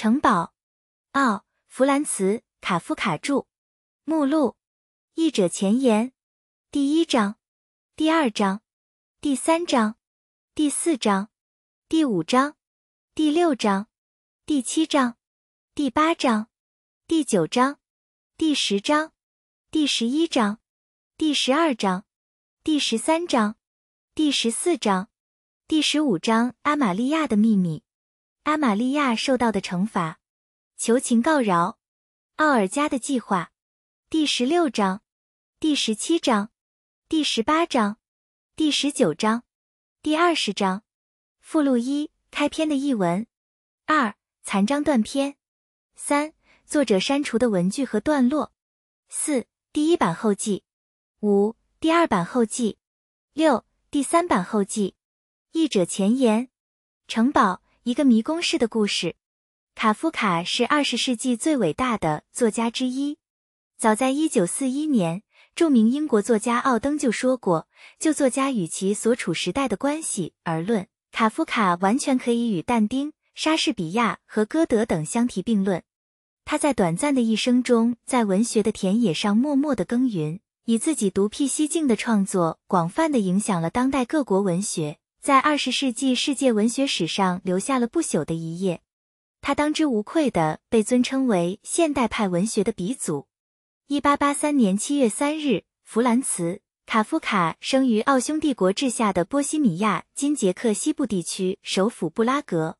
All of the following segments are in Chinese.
《城堡》，奥弗兰茨·卡夫卡著。目录：译者前言，第一章，第二章，第三章，第四章，第五章，第六章，第七章，第八章，第九章，第十章，第十一章，第十二章，第十三章，第十四章，第十五章《阿玛利亚的秘密》。阿玛利亚受到的惩罚，求情告饶，奥尔加的计划，第十六章，第十七章，第十八章，第十九章，第二十章，附录一：开篇的译文；二、残章断篇，三、作者删除的文句和段落；四、第一版后记；五、第二版后记；六、第三版后记；译者前言：城堡。一个迷宫式的故事。卡夫卡是二十世纪最伟大的作家之一。早在一九四一年，著名英国作家奥登就说过：“就作家与其所处时代的关系而论，卡夫卡完全可以与但丁、莎士比亚和歌德等相提并论。”他在短暂的一生中，在文学的田野上默默的耕耘，以自己独辟蹊径的创作，广泛的影响了当代各国文学。在二十世纪世界文学史上留下了不朽的一页，他当之无愧地被尊称为现代派文学的鼻祖。1883年7月3日，弗兰茨·卡夫卡生于奥匈帝国治下的波西米亚今捷克西部地区首府布拉格。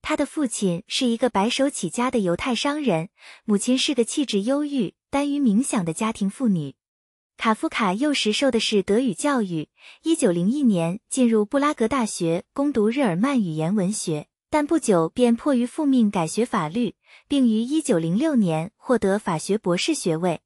他的父亲是一个白手起家的犹太商人，母亲是个气质忧郁、耽于冥想的家庭妇女。卡夫卡幼时受的是德语教育，一九零一年进入布拉格大学攻读日耳曼语言文学，但不久便迫于父命改学法律，并于一九零六年获得法学博士学位。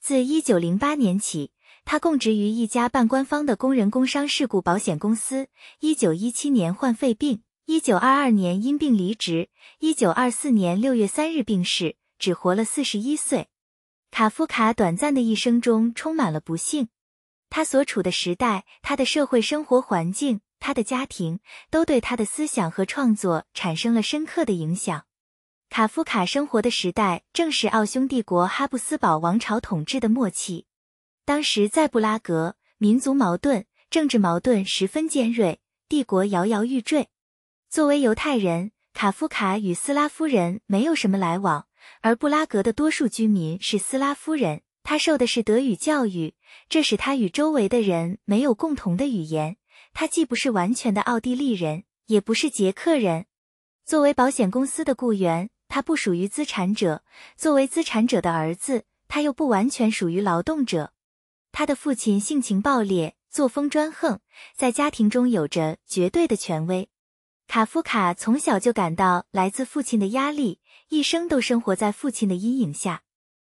自一九零八年起，他供职于一家半官方的工人工伤事故保险公司。一九一七年患肺病，一九二二年因病离职，一九二四年六月三日病逝，只活了四十一岁。卡夫卡短暂的一生中充满了不幸，他所处的时代、他的社会生活环境、他的家庭，都对他的思想和创作产生了深刻的影响。卡夫卡生活的时代正是奥匈帝国哈布斯堡王朝统治的末期，当时在布拉格，民族矛盾、政治矛盾十分尖锐，帝国摇摇欲坠。作为犹太人，卡夫卡与斯拉夫人没有什么来往。而布拉格的多数居民是斯拉夫人，他受的是德语教育，这使他与周围的人没有共同的语言。他既不是完全的奥地利人，也不是捷克人。作为保险公司的雇员，他不属于资产者；作为资产者的儿子，他又不完全属于劳动者。他的父亲性情暴烈，作风专横，在家庭中有着绝对的权威。卡夫卡从小就感到来自父亲的压力。一生都生活在父亲的阴影下，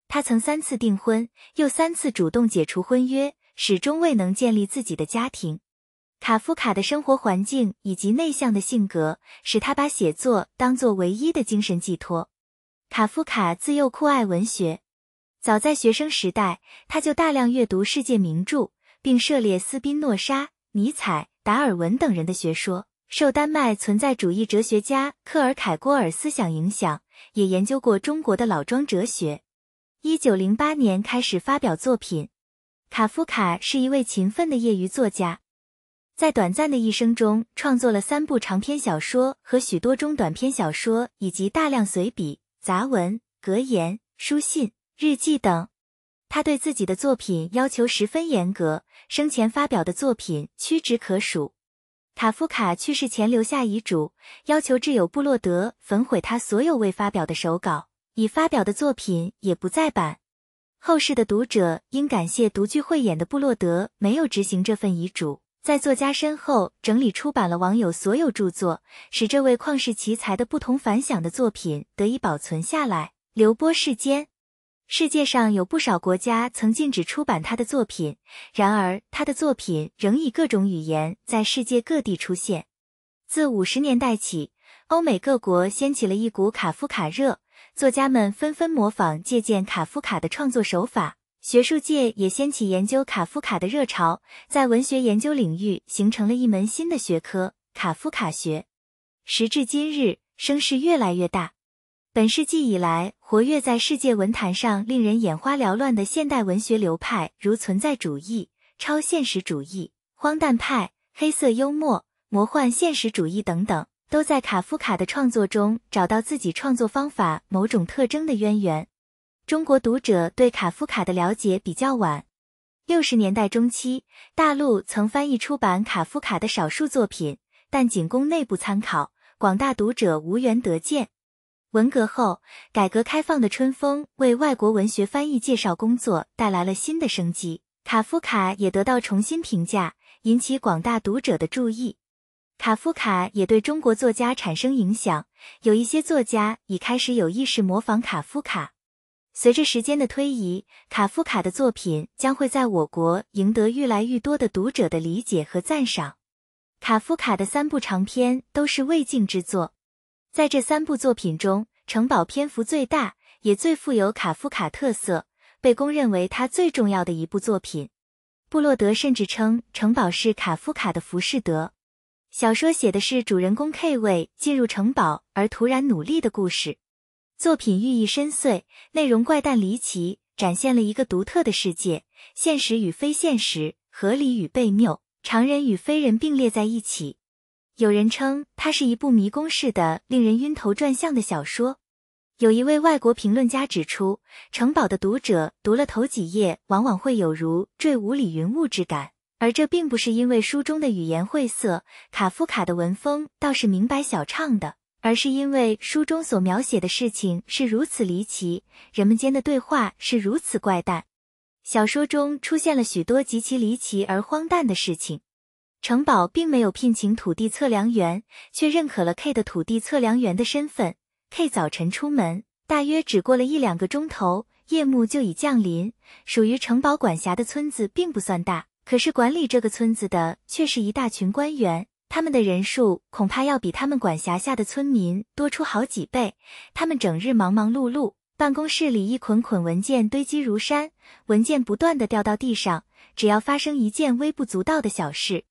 他曾三次订婚，又三次主动解除婚约，始终未能建立自己的家庭。卡夫卡的生活环境以及内向的性格，使他把写作当作唯一的精神寄托。卡夫卡自幼酷爱文学，早在学生时代，他就大量阅读世界名著，并涉猎斯宾诺莎、尼采、达尔文等人的学说，受丹麦存在主义哲学家克尔凯郭尔思想影响。也研究过中国的老庄哲学。一九零八年开始发表作品。卡夫卡是一位勤奋的业余作家，在短暂的一生中创作了三部长篇小说和许多中短篇小说，以及大量随笔、杂文、格言、书信、日记等。他对自己的作品要求十分严格，生前发表的作品屈指可数。卡夫卡去世前留下遗嘱，要求挚友布洛德焚毁他所有未发表的手稿，已发表的作品也不再版。后世的读者应感谢独具慧眼的布洛德没有执行这份遗嘱，在作家身后整理出版了网友所有著作，使这位旷世奇才的不同凡响的作品得以保存下来，流播世间。世界上有不少国家曾禁止出版他的作品，然而他的作品仍以各种语言在世界各地出现。自五十年代起，欧美各国掀起了一股卡夫卡热，作家们纷纷模仿借鉴卡夫卡的创作手法，学术界也掀起研究卡夫卡的热潮，在文学研究领域形成了一门新的学科——卡夫卡学。时至今日，声势越来越大。本世纪以来，活跃在世界文坛上令人眼花缭乱的现代文学流派，如存在主义、超现实主义、荒诞派、黑色幽默、魔幻现实主义等等，都在卡夫卡的创作中找到自己创作方法某种特征的渊源。中国读者对卡夫卡的了解比较晚，六十年代中期，大陆曾翻译出版卡夫卡的少数作品，但仅供内部参考，广大读者无缘得见。文革后，改革开放的春风为外国文学翻译介绍工作带来了新的生机。卡夫卡也得到重新评价，引起广大读者的注意。卡夫卡也对中国作家产生影响，有一些作家已开始有意识模仿卡夫卡。随着时间的推移，卡夫卡的作品将会在我国赢得越来越多的读者的理解和赞赏。卡夫卡的三部长篇都是未竟之作。在这三部作品中，《城堡》篇幅最大，也最富有卡夫卡特色，被公认为他最重要的一部作品。布洛德甚至称《城堡》是卡夫卡的《浮士德》。小说写的是主人公 K 为进入城堡而突然努力的故事。作品寓意深邃，内容怪诞离奇，展现了一个独特的世界，现实与非现实、合理与悖谬、常人与非人并列在一起。有人称它是一部迷宫式的、令人晕头转向的小说。有一位外国评论家指出，《城堡》的读者读了头几页，往往会有如坠五里云雾之感，而这并不是因为书中的语言晦涩，卡夫卡的文风倒是明白晓畅的，而是因为书中所描写的事情是如此离奇，人们间的对话是如此怪诞。小说中出现了许多极其离奇而荒诞的事情。城堡并没有聘请土地测量员，却认可了 K 的土地测量员的身份。K 早晨出门，大约只过了一两个钟头，夜幕就已降临。属于城堡管辖的村子并不算大，可是管理这个村子的却是一大群官员，他们的人数恐怕要比他们管辖下的村民多出好几倍。他们整日忙忙碌碌，办公室里一捆捆文件堆积如山，文件不断的掉到地上。只要发生一件微不足道的小事，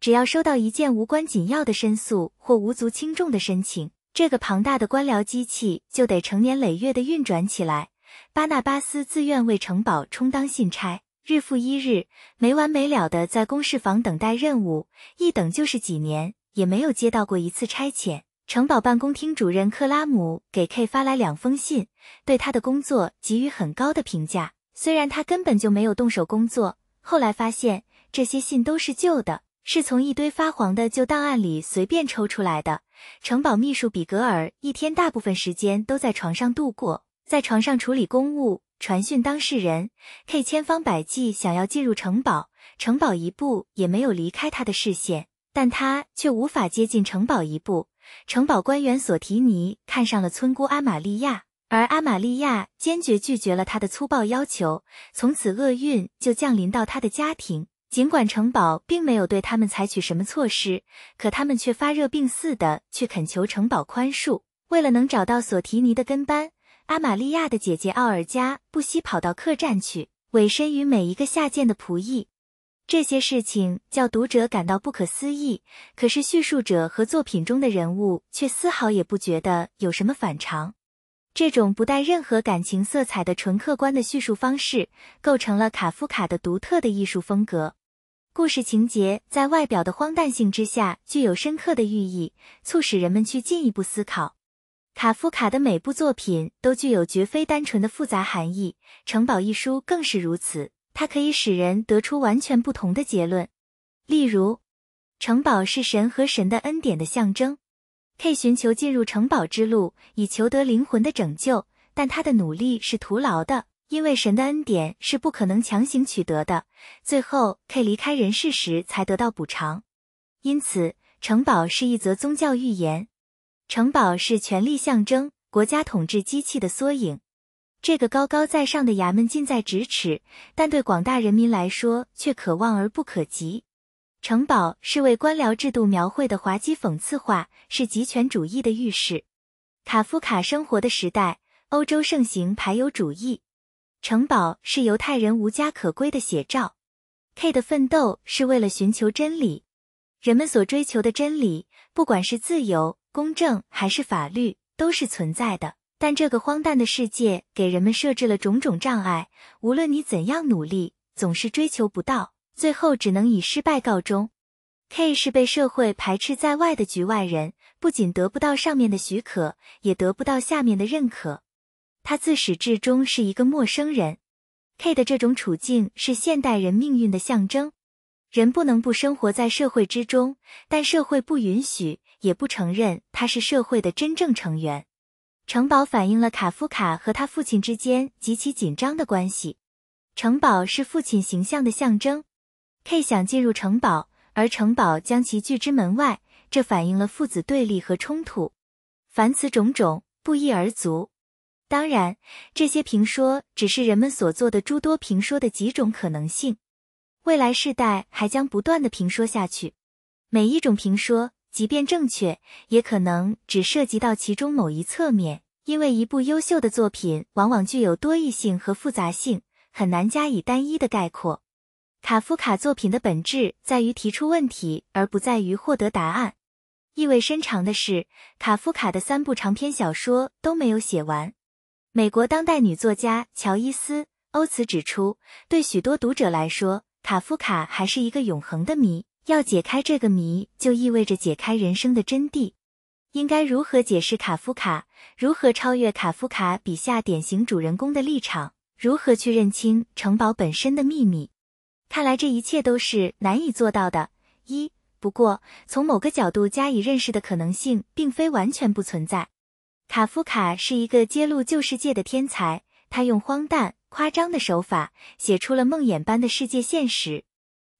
只要收到一件无关紧要的申诉或无足轻重的申请，这个庞大的官僚机器就得成年累月的运转起来。巴纳巴斯自愿为城堡充当信差，日复一日，没完没了地在公事房等待任务，一等就是几年，也没有接到过一次差遣。城堡办公厅主任克拉姆给 K 发来两封信，对他的工作给予很高的评价，虽然他根本就没有动手工作。后来发现这些信都是旧的。是从一堆发黄的旧档案里随便抽出来的。城堡秘书比格尔一天大部分时间都在床上度过，在床上处理公务、传讯当事人。K 千方百计想要进入城堡，城堡一步也没有离开他的视线，但他却无法接近城堡一步。城堡官员索提尼看上了村姑阿玛利亚，而阿玛利亚坚决拒绝了他的粗暴要求，从此厄运就降临到他的家庭。尽管城堡并没有对他们采取什么措施，可他们却发热病似的去恳求城堡宽恕。为了能找到索提尼的跟班，阿玛利亚的姐姐奥尔加不惜跑到客栈去委身于每一个下贱的仆役。这些事情叫读者感到不可思议，可是叙述者和作品中的人物却丝毫也不觉得有什么反常。这种不带任何感情色彩的纯客观的叙述方式，构成了卡夫卡的独特的艺术风格。故事情节在外表的荒诞性之下具有深刻的寓意，促使人们去进一步思考。卡夫卡的每部作品都具有绝非单纯的复杂含义，《城堡》一书更是如此。它可以使人得出完全不同的结论。例如，《城堡》是神和神的恩典的象征。K 寻求进入城堡之路，以求得灵魂的拯救，但他的努力是徒劳的。因为神的恩典是不可能强行取得的，最后 K 离开人世时才得到补偿，因此城堡是一则宗教寓言，城堡是权力象征、国家统治机器的缩影。这个高高在上的衙门近在咫尺，但对广大人民来说却可望而不可及。城堡是为官僚制度描绘的滑稽讽刺画，是极权主义的预示。卡夫卡生活的时代，欧洲盛行排犹主义。城堡是犹太人无家可归的写照。K 的奋斗是为了寻求真理。人们所追求的真理，不管是自由、公正还是法律，都是存在的。但这个荒诞的世界给人们设置了种种障碍，无论你怎样努力，总是追求不到，最后只能以失败告终。K 是被社会排斥在外的局外人，不仅得不到上面的许可，也得不到下面的认可。他自始至终是一个陌生人，K 的这种处境是现代人命运的象征。人不能不生活在社会之中，但社会不允许，也不承认他是社会的真正成员。城堡反映了卡夫卡和他父亲之间极其紧张的关系。城堡是父亲形象的象征，K 想进入城堡，而城堡将其拒之门外，这反映了父子对立和冲突。凡此种种，不一而足。当然，这些评说只是人们所做的诸多评说的几种可能性。未来世代还将不断的评说下去。每一种评说，即便正确，也可能只涉及到其中某一侧面，因为一部优秀的作品往往具有多异性和复杂性，很难加以单一的概括。卡夫卡作品的本质在于提出问题，而不在于获得答案。意味深长的是，卡夫卡的三部长篇小说都没有写完。美国当代女作家乔伊斯·欧茨指出，对许多读者来说，卡夫卡还是一个永恒的谜。要解开这个谜，就意味着解开人生的真谛。应该如何解释卡夫卡？如何超越卡夫卡笔下典型主人公的立场？如何去认清城堡本身的秘密？看来这一切都是难以做到的。一不过，从某个角度加以认识的可能性，并非完全不存在。卡夫卡是一个揭露旧世界的天才，他用荒诞夸张的手法写出了梦魇般的世界现实。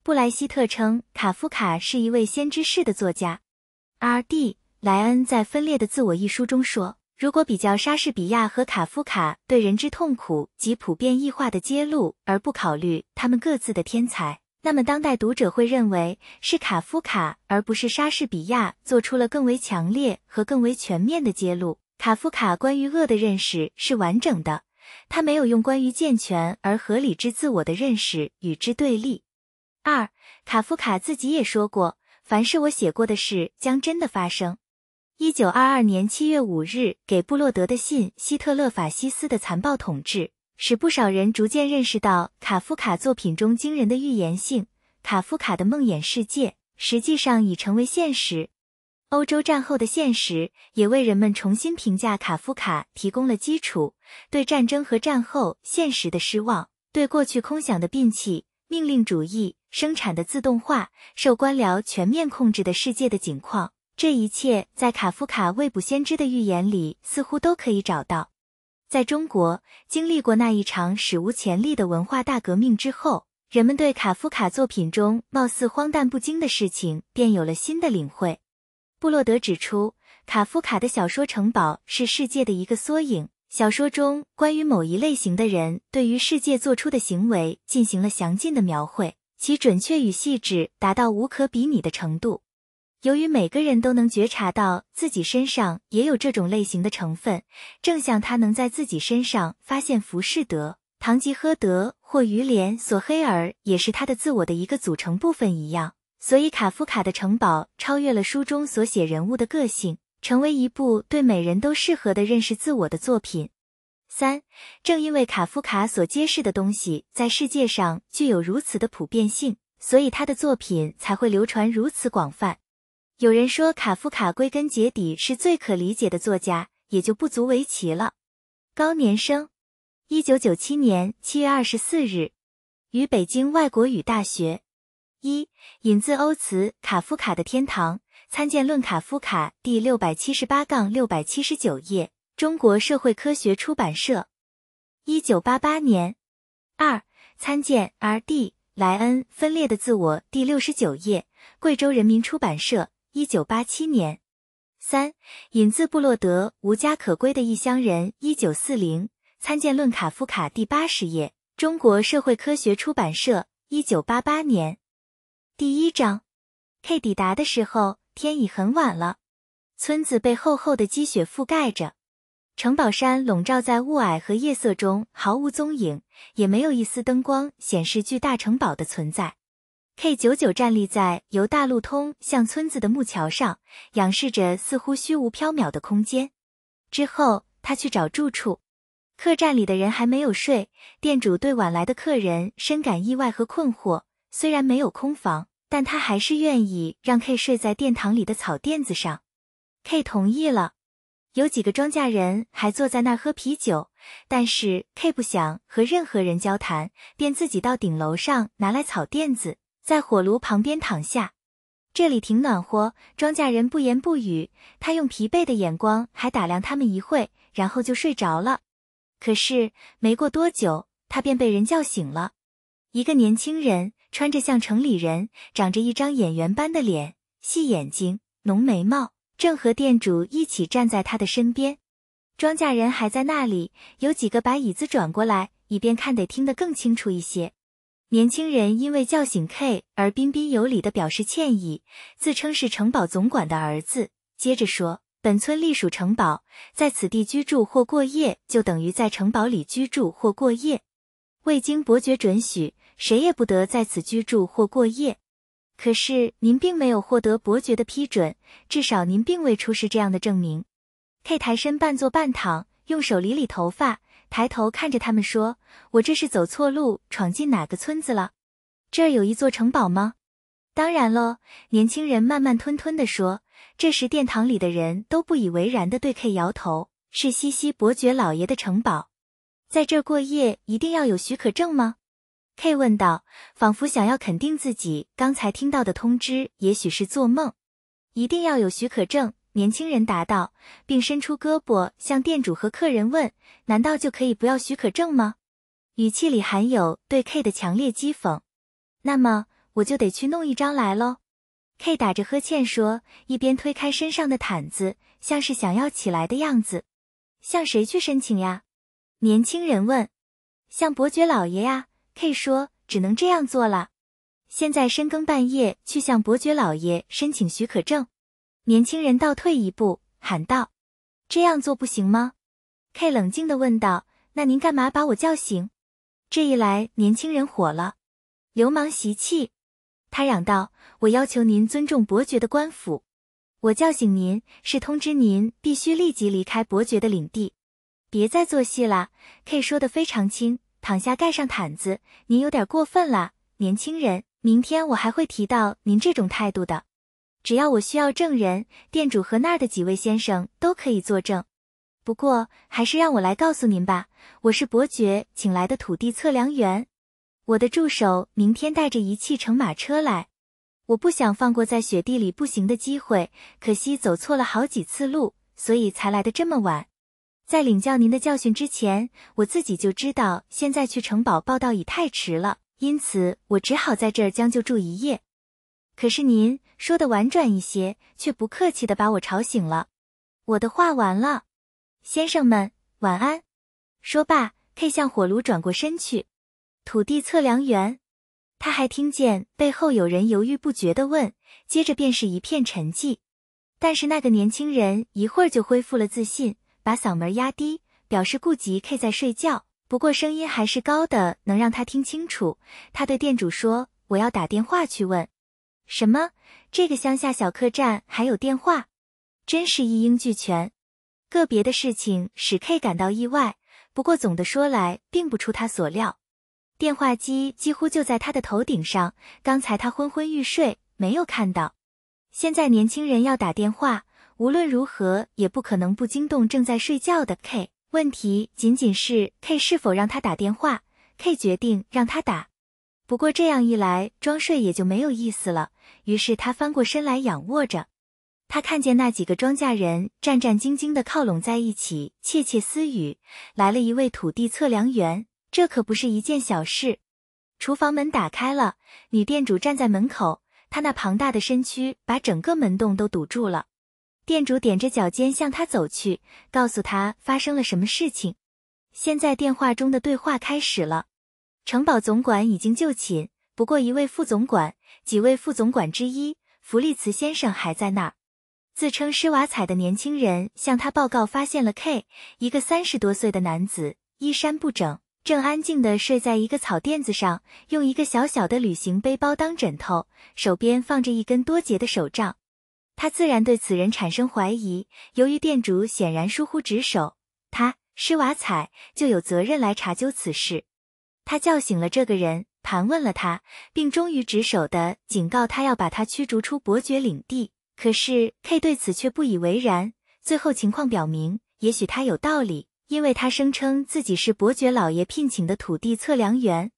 布莱希特称卡夫卡是一位先知式的作家。R.D. 莱恩在《分裂的自我》一书中说：“如果比较莎士比亚和卡夫卡对人之痛苦及普遍异化的揭露，而不考虑他们各自的天才，那么当代读者会认为是卡夫卡而不是莎士比亚做出了更为强烈和更为全面的揭露。”卡夫卡关于恶的认识是完整的，他没有用关于健全而合理之自我的认识与之对立。二，卡夫卡自己也说过：“凡是我写过的事，将真的发生。”一九二二年七月五日给布洛德的信。希特勒法西斯的残暴统治使不少人逐渐认识到卡夫卡作品中惊人的预言性。卡夫卡的梦魇世界实际上已成为现实。欧洲战后的现实也为人们重新评价卡夫卡提供了基础。对战争和战后现实的失望，对过去空想的摒弃，命令主义生产的自动化，受官僚全面控制的世界的景况，这一切在卡夫卡未卜先知的预言里似乎都可以找到。在中国经历过那一场史无前例的文化大革命之后，人们对卡夫卡作品中貌似荒诞不经的事情便有了新的领会。布洛德指出，卡夫卡的小说《城堡》是世界的一个缩影。小说中关于某一类型的人对于世界做出的行为进行了详尽的描绘，其准确与细致达到无可比拟的程度。由于每个人都能觉察到自己身上也有这种类型的成分，正像他能在自己身上发现浮士德、堂吉诃德或于连·索黑尔也是他的自我的一个组成部分一样。所以，卡夫卡的城堡超越了书中所写人物的个性，成为一部对每人都适合的认识自我的作品。三，正因为卡夫卡所揭示的东西在世界上具有如此的普遍性，所以他的作品才会流传如此广泛。有人说，卡夫卡归根结底是最可理解的作家，也就不足为奇了。高年生，一九九七年七月二十四日，于北京外国语大学。一引自欧茨卡夫卡的《天堂》，参见《论卡夫卡》第六百七十八杠六百七十九页，中国社会科学出版社，一九八八年。二参见 R.D. 莱恩《分裂的自我》第六十九页，贵州人民出版社，一九八七年。三引自布洛德《无家可归的异乡人》一九四零，参见《论卡夫卡》第八十页，中国社会科学出版社，一九八八年。第一章，K 抵达的时候，天已很晚了。村子被厚厚的积雪覆盖着，城堡山笼罩在雾霭和夜色中，毫无踪影，也没有一丝灯光显示巨大城堡的存在。K 久久站立在由大路通向村子的木桥上，仰视着似乎虚无缥缈的空间。之后，他去找住处。客栈里的人还没有睡，店主对晚来的客人深感意外和困惑。虽然没有空房，但他还是愿意让 K 睡在殿堂里的草垫子上。K 同意了。有几个庄稼人还坐在那儿喝啤酒，但是 K 不想和任何人交谈，便自己到顶楼上拿来草垫子，在火炉旁边躺下。这里挺暖和。庄稼人不言不语，他用疲惫的眼光还打量他们一会然后就睡着了。可是没过多久，他便被人叫醒了，一个年轻人。穿着像城里人，长着一张演员般的脸，细眼睛，浓眉毛，正和店主一起站在他的身边。庄稼人还在那里，有几个把椅子转过来，以便看得听得更清楚一些。年轻人因为叫醒 K 而彬彬有礼的表示歉意，自称是城堡总管的儿子，接着说：“本村隶属城堡，在此地居住或过夜，就等于在城堡里居住或过夜，未经伯爵准许。”谁也不得在此居住或过夜。可是您并没有获得伯爵的批准，至少您并未出示这样的证明。K 抬身半坐半躺，用手理理头发，抬头看着他们说：“我这是走错路，闯进哪个村子了？这儿有一座城堡吗？”“当然喽。”年轻人慢慢吞吞地说。这时，殿堂里的人都不以为然地对 K 摇头：“是西西伯爵老爷的城堡，在这儿过夜一定要有许可证吗？” K 问道，仿佛想要肯定自己刚才听到的通知，也许是做梦。一定要有许可证，年轻人答道，并伸出胳膊向店主和客人问：“难道就可以不要许可证吗？”语气里含有对 K 的强烈讥讽。那么我就得去弄一张来喽，K 打着呵欠说，一边推开身上的毯子，像是想要起来的样子。向谁去申请呀？年轻人问。向伯爵老爷呀。K 说：“只能这样做了。现在深更半夜去向伯爵老爷申请许可证。”年轻人倒退一步喊道：“这样做不行吗？”K 冷静的问道：“那您干嘛把我叫醒？”这一来，年轻人火了，流氓习气，他嚷道：“我要求您尊重伯爵的官府。我叫醒您是通知您必须立即离开伯爵的领地，别再做戏了。”K 说的非常轻。躺下，盖上毯子。您有点过分啦，年轻人。明天我还会提到您这种态度的。只要我需要证人，店主和那儿的几位先生都可以作证。不过，还是让我来告诉您吧。我是伯爵请来的土地测量员，我的助手明天带着仪器乘马车来。我不想放过在雪地里步行的机会，可惜走错了好几次路，所以才来的这么晚。在领教您的教训之前，我自己就知道现在去城堡报道已太迟了，因此我只好在这儿将就住一夜。可是您说的婉转一些，却不客气的把我吵醒了。我的话完了，先生们，晚安。说罢，K 向火炉转过身去。土地测量员，他还听见背后有人犹豫不决地问，接着便是一片沉寂。但是那个年轻人一会儿就恢复了自信。把嗓门压低，表示顾及 K 在睡觉，不过声音还是高的，能让他听清楚。他对店主说：“我要打电话去问，什么？这个乡下小客栈还有电话，真是一应俱全。”个别的事情使 K 感到意外，不过总的说来，并不出他所料。电话机几乎就在他的头顶上，刚才他昏昏欲睡，没有看到。现在年轻人要打电话。无论如何，也不可能不惊动正在睡觉的 K。问题仅仅是 K 是否让他打电话。K 决定让他打，不过这样一来，装睡也就没有意思了。于是他翻过身来，仰卧着。他看见那几个庄稼人战战兢兢地靠拢在一起，窃窃私语。来了一位土地测量员，这可不是一件小事。厨房门打开了，女店主站在门口，她那庞大的身躯把整个门洞都堵住了。店主踮着脚尖向他走去，告诉他发生了什么事情。现在电话中的对话开始了。城堡总管已经就寝，不过一位副总管，几位副总管之一，弗利茨先生还在那儿。自称施瓦采的年轻人向他报告发现了 K，一个三十多岁的男子，衣衫不整，正安静的睡在一个草垫子上，用一个小小的旅行背包当枕头，手边放着一根多节的手杖。他自然对此人产生怀疑，由于店主显然疏忽职守，他施瓦采就有责任来查究此事。他叫醒了这个人，盘问了他，并忠于职守的警告他要把他驱逐出伯爵领地。可是 K 对此却不以为然。最后情况表明，也许他有道理，因为他声称自己是伯爵老爷聘请的土地测量员。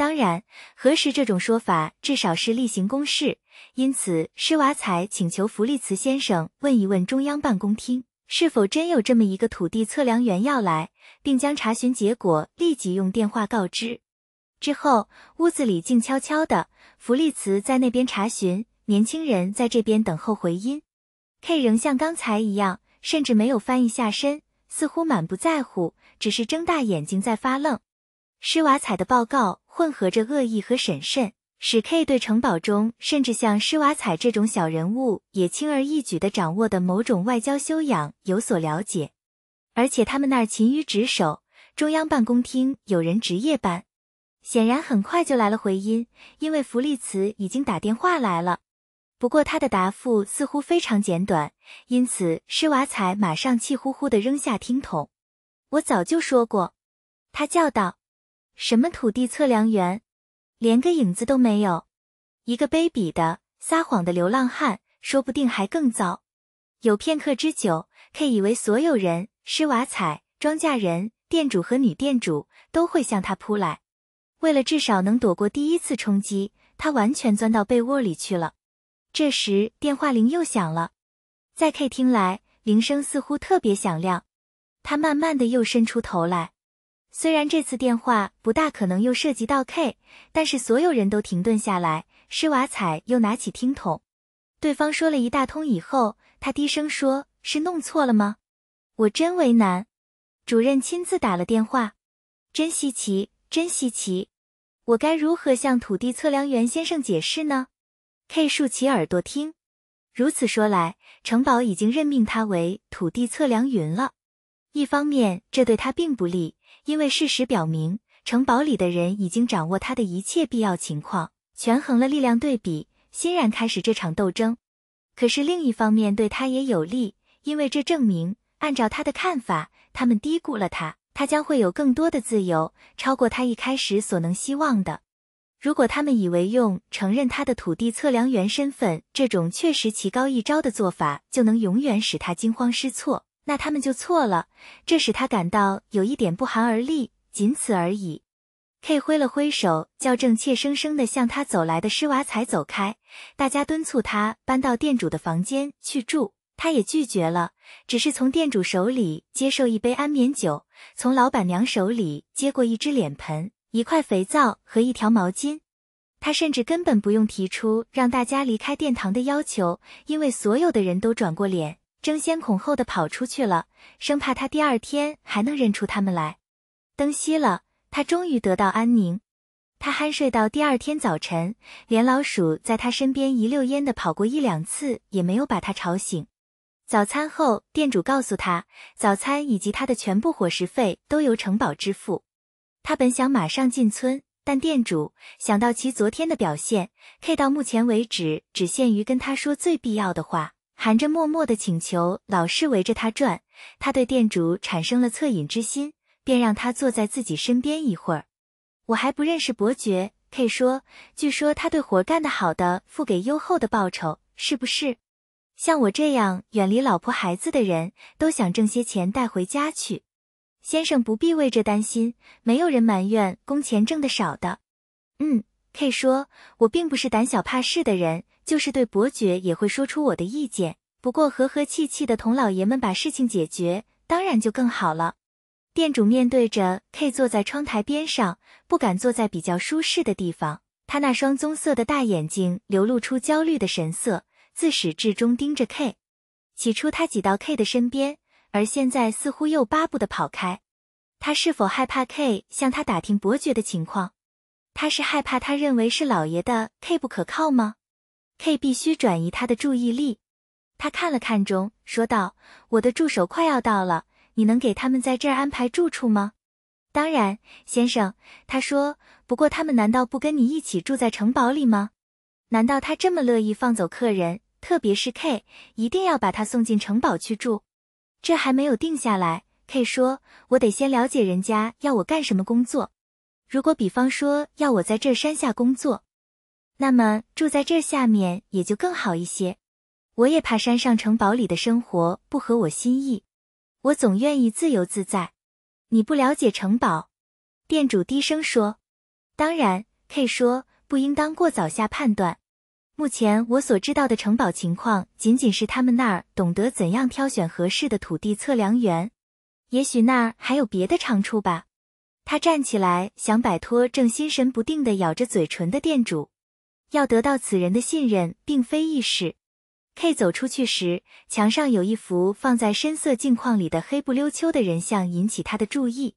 当然，核实这种说法至少是例行公事，因此施瓦采请求弗利茨先生问一问中央办公厅是否真有这么一个土地测量员要来，并将查询结果立即用电话告知。之后，屋子里静悄悄的，弗利茨在那边查询，年轻人在这边等候回音。K 仍像刚才一样，甚至没有翻一下身，似乎满不在乎，只是睁大眼睛在发愣。施瓦采的报告混合着恶意和审慎，使 K 对城堡中甚至像施瓦采这种小人物也轻而易举地掌握的某种外交修养有所了解。而且他们那儿勤于值守，中央办公厅有人值夜班。显然很快就来了回音，因为弗利茨已经打电话来了。不过他的答复似乎非常简短，因此施瓦采马上气呼呼地扔下听筒。“我早就说过！”他叫道。什么土地测量员，连个影子都没有，一个卑鄙的撒谎的流浪汉，说不定还更糟。有片刻之久，K 以为所有人、施瓦采庄稼人、店主和女店主都会向他扑来。为了至少能躲过第一次冲击，他完全钻到被窝里去了。这时电话铃又响了，在 K 听来，铃声似乎特别响亮。他慢慢的又伸出头来。虽然这次电话不大可能又涉及到 K，但是所有人都停顿下来。施瓦采又拿起听筒，对方说了一大通以后，他低声说：“是弄错了吗？我真为难。”主任亲自打了电话，真稀奇，真稀奇。我该如何向土地测量员先生解释呢？K 竖起耳朵听。如此说来，城堡已经任命他为土地测量员了。一方面，这对他并不利。因为事实表明，城堡里的人已经掌握他的一切必要情况，权衡了力量对比，欣然开始这场斗争。可是另一方面，对他也有利，因为这证明，按照他的看法，他们低估了他，他将会有更多的自由，超过他一开始所能希望的。如果他们以为用承认他的土地测量员身份这种确实棋高一招的做法，就能永远使他惊慌失措。那他们就错了，这使他感到有一点不寒而栗。仅此而已。K 挥了挥手，叫正怯生生的向他走来的施瓦采走开。大家敦促他搬到店主的房间去住，他也拒绝了，只是从店主手里接受一杯安眠酒，从老板娘手里接过一只脸盆、一块肥皂和一条毛巾。他甚至根本不用提出让大家离开殿堂的要求，因为所有的人都转过脸。争先恐后的跑出去了，生怕他第二天还能认出他们来。灯熄了，他终于得到安宁。他酣睡到第二天早晨，连老鼠在他身边一溜烟的跑过一两次也没有把他吵醒。早餐后，店主告诉他，早餐以及他的全部伙食费都由城堡支付。他本想马上进村，但店主想到其昨天的表现，K 到目前为止只限于跟他说最必要的话。含着默默的请求，老是围着他转。他对店主产生了恻隐之心，便让他坐在自己身边一会儿。我还不认识伯爵，K 说。据说他对活干得好的付给优厚的报酬，是不是？像我这样远离老婆孩子的人都想挣些钱带回家去。先生不必为这担心，没有人埋怨工钱挣得少的。嗯，K 说，我并不是胆小怕事的人。就是对伯爵也会说出我的意见，不过和和气气的同老爷们把事情解决，当然就更好了。店主面对着 K，坐在窗台边上，不敢坐在比较舒适的地方。他那双棕色的大眼睛流露出焦虑的神色，自始至终盯着 K。起初他挤到 K 的身边，而现在似乎又巴不得跑开。他是否害怕 K 向他打听伯爵的情况？他是害怕他认为是老爷的 K 不可靠吗？K 必须转移他的注意力。他看了看钟，说道：“我的助手快要到了，你能给他们在这儿安排住处吗？”“当然，先生。”他说。“不过他们难道不跟你一起住在城堡里吗？”“难道他这么乐意放走客人，特别是 K，一定要把他送进城堡去住？”“这还没有定下来。”K 说，“我得先了解人家要我干什么工作。如果比方说要我在这山下工作。”那么住在这下面也就更好一些。我也怕山上城堡里的生活不合我心意，我总愿意自由自在。你不了解城堡，店主低声说。当然，K 说不应当过早下判断。目前我所知道的城堡情况仅仅是他们那儿懂得怎样挑选合适的土地测量员，也许那儿还有别的长处吧。他站起来想摆脱正心神不定地咬着嘴唇的店主。要得到此人的信任，并非易事。K 走出去时，墙上有一幅放在深色镜框里的黑不溜秋的人像引起他的注意。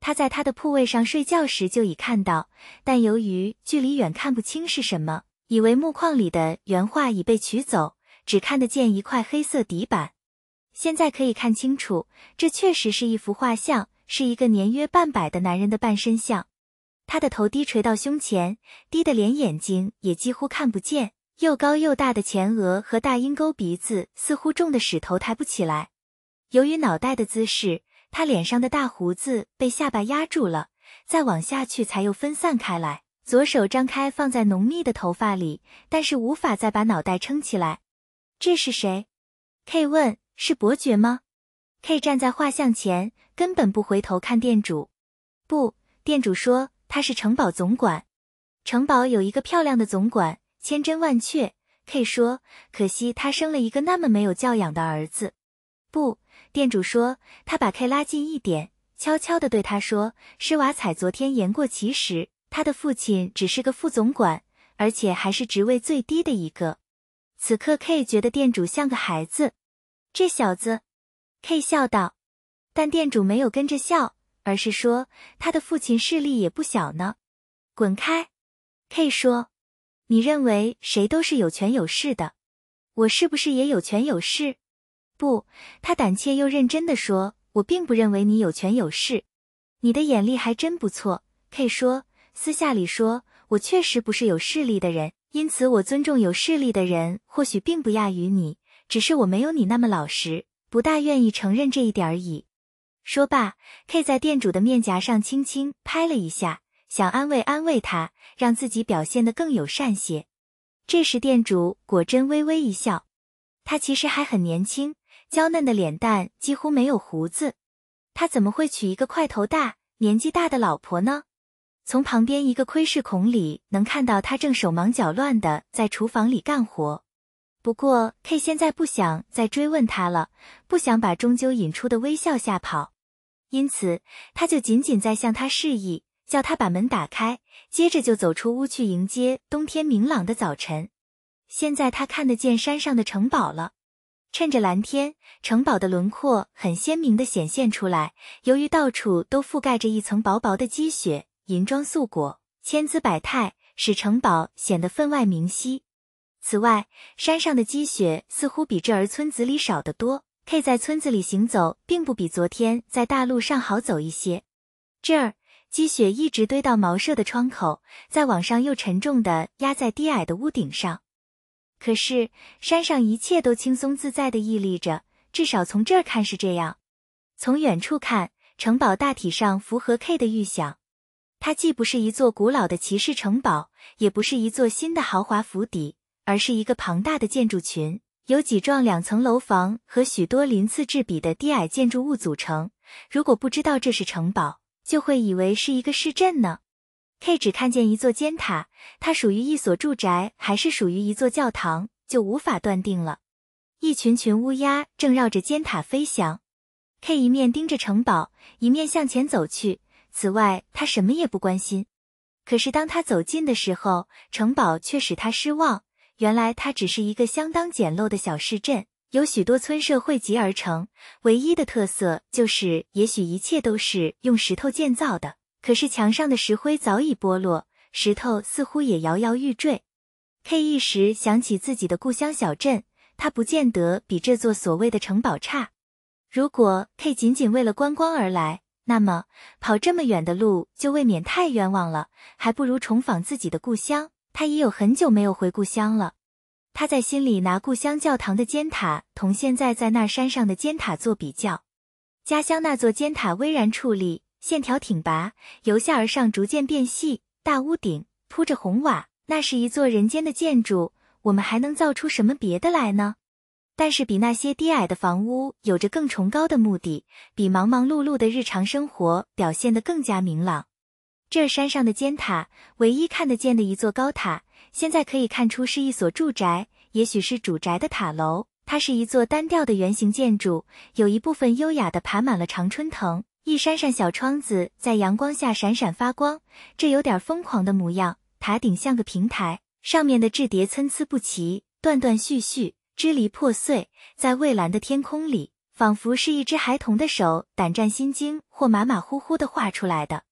他在他的铺位上睡觉时就已看到，但由于距离远，看不清是什么，以为木框里的原画已被取走，只看得见一块黑色底板。现在可以看清楚，这确实是一幅画像，是一个年约半百的男人的半身像。他的头低垂到胸前，低得连眼睛也几乎看不见。又高又大的前额和大鹰钩鼻子似乎重的使头抬不起来。由于脑袋的姿势，他脸上的大胡子被下巴压住了，再往下去才又分散开来。左手张开放在浓密的头发里，但是无法再把脑袋撑起来。这是谁？K 问：“是伯爵吗？”K 站在画像前，根本不回头看店主。不，店主说。他是城堡总管，城堡有一个漂亮的总管，千真万确。K 说，可惜他生了一个那么没有教养的儿子。不，店主说，他把 K 拉近一点，悄悄的对他说，施瓦采昨天言过其实，他的父亲只是个副总管，而且还是职位最低的一个。此刻 K 觉得店主像个孩子，这小子，K 笑道，但店主没有跟着笑。而是说他的父亲势力也不小呢。滚开，K 说。你认为谁都是有权有势的？我是不是也有权有势？不，他胆怯又认真的说，我并不认为你有权有势。你的眼力还真不错。K 说。私下里说，我确实不是有势力的人，因此我尊重有势力的人，或许并不亚于你。只是我没有你那么老实，不大愿意承认这一点而已。说罢，K 在店主的面颊上轻轻拍了一下，想安慰安慰他，让自己表现得更友善些。这时，店主果真微微一笑。他其实还很年轻，娇嫩的脸蛋几乎没有胡子。他怎么会娶一个块头大、年纪大的老婆呢？从旁边一个窥视孔里能看到，他正手忙脚乱的在厨房里干活。不过，K 现在不想再追问他了，不想把终究引出的微笑吓跑。因此，他就仅仅在向他示意，叫他把门打开，接着就走出屋去迎接冬天明朗的早晨。现在他看得见山上的城堡了，趁着蓝天，城堡的轮廓很鲜明的显现出来。由于到处都覆盖着一层薄薄的积雪，银装素裹，千姿百态，使城堡显得分外明晰。此外，山上的积雪似乎比这儿村子里少得多。K 在村子里行走，并不比昨天在大路上好走一些。这儿积雪一直堆到茅舍的窗口，在往上又沉重的压在低矮的屋顶上。可是山上一切都轻松自在地屹立着，至少从这儿看是这样。从远处看，城堡大体上符合 K 的预想：它既不是一座古老的骑士城堡，也不是一座新的豪华府邸，而是一个庞大的建筑群。由几幢两层楼房和许多鳞次栉比的低矮建筑物组成。如果不知道这是城堡，就会以为是一个市镇呢。K 只看见一座尖塔，它属于一所住宅还是属于一座教堂，就无法断定了。一群群乌鸦正绕着尖塔飞翔。K 一面盯着城堡，一面向前走去。此外，他什么也不关心。可是当他走近的时候，城堡却使他失望。原来它只是一个相当简陋的小市镇，由许多村社汇集而成。唯一的特色就是，也许一切都是用石头建造的，可是墙上的石灰早已剥落，石头似乎也摇摇欲坠。K 一时想起自己的故乡小镇，它不见得比这座所谓的城堡差。如果 K 仅仅为了观光而来，那么跑这么远的路就未免太冤枉了，还不如重访自己的故乡。他已有很久没有回故乡了，他在心里拿故乡教堂的尖塔同现在在那山上的尖塔做比较。家乡那座尖塔巍然矗立，线条挺拔，由下而上逐渐变细，大屋顶铺着红瓦，那是一座人间的建筑。我们还能造出什么别的来呢？但是比那些低矮的房屋有着更崇高的目的，比忙忙碌碌的日常生活表现得更加明朗。这山上的尖塔，唯一看得见的一座高塔，现在可以看出是一所住宅，也许是主宅的塔楼。它是一座单调的圆形建筑，有一部分优雅的爬满了常春藤，一扇扇小窗子在阳光下闪闪发光。这有点疯狂的模样。塔顶像个平台，上面的稚蝶参差不齐，断断续续，支离破碎，在蔚蓝的天空里，仿佛是一只孩童的手，胆战心惊或马马虎虎的画出来的。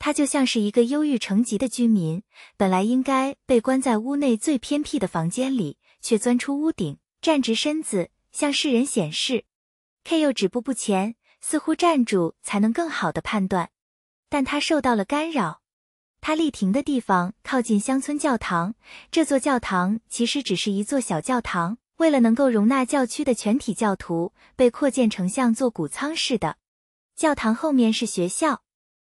他就像是一个忧郁成疾的居民，本来应该被关在屋内最偏僻的房间里，却钻出屋顶，站直身子向世人显示。K 又止步不前，似乎站住才能更好的判断，但他受到了干扰。他立停的地方靠近乡村教堂，这座教堂其实只是一座小教堂，为了能够容纳教区的全体教徒，被扩建成像座谷仓似的。教堂后面是学校。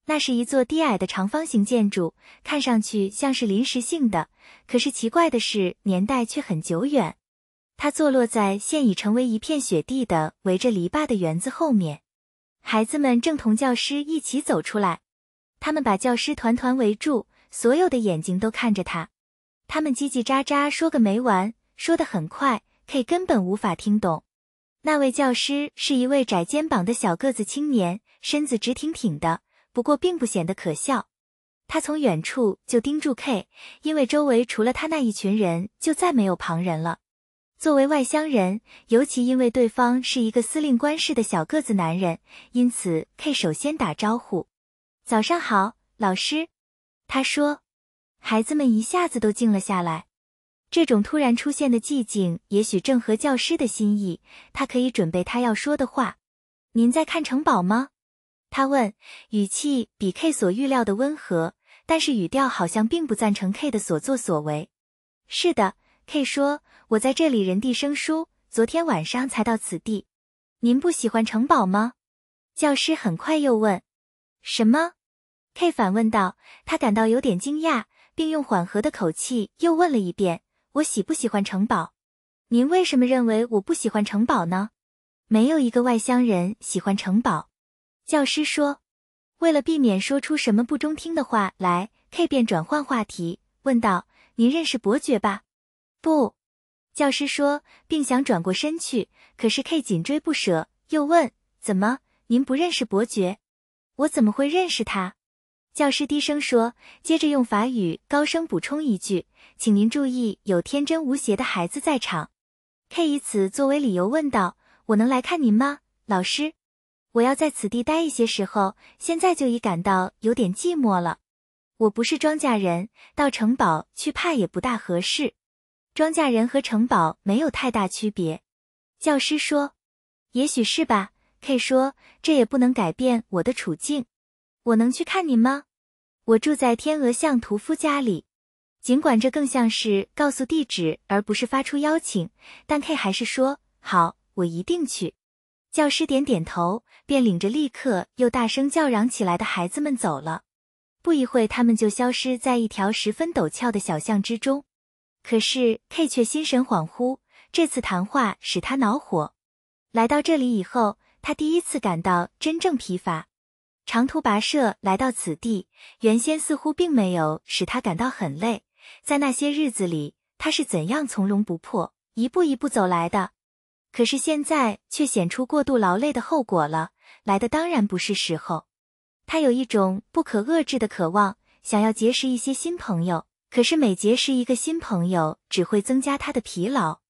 那是一座低矮的长方形建筑，看上去像是临时性的。可是奇怪的是，年代却很久远。它坐落在现已成为一片雪地的围着篱笆的园子后面。孩子们正同教师一起走出来，他们把教师团团围住，所有的眼睛都看着他。他们叽叽喳喳说个没完，说得很快，K 根本无法听懂。那位教师是一位窄肩膀的小个子青年，身子直挺挺的。不过并不显得可笑，他从远处就盯住 K，因为周围除了他那一群人，就再没有旁人了。作为外乡人，尤其因为对方是一个司令官式的小个子男人，因此 K 首先打招呼：“早上好，老师。”他说，孩子们一下子都静了下来。这种突然出现的寂静，也许正合教师的心意，他可以准备他要说的话。“您在看城堡吗？”他问，语气比 K 所预料的温和，但是语调好像并不赞成 K 的所作所为。是的，K 说：“我在这里人地生疏，昨天晚上才到此地。”您不喜欢城堡吗？教师很快又问。什么？K 反问道。他感到有点惊讶，并用缓和的口气又问了一遍：“我喜不喜欢城堡？”您为什么认为我不喜欢城堡呢？没有一个外乡人喜欢城堡。教师说，为了避免说出什么不中听的话来，K 便转换话题，问道：“您认识伯爵吧？”“不。”教师说，并想转过身去，可是 K 紧追不舍，又问：“怎么？您不认识伯爵？我怎么会认识他？”教师低声说，接着用法语高声补充一句：“请您注意，有天真无邪的孩子在场。”K 以此作为理由问道：“我能来看您吗，老师？”我要在此地待一些时候，现在就已感到有点寂寞了。我不是庄稼人，到城堡去怕也不大合适。庄稼人和城堡没有太大区别，教师说。也许是吧。K 说，这也不能改变我的处境。我能去看您吗？我住在天鹅巷屠夫家里，尽管这更像是告诉地址而不是发出邀请，但 K 还是说好，我一定去。教师点点头，便领着立刻又大声叫嚷起来的孩子们走了。不一会他们就消失在一条十分陡峭的小巷之中。可是 K 却心神恍惚，这次谈话使他恼火。来到这里以后，他第一次感到真正疲乏。长途跋涉来到此地，原先似乎并没有使他感到很累。在那些日子里，他是怎样从容不迫，一步一步走来的？可是现在却显出过度劳累的后果了。来的当然不是时候。他有一种不可遏制的渴望，想要结识一些新朋友。可是每结识一个新朋友，只会增加他的疲劳。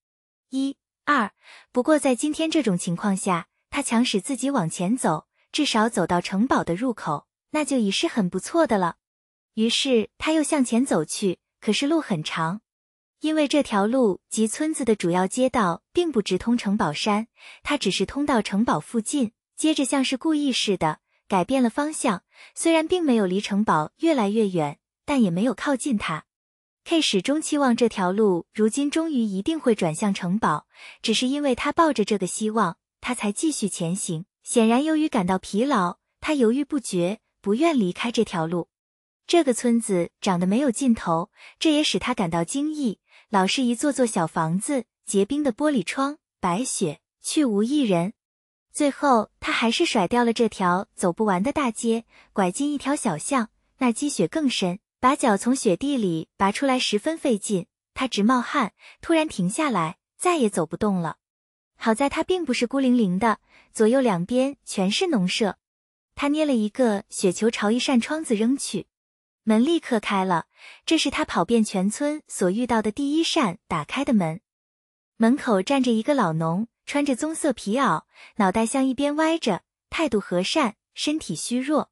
一、二。不过在今天这种情况下，他强使自己往前走，至少走到城堡的入口，那就已是很不错的了。于是他又向前走去。可是路很长。因为这条路及村子的主要街道并不直通城堡山，它只是通到城堡附近，接着像是故意似的改变了方向。虽然并没有离城堡越来越远，但也没有靠近它。K 始终期望这条路如今终于一定会转向城堡，只是因为他抱着这个希望，他才继续前行。显然，由于感到疲劳，他犹豫不决，不愿离开这条路。这个村子长得没有尽头，这也使他感到惊异。老是一座座小房子，结冰的玻璃窗，白雪，去无一人。最后，他还是甩掉了这条走不完的大街，拐进一条小巷，那积雪更深，把脚从雪地里拔出来十分费劲。他直冒汗，突然停下来，再也走不动了。好在他并不是孤零零的，左右两边全是农舍。他捏了一个雪球，朝一扇窗子扔去。门立刻开了，这是他跑遍全村所遇到的第一扇打开的门。门口站着一个老农，穿着棕色皮袄，脑袋向一边歪着，态度和善，身体虚弱。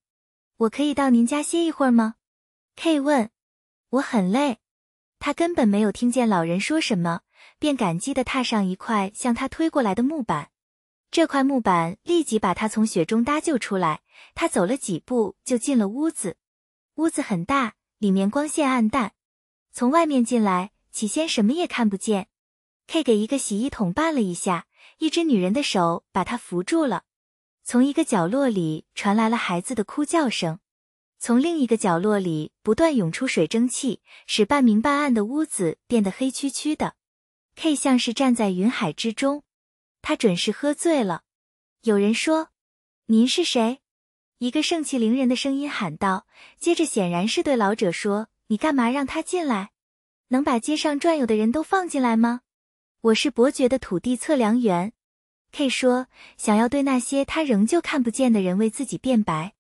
我可以到您家歇一会儿吗？K 问。我很累。他根本没有听见老人说什么，便感激的踏上一块向他推过来的木板。这块木板立即把他从雪中搭救出来。他走了几步就进了屋子。屋子很大，里面光线暗淡。从外面进来，起先什么也看不见。K 给一个洗衣桶绊了一下，一只女人的手把他扶住了。从一个角落里传来了孩子的哭叫声，从另一个角落里不断涌出水蒸气，使半明半暗的屋子变得黑黢黢的。K 像是站在云海之中，他准是喝醉了。有人说：“您是谁？”一个盛气凌人的声音喊道，接着显然是对老者说：“你干嘛让他进来？能把街上转悠的人都放进来吗？”“我是伯爵的土地测量员。”K 说，“想要对那些他仍旧看不见的人为自己辩白。”“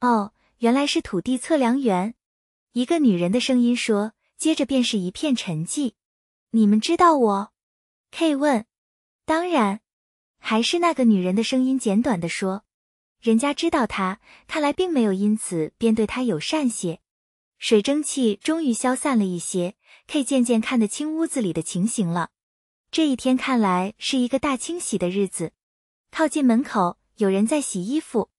哦，原来是土地测量员。”一个女人的声音说，接着便是一片沉寂。“你们知道我？”K 问。“当然。”还是那个女人的声音简短的说。人家知道他，看来并没有因此便对他友善些。水蒸气终于消散了一些，K 渐渐看得清屋子里的情形了。这一天看来是一个大清洗的日子。靠近门口，有人在洗衣服。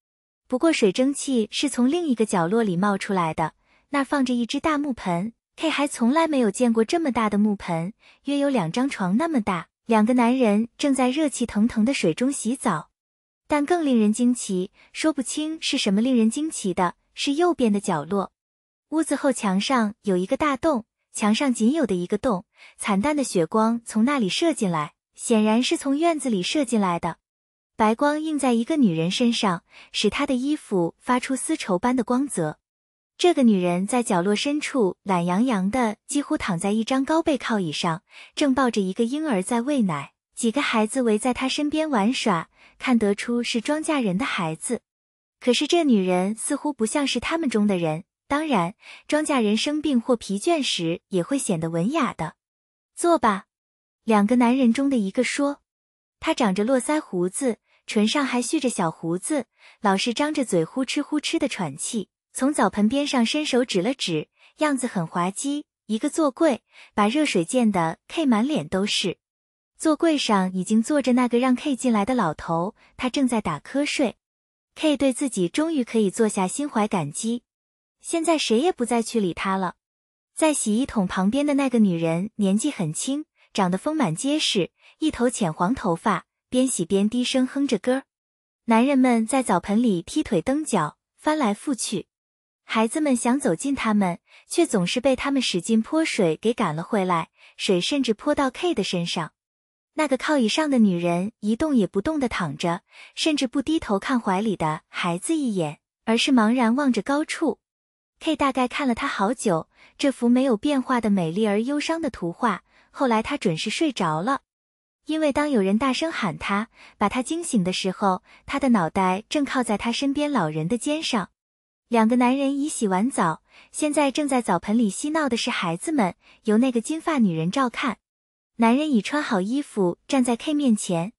不过水蒸气是从另一个角落里冒出来的，那儿放着一只大木盆。K 还从来没有见过这么大的木盆，约有两张床那么大。两个男人正在热气腾腾的水中洗澡。但更令人惊奇，说不清是什么令人惊奇的，是右边的角落，屋子后墙上有一个大洞，墙上仅有的一个洞，惨淡的血光从那里射进来，显然是从院子里射进来的，白光映在一个女人身上，使她的衣服发出丝绸般的光泽。这个女人在角落深处懒洋洋的，几乎躺在一张高背靠椅上，正抱着一个婴儿在喂奶。几个孩子围在他身边玩耍，看得出是庄稼人的孩子。可是这女人似乎不像是他们中的人。当然，庄稼人生病或疲倦时也会显得文雅的。坐吧。两个男人中的一个说，他长着络腮胡子，唇上还蓄着小胡子，老是张着嘴呼哧呼哧的喘气。从澡盆边上伸手指了指，样子很滑稽。一个坐柜，把热水溅的 K 满脸都是。坐柜上已经坐着那个让 K 进来的老头，他正在打瞌睡。K 对自己终于可以坐下心怀感激。现在谁也不再去理他了。在洗衣桶旁边的那个女人年纪很轻，长得丰满结实，一头浅黄头发，边洗边低声哼着歌儿。男人们在澡盆里踢腿蹬脚，翻来覆去。孩子们想走近他们，却总是被他们使劲泼水给赶了回来，水甚至泼到 K 的身上。那个靠椅上的女人一动也不动地躺着，甚至不低头看怀里的孩子一眼，而是茫然望着高处。K 大概看了她好久，这幅没有变化的美丽而忧伤的图画。后来她准时睡着了，因为当有人大声喊她把她惊醒的时候，她的脑袋正靠在她身边老人的肩上。两个男人已洗完澡，现在正在澡盆里嬉闹的是孩子们，由那个金发女人照看。男人已穿好衣服，站在 K 面前。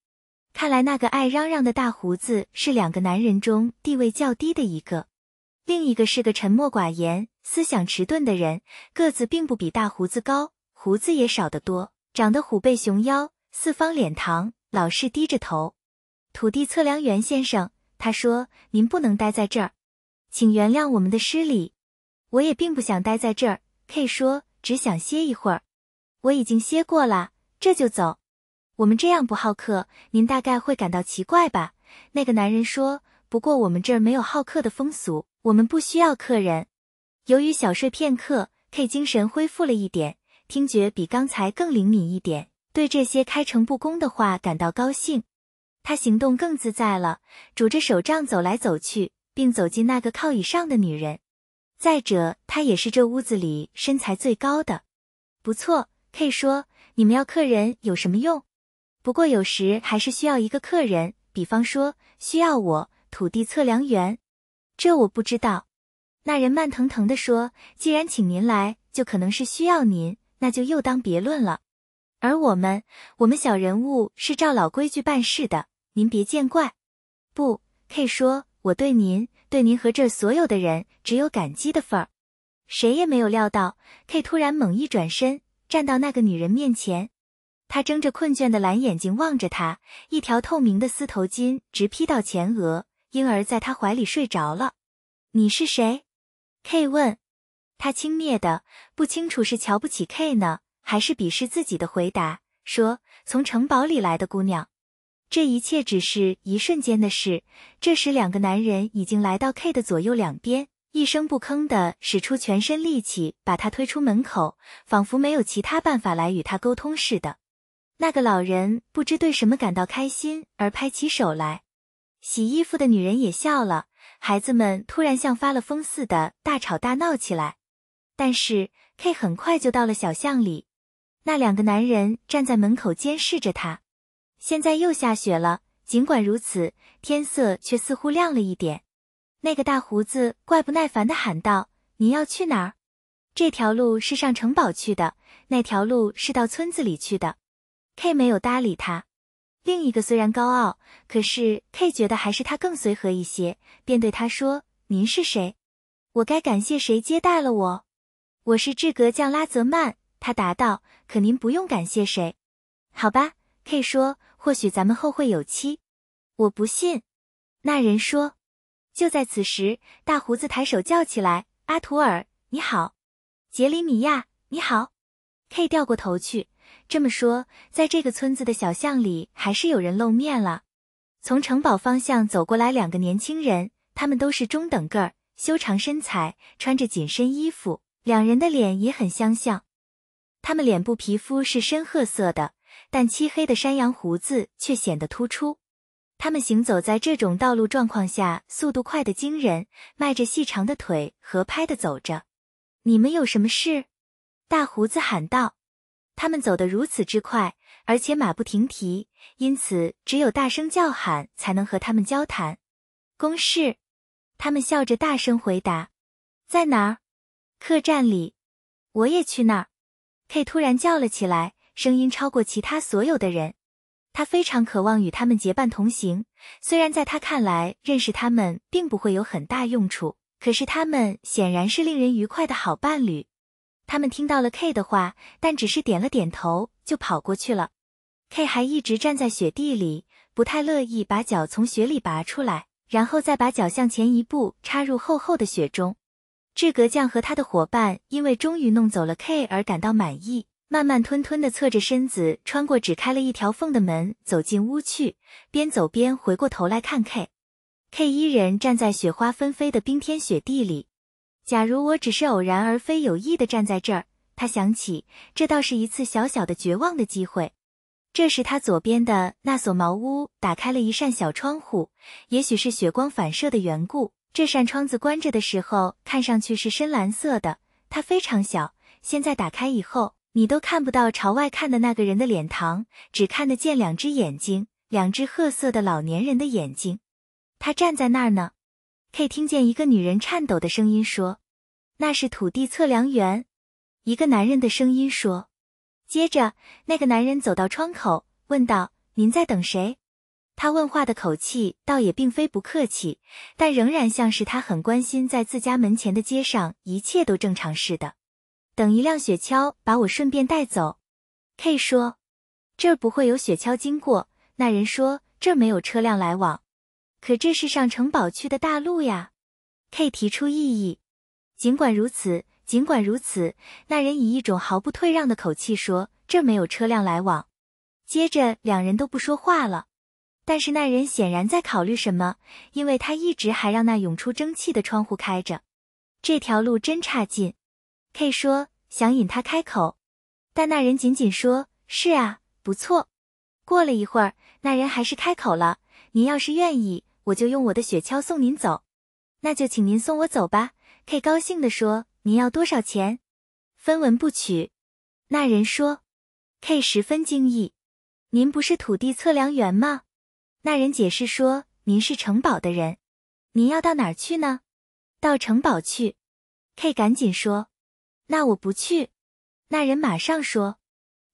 看来那个爱嚷嚷的大胡子是两个男人中地位较低的一个，另一个是个沉默寡言、思想迟钝的人，个子并不比大胡子高，胡子也少得多，长得虎背熊腰、四方脸膛，老是低着头。土地测量员先生，他说：“您不能待在这儿，请原谅我们的失礼。我也并不想待在这儿。”K 说：“只想歇一会儿，我已经歇过啦。”这就走，我们这样不好客，您大概会感到奇怪吧？那个男人说。不过我们这儿没有好客的风俗，我们不需要客人。由于小睡片刻，K 精神恢复了一点，听觉比刚才更灵敏一点，对这些开诚布公的话感到高兴。他行动更自在了，拄着手杖走来走去，并走进那个靠椅上的女人。再者，她也是这屋子里身材最高的。不错，K 说。你们要客人有什么用？不过有时还是需要一个客人，比方说需要我土地测量员，这我不知道。那人慢腾腾地说：“既然请您来，就可能是需要您，那就又当别论了。而我们，我们小人物是照老规矩办事的，您别见怪。”不，K 说：“我对您，对您和这所有的人，只有感激的份儿。谁也没有料到，K 突然猛一转身。”站到那个女人面前，她睁着困倦的蓝眼睛望着他，一条透明的丝头巾直披到前额，婴儿在她怀里睡着了。你是谁？K 问。他轻蔑的不清楚是瞧不起 K 呢，还是鄙视自己的回答，说从城堡里来的姑娘。这一切只是一瞬间的事。这时，两个男人已经来到 K 的左右两边。一声不吭地使出全身力气把他推出门口，仿佛没有其他办法来与他沟通似的。那个老人不知对什么感到开心而拍起手来，洗衣服的女人也笑了，孩子们突然像发了疯似的大吵大闹起来。但是 K 很快就到了小巷里，那两个男人站在门口监视着他。现在又下雪了，尽管如此，天色却似乎亮了一点。那个大胡子怪不耐烦的喊道：“您要去哪儿？这条路是上城堡去的，那条路是到村子里去的。”K 没有搭理他。另一个虽然高傲，可是 K 觉得还是他更随和一些，便对他说：“您是谁？我该感谢谁接待了我？”“我是智格将拉泽曼。”他答道。“可您不用感谢谁。”“好吧。”K 说。“或许咱们后会有期。”“我不信。”那人说。就在此时，大胡子抬手叫起来：“阿图尔，你好；杰里米亚，你好。” K 掉过头去，这么说，在这个村子的小巷里，还是有人露面了。从城堡方向走过来两个年轻人，他们都是中等个儿，修长身材，穿着紧身衣服。两人的脸也很相像，他们脸部皮肤是深褐色的，但漆黑的山羊胡子却显得突出。他们行走在这种道路状况下，速度快得惊人，迈着细长的腿，合拍的走着。你们有什么事？大胡子喊道。他们走得如此之快，而且马不停蹄，因此只有大声叫喊才能和他们交谈。公事。他们笑着大声回答。在哪儿？客栈里。我也去那儿。K 突然叫了起来，声音超过其他所有的人。他非常渴望与他们结伴同行，虽然在他看来认识他们并不会有很大用处，可是他们显然是令人愉快的好伴侣。他们听到了 K 的话，但只是点了点头就跑过去了。K 还一直站在雪地里，不太乐意把脚从雪里拔出来，然后再把脚向前一步插入厚厚的雪中。智格将和他的伙伴因为终于弄走了 K 而感到满意。慢慢吞吞地侧着身子穿过只开了一条缝的门，走进屋去。边走边回过头来看 K，K 一人站在雪花纷飞的冰天雪地里。假如我只是偶然而非有意的站在这儿，他想起这倒是一次小小的绝望的机会。这时，他左边的那所茅屋打开了一扇小窗户。也许是雪光反射的缘故，这扇窗子关着的时候看上去是深蓝色的。它非常小，现在打开以后。你都看不到朝外看的那个人的脸庞，只看得见两只眼睛，两只褐色的老年人的眼睛。他站在那儿呢。K 听见一个女人颤抖的声音说：“那是土地测量员。”一个男人的声音说。接着，那个男人走到窗口，问道：“您在等谁？”他问话的口气倒也并非不客气，但仍然像是他很关心在自家门前的街上一切都正常似的。等一辆雪橇把我顺便带走，K 说：“这儿不会有雪橇经过。”那人说：“这儿没有车辆来往。”可这是上城堡去的大路呀，K 提出异议。尽管如此，尽管如此，那人以一种毫不退让的口气说：“这儿没有车辆来往。”接着，两人都不说话了。但是那人显然在考虑什么，因为他一直还让那涌出蒸汽的窗户开着。这条路真差劲。K 说想引他开口，但那人仅仅说：“是啊，不错。”过了一会儿，那人还是开口了：“您要是愿意，我就用我的雪橇送您走。”“那就请您送我走吧。”K 高兴地说：“您要多少钱？”“分文不取。”那人说。K 十分惊异：“您不是土地测量员吗？”那人解释说：“您是城堡的人，您要到哪儿去呢？”“到城堡去。”K 赶紧说。那我不去。那人马上说：“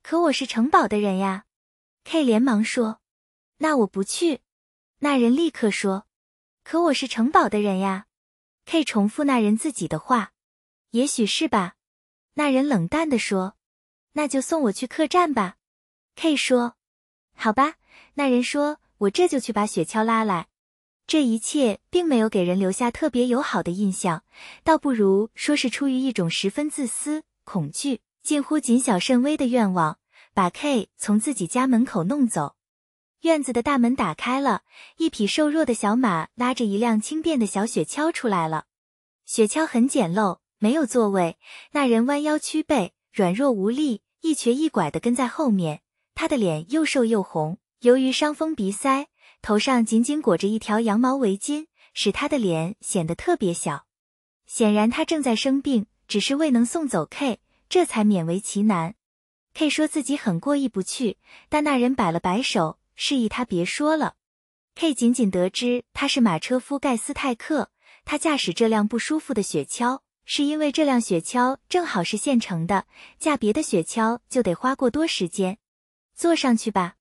可我是城堡的人呀。”K 连忙说：“那我不去。”那人立刻说：“可我是城堡的人呀。”K 重复那人自己的话：“也许是吧。”那人冷淡的说：“那就送我去客栈吧。”K 说：“好吧。”那人说：“我这就去把雪橇拉来。”这一切并没有给人留下特别友好的印象，倒不如说是出于一种十分自私、恐惧、近乎谨小慎微的愿望，把 K 从自己家门口弄走。院子的大门打开了，一匹瘦弱的小马拉着一辆轻便的小雪橇出来了。雪橇很简陋，没有座位。那人弯腰屈背，软弱无力，一瘸一拐的跟在后面。他的脸又瘦又红，由于伤风鼻塞。头上紧紧裹着一条羊毛围巾，使他的脸显得特别小。显然他正在生病，只是未能送走 K，这才勉为其难。K 说自己很过意不去，但那人摆了摆手，示意他别说了。K 仅仅得知他是马车夫盖斯泰克，他驾驶这辆不舒服的雪橇，是因为这辆雪橇正好是现成的，驾别的雪橇就得花过多时间。坐上去吧。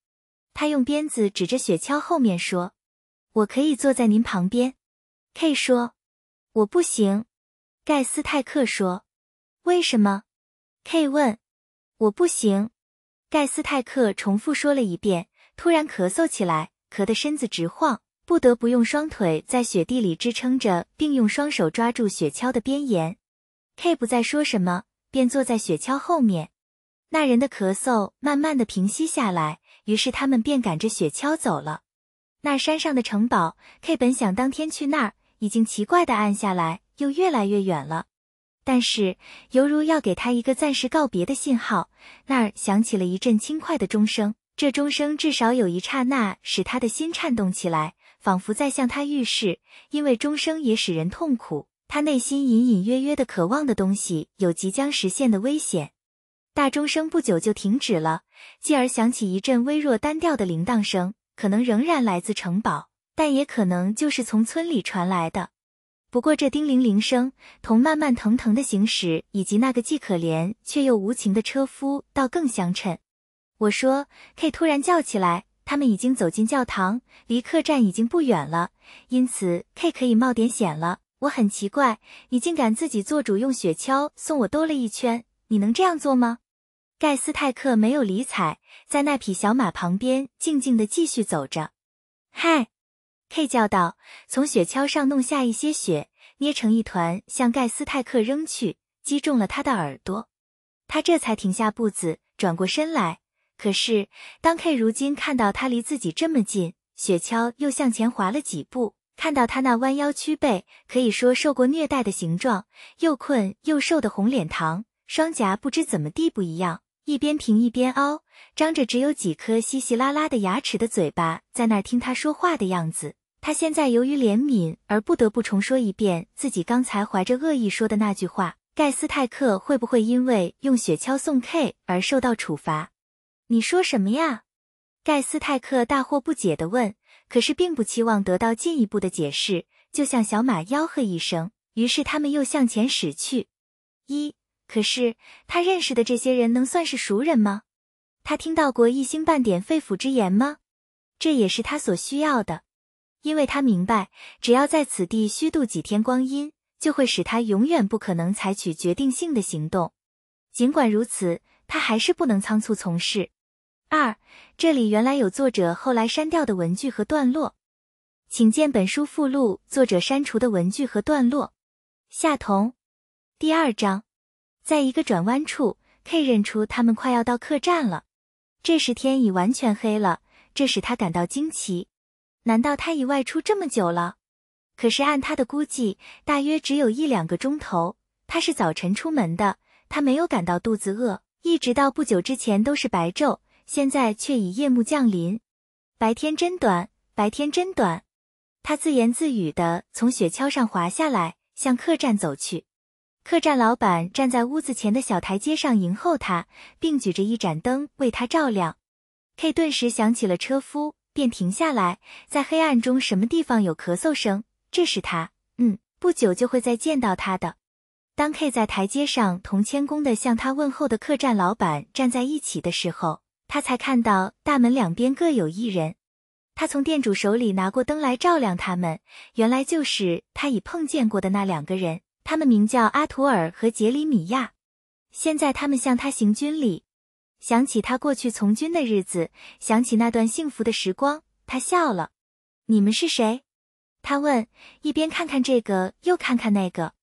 他用鞭子指着雪橇后面说：“我可以坐在您旁边。”K 说：“我不行。”盖斯泰克说：“为什么？”K 问：“我不行。”盖斯泰克重复说了一遍，突然咳嗽起来，咳得身子直晃，不得不用双腿在雪地里支撑着，并用双手抓住雪橇的边沿。K 不再说什么，便坐在雪橇后面。那人的咳嗽慢慢的平息下来。于是他们便赶着雪橇走了。那山上的城堡，K 本想当天去那儿，已经奇怪的暗下来，又越来越远了。但是，犹如要给他一个暂时告别的信号，那儿响起了一阵轻快的钟声。这钟声至少有一刹那使他的心颤动起来，仿佛在向他预示，因为钟声也使人痛苦。他内心隐隐约约的渴望的东西有即将实现的危险。大钟声不久就停止了，继而响起一阵微弱单调的铃铛声，可能仍然来自城堡，但也可能就是从村里传来的。不过这叮铃铃声同慢慢腾腾的行驶以及那个既可怜却又无情的车夫倒更相称。我说：“K 突然叫起来，他们已经走进教堂，离客栈已经不远了，因此 K 可以冒点险了。”我很奇怪，你竟敢自己做主用雪橇送我兜了一圈，你能这样做吗？盖斯泰克没有理睬，在那匹小马旁边静静的继续走着。嗨，K 叫道，从雪橇上弄下一些雪，捏成一团，向盖斯泰克扔去，击中了他的耳朵。他这才停下步子，转过身来。可是，当 K 如今看到他离自己这么近，雪橇又向前滑了几步，看到他那弯腰曲背，可以说受过虐待的形状，又困又瘦的红脸膛，双颊不知怎么地不一样。一边平一边凹，张着只有几颗稀稀拉拉的牙齿的嘴巴，在那儿听他说话的样子。他现在由于怜悯而不得不重说一遍自己刚才怀着恶意说的那句话：“盖斯泰克会不会因为用雪橇送 K 而受到处罚？”你说什么呀？盖斯泰克大惑不解的问，可是并不期望得到进一步的解释，就向小马吆喝一声。于是他们又向前驶去。一。可是他认识的这些人能算是熟人吗？他听到过一星半点肺腑之言吗？这也是他所需要的，因为他明白，只要在此地虚度几天光阴，就会使他永远不可能采取决定性的行动。尽管如此，他还是不能仓促从事。二，这里原来有作者后来删掉的文句和段落，请见本书附录：作者删除的文句和段落。夏彤第二章。在一个转弯处，K 认出他们快要到客栈了。这时天已完全黑了，这使他感到惊奇。难道他已外出这么久了？可是按他的估计，大约只有一两个钟头。他是早晨出门的，他没有感到肚子饿，一直到不久之前都是白昼，现在却已夜幕降临。白天真短，白天真短。他自言自语的从雪橇上滑下来，向客栈走去。客栈老板站在屋子前的小台阶上迎候他，并举着一盏灯为他照亮。K 顿时想起了车夫，便停下来，在黑暗中什么地方有咳嗽声，这是他。嗯，不久就会再见到他的。当 K 在台阶上同谦恭地向他问候的客栈老板站在一起的时候，他才看到大门两边各有一人。他从店主手里拿过灯来照亮他们，原来就是他已碰见过的那两个人。他们名叫阿图尔和杰里米亚，现在他们向他行军礼。想起他过去从军的日子，想起那段幸福的时光，他笑了。你们是谁？他问，一边看看这个，又看看那个。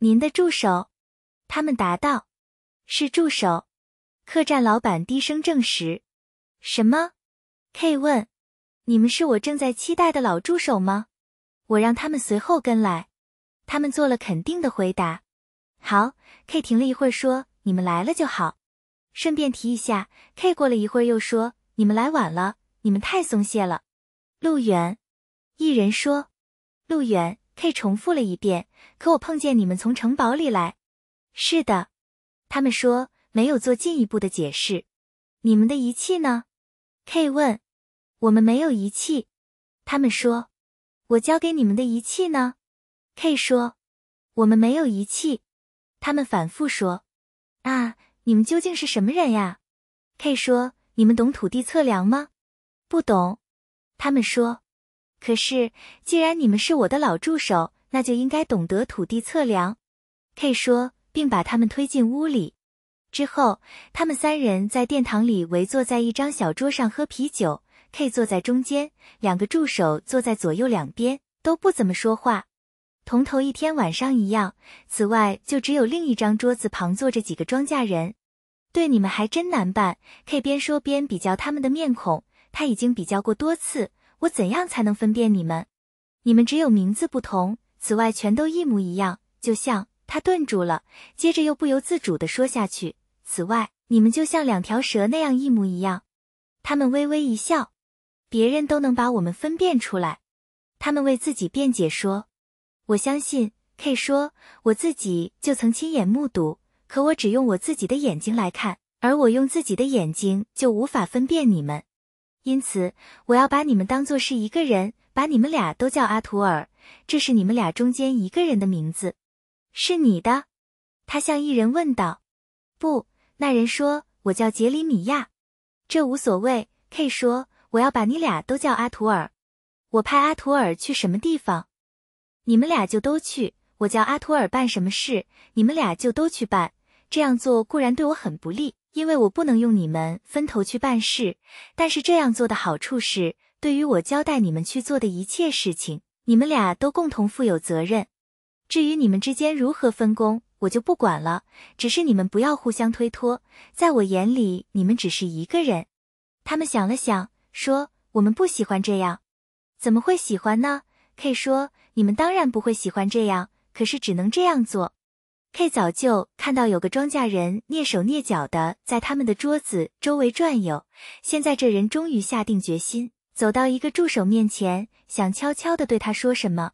您的助手，他们答道，是助手。客栈老板低声证实。什么？K 问，你们是我正在期待的老助手吗？我让他们随后跟来。他们做了肯定的回答。好，K 停了一会儿说：“你们来了就好。”顺便提一下，K 过了一会儿又说：“你们来晚了，你们太松懈了。”路远一人说：“路远。”K 重复了一遍：“可我碰见你们从城堡里来。”是的，他们说，没有做进一步的解释。你们的仪器呢？K 问：“我们没有仪器。”他们说：“我交给你们的仪器呢？” K 说：“我们没有仪器。”他们反复说：“啊，你们究竟是什么人呀？”K 说：“你们懂土地测量吗？”“不懂。”他们说。“可是，既然你们是我的老助手，那就应该懂得土地测量。”K 说，并把他们推进屋里。之后，他们三人在殿堂里围坐在一张小桌上喝啤酒。K 坐在中间，两个助手坐在左右两边，都不怎么说话。同头一天晚上一样，此外就只有另一张桌子旁坐着几个庄稼人，对你们还真难办。K 边说边比较他们的面孔，他已经比较过多次。我怎样才能分辨你们？你们只有名字不同，此外全都一模一样。就像他顿住了，接着又不由自主地说下去。此外，你们就像两条蛇那样一模一样。他们微微一笑，别人都能把我们分辨出来。他们为自己辩解说。我相信，K 说，我自己就曾亲眼目睹。可我只用我自己的眼睛来看，而我用自己的眼睛就无法分辨你们。因此，我要把你们当做是一个人，把你们俩都叫阿图尔。这是你们俩中间一个人的名字，是你的？他向一人问道。不，那人说，我叫杰里米亚。这无所谓，K 说，我要把你俩都叫阿图尔。我派阿图尔去什么地方？你们俩就都去，我叫阿图尔办什么事，你们俩就都去办。这样做固然对我很不利，因为我不能用你们分头去办事。但是这样做的好处是，对于我交代你们去做的一切事情，你们俩都共同负有责任。至于你们之间如何分工，我就不管了，只是你们不要互相推脱。在我眼里，你们只是一个人。他们想了想，说：“我们不喜欢这样，怎么会喜欢呢？”K 说。你们当然不会喜欢这样，可是只能这样做。K 早就看到有个庄稼人蹑手蹑脚的在他们的桌子周围转悠，现在这人终于下定决心，走到一个助手面前，想悄悄的对他说什么。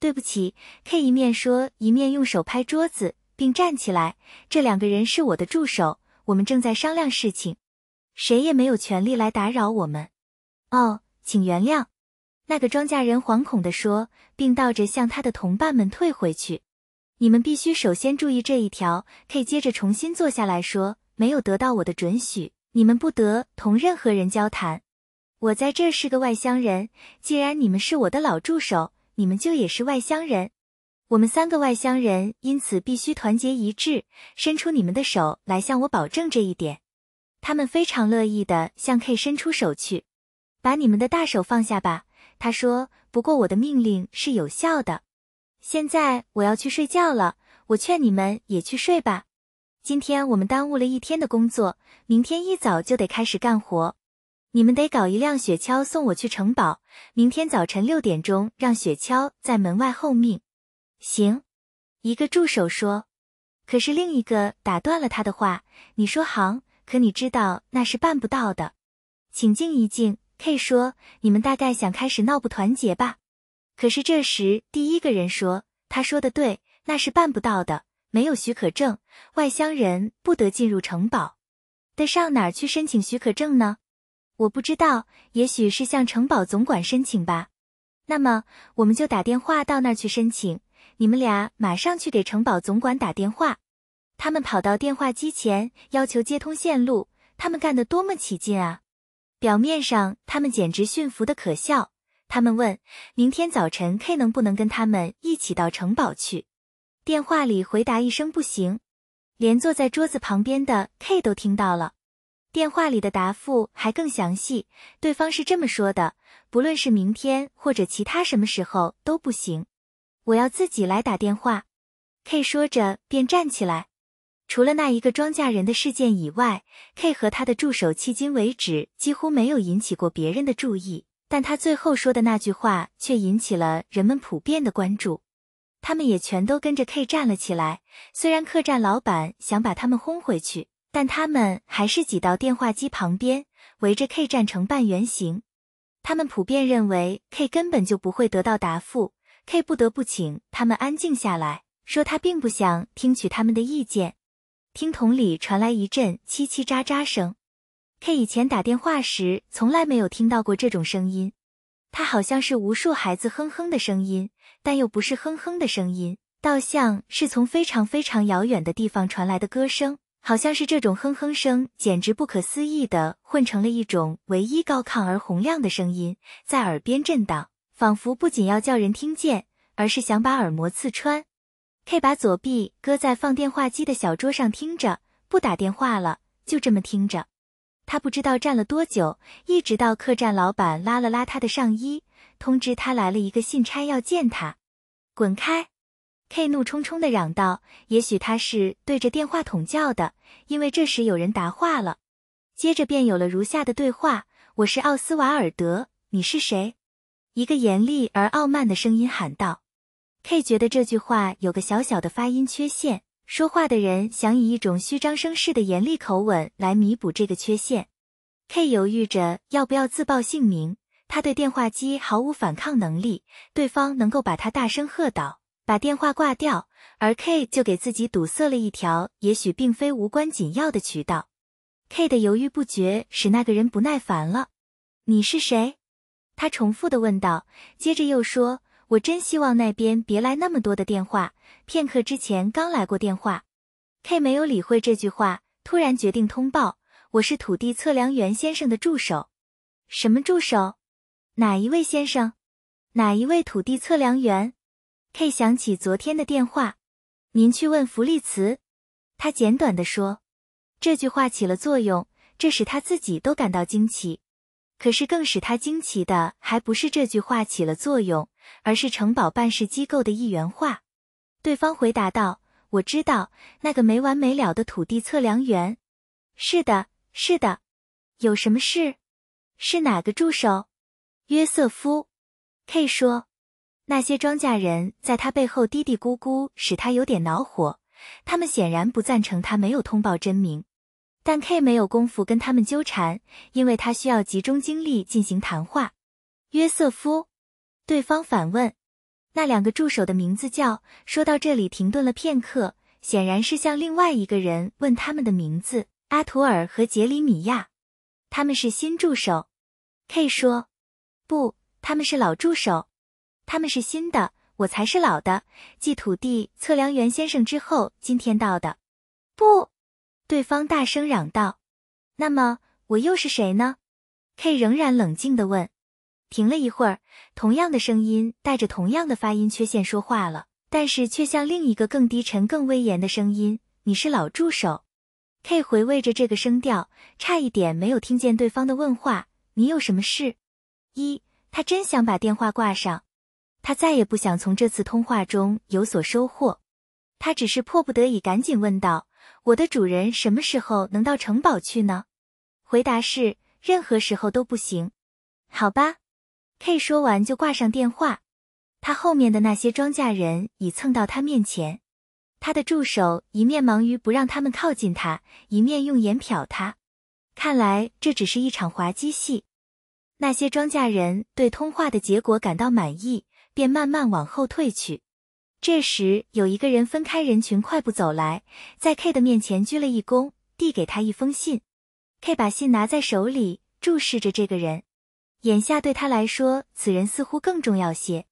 对不起，K 一面说一面用手拍桌子，并站起来。这两个人是我的助手，我们正在商量事情，谁也没有权利来打扰我们。哦，请原谅，那个庄稼人惶恐地说。并倒着向他的同伴们退回去。你们必须首先注意这一条。K 接着重新坐下来说：“没有得到我的准许，你们不得同任何人交谈。我在这是个外乡人。既然你们是我的老助手，你们就也是外乡人。我们三个外乡人因此必须团结一致。伸出你们的手来向我保证这一点。”他们非常乐意地向 K 伸出手去。把你们的大手放下吧，他说。不过我的命令是有效的，现在我要去睡觉了。我劝你们也去睡吧。今天我们耽误了一天的工作，明天一早就得开始干活。你们得搞一辆雪橇送我去城堡，明天早晨六点钟让雪橇在门外候命。行，一个助手说，可是另一个打断了他的话。你说行，可你知道那是办不到的。请静一静。K 说：“你们大概想开始闹不团结吧？”可是这时第一个人说：“他说的对，那是办不到的。没有许可证，外乡人不得进入城堡。得上哪儿去申请许可证呢？我不知道，也许是向城堡总管申请吧。那么我们就打电话到那儿去申请。你们俩马上去给城堡总管打电话。”他们跑到电话机前，要求接通线路。他们干得多么起劲啊！表面上，他们简直驯服的可笑。他们问：“明天早晨，K 能不能跟他们一起到城堡去？”电话里回答一声“不行”，连坐在桌子旁边的 K 都听到了。电话里的答复还更详细，对方是这么说的：“不论是明天或者其他什么时候都不行。”我要自己来打电话。K 说着便站起来。除了那一个庄稼人的事件以外，K 和他的助手迄今为止几乎没有引起过别人的注意。但他最后说的那句话却引起了人们普遍的关注。他们也全都跟着 K 站了起来。虽然客栈老板想把他们轰回去，但他们还是挤到电话机旁边，围着 K 站成半圆形。他们普遍认为 K 根本就不会得到答复。K 不得不请他们安静下来，说他并不想听取他们的意见。听筒里传来一阵叽叽喳喳声，K 以前打电话时从来没有听到过这种声音，它好像是无数孩子哼哼的声音，但又不是哼哼的声音，倒像是从非常非常遥远的地方传来的歌声，好像是这种哼哼声，简直不可思议的混成了一种唯一高亢而洪亮的声音，在耳边震荡，仿佛不仅要叫人听见，而是想把耳膜刺穿。K 把左臂搁在放电话机的小桌上，听着，不打电话了，就这么听着。他不知道站了多久，一直到客栈老板拉了拉他的上衣，通知他来了一个信差要见他。滚开！K 怒冲冲地嚷道。也许他是对着电话筒叫的，因为这时有人答话了。接着便有了如下的对话：我是奥斯瓦尔德，你是谁？一个严厉而傲慢的声音喊道。K 觉得这句话有个小小的发音缺陷，说话的人想以一种虚张声势的严厉口吻来弥补这个缺陷。K 犹豫着要不要自报姓名，他对电话机毫无反抗能力，对方能够把他大声喝倒，把电话挂掉，而 K 就给自己堵塞了一条也许并非无关紧要的渠道。K 的犹豫不决使那个人不耐烦了，“你是谁？”他重复的问道，接着又说。我真希望那边别来那么多的电话。片刻之前刚来过电话，K 没有理会这句话，突然决定通报：“我是土地测量员先生的助手。”“什么助手？哪一位先生？哪一位土地测量员？”K 想起昨天的电话。“您去问弗利茨。”他简短地说。这句话起了作用，这使他自己都感到惊奇。可是，更使他惊奇的，还不是这句话起了作用，而是城堡办事机构的一员话。对方回答道：“我知道那个没完没了的土地测量员。”“是的，是的。”“有什么事？”“是哪个助手？”约瑟夫 ·K 说：“那些庄稼人在他背后嘀嘀咕咕，使他有点恼火。他们显然不赞成他没有通报真名。”但 K 没有功夫跟他们纠缠，因为他需要集中精力进行谈话。约瑟夫，对方反问：“那两个助手的名字叫……”说到这里停顿了片刻，显然是向另外一个人问他们的名字。阿图尔和杰里米亚，他们是新助手。K 说：“不，他们是老助手，他们是新的，我才是老的。继土地测量员先生之后，今天到的。”不。对方大声嚷道：“那么我又是谁呢？”K 仍然冷静的问。停了一会儿，同样的声音带着同样的发音缺陷说话了，但是却像另一个更低沉、更威严的声音：“你是老助手。”K 回味着这个声调，差一点没有听见对方的问话：“你有什么事？”一，他真想把电话挂上。他再也不想从这次通话中有所收获。他只是迫不得已，赶紧问道。我的主人什么时候能到城堡去呢？回答是任何时候都不行。好吧，K 说完就挂上电话。他后面的那些庄稼人已蹭到他面前，他的助手一面忙于不让他们靠近他，一面用眼瞟他。看来这只是一场滑稽戏。那些庄稼人对通话的结果感到满意，便慢慢往后退去。这时，有一个人分开人群，快步走来，在 K 的面前鞠了一躬，递给他一封信。K 把信拿在手里，注视着这个人。眼下对他来说，此人似乎更重要些。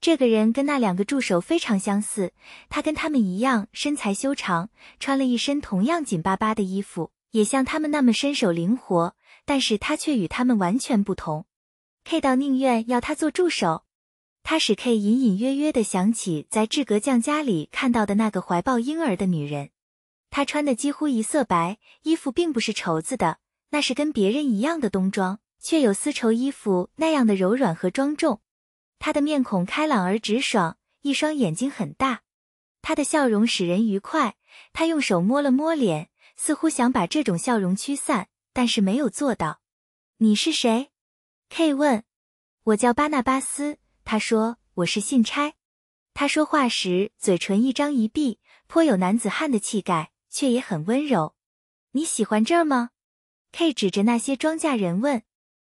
这个人跟那两个助手非常相似，他跟他们一样身材修长，穿了一身同样紧巴巴的衣服，也像他们那么身手灵活。但是他却与他们完全不同。K 倒宁愿要他做助手。他使 K 隐隐约约地想起在智格酱家里看到的那个怀抱婴儿的女人，她穿的几乎一色白衣服，并不是绸子的，那是跟别人一样的冬装，却有丝绸衣服那样的柔软和庄重。她的面孔开朗而直爽，一双眼睛很大，她的笑容使人愉快。他用手摸了摸脸，似乎想把这种笑容驱散，但是没有做到。你是谁？K 问。我叫巴纳巴斯。他说：“我是信差。”他说话时嘴唇一张一闭，颇有男子汉的气概，却也很温柔。你喜欢这儿吗？K 指着那些庄稼人问。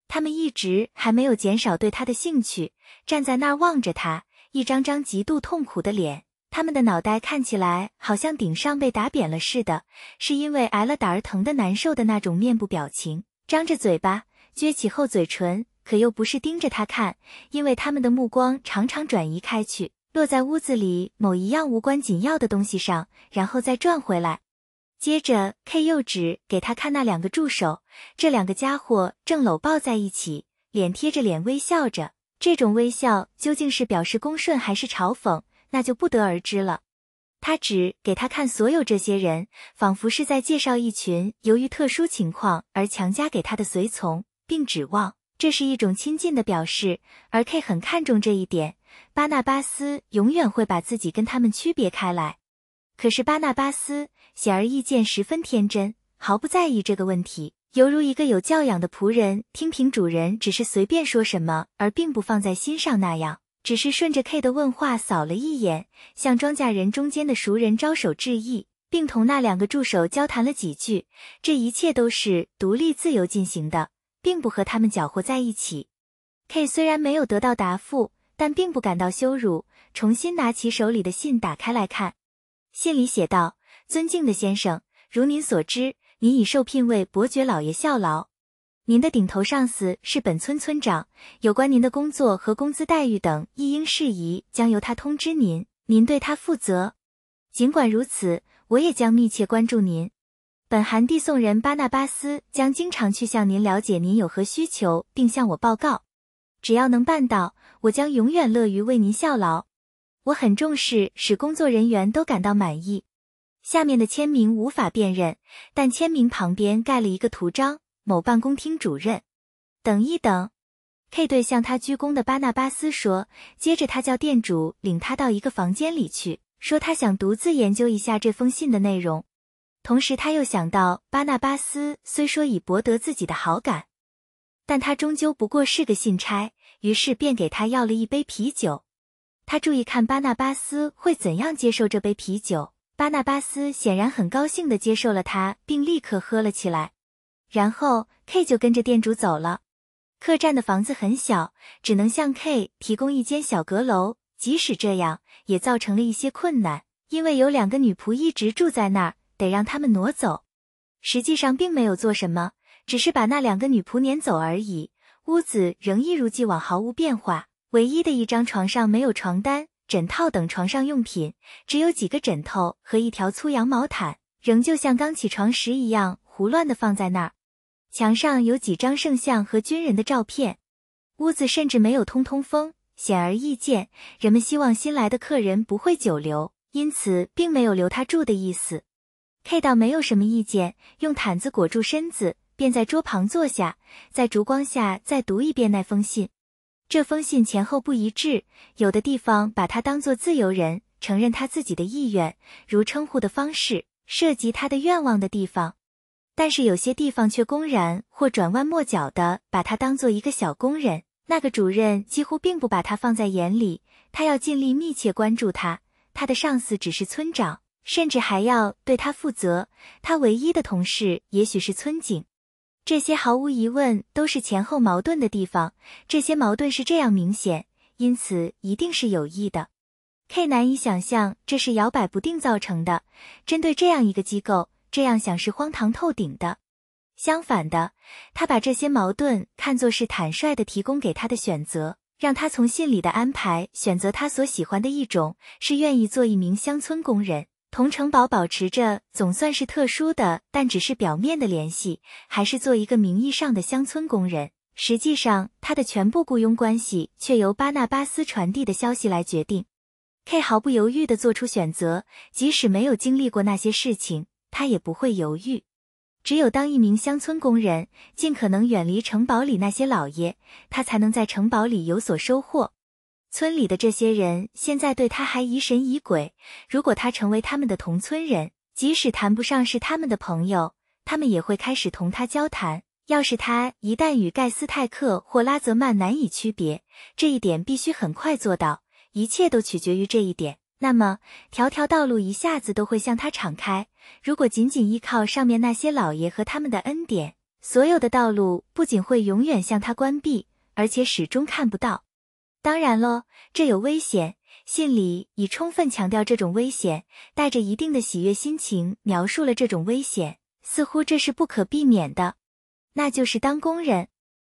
他们一直还没有减少对他的兴趣，站在那儿望着他，一张张极度痛苦的脸。他们的脑袋看起来好像顶上被打扁了似的，是因为挨了打而疼的难受的那种面部表情，张着嘴巴，撅起厚嘴唇。可又不是盯着他看，因为他们的目光常常转移开去，落在屋子里某一样无关紧要的东西上，然后再转回来。接着，K 又指给他看那两个助手，这两个家伙正搂抱在一起，脸贴着脸微笑着。这种微笑究竟是表示恭顺还是嘲讽，那就不得而知了。他只给他看所有这些人，仿佛是在介绍一群由于特殊情况而强加给他的随从，并指望。这是一种亲近的表示，而 K 很看重这一点。巴纳巴斯永远会把自己跟他们区别开来。可是巴纳巴斯显而易见十分天真，毫不在意这个问题，犹如一个有教养的仆人听凭主人只是随便说什么而并不放在心上那样，只是顺着 K 的问话扫了一眼，向庄稼人中间的熟人招手致意，并同那两个助手交谈了几句。这一切都是独立自由进行的。并不和他们搅和在一起。K 虽然没有得到答复，但并不感到羞辱，重新拿起手里的信，打开来看。信里写道：“尊敬的先生，如您所知，您已受聘为伯爵老爷效劳。您的顶头上司是本村村长，有关您的工作和工资待遇等一应事宜，将由他通知您，您对他负责。尽管如此，我也将密切关注您。”本韩递送人巴纳巴斯将经常去向您了解您有何需求，并向我报告。只要能办到，我将永远乐于为您效劳。我很重视使工作人员都感到满意。下面的签名无法辨认，但签名旁边盖了一个图章。某办公厅主任。等一等，K 队向他鞠躬的巴纳巴斯说。接着他叫店主领他到一个房间里去，说他想独自研究一下这封信的内容。同时，他又想到巴纳巴斯虽说已博得自己的好感，但他终究不过是个信差，于是便给他要了一杯啤酒。他注意看巴纳巴斯会怎样接受这杯啤酒。巴纳巴斯显然很高兴的接受了他，并立刻喝了起来。然后 K 就跟着店主走了。客栈的房子很小，只能向 K 提供一间小阁楼。即使这样，也造成了一些困难，因为有两个女仆一直住在那儿。得让他们挪走。实际上并没有做什么，只是把那两个女仆撵走而已。屋子仍一如既往毫无变化，唯一的一张床上没有床单、枕套等床上用品，只有几个枕头和一条粗羊毛毯，仍旧像刚起床时一样胡乱地放在那儿。墙上有几张圣像和军人的照片。屋子甚至没有通通风。显而易见，人们希望新来的客人不会久留，因此并没有留他住的意思。K 倒没有什么意见，用毯子裹住身子，便在桌旁坐下，在烛光下再读一遍那封信。这封信前后不一致，有的地方把他当作自由人，承认他自己的意愿，如称呼的方式，涉及他的愿望的地方；但是有些地方却公然或转弯抹角地把他当作一个小工人。那个主任几乎并不把他放在眼里，他要尽力密切关注他。他的上司只是村长。甚至还要对他负责。他唯一的同事也许是村警，这些毫无疑问都是前后矛盾的地方。这些矛盾是这样明显，因此一定是有意的。K 难以想象这是摇摆不定造成的。针对这样一个机构，这样想是荒唐透顶的。相反的，他把这些矛盾看作是坦率的，提供给他的选择，让他从信里的安排选择他所喜欢的一种：是愿意做一名乡村工人。同城堡保持着总算是特殊的，但只是表面的联系。还是做一个名义上的乡村工人，实际上他的全部雇佣关系却由巴纳巴斯传递的消息来决定。K 毫不犹豫地做出选择，即使没有经历过那些事情，他也不会犹豫。只有当一名乡村工人，尽可能远离城堡里那些老爷，他才能在城堡里有所收获。村里的这些人现在对他还疑神疑鬼。如果他成为他们的同村人，即使谈不上是他们的朋友，他们也会开始同他交谈。要是他一旦与盖斯泰克或拉泽曼难以区别，这一点必须很快做到，一切都取决于这一点。那么，条条道路一下子都会向他敞开。如果仅仅依靠上面那些老爷和他们的恩典，所有的道路不仅会永远向他关闭，而且始终看不到。当然喽，这有危险。信里已充分强调这种危险，带着一定的喜悦心情描述了这种危险，似乎这是不可避免的。那就是当工人，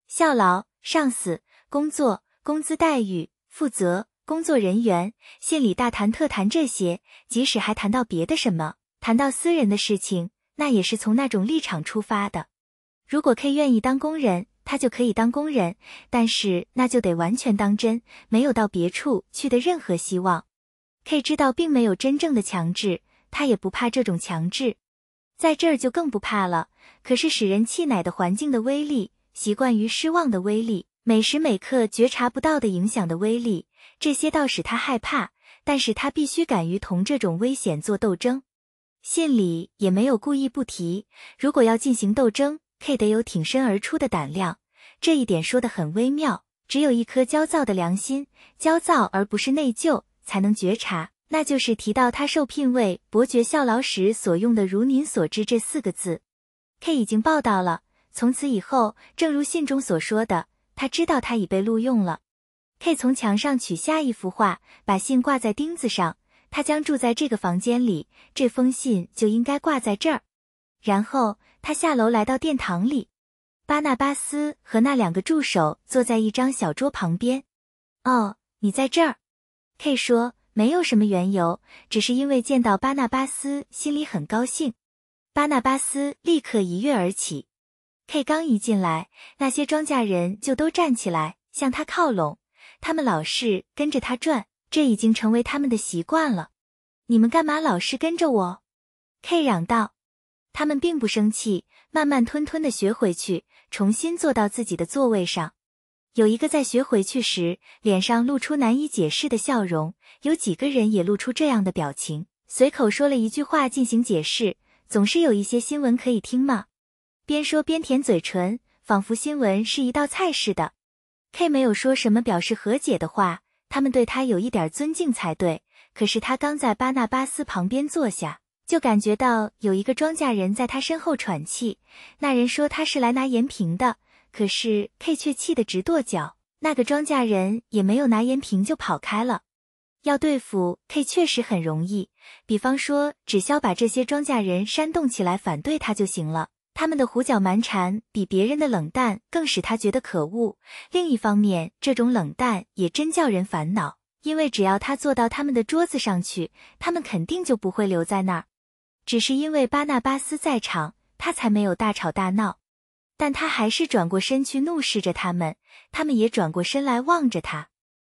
效劳上司，工作工资待遇，负责工作人员。信里大谈特谈这些，即使还谈到别的什么，谈到私人的事情，那也是从那种立场出发的。如果 K 愿意当工人。他就可以当工人，但是那就得完全当真，没有到别处去的任何希望。K 知道，并没有真正的强制，他也不怕这种强制，在这儿就更不怕了。可是使人气馁的环境的威力，习惯于失望的威力，每时每刻觉察不到的影响的威力，这些倒使他害怕。但是他必须敢于同这种危险做斗争。信里也没有故意不提，如果要进行斗争。K 得有挺身而出的胆量，这一点说得很微妙。只有一颗焦躁的良心，焦躁而不是内疚，才能觉察。那就是提到他受聘为伯爵效劳时所用的“如您所知”这四个字。K 已经报道了。从此以后，正如信中所说的，他知道他已被录用了。K 从墙上取下一幅画，把信挂在钉子上。他将住在这个房间里，这封信就应该挂在这儿。然后。他下楼来到殿堂里，巴纳巴斯和那两个助手坐在一张小桌旁边。哦，你在这儿，K 说，没有什么缘由，只是因为见到巴纳巴斯心里很高兴。巴纳巴斯立刻一跃而起。K 刚一进来，那些庄稼人就都站起来向他靠拢，他们老是跟着他转，这已经成为他们的习惯了。你们干嘛老是跟着我？K 嚷道。他们并不生气，慢慢吞吞的学回去，重新坐到自己的座位上。有一个在学回去时，脸上露出难以解释的笑容。有几个人也露出这样的表情，随口说了一句话进行解释。总是有一些新闻可以听吗？边说边舔嘴唇，仿佛新闻是一道菜似的。K 没有说什么表示和解的话，他们对他有一点尊敬才对。可是他刚在巴纳巴斯旁边坐下。就感觉到有一个庄稼人在他身后喘气。那人说他是来拿盐瓶的，可是 K 却气得直跺脚。那个庄稼人也没有拿盐瓶就跑开了。要对付 K 确实很容易，比方说只消把这些庄稼人煽动起来反对他就行了。他们的胡搅蛮缠比别人的冷淡更使他觉得可恶。另一方面，这种冷淡也真叫人烦恼，因为只要他坐到他们的桌子上去，他们肯定就不会留在那儿。只是因为巴纳巴斯在场，他才没有大吵大闹，但他还是转过身去怒视着他们，他们也转过身来望着他。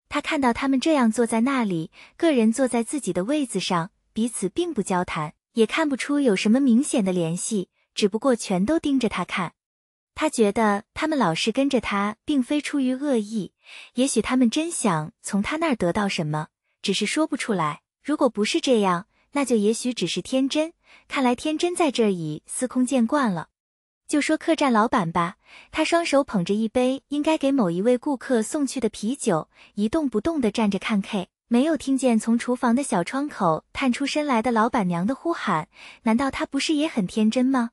他看到他们这样坐在那里，个人坐在自己的位子上，彼此并不交谈，也看不出有什么明显的联系，只不过全都盯着他看。他觉得他们老是跟着他，并非出于恶意，也许他们真想从他那儿得到什么，只是说不出来。如果不是这样，那就也许只是天真。看来天真在这已司空见惯了。就说客栈老板吧，他双手捧着一杯应该给某一位顾客送去的啤酒，一动不动地站着看 K，没有听见从厨房的小窗口探出身来的老板娘的呼喊。难道他不是也很天真吗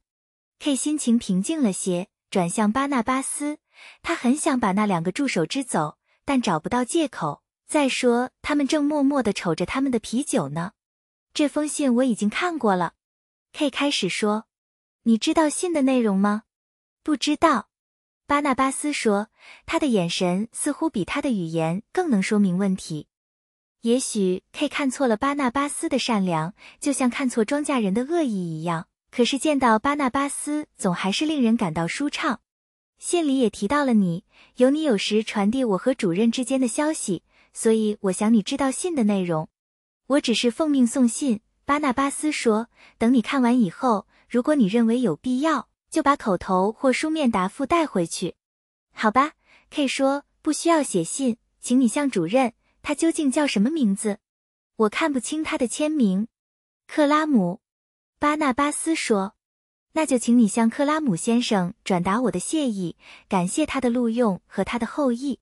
？K 心情平静了些，转向巴纳巴斯。他很想把那两个助手支走，但找不到借口。再说，他们正默默地瞅着他们的啤酒呢。这封信我已经看过了，K 开始说：“你知道信的内容吗？”“不知道。”巴纳巴斯说，他的眼神似乎比他的语言更能说明问题。也许 K 看错了巴纳巴斯的善良，就像看错庄稼人的恶意一样。可是见到巴纳巴斯，总还是令人感到舒畅。信里也提到了你，有你有时传递我和主任之间的消息，所以我想你知道信的内容。我只是奉命送信，巴纳巴斯说。等你看完以后，如果你认为有必要，就把口头或书面答复带回去，好吧？K 说不需要写信，请你向主任，他究竟叫什么名字？我看不清他的签名。克拉姆，巴纳巴斯说。那就请你向克拉姆先生转达我的谢意，感谢他的录用和他的后裔。”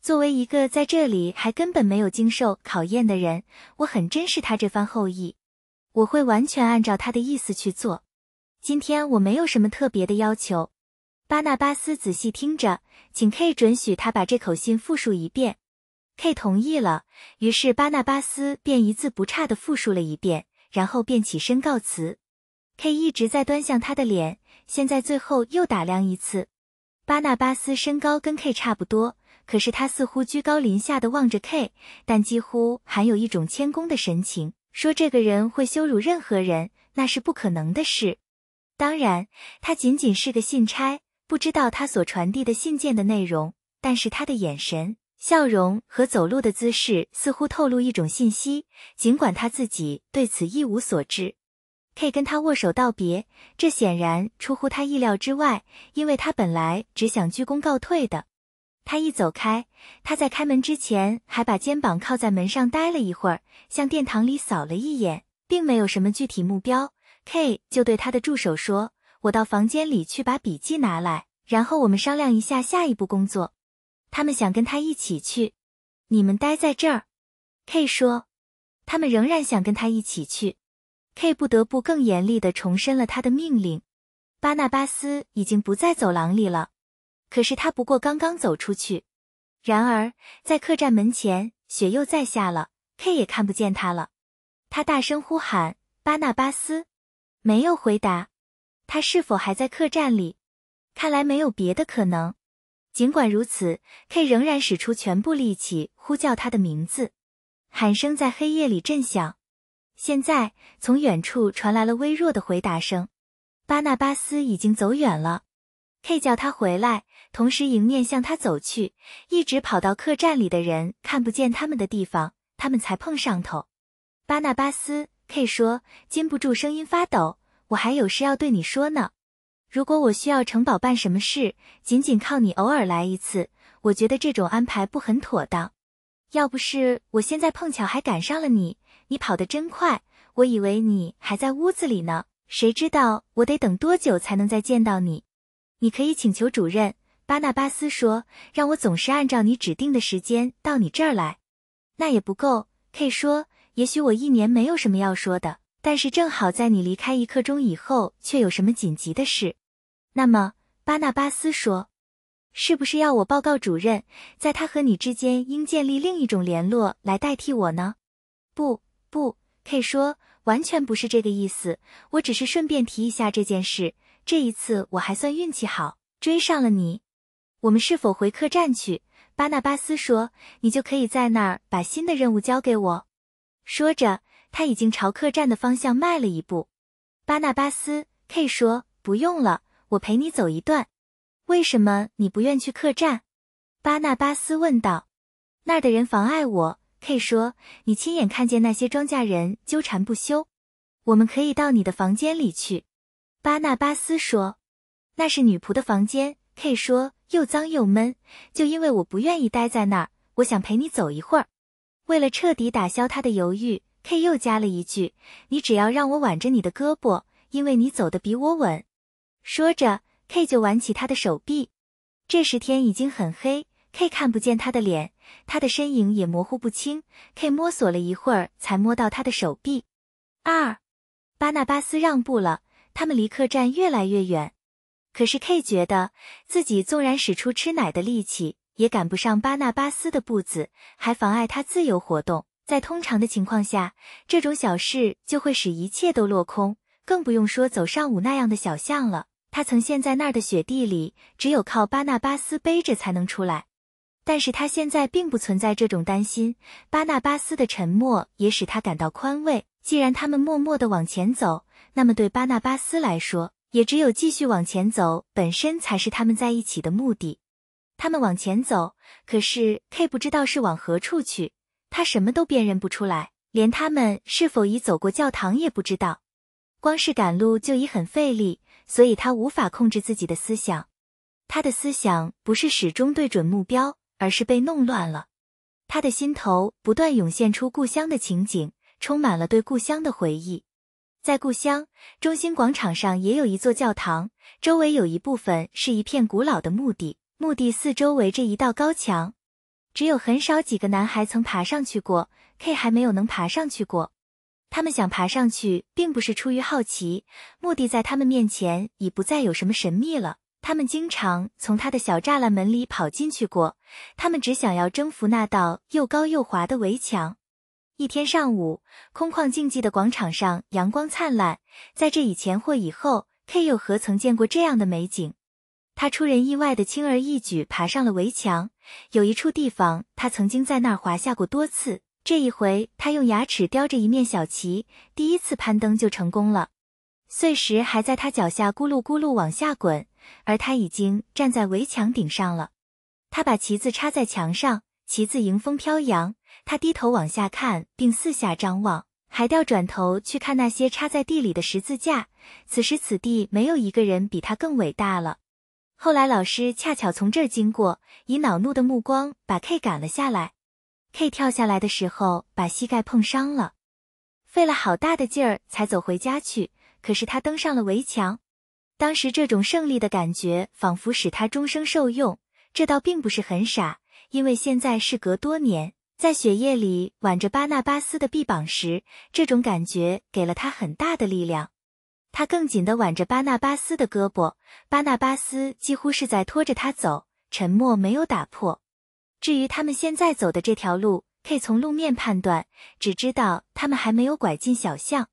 作为一个在这里还根本没有经受考验的人，我很珍视他这番厚意，我会完全按照他的意思去做。今天我没有什么特别的要求。巴纳巴斯仔细听着，请 K 准许他把这口信复述一遍。K 同意了，于是巴纳巴斯便一字不差的复述了一遍，然后便起身告辞。K 一直在端详他的脸，现在最后又打量一次。巴纳巴斯身高跟 K 差不多。可是他似乎居高临下的望着 K，但几乎含有一种谦恭的神情，说：“这个人会羞辱任何人，那是不可能的事。”当然，他仅仅是个信差，不知道他所传递的信件的内容。但是他的眼神、笑容和走路的姿势似乎透露一种信息，尽管他自己对此一无所知。K 跟他握手道别，这显然出乎他意料之外，因为他本来只想鞠躬告退的。他一走开，他在开门之前还把肩膀靠在门上待了一会儿，向殿堂里扫了一眼，并没有什么具体目标。K 就对他的助手说：“我到房间里去把笔记拿来，然后我们商量一下下一步工作。”他们想跟他一起去，你们待在这儿。”K 说。他们仍然想跟他一起去，K 不得不更严厉地重申了他的命令。巴纳巴斯已经不在走廊里了。可是他不过刚刚走出去，然而在客栈门前，雪又在下了，K 也看不见他了。他大声呼喊巴纳巴斯，没有回答。他是否还在客栈里？看来没有别的可能。尽管如此，K 仍然使出全部力气呼叫他的名字，喊声在黑夜里震响。现在从远处传来了微弱的回答声。巴纳巴斯已经走远了。K 叫他回来。同时迎面向他走去，一直跑到客栈里的人看不见他们的地方，他们才碰上头。巴纳巴斯 K 说，禁不住声音发抖：“我还有事要对你说呢。如果我需要城堡办什么事，仅仅靠你偶尔来一次，我觉得这种安排不很妥当。要不是我现在碰巧还赶上了你，你跑得真快，我以为你还在屋子里呢。谁知道我得等多久才能再见到你？你可以请求主任。”巴纳巴斯说：“让我总是按照你指定的时间到你这儿来，那也不够。”K 说：“也许我一年没有什么要说的，但是正好在你离开一刻钟以后，却有什么紧急的事。”那么，巴纳巴斯说：“是不是要我报告主任，在他和你之间应建立另一种联络来代替我呢？”“不，不。”K 说：“完全不是这个意思。我只是顺便提一下这件事。这一次我还算运气好，追上了你。”我们是否回客栈去？巴纳巴斯说：“你就可以在那儿把新的任务交给我。”说着，他已经朝客栈的方向迈了一步。巴纳巴斯 K 说：“不用了，我陪你走一段。”为什么你不愿去客栈？巴纳巴斯问道。“那儿的人妨碍我。”K 说。“你亲眼看见那些庄稼人纠缠不休。”我们可以到你的房间里去，巴纳巴斯说。“那是女仆的房间。”K 说。又脏又闷，就因为我不愿意待在那儿，我想陪你走一会儿。为了彻底打消他的犹豫，K 又加了一句：“你只要让我挽着你的胳膊，因为你走的比我稳。”说着，K 就挽起他的手臂。这时天已经很黑，K 看不见他的脸，他的身影也模糊不清。K 摸索了一会儿，才摸到他的手臂。二，巴纳巴斯让步了，他们离客栈越来越远。可是 K 觉得自己纵然使出吃奶的力气，也赶不上巴纳巴斯的步子，还妨碍他自由活动。在通常的情况下，这种小事就会使一切都落空，更不用说走上午那样的小巷了。他曾陷在那儿的雪地里，只有靠巴纳巴斯背着才能出来。但是他现在并不存在这种担心。巴纳巴斯的沉默也使他感到宽慰。既然他们默默地往前走，那么对巴纳巴斯来说，也只有继续往前走，本身才是他们在一起的目的。他们往前走，可是 K 不知道是往何处去，他什么都辨认不出来，连他们是否已走过教堂也不知道。光是赶路就已很费力，所以他无法控制自己的思想。他的思想不是始终对准目标，而是被弄乱了。他的心头不断涌现出故乡的情景，充满了对故乡的回忆。在故乡中心广场上也有一座教堂，周围有一部分是一片古老的墓地，墓地四周围着一道高墙，只有很少几个男孩曾爬上去过，K 还没有能爬上去过。他们想爬上去，并不是出于好奇，墓地在他们面前已不再有什么神秘了。他们经常从他的小栅栏门里跑进去过，他们只想要征服那道又高又滑的围墙。一天上午，空旷静寂的广场上，阳光灿烂。在这以前或以后，K 又何曾见过这样的美景？他出人意外的轻而易举爬上了围墙。有一处地方，他曾经在那儿滑下过多次。这一回，他用牙齿叼着一面小旗，第一次攀登就成功了。碎石还在他脚下咕噜咕噜往下滚，而他已经站在围墙顶上了。他把旗子插在墙上，旗子迎风飘扬。他低头往下看，并四下张望，还掉转头去看那些插在地里的十字架。此时此地，没有一个人比他更伟大了。后来，老师恰巧从这儿经过，以恼怒的目光把 K 赶了下来。K 跳下来的时候，把膝盖碰伤了，费了好大的劲儿才走回家去。可是他登上了围墙。当时这种胜利的感觉，仿佛使他终生受用。这倒并不是很傻，因为现在事隔多年。在雪夜里挽着巴纳巴斯的臂膀时，这种感觉给了他很大的力量。他更紧的挽着巴纳巴斯的胳膊，巴纳巴斯几乎是在拖着他走。沉默没有打破。至于他们现在走的这条路可以从路面判断，只知道他们还没有拐进小巷。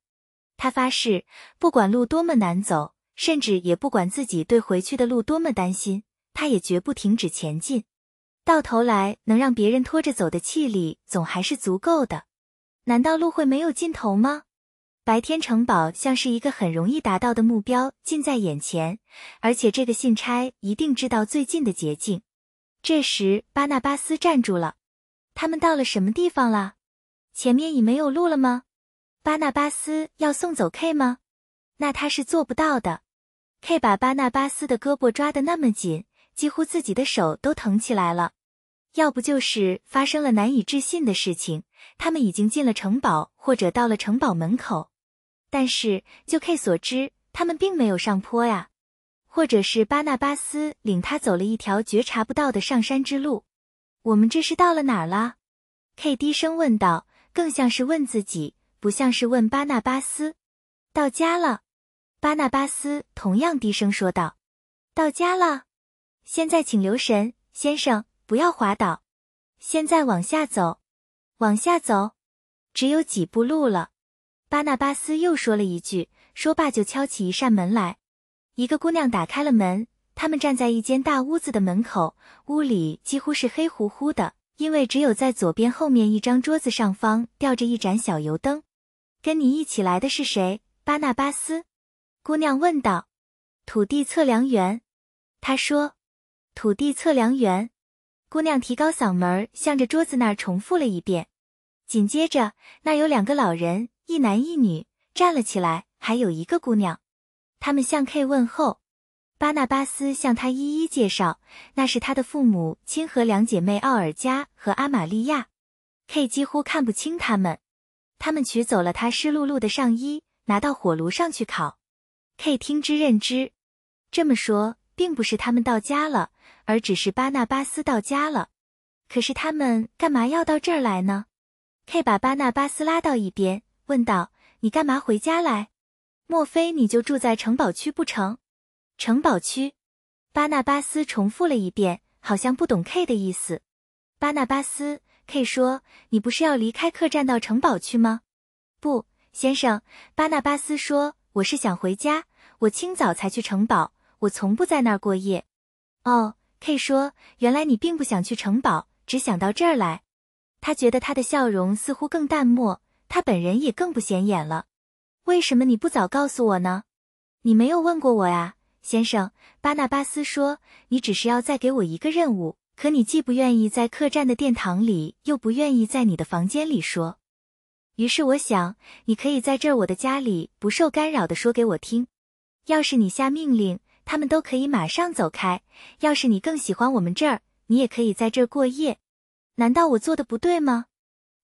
他发誓，不管路多么难走，甚至也不管自己对回去的路多么担心，他也绝不停止前进。到头来能让别人拖着走的气力总还是足够的，难道路会没有尽头吗？白天城堡像是一个很容易达到的目标，近在眼前，而且这个信差一定知道最近的捷径。这时巴纳巴斯站住了，他们到了什么地方了？前面已没有路了吗？巴纳巴斯要送走 K 吗？那他是做不到的。K 把巴纳巴斯的胳膊抓得那么紧，几乎自己的手都疼起来了。要不就是发生了难以置信的事情，他们已经进了城堡，或者到了城堡门口。但是就 K 所知，他们并没有上坡呀，或者是巴纳巴斯领他走了一条觉察不到的上山之路。我们这是到了哪儿了？K 低声问道，更像是问自己，不像是问巴纳巴斯。到家了，巴纳巴斯同样低声说道：“到家了。现在请留神，先生。”不要滑倒，现在往下走，往下走，只有几步路了。巴纳巴斯又说了一句，说罢就敲起一扇门来。一个姑娘打开了门，他们站在一间大屋子的门口，屋里几乎是黑乎乎的，因为只有在左边后面一张桌子上方吊着一盏小油灯。跟你一起来的是谁？巴纳巴斯？姑娘问道。土地测量员，他说。土地测量员。姑娘提高嗓门，向着桌子那儿重复了一遍。紧接着，那有两个老人，一男一女站了起来，还有一个姑娘。他们向 K 问候。巴纳巴斯向他一一介绍，那是他的父母亲和两姐妹奥尔加和阿玛利亚。K 几乎看不清他们。他们取走了他湿漉漉的上衣，拿到火炉上去烤。K 听之任之。这么说，并不是他们到家了。而只是巴纳巴斯到家了，可是他们干嘛要到这儿来呢？K 把巴纳巴斯拉到一边，问道：“你干嘛回家来？莫非你就住在城堡区不成？”城堡区，巴纳巴斯重复了一遍，好像不懂 K 的意思。巴纳巴斯，K 说：“你不是要离开客栈到城堡去吗？”不，先生，巴纳巴斯说：“我是想回家。我清早才去城堡，我从不在那儿过夜。”哦，K 说，原来你并不想去城堡，只想到这儿来。他觉得他的笑容似乎更淡漠，他本人也更不显眼了。为什么你不早告诉我呢？你没有问过我呀，先生。巴纳巴斯说，你只是要再给我一个任务，可你既不愿意在客栈的殿堂里，又不愿意在你的房间里说。于是我想，你可以在这儿我的家里不受干扰的说给我听。要是你下命令。他们都可以马上走开。要是你更喜欢我们这儿，你也可以在这儿过夜。难道我做的不对吗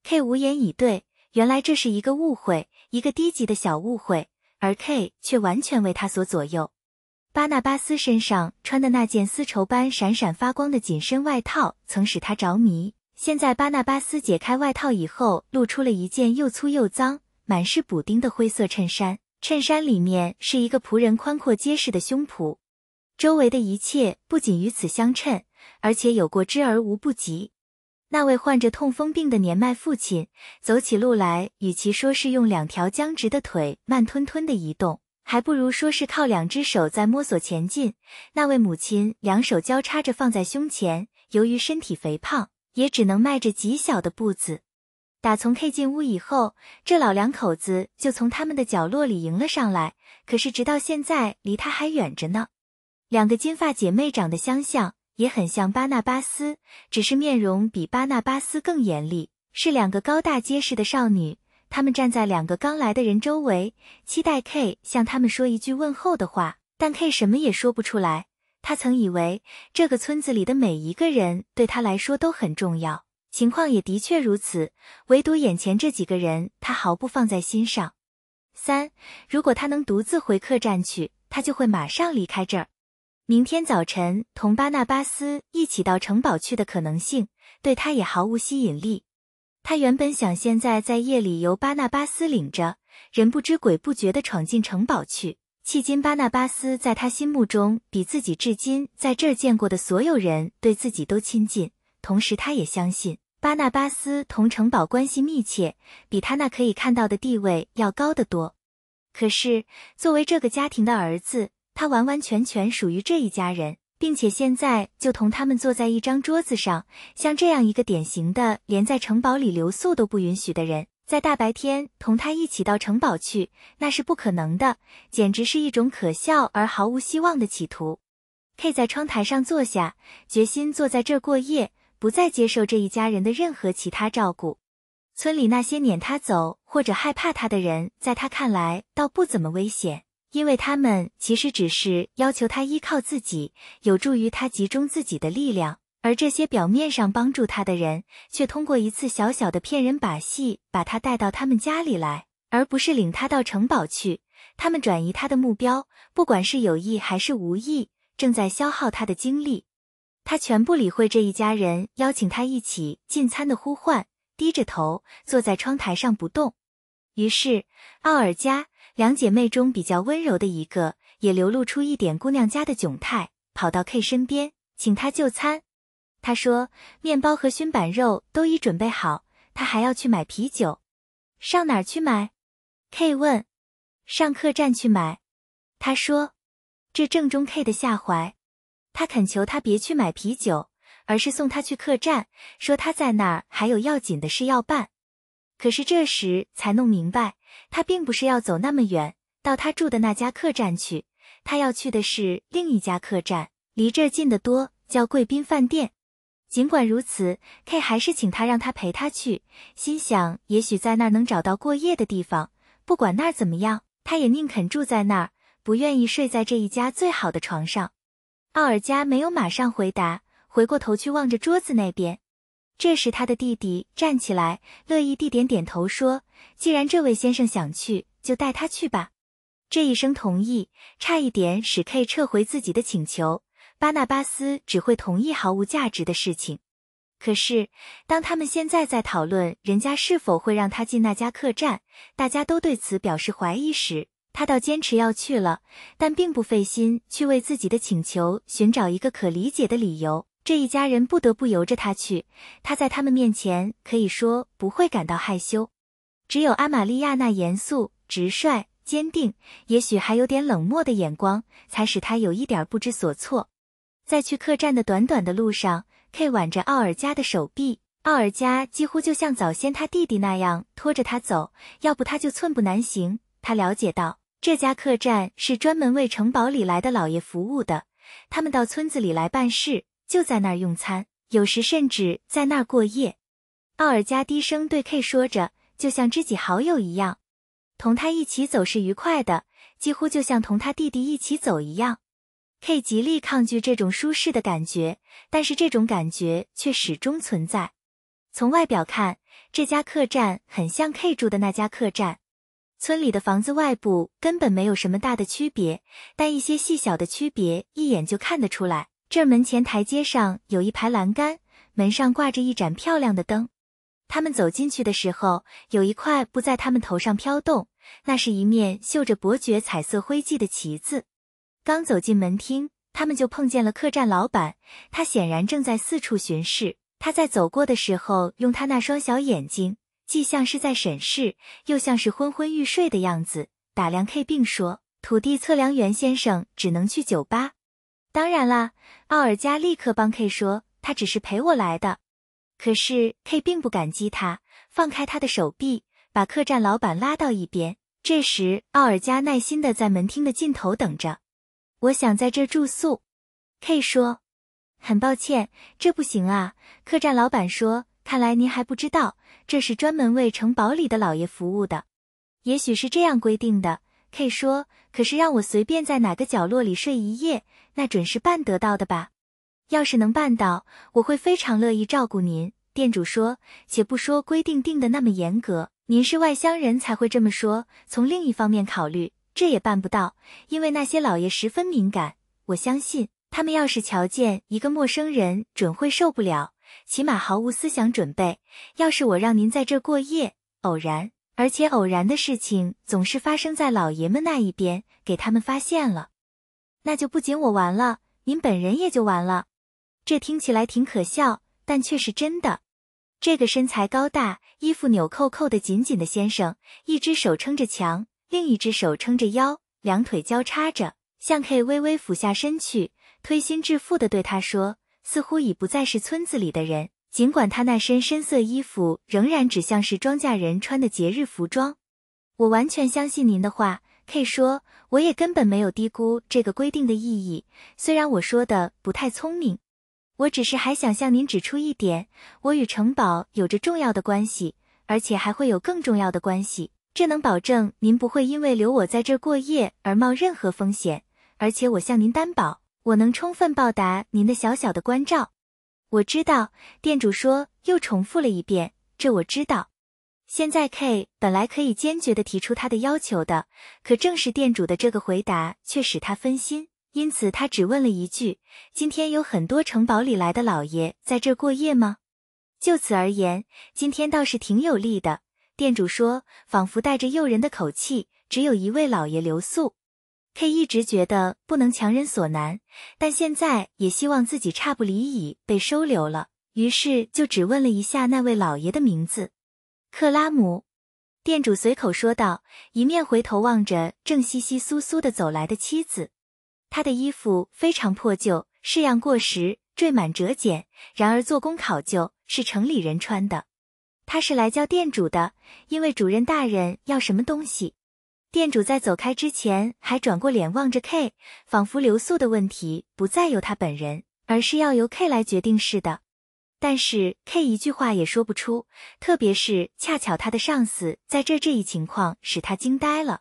？K 无言以对。原来这是一个误会，一个低级的小误会，而 K 却完全为他所左右。巴纳巴斯身上穿的那件丝绸般闪闪发光的紧身外套曾使他着迷，现在巴纳巴斯解开外套以后，露出了一件又粗又脏、满是补丁的灰色衬衫。衬衫里面是一个仆人宽阔结实的胸脯，周围的一切不仅与此相称，而且有过之而无不及。那位患着痛风病的年迈父亲，走起路来与其说是用两条僵直的腿慢吞吞地移动，还不如说是靠两只手在摸索前进。那位母亲两手交叉着放在胸前，由于身体肥胖，也只能迈着极小的步子。打从 K 进屋以后，这老两口子就从他们的角落里迎了上来。可是直到现在，离他还远着呢。两个金发姐妹长得相像，也很像巴纳巴斯，只是面容比巴纳巴斯更严厉。是两个高大结实的少女，她们站在两个刚来的人周围，期待 K 向他们说一句问候的话。但 K 什么也说不出来。他曾以为这个村子里的每一个人对他来说都很重要。情况也的确如此，唯独眼前这几个人，他毫不放在心上。三，如果他能独自回客栈去，他就会马上离开这儿。明天早晨同巴纳巴斯一起到城堡去的可能性，对他也毫无吸引力。他原本想现在在夜里由巴纳巴斯领着，人不知鬼不觉的闯进城堡去。迄今，巴纳巴斯在他心目中比自己至今在这儿见过的所有人对自己都亲近，同时他也相信。巴纳巴斯同城堡关系密切，比他那可以看到的地位要高得多。可是作为这个家庭的儿子，他完完全全属于这一家人，并且现在就同他们坐在一张桌子上。像这样一个典型的连在城堡里留宿都不允许的人，在大白天同他一起到城堡去，那是不可能的，简直是一种可笑而毫无希望的企图。K 在窗台上坐下，决心坐在这儿过夜。不再接受这一家人的任何其他照顾。村里那些撵他走或者害怕他的人，在他看来倒不怎么危险，因为他们其实只是要求他依靠自己，有助于他集中自己的力量。而这些表面上帮助他的人，却通过一次小小的骗人把戏，把他带到他们家里来，而不是领他到城堡去。他们转移他的目标，不管是有意还是无意，正在消耗他的精力。他全不理会这一家人邀请他一起进餐的呼唤，低着头坐在窗台上不动。于是，奥尔加两姐妹中比较温柔的一个也流露出一点姑娘家的窘态，跑到 K 身边，请他就餐。她说：“面包和熏板肉都已准备好，她还要去买啤酒。”上哪儿去买？K 问。“上客栈去买。”她说，这正中 K 的下怀。他恳求他别去买啤酒，而是送他去客栈，说他在那儿还有要紧的事要办。可是这时才弄明白，他并不是要走那么远到他住的那家客栈去，他要去的是另一家客栈，离这儿近得多，叫贵宾饭店。尽管如此，K 还是请他让他陪他去，心想也许在那儿能找到过夜的地方。不管那儿怎么样，他也宁肯住在那儿，不愿意睡在这一家最好的床上。奥尔加没有马上回答，回过头去望着桌子那边。这时，他的弟弟站起来，乐意地点点头说：“既然这位先生想去，就带他去吧。”这一声同意，差一点使 K 撤回自己的请求。巴纳巴斯只会同意毫无价值的事情。可是，当他们现在在讨论人家是否会让他进那家客栈，大家都对此表示怀疑时，他倒坚持要去了，但并不费心去为自己的请求寻找一个可理解的理由。这一家人不得不由着他去。他在他们面前可以说不会感到害羞，只有阿玛利亚那严肃、直率、坚定，也许还有点冷漠的眼光，才使他有一点不知所措。在去客栈的短短的路上，K 挽着奥尔加的手臂，奥尔加几乎就像早先他弟弟那样拖着他走，要不他就寸步难行。他了解到。这家客栈是专门为城堡里来的老爷服务的。他们到村子里来办事，就在那儿用餐，有时甚至在那儿过夜。奥尔加低声对 K 说着，就像知己好友一样，同他一起走是愉快的，几乎就像同他弟弟一起走一样。K 极力抗拒这种舒适的感觉，但是这种感觉却始终存在。从外表看，这家客栈很像 K 住的那家客栈。村里的房子外部根本没有什么大的区别，但一些细小的区别一眼就看得出来。这儿门前台阶上有一排栏杆，门上挂着一盏漂亮的灯。他们走进去的时候，有一块布在他们头上飘动，那是一面绣着伯爵彩色徽记的旗子。刚走进门厅，他们就碰见了客栈老板，他显然正在四处巡视。他在走过的时候，用他那双小眼睛。既像是在审视，又像是昏昏欲睡的样子，打量 K，并说：“土地测量员先生只能去酒吧。”当然啦，奥尔加立刻帮 K 说：“他只是陪我来的。”可是 K 并不感激他，放开他的手臂，把客栈老板拉到一边。这时，奥尔加耐心的在门厅的尽头等着。“我想在这住宿。”K 说。“很抱歉，这不行啊。”客栈老板说。看来您还不知道，这是专门为城堡里的老爷服务的，也许是这样规定的。K 说：“可是让我随便在哪个角落里睡一夜，那准是办得到的吧？要是能办到，我会非常乐意照顾您。”店主说：“且不说规定定的那么严格，您是外乡人才会这么说。从另一方面考虑，这也办不到，因为那些老爷十分敏感，我相信他们要是瞧见一个陌生人，准会受不了。”起码毫无思想准备。要是我让您在这过夜，偶然而且偶然的事情总是发生在老爷们那一边，给他们发现了，那就不仅我完了，您本人也就完了。这听起来挺可笑，但却是真的。这个身材高大、衣服纽扣扣的紧紧的先生，一只手撑着墙，另一只手撑着腰，两腿交叉着，向 K 微微俯下身去，推心置腹的对他说。似乎已不再是村子里的人，尽管他那身深色衣服仍然只像是庄稼人穿的节日服装。我完全相信您的话，K 说，我也根本没有低估这个规定的意义。虽然我说的不太聪明，我只是还想向您指出一点：我与城堡有着重要的关系，而且还会有更重要的关系。这能保证您不会因为留我在这过夜而冒任何风险，而且我向您担保。我能充分报答您的小小的关照，我知道。店主说，又重复了一遍，这我知道。现在 K 本来可以坚决的提出他的要求的，可正是店主的这个回答却使他分心，因此他只问了一句：今天有很多城堡里来的老爷在这过夜吗？就此而言，今天倒是挺有利的。店主说，仿佛带着诱人的口气，只有一位老爷留宿。K 一直觉得不能强人所难，但现在也希望自己差不离矣被收留了，于是就只问了一下那位老爷的名字。克拉姆店主随口说道，一面回头望着正稀稀疏疏的走来的妻子。他的衣服非常破旧，式样过时，缀满折裥，然而做工考究，是城里人穿的。他是来叫店主的，因为主任大人要什么东西。店主在走开之前还转过脸望着 K，仿佛留宿的问题不再由他本人，而是要由 K 来决定似的。但是 K 一句话也说不出，特别是恰巧他的上司在这这一情况使他惊呆了，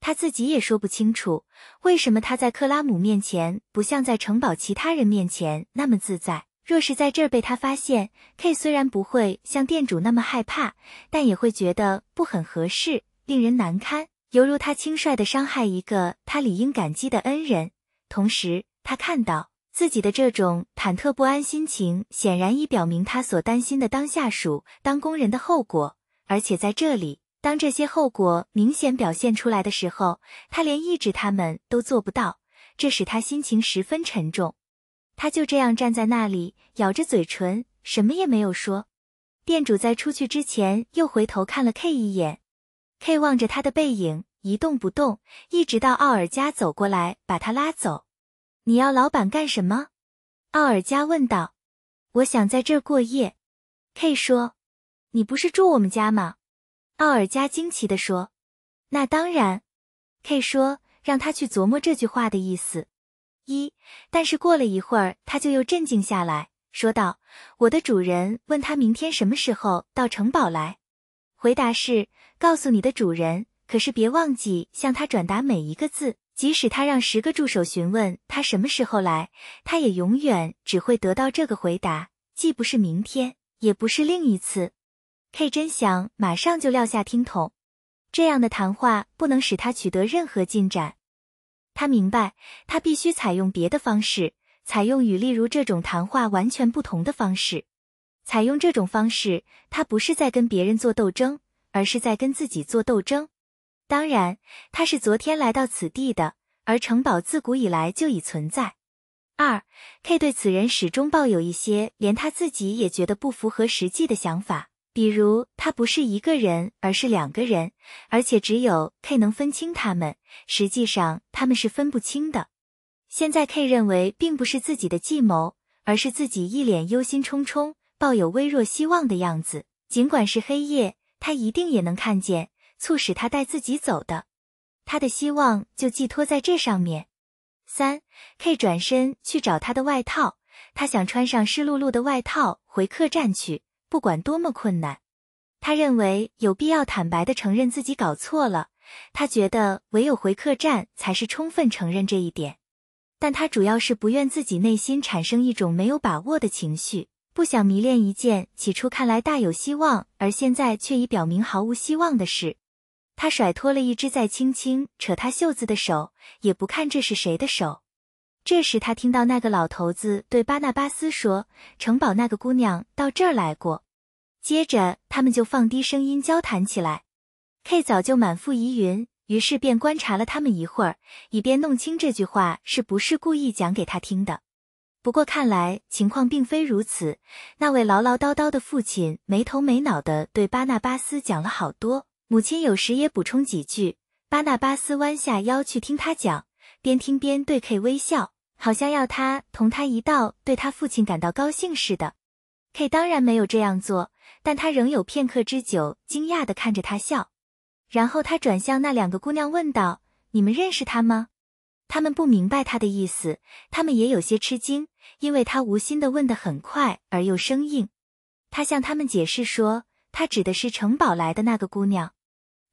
他自己也说不清楚为什么他在克拉姆面前不像在城堡其他人面前那么自在。若是在这儿被他发现，K 虽然不会像店主那么害怕，但也会觉得不很合适，令人难堪。犹如他轻率地伤害一个他理应感激的恩人，同时他看到自己的这种忐忑不安心情，显然已表明他所担心的当下属、当工人的后果。而且在这里，当这些后果明显表现出来的时候，他连抑制他们都做不到，这使他心情十分沉重。他就这样站在那里，咬着嘴唇，什么也没有说。店主在出去之前又回头看了 K 一眼。K 望着他的背影，一动不动，一直到奥尔加走过来把他拉走。你要老板干什么？奥尔加问道。我想在这儿过夜，K 说。你不是住我们家吗？奥尔加惊奇的说。那当然，K 说。让他去琢磨这句话的意思。一，但是过了一会儿，他就又镇静下来，说道：“我的主人问他明天什么时候到城堡来，回答是。”告诉你的主人，可是别忘记向他转达每一个字，即使他让十个助手询问他什么时候来，他也永远只会得到这个回答，既不是明天，也不是另一次。K 真想马上就撂下听筒，这样的谈话不能使他取得任何进展。他明白，他必须采用别的方式，采用与例如这种谈话完全不同的方式。采用这种方式，他不是在跟别人做斗争。而是在跟自己做斗争。当然，他是昨天来到此地的，而城堡自古以来就已存在。二 K 对此人始终抱有一些连他自己也觉得不符合实际的想法，比如他不是一个人，而是两个人，而且只有 K 能分清他们，实际上他们是分不清的。现在 K 认为，并不是自己的计谋，而是自己一脸忧心忡忡、抱有微弱希望的样子，尽管是黑夜。他一定也能看见，促使他带自己走的，他的希望就寄托在这上面。三 K 转身去找他的外套，他想穿上湿漉漉的外套回客栈去，不管多么困难。他认为有必要坦白的承认自己搞错了，他觉得唯有回客栈才是充分承认这一点。但他主要是不愿自己内心产生一种没有把握的情绪。不想迷恋一件起初看来大有希望，而现在却已表明毫无希望的事。他甩脱了一只在轻轻扯他袖子的手，也不看这是谁的手。这时他听到那个老头子对巴纳巴斯说：“城堡那个姑娘到这儿来过。”接着他们就放低声音交谈起来。K 早就满腹疑云，于是便观察了他们一会儿，以便弄清这句话是不是故意讲给他听的。不过看来情况并非如此。那位唠唠叨叨的父亲没头没脑的对巴纳巴斯讲了好多，母亲有时也补充几句。巴纳巴斯弯下腰去听他讲，边听边对 K 微笑，好像要他同他一道对他父亲感到高兴似的。K 当然没有这样做，但他仍有片刻之久惊讶的看着他笑，然后他转向那两个姑娘问道：“你们认识他吗？”他们不明白他的意思，他们也有些吃惊，因为他无心的问得很快而又生硬。他向他们解释说，他指的是城堡来的那个姑娘，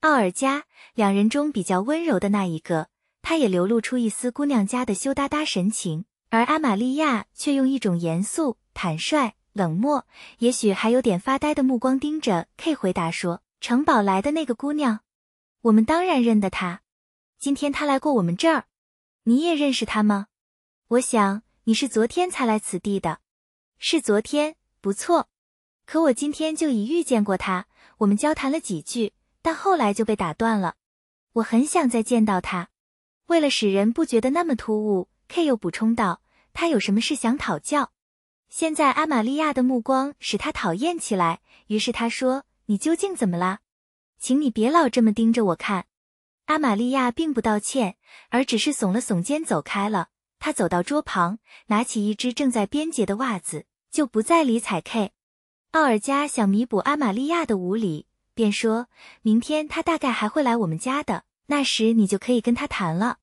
奥尔加，两人中比较温柔的那一个。他也流露出一丝姑娘家的羞答答神情，而阿玛利亚却用一种严肃、坦率、冷漠，也许还有点发呆的目光盯着 K 回答说：“城堡来的那个姑娘，我们当然认得她。今天她来过我们这儿。”你也认识他吗？我想你是昨天才来此地的，是昨天，不错。可我今天就已遇见过他，我们交谈了几句，但后来就被打断了。我很想再见到他。为了使人不觉得那么突兀，K 又补充道：“他有什么事想讨教？”现在阿玛利亚的目光使他讨厌起来，于是他说：“你究竟怎么啦？请你别老这么盯着我看。”阿玛利亚并不道歉，而只是耸了耸肩，走开了。他走到桌旁，拿起一只正在编结的袜子，就不再理睬 K。奥尔加想弥补阿玛利亚的无礼，便说：“明天他大概还会来我们家的，那时你就可以跟他谈了。”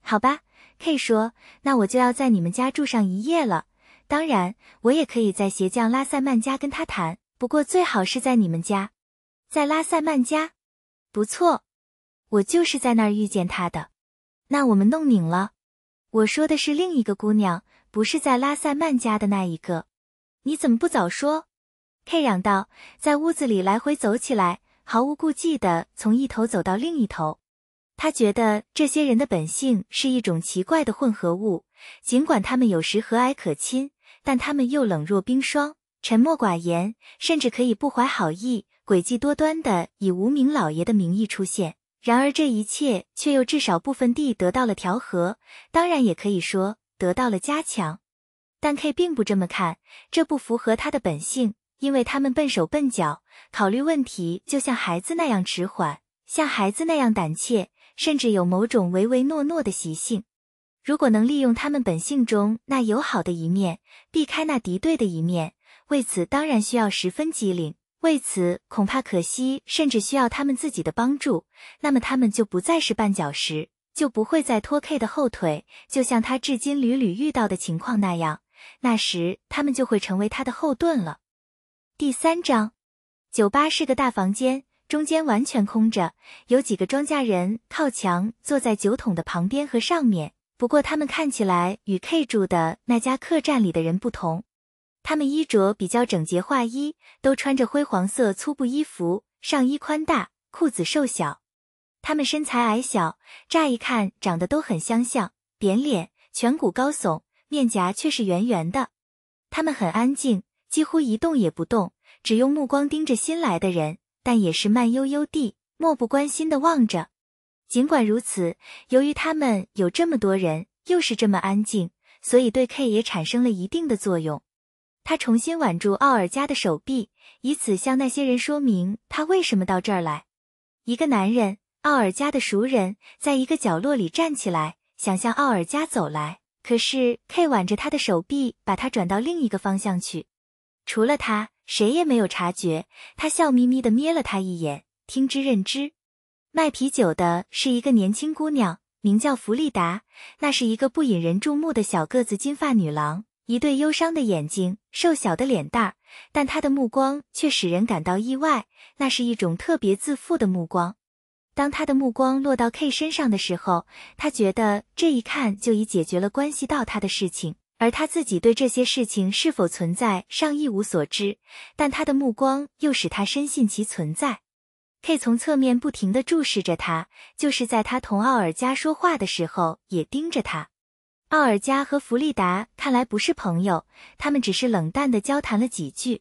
好吧，K 说：“那我就要在你们家住上一夜了。当然，我也可以在鞋匠拉塞曼家跟他谈，不过最好是在你们家，在拉塞曼家，不错。”我就是在那儿遇见他的，那我们弄拧了。我说的是另一个姑娘，不是在拉塞曼家的那一个。你怎么不早说？K 嚷道，在屋子里来回走起来，毫无顾忌的从一头走到另一头。他觉得这些人的本性是一种奇怪的混合物，尽管他们有时和蔼可亲，但他们又冷若冰霜、沉默寡言，甚至可以不怀好意、诡计多端的以无名老爷的名义出现。然而这一切却又至少部分地得到了调和，当然也可以说得到了加强。但 K 并不这么看，这不符合他的本性，因为他们笨手笨脚，考虑问题就像孩子那样迟缓，像孩子那样胆怯，甚至有某种唯唯诺诺的习性。如果能利用他们本性中那友好的一面，避开那敌对的一面，为此当然需要十分机灵。为此恐怕可惜，甚至需要他们自己的帮助。那么他们就不再是绊脚石，就不会再拖 K 的后腿，就像他至今屡屡遇到的情况那样。那时他们就会成为他的后盾了。第三章，酒吧是个大房间，中间完全空着，有几个庄稼人靠墙坐在酒桶的旁边和上面。不过他们看起来与 K 住的那家客栈里的人不同。他们衣着比较整洁，化衣都穿着灰黄色粗布衣服，上衣宽大，裤子瘦小。他们身材矮小，乍一看长得都很相像，扁脸，颧骨高耸，面颊却是圆圆的。他们很安静，几乎一动也不动，只用目光盯着新来的人，但也是慢悠悠地、漠不关心的望着。尽管如此，由于他们有这么多人，又是这么安静，所以对 K 也产生了一定的作用。他重新挽住奥尔加的手臂，以此向那些人说明他为什么到这儿来。一个男人，奥尔加的熟人，在一个角落里站起来，想向奥尔加走来，可是 K 挽着他的手臂，把他转到另一个方向去。除了他，谁也没有察觉。他笑眯眯的瞥了他一眼，听之任之。卖啤酒的是一个年轻姑娘，名叫弗利达。那是一个不引人注目的小个子金发女郎。一对忧伤的眼睛，瘦小的脸蛋儿，但他的目光却使人感到意外。那是一种特别自负的目光。当他的目光落到 K 身上的时候，他觉得这一看就已解决了关系到他的事情，而他自己对这些事情是否存在尚一无所知。但他的目光又使他深信其存在。K 从侧面不停地注视着他，就是在他同奥尔加说话的时候也盯着他。奥尔加和弗利达看来不是朋友，他们只是冷淡的交谈了几句。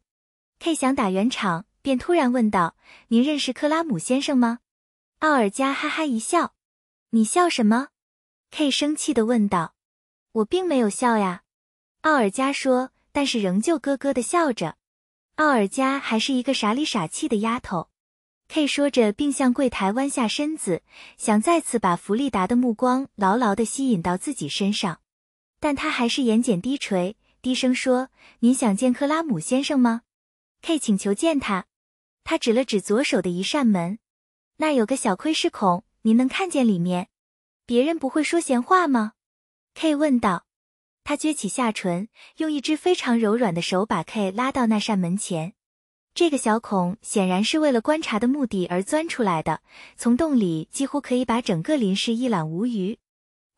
K 想打圆场，便突然问道：“您认识克拉姆先生吗？”奥尔加哈哈一笑：“你笑什么？”K 生气的问道：“我并没有笑呀。”奥尔加说，但是仍旧咯咯的笑着。奥尔加还是一个傻里傻气的丫头。K 说着，并向柜台弯下身子，想再次把弗利达的目光牢牢地吸引到自己身上。但他还是眼睑低垂，低声说：“您想见克拉姆先生吗？”K 请求见他。他指了指左手的一扇门，那有个小窥视孔，您能看见里面。别人不会说闲话吗？”K 问道。他撅起下唇，用一只非常柔软的手把 K 拉到那扇门前。这个小孔显然是为了观察的目的而钻出来的，从洞里几乎可以把整个林氏一览无余。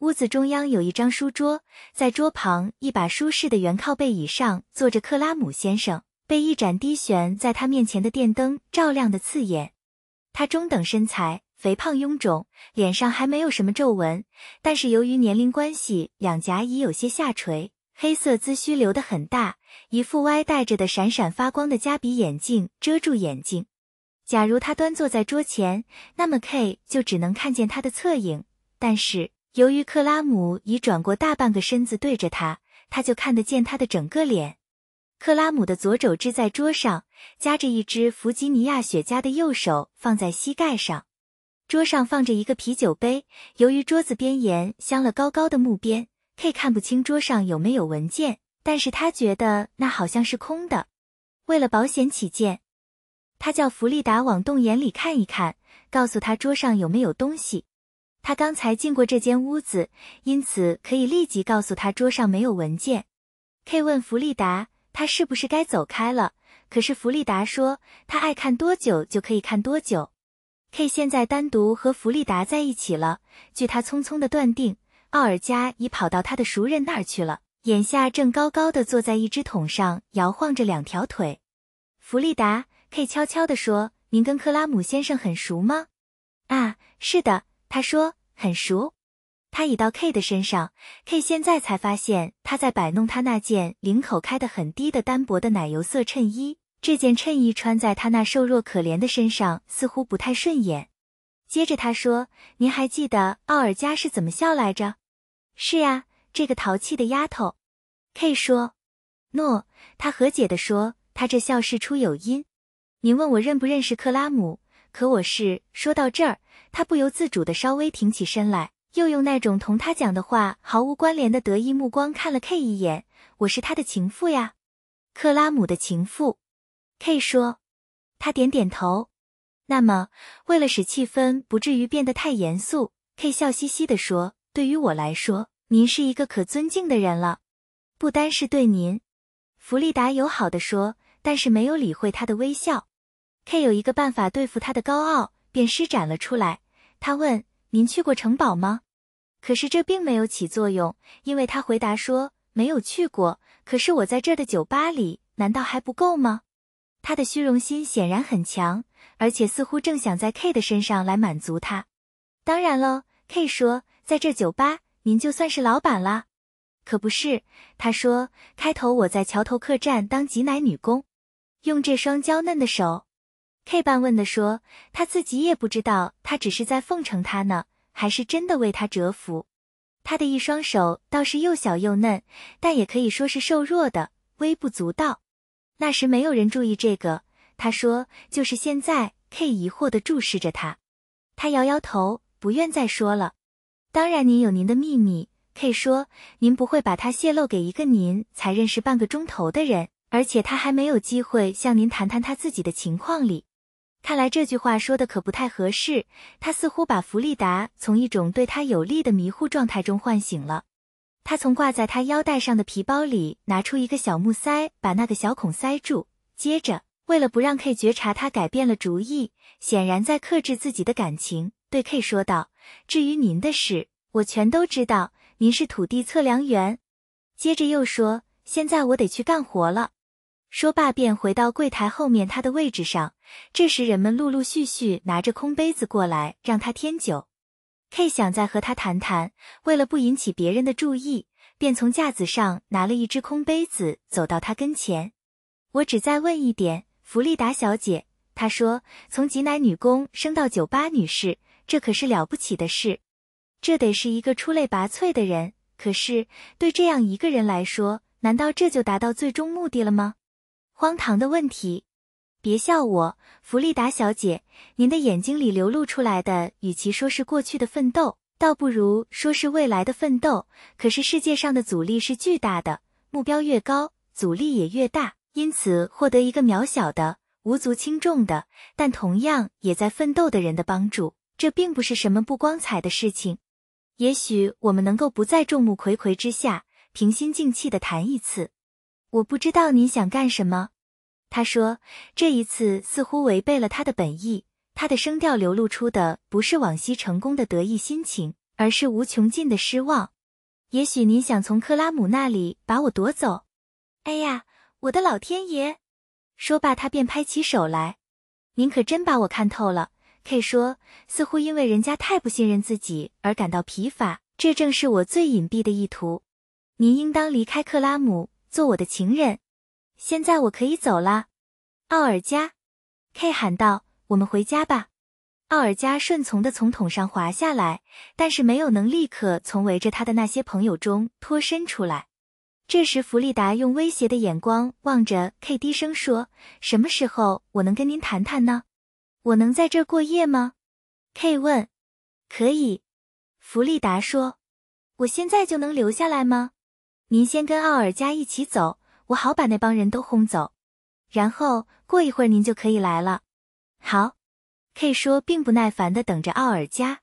屋子中央有一张书桌，在桌旁一把舒适的圆靠背椅上坐着克拉姆先生，被一盏低悬在他面前的电灯照亮的刺眼。他中等身材，肥胖臃肿，脸上还没有什么皱纹，但是由于年龄关系，两颊已有些下垂。黑色髭须留得很大，一副歪戴着的闪闪发光的加比眼镜遮住眼睛。假如他端坐在桌前，那么 K 就只能看见他的侧影，但是。由于克拉姆已转过大半个身子对着他，他就看得见他的整个脸。克拉姆的左肘支在桌上，夹着一只弗吉尼亚雪茄的右手放在膝盖上。桌上放着一个啤酒杯，由于桌子边沿镶了高高的木边，K 看不清桌上有没有文件，但是他觉得那好像是空的。为了保险起见，他叫弗利达往洞眼里看一看，告诉他桌上有没有东西。他刚才进过这间屋子，因此可以立即告诉他桌上没有文件。K 问弗利达，他是不是该走开了？可是弗利达说，他爱看多久就可以看多久。K 现在单独和弗利达在一起了。据他匆匆的断定，奥尔加已跑到他的熟人那儿去了，眼下正高高的坐在一只桶上，摇晃着两条腿。弗利达，K 悄悄地说：“您跟克拉姆先生很熟吗？”“啊，是的。”他说很熟，他已到 K 的身上，K 现在才发现他在摆弄他那件领口开的很低的单薄的奶油色衬衣，这件衬衣穿在他那瘦弱可怜的身上似乎不太顺眼。接着他说：“您还记得奥尔加是怎么笑来着？”“是呀，这个淘气的丫头。”K 说：“诺，他和解的说，他这笑事出有因。您问我认不认识克拉姆。”可我是说到这儿，他不由自主的稍微挺起身来，又用那种同他讲的话毫无关联的得意目光看了 K 一眼。我是他的情妇呀，克拉姆的情妇。K 说，他点点头。那么，为了使气氛不至于变得太严肃，K 笑嘻嘻的说：“对于我来说，您是一个可尊敬的人了。”不单是对您，弗利达友好的说，但是没有理会他的微笑。K 有一个办法对付他的高傲，便施展了出来。他问：“您去过城堡吗？”可是这并没有起作用，因为他回答说：“没有去过。”可是我在这的酒吧里，难道还不够吗？他的虚荣心显然很强，而且似乎正想在 K 的身上来满足他。当然喽，K 说：“在这酒吧，您就算是老板了。”可不是，他说：“开头我在桥头客栈当挤奶女工，用这双娇嫩的手。” K 半问的说：“他自己也不知道，他只是在奉承他呢，还是真的为他折服？他的一双手倒是又小又嫩，但也可以说是瘦弱的，微不足道。那时没有人注意这个。”他说：“就是现在。”K 疑惑的注视着他，他摇摇头，不愿再说了。当然，您有您的秘密，K 说：“您不会把它泄露给一个您才认识半个钟头的人，而且他还没有机会向您谈谈他自己的情况。”里。看来这句话说的可不太合适。他似乎把弗利达从一种对他有利的迷糊状态中唤醒了。他从挂在他腰带上的皮包里拿出一个小木塞，把那个小孔塞住。接着，为了不让 K 觉察，他改变了主意，显然在克制自己的感情，对 K 说道：“至于您的事，我全都知道。您是土地测量员。”接着又说：“现在我得去干活了。”说罢，便回到柜台后面他的位置上。这时，人们陆陆续续拿着空杯子过来，让他添酒。K 想再和他谈谈，为了不引起别人的注意，便从架子上拿了一只空杯子，走到他跟前。我只再问一点，弗利达小姐，她说，从挤奶女工升到酒吧女士，这可是了不起的事。这得是一个出类拔萃的人。可是，对这样一个人来说，难道这就达到最终目的了吗？荒唐的问题，别笑我，弗利达小姐。您的眼睛里流露出来的，与其说是过去的奋斗，倒不如说是未来的奋斗。可是世界上的阻力是巨大的，目标越高，阻力也越大。因此，获得一个渺小的、无足轻重的，但同样也在奋斗的人的帮助，这并不是什么不光彩的事情。也许我们能够不在众目睽睽之下，平心静气的谈一次。我不知道您想干什么。他说：“这一次似乎违背了他的本意。”他的声调流露出的不是往昔成功的得意心情，而是无穷尽的失望。也许您想从克拉姆那里把我夺走？哎呀，我的老天爷！说罢，他便拍起手来。您可真把我看透了。K 说：“似乎因为人家太不信任自己而感到疲乏，这正是我最隐蔽的意图。您应当离开克拉姆，做我的情人。”现在我可以走了，奥尔加，K 喊道：“我们回家吧。”奥尔加顺从的从桶上滑下来，但是没有能立刻从围着他的那些朋友中脱身出来。这时，弗利达用威胁的眼光望着 K，低声说：“什么时候我能跟您谈谈呢？我能在这儿过夜吗？”K 问。“可以。”弗利达说。“我现在就能留下来吗？”“您先跟奥尔加一起走。”我好把那帮人都轰走，然后过一会儿您就可以来了。好，K 说并不耐烦的等着奥尔加，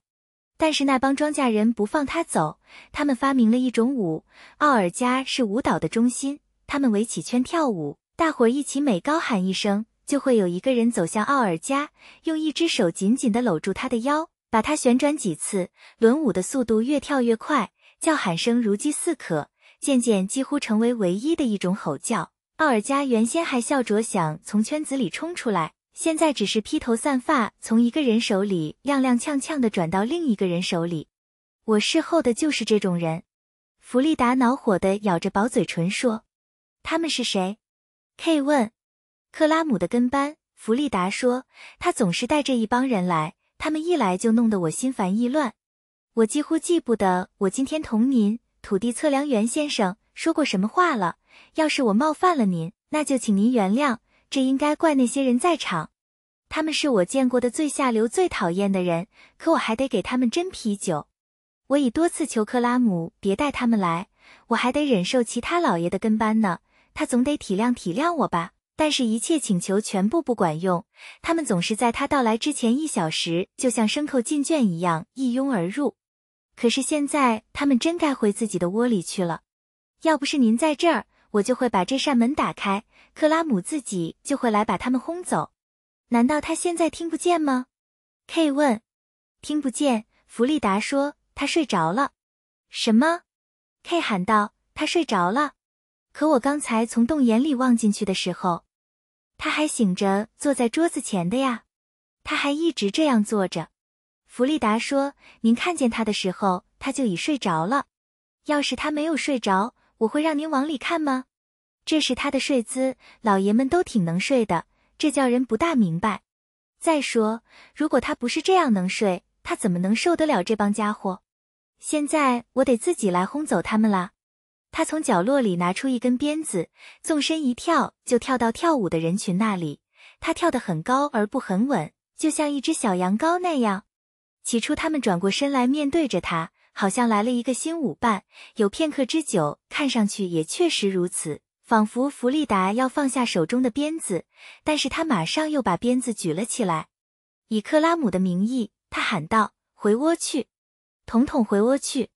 但是那帮庄稼人不放他走，他们发明了一种舞，奥尔加是舞蹈的中心，他们围起圈跳舞，大伙儿一起每高喊一声，就会有一个人走向奥尔加，用一只手紧紧的搂住他的腰，把他旋转几次，轮舞的速度越跳越快，叫喊声如饥似渴。渐渐几乎成为唯一的一种吼叫。奥尔加原先还笑着想从圈子里冲出来，现在只是披头散发，从一个人手里踉踉跄跄地转到另一个人手里。我侍候的就是这种人。弗利达恼火地咬着薄嘴唇说：“他们是谁？”K 问。克拉姆的跟班。弗利达说：“他总是带着一帮人来，他们一来就弄得我心烦意乱。我几乎记不得我今天同您。”土地测量员先生说过什么话了？要是我冒犯了您，那就请您原谅。这应该怪那些人在场，他们是我见过的最下流、最讨厌的人。可我还得给他们斟啤酒。我已多次求克拉姆别带他们来，我还得忍受其他老爷的跟班呢。他总得体谅体谅我吧？但是，一切请求全部不管用。他们总是在他到来之前一小时，就像牲口进圈一样一拥而入。可是现在他们真该回自己的窝里去了。要不是您在这儿，我就会把这扇门打开，克拉姆自己就会来把他们轰走。难道他现在听不见吗？K 问。听不见，弗利达说他睡着了。什么？K 喊道。他睡着了。可我刚才从洞眼里望进去的时候，他还醒着，坐在桌子前的呀。他还一直这样坐着。弗利达说：“您看见他的时候，他就已睡着了。要是他没有睡着，我会让您往里看吗？这是他的睡姿。老爷们都挺能睡的，这叫人不大明白。再说，如果他不是这样能睡，他怎么能受得了这帮家伙？现在我得自己来轰走他们啦。”他从角落里拿出一根鞭子，纵身一跳，就跳到跳舞的人群那里。他跳得很高而不很稳，就像一只小羊羔那样。起初，他们转过身来面对着他，好像来了一个新舞伴。有片刻之久，看上去也确实如此，仿佛弗利达要放下手中的鞭子，但是他马上又把鞭子举了起来。以克拉姆的名义，他喊道：“回窝去，统统回窝去！”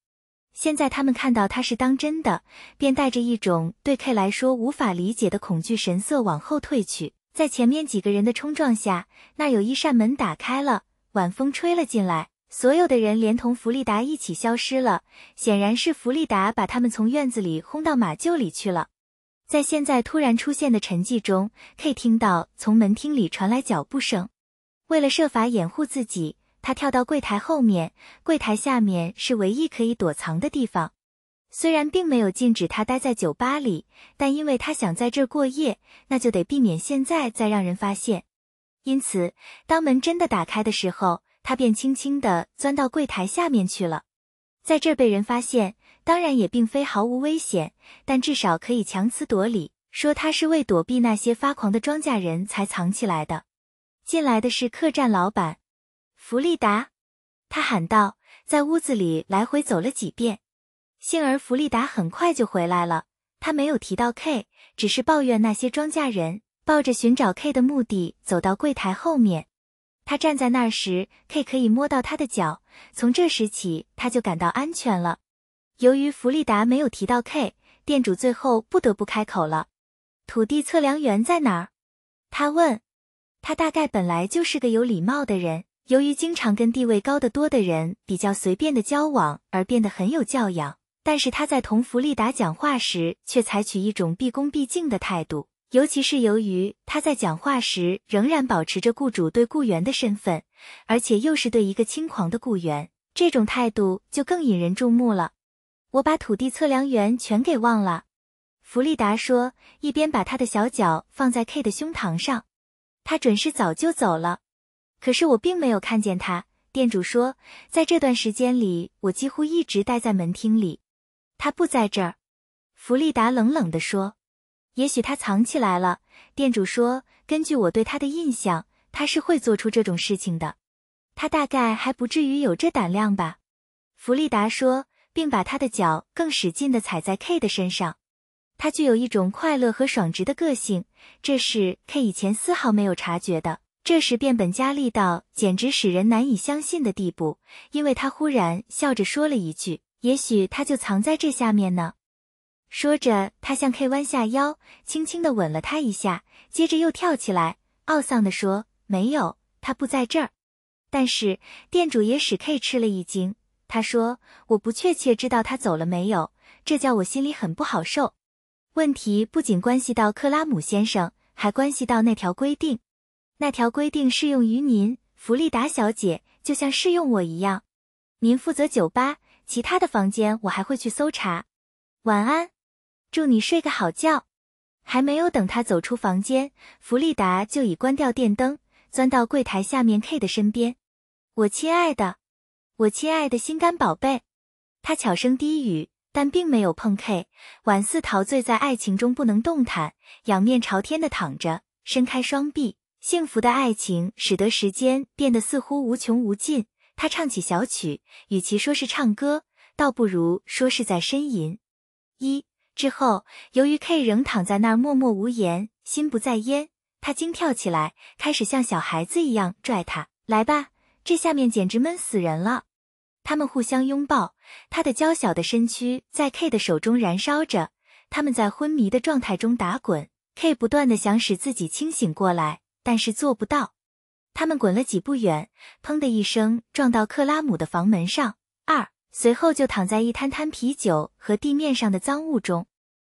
现在他们看到他是当真的，便带着一种对 K 来说无法理解的恐惧神色往后退去。在前面几个人的冲撞下，那有一扇门打开了。晚风吹了进来，所有的人连同弗利达一起消失了。显然是弗利达把他们从院子里轰到马厩里去了。在现在突然出现的沉寂中，K 听到从门厅里传来脚步声。为了设法掩护自己，他跳到柜台后面。柜台下面是唯一可以躲藏的地方。虽然并没有禁止他待在酒吧里，但因为他想在这儿过夜，那就得避免现在再让人发现。因此，当门真的打开的时候，他便轻轻地钻到柜台下面去了。在这被人发现，当然也并非毫无危险，但至少可以强词夺理，说他是为躲避那些发狂的庄稼人才藏起来的。进来的是客栈老板，弗利达，他喊道，在屋子里来回走了几遍。幸而弗利达很快就回来了，他没有提到 K，只是抱怨那些庄稼人。抱着寻找 K 的目的走到柜台后面，他站在那儿时，K 可以摸到他的脚。从这时起，他就感到安全了。由于弗利达没有提到 K，店主最后不得不开口了：“土地测量员在哪儿？”他问。他大概本来就是个有礼貌的人，由于经常跟地位高得多的人比较随便的交往而变得很有教养，但是他在同弗利达讲话时却采取一种毕恭毕敬的态度。尤其是由于他在讲话时仍然保持着雇主对雇员的身份，而且又是对一个轻狂的雇员，这种态度就更引人注目了。我把土地测量员全给忘了，弗利达说，一边把他的小脚放在 K 的胸膛上。他准是早就走了，可是我并没有看见他。店主说，在这段时间里，我几乎一直待在门厅里。他不在这儿，弗利达冷冷地说。也许他藏起来了，店主说。根据我对他的印象，他是会做出这种事情的。他大概还不至于有这胆量吧？弗利达说，并把他的脚更使劲的踩在 K 的身上。他具有一种快乐和爽直的个性，这是 K 以前丝毫没有察觉的。这时变本加厉到简直使人难以相信的地步，因为他忽然笑着说了一句：“也许他就藏在这下面呢。”说着，他向 K 弯下腰，轻轻地吻了他一下，接着又跳起来，懊丧地说：“没有，他不在这儿。”但是店主也使 K 吃了一惊。他说：“我不确切知道他走了没有，这叫我心里很不好受。”问题不仅关系到克拉姆先生，还关系到那条规定。那条规定适用于您，弗利达小姐，就像适用我一样。您负责酒吧，其他的房间我还会去搜查。晚安。祝你睡个好觉。还没有等他走出房间，弗利达就已关掉电灯，钻到柜台下面 K 的身边。我亲爱的，我亲爱的心肝宝贝，他悄声低语，但并没有碰 K。晚似陶醉在爱情中不能动弹，仰面朝天的躺着，伸开双臂。幸福的爱情使得时间变得似乎无穷无尽。他唱起小曲，与其说是唱歌，倒不如说是在呻吟。一。之后，由于 K 仍躺在那儿默默无言、心不在焉，他惊跳起来，开始像小孩子一样拽他。来吧，这下面简直闷死人了！他们互相拥抱，他的娇小的身躯在 K 的手中燃烧着。他们在昏迷的状态中打滚，K 不断地想使自己清醒过来，但是做不到。他们滚了几步远，砰的一声撞到克拉姆的房门上。随后就躺在一滩滩啤酒和地面上的脏物中，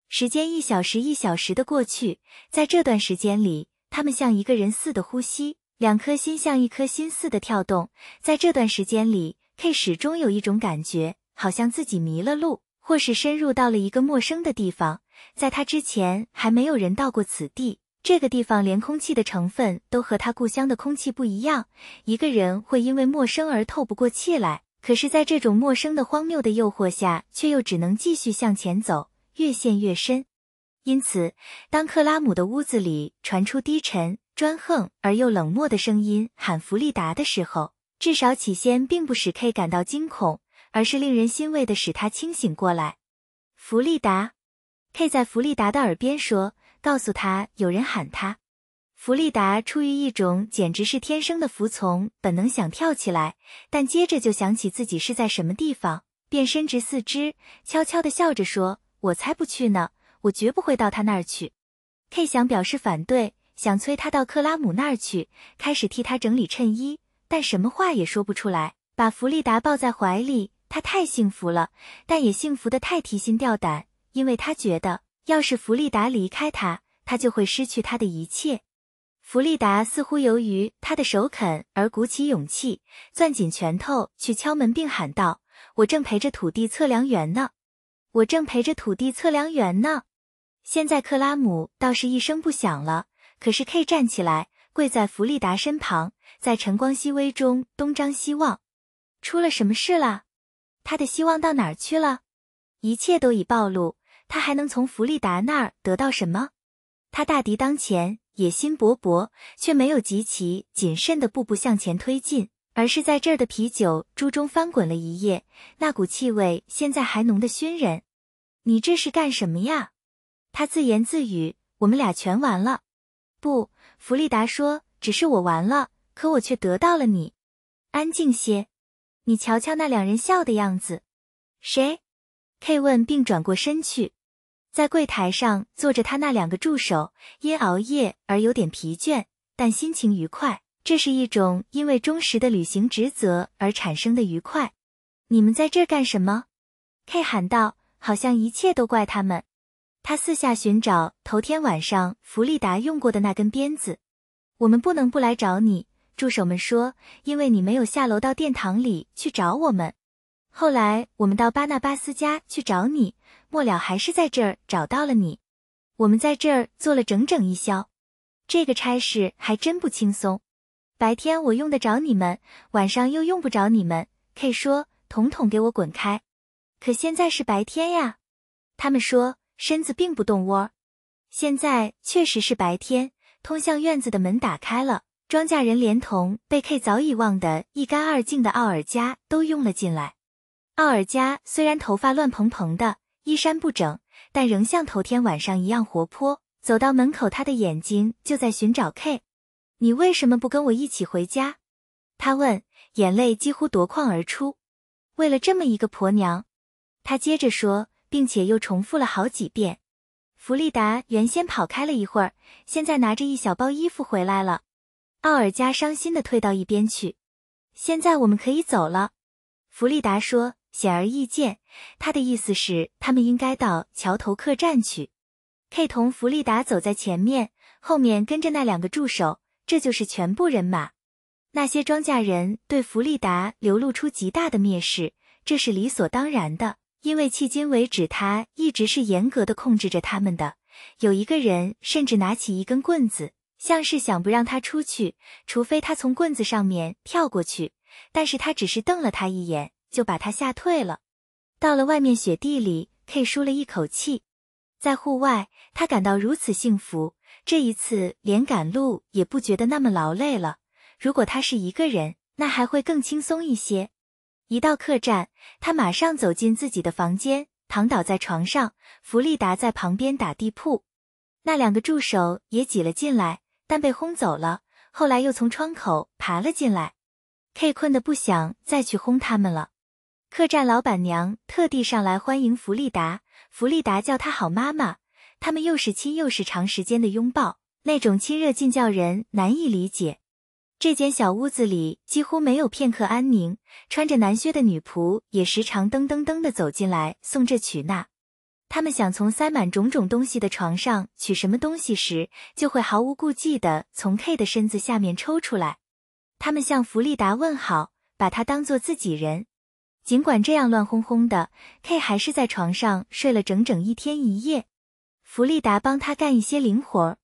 时间一小时一小时的过去，在这段时间里，他们像一个人似的呼吸，两颗心像一颗心似的跳动。在这段时间里，K 始终有一种感觉，好像自己迷了路，或是深入到了一个陌生的地方，在他之前还没有人到过此地。这个地方连空气的成分都和他故乡的空气不一样，一个人会因为陌生而透不过气来。可是，在这种陌生的、荒谬的诱惑下，却又只能继续向前走，越陷越深。因此，当克拉姆的屋子里传出低沉、专横而又冷漠的声音喊弗利达的时候，至少起先并不使 K 感到惊恐，而是令人欣慰的使他清醒过来。弗利达，K 在弗利达的耳边说：“告诉他，有人喊他。”弗利达出于一种简直是天生的服从本能，想跳起来，但接着就想起自己是在什么地方，便伸直四肢，悄悄地笑着说：“我才不去呢，我绝不会到他那儿去。”K 想表示反对，想催他到克拉姆那儿去，开始替他整理衬衣，但什么话也说不出来，把弗利达抱在怀里。他太幸福了，但也幸福得太提心吊胆，因为他觉得，要是弗利达离开他，他就会失去他的一切。弗利达似乎由于他的首肯而鼓起勇气，攥紧拳头去敲门，并喊道：“我正陪着土地测量员呢。”“我正陪着土地测量员呢。”现在克拉姆倒是一声不响了。可是 K 站起来，跪在弗利达身旁，在晨光熹微中东张西望。出了什么事了？他的希望到哪儿去了？一切都已暴露。他还能从弗利达那儿得到什么？他大敌当前。野心勃勃，却没有极其谨慎的步步向前推进，而是在这儿的啤酒猪中翻滚了一夜。那股气味现在还浓的熏人。你这是干什么呀？他自言自语。我们俩全完了。不，弗利达说，只是我完了，可我却得到了你。安静些。你瞧瞧那两人笑的样子。谁？K 问，并转过身去。在柜台上坐着他那两个助手，因熬夜而有点疲倦，但心情愉快。这是一种因为忠实的履行职责而产生的愉快。你们在这干什么？K 喊道，好像一切都怪他们。他四下寻找头天晚上弗利达用过的那根鞭子。我们不能不来找你，助手们说，因为你没有下楼到殿堂里去找我们。后来我们到巴纳巴斯家去找你。末了还是在这儿找到了你，我们在这儿做了整整一宵，这个差事还真不轻松。白天我用得着你们，晚上又用不着你们。K 说：“统统给我滚开！”可现在是白天呀。他们说：“身子并不动窝儿。”现在确实是白天，通向院子的门打开了，庄稼人连同被 K 早已忘得一干二净的奥尔加都拥了进来。奥尔加虽然头发乱蓬蓬的，衣衫不整，但仍像头天晚上一样活泼。走到门口，他的眼睛就在寻找 K。你为什么不跟我一起回家？他问，眼泪几乎夺眶而出。为了这么一个婆娘，他接着说，并且又重复了好几遍。弗利达原先跑开了一会儿，现在拿着一小包衣服回来了。奥尔加伤心的退到一边去。现在我们可以走了，弗利达说。显而易见，他的意思是他们应该到桥头客栈去。K 同弗利达走在前面，后面跟着那两个助手，这就是全部人马。那些庄稼人对弗利达流露出极大的蔑视，这是理所当然的，因为迄今为止他一直是严格的控制着他们的。有一个人甚至拿起一根棍子，像是想不让他出去，除非他从棍子上面跳过去。但是他只是瞪了他一眼。就把他吓退了。到了外面雪地里，K 舒了一口气。在户外，他感到如此幸福。这一次，连赶路也不觉得那么劳累了。如果他是一个人，那还会更轻松一些。一到客栈，他马上走进自己的房间，躺倒在床上。弗利达在旁边打地铺，那两个助手也挤了进来，但被轰走了。后来又从窗口爬了进来。K 困得不想再去轰他们了。客栈老板娘特地上来欢迎弗利达，弗利达叫她好妈妈。他们又是亲又是长时间的拥抱，那种亲热劲叫人难以理解。这间小屋子里几乎没有片刻安宁。穿着男靴的女仆也时常噔噔噔的走进来送这取那。他们想从塞满种种东西的床上取什么东西时，就会毫无顾忌的从 K 的身子下面抽出来。他们向弗利达问好，把他当做自己人。尽管这样乱哄哄的，K 还是在床上睡了整整一天一夜。弗利达帮他干一些零活儿。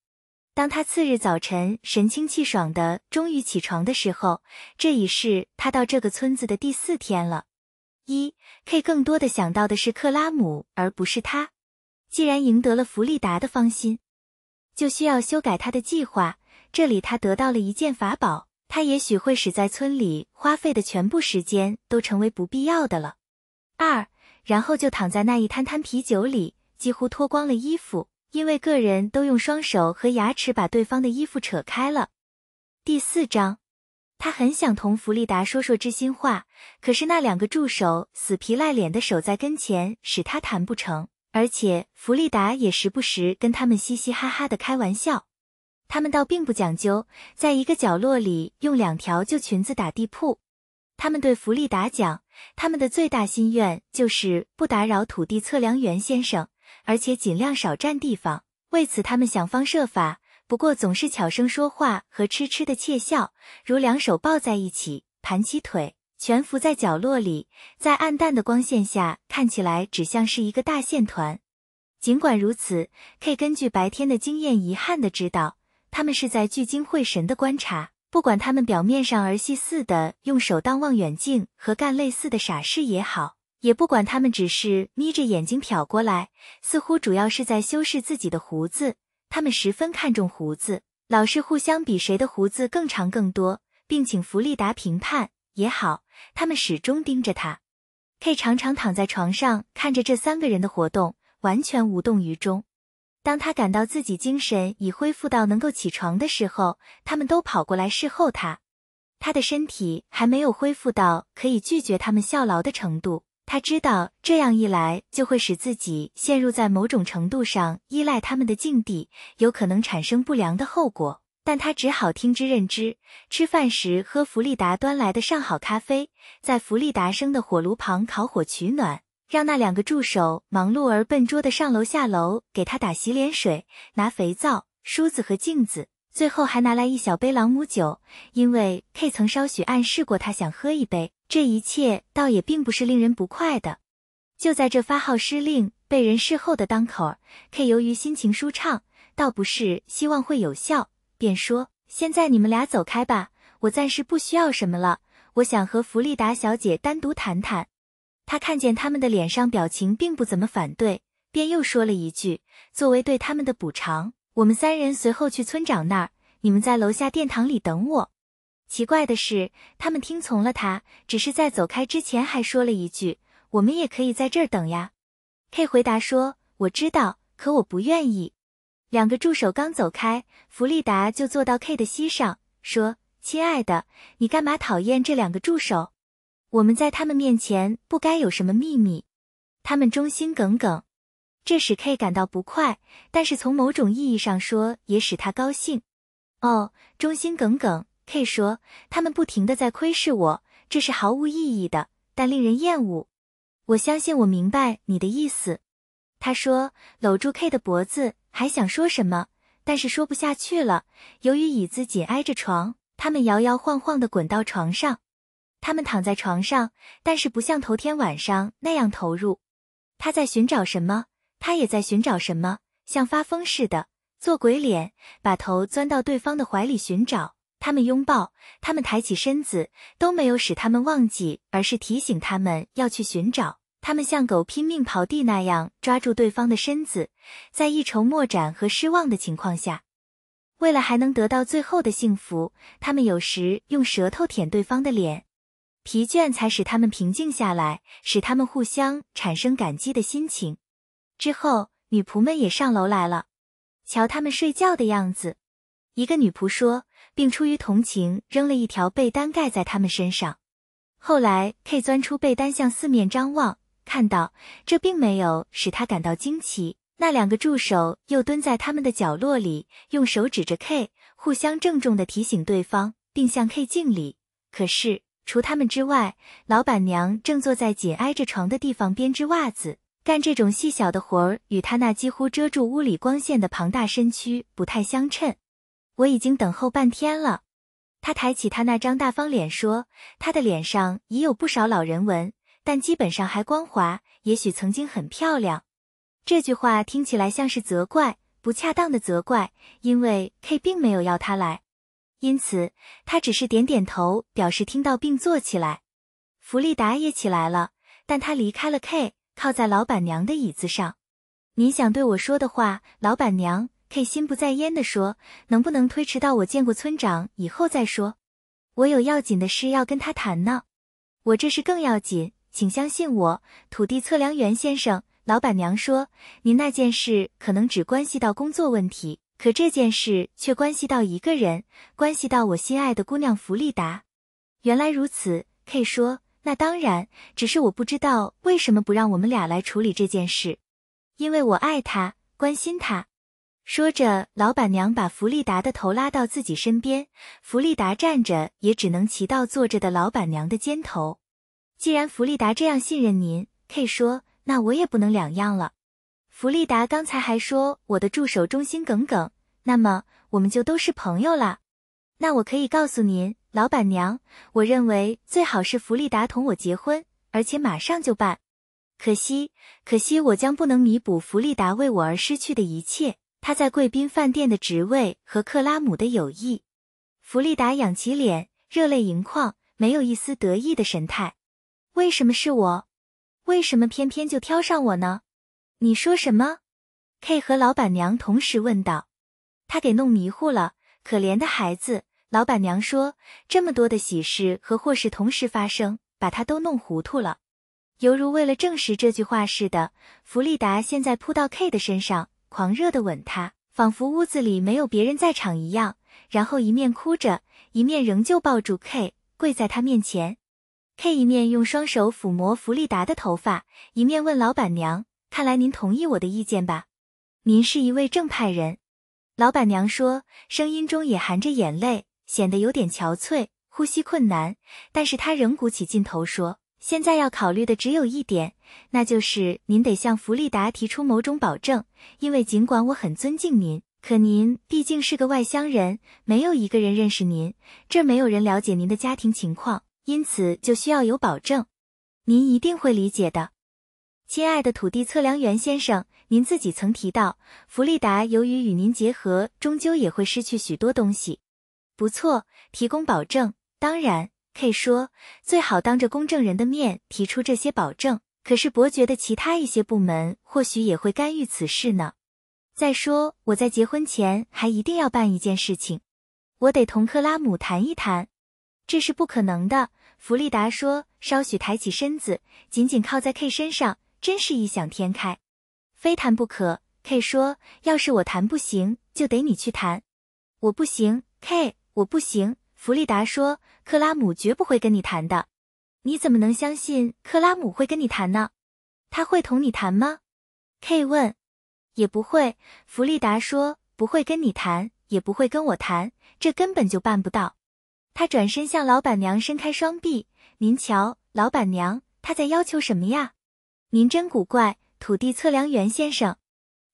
当他次日早晨神清气爽的终于起床的时候，这已是他到这个村子的第四天了。一，K 更多的想到的是克拉姆而不是他。既然赢得了弗利达的芳心，就需要修改他的计划。这里他得到了一件法宝。他也许会使在村里花费的全部时间都成为不必要的了。二，然后就躺在那一滩滩啤酒里，几乎脱光了衣服，因为个人都用双手和牙齿把对方的衣服扯开了。第四章，他很想同弗利达说说知心话，可是那两个助手死皮赖脸的守在跟前，使他谈不成，而且弗利达也时不时跟他们嘻嘻哈哈的开玩笑。他们倒并不讲究，在一个角落里用两条旧裙子打地铺。他们对弗利达讲，他们的最大心愿就是不打扰土地测量员先生，而且尽量少占地方。为此，他们想方设法，不过总是悄声说话和痴痴的窃笑，如两手抱在一起，盘起腿，蜷伏在角落里，在暗淡的光线下看起来只像是一个大线团。尽管如此可以根据白天的经验，遗憾的知道。他们是在聚精会神的观察，不管他们表面上儿戏似的用手当望远镜和干类似的傻事也好，也不管他们只是眯着眼睛瞟过来，似乎主要是在修饰自己的胡子。他们十分看重胡子，老是互相比谁的胡子更长更多，并请弗利达评判也好。他们始终盯着他，K 常常躺在床上看着这三个人的活动，完全无动于衷。当他感到自己精神已恢复到能够起床的时候，他们都跑过来侍候他。他的身体还没有恢复到可以拒绝他们效劳的程度。他知道这样一来就会使自己陷入在某种程度上依赖他们的境地，有可能产生不良的后果。但他只好听之任之。吃饭时喝弗利达端来的上好咖啡，在弗利达生的火炉旁烤火取暖。让那两个助手忙碌而笨拙地上楼下楼，给他打洗脸水，拿肥皂、梳子和镜子，最后还拿来一小杯朗姆酒，因为 K 曾稍许暗示过他想喝一杯。这一切倒也并不是令人不快的。就在这发号施令、被人侍候的当口，K 由于心情舒畅，倒不是希望会有效，便说：“现在你们俩走开吧，我暂时不需要什么了。我想和弗利达小姐单独谈谈。”他看见他们的脸上表情并不怎么反对，便又说了一句：“作为对他们的补偿，我们三人随后去村长那儿。你们在楼下殿堂里等我。”奇怪的是，他们听从了他，只是在走开之前还说了一句：“我们也可以在这儿等呀。”K 回答说：“我知道，可我不愿意。”两个助手刚走开，弗利达就坐到 K 的膝上说：“亲爱的，你干嘛讨厌这两个助手？”我们在他们面前不该有什么秘密，他们忠心耿耿，这使 K 感到不快，但是从某种意义上说也使他高兴。哦，忠心耿耿，K 说，他们不停的在窥视我，这是毫无意义的，但令人厌恶。我相信我明白你的意思，他说，搂住 K 的脖子，还想说什么，但是说不下去了。由于椅子紧挨着床，他们摇摇晃晃地滚到床上。他们躺在床上，但是不像头天晚上那样投入。他在寻找什么？他也在寻找什么？像发疯似的做鬼脸，把头钻到对方的怀里寻找。他们拥抱，他们抬起身子，都没有使他们忘记，而是提醒他们要去寻找。他们像狗拼命刨地那样抓住对方的身子，在一筹莫展和失望的情况下，为了还能得到最后的幸福，他们有时用舌头舔对方的脸。疲倦才使他们平静下来，使他们互相产生感激的心情。之后，女仆们也上楼来了，瞧他们睡觉的样子。一个女仆说，并出于同情扔了一条被单盖在他们身上。后来，K 钻出被单，向四面张望，看到这并没有使他感到惊奇。那两个助手又蹲在他们的角落里，用手指着 K，互相郑重的提醒对方，并向 K 敬礼。可是。除他们之外，老板娘正坐在紧挨着床的地方编织袜子。干这种细小的活儿与她那几乎遮住屋里光线的庞大身躯不太相称。我已经等候半天了。他抬起他那张大方脸说：“他的脸上已有不少老人纹，但基本上还光滑，也许曾经很漂亮。”这句话听起来像是责怪，不恰当的责怪，因为 K 并没有要他来。因此，他只是点点头，表示听到，并坐起来。弗利达也起来了，但他离开了 K，靠在老板娘的椅子上。您想对我说的话，老板娘 K 心不在焉地说：“能不能推迟到我见过村长以后再说？我有要紧的事要跟他谈呢。我这是更要紧，请相信我，土地测量员先生。”老板娘说：“您那件事可能只关系到工作问题。”可这件事却关系到一个人，关系到我心爱的姑娘弗利达。原来如此，K 说，那当然，只是我不知道为什么不让我们俩来处理这件事，因为我爱她，关心她。说着，老板娘把弗利达的头拉到自己身边，弗利达站着也只能骑到坐着的老板娘的肩头。既然弗利达这样信任您，K 说，那我也不能两样了。弗利达刚才还说我的助手忠心耿耿，那么我们就都是朋友啦。那我可以告诉您，老板娘，我认为最好是弗利达同我结婚，而且马上就办。可惜，可惜，我将不能弥补弗利达为我而失去的一切。他在贵宾饭店的职位和克拉姆的友谊。弗利达仰起脸，热泪盈眶，没有一丝得意的神态。为什么是我？为什么偏偏就挑上我呢？你说什么？K 和老板娘同时问道，他给弄迷糊了，可怜的孩子。老板娘说，这么多的喜事和祸事同时发生，把他都弄糊涂了。犹如为了证实这句话似的，弗利达现在扑到 K 的身上，狂热的吻他，仿佛屋子里没有别人在场一样。然后一面哭着，一面仍旧抱住 K，跪在他面前。K 一面用双手抚摸弗利达的头发，一面问老板娘。看来您同意我的意见吧，您是一位正派人。老板娘说，声音中也含着眼泪，显得有点憔悴，呼吸困难。但是她仍鼓起劲头说：“现在要考虑的只有一点，那就是您得向弗利达提出某种保证。因为尽管我很尊敬您，可您毕竟是个外乡人，没有一个人认识您，这没有人了解您的家庭情况，因此就需要有保证。您一定会理解的。”亲爱的土地测量员先生，您自己曾提到，弗利达由于与您结合，终究也会失去许多东西。不错，提供保证，当然，K 说最好当着公证人的面提出这些保证。可是伯爵的其他一些部门或许也会干预此事呢。再说，我在结婚前还一定要办一件事情，我得同克拉姆谈一谈。这是不可能的，弗利达说，稍许抬起身子，紧紧靠在 K 身上。真是异想天开，非谈不可。K 说：“要是我谈不行，就得你去谈。”我不行，K，我不行。弗利达说：“克拉姆绝不会跟你谈的。”你怎么能相信克拉姆会跟你谈呢？他会同你谈吗？K 问。也不会，弗利达说：“不会跟你谈，也不会跟我谈，这根本就办不到。”他转身向老板娘伸开双臂：“您瞧，老板娘，他在要求什么呀？”您真古怪，土地测量员先生。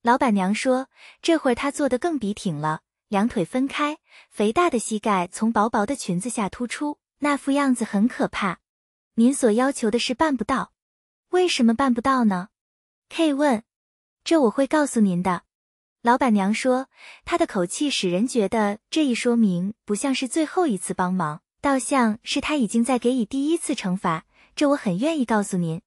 老板娘说，这会儿她坐得更笔挺了，两腿分开，肥大的膝盖从薄薄的裙子下突出，那副样子很可怕。您所要求的事办不到，为什么办不到呢？K 问。这我会告诉您的。老板娘说，她的口气使人觉得这一说明不像是最后一次帮忙，倒像是她已经在给予第一次惩罚。这我很愿意告诉您。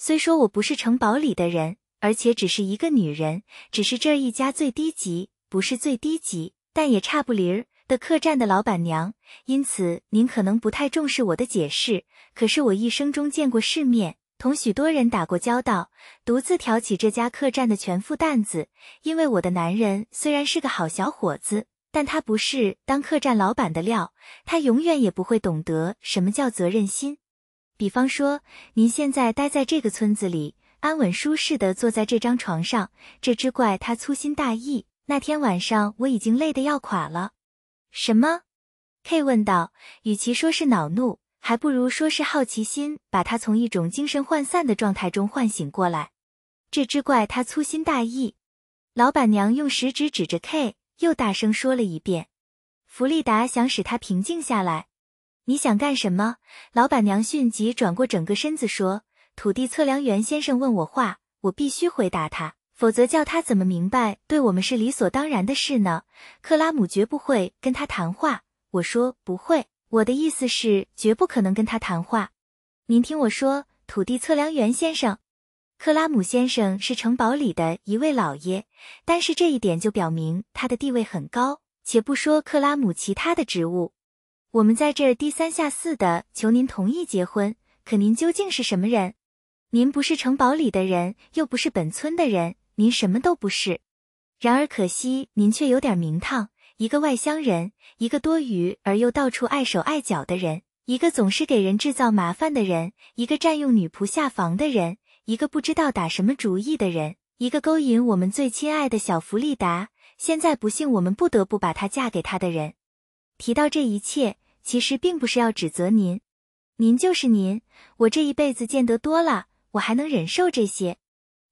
虽说我不是城堡里的人，而且只是一个女人，只是这一家最低级，不是最低级，但也差不离儿的客栈的老板娘。因此，您可能不太重视我的解释。可是我一生中见过世面，同许多人打过交道，独自挑起这家客栈的全副担子。因为我的男人虽然是个好小伙子，但他不是当客栈老板的料，他永远也不会懂得什么叫责任心。比方说，您现在待在这个村子里，安稳舒适的坐在这张床上。这只怪他粗心大意。那天晚上我已经累得要垮了。什么？K 问道。与其说是恼怒，还不如说是好奇心把他从一种精神涣散的状态中唤醒过来。这只怪他粗心大意。老板娘用食指指着 K，又大声说了一遍。弗利达想使他平静下来。你想干什么？老板娘迅即转过整个身子说：“土地测量员先生问我话，我必须回答他，否则叫他怎么明白对我们是理所当然的事呢？”克拉姆绝不会跟他谈话。我说：“不会，我的意思是绝不可能跟他谈话。”您听我说，土地测量员先生，克拉姆先生是城堡里的一位老爷，单是这一点就表明他的地位很高。且不说克拉姆其他的职务。我们在这儿低三下四的求您同意结婚，可您究竟是什么人？您不是城堡里的人，又不是本村的人，您什么都不是。然而可惜，您却有点名堂：一个外乡人，一个多余而又到处碍手碍脚的人，一个总是给人制造麻烦的人，一个占用女仆下房的人，一个不知道打什么主意的人，一个勾引我们最亲爱的小弗利达，现在不幸我们不得不把她嫁给他的人。提到这一切，其实并不是要指责您，您就是您。我这一辈子见得多了，我还能忍受这些。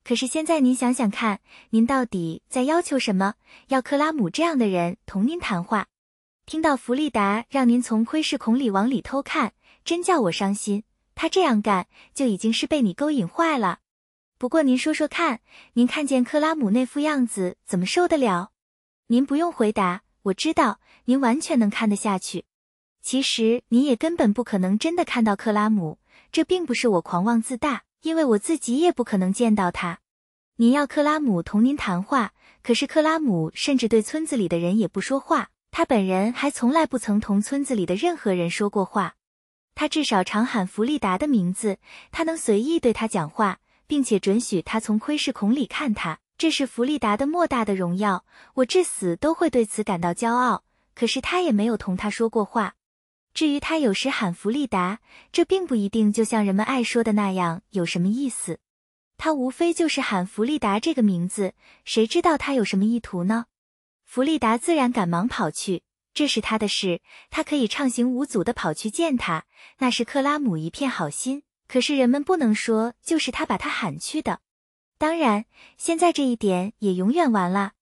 可是现在您想想看，您到底在要求什么？要克拉姆这样的人同您谈话？听到弗利达让您从窥视孔里往里偷看，真叫我伤心。他这样干就已经是被你勾引坏了。不过您说说看，您看见克拉姆那副样子怎么受得了？您不用回答，我知道。您完全能看得下去，其实你也根本不可能真的看到克拉姆。这并不是我狂妄自大，因为我自己也不可能见到他。您要克拉姆同您谈话，可是克拉姆甚至对村子里的人也不说话。他本人还从来不曾同村子里的任何人说过话。他至少常喊弗利达的名字。他能随意对他讲话，并且准许他从窥视孔里看他。这是弗利达的莫大的荣耀，我至死都会对此感到骄傲。可是他也没有同他说过话。至于他有时喊弗利达，这并不一定就像人们爱说的那样有什么意思。他无非就是喊弗利达这个名字，谁知道他有什么意图呢？弗利达自然赶忙跑去，这是他的事，他可以畅行无阻地跑去见他。那是克拉姆一片好心，可是人们不能说就是他把他喊去的。当然，现在这一点也永远完了。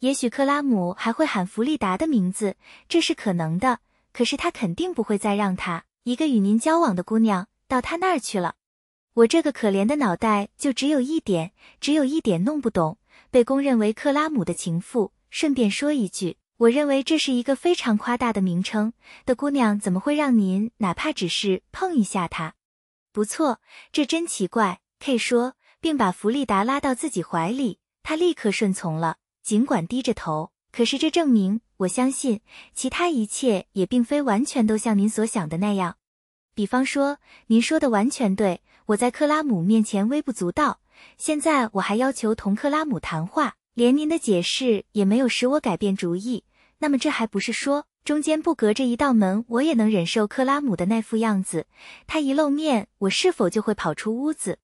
也许克拉姆还会喊弗利达的名字，这是可能的。可是他肯定不会再让她一个与您交往的姑娘到他那儿去了。我这个可怜的脑袋就只有一点，只有一点弄不懂。被公认为克拉姆的情妇。顺便说一句，我认为这是一个非常夸大的名称。的姑娘怎么会让您哪怕只是碰一下她？不错，这真奇怪。K 说，并把弗利达拉到自己怀里，她立刻顺从了。尽管低着头，可是这证明我相信，其他一切也并非完全都像您所想的那样。比方说，您说的完全对，我在克拉姆面前微不足道。现在我还要求同克拉姆谈话，连您的解释也没有使我改变主意。那么这还不是说，中间不隔着一道门，我也能忍受克拉姆的那副样子？他一露面，我是否就会跑出屋子？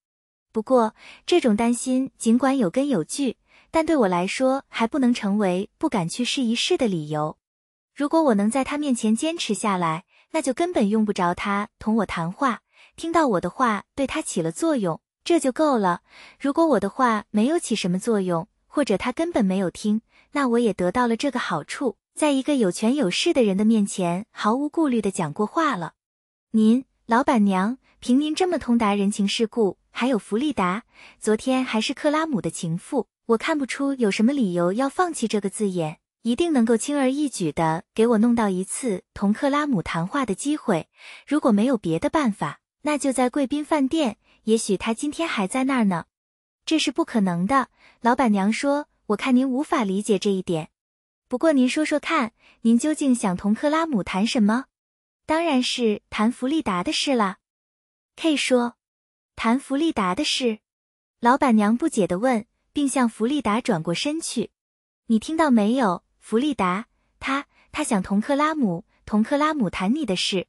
不过这种担心，尽管有根有据。但对我来说，还不能成为不敢去试一试的理由。如果我能在他面前坚持下来，那就根本用不着他同我谈话。听到我的话对他起了作用，这就够了。如果我的话没有起什么作用，或者他根本没有听，那我也得到了这个好处：在一个有权有势的人的面前毫无顾虑地讲过话了。您，老板娘，凭您这么通达人情世故。还有弗利达，昨天还是克拉姆的情妇，我看不出有什么理由要放弃这个字眼，一定能够轻而易举的给我弄到一次同克拉姆谈话的机会。如果没有别的办法，那就在贵宾饭店，也许他今天还在那儿呢。这是不可能的，老板娘说，我看您无法理解这一点。不过您说说看，您究竟想同克拉姆谈什么？当然是谈弗利达的事啦。K 说。谈弗利达的事，老板娘不解地问，并向弗利达转过身去。你听到没有，弗利达？他他想同克拉姆同克拉姆谈你的事。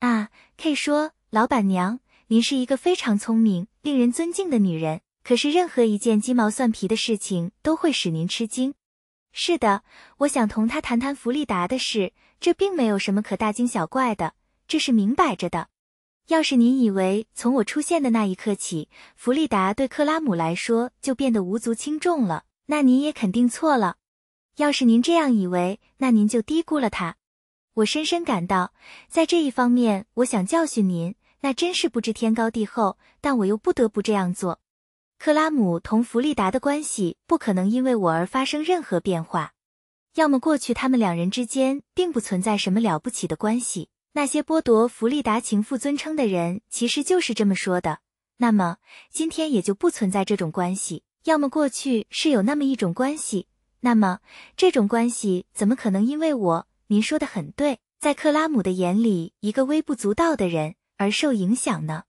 啊，K 说，老板娘，您是一个非常聪明、令人尊敬的女人。可是任何一件鸡毛蒜皮的事情都会使您吃惊。是的，我想同他谈谈弗利达的事，这并没有什么可大惊小怪的，这是明摆着的。要是您以为从我出现的那一刻起，弗利达对克拉姆来说就变得无足轻重了，那您也肯定错了。要是您这样以为，那您就低估了他。我深深感到，在这一方面，我想教训您，那真是不知天高地厚。但我又不得不这样做。克拉姆同弗利达的关系不可能因为我而发生任何变化。要么过去他们两人之间并不存在什么了不起的关系。那些剥夺弗利达情妇尊称的人其实就是这么说的。那么今天也就不存在这种关系。要么过去是有那么一种关系，那么这种关系怎么可能因为我？您说的很对，在克拉姆的眼里，一个微不足道的人而受影响呢？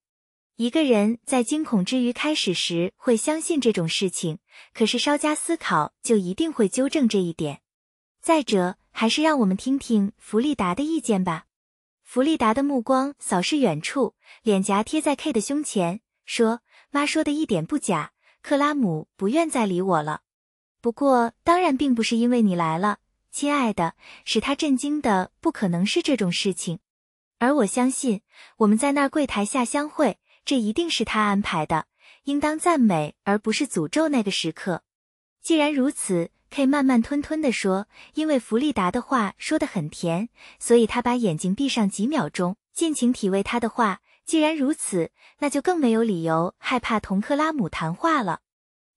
一个人在惊恐之余开始时会相信这种事情，可是稍加思考就一定会纠正这一点。再者，还是让我们听听弗利达的意见吧。弗利达的目光扫视远处，脸颊贴在 K 的胸前，说：“妈说的一点不假，克拉姆不愿再理我了。不过，当然并不是因为你来了，亲爱的。使他震惊的不可能是这种事情，而我相信我们在那柜台下相会，这一定是他安排的。应当赞美而不是诅咒那个时刻。既然如此。” K 慢慢吞吞地说：“因为弗利达的话说得很甜，所以他把眼睛闭上几秒钟，尽情体味她的话。既然如此，那就更没有理由害怕同克拉姆谈话了。”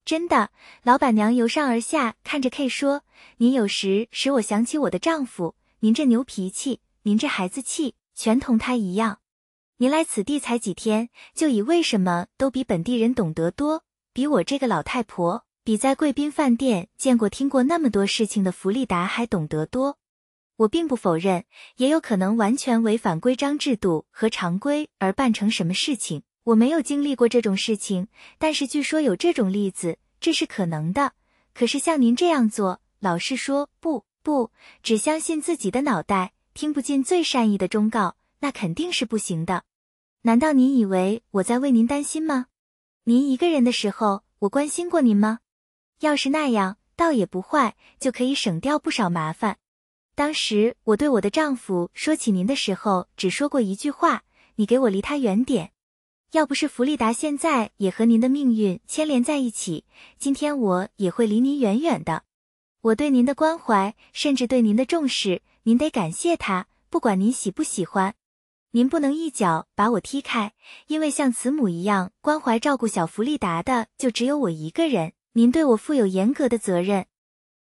真的，老板娘由上而下看着 K 说：“您有时使我想起我的丈夫，您这牛脾气，您这孩子气，全同他一样。您来此地才几天，就以为什么都比本地人懂得多，比我这个老太婆。”比在贵宾饭店见过、听过那么多事情的弗利达还懂得多，我并不否认，也有可能完全违反规章制度和常规而办成什么事情。我没有经历过这种事情，但是据说有这种例子，这是可能的。可是像您这样做，老是说不不，只相信自己的脑袋，听不进最善意的忠告，那肯定是不行的。难道您以为我在为您担心吗？您一个人的时候，我关心过您吗？要是那样，倒也不坏，就可以省掉不少麻烦。当时我对我的丈夫说起您的时候，只说过一句话：“你给我离他远点。”要不是弗利达现在也和您的命运牵连在一起，今天我也会离您远远的。我对您的关怀，甚至对您的重视，您得感谢他。不管您喜不喜欢，您不能一脚把我踢开，因为像慈母一样关怀照顾小弗利达的，就只有我一个人。您对我负有严格的责任，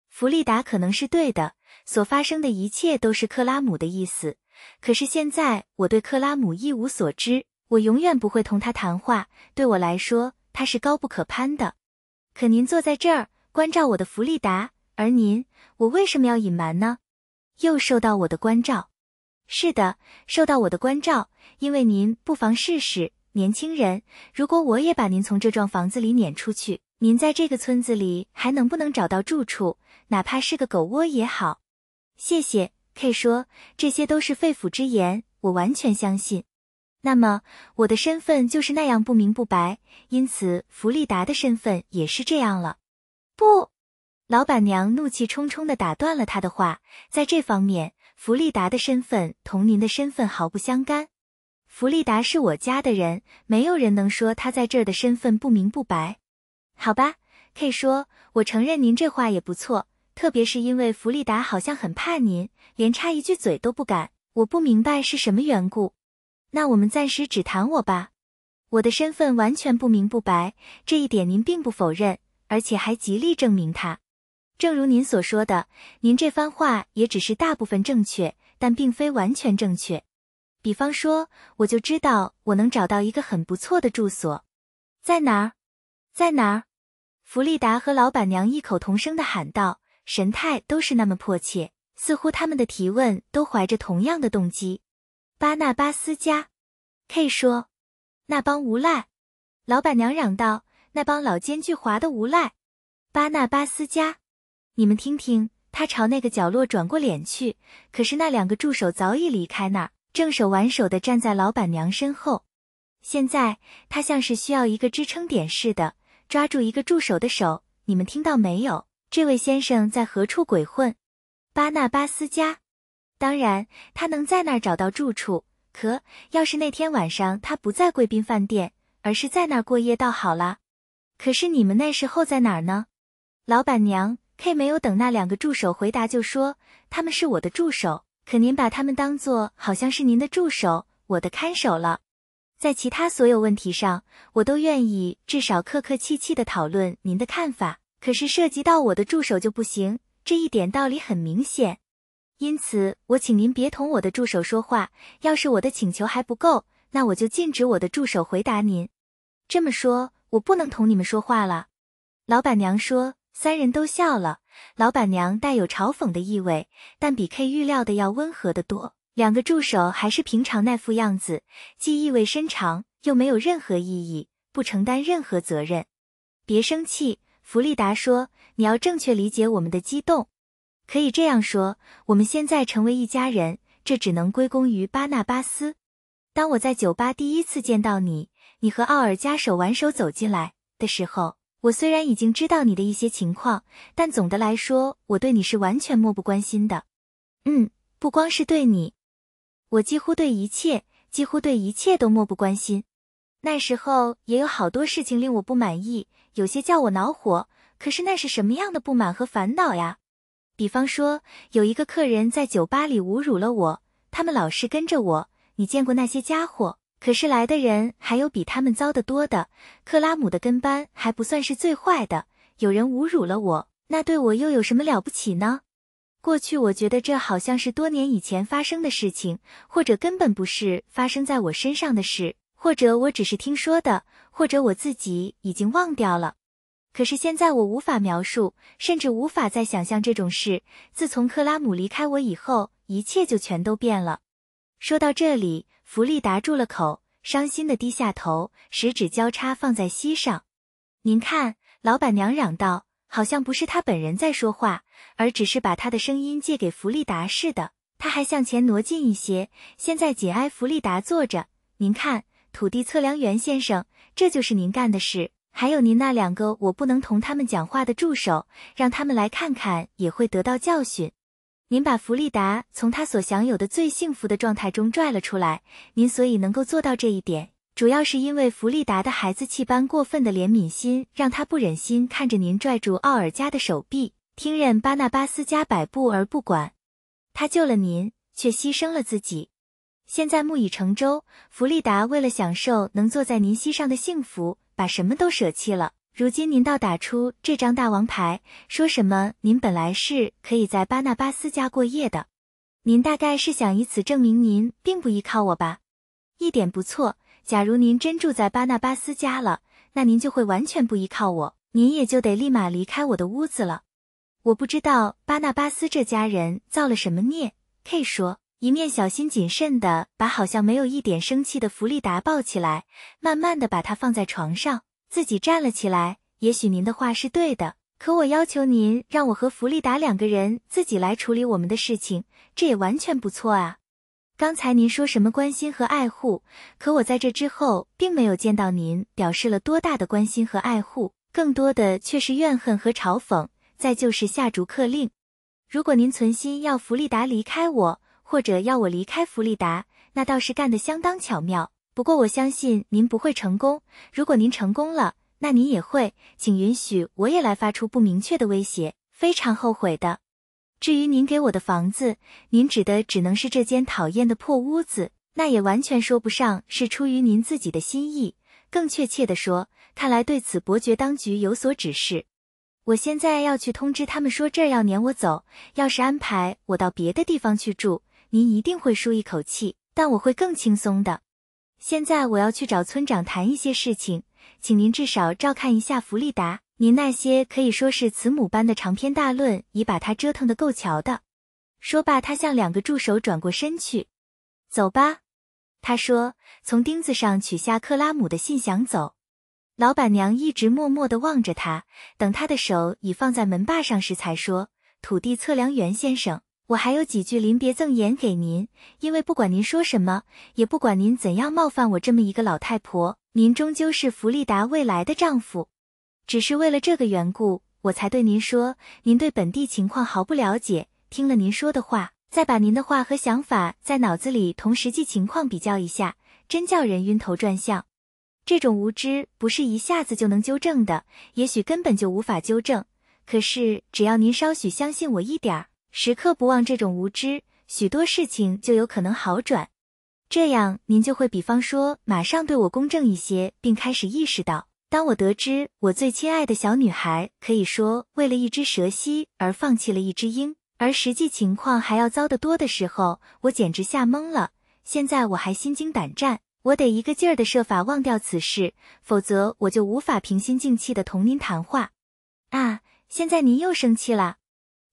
弗利达可能是对的，所发生的一切都是克拉姆的意思。可是现在我对克拉姆一无所知，我永远不会同他谈话。对我来说，他是高不可攀的。可您坐在这儿关照我的弗利达，而您，我为什么要隐瞒呢？又受到我的关照，是的，受到我的关照，因为您不妨试试，年轻人，如果我也把您从这幢房子里撵出去。您在这个村子里还能不能找到住处，哪怕是个狗窝也好？谢谢。K 说这些都是肺腑之言，我完全相信。那么我的身份就是那样不明不白，因此弗利达的身份也是这样了。不，老板娘怒气冲冲地打断了他的话。在这方面，弗利达的身份同您的身份毫不相干。弗利达是我家的人，没有人能说他在这儿的身份不明不白。好吧，K 说，我承认您这话也不错，特别是因为弗利达好像很怕您，连插一句嘴都不敢。我不明白是什么缘故。那我们暂时只谈我吧，我的身份完全不明不白，这一点您并不否认，而且还极力证明他。正如您所说的，您这番话也只是大部分正确，但并非完全正确。比方说，我就知道我能找到一个很不错的住所，在哪儿？在哪儿？弗利达和老板娘异口同声的喊道，神态都是那么迫切，似乎他们的提问都怀着同样的动机。巴纳巴斯加，K 说：“那帮无赖！”老板娘嚷道：“那帮老奸巨猾的无赖！”巴纳巴斯加，你们听听！他朝那个角落转过脸去，可是那两个助手早已离开那儿，正手挽手的站在老板娘身后。现在他像是需要一个支撑点似的。抓住一个助手的手，你们听到没有？这位先生在何处鬼混？巴纳巴斯家。当然，他能在那儿找到住处。可要是那天晚上他不在贵宾饭店，而是在那儿过夜，倒好了。可是你们那时候在哪儿呢？老板娘 K 没有等那两个助手回答，就说：“他们是我的助手。可您把他们当做好像是您的助手，我的看守了。”在其他所有问题上，我都愿意至少客客气气的讨论您的看法。可是涉及到我的助手就不行，这一点道理很明显。因此，我请您别同我的助手说话。要是我的请求还不够，那我就禁止我的助手回答您。这么说，我不能同你们说话了。老板娘说，三人都笑了。老板娘带有嘲讽的意味，但比 K 预料的要温和的多。两个助手还是平常那副样子，既意味深长，又没有任何意义，不承担任何责任。别生气，弗利达说，你要正确理解我们的激动。可以这样说，我们现在成为一家人，这只能归功于巴纳巴斯。当我在酒吧第一次见到你，你和奥尔加手挽手走进来的时候，我虽然已经知道你的一些情况，但总的来说，我对你是完全漠不关心的。嗯，不光是对你。我几乎对一切，几乎对一切都漠不关心。那时候也有好多事情令我不满意，有些叫我恼火。可是那是什么样的不满和烦恼呀？比方说，有一个客人在酒吧里侮辱了我，他们老是跟着我。你见过那些家伙？可是来的人还有比他们糟得多的。克拉姆的跟班还不算是最坏的。有人侮辱了我，那对我又有什么了不起呢？过去我觉得这好像是多年以前发生的事情，或者根本不是发生在我身上的事，或者我只是听说的，或者我自己已经忘掉了。可是现在我无法描述，甚至无法再想象这种事。自从克拉姆离开我以后，一切就全都变了。说到这里，弗利达住了口，伤心的低下头，食指交叉放在膝上。“您看！”老板娘嚷道。好像不是他本人在说话，而只是把他的声音借给弗利达似的。他还向前挪近一些，现在紧挨弗利达坐着。您看，土地测量员先生，这就是您干的事。还有您那两个我不能同他们讲话的助手，让他们来看看也会得到教训。您把弗利达从他所享有的最幸福的状态中拽了出来。您所以能够做到这一点。主要是因为弗利达的孩子气般过分的怜悯心，让他不忍心看着您拽住奥尔加的手臂，听任巴纳巴斯家摆布而不管。他救了您，却牺牲了自己。现在木已成舟，弗利达为了享受能坐在您膝上的幸福，把什么都舍弃了。如今您倒打出这张大王牌，说什么您本来是可以在巴纳巴斯家过夜的。您大概是想以此证明您并不依靠我吧？一点不错。假如您真住在巴纳巴斯家了，那您就会完全不依靠我，您也就得立马离开我的屋子了。我不知道巴纳巴斯这家人造了什么孽。K 说，一面小心谨慎地把好像没有一点生气的弗利达抱起来，慢慢地把她放在床上，自己站了起来。也许您的话是对的，可我要求您让我和弗利达两个人自己来处理我们的事情，这也完全不错啊。刚才您说什么关心和爱护，可我在这之后并没有见到您表示了多大的关心和爱护，更多的却是怨恨和嘲讽，再就是下逐客令。如果您存心要弗利达离开我，或者要我离开弗利达，那倒是干得相当巧妙。不过我相信您不会成功。如果您成功了，那您也会，请允许我也来发出不明确的威胁，非常后悔的。至于您给我的房子，您指的只能是这间讨厌的破屋子，那也完全说不上是出于您自己的心意。更确切的说，看来对此伯爵当局有所指示。我现在要去通知他们说这儿要撵我走，要是安排我到别的地方去住，您一定会舒一口气，但我会更轻松的。现在我要去找村长谈一些事情，请您至少照看一下弗利达。您那些可以说是慈母般的长篇大论，已把他折腾得够瞧的。说罢，他向两个助手转过身去，走吧。他说：“从钉子上取下克拉姆的信，想走。”老板娘一直默默地望着他，等他的手已放在门把上时，才说：“土地测量员先生，我还有几句临别赠言给您，因为不管您说什么，也不管您怎样冒犯我这么一个老太婆，您终究是弗利达未来的丈夫。”只是为了这个缘故，我才对您说，您对本地情况毫不了解。听了您说的话，再把您的话和想法在脑子里同实际情况比较一下，真叫人晕头转向。这种无知不是一下子就能纠正的，也许根本就无法纠正。可是只要您稍许相信我一点儿，时刻不忘这种无知，许多事情就有可能好转。这样，您就会比方说马上对我公正一些，并开始意识到。当我得知我最亲爱的小女孩可以说为了一只蛇蜥而放弃了一只鹰，而实际情况还要糟得多的时候，我简直吓懵了。现在我还心惊胆战，我得一个劲儿的设法忘掉此事，否则我就无法平心静气的同您谈话。啊，现在您又生气了？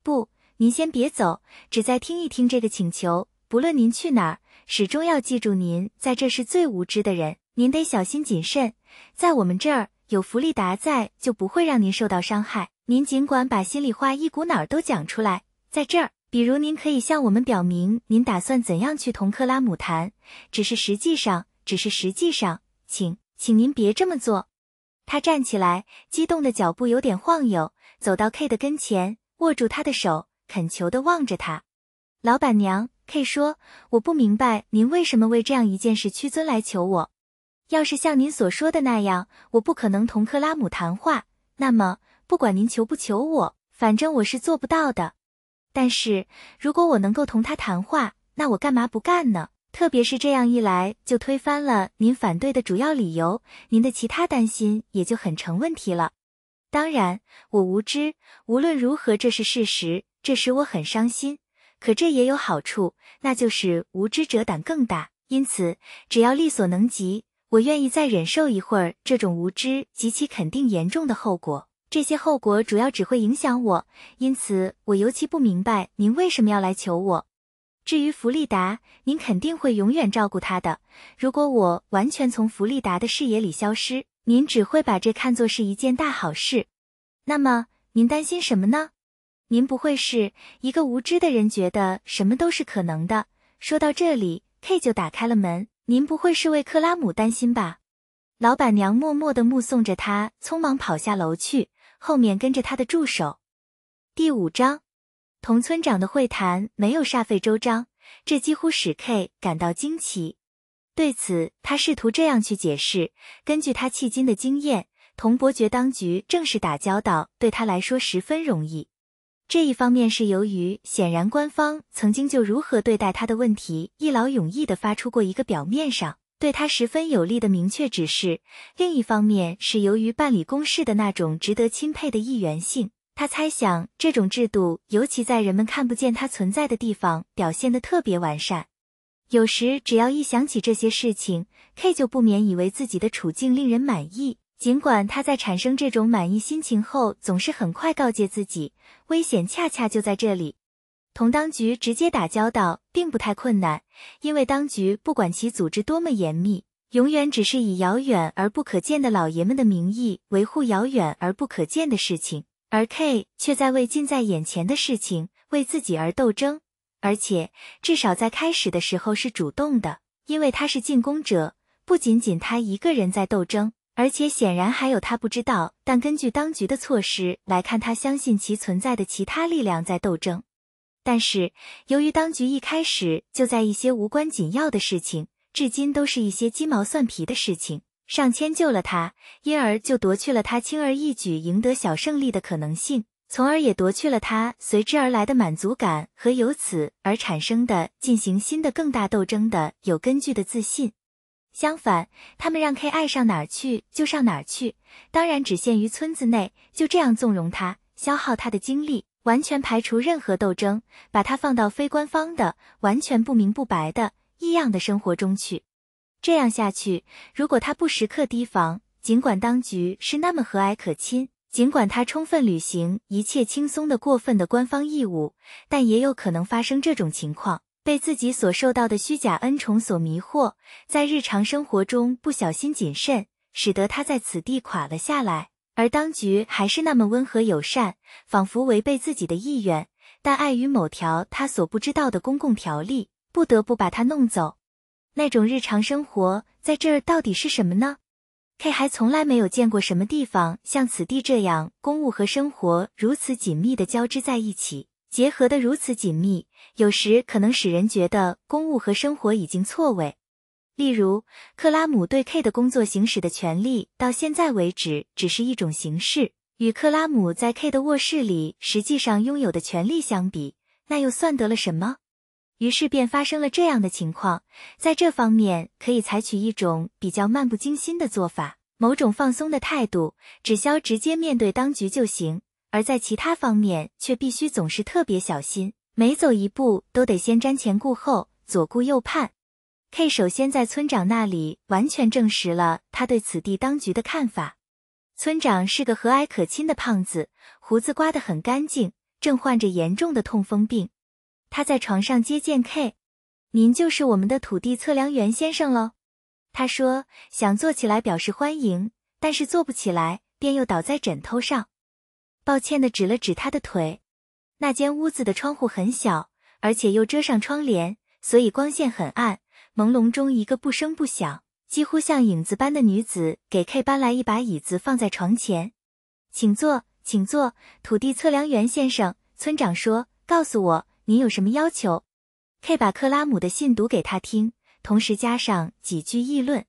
不，您先别走，只再听一听这个请求。不论您去哪儿，始终要记住您在这是最无知的人。您得小心谨慎，在我们这儿有弗利达在，就不会让您受到伤害。您尽管把心里话一股脑儿都讲出来，在这儿，比如您可以向我们表明您打算怎样去同克拉姆谈。只是实际上，只是实际上，请，请您别这么做。他站起来，激动的脚步有点晃悠，走到 K 的跟前，握住他的手，恳求地望着他。老板娘 K 说：“我不明白您为什么为这样一件事屈尊来求我。”要是像您所说的那样，我不可能同克拉姆谈话。那么，不管您求不求我，反正我是做不到的。但是如果我能够同他谈话，那我干嘛不干呢？特别是这样一来，就推翻了您反对的主要理由，您的其他担心也就很成问题了。当然，我无知，无论如何这是事实，这使我很伤心。可这也有好处，那就是无知者胆更大。因此，只要力所能及。我愿意再忍受一会儿这种无知及其肯定严重的后果，这些后果主要只会影响我，因此我尤其不明白您为什么要来求我。至于弗利达，您肯定会永远照顾她的。如果我完全从弗利达的视野里消失，您只会把这看作是一件大好事。那么您担心什么呢？您不会是一个无知的人，觉得什么都是可能的。说到这里，K 就打开了门。您不会是为克拉姆担心吧？老板娘默默的目送着他匆忙跑下楼去，后面跟着他的助手。第五章，同村长的会谈没有煞费周章，这几乎使 K 感到惊奇。对此，他试图这样去解释：根据他迄今的经验，同伯爵当局正式打交道对他来说十分容易。这一方面是由于显然官方曾经就如何对待他的问题一劳永逸的发出过一个表面上对他十分有利的明确指示；另一方面是由于办理公事的那种值得钦佩的议员性，他猜想这种制度尤其在人们看不见它存在的地方表现的特别完善。有时只要一想起这些事情，K 就不免以为自己的处境令人满意。尽管他在产生这种满意心情后，总是很快告诫自己：危险恰恰就在这里。同当局直接打交道并不太困难，因为当局不管其组织多么严密，永远只是以遥远而不可见的老爷们的名义维护遥远而不可见的事情。而 K 却在为近在眼前的事情为自己而斗争，而且至少在开始的时候是主动的，因为他是进攻者，不仅仅他一个人在斗争。而且显然还有他不知道，但根据当局的措施来看，他相信其存在的其他力量在斗争。但是由于当局一开始就在一些无关紧要的事情，至今都是一些鸡毛蒜皮的事情上迁就了他，因而就夺去了他轻而易举赢得小胜利的可能性，从而也夺去了他随之而来的满足感和由此而产生的进行新的更大斗争的有根据的自信。相反，他们让 K 爱上哪儿去就上哪儿去，当然只限于村子内。就这样纵容他，消耗他的精力，完全排除任何斗争，把他放到非官方的、完全不明不白的、异样的生活中去。这样下去，如果他不时刻提防，尽管当局是那么和蔼可亲，尽管他充分履行一切轻松的、过分的官方义务，但也有可能发生这种情况。被自己所受到的虚假恩宠所迷惑，在日常生活中不小心谨慎，使得他在此地垮了下来。而当局还是那么温和友善，仿佛违背自己的意愿，但碍于某条他所不知道的公共条例，不得不把他弄走。那种日常生活在这儿到底是什么呢？K 还从来没有见过什么地方像此地这样，公务和生活如此紧密的交织在一起。结合的如此紧密，有时可能使人觉得公务和生活已经错位。例如，克拉姆对 K 的工作行使的权利，到现在为止只是一种形式，与克拉姆在 K 的卧室里实际上拥有的权利相比，那又算得了什么？于是便发生了这样的情况：在这方面可以采取一种比较漫不经心的做法，某种放松的态度，只消直接面对当局就行。而在其他方面却必须总是特别小心，每走一步都得先瞻前顾后，左顾右盼。K 首先在村长那里完全证实了他对此地当局的看法。村长是个和蔼可亲的胖子，胡子刮得很干净，正患着严重的痛风病。他在床上接见 K，您就是我们的土地测量员先生喽。他说想坐起来表示欢迎，但是坐不起来，便又倒在枕头上。抱歉地指了指他的腿。那间屋子的窗户很小，而且又遮上窗帘，所以光线很暗。朦胧中，一个不声不响、几乎像影子般的女子给 K 搬来一把椅子，放在床前。请坐，请坐，土地测量员先生。村长说：“告诉我，你有什么要求？”K 把克拉姆的信读给他听，同时加上几句议论。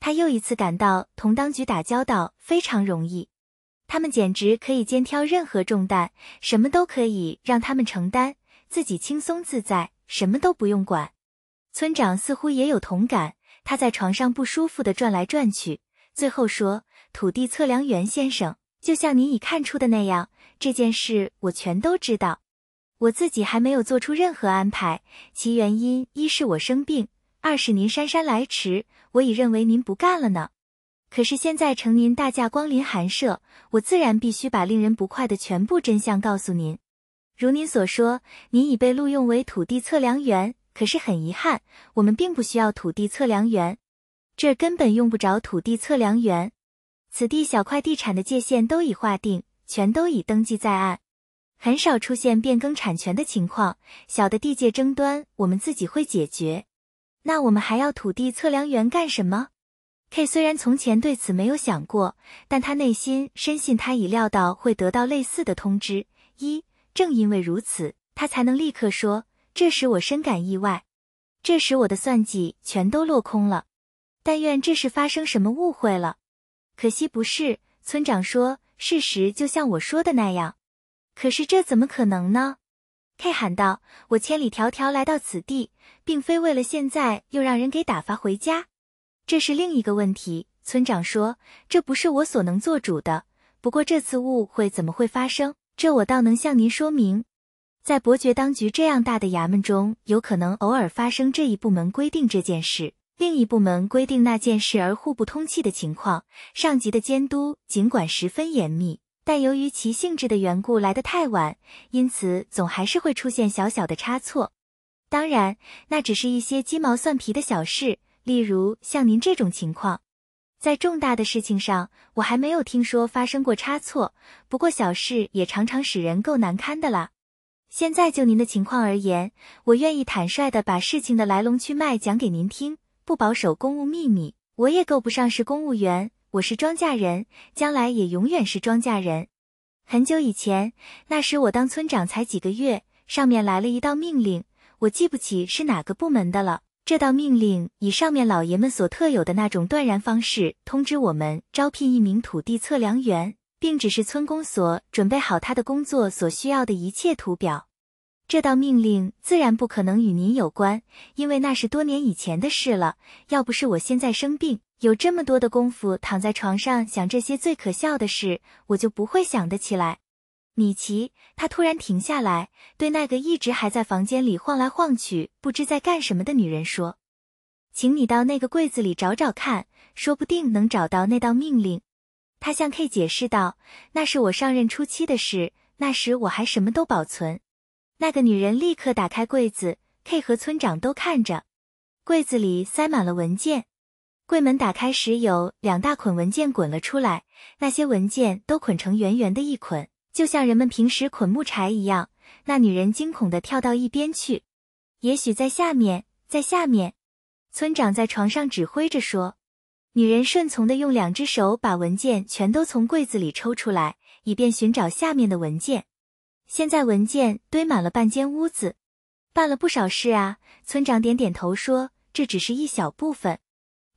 他又一次感到同当局打交道非常容易。他们简直可以肩挑任何重担，什么都可以让他们承担，自己轻松自在，什么都不用管。村长似乎也有同感，他在床上不舒服地转来转去，最后说：“土地测量员先生，就像您已看出的那样，这件事我全都知道。我自己还没有做出任何安排，其原因一是我生病，二是您姗姗来迟。我已认为您不干了呢。”可是现在，承您大驾光临寒舍，我自然必须把令人不快的全部真相告诉您。如您所说，您已被录用为土地测量员。可是很遗憾，我们并不需要土地测量员，这根本用不着土地测量员。此地小块地产的界限都已划定，全都已登记在案，很少出现变更产权的情况。小的地界争端，我们自己会解决。那我们还要土地测量员干什么？K 虽然从前对此没有想过，但他内心深信，他已料到会得到类似的通知。一正因为如此，他才能立刻说：“这时我深感意外，这时我的算计全都落空了。但愿这是发生什么误会了，可惜不是。”村长说：“事实就像我说的那样。”可是这怎么可能呢？K 喊道：“我千里迢迢来到此地，并非为了现在又让人给打发回家。”这是另一个问题。村长说：“这不是我所能做主的。不过这次误会怎么会发生？这我倒能向您说明。在伯爵当局这样大的衙门中，有可能偶尔发生这一部门规定这件事，另一部门规定那件事而互不通气的情况。上级的监督尽管十分严密，但由于其性质的缘故来得太晚，因此总还是会出现小小的差错。当然，那只是一些鸡毛蒜皮的小事。”例如像您这种情况，在重大的事情上，我还没有听说发生过差错。不过小事也常常使人够难堪的啦。现在就您的情况而言，我愿意坦率的把事情的来龙去脉讲给您听，不保守公务秘密。我也够不上是公务员，我是庄稼人，将来也永远是庄稼人。很久以前，那时我当村长才几个月，上面来了一道命令，我记不起是哪个部门的了。这道命令以上面老爷们所特有的那种断然方式通知我们，招聘一名土地测量员，并指示村公所准备好他的工作所需要的一切图表。这道命令自然不可能与您有关，因为那是多年以前的事了。要不是我现在生病，有这么多的功夫躺在床上想这些最可笑的事，我就不会想得起来。米奇他突然停下来，对那个一直还在房间里晃来晃去、不知在干什么的女人说：“请你到那个柜子里找找看，说不定能找到那道命令。”他向 K 解释道：“那是我上任初期的事，那时我还什么都保存。”那个女人立刻打开柜子，K 和村长都看着，柜子里塞满了文件。柜门打开时，有两大捆文件滚了出来，那些文件都捆成圆圆的一捆。就像人们平时捆木柴一样，那女人惊恐的跳到一边去。也许在下面，在下面。村长在床上指挥着说：“女人顺从的用两只手把文件全都从柜子里抽出来，以便寻找下面的文件。现在文件堆满了半间屋子，办了不少事啊。”村长点点头说：“这只是一小部分，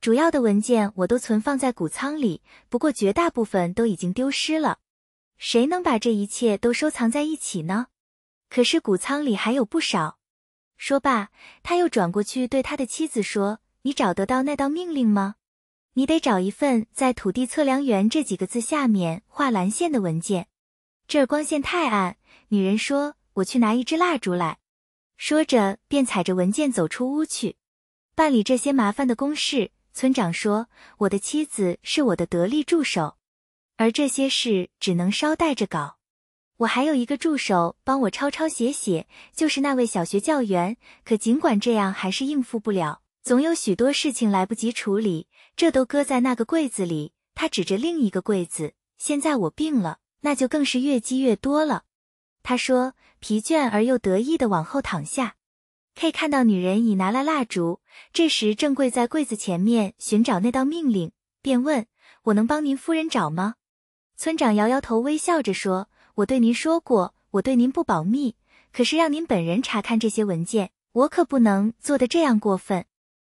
主要的文件我都存放在谷仓里，不过绝大部分都已经丢失了。”谁能把这一切都收藏在一起呢？可是谷仓里还有不少。说罢，他又转过去对他的妻子说：“你找得到那道命令吗？你得找一份在土地测量员这几个字下面画蓝线的文件。这儿光线太暗。”女人说：“我去拿一支蜡烛来。”说着便踩着文件走出屋去，办理这些麻烦的公事。村长说：“我的妻子是我的得力助手。”而这些事只能捎带着搞，我还有一个助手帮我抄抄写写，就是那位小学教员。可尽管这样，还是应付不了，总有许多事情来不及处理，这都搁在那个柜子里。他指着另一个柜子，现在我病了，那就更是越积越多了。他说，疲倦而又得意的往后躺下。K 看到女人已拿来蜡烛，这时正跪在柜子前面寻找那道命令，便问：“我能帮您夫人找吗？”村长摇摇头，微笑着说：“我对您说过，我对您不保密。可是让您本人查看这些文件，我可不能做得这样过分。”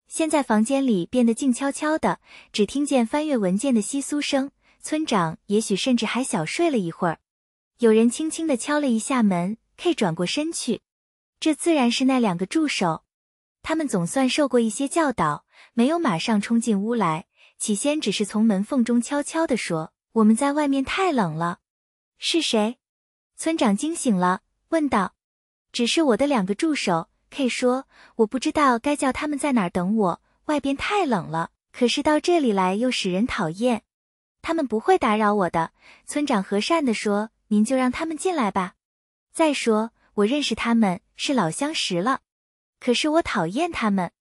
现在房间里变得静悄悄的，只听见翻阅文件的窸窣声。村长也许甚至还小睡了一会儿。有人轻轻地敲了一下门。K 转过身去，这自然是那两个助手。他们总算受过一些教导，没有马上冲进屋来。起先只是从门缝中悄悄地说。我们在外面太冷了。是谁？村长惊醒了，问道：“只是我的两个助手。”K 说：“我不知道该叫他们在哪等我，外边太冷了，可是到这里来又使人讨厌。他们不会打扰我的。”村长和善地说：“您就让他们进来吧。再说，我认识他们是老相识了，可是我讨厌他们。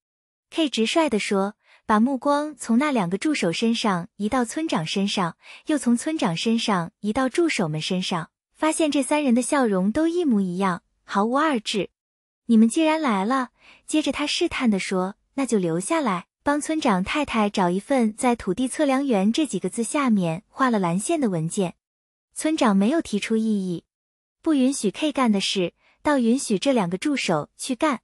”K 直率地说。把目光从那两个助手身上移到村长身上，又从村长身上移到助手们身上，发现这三人的笑容都一模一样，毫无二致。你们既然来了，接着他试探地说：“那就留下来，帮村长太太找一份在‘土地测量员’这几个字下面画了蓝线的文件。”村长没有提出异议。不允许 K 干的事，倒允许这两个助手去干。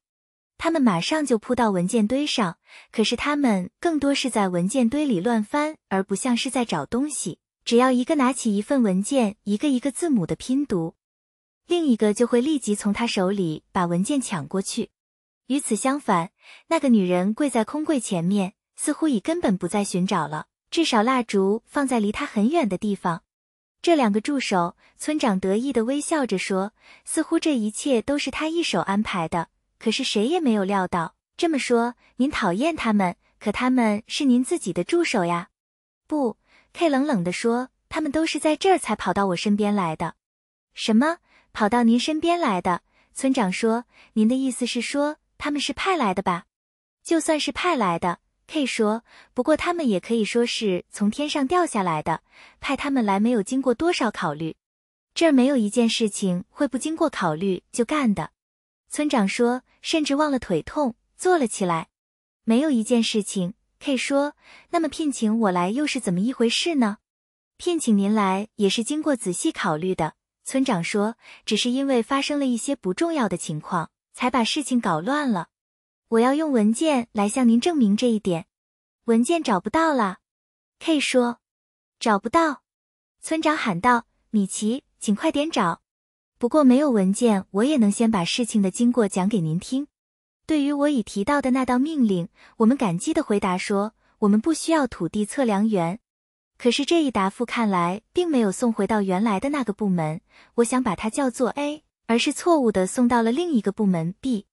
他们马上就扑到文件堆上，可是他们更多是在文件堆里乱翻，而不像是在找东西。只要一个拿起一份文件，一个一个字母的拼读，另一个就会立即从他手里把文件抢过去。与此相反，那个女人跪在空柜前面，似乎已根本不再寻找了，至少蜡烛放在离她很远的地方。这两个助手，村长得意地微笑着说，似乎这一切都是他一手安排的。可是谁也没有料到，这么说，您讨厌他们，可他们是您自己的助手呀。不，K 冷冷的说，他们都是在这儿才跑到我身边来的。什么？跑到您身边来的？村长说，您的意思是说他们是派来的吧？就算是派来的，K 说，不过他们也可以说是从天上掉下来的。派他们来没有经过多少考虑，这儿没有一件事情会不经过考虑就干的。村长说，甚至忘了腿痛，坐了起来。没有一件事情，K 说。那么聘请我来又是怎么一回事呢？聘请您来也是经过仔细考虑的。村长说，只是因为发生了一些不重要的情况，才把事情搞乱了。我要用文件来向您证明这一点。文件找不到了，K 说。找不到！村长喊道：“米奇，请快点找。”不过没有文件，我也能先把事情的经过讲给您听。对于我已提到的那道命令，我们感激的回答说，我们不需要土地测量员。可是这一答复看来并没有送回到原来的那个部门，我想把它叫做 A，而是错误的送到了另一个部门 B。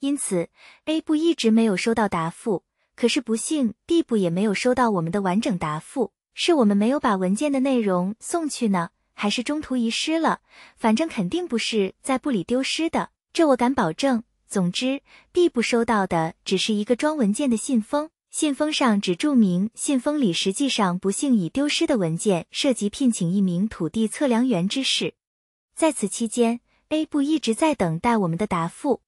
因此，A 部一直没有收到答复。可是不幸，B 部也没有收到我们的完整答复，是我们没有把文件的内容送去呢。还是中途遗失了，反正肯定不是在部里丢失的，这我敢保证。总之，B 部收到的只是一个装文件的信封，信封上只注明信封里实际上不幸已丢失的文件涉及聘请一名土地测量员之事。在此期间，A 部一直在等待我们的答复。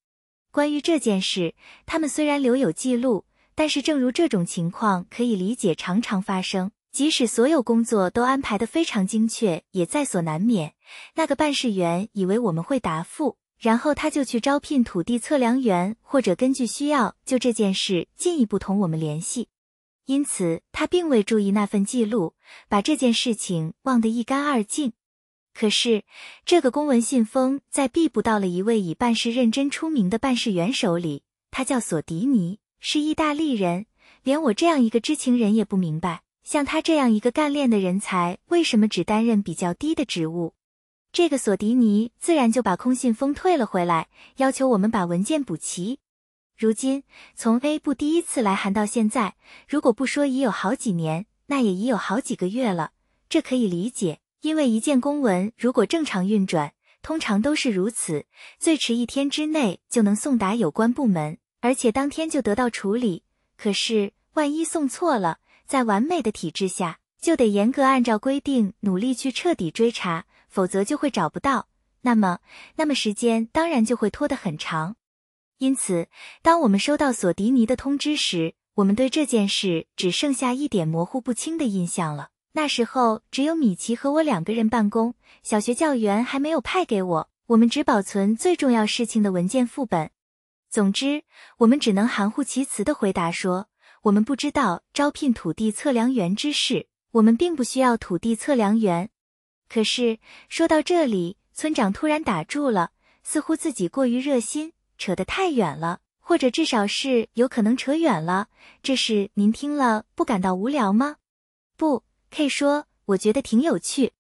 关于这件事，他们虽然留有记录，但是正如这种情况可以理解，常常发生。即使所有工作都安排的非常精确，也在所难免。那个办事员以为我们会答复，然后他就去招聘土地测量员，或者根据需要就这件事进一步同我们联系。因此，他并未注意那份记录，把这件事情忘得一干二净。可是，这个公文信封在 B 补到了一位以办事认真出名的办事员手里，他叫索迪尼，是意大利人，连我这样一个知情人也不明白。像他这样一个干练的人才，为什么只担任比较低的职务？这个索迪尼自然就把空信封退了回来，要求我们把文件补齐。如今从 A 部第一次来函到现在，如果不说已有好几年，那也已有好几个月了。这可以理解，因为一件公文如果正常运转，通常都是如此，最迟一天之内就能送达有关部门，而且当天就得到处理。可是万一送错了？在完美的体制下，就得严格按照规定努力去彻底追查，否则就会找不到。那么，那么时间当然就会拖得很长。因此，当我们收到索迪尼的通知时，我们对这件事只剩下一点模糊不清的印象了。那时候只有米奇和我两个人办公，小学教员还没有派给我。我们只保存最重要事情的文件副本。总之，我们只能含糊其辞地回答说。我们不知道招聘土地测量员之事，我们并不需要土地测量员。可是说到这里，村长突然打住了，似乎自己过于热心，扯得太远了，或者至少是有可能扯远了。这事您听了不感到无聊吗？不，K 说，我觉得挺有趣。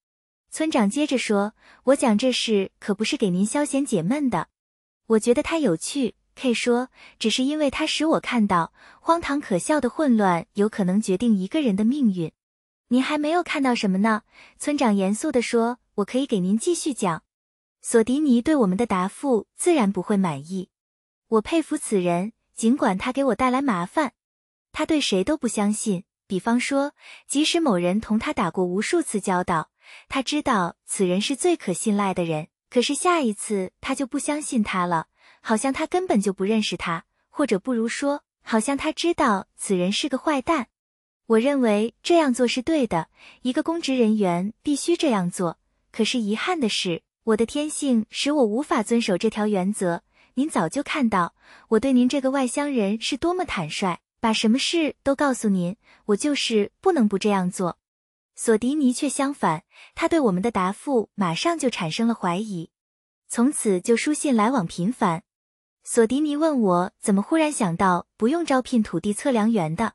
村长接着说，我讲这事可不是给您消闲解闷的，我觉得它有趣。K 说：“只是因为他使我看到，荒唐可笑的混乱有可能决定一个人的命运。”您还没有看到什么呢？村长严肃地说：“我可以给您继续讲。”索迪尼对我们的答复自然不会满意。我佩服此人，尽管他给我带来麻烦。他对谁都不相信，比方说，即使某人同他打过无数次交道，他知道此人是最可信赖的人，可是下一次他就不相信他了。好像他根本就不认识他，或者不如说，好像他知道此人是个坏蛋。我认为这样做是对的，一个公职人员必须这样做。可是遗憾的是，我的天性使我无法遵守这条原则。您早就看到我对您这个外乡人是多么坦率，把什么事都告诉您。我就是不能不这样做。索迪尼却相反，他对我们的答复马上就产生了怀疑，从此就书信来往频繁。索迪尼问我怎么忽然想到不用招聘土地测量员的。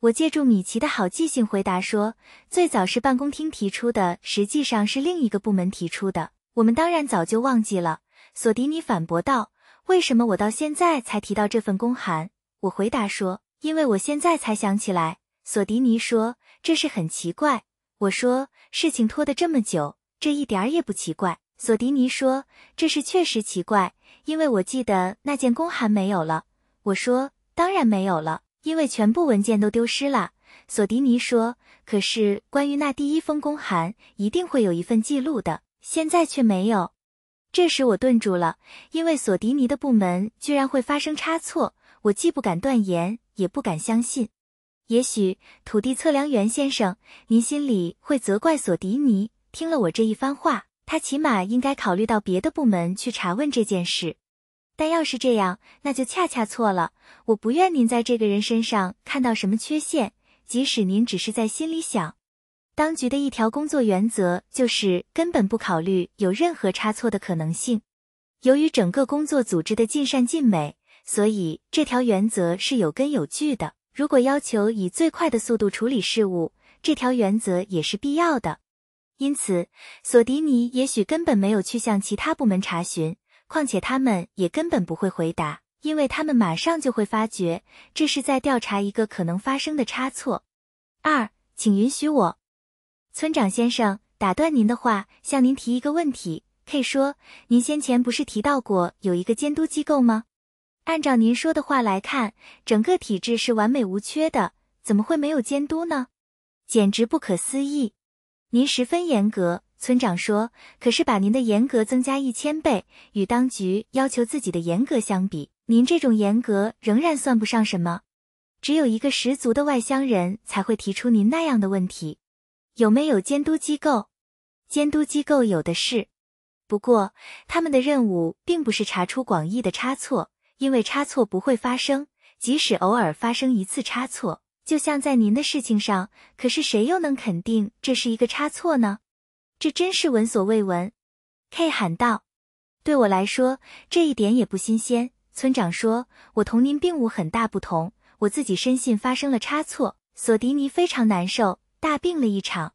我借助米奇的好记性回答说，最早是办公厅提出的，实际上是另一个部门提出的。我们当然早就忘记了。索迪尼反驳道：“为什么我到现在才提到这份公函？”我回答说：“因为我现在才想起来。”索迪尼说：“这事很奇怪。”我说：“事情拖得这么久，这一点也不奇怪。”索迪尼说：“这事确实奇怪。”因为我记得那件公函没有了，我说当然没有了，因为全部文件都丢失了。索迪尼说，可是关于那第一封公函，一定会有一份记录的，现在却没有。这时我顿住了，因为索迪尼的部门居然会发生差错，我既不敢断言，也不敢相信。也许土地测量员先生，您心里会责怪索迪尼。听了我这一番话。他起码应该考虑到别的部门去查问这件事，但要是这样，那就恰恰错了。我不愿您在这个人身上看到什么缺陷，即使您只是在心里想。当局的一条工作原则就是根本不考虑有任何差错的可能性。由于整个工作组织的尽善尽美，所以这条原则是有根有据的。如果要求以最快的速度处理事务，这条原则也是必要的。因此，索迪尼也许根本没有去向其他部门查询，况且他们也根本不会回答，因为他们马上就会发觉这是在调查一个可能发生的差错。二，请允许我，村长先生打断您的话，向您提一个问题。可以说，您先前不是提到过有一个监督机构吗？按照您说的话来看，整个体制是完美无缺的，怎么会没有监督呢？简直不可思议。您十分严格，村长说。可是把您的严格增加一千倍，与当局要求自己的严格相比，您这种严格仍然算不上什么。只有一个十足的外乡人才会提出您那样的问题。有没有监督机构？监督机构有的是，不过他们的任务并不是查出广义的差错，因为差错不会发生，即使偶尔发生一次差错。就像在您的事情上，可是谁又能肯定这是一个差错呢？这真是闻所未闻，K 喊道。对我来说，这一点也不新鲜。村长说，我同您并无很大不同，我自己深信发生了差错。索迪尼非常难受，大病了一场。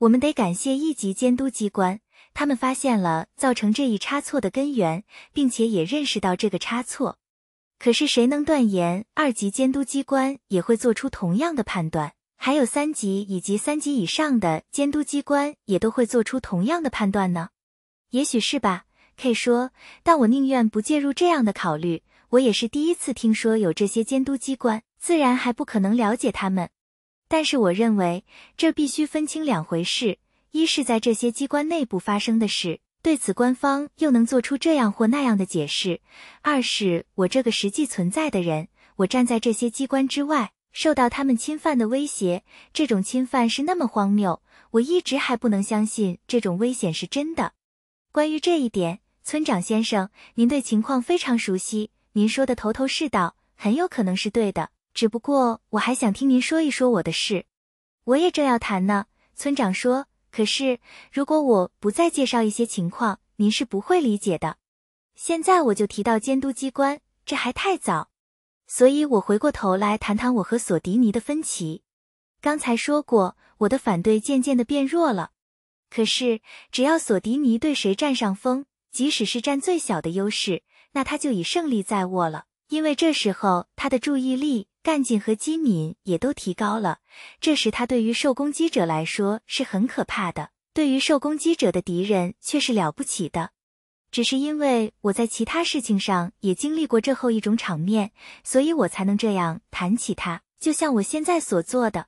我们得感谢一级监督机关，他们发现了造成这一差错的根源，并且也认识到这个差错。可是谁能断言二级监督机关也会做出同样的判断？还有三级以及三级以上的监督机关也都会做出同样的判断呢？也许是吧。K 说，但我宁愿不介入这样的考虑。我也是第一次听说有这些监督机关，自然还不可能了解他们。但是我认为这必须分清两回事：一是在这些机关内部发生的事。对此，官方又能做出这样或那样的解释。二是我这个实际存在的人，我站在这些机关之外，受到他们侵犯的威胁，这种侵犯是那么荒谬，我一直还不能相信这种危险是真的。关于这一点，村长先生，您对情况非常熟悉，您说的头头是道，很有可能是对的。只不过我还想听您说一说我的事，我也正要谈呢。村长说。可是，如果我不再介绍一些情况，您是不会理解的。现在我就提到监督机关，这还太早。所以我回过头来谈谈我和索迪尼的分歧。刚才说过，我的反对渐渐的变弱了。可是，只要索迪尼对谁占上风，即使是占最小的优势，那他就已胜利在握了，因为这时候他的注意力。干劲和机敏也都提高了。这时，他对于受攻击者来说是很可怕的；对于受攻击者的敌人却是了不起的。只是因为我在其他事情上也经历过这后一种场面，所以我才能这样谈起他。就像我现在所做的。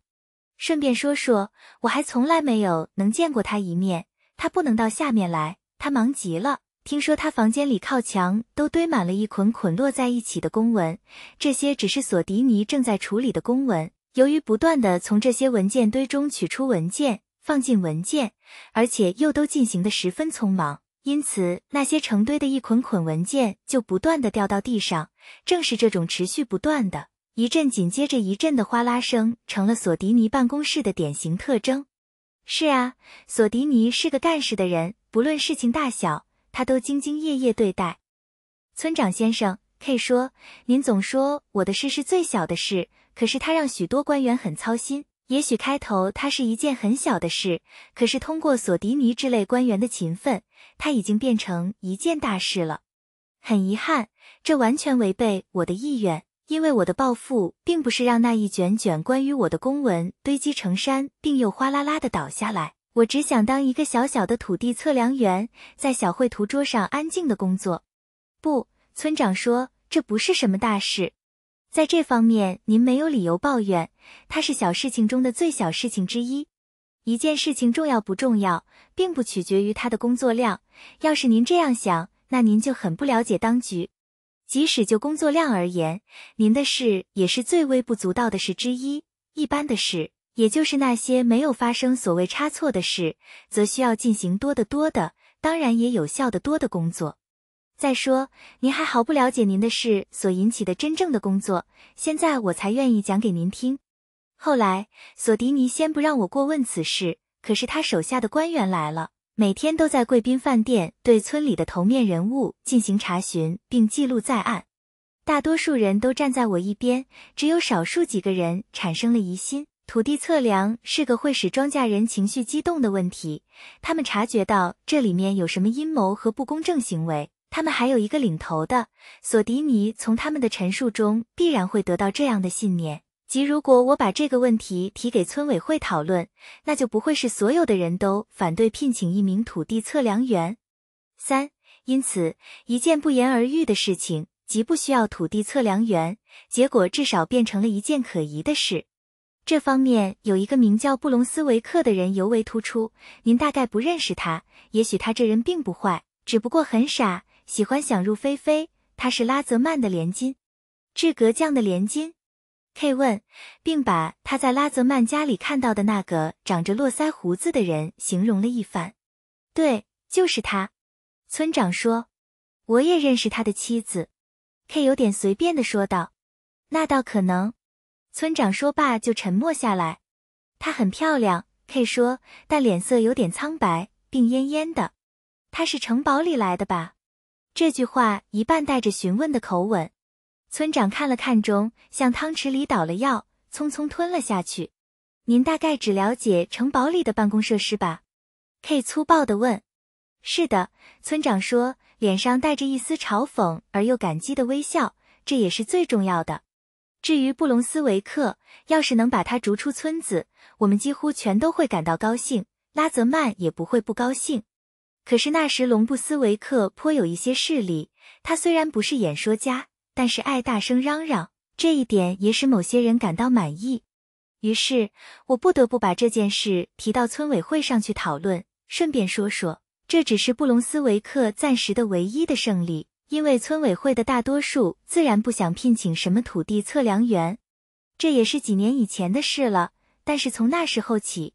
顺便说说，我还从来没有能见过他一面。他不能到下面来，他忙极了。听说他房间里靠墙都堆满了一捆捆摞在一起的公文，这些只是索迪尼正在处理的公文。由于不断的从这些文件堆中取出文件，放进文件，而且又都进行的十分匆忙，因此那些成堆的一捆捆文件就不断的掉到地上。正是这种持续不断的一阵紧接着一阵的哗啦声，成了索迪尼办公室的典型特征。是啊，索迪尼是个干事的人，不论事情大小。他都兢兢业业对待，村长先生 K 说：“您总说我的事是最小的事，可是他让许多官员很操心。也许开头它是一件很小的事，可是通过索迪尼之类官员的勤奋，他已经变成一件大事了。很遗憾，这完全违背我的意愿，因为我的抱负并不是让那一卷卷关于我的公文堆积成山，并又哗啦啦的倒下来。”我只想当一个小小的土地测量员，在小绘图桌上安静的工作。不，村长说这不是什么大事，在这方面您没有理由抱怨。它是小事情中的最小事情之一。一件事情重要不重要，并不取决于它的工作量。要是您这样想，那您就很不了解当局。即使就工作量而言，您的事也是最微不足道的事之一，一般的事。也就是那些没有发生所谓差错的事，则需要进行多得多的，当然也有效得多的工作。再说，您还毫不了解您的事所引起的真正的工作。现在我才愿意讲给您听。后来，索迪尼先不让我过问此事，可是他手下的官员来了，每天都在贵宾饭店对村里的头面人物进行查询并记录在案。大多数人都站在我一边，只有少数几个人产生了疑心。土地测量是个会使庄稼人情绪激动的问题，他们察觉到这里面有什么阴谋和不公正行为。他们还有一个领头的索迪尼，从他们的陈述中必然会得到这样的信念：即如果我把这个问题提给村委会讨论，那就不会是所有的人都反对聘请一名土地测量员。三，因此一件不言而喻的事情，即不需要土地测量员，结果至少变成了一件可疑的事。这方面有一个名叫布隆斯维克的人尤为突出，您大概不认识他，也许他这人并不坏，只不过很傻，喜欢想入非非。他是拉泽曼的连襟，制格匠的连襟。K 问，并把他在拉泽曼家里看到的那个长着络腮胡子的人形容了一番。对，就是他。村长说，我也认识他的妻子。K 有点随便的说道，那倒可能。村长说罢就沉默下来。她很漂亮，K 说，但脸色有点苍白，病恹恹的。她是城堡里来的吧？这句话一半带着询问的口吻。村长看了看钟，向汤池里倒了药，匆匆吞了下去。您大概只了解城堡里的办公设施吧？K 粗暴地问。是的，村长说，脸上带着一丝嘲讽而又感激的微笑。这也是最重要的。至于布隆斯维克，要是能把他逐出村子，我们几乎全都会感到高兴，拉泽曼也不会不高兴。可是那时隆布斯维克颇有一些势力，他虽然不是演说家，但是爱大声嚷嚷，这一点也使某些人感到满意。于是，我不得不把这件事提到村委会上去讨论。顺便说说，这只是布隆斯维克暂时的唯一的胜利。因为村委会的大多数自然不想聘请什么土地测量员，这也是几年以前的事了。但是从那时候起，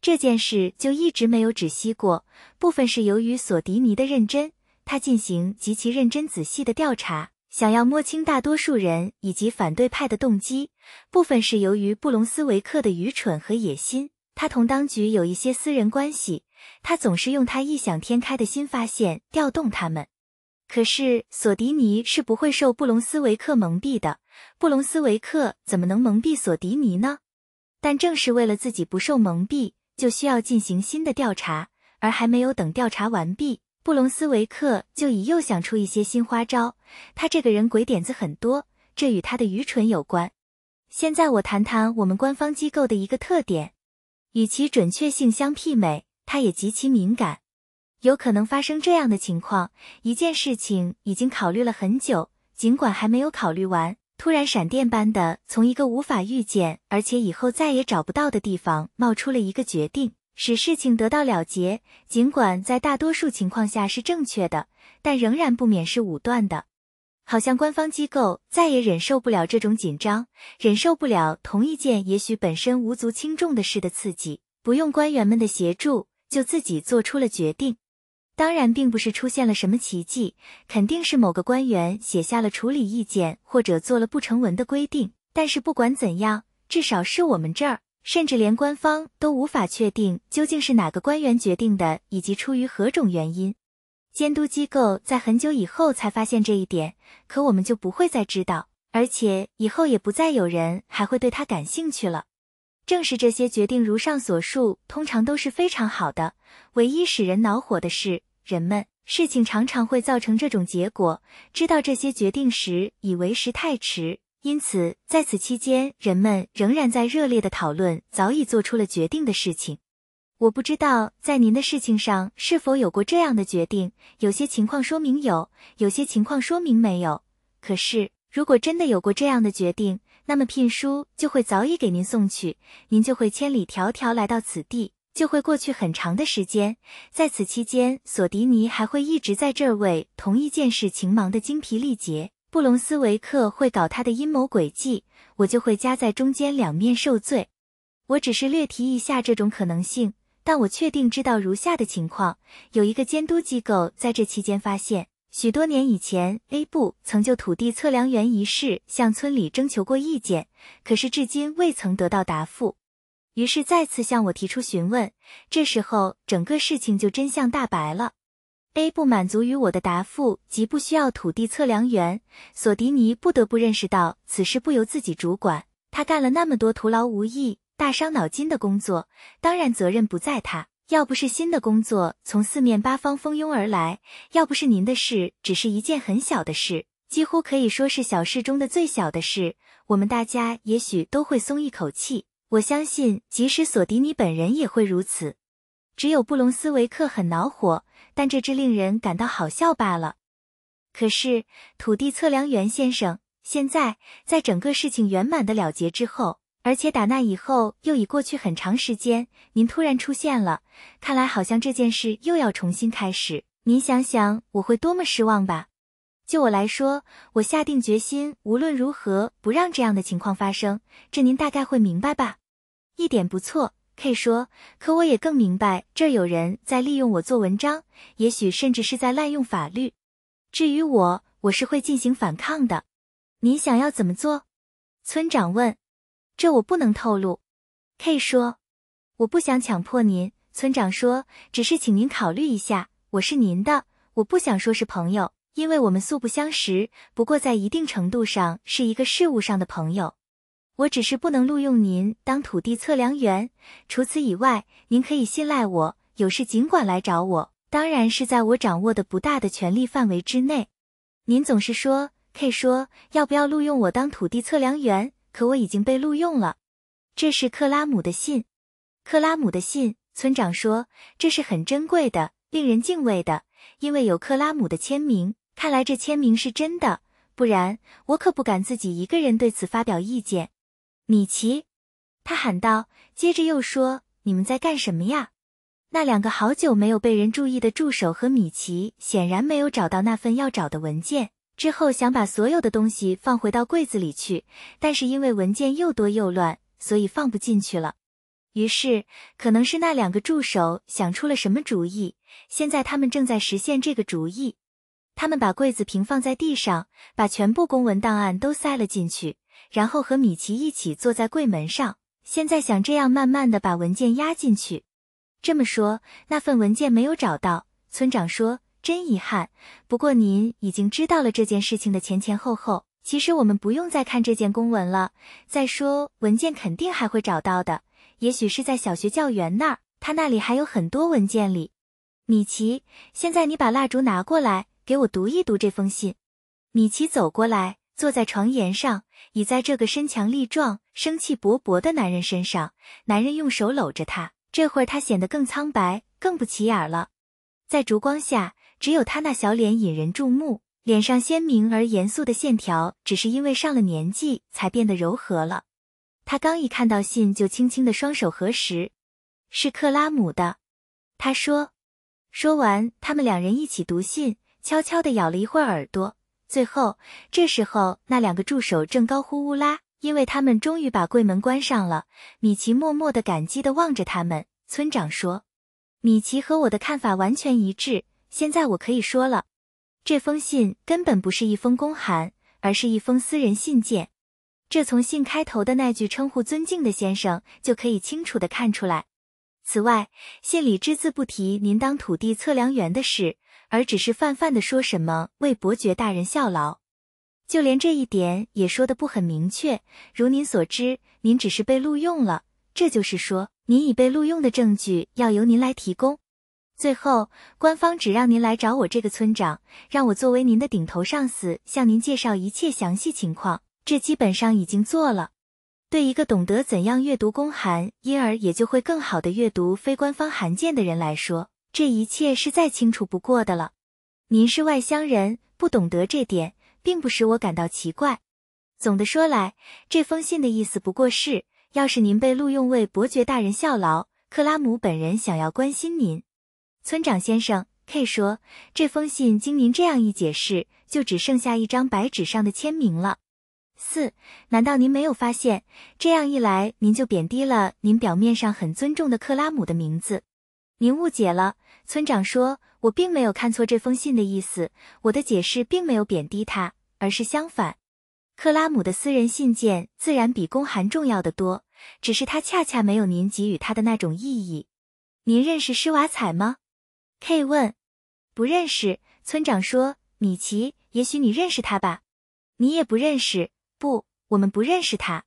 这件事就一直没有止息过。部分是由于索迪尼的认真，他进行极其认真仔细的调查，想要摸清大多数人以及反对派的动机。部分是由于布隆斯维克的愚蠢和野心，他同当局有一些私人关系，他总是用他异想天开的新发现调动他们。可是，索迪尼是不会受布隆斯维克蒙蔽的。布隆斯维克怎么能蒙蔽索迪尼呢？但正是为了自己不受蒙蔽，就需要进行新的调查。而还没有等调查完毕，布隆斯维克就已又想出一些新花招。他这个人鬼点子很多，这与他的愚蠢有关。现在我谈谈我们官方机构的一个特点：与其准确性相媲美，它也极其敏感。有可能发生这样的情况：一件事情已经考虑了很久，尽管还没有考虑完，突然闪电般的从一个无法预见，而且以后再也找不到的地方冒出了一个决定，使事情得到了结。尽管在大多数情况下是正确的，但仍然不免是武断的。好像官方机构再也忍受不了这种紧张，忍受不了同一件也许本身无足轻重的事的刺激，不用官员们的协助，就自己做出了决定。当然，并不是出现了什么奇迹，肯定是某个官员写下了处理意见，或者做了不成文的规定。但是不管怎样，至少是我们这儿，甚至连官方都无法确定究竟是哪个官员决定的，以及出于何种原因。监督机构在很久以后才发现这一点，可我们就不会再知道，而且以后也不再有人还会对他感兴趣了。正是这些决定，如上所述，通常都是非常好的。唯一使人恼火的是。人们事情常常会造成这种结果，知道这些决定时已为时太迟，因此在此期间，人们仍然在热烈地讨论早已做出了决定的事情。我不知道在您的事情上是否有过这样的决定，有些情况说明有，有些情况说明没有。可是如果真的有过这样的决定，那么聘书就会早已给您送去，您就会千里迢迢来到此地。就会过去很长的时间，在此期间，索迪尼还会一直在这为同一件事情忙得精疲力竭。布隆斯维克会搞他的阴谋诡计，我就会夹在中间两面受罪。我只是略提一下这种可能性，但我确定知道如下的情况：有一个监督机构在这期间发现，许多年以前，A 部曾就土地测量员一事向村里征求过意见，可是至今未曾得到答复。于是再次向我提出询问，这时候整个事情就真相大白了。A 不满足于我的答复，即不需要土地测量员。索迪尼不得不认识到此事不由自己主管，他干了那么多徒劳无益、大伤脑筋的工作，当然责任不在他。要不是新的工作从四面八方蜂拥而来，要不是您的事只是一件很小的事，几乎可以说是小事中的最小的事，我们大家也许都会松一口气。我相信，即使索迪尼本人也会如此。只有布隆斯维克很恼火，但这只令人感到好笑罢了。可是，土地测量员先生，现在在整个事情圆满的了结之后，而且打那以后又已过去很长时间，您突然出现了，看来好像这件事又要重新开始。您想想，我会多么失望吧！就我来说，我下定决心，无论如何不让这样的情况发生。这您大概会明白吧？一点不错，K 说。可我也更明白，这儿有人在利用我做文章，也许甚至是在滥用法律。至于我，我是会进行反抗的。您想要怎么做？村长问。这我不能透露，K 说。我不想强迫您，村长说。只是请您考虑一下。我是您的，我不想说是朋友。因为我们素不相识，不过在一定程度上是一个事务上的朋友。我只是不能录用您当土地测量员。除此以外，您可以信赖我，有事尽管来找我。当然是在我掌握的不大的权力范围之内。您总是说，K 说要不要录用我当土地测量员？可我已经被录用了。这是克拉姆的信。克拉姆的信，村长说这是很珍贵的、令人敬畏的，因为有克拉姆的签名。看来这签名是真的，不然我可不敢自己一个人对此发表意见。米奇，他喊道，接着又说：“你们在干什么呀？”那两个好久没有被人注意的助手和米奇显然没有找到那份要找的文件。之后想把所有的东西放回到柜子里去，但是因为文件又多又乱，所以放不进去了。于是，可能是那两个助手想出了什么主意，现在他们正在实现这个主意。他们把柜子平放在地上，把全部公文档案都塞了进去，然后和米奇一起坐在柜门上。现在想这样慢慢的把文件压进去。这么说，那份文件没有找到？村长说：“真遗憾，不过您已经知道了这件事情的前前后后。其实我们不用再看这件公文了。再说，文件肯定还会找到的，也许是在小学教员那儿，他那里还有很多文件里。”米奇，现在你把蜡烛拿过来。给我读一读这封信。米奇走过来，坐在床沿上，倚在这个身强力壮、生气勃勃的男人身上。男人用手搂着他，这会儿他显得更苍白、更不起眼了。在烛光下，只有他那小脸引人注目，脸上鲜明而严肃的线条，只是因为上了年纪才变得柔和了。他刚一看到信，就轻轻的双手合十。是克拉姆的，他说。说完，他们两人一起读信。悄悄地咬了一会儿耳朵，最后这时候，那两个助手正高呼“乌拉”，因为他们终于把柜门关上了。米奇默默的感激地望着他们。村长说：“米奇和我的看法完全一致。现在我可以说了，这封信根本不是一封公函，而是一封私人信件。这从信开头的那句称呼‘尊敬的先生’就可以清楚地看出来。此外，信里只字不提您当土地测量员的事。”而只是泛泛的说什么为伯爵大人效劳，就连这一点也说的不很明确。如您所知，您只是被录用了，这就是说您已被录用的证据要由您来提供。最后，官方只让您来找我这个村长，让我作为您的顶头上司向您介绍一切详细情况，这基本上已经做了。对一个懂得怎样阅读公函，因而也就会更好的阅读非官方函件的人来说。这一切是再清楚不过的了。您是外乡人，不懂得这点，并不使我感到奇怪。总的说来，这封信的意思不过是：要是您被录用为伯爵大人效劳，克拉姆本人想要关心您。村长先生，K 说，这封信经您这样一解释，就只剩下一张白纸上的签名了。四，难道您没有发现？这样一来，您就贬低了您表面上很尊重的克拉姆的名字。您误解了，村长说，我并没有看错这封信的意思，我的解释并没有贬低他，而是相反。克拉姆的私人信件自然比公函重要的多，只是他恰恰没有您给予他的那种意义。您认识施瓦采吗？K 问。不认识。村长说，米奇，也许你认识他吧？你也不认识。不，我们不认识他。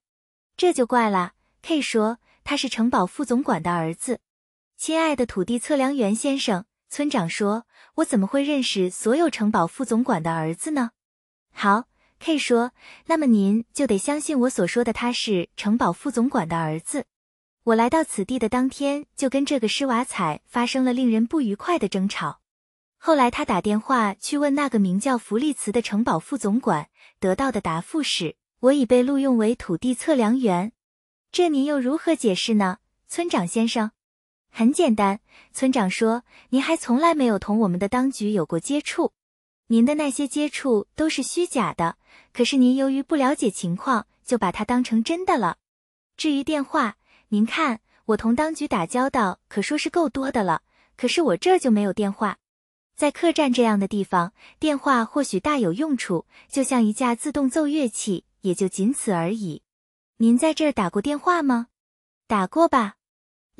这就怪了。K 说，他是城堡副总管的儿子。亲爱的土地测量员先生，村长说：“我怎么会认识所有城堡副总管的儿子呢？”好，K 说：“那么您就得相信我所说的，他是城堡副总管的儿子。我来到此地的当天，就跟这个施瓦采发生了令人不愉快的争吵。后来他打电话去问那个名叫弗利茨的城堡副总管，得到的答复是：我已被录用为土地测量员。这您又如何解释呢，村长先生？”很简单，村长说：“您还从来没有同我们的当局有过接触，您的那些接触都是虚假的。可是您由于不了解情况，就把它当成真的了。至于电话，您看我同当局打交道可说是够多的了，可是我这儿就没有电话。在客栈这样的地方，电话或许大有用处，就像一架自动奏乐器，也就仅此而已。您在这儿打过电话吗？打过吧。”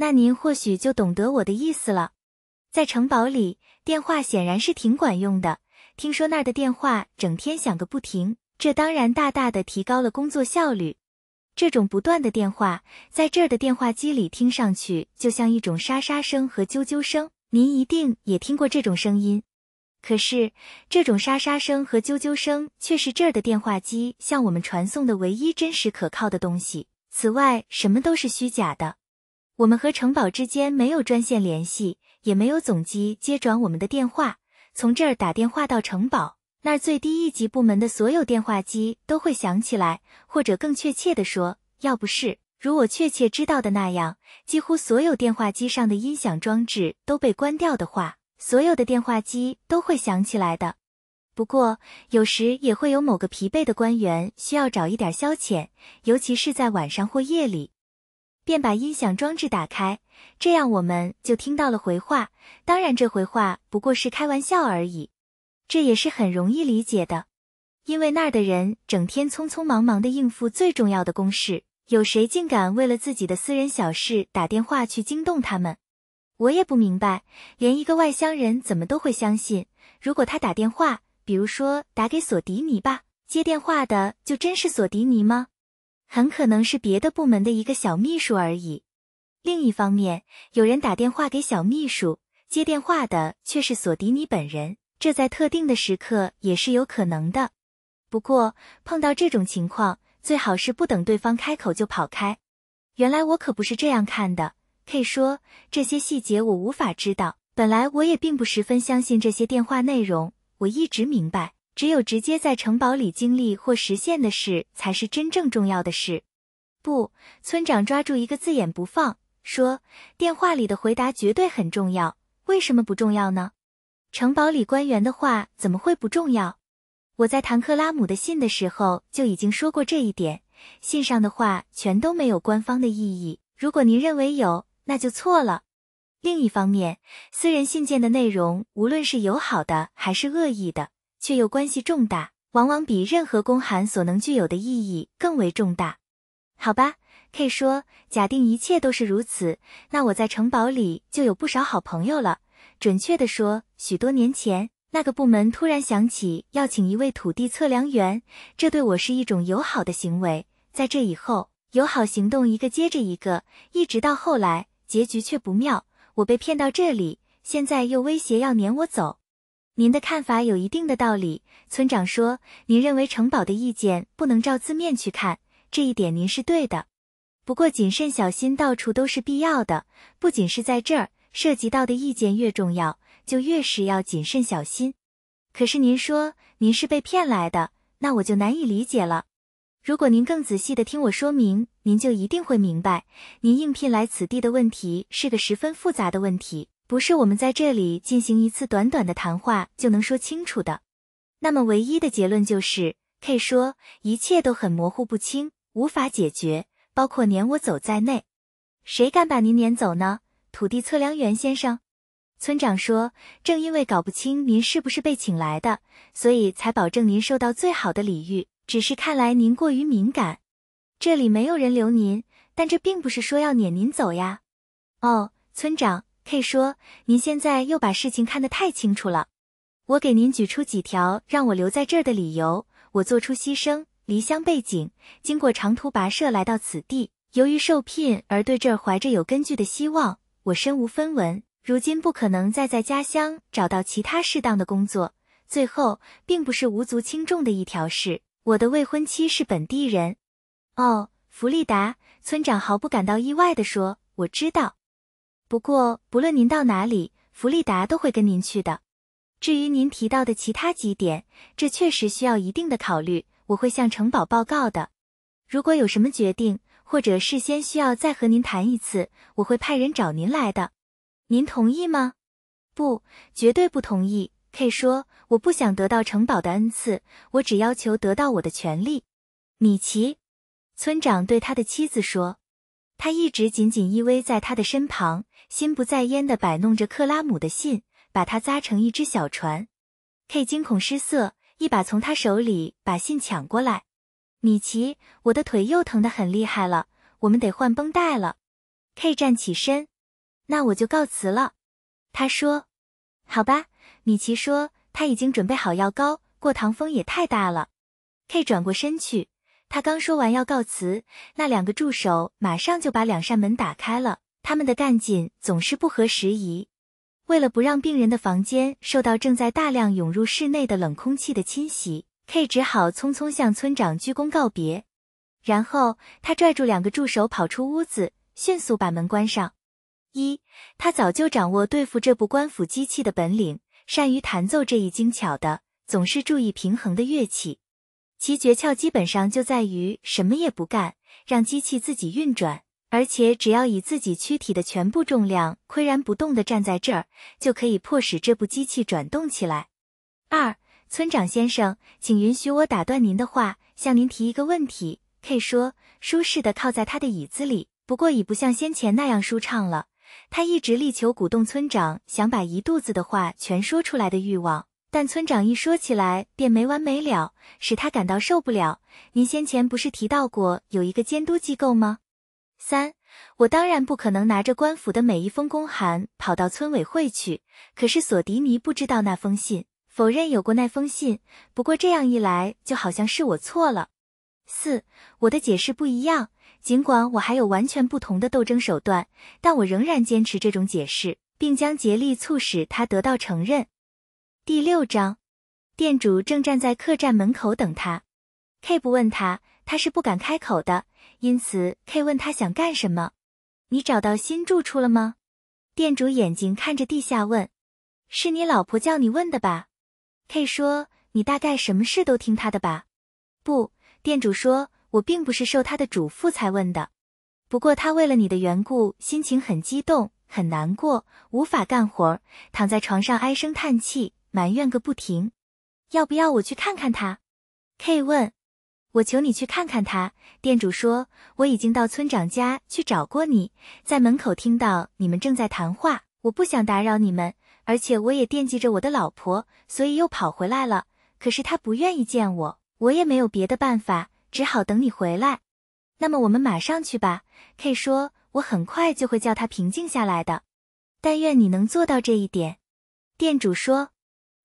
那您或许就懂得我的意思了，在城堡里，电话显然是挺管用的。听说那儿的电话整天响个不停，这当然大大的提高了工作效率。这种不断的电话，在这儿的电话机里听上去就像一种沙沙声和啾啾声。您一定也听过这种声音。可是，这种沙沙声和啾啾声却是这儿的电话机向我们传送的唯一真实可靠的东西。此外，什么都是虚假的。我们和城堡之间没有专线联系，也没有总机接转我们的电话。从这儿打电话到城堡那儿，最低一级部门的所有电话机都会响起来，或者更确切的说，要不是如我确切知道的那样，几乎所有电话机上的音响装置都被关掉的话，所有的电话机都会响起来的。不过，有时也会有某个疲惫的官员需要找一点消遣，尤其是在晚上或夜里。便把音响装置打开，这样我们就听到了回话。当然，这回话不过是开玩笑而已，这也是很容易理解的。因为那儿的人整天匆匆忙忙的应付最重要的公事，有谁竟敢为了自己的私人小事打电话去惊动他们？我也不明白，连一个外乡人怎么都会相信。如果他打电话，比如说打给索迪尼吧，接电话的就真是索迪尼吗？很可能是别的部门的一个小秘书而已。另一方面，有人打电话给小秘书，接电话的却是索迪尼本人，这在特定的时刻也是有可能的。不过碰到这种情况，最好是不等对方开口就跑开。原来我可不是这样看的。K 说这些细节我无法知道，本来我也并不十分相信这些电话内容，我一直明白。只有直接在城堡里经历或实现的事，才是真正重要的事。不，村长抓住一个字眼不放，说电话里的回答绝对很重要。为什么不重要呢？城堡里官员的话怎么会不重要？我在谈克拉姆的信的时候就已经说过这一点，信上的话全都没有官方的意义。如果您认为有，那就错了。另一方面，私人信件的内容，无论是友好的还是恶意的。却又关系重大，往往比任何公函所能具有的意义更为重大。好吧，K 说，假定一切都是如此，那我在城堡里就有不少好朋友了。准确的说，许多年前，那个部门突然想起要请一位土地测量员，这对我是一种友好的行为。在这以后，友好行动一个接着一个，一直到后来，结局却不妙，我被骗到这里，现在又威胁要撵我走。您的看法有一定的道理。村长说，您认为城堡的意见不能照字面去看，这一点您是对的。不过谨慎小心到处都是必要的，不仅是在这儿，涉及到的意见越重要，就越是要谨慎小心。可是您说您是被骗来的，那我就难以理解了。如果您更仔细的听我说明，您就一定会明白，您应聘来此地的问题是个十分复杂的问题。不是我们在这里进行一次短短的谈话就能说清楚的。那么唯一的结论就是，K 说一切都很模糊不清，无法解决，包括撵我走在内。谁敢把您撵走呢，土地测量员先生？村长说，正因为搞不清您是不是被请来的，所以才保证您受到最好的礼遇。只是看来您过于敏感，这里没有人留您，但这并不是说要撵您走呀。哦，村长。K 说：“您现在又把事情看得太清楚了。我给您举出几条让我留在这儿的理由。我做出牺牲，离乡背井，经过长途跋涉来到此地。由于受聘而对这儿怀着有根据的希望。我身无分文，如今不可能再在家乡找到其他适当的工作。最后，并不是无足轻重的一条是，我的未婚妻是本地人。”哦，弗利达村长毫不感到意外地说：“我知道。”不过，不论您到哪里，弗利达都会跟您去的。至于您提到的其他几点，这确实需要一定的考虑，我会向城堡报告的。如果有什么决定，或者事先需要再和您谈一次，我会派人找您来的。您同意吗？不，绝对不同意。K 说，我不想得到城堡的恩赐，我只要求得到我的权利。米奇，村长对他的妻子说，他一直紧紧依偎在他的身旁。心不在焉地摆弄着克拉姆的信，把它扎成一只小船。K 惊恐失色，一把从他手里把信抢过来。米奇，我的腿又疼得很厉害了，我们得换绷带了。K 站起身，那我就告辞了。他说：“好吧。”米奇说他已经准备好药膏。过堂风也太大了。K 转过身去，他刚说完要告辞，那两个助手马上就把两扇门打开了。他们的干劲总是不合时宜。为了不让病人的房间受到正在大量涌入室内的冷空气的侵袭，K 只好匆匆向村长鞠躬告别，然后他拽住两个助手跑出屋子，迅速把门关上。一，他早就掌握对付这部官府机器的本领，善于弹奏这一精巧的、总是注意平衡的乐器。其诀窍基本上就在于什么也不干，让机器自己运转。而且只要以自己躯体的全部重量岿然不动地站在这儿，就可以迫使这部机器转动起来。二村长先生，请允许我打断您的话，向您提一个问题。K 说，舒适地靠在他的椅子里，不过已不像先前那样舒畅了。他一直力求鼓动村长，想把一肚子的话全说出来的欲望，但村长一说起来便没完没了，使他感到受不了。您先前不是提到过有一个监督机构吗？三，我当然不可能拿着官府的每一封公函跑到村委会去。可是索迪尼不知道那封信，否认有过那封信。不过这样一来，就好像是我错了。四，我的解释不一样。尽管我还有完全不同的斗争手段，但我仍然坚持这种解释，并将竭力促使他得到承认。第六章，店主正站在客栈门口等他。K 不问他，他是不敢开口的。因此，K 问他想干什么？你找到新住处了吗？店主眼睛看着地下问：“是你老婆叫你问的吧？”K 说：“你大概什么事都听她的吧？”不，店主说：“我并不是受她的嘱咐才问的，不过她为了你的缘故，心情很激动，很难过，无法干活儿，躺在床上唉声叹气，埋怨个不停。要不要我去看看他？”K 问。我求你去看看他。店主说：“我已经到村长家去找过你，在门口听到你们正在谈话，我不想打扰你们，而且我也惦记着我的老婆，所以又跑回来了。可是他不愿意见我，我也没有别的办法，只好等你回来。那么我们马上去吧。”K 说：“我很快就会叫他平静下来的，但愿你能做到这一点。”店主说：“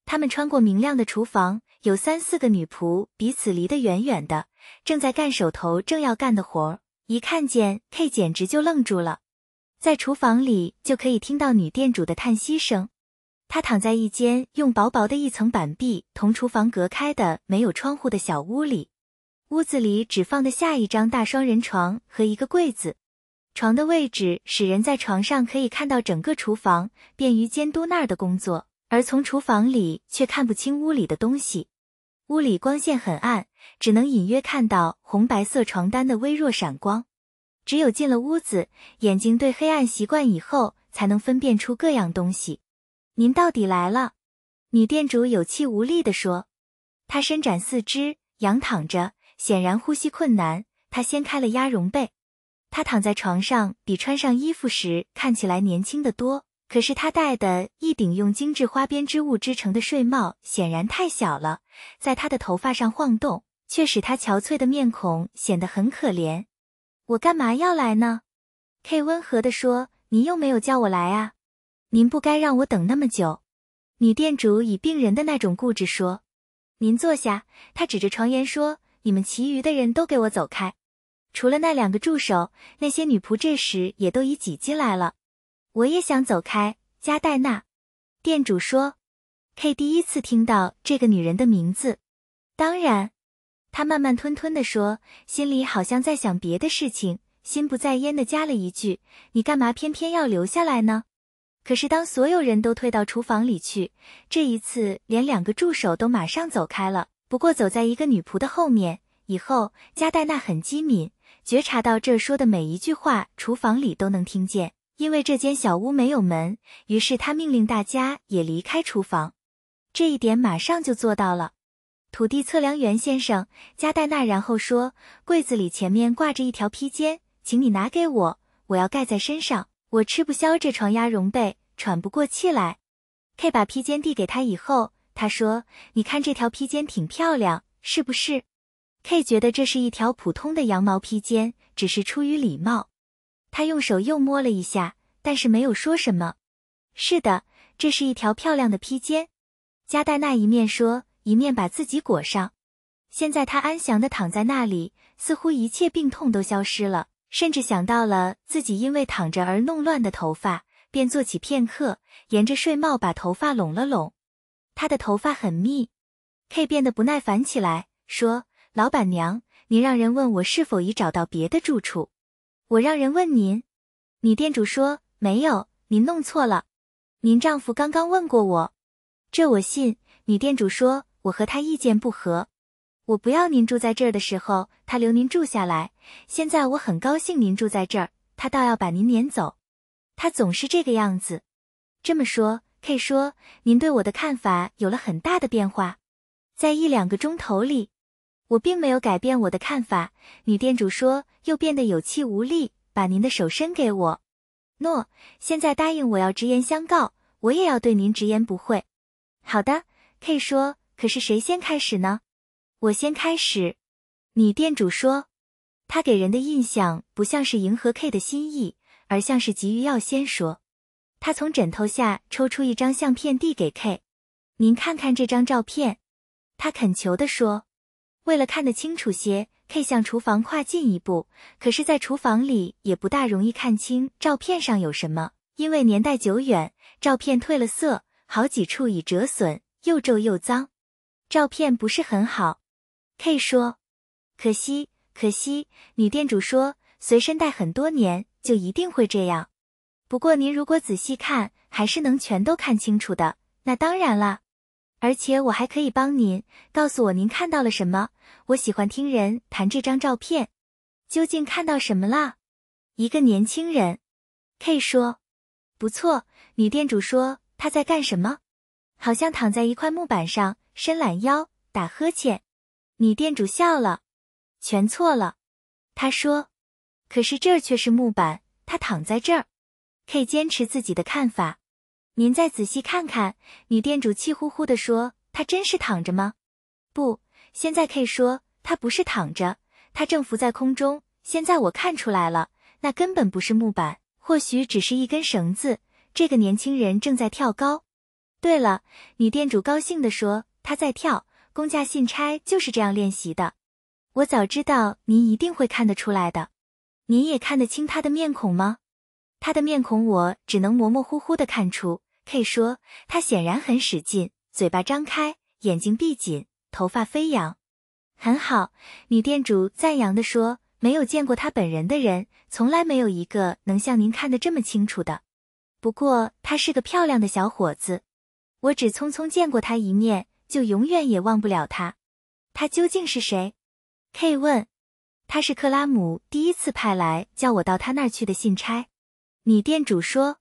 他们穿过明亮的厨房。”有三四个女仆彼此离得远远的，正在干手头正要干的活儿。一看见 K，简直就愣住了。在厨房里就可以听到女店主的叹息声。她躺在一间用薄薄的一层板壁同厨房隔开的没有窗户的小屋里，屋子里只放得下一张大双人床和一个柜子。床的位置使人在床上可以看到整个厨房，便于监督那儿的工作，而从厨房里却看不清屋里的东西。屋里光线很暗，只能隐约看到红白色床单的微弱闪光。只有进了屋子，眼睛对黑暗习惯以后，才能分辨出各样东西。您到底来了？女店主有气无力地说。她伸展四肢，仰躺着，显然呼吸困难。她掀开了鸭绒被，她躺在床上，比穿上衣服时看起来年轻的多。可是他戴的一顶用精致花边织物织成的睡帽显然太小了，在他的头发上晃动，却使他憔悴的面孔显得很可怜。我干嘛要来呢？K 温和地说：“您又没有叫我来啊，您不该让我等那么久。”女店主以病人的那种固执说：“您坐下。”他指着床沿说：“你们其余的人都给我走开，除了那两个助手，那些女仆这时也都已挤进来了。”我也想走开，加代娜，店主说。K 第一次听到这个女人的名字，当然，他慢慢吞吞地说，心里好像在想别的事情，心不在焉地加了一句：“你干嘛偏偏要留下来呢？”可是当所有人都退到厨房里去，这一次连两个助手都马上走开了，不过走在一个女仆的后面。以后加代娜很机敏，觉察到这说的每一句话，厨房里都能听见。因为这间小屋没有门，于是他命令大家也离开厨房，这一点马上就做到了。土地测量员先生加戴纳，然后说：“柜子里前面挂着一条披肩，请你拿给我，我要盖在身上，我吃不消这床鸭绒被，喘不过气来。”K 把披肩递给他以后，他说：“你看这条披肩挺漂亮，是不是？”K 觉得这是一条普通的羊毛披肩，只是出于礼貌。他用手又摸了一下，但是没有说什么。是的，这是一条漂亮的披肩。加代娜一面说，一面把自己裹上。现在他安详的躺在那里，似乎一切病痛都消失了，甚至想到了自己因为躺着而弄乱的头发，便坐起片刻，沿着睡帽把头发拢了拢。他的头发很密。K 变得不耐烦起来，说：“老板娘，你让人问我是否已找到别的住处。”我让人问您，女店主说没有，您弄错了。您丈夫刚刚问过我，这我信。女店主说我和他意见不合，我不要您住在这儿的时候，他留您住下来。现在我很高兴您住在这儿，他倒要把您撵走。他总是这个样子。这么说，K 说您对我的看法有了很大的变化，在一两个钟头里。我并没有改变我的看法，女店主说，又变得有气无力。把您的手伸给我，诺，现在答应我要直言相告，我也要对您直言不讳。好的，K 说，可是谁先开始呢？我先开始，女店主说，她给人的印象不像是迎合 K 的心意，而像是急于要先说。她从枕头下抽出一张相片递给 K，您看看这张照片，她恳求地说。为了看得清楚些，K 向厨房跨进一步。可是，在厨房里也不大容易看清照片上有什么，因为年代久远，照片褪了色，好几处已折损，又皱又脏。照片不是很好，K 说：“可惜，可惜。”女店主说：“随身带很多年，就一定会这样。不过您如果仔细看，还是能全都看清楚的。那当然了。”而且我还可以帮您，告诉我您看到了什么？我喜欢听人谈这张照片，究竟看到什么了？一个年轻人，K 说，不错。女店主说他在干什么？好像躺在一块木板上，伸懒腰，打呵欠。女店主笑了，全错了。她说，可是这儿却是木板，他躺在这儿。K 坚持自己的看法。您再仔细看看，女店主气呼呼地说：“他真是躺着吗？不，现在可以说他不是躺着，他正浮在空中。现在我看出来了，那根本不是木板，或许只是一根绳子。这个年轻人正在跳高。”对了，女店主高兴地说：“他在跳，公家信差就是这样练习的。我早知道您一定会看得出来的。您也看得清他的面孔吗？他的面孔我只能模模糊糊的看出。” K 说：“他显然很使劲，嘴巴张开，眼睛闭紧，头发飞扬，很好。”女店主赞扬地说：“没有见过他本人的人，从来没有一个能像您看得这么清楚的。不过他是个漂亮的小伙子。我只匆匆见过他一面，就永远也忘不了他。他究竟是谁？”K 问。“他是克拉姆第一次派来叫我到他那儿去的信差。”女店主说。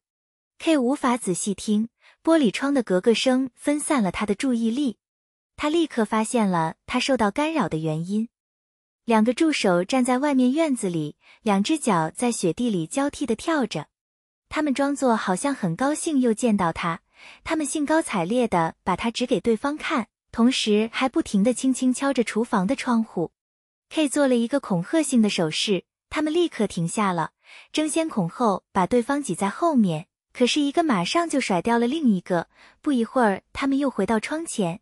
K 无法仔细听，玻璃窗的格格声分散了他的注意力。他立刻发现了他受到干扰的原因。两个助手站在外面院子里，两只脚在雪地里交替的跳着。他们装作好像很高兴又见到他，他们兴高采烈的把他指给对方看，同时还不停的轻轻敲着厨房的窗户。K 做了一个恐吓性的手势，他们立刻停下了，争先恐后把对方挤在后面。可是，一个马上就甩掉了另一个。不一会儿，他们又回到窗前。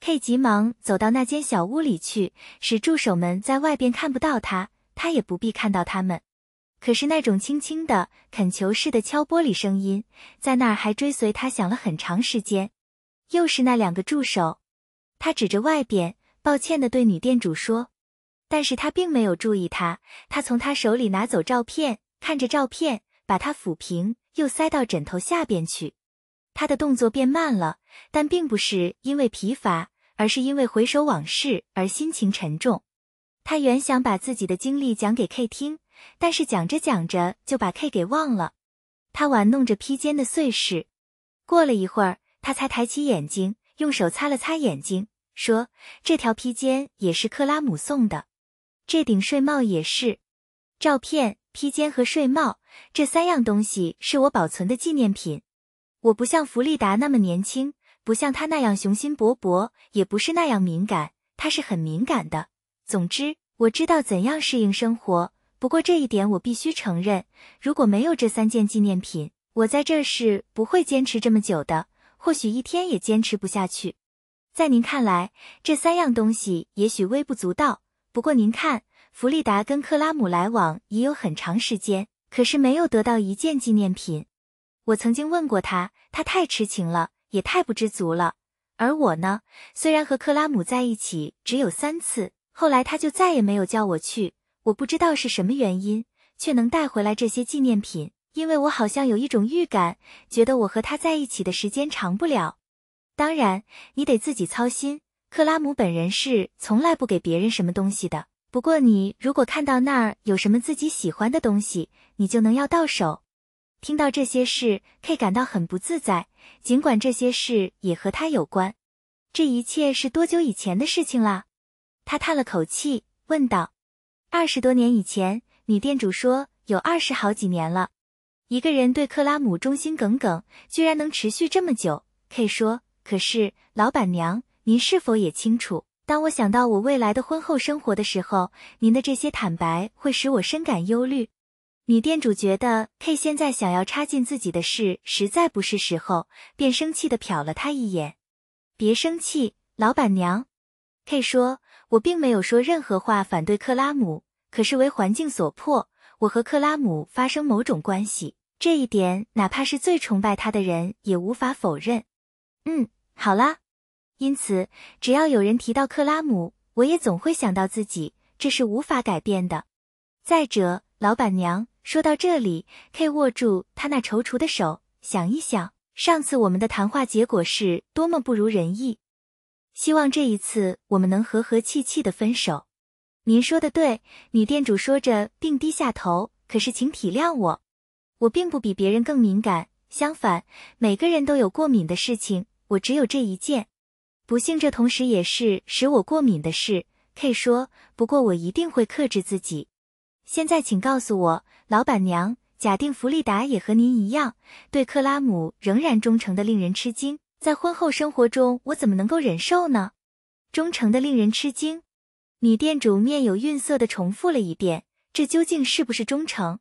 K 急忙走到那间小屋里去，使助手们在外边看不到他，他也不必看到他们。可是那种轻轻的恳求似的敲玻璃声音，在那儿还追随他，想了很长时间。又是那两个助手。他指着外边，抱歉的对女店主说：“但是他并没有注意他。他从他手里拿走照片，看着照片，把它抚平。”又塞到枕头下边去，他的动作变慢了，但并不是因为疲乏，而是因为回首往事而心情沉重。他原想把自己的经历讲给 K 听，但是讲着讲着就把 K 给忘了。他玩弄着披肩的碎饰，过了一会儿，他才抬起眼睛，用手擦了擦眼睛，说：“这条披肩也是克拉姆送的，这顶睡帽也是。”照片、披肩和睡帽。这三样东西是我保存的纪念品。我不像弗利达那么年轻，不像她那样雄心勃勃，也不是那样敏感。她是很敏感的。总之，我知道怎样适应生活。不过这一点我必须承认，如果没有这三件纪念品，我在这是不会坚持这么久的，或许一天也坚持不下去。在您看来，这三样东西也许微不足道。不过您看，弗利达跟克拉姆来往已有很长时间。可是没有得到一件纪念品。我曾经问过他，他太痴情了，也太不知足了。而我呢，虽然和克拉姆在一起只有三次，后来他就再也没有叫我去。我不知道是什么原因，却能带回来这些纪念品，因为我好像有一种预感，觉得我和他在一起的时间长不了。当然，你得自己操心。克拉姆本人是从来不给别人什么东西的。不过你如果看到那儿有什么自己喜欢的东西，你就能要到手。听到这些事，K 感到很不自在，尽管这些事也和他有关。这一切是多久以前的事情啦？他叹了口气问道。二十多年以前，女店主说有二十好几年了。一个人对克拉姆忠心耿耿，居然能持续这么久。K 说。可是，老板娘，您是否也清楚？当我想到我未来的婚后生活的时候，您的这些坦白会使我深感忧虑。女店主觉得 K 现在想要插进自己的事实在不是时候，便生气的瞟了他一眼。别生气，老板娘。K 说：“我并没有说任何话反对克拉姆，可是为环境所迫，我和克拉姆发生某种关系，这一点哪怕是最崇拜他的人也无法否认。”嗯，好啦。因此，只要有人提到克拉姆，我也总会想到自己，这是无法改变的。再者，老板娘说到这里，K 握住他那踌躇的手，想一想上次我们的谈话结果是多么不如人意，希望这一次我们能和和气气的分手。您说的对，女店主说着并低下头。可是，请体谅我，我并不比别人更敏感，相反，每个人都有过敏的事情，我只有这一件。不幸，这同时也是使我过敏的事。K 说，不过我一定会克制自己。现在，请告诉我，老板娘，假定弗利达也和您一样，对克拉姆仍然忠诚的令人吃惊，在婚后生活中，我怎么能够忍受呢？忠诚的令人吃惊。女店主面有愠色的重复了一遍：这究竟是不是忠诚？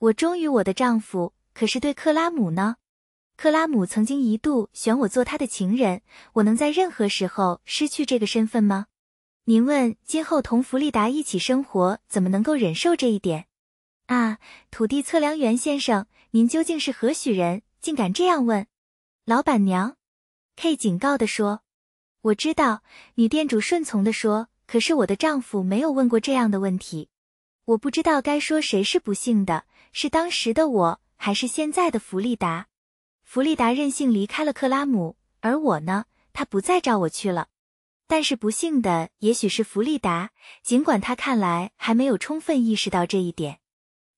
我忠于我的丈夫，可是对克拉姆呢？克拉姆曾经一度选我做他的情人，我能在任何时候失去这个身份吗？您问，今后同弗利达一起生活，怎么能够忍受这一点？啊，土地测量员先生，您究竟是何许人，竟敢这样问？老板娘，K 警告地说。我知道，女店主顺从地说。可是我的丈夫没有问过这样的问题，我不知道该说谁是不幸的，是当时的我，还是现在的弗利达。弗利达任性离开了克拉姆，而我呢，他不再召我去了。但是不幸的，也许是弗利达，尽管他看来还没有充分意识到这一点。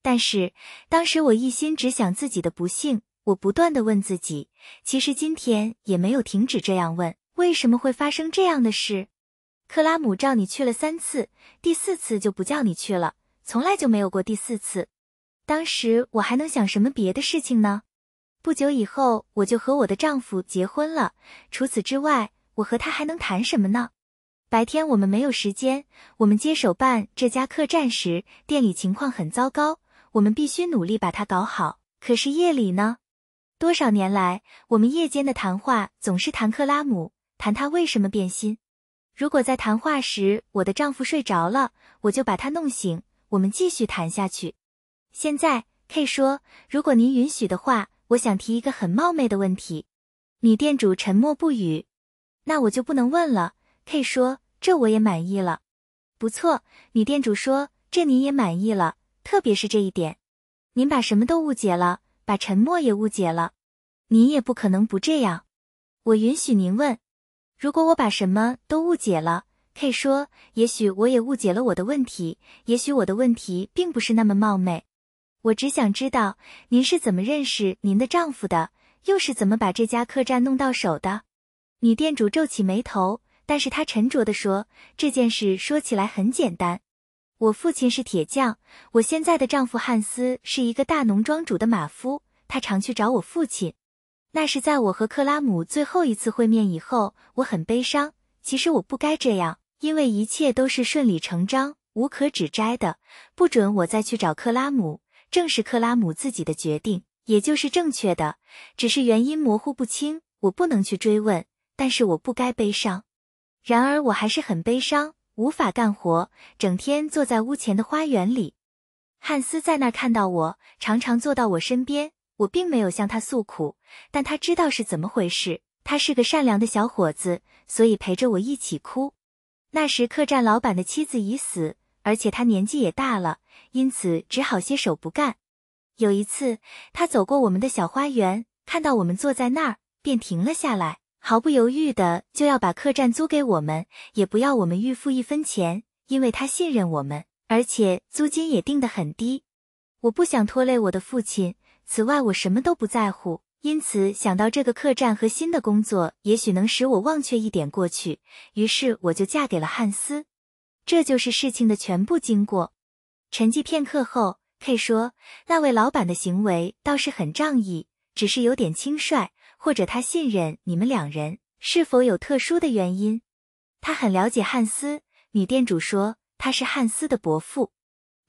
但是当时我一心只想自己的不幸，我不断的问自己，其实今天也没有停止这样问：为什么会发生这样的事？克拉姆召你去了三次，第四次就不叫你去了，从来就没有过第四次。当时我还能想什么别的事情呢？不久以后我就和我的丈夫结婚了。除此之外，我和他还能谈什么呢？白天我们没有时间。我们接手办这家客栈时，店里情况很糟糕，我们必须努力把它搞好。可是夜里呢？多少年来，我们夜间的谈话总是谈克拉姆，谈他为什么变心。如果在谈话时我的丈夫睡着了，我就把他弄醒，我们继续谈下去。现在，K 说，如果您允许的话。我想提一个很冒昧的问题，女店主沉默不语，那我就不能问了。K 说，这我也满意了，不错。女店主说，这您也满意了，特别是这一点，您把什么都误解了，把沉默也误解了，您也不可能不这样。我允许您问，如果我把什么都误解了，K 说，也许我也误解了我的问题，也许我的问题并不是那么冒昧。我只想知道您是怎么认识您的丈夫的，又是怎么把这家客栈弄到手的？女店主皱起眉头，但是她沉着地说：“这件事说起来很简单。我父亲是铁匠，我现在的丈夫汉斯是一个大农庄主的马夫，他常去找我父亲。那是在我和克拉姆最后一次会面以后，我很悲伤。其实我不该这样，因为一切都是顺理成章，无可指摘的。不准我再去找克拉姆。”正是克拉姆自己的决定，也就是正确的，只是原因模糊不清，我不能去追问。但是我不该悲伤，然而我还是很悲伤，无法干活，整天坐在屋前的花园里。汉斯在那儿看到我，常常坐到我身边。我并没有向他诉苦，但他知道是怎么回事。他是个善良的小伙子，所以陪着我一起哭。那时客栈老板的妻子已死。而且他年纪也大了，因此只好歇手不干。有一次，他走过我们的小花园，看到我们坐在那儿，便停了下来，毫不犹豫的就要把客栈租给我们，也不要我们预付一分钱，因为他信任我们，而且租金也定得很低。我不想拖累我的父亲。此外，我什么都不在乎，因此想到这个客栈和新的工作，也许能使我忘却一点过去。于是，我就嫁给了汉斯。这就是事情的全部经过。沉寂片刻后，K 说：“那位老板的行为倒是很仗义，只是有点轻率，或者他信任你们两人，是否有特殊的原因？”他很了解汉斯。女店主说：“他是汉斯的伯父。”“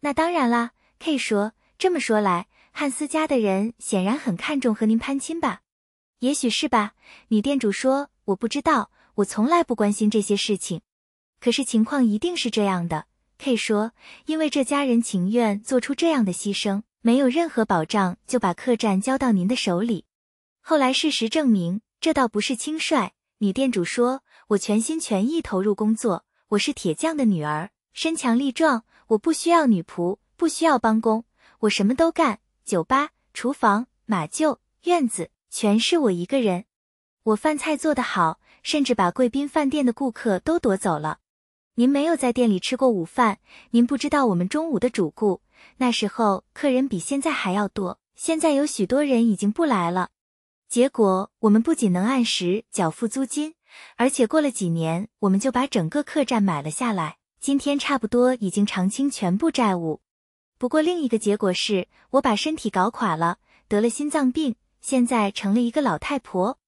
那当然啦。”K 说。“这么说来，汉斯家的人显然很看重和您攀亲吧？”“也许是吧。”女店主说：“我不知道，我从来不关心这些事情。”可是情况一定是这样的，K 说，因为这家人情愿做出这样的牺牲，没有任何保障就把客栈交到您的手里。后来事实证明，这倒不是轻率。女店主说：“我全心全意投入工作，我是铁匠的女儿，身强力壮，我不需要女仆，不需要帮工，我什么都干。酒吧、厨房、马厩、院子，全是我一个人。我饭菜做得好，甚至把贵宾饭店的顾客都夺走了。”您没有在店里吃过午饭，您不知道我们中午的主顾。那时候客人比现在还要多，现在有许多人已经不来了。结果我们不仅能按时缴付租金，而且过了几年我们就把整个客栈买了下来。今天差不多已经偿清全部债务。不过另一个结果是我把身体搞垮了，得了心脏病，现在成了一个老太婆。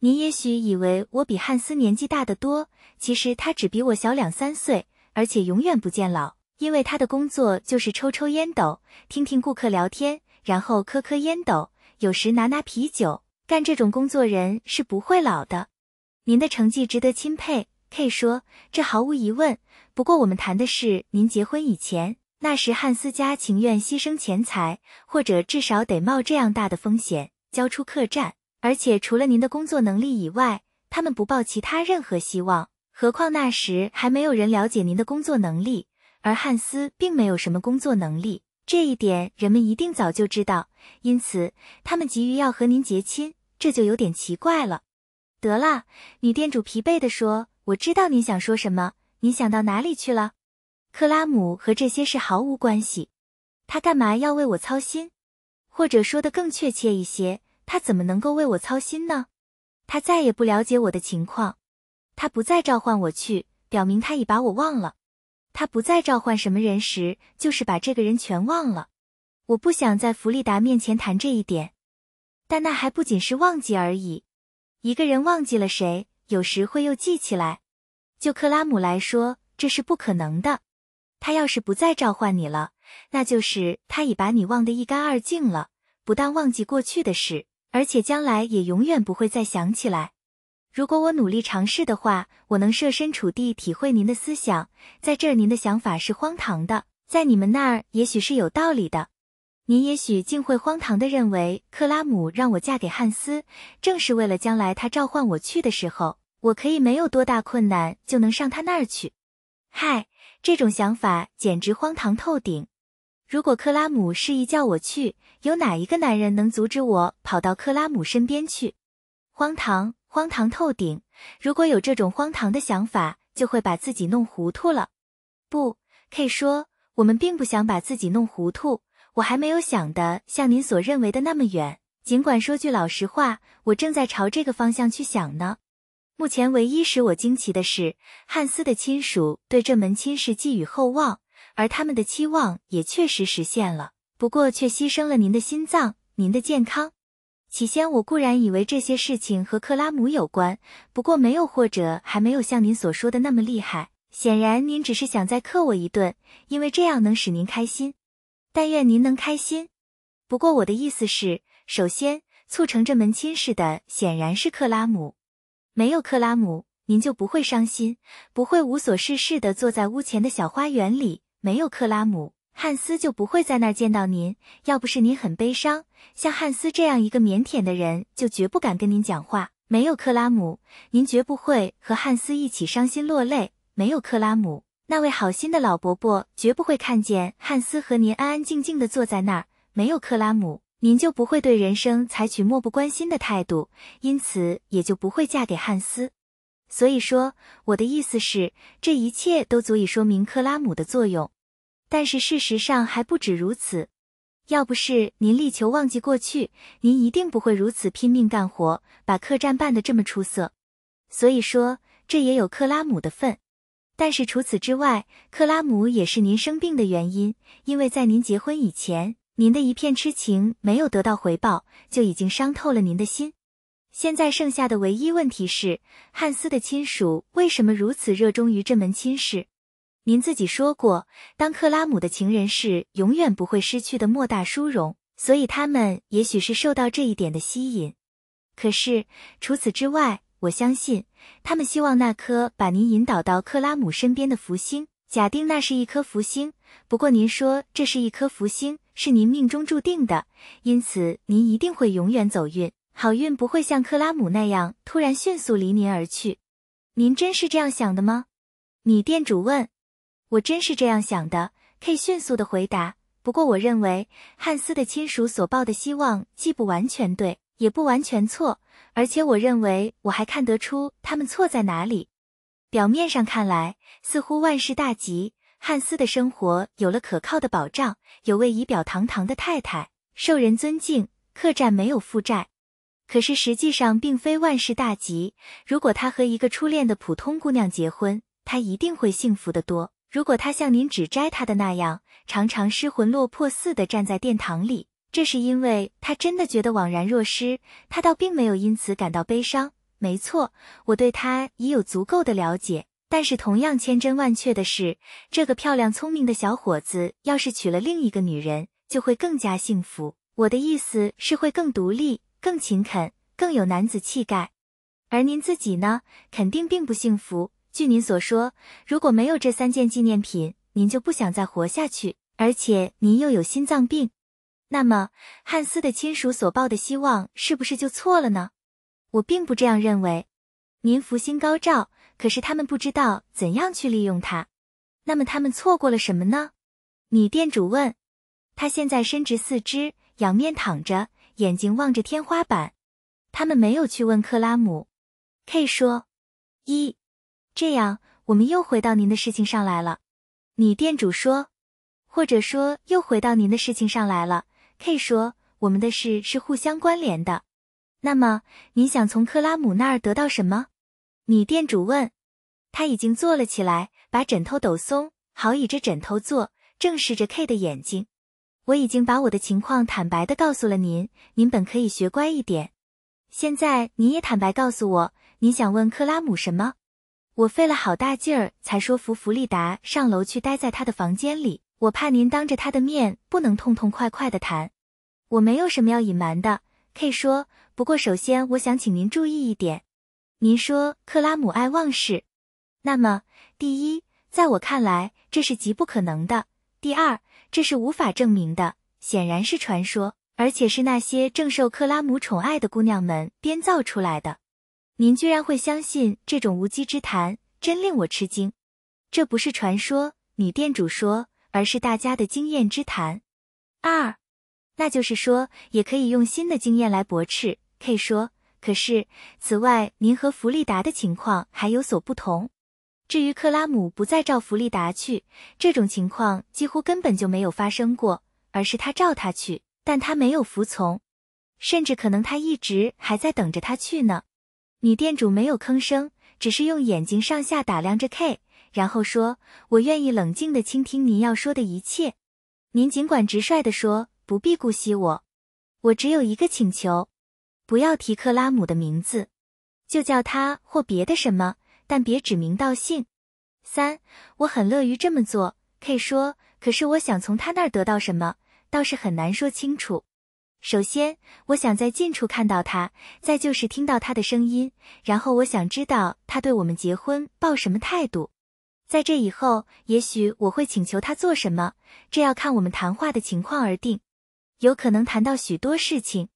您也许以为我比汉斯年纪大得多，其实他只比我小两三岁，而且永远不见老，因为他的工作就是抽抽烟斗，听听顾客聊天，然后磕磕烟斗，有时拿拿啤酒。干这种工作人是不会老的。您的成绩值得钦佩，K 说，这毫无疑问。不过我们谈的是您结婚以前，那时汉斯家情愿牺牲钱财，或者至少得冒这样大的风险交出客栈。而且除了您的工作能力以外，他们不抱其他任何希望。何况那时还没有人了解您的工作能力，而汉斯并没有什么工作能力，这一点人们一定早就知道。因此，他们急于要和您结亲，这就有点奇怪了。得啦，女店主疲惫地说：“我知道你想说什么，你想到哪里去了？”克拉姆和这些事毫无关系，他干嘛要为我操心？或者说的更确切一些。他怎么能够为我操心呢？他再也不了解我的情况，他不再召唤我去，表明他已把我忘了。他不再召唤什么人时，就是把这个人全忘了。我不想在弗利达面前谈这一点，但那还不仅是忘记而已。一个人忘记了谁，有时会又记起来。就克拉姆来说，这是不可能的。他要是不再召唤你了，那就是他已把你忘得一干二净了，不但忘记过去的事。而且将来也永远不会再想起来。如果我努力尝试的话，我能设身处地体会您的思想。在这儿，您的想法是荒唐的；在你们那儿，也许是有道理的。您也许竟会荒唐地认为，克拉姆让我嫁给汉斯，正是为了将来他召唤我去的时候，我可以没有多大困难就能上他那儿去。嗨，这种想法简直荒唐透顶。如果克拉姆示意叫我去，有哪一个男人能阻止我跑到克拉姆身边去？荒唐，荒唐透顶！如果有这种荒唐的想法，就会把自己弄糊涂了。不，K 说，我们并不想把自己弄糊涂。我还没有想的像您所认为的那么远。尽管说句老实话，我正在朝这个方向去想呢。目前唯一使我惊奇的是，汉斯的亲属对这门亲事寄予厚望。而他们的期望也确实实现了，不过却牺牲了您的心脏、您的健康。起先我固然以为这些事情和克拉姆有关，不过没有，或者还没有像您所说的那么厉害。显然您只是想再克我一顿，因为这样能使您开心。但愿您能开心。不过我的意思是，首先促成这门亲事的显然是克拉姆，没有克拉姆，您就不会伤心，不会无所事事的坐在屋前的小花园里。没有克拉姆，汉斯就不会在那儿见到您。要不是您很悲伤，像汉斯这样一个腼腆的人，就绝不敢跟您讲话。没有克拉姆，您绝不会和汉斯一起伤心落泪。没有克拉姆，那位好心的老伯伯绝不会看见汉斯和您安安静静的坐在那儿。没有克拉姆，您就不会对人生采取漠不关心的态度，因此也就不会嫁给汉斯。所以说，我的意思是，这一切都足以说明克拉姆的作用。但是事实上还不止如此，要不是您力求忘记过去，您一定不会如此拼命干活，把客栈办得这么出色。所以说，这也有克拉姆的份。但是除此之外，克拉姆也是您生病的原因，因为在您结婚以前，您的一片痴情没有得到回报，就已经伤透了您的心。现在剩下的唯一问题是，汉斯的亲属为什么如此热衷于这门亲事？您自己说过，当克拉姆的情人是永远不会失去的莫大殊荣，所以他们也许是受到这一点的吸引。可是除此之外，我相信他们希望那颗把您引导到克拉姆身边的福星，假定那是一颗福星。不过您说这是一颗福星，是您命中注定的，因此您一定会永远走运，好运不会像克拉姆那样突然迅速离您而去。您真是这样想的吗？女店主问。我真是这样想的，K 迅速的回答。不过我认为汉斯的亲属所抱的希望既不完全对，也不完全错，而且我认为我还看得出他们错在哪里。表面上看来似乎万事大吉，汉斯的生活有了可靠的保障，有位仪表堂堂的太太，受人尊敬，客栈没有负债。可是实际上并非万事大吉。如果他和一个初恋的普通姑娘结婚，他一定会幸福的多。如果他像您指摘他的那样，常常失魂落魄似的站在殿堂里，这是因为他真的觉得枉然若失。他倒并没有因此感到悲伤。没错，我对他已有足够的了解。但是同样千真万确的是，这个漂亮聪明的小伙子要是娶了另一个女人，就会更加幸福。我的意思是会更独立、更勤恳、更有男子气概。而您自己呢，肯定并不幸福。据您所说，如果没有这三件纪念品，您就不想再活下去，而且您又有心脏病，那么汉斯的亲属所抱的希望是不是就错了呢？我并不这样认为。您福星高照，可是他们不知道怎样去利用它，那么他们错过了什么呢？女店主问。他现在伸直四肢，仰面躺着，眼睛望着天花板。他们没有去问克拉姆。K 说：“一。”这样，我们又回到您的事情上来了。女店主说，或者说又回到您的事情上来了。K 说，我们的事是互相关联的。那么，您想从克拉姆那儿得到什么？女店主问。她已经坐了起来，把枕头抖松，好倚着枕头坐，正视着 K 的眼睛。我已经把我的情况坦白的告诉了您，您本可以学乖一点。现在，您也坦白告诉我，您想问克拉姆什么？我费了好大劲儿才说服弗利达上楼去待在他的房间里。我怕您当着他的面不能痛痛快快的谈。我没有什么要隐瞒的，K 说。不过首先我想请您注意一点。您说克拉姆爱忘事，那么第一，在我看来这是极不可能的；第二，这是无法证明的，显然是传说，而且是那些正受克拉姆宠爱的姑娘们编造出来的。您居然会相信这种无稽之谈，真令我吃惊。这不是传说，女店主说，而是大家的经验之谈。二，那就是说，也可以用新的经验来驳斥。K 说，可是，此外，您和弗利达的情况还有所不同。至于克拉姆不再召弗利达去，这种情况几乎根本就没有发生过，而是他召他去，但他没有服从，甚至可能他一直还在等着他去呢。女店主没有吭声，只是用眼睛上下打量着 K，然后说：“我愿意冷静地倾听您要说的一切，您尽管直率地说，不必顾惜我。我只有一个请求，不要提克拉姆的名字，就叫他或别的什么，但别指名道姓。三，我很乐于这么做。”K 说：“可是我想从他那儿得到什么，倒是很难说清楚。”首先，我想在近处看到他，再就是听到他的声音，然后我想知道他对我们结婚抱什么态度。在这以后，也许我会请求他做什么，这要看我们谈话的情况而定。有可能谈到许多事情，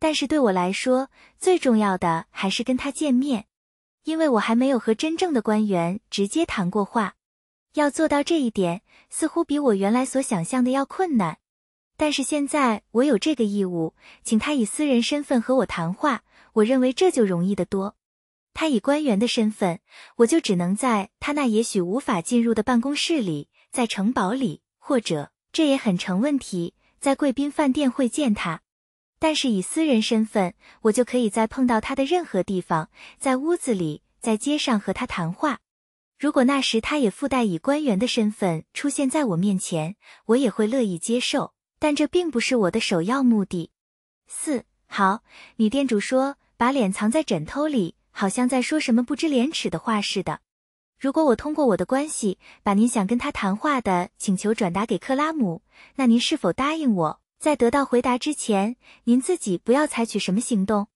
但是对我来说，最重要的还是跟他见面，因为我还没有和真正的官员直接谈过话。要做到这一点，似乎比我原来所想象的要困难。但是现在我有这个义务，请他以私人身份和我谈话。我认为这就容易得多。他以官员的身份，我就只能在他那也许无法进入的办公室里，在城堡里，或者这也很成问题，在贵宾饭店会见他。但是以私人身份，我就可以在碰到他的任何地方，在屋子里，在街上和他谈话。如果那时他也附带以官员的身份出现在我面前，我也会乐意接受。但这并不是我的首要目的。四好，女店主说，把脸藏在枕头里，好像在说什么不知廉耻的话似的。如果我通过我的关系把您想跟他谈话的请求转达给克拉姆，那您是否答应我在得到回答之前，您自己不要采取什么行动？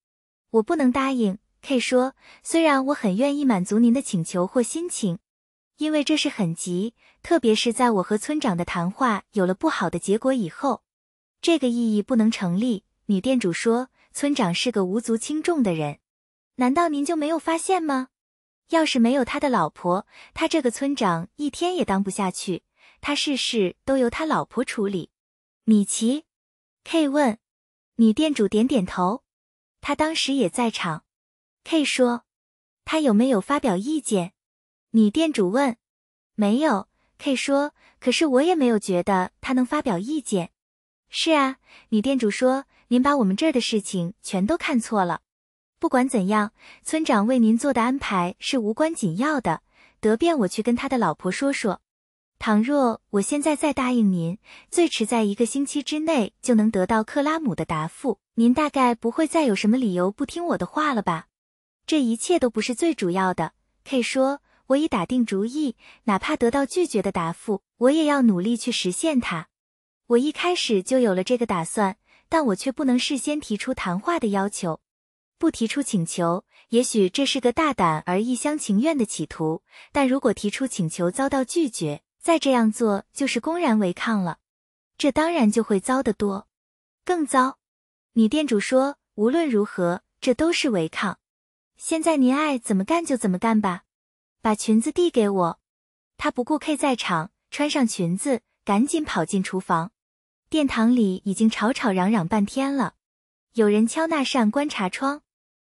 我不能答应。K 说，虽然我很愿意满足您的请求或心情。因为这事很急，特别是在我和村长的谈话有了不好的结果以后，这个异议不能成立。女店主说：“村长是个无足轻重的人，难道您就没有发现吗？要是没有他的老婆，他这个村长一天也当不下去，他事事都由他老婆处理。”米奇，K 问，女店主点点头，他当时也在场。K 说：“他有没有发表意见？”女店主问：“没有。”K 说：“可是我也没有觉得他能发表意见。”是啊，女店主说：“您把我们这儿的事情全都看错了。不管怎样，村长为您做的安排是无关紧要的。得便我去跟他的老婆说说。倘若我现在再答应您，最迟在一个星期之内就能得到克拉姆的答复，您大概不会再有什么理由不听我的话了吧？”这一切都不是最主要的。K 说。我已打定主意，哪怕得到拒绝的答复，我也要努力去实现它。我一开始就有了这个打算，但我却不能事先提出谈话的要求。不提出请求，也许这是个大胆而一厢情愿的企图；但如果提出请求遭到拒绝，再这样做就是公然违抗了，这当然就会糟得多。更糟，女店主说：“无论如何，这都是违抗。现在您爱怎么干就怎么干吧。”把裙子递给我，她不顾 K 在场，穿上裙子，赶紧跑进厨房。殿堂里已经吵吵嚷嚷半天了，有人敲那扇观察窗，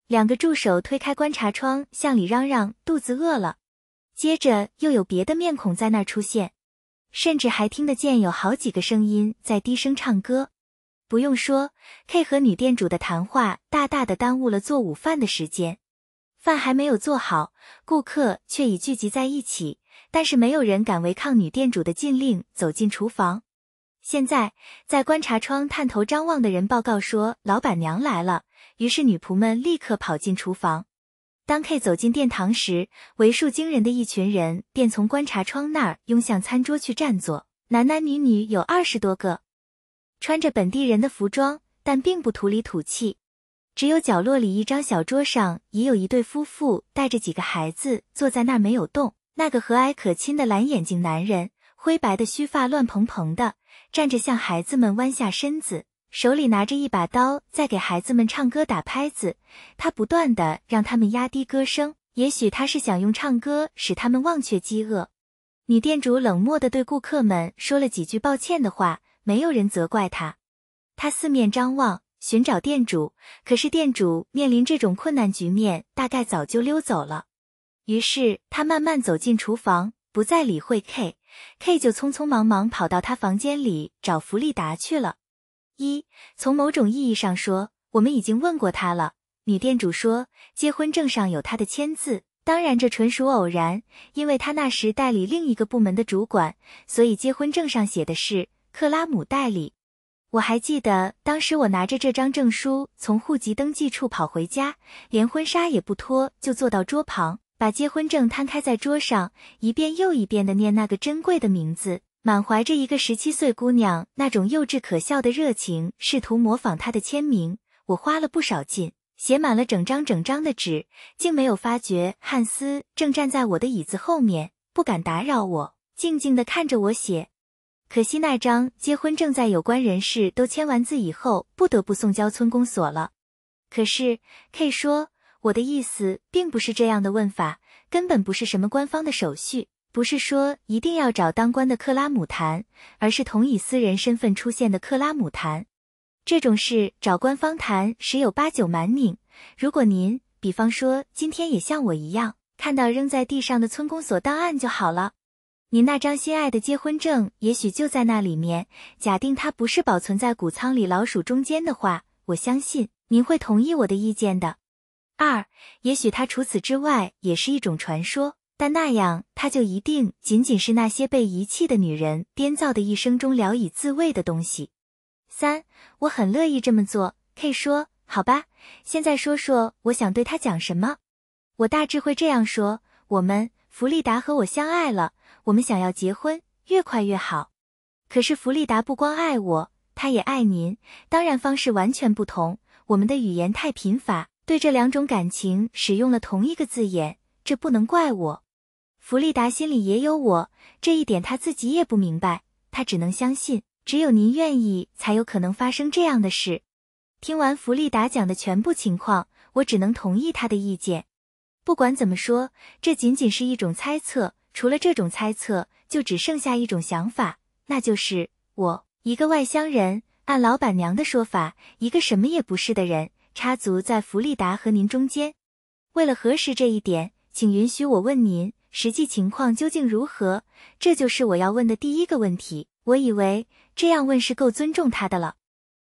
两个助手推开观察窗，向里嚷嚷：“肚子饿了。”接着又有别的面孔在那儿出现，甚至还听得见有好几个声音在低声唱歌。不用说，K 和女店主的谈话大大的耽误了做午饭的时间。饭还没有做好，顾客却已聚集在一起。但是没有人敢违抗女店主的禁令，走进厨房。现在，在观察窗探头张望的人报告说，老板娘来了。于是女仆们立刻跑进厨房。当 K 走进殿堂时，为数惊人的一群人便从观察窗那儿拥向餐桌去占座。男男女女有二十多个，穿着本地人的服装，但并不土里土气。只有角落里一张小桌上，已有一对夫妇带着几个孩子坐在那儿没有动。那个和蔼可亲的蓝眼睛男人，灰白的须发乱蓬蓬的，站着向孩子们弯下身子，手里拿着一把刀，在给孩子们唱歌打拍子。他不断的让他们压低歌声，也许他是想用唱歌使他们忘却饥饿。女店主冷漠的对顾客们说了几句抱歉的话，没有人责怪他。他四面张望。寻找店主，可是店主面临这种困难局面，大概早就溜走了。于是他慢慢走进厨房，不再理会 K。K 就匆匆忙忙跑到他房间里找弗利达去了。一从某种意义上说，我们已经问过他了。女店主说，结婚证上有他的签字，当然这纯属偶然，因为他那时代理另一个部门的主管，所以结婚证上写的是克拉姆代理。我还记得，当时我拿着这张证书从户籍登记处跑回家，连婚纱也不脱，就坐到桌旁，把结婚证摊开在桌上，一遍又一遍地念那个珍贵的名字，满怀着一个十七岁姑娘那种幼稚可笑的热情，试图模仿她的签名。我花了不少劲，写满了整张整张的纸，竟没有发觉汉斯正站在我的椅子后面，不敢打扰我，静静地看着我写。可惜那张结婚证在有关人士都签完字以后，不得不送交村公所了。可是 K 说，我的意思并不是这样的问法，根本不是什么官方的手续，不是说一定要找当官的克拉姆谈，而是同以私人身份出现的克拉姆谈。这种事找官方谈十有八九蛮拧。如果您比方说今天也像我一样看到扔在地上的村公所档案就好了。您那张心爱的结婚证，也许就在那里面。假定它不是保存在谷仓里老鼠中间的话，我相信您会同意我的意见的。二，也许它除此之外也是一种传说，但那样它就一定仅仅是那些被遗弃的女人编造的一生中聊以自慰的东西。三，我很乐意这么做。K 说，好吧，现在说说我想对他讲什么。我大致会这样说：我们，弗利达和我相爱了。我们想要结婚，越快越好。可是弗利达不光爱我，他也爱您。当然，方式完全不同。我们的语言太贫乏，对这两种感情使用了同一个字眼，这不能怪我。弗利达心里也有我，这一点他自己也不明白，他只能相信只有您愿意才有可能发生这样的事。听完弗利达讲的全部情况，我只能同意他的意见。不管怎么说，这仅仅是一种猜测。除了这种猜测，就只剩下一种想法，那就是我一个外乡人，按老板娘的说法，一个什么也不是的人，插足在弗利达和您中间。为了核实这一点，请允许我问您，实际情况究竟如何？这就是我要问的第一个问题。我以为这样问是够尊重他的了。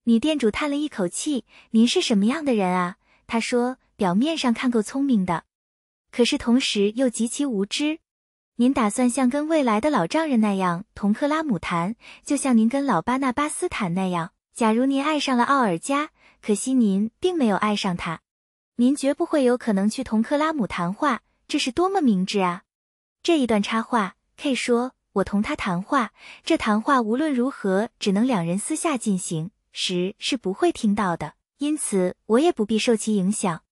女店主叹了一口气：“您是什么样的人啊？”她说：“表面上看够聪明的，可是同时又极其无知。”您打算像跟未来的老丈人那样同克拉姆谈，就像您跟老巴纳巴斯坦那样。假如您爱上了奥尔加，可惜您并没有爱上他，您绝不会有可能去同克拉姆谈话。这是多么明智啊！这一段插话，K 说：“我同他谈话，这谈话无论如何只能两人私下进行，时是不会听到的，因此我也不必受其影响。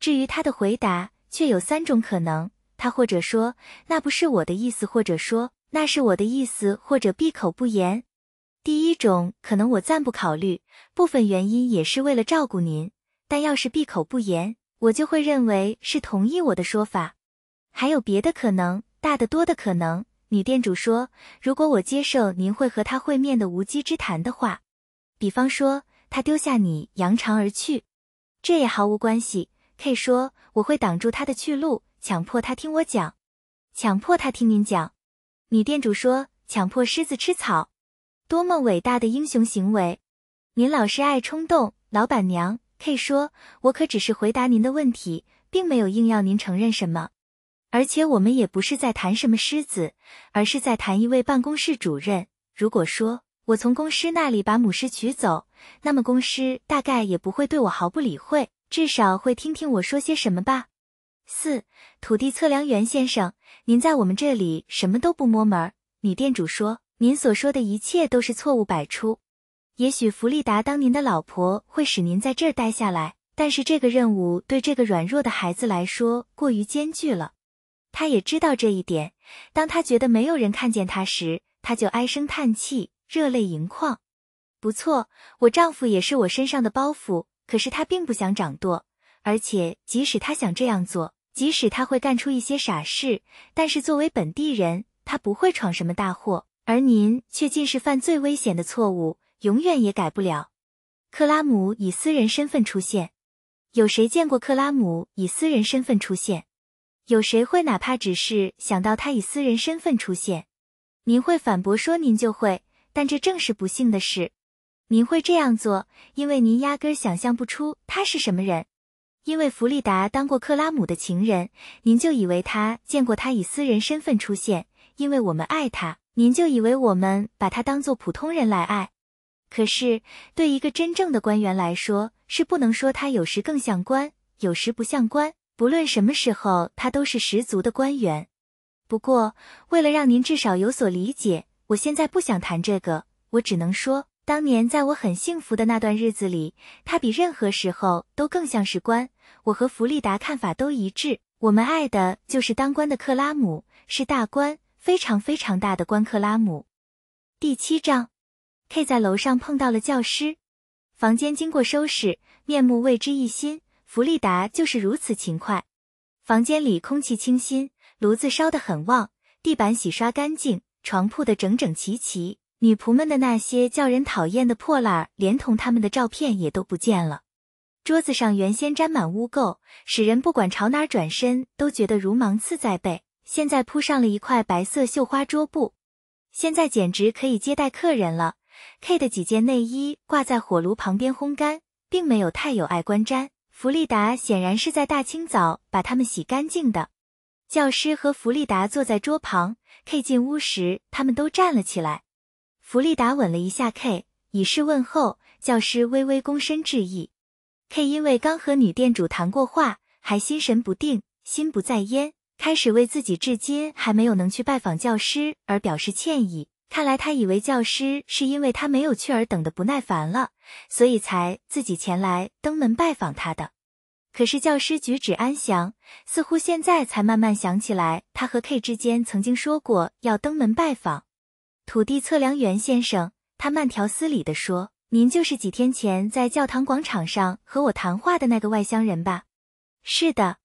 至于他的回答，却有三种可能。”他或者说那不是我的意思，或者说那是我的意思，或者闭口不言。第一种可能我暂不考虑，部分原因也是为了照顾您。但要是闭口不言，我就会认为是同意我的说法。还有别的可能，大得多的可能。女店主说，如果我接受您会和他会面的无稽之谈的话，比方说他丢下你扬长而去，这也毫无关系。K 说我会挡住他的去路。强迫他听我讲，强迫他听您讲。女店主说：“强迫狮子吃草，多么伟大的英雄行为！”您老是爱冲动，老板娘 K 说：“我可只是回答您的问题，并没有硬要您承认什么。而且我们也不是在谈什么狮子，而是在谈一位办公室主任。如果说我从公狮那里把母狮取走，那么公狮大概也不会对我毫不理会，至少会听听我说些什么吧。”四土地测量员先生，您在我们这里什么都不摸门儿。女店主说：“您所说的一切都是错误百出。也许弗利达当您的老婆会使您在这儿待下来，但是这个任务对这个软弱的孩子来说过于艰巨了。他也知道这一点。当他觉得没有人看见他时，他就唉声叹气，热泪盈眶。不错，我丈夫也是我身上的包袱，可是他并不想掌舵，而且即使他想这样做。”即使他会干出一些傻事，但是作为本地人，他不会闯什么大祸。而您却尽是犯最危险的错误，永远也改不了。克拉姆以私人身份出现，有谁见过克拉姆以私人身份出现？有谁会哪怕只是想到他以私人身份出现？您会反驳说您就会，但这正是不幸的事。您会这样做，因为您压根想象不出他是什么人。因为弗利达当过克拉姆的情人，您就以为他见过他以私人身份出现；因为我们爱他，您就以为我们把他当做普通人来爱。可是，对一个真正的官员来说，是不能说他有时更像官，有时不像官。不论什么时候，他都是十足的官员。不过，为了让您至少有所理解，我现在不想谈这个。我只能说。当年在我很幸福的那段日子里，他比任何时候都更像是官。我和弗利达看法都一致，我们爱的就是当官的克拉姆，是大官，非常非常大的官。克拉姆。第七章，K 在楼上碰到了教师。房间经过收拾，面目为之一新。弗利达就是如此勤快。房间里空气清新，炉子烧得很旺，地板洗刷干净，床铺的整整齐齐。女仆们的那些叫人讨厌的破烂，连同他们的照片也都不见了。桌子上原先沾满污垢，使人不管朝哪转身都觉得如芒刺在背。现在铺上了一块白色绣花桌布，现在简直可以接待客人了。K 的几件内衣挂在火炉旁边烘干，并没有太有碍观瞻。弗利达显然是在大清早把它们洗干净的。教师和弗利达坐在桌旁。K 进屋时，他们都站了起来。弗利达吻了一下 K，以示问候。教师微微躬身致意。K 因为刚和女店主谈过话，还心神不定、心不在焉，开始为自己至今还没有能去拜访教师而表示歉意。看来他以为教师是因为他没有去而等得不耐烦了，所以才自己前来登门拜访他的。可是教师举止安详，似乎现在才慢慢想起来，他和 K 之间曾经说过要登门拜访。土地测量员先生，他慢条斯理地说：“您就是几天前在教堂广场上和我谈话的那个外乡人吧？”“是的。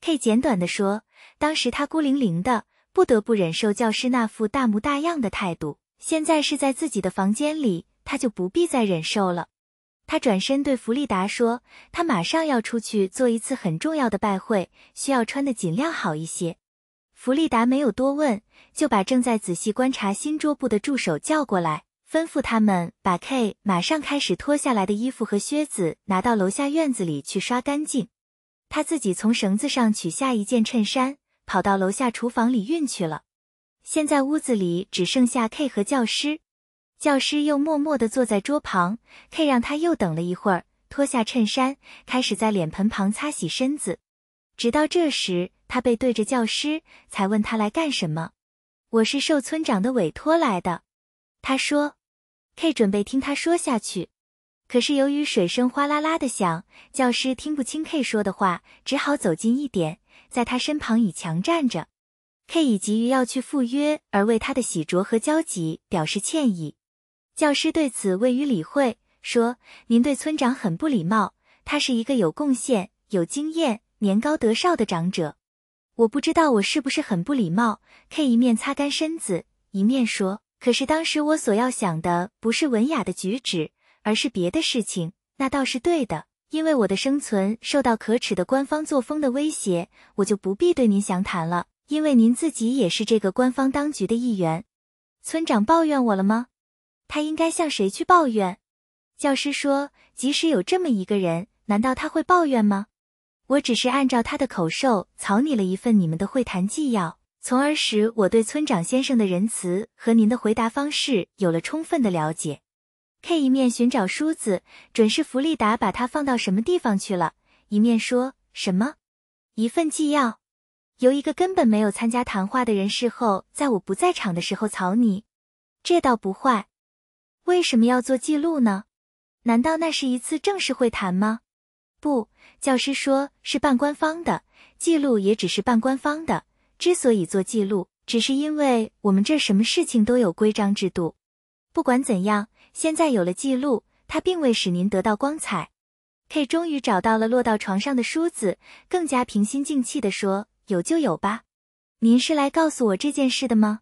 ”K 简短地说：“当时他孤零零的，不得不忍受教师那副大模大样的态度。现在是在自己的房间里，他就不必再忍受了。”他转身对弗利达说：“他马上要出去做一次很重要的拜会，需要穿的尽量好一些。”弗利达没有多问，就把正在仔细观察新桌布的助手叫过来，吩咐他们把 K 马上开始脱下来的衣服和靴子拿到楼下院子里去刷干净。他自己从绳子上取下一件衬衫，跑到楼下厨房里熨去了。现在屋子里只剩下 K 和教师，教师又默默的坐在桌旁。K 让他又等了一会儿，脱下衬衫，开始在脸盆旁擦洗身子，直到这时。他背对着教师，才问他来干什么。我是受村长的委托来的。他说：“K 准备听他说下去，可是由于水声哗啦啦的响，教师听不清 K 说的话，只好走近一点，在他身旁倚墙站着。K 以急于要去赴约而为他的喜着和焦急表示歉意。教师对此未予理会，说：‘您对村长很不礼貌。他是一个有贡献、有经验、年高德少的长者。’”我不知道我是不是很不礼貌。K 一面擦干身子，一面说：“可是当时我所要想的不是文雅的举止，而是别的事情。那倒是对的，因为我的生存受到可耻的官方作风的威胁，我就不必对您详谈了，因为您自己也是这个官方当局的一员。”村长抱怨我了吗？他应该向谁去抱怨？教师说：“即使有这么一个人，难道他会抱怨吗？”我只是按照他的口授草拟了一份你们的会谈纪要，从而使我对村长先生的仁慈和您的回答方式有了充分的了解。K 一面寻找梳子，准是弗利达把它放到什么地方去了，一面说什么：“一份纪要，由一个根本没有参加谈话的人事后在我不在场的时候草拟，这倒不坏。为什么要做记录呢？难道那是一次正式会谈吗？”不，教师说，是半官方的记录，也只是半官方的。之所以做记录，只是因为我们这什么事情都有规章制度。不管怎样，现在有了记录，它并未使您得到光彩。K 终于找到了落到床上的梳子，更加平心静气地说：“有就有吧。您是来告诉我这件事的吗？”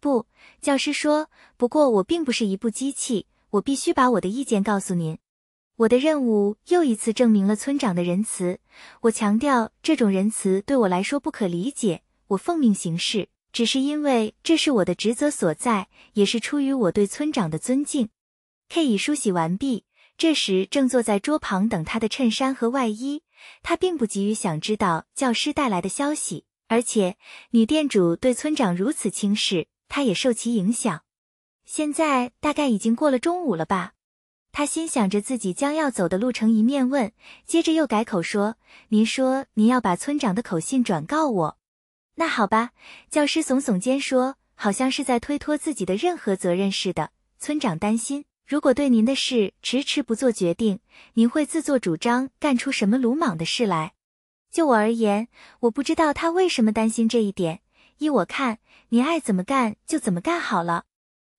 不，教师说。不过我并不是一部机器，我必须把我的意见告诉您。我的任务又一次证明了村长的仁慈。我强调，这种仁慈对我来说不可理解。我奉命行事，只是因为这是我的职责所在，也是出于我对村长的尊敬。K 已梳洗完毕，这时正坐在桌旁等他的衬衫和外衣。他并不急于想知道教师带来的消息，而且女店主对村长如此轻视，他也受其影响。现在大概已经过了中午了吧。他心想着自己将要走的路程，一面问，接着又改口说：“您说您要把村长的口信转告我，那好吧。”教师耸耸肩说，好像是在推脱自己的任何责任似的。村长担心，如果对您的事迟迟不做决定，您会自作主张干出什么鲁莽的事来。就我而言，我不知道他为什么担心这一点。依我看，您爱怎么干就怎么干好了。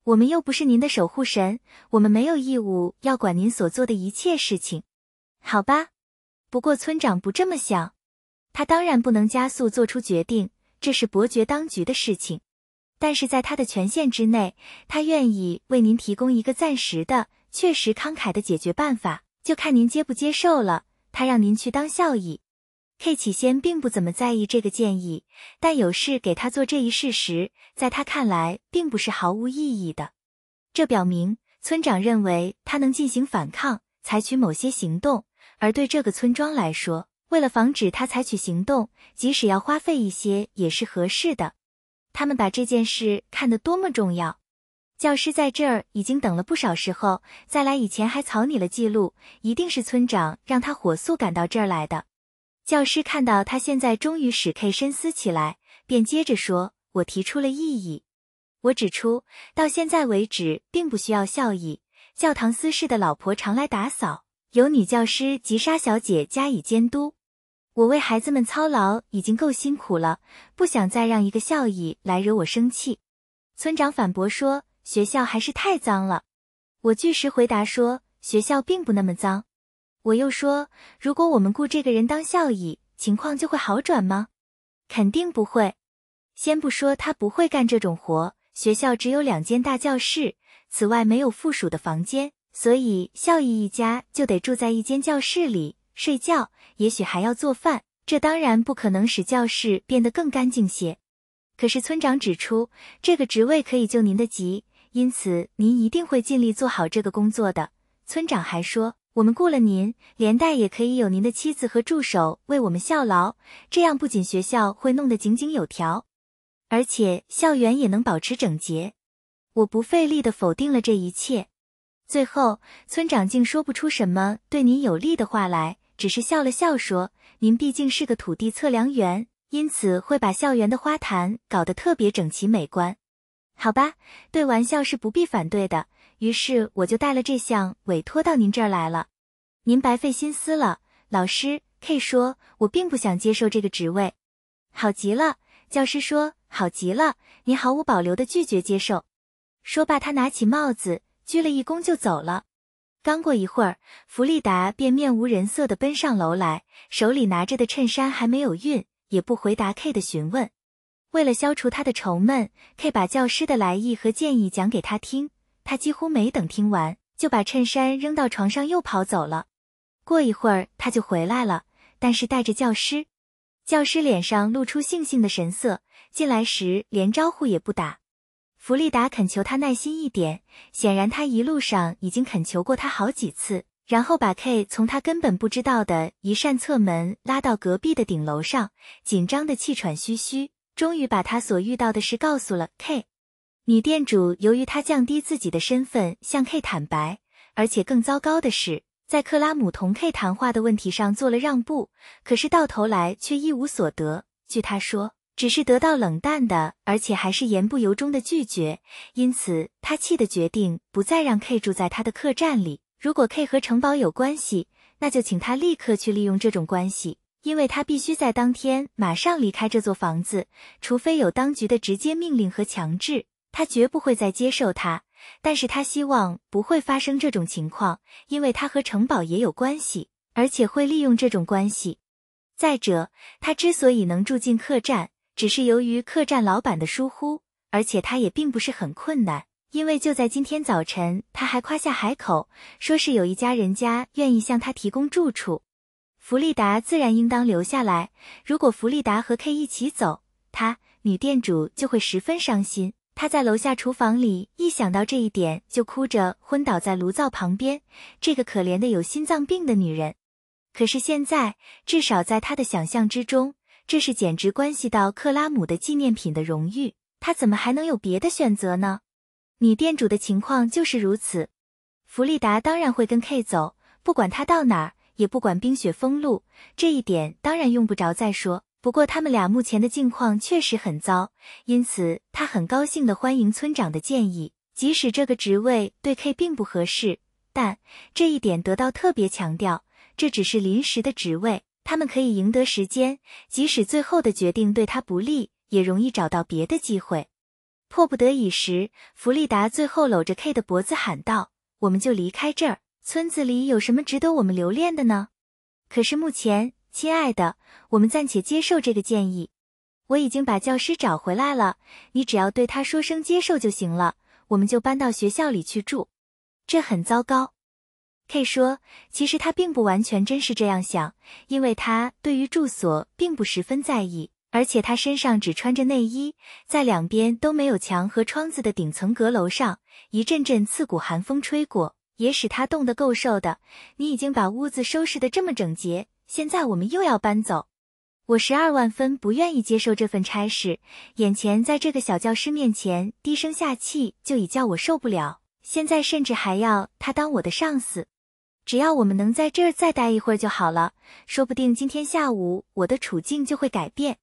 我们又不是您的守护神，我们没有义务要管您所做的一切事情，好吧？不过村长不这么想，他当然不能加速做出决定，这是伯爵当局的事情，但是在他的权限之内，他愿意为您提供一个暂时的、确实慷慨的解决办法，就看您接不接受了。他让您去当校医，佩奇先并不怎么在意这个建议，但有事给他做这一事实，在他看来并不是毫无意义的。这表明村长认为他能进行反抗，采取某些行动，而对这个村庄来说，为了防止他采取行动，即使要花费一些也是合适的。他们把这件事看得多么重要！教师在这儿已经等了不少时候，再来以前还草拟了记录，一定是村长让他火速赶到这儿来的。教师看到他现在终于使 K 深思起来，便接着说：“我提出了异议，我指出到现在为止，并不需要效益。教堂私事的老婆常来打扫，由女教师吉莎小姐加以监督。我为孩子们操劳已经够辛苦了，不想再让一个效益来惹我生气。”村长反驳说：“学校还是太脏了。”我据实回答说：“学校并不那么脏。”我又说，如果我们雇这个人当校医，情况就会好转吗？肯定不会。先不说他不会干这种活，学校只有两间大教室，此外没有附属的房间，所以校医一家就得住在一间教室里睡觉，也许还要做饭。这当然不可能使教室变得更干净些。可是村长指出，这个职位可以救您的急，因此您一定会尽力做好这个工作的。村长还说。我们雇了您，连带也可以有您的妻子和助手为我们效劳。这样不仅学校会弄得井井有条，而且校园也能保持整洁。我不费力地否定了这一切。最后，村长竟说不出什么对您有利的话来，只是笑了笑说：“您毕竟是个土地测量员，因此会把校园的花坛搞得特别整齐美观。”好吧，对玩笑是不必反对的。于是我就带了这项委托到您这儿来了，您白费心思了。老师 K 说，我并不想接受这个职位。好极了，教师说，好极了，您毫无保留地拒绝接受。说罢，他拿起帽子，鞠了一躬就走了。刚过一会儿，弗利达便面无人色地奔上楼来，手里拿着的衬衫还没有熨，也不回答 K 的询问。为了消除他的愁闷，K 把教师的来意和建议讲给他听。他几乎没等听完，就把衬衫扔到床上，又跑走了。过一会儿，他就回来了，但是带着教师。教师脸上露出悻悻的神色，进来时连招呼也不打。弗利达恳求他耐心一点，显然他一路上已经恳求过他好几次。然后把 K 从他根本不知道的一扇侧门拉到隔壁的顶楼上，紧张的气喘吁吁，终于把他所遇到的事告诉了 K。女店主由于她降低自己的身份向 K 坦白，而且更糟糕的是，在克拉姆同 K 谈话的问题上做了让步，可是到头来却一无所得。据她说，只是得到冷淡的，而且还是言不由衷的拒绝。因此，她气得决定不再让 K 住在她的客栈里。如果 K 和城堡有关系，那就请他立刻去利用这种关系，因为他必须在当天马上离开这座房子，除非有当局的直接命令和强制。他绝不会再接受他，但是他希望不会发生这种情况，因为他和城堡也有关系，而且会利用这种关系。再者，他之所以能住进客栈，只是由于客栈老板的疏忽，而且他也并不是很困难，因为就在今天早晨，他还夸下海口，说是有一家人家愿意向他提供住处。弗利达自然应当留下来，如果弗利达和 K 一起走，他女店主就会十分伤心。他在楼下厨房里，一想到这一点，就哭着昏倒在炉灶旁边。这个可怜的有心脏病的女人，可是现在，至少在他的想象之中，这是简直关系到克拉姆的纪念品的荣誉。他怎么还能有别的选择呢？女店主的情况就是如此。弗利达当然会跟 K 走，不管他到哪儿，也不管冰雪封路，这一点当然用不着再说。不过，他们俩目前的境况确实很糟，因此他很高兴地欢迎村长的建议。即使这个职位对 K 并不合适，但这一点得到特别强调。这只是临时的职位，他们可以赢得时间。即使最后的决定对他不利，也容易找到别的机会。迫不得已时，弗利达最后搂着 K 的脖子喊道：“我们就离开这儿。村子里有什么值得我们留恋的呢？”可是目前。亲爱的，我们暂且接受这个建议。我已经把教师找回来了，你只要对他说声接受就行了。我们就搬到学校里去住。这很糟糕。K 说，其实他并不完全真是这样想，因为他对于住所并不十分在意，而且他身上只穿着内衣，在两边都没有墙和窗子的顶层阁楼上，一阵阵刺骨寒风吹过，也使他冻得够受的。你已经把屋子收拾得这么整洁。现在我们又要搬走，我十二万分不愿意接受这份差事。眼前在这个小教师面前低声下气，就已叫我受不了。现在甚至还要他当我的上司。只要我们能在这儿再待一会儿就好了，说不定今天下午我的处境就会改变。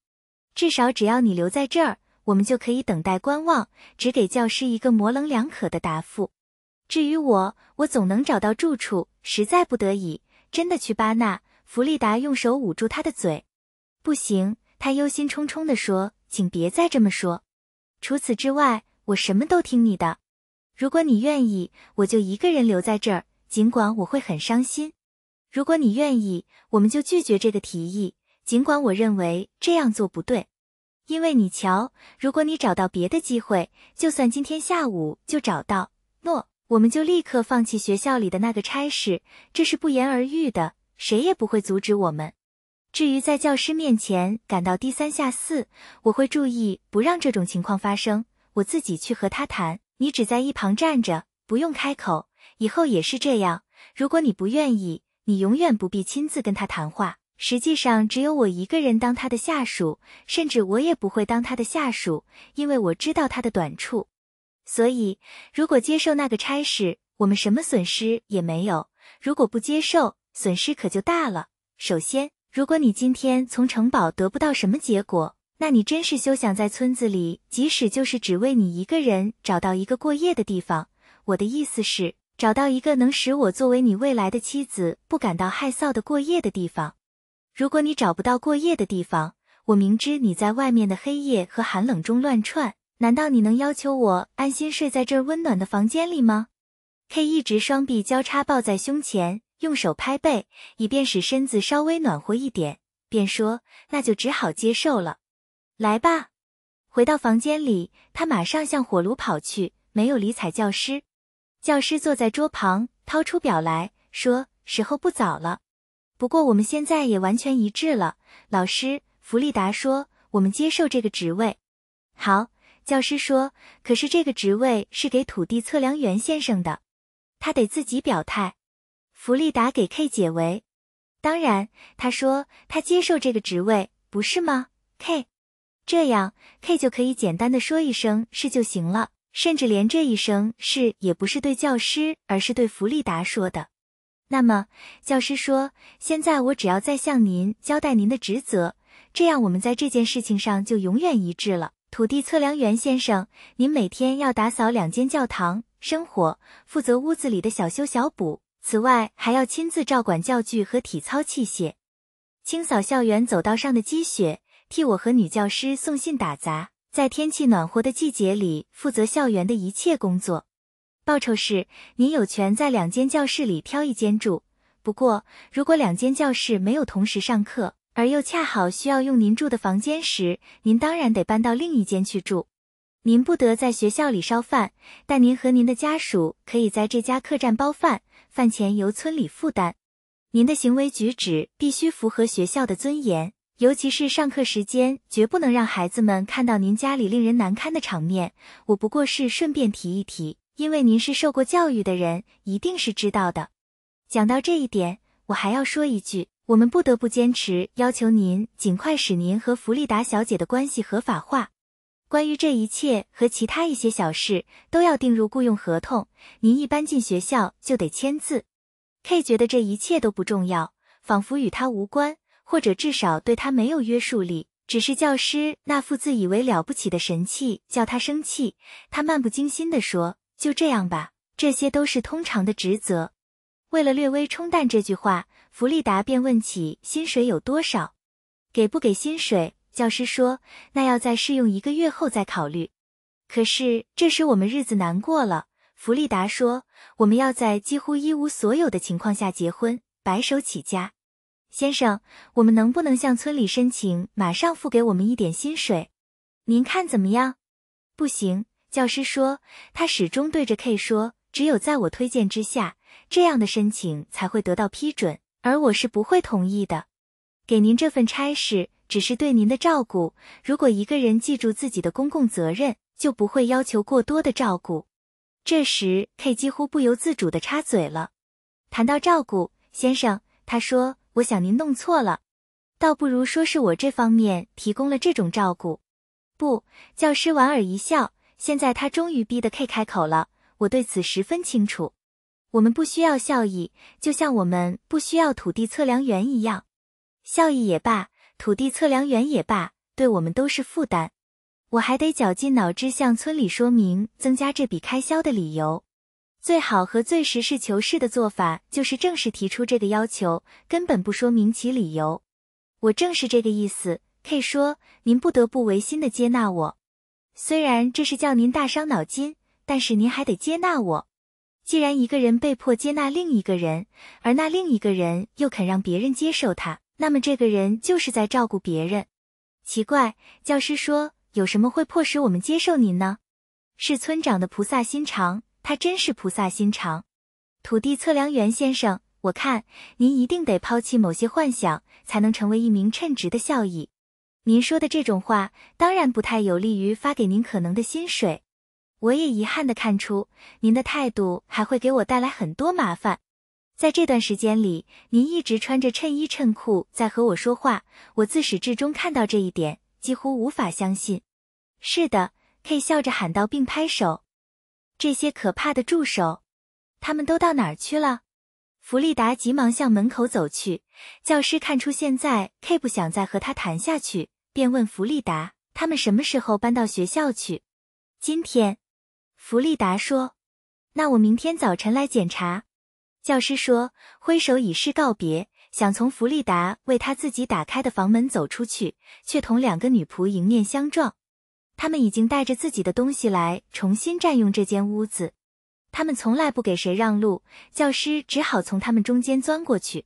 至少只要你留在这儿，我们就可以等待观望，只给教师一个模棱两可的答复。至于我，我总能找到住处。实在不得已，真的去巴纳。弗利达用手捂住他的嘴，不行，他忧心忡忡的说：“请别再这么说。除此之外，我什么都听你的。如果你愿意，我就一个人留在这儿，尽管我会很伤心。如果你愿意，我们就拒绝这个提议，尽管我认为这样做不对。因为你瞧，如果你找到别的机会，就算今天下午就找到，诺，我们就立刻放弃学校里的那个差事，这是不言而喻的。”谁也不会阻止我们。至于在教师面前感到低三下四，我会注意不让这种情况发生。我自己去和他谈，你只在一旁站着，不用开口。以后也是这样。如果你不愿意，你永远不必亲自跟他谈话。实际上，只有我一个人当他的下属，甚至我也不会当他的下属，因为我知道他的短处。所以，如果接受那个差事，我们什么损失也没有；如果不接受，损失可就大了。首先，如果你今天从城堡得不到什么结果，那你真是休想在村子里，即使就是只为你一个人找到一个过夜的地方。我的意思是，找到一个能使我作为你未来的妻子不感到害臊的过夜的地方。如果你找不到过夜的地方，我明知你在外面的黑夜和寒冷中乱窜，难道你能要求我安心睡在这温暖的房间里吗？K 一直双臂交叉抱在胸前。用手拍背，以便使身子稍微暖和一点，便说：“那就只好接受了。”来吧，回到房间里，他马上向火炉跑去，没有理睬教师。教师坐在桌旁，掏出表来说：“时候不早了。”不过我们现在也完全一致了。老师，弗利达说：“我们接受这个职位。”好，教师说：“可是这个职位是给土地测量员先生的，他得自己表态。”弗利达给 K 解围，当然，他说他接受这个职位，不是吗？K，这样 K 就可以简单的说一声是就行了，甚至连这一声是也不是对教师，而是对弗利达说的。那么教师说，现在我只要再向您交代您的职责，这样我们在这件事情上就永远一致了。土地测量员先生，您每天要打扫两间教堂，生火，负责屋子里的小修小补。此外，还要亲自照管教具和体操器械，清扫校园走道上的积雪，替我和女教师送信打杂。在天气暖和的季节里，负责校园的一切工作。报酬是：您有权在两间教室里挑一间住。不过，如果两间教室没有同时上课，而又恰好需要用您住的房间时，您当然得搬到另一间去住。您不得在学校里烧饭，但您和您的家属可以在这家客栈包饭。饭钱由村里负担。您的行为举止必须符合学校的尊严，尤其是上课时间，绝不能让孩子们看到您家里令人难堪的场面。我不过是顺便提一提，因为您是受过教育的人，一定是知道的。讲到这一点，我还要说一句，我们不得不坚持要求您尽快使您和弗利达小姐的关系合法化。关于这一切和其他一些小事，都要订入雇佣合同。您一搬进学校就得签字。K 觉得这一切都不重要，仿佛与他无关，或者至少对他没有约束力。只是教师那副自以为了不起的神气叫他生气。他漫不经心地说：“就这样吧，这些都是通常的职责。”为了略微冲淡这句话，弗利达便问起薪水有多少，给不给薪水。教师说：“那要在试用一个月后再考虑。”可是这时我们日子难过了。弗利达说：“我们要在几乎一无所有的情况下结婚，白手起家。”先生，我们能不能向村里申请马上付给我们一点薪水？您看怎么样？不行，教师说。他始终对着 K 说：“只有在我推荐之下，这样的申请才会得到批准，而我是不会同意的。”给您这份差事。只是对您的照顾。如果一个人记住自己的公共责任，就不会要求过多的照顾。这时，K 几乎不由自主地插嘴了。谈到照顾，先生，他说：“我想您弄错了，倒不如说是我这方面提供了这种照顾。”不，教师莞尔一笑。现在他终于逼得 K 开口了。我对此十分清楚。我们不需要效益，就像我们不需要土地测量员一样。效益也罢。土地测量员也罢，对我们都是负担，我还得绞尽脑汁向村里说明增加这笔开销的理由。最好和最实事求是的做法就是正式提出这个要求，根本不说明其理由。我正是这个意思。K 说：“您不得不违心的接纳我，虽然这是叫您大伤脑筋，但是您还得接纳我。既然一个人被迫接纳另一个人，而那另一个人又肯让别人接受他。”那么这个人就是在照顾别人，奇怪，教师说，有什么会迫使我们接受您呢？是村长的菩萨心肠，他真是菩萨心肠。土地测量员先生，我看您一定得抛弃某些幻想，才能成为一名称职的效益。您说的这种话，当然不太有利于发给您可能的薪水。我也遗憾的看出，您的态度还会给我带来很多麻烦。在这段时间里，您一直穿着衬衣衬裤在和我说话。我自始至终看到这一点，几乎无法相信。是的，K 笑着喊道，并拍手。这些可怕的助手，他们都到哪儿去了？弗利达急忙向门口走去。教师看出现在 K 不想再和他谈下去，便问弗利达：“他们什么时候搬到学校去？”今天，弗利达说：“那我明天早晨来检查。”教师说，挥手以示告别，想从弗利达为他自己打开的房门走出去，却同两个女仆迎面相撞。他们已经带着自己的东西来重新占用这间屋子，他们从来不给谁让路。教师只好从他们中间钻过去。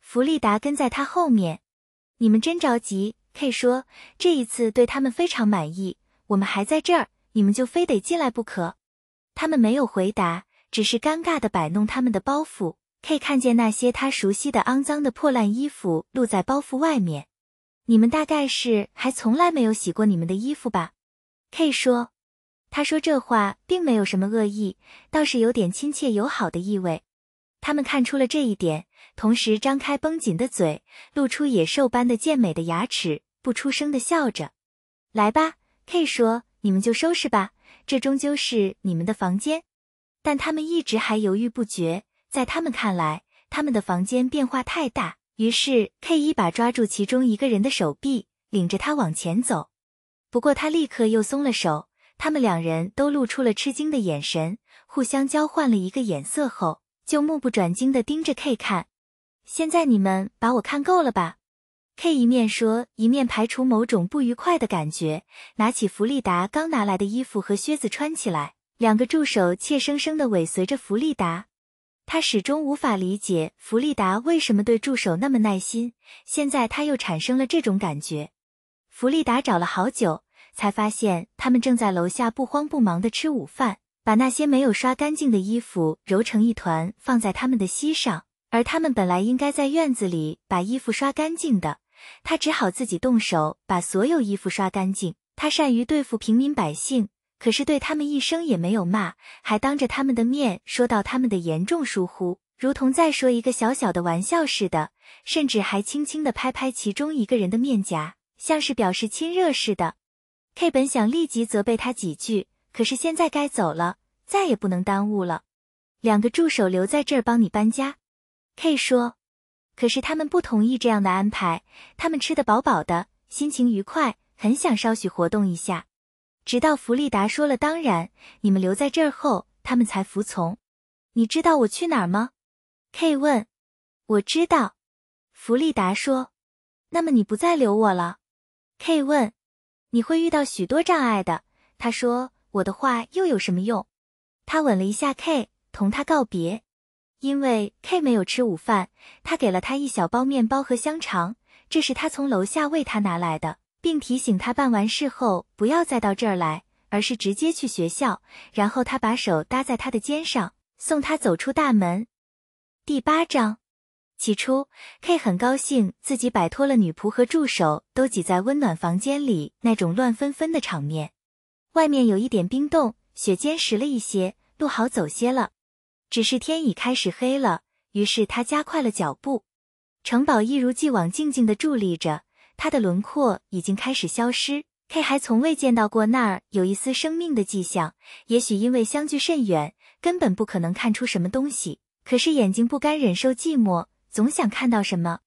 弗利达跟在他后面。你们真着急，K 说，这一次对他们非常满意。我们还在这儿，你们就非得进来不可。他们没有回答。只是尴尬地摆弄他们的包袱。K 看见那些他熟悉的肮脏的破烂衣服露在包袱外面。你们大概是还从来没有洗过你们的衣服吧？K 说。他说这话并没有什么恶意，倒是有点亲切友好的意味。他们看出了这一点，同时张开绷紧的嘴，露出野兽般的健美的牙齿，不出声的笑着。来吧，K 说，你们就收拾吧，这终究是你们的房间。但他们一直还犹豫不决，在他们看来，他们的房间变化太大。于是，K 一把抓住其中一个人的手臂，领着他往前走。不过，他立刻又松了手。他们两人都露出了吃惊的眼神，互相交换了一个眼色后，就目不转睛地盯着 K 看。现在，你们把我看够了吧？K 一面说，一面排除某种不愉快的感觉，拿起弗利达刚拿来的衣服和靴子穿起来。两个助手怯生生地尾随着弗利达，他始终无法理解弗利达为什么对助手那么耐心。现在他又产生了这种感觉。弗利达找了好久，才发现他们正在楼下不慌不忙地吃午饭，把那些没有刷干净的衣服揉成一团放在他们的膝上，而他们本来应该在院子里把衣服刷干净的。他只好自己动手把所有衣服刷干净。他善于对付平民百姓。可是对他们一声也没有骂，还当着他们的面说到他们的严重疏忽，如同在说一个小小的玩笑似的，甚至还轻轻地拍拍其中一个人的面颊，像是表示亲热似的。K 本想立即责备他几句，可是现在该走了，再也不能耽误了。两个助手留在这儿帮你搬家，K 说。可是他们不同意这样的安排，他们吃得饱饱的，心情愉快，很想稍许活动一下。直到弗利达说了“当然，你们留在这儿”后，他们才服从。你知道我去哪儿吗？K 问。我知道，弗利达说。那么你不再留我了？K 问。你会遇到许多障碍的，他说。我的话又有什么用？他吻了一下 K，同他告别。因为 K 没有吃午饭，他给了他一小包面包和香肠，这是他从楼下为他拿来的。并提醒他办完事后不要再到这儿来，而是直接去学校。然后他把手搭在他的肩上，送他走出大门。第八章，起初 K 很高兴自己摆脱了女仆和助手都挤在温暖房间里那种乱纷纷的场面。外面有一点冰冻，雪坚实了一些，路好走些了。只是天已开始黑了，于是他加快了脚步。城堡一如既往静静地伫立着。它的轮廓已经开始消失。K 还从未见到过那儿有一丝生命的迹象。也许因为相距甚远，根本不可能看出什么东西。可是眼睛不甘忍受寂寞，总想看到什么。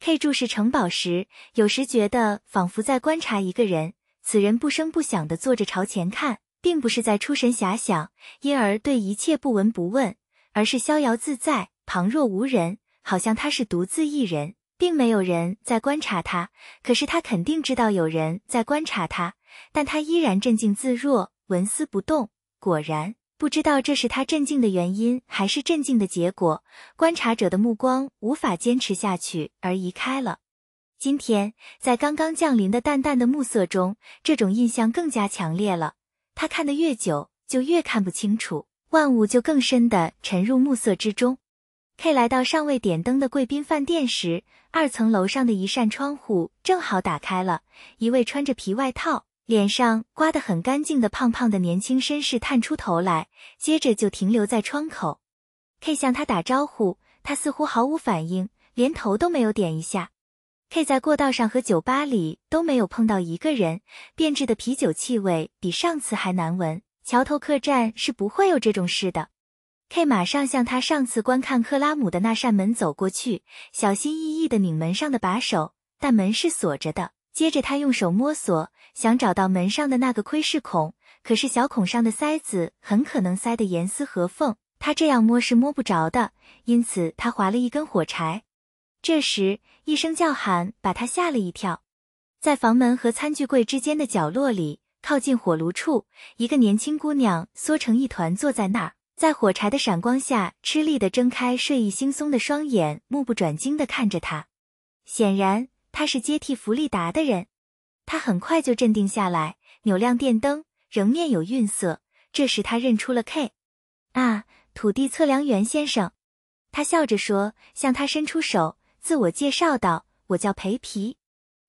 K 注视城堡时，有时觉得仿佛在观察一个人。此人不声不响地坐着朝前看，并不是在出神遐想，因而对一切不闻不问，而是逍遥自在，旁若无人，好像他是独自一人。并没有人在观察他，可是他肯定知道有人在观察他，但他依然镇静自若，纹丝不动。果然，不知道这是他镇静的原因还是镇静的结果，观察者的目光无法坚持下去而移开了。今天，在刚刚降临的淡淡的暮色中，这种印象更加强烈了。他看得越久，就越看不清楚，万物就更深的沉入暮色之中。K 来到尚未点灯的贵宾饭店时，二层楼上的一扇窗户正好打开了。一位穿着皮外套、脸上刮得很干净的胖胖的年轻绅士探出头来，接着就停留在窗口。K 向他打招呼，他似乎毫无反应，连头都没有点一下。K 在过道上和酒吧里都没有碰到一个人。变质的啤酒气味比上次还难闻。桥头客栈是不会有这种事的。K 马上向他上次观看克拉姆的那扇门走过去，小心翼翼地拧门上的把手，但门是锁着的。接着他用手摸索，想找到门上的那个窥视孔，可是小孔上的塞子很可能塞得严丝合缝，他这样摸是摸不着的。因此他划了一根火柴。这时一声叫喊把他吓了一跳，在房门和餐具柜之间的角落里，靠近火炉处，一个年轻姑娘缩成一团坐在那儿。在火柴的闪光下，吃力的睁开睡意惺忪的双眼，目不转睛的看着他。显然，他是接替弗利达的人。他很快就镇定下来，扭亮电灯，仍面有愠色。这时，他认出了 K，啊，土地测量员先生。他笑着说，向他伸出手，自我介绍道：“我叫裴皮。”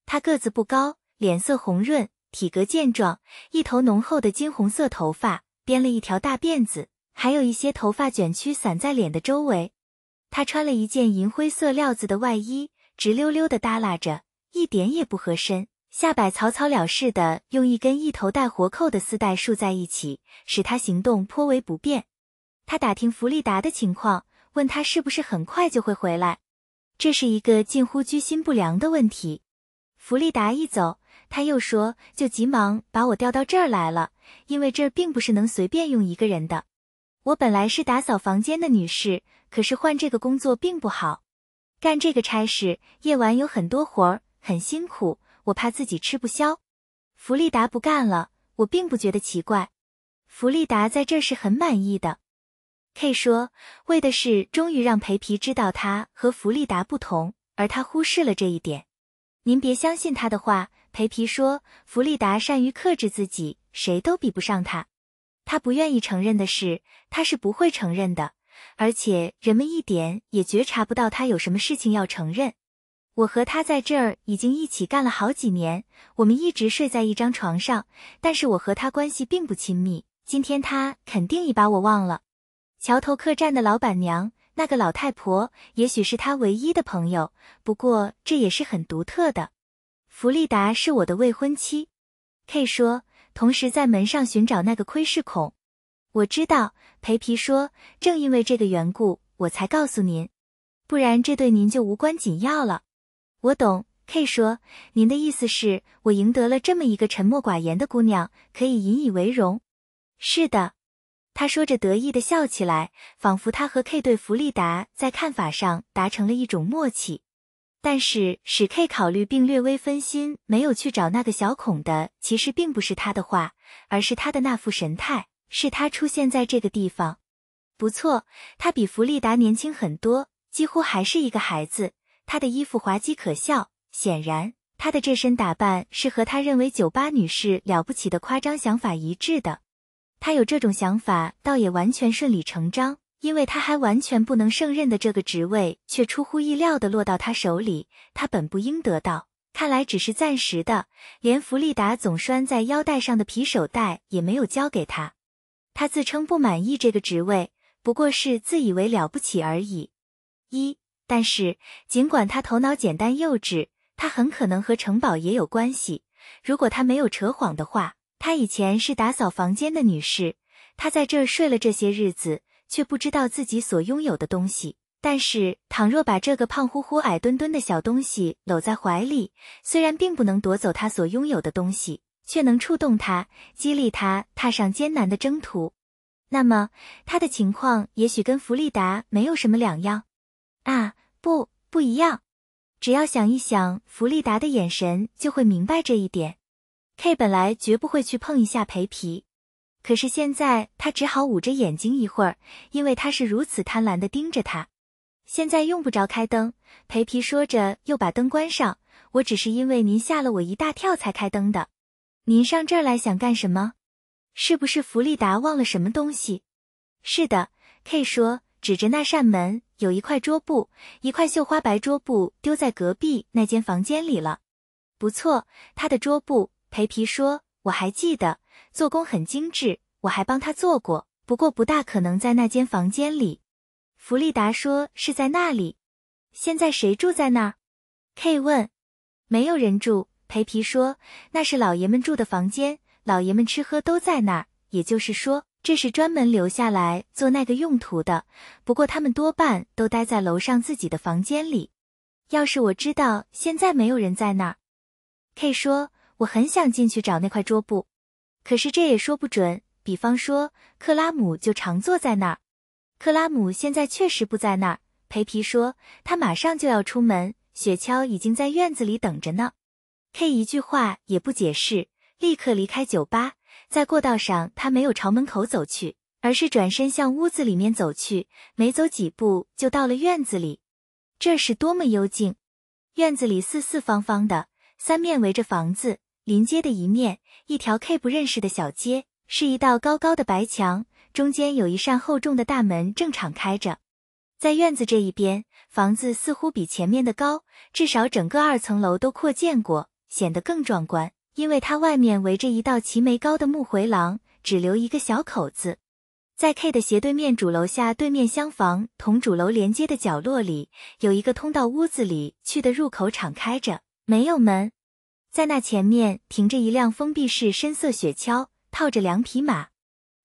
他个子不高，脸色红润，体格健壮，一头浓厚的金红色头发编了一条大辫子。还有一些头发卷曲散在脸的周围，他穿了一件银灰色料子的外衣，直溜溜的耷拉着，一点也不合身，下摆草草了事的用一根一头带活扣的丝带束在一起，使他行动颇为不便。他打听弗利达的情况，问他是不是很快就会回来，这是一个近乎居心不良的问题。弗利达一走，他又说就急忙把我调到这儿来了，因为这儿并不是能随便用一个人的。我本来是打扫房间的女士，可是换这个工作并不好。干这个差事，夜晚有很多活儿，很辛苦，我怕自己吃不消。弗利达不干了，我并不觉得奇怪。弗利达在这是很满意的。K 说，为的是终于让培皮知道他和弗利达不同，而他忽视了这一点。您别相信他的话，培皮说，弗利达善于克制自己，谁都比不上他。他不愿意承认的事，他是不会承认的，而且人们一点也觉察不到他有什么事情要承认。我和他在这儿已经一起干了好几年，我们一直睡在一张床上，但是我和他关系并不亲密。今天他肯定已把我忘了。桥头客栈的老板娘，那个老太婆，也许是他唯一的朋友，不过这也是很独特的。弗利达是我的未婚妻，K 说。同时在门上寻找那个窥视孔，我知道，裴皮说，正因为这个缘故，我才告诉您，不然这对您就无关紧要了。我懂，K 说，您的意思是我赢得了这么一个沉默寡言的姑娘，可以引以为荣。是的，他说着得意地笑起来，仿佛他和 K 对弗利达在看法上达成了一种默契。但是史 K 考虑并略微分心，没有去找那个小孔的，其实并不是他的画，而是他的那副神态，是他出现在这个地方。不错，他比弗利达年轻很多，几乎还是一个孩子。他的衣服滑稽可笑，显然他的这身打扮是和他认为酒吧女士了不起的夸张想法一致的。他有这种想法，倒也完全顺理成章。因为他还完全不能胜任的这个职位，却出乎意料的落到他手里。他本不应得到，看来只是暂时的。连弗利达总拴在腰带上的皮手袋也没有交给他。他自称不满意这个职位，不过是自以为了不起而已。一，但是尽管他头脑简单幼稚，他很可能和城堡也有关系。如果他没有扯谎的话，他以前是打扫房间的女士。他在这儿睡了这些日子。却不知道自己所拥有的东西。但是，倘若把这个胖乎乎、矮墩墩的小东西搂在怀里，虽然并不能夺走他所拥有的东西，却能触动他，激励他踏上艰难的征途。那么，他的情况也许跟弗利达没有什么两样，啊，不，不一样。只要想一想弗利达的眼神，就会明白这一点。K 本来绝不会去碰一下培皮。可是现在他只好捂着眼睛一会儿，因为他是如此贪婪的盯着他。现在用不着开灯，裴皮说着又把灯关上。我只是因为您吓了我一大跳才开灯的。您上这儿来想干什么？是不是弗利达忘了什么东西？是的，K 说，指着那扇门，有一块桌布，一块绣花白桌布丢在隔壁那间房间里了。不错，他的桌布，裴皮说。我还记得做工很精致，我还帮他做过，不过不大可能在那间房间里。弗利达说是在那里。现在谁住在那儿？K 问。没有人住，培皮说那是老爷们住的房间，老爷们吃喝都在那儿，也就是说这是专门留下来做那个用途的。不过他们多半都待在楼上自己的房间里。要是我知道现在没有人在那儿，K 说。我很想进去找那块桌布，可是这也说不准。比方说，克拉姆就常坐在那儿。克拉姆现在确实不在那儿。培皮说，他马上就要出门，雪橇已经在院子里等着呢。K 一句话也不解释，立刻离开酒吧。在过道上，他没有朝门口走去，而是转身向屋子里面走去。没走几步，就到了院子里。这是多么幽静！院子里四四方方的，三面围着房子。临街的一面，一条 K 不认识的小街，是一道高高的白墙，中间有一扇厚重的大门，正敞开着。在院子这一边，房子似乎比前面的高，至少整个二层楼都扩建过，显得更壮观，因为它外面围着一道齐眉高的木回廊，只留一个小口子。在 K 的斜对面主楼下对面厢房同主楼连接的角落里，有一个通到屋子里去的入口敞开着，没有门。在那前面停着一辆封闭式深色雪橇，套着两匹马。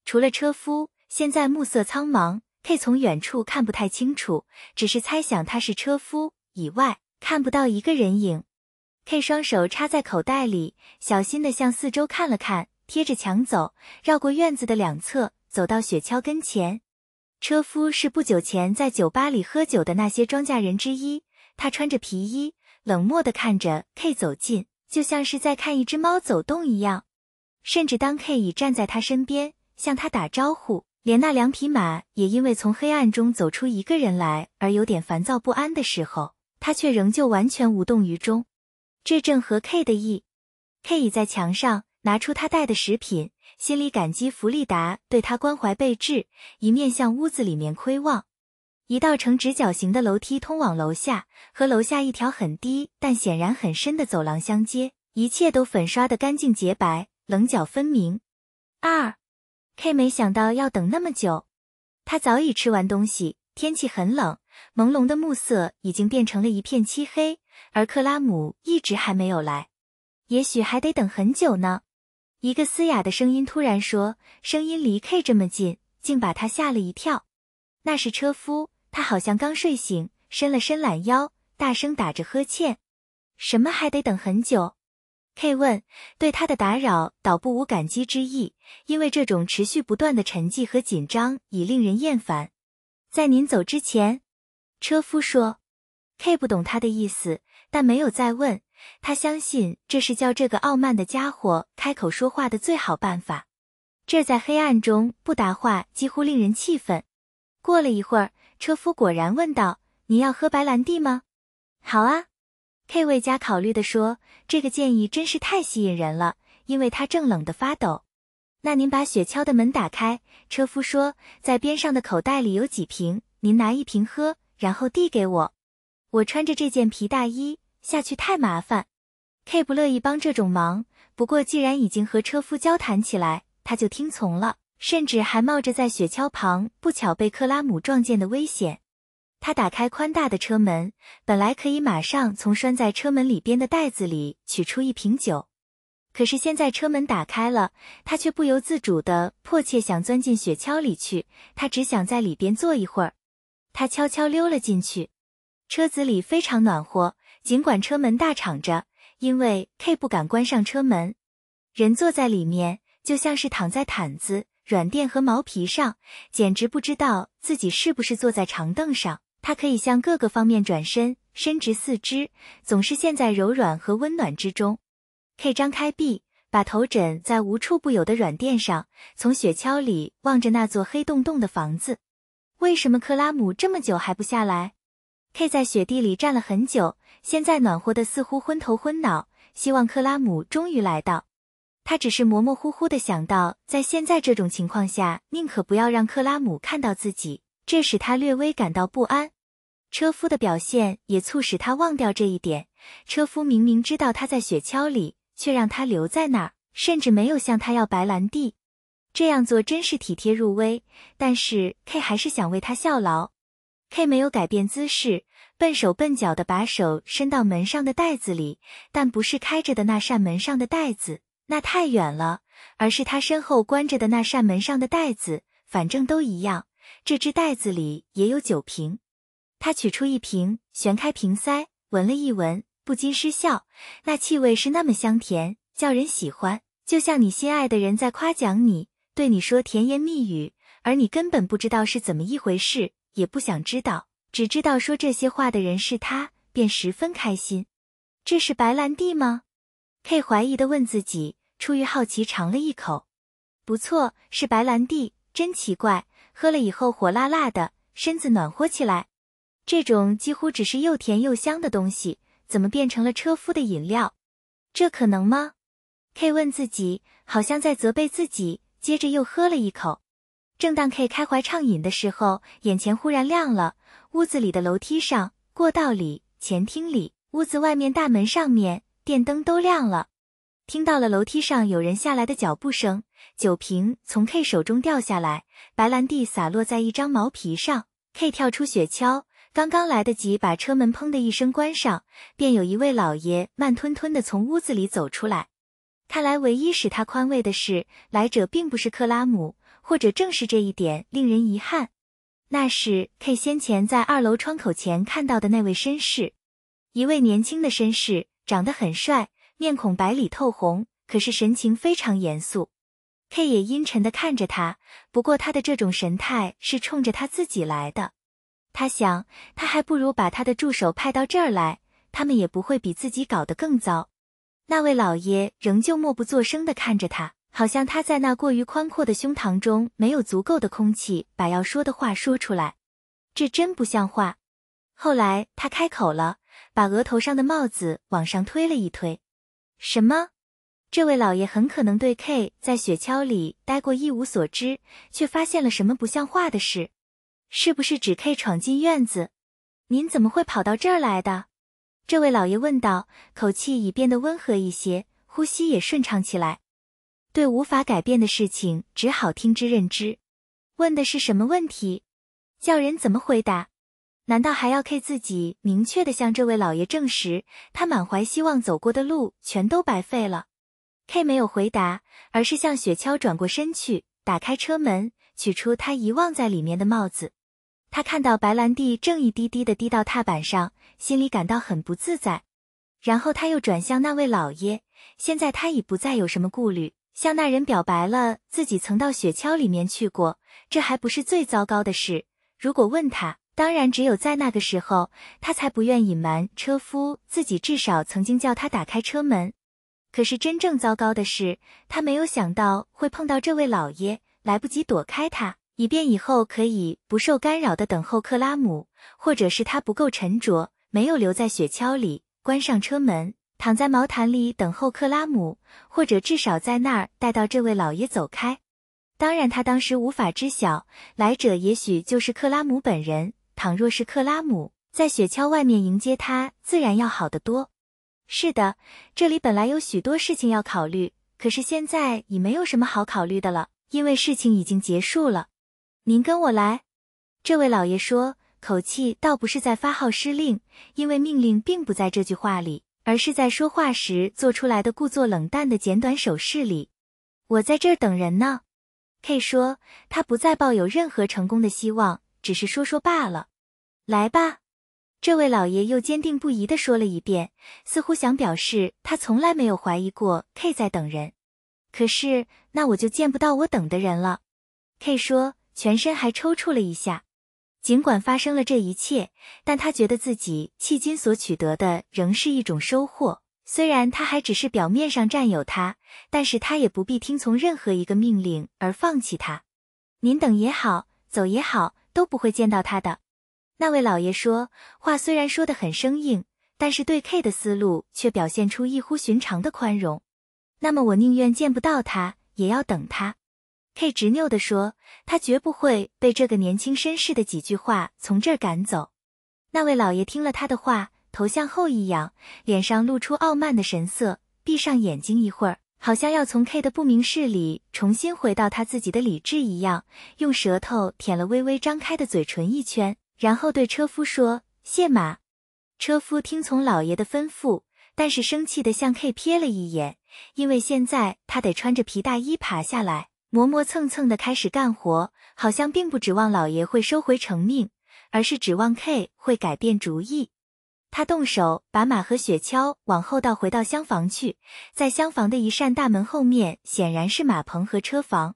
除了车夫，现在暮色苍茫，K 从远处看不太清楚，只是猜想他是车夫以外看不到一个人影。K 双手插在口袋里，小心的向四周看了看，贴着墙走，绕过院子的两侧，走到雪橇跟前。车夫是不久前在酒吧里喝酒的那些庄稼人之一，他穿着皮衣，冷漠的看着 K 走近。就像是在看一只猫走动一样，甚至当 K 已站在他身边向他打招呼，连那两匹马也因为从黑暗中走出一个人来而有点烦躁不安的时候，他却仍旧完全无动于衷。这正合 K 的意。K 已在墙上拿出他带的食品，心里感激弗利达对他关怀备至，一面向屋子里面窥望。一道呈直角形的楼梯通往楼下，和楼下一条很低但显然很深的走廊相接。一切都粉刷的干净洁白，棱角分明。二，K 没想到要等那么久，他早已吃完东西。天气很冷，朦胧的暮色已经变成了一片漆黑，而克拉姆一直还没有来，也许还得等很久呢。一个嘶哑的声音突然说，声音离 K 这么近，竟把他吓了一跳。那是车夫。他好像刚睡醒，伸了伸懒腰，大声打着呵欠。什么还得等很久？K 问。对他的打扰倒不无感激之意，因为这种持续不断的沉寂和紧张已令人厌烦。在您走之前，车夫说。K 不懂他的意思，但没有再问。他相信这是叫这个傲慢的家伙开口说话的最好办法。这在黑暗中不答话几乎令人气愤。过了一会儿。车夫果然问道：“你要喝白兰地吗？”“好啊。”K 为加考虑的说：“这个建议真是太吸引人了，因为他正冷得发抖。”“那您把雪橇的门打开。”车夫说：“在边上的口袋里有几瓶，您拿一瓶喝，然后递给我。”“我穿着这件皮大衣下去太麻烦。”K 不乐意帮这种忙，不过既然已经和车夫交谈起来，他就听从了。甚至还冒着在雪橇旁不巧被克拉姆撞见的危险，他打开宽大的车门，本来可以马上从拴在车门里边的袋子里取出一瓶酒，可是现在车门打开了，他却不由自主地迫切想钻进雪橇里去。他只想在里边坐一会儿。他悄悄溜了进去，车子里非常暖和，尽管车门大敞着，因为 K 不敢关上车门，人坐在里面就像是躺在毯子。软垫和毛皮上，简直不知道自己是不是坐在长凳上。它可以向各个方面转身，伸直四肢，总是陷在柔软和温暖之中。K 张开臂，把头枕在无处不有的软垫上，从雪橇里望着那座黑洞洞的房子。为什么克拉姆这么久还不下来？K 在雪地里站了很久，现在暖和的似乎昏头昏脑，希望克拉姆终于来到。他只是模模糊糊的想到，在现在这种情况下，宁可不要让克拉姆看到自己，这使他略微感到不安。车夫的表现也促使他忘掉这一点。车夫明明知道他在雪橇里，却让他留在那儿，甚至没有向他要白兰地。这样做真是体贴入微。但是 K 还是想为他效劳。K 没有改变姿势，笨手笨脚地把手伸到门上的袋子里，但不是开着的那扇门上的袋子。那太远了，而是他身后关着的那扇门上的袋子，反正都一样。这只袋子里也有酒瓶，他取出一瓶，旋开瓶塞，闻了一闻，不禁失笑。那气味是那么香甜，叫人喜欢，就像你心爱的人在夸奖你，对你说甜言蜜语，而你根本不知道是怎么一回事，也不想知道，只知道说这些话的人是他，便十分开心。这是白兰地吗？K 怀疑的问自己。出于好奇，尝了一口，不错，是白兰地。真奇怪，喝了以后火辣辣的，身子暖和起来。这种几乎只是又甜又香的东西，怎么变成了车夫的饮料？这可能吗？K 问自己，好像在责备自己。接着又喝了一口。正当 K 开怀畅饮的时候，眼前忽然亮了。屋子里的楼梯上、过道里、前厅里、屋子外面大门上面，电灯都亮了。听到了楼梯上有人下来的脚步声，酒瓶从 K 手中掉下来，白兰地洒落在一张毛皮上。K 跳出雪橇，刚刚来得及把车门砰的一声关上，便有一位老爷慢吞吞地从屋子里走出来。看来唯一使他宽慰的是，来者并不是克拉姆，或者正是这一点令人遗憾。那是 K 先前在二楼窗口前看到的那位绅士，一位年轻的绅士，长得很帅。面孔白里透红，可是神情非常严肃。K 也阴沉的看着他，不过他的这种神态是冲着他自己来的。他想，他还不如把他的助手派到这儿来，他们也不会比自己搞得更糟。那位老爷仍旧默不作声的看着他，好像他在那过于宽阔的胸膛中没有足够的空气把要说的话说出来。这真不像话。后来他开口了，把额头上的帽子往上推了一推。什么？这位老爷很可能对 K 在雪橇里待过一无所知，却发现了什么不像话的事。是不是指 K 闯进院子？您怎么会跑到这儿来的？这位老爷问道，口气已变得温和一些，呼吸也顺畅起来。对无法改变的事情，只好听之任之。问的是什么问题？叫人怎么回答？难道还要 K 自己明确的向这位老爷证实，他满怀希望走过的路全都白费了？K 没有回答，而是向雪橇转过身去，打开车门，取出他遗忘在里面的帽子。他看到白兰地正一滴滴的滴到踏板上，心里感到很不自在。然后他又转向那位老爷，现在他已不再有什么顾虑，向那人表白了自己曾到雪橇里面去过。这还不是最糟糕的事，如果问他。当然，只有在那个时候，他才不愿隐瞒车夫自己至少曾经叫他打开车门。可是真正糟糕的是，他没有想到会碰到这位老爷，来不及躲开他，以便以后可以不受干扰的等候克拉姆，或者是他不够沉着，没有留在雪橇里，关上车门，躺在毛毯里等候克拉姆，或者至少在那儿待到这位老爷走开。当然，他当时无法知晓，来者也许就是克拉姆本人。倘若是克拉姆在雪橇外面迎接他，自然要好得多。是的，这里本来有许多事情要考虑，可是现在已没有什么好考虑的了，因为事情已经结束了。您跟我来。”这位老爷说，口气倒不是在发号施令，因为命令并不在这句话里，而是在说话时做出来的故作冷淡的简短手势里。我在这儿等人呢。”K 说，他不再抱有任何成功的希望。只是说说罢了。来吧，这位老爷又坚定不移的说了一遍，似乎想表示他从来没有怀疑过 K 在等人。可是那我就见不到我等的人了。K 说，全身还抽搐了一下。尽管发生了这一切，但他觉得自己迄今所取得的仍是一种收获。虽然他还只是表面上占有他，但是他也不必听从任何一个命令而放弃他。您等也好，走也好。都不会见到他的。那位老爷说话虽然说得很生硬，但是对 K 的思路却表现出异乎寻常的宽容。那么我宁愿见不到他，也要等他。K 执拗地说，他绝不会被这个年轻绅士的几句话从这儿赶走。那位老爷听了他的话，头向后一仰，脸上露出傲慢的神色，闭上眼睛一会儿。好像要从 K 的不明事理重新回到他自己的理智一样，用舌头舔了微微张开的嘴唇一圈，然后对车夫说：“谢马。”车夫听从老爷的吩咐，但是生气地向 K 瞥了一眼，因为现在他得穿着皮大衣爬下来，磨磨蹭蹭地开始干活，好像并不指望老爷会收回成命，而是指望 K 会改变主意。他动手把马和雪橇往后倒，回到厢房去。在厢房的一扇大门后面，显然是马棚和车房。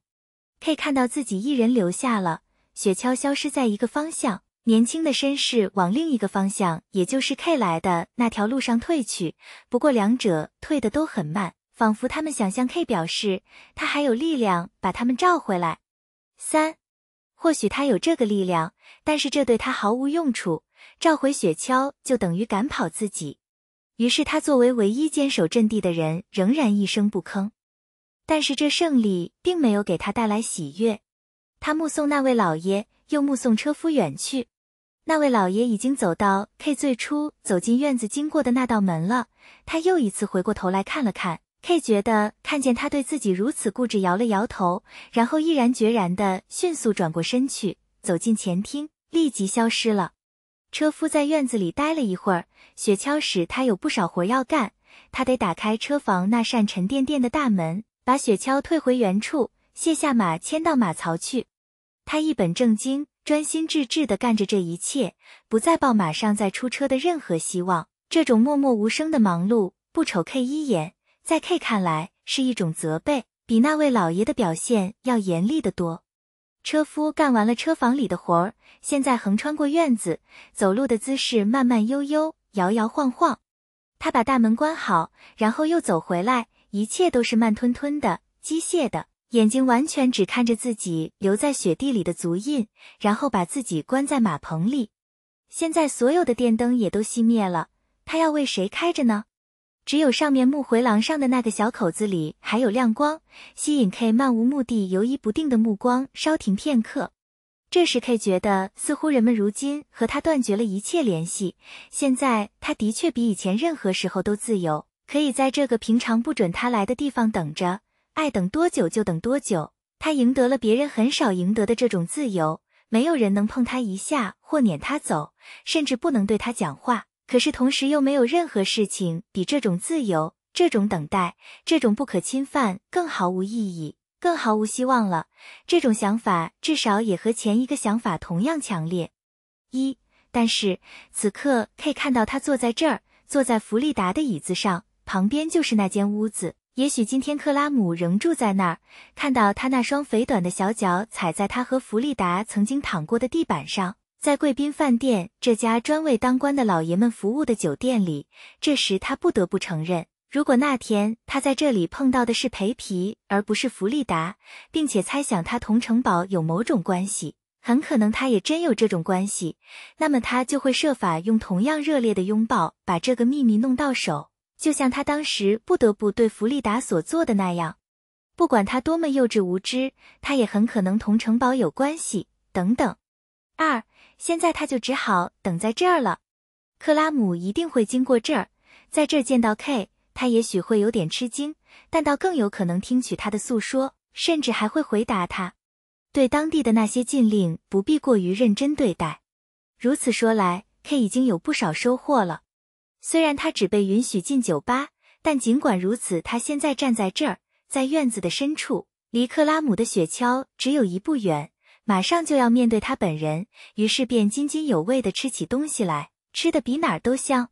K 看到自己一人留下了，雪橇消失在一个方向，年轻的绅士往另一个方向，也就是 K 来的那条路上退去。不过两者退的都很慢，仿佛他们想向 K 表示，他还有力量把他们召回来。三，或许他有这个力量，但是这对他毫无用处。召回雪橇就等于赶跑自己，于是他作为唯一坚守阵地的人，仍然一声不吭。但是这胜利并没有给他带来喜悦。他目送那位老爷，又目送车夫远去。那位老爷已经走到 K 最初走进院子经过的那道门了。他又一次回过头来看了看 K，觉得看见他对自己如此固执，摇了摇头，然后毅然决然地迅速转过身去，走进前厅，立即消失了。车夫在院子里待了一会儿，雪橇使他有不少活要干。他得打开车房那扇沉甸甸的大门，把雪橇退回原处，卸下马牵到马槽去。他一本正经、专心致志地干着这一切，不再抱马上再出车的任何希望。这种默默无声的忙碌，不瞅 K 一眼，在 K 看来是一种责备，比那位老爷的表现要严厉得多。车夫干完了车房里的活儿，现在横穿过院子，走路的姿势慢慢悠悠，摇摇晃晃。他把大门关好，然后又走回来，一切都是慢吞吞的，机械的，眼睛完全只看着自己留在雪地里的足印，然后把自己关在马棚里。现在所有的电灯也都熄灭了，他要为谁开着呢？只有上面木回廊上的那个小口子里还有亮光，吸引 K 漫无目的、游移不定的目光，稍停片刻。这时 K 觉得，似乎人们如今和他断绝了一切联系。现在他的确比以前任何时候都自由，可以在这个平常不准他来的地方等着，爱等多久就等多久。他赢得了别人很少赢得的这种自由，没有人能碰他一下或撵他走，甚至不能对他讲话。可是，同时又没有任何事情比这种自由、这种等待、这种不可侵犯更毫无意义、更毫无希望了。这种想法至少也和前一个想法同样强烈。一，但是此刻可以看到他坐在这儿，坐在弗利达的椅子上，旁边就是那间屋子。也许今天克拉姆仍住在那儿，看到他那双肥短的小脚踩在他和弗利达曾经躺过的地板上。在贵宾饭店这家专为当官的老爷们服务的酒店里，这时他不得不承认，如果那天他在这里碰到的是裴皮而不是弗利达，并且猜想他同城堡有某种关系，很可能他也真有这种关系，那么他就会设法用同样热烈的拥抱把这个秘密弄到手，就像他当时不得不对弗利达所做的那样。不管他多么幼稚无知，他也很可能同城堡有关系。等等。二。现在他就只好等在这儿了。克拉姆一定会经过这儿，在这儿见到 K，他也许会有点吃惊，但倒更有可能听取他的诉说，甚至还会回答他。对当地的那些禁令不必过于认真对待。如此说来，K 已经有不少收获了。虽然他只被允许进酒吧，但尽管如此，他现在站在这儿，在院子的深处，离克拉姆的雪橇只有一步远。马上就要面对他本人，于是便津津有味的吃起东西来，吃的比哪儿都香。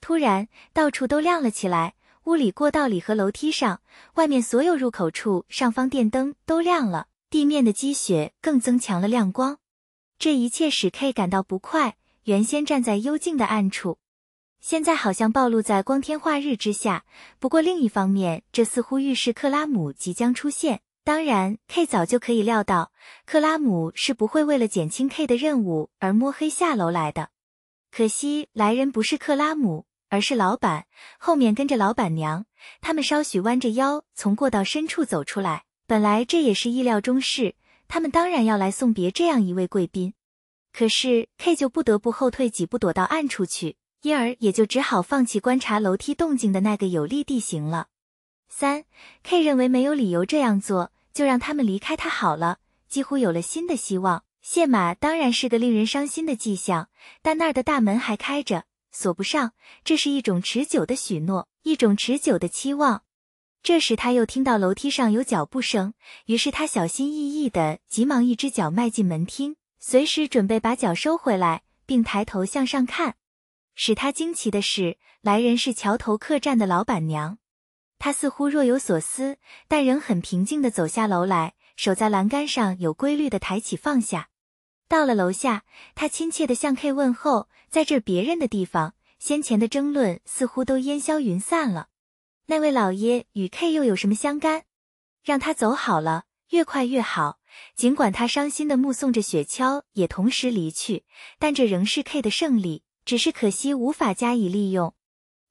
突然，到处都亮了起来，屋里、过道里和楼梯上，外面所有入口处上方电灯都亮了，地面的积雪更增强了亮光。这一切使 K 感到不快，原先站在幽静的暗处，现在好像暴露在光天化日之下。不过另一方面，这似乎预示克拉姆即将出现。当然，K 早就可以料到克拉姆是不会为了减轻 K 的任务而摸黑下楼来的。可惜来人不是克拉姆，而是老板，后面跟着老板娘。他们稍许弯着腰从过道深处走出来，本来这也是意料中事。他们当然要来送别这样一位贵宾，可是 K 就不得不后退几步躲到暗处去，因而也就只好放弃观察楼梯动静的那个有利地形了。三 K 认为没有理由这样做。就让他们离开他好了，几乎有了新的希望。谢马当然是个令人伤心的迹象，但那儿的大门还开着，锁不上，这是一种持久的许诺，一种持久的期望。这时他又听到楼梯上有脚步声，于是他小心翼翼的急忙一只脚迈进门厅，随时准备把脚收回来，并抬头向上看。使他惊奇的是，来人是桥头客栈的老板娘。他似乎若有所思，但仍很平静地走下楼来，手在栏杆上有规律地抬起放下。到了楼下，他亲切地向 K 问候。在这别人的地方，先前的争论似乎都烟消云散了。那位老爷与 K 又有什么相干？让他走好了，越快越好。尽管他伤心地目送着雪橇也同时离去，但这仍是 K 的胜利，只是可惜无法加以利用。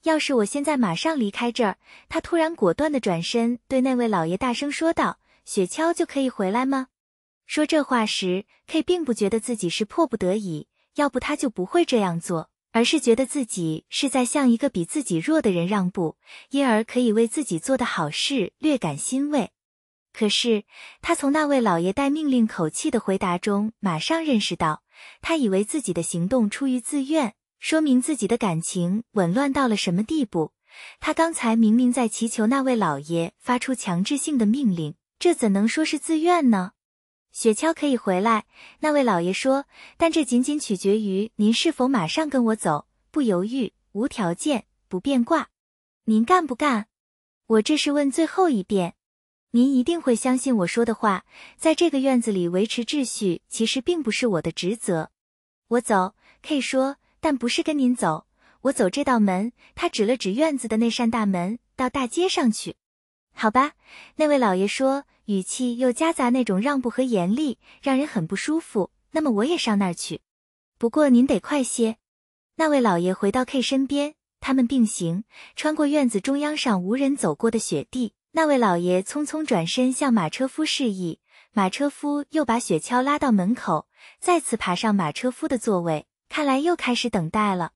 要是我现在马上离开这儿，他突然果断的转身对那位老爷大声说道：“雪橇就可以回来吗？”说这话时，K 并不觉得自己是迫不得已，要不他就不会这样做，而是觉得自己是在向一个比自己弱的人让步，因而可以为自己做的好事略感欣慰。可是他从那位老爷带命令口气的回答中，马上认识到，他以为自己的行动出于自愿。说明自己的感情紊乱到了什么地步？他刚才明明在祈求那位老爷发出强制性的命令，这怎能说是自愿呢？雪橇可以回来，那位老爷说，但这仅仅取决于您是否马上跟我走，不犹豫，无条件，不变卦。您干不干？我这是问最后一遍。您一定会相信我说的话。在这个院子里维持秩序，其实并不是我的职责。我走，K 说。但不是跟您走，我走这道门。他指了指院子的那扇大门，到大街上去。好吧，那位老爷说，语气又夹杂那种让步和严厉，让人很不舒服。那么我也上那儿去。不过您得快些。那位老爷回到 K 身边，他们并行穿过院子中央上无人走过的雪地。那位老爷匆匆转身向马车夫示意，马车夫又把雪橇拉到门口，再次爬上马车夫的座位。看来又开始等待了，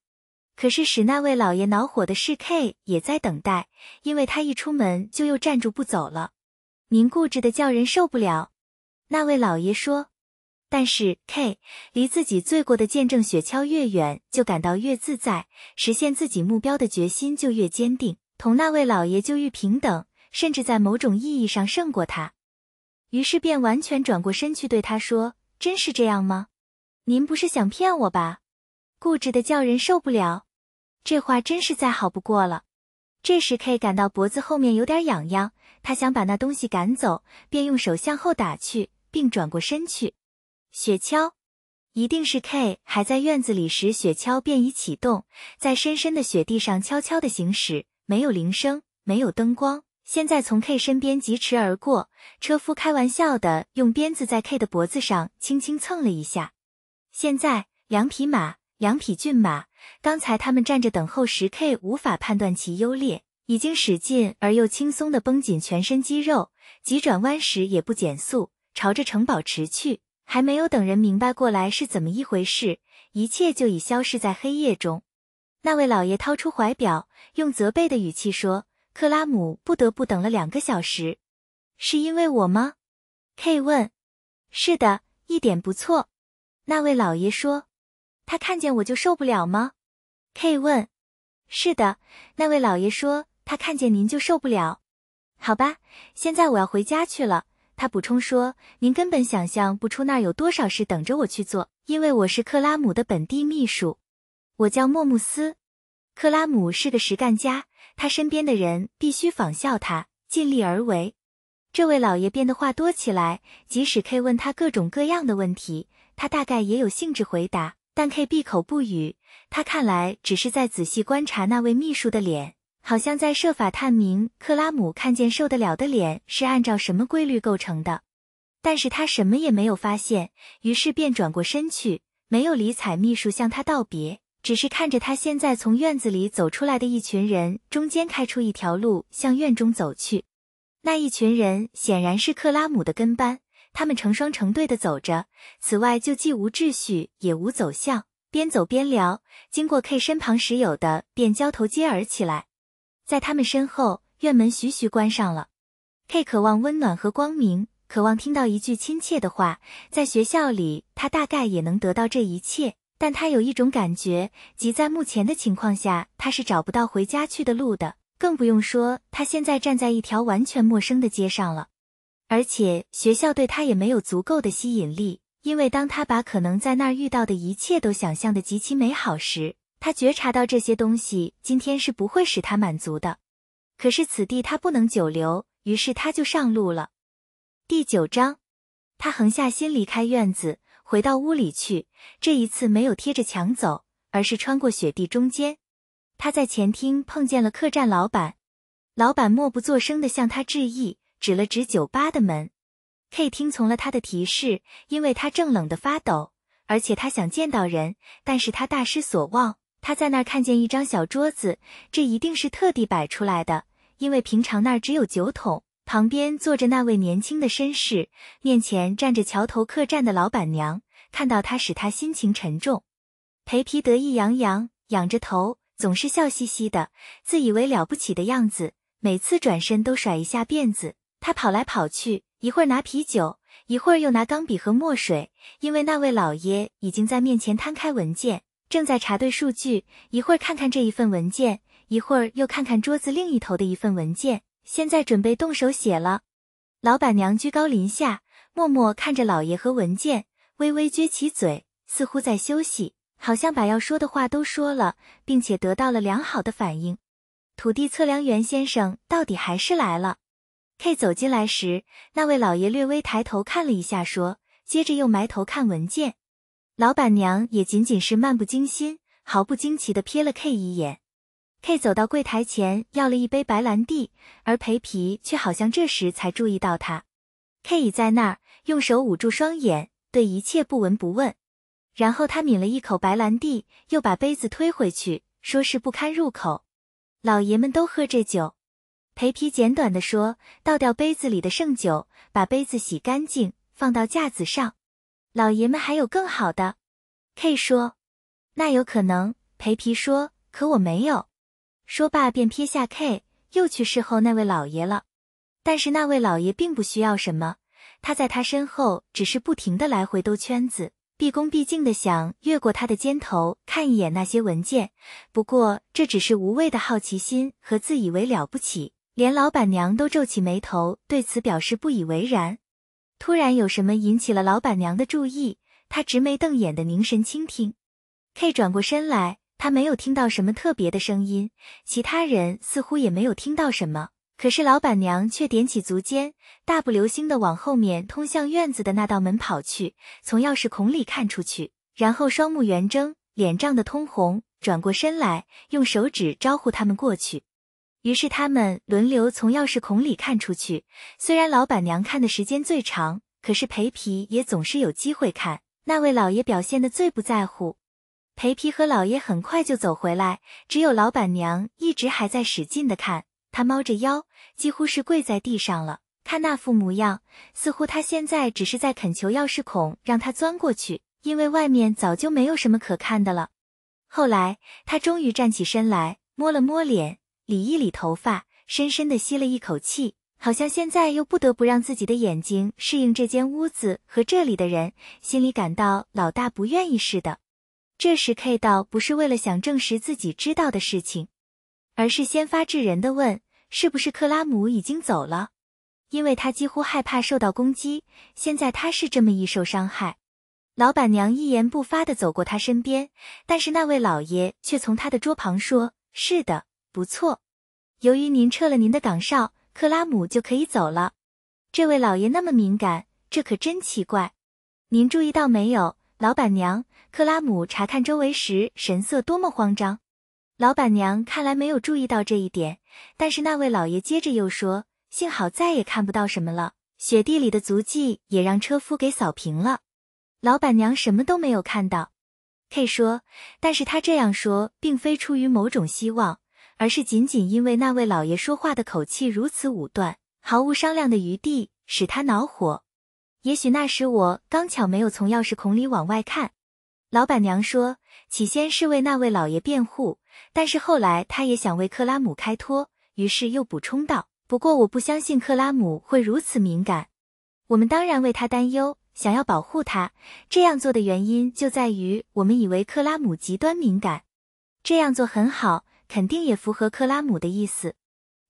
可是使那位老爷恼火的是，K 也在等待，因为他一出门就又站住不走了。您固执的叫人受不了，那位老爷说。但是 K 离自己罪过的见证雪橇越远，就感到越自在，实现自己目标的决心就越坚定，同那位老爷就愈平等，甚至在某种意义上胜过他。于是便完全转过身去对他说：“真是这样吗？您不是想骗我吧？”固执的叫人受不了，这话真是再好不过了。这时 K 感到脖子后面有点痒痒，他想把那东西赶走，便用手向后打去，并转过身去。雪橇一定是 K 还在院子里时，雪橇便已启动，在深深的雪地上悄悄的行驶，没有铃声，没有灯光。现在从 K 身边疾驰而过，车夫开玩笑的用鞭子在 K 的脖子上轻轻蹭了一下。现在两匹马。两匹骏马，刚才他们站着等候，时 K 无法判断其优劣，已经使劲而又轻松地绷紧全身肌肉，急转弯时也不减速，朝着城堡驰去。还没有等人明白过来是怎么一回事，一切就已消失在黑夜中。那位老爷掏出怀表，用责备的语气说：“克拉姆不得不等了两个小时，是因为我吗？”K 问。“是的，一点不错。”那位老爷说。他看见我就受不了吗？K 问。是的，那位老爷说他看见您就受不了。好吧，现在我要回家去了。他补充说：“您根本想象不出那儿有多少事等着我去做，因为我是克拉姆的本地秘书。我叫莫穆斯。克拉姆是个实干家，他身边的人必须仿效他，尽力而为。”这位老爷变得话多起来，即使 K 问他各种各样的问题，他大概也有兴致回答。但 K 闭口不语，他看来只是在仔细观察那位秘书的脸，好像在设法探明克拉姆看见受得了的脸是按照什么规律构成的。但是他什么也没有发现，于是便转过身去，没有理睬秘书向他道别，只是看着他现在从院子里走出来的一群人中间开出一条路向院中走去。那一群人显然是克拉姆的跟班。他们成双成对的走着，此外就既无秩序也无走向，边走边聊。经过 K 身旁时，有的便交头接耳起来。在他们身后，院门徐徐关上了。K 渴望温暖和光明，渴望听到一句亲切的话。在学校里，他大概也能得到这一切，但他有一种感觉，即在目前的情况下，他是找不到回家去的路的，更不用说他现在站在一条完全陌生的街上了。而且学校对他也没有足够的吸引力，因为当他把可能在那儿遇到的一切都想象的极其美好时，他觉察到这些东西今天是不会使他满足的。可是此地他不能久留，于是他就上路了。第九章，他横下心离开院子，回到屋里去。这一次没有贴着墙走，而是穿过雪地中间。他在前厅碰见了客栈老板，老板默不作声的向他致意。指了指酒吧的门，K 听从了他的提示，因为他正冷得发抖，而且他想见到人，但是他大失所望。他在那儿看见一张小桌子，这一定是特地摆出来的，因为平常那儿只有酒桶。旁边坐着那位年轻的绅士，面前站着桥头客栈的老板娘。看到他，使他心情沉重。裴皮得意洋洋，仰着头，总是笑嘻嘻的，自以为了不起的样子。每次转身都甩一下辫子。他跑来跑去，一会儿拿啤酒，一会儿又拿钢笔和墨水，因为那位老爷已经在面前摊开文件，正在查对数据，一会儿看看这一份文件，一会儿又看看桌子另一头的一份文件，现在准备动手写了。老板娘居高临下，默默看着老爷和文件，微微撅起嘴，似乎在休息，好像把要说的话都说了，并且得到了良好的反应。土地测量员先生到底还是来了。K 走进来时，那位老爷略微抬头看了一下，说，接着又埋头看文件。老板娘也仅仅是漫不经心、毫不惊奇地瞥了 K 一眼。K 走到柜台前要了一杯白兰地，而裴皮却好像这时才注意到他。K 已在那儿用手捂住双眼，对一切不闻不问。然后他抿了一口白兰地，又把杯子推回去，说是不堪入口。老爷们都喝这酒。裴皮简短地说：“倒掉杯子里的剩酒，把杯子洗干净，放到架子上。”老爷们还有更好的，K 说：“那有可能。”裴皮说：“可我没有。”说罢便撇下 K，又去侍候那位老爷了。但是那位老爷并不需要什么，他在他身后只是不停地来回兜圈子，毕恭毕敬地想越过他的肩头看一眼那些文件。不过这只是无谓的好奇心和自以为了不起。连老板娘都皱起眉头，对此表示不以为然。突然，有什么引起了老板娘的注意，她直眉瞪眼的凝神倾听。K 转过身来，他没有听到什么特别的声音，其他人似乎也没有听到什么，可是老板娘却踮起足尖，大步流星的往后面通向院子的那道门跑去，从钥匙孔里看出去，然后双目圆睁，脸涨得通红，转过身来，用手指招呼他们过去。于是他们轮流从钥匙孔里看出去。虽然老板娘看的时间最长，可是裴皮也总是有机会看。那位老爷表现的最不在乎。裴皮和老爷很快就走回来，只有老板娘一直还在使劲的看。他猫着腰，几乎是跪在地上了。看那副模样，似乎他现在只是在恳求钥匙孔让他钻过去，因为外面早就没有什么可看的了。后来他终于站起身来，摸了摸脸。理一理头发，深深的吸了一口气，好像现在又不得不让自己的眼睛适应这间屋子和这里的人，心里感到老大不愿意似的。这时 K 道不是为了想证实自己知道的事情，而是先发制人的问：“是不是克拉姆已经走了？”因为他几乎害怕受到攻击，现在他是这么易受伤害。老板娘一言不发的走过他身边，但是那位老爷却从他的桌旁说：“是的。”不错，由于您撤了您的岗哨，克拉姆就可以走了。这位老爷那么敏感，这可真奇怪。您注意到没有，老板娘？克拉姆查看周围时神色多么慌张。老板娘看来没有注意到这一点，但是那位老爷接着又说：“幸好再也看不到什么了，雪地里的足迹也让车夫给扫平了。”老板娘什么都没有看到，K 说，但是他这样说并非出于某种希望。而是仅仅因为那位老爷说话的口气如此武断，毫无商量的余地，使他恼火。也许那时我刚巧没有从钥匙孔里往外看。老板娘说起先是为那位老爷辩护，但是后来她也想为克拉姆开脱，于是又补充道：“不过我不相信克拉姆会如此敏感。我们当然为他担忧，想要保护他。这样做的原因就在于我们以为克拉姆极端敏感。这样做很好。”肯定也符合克拉姆的意思，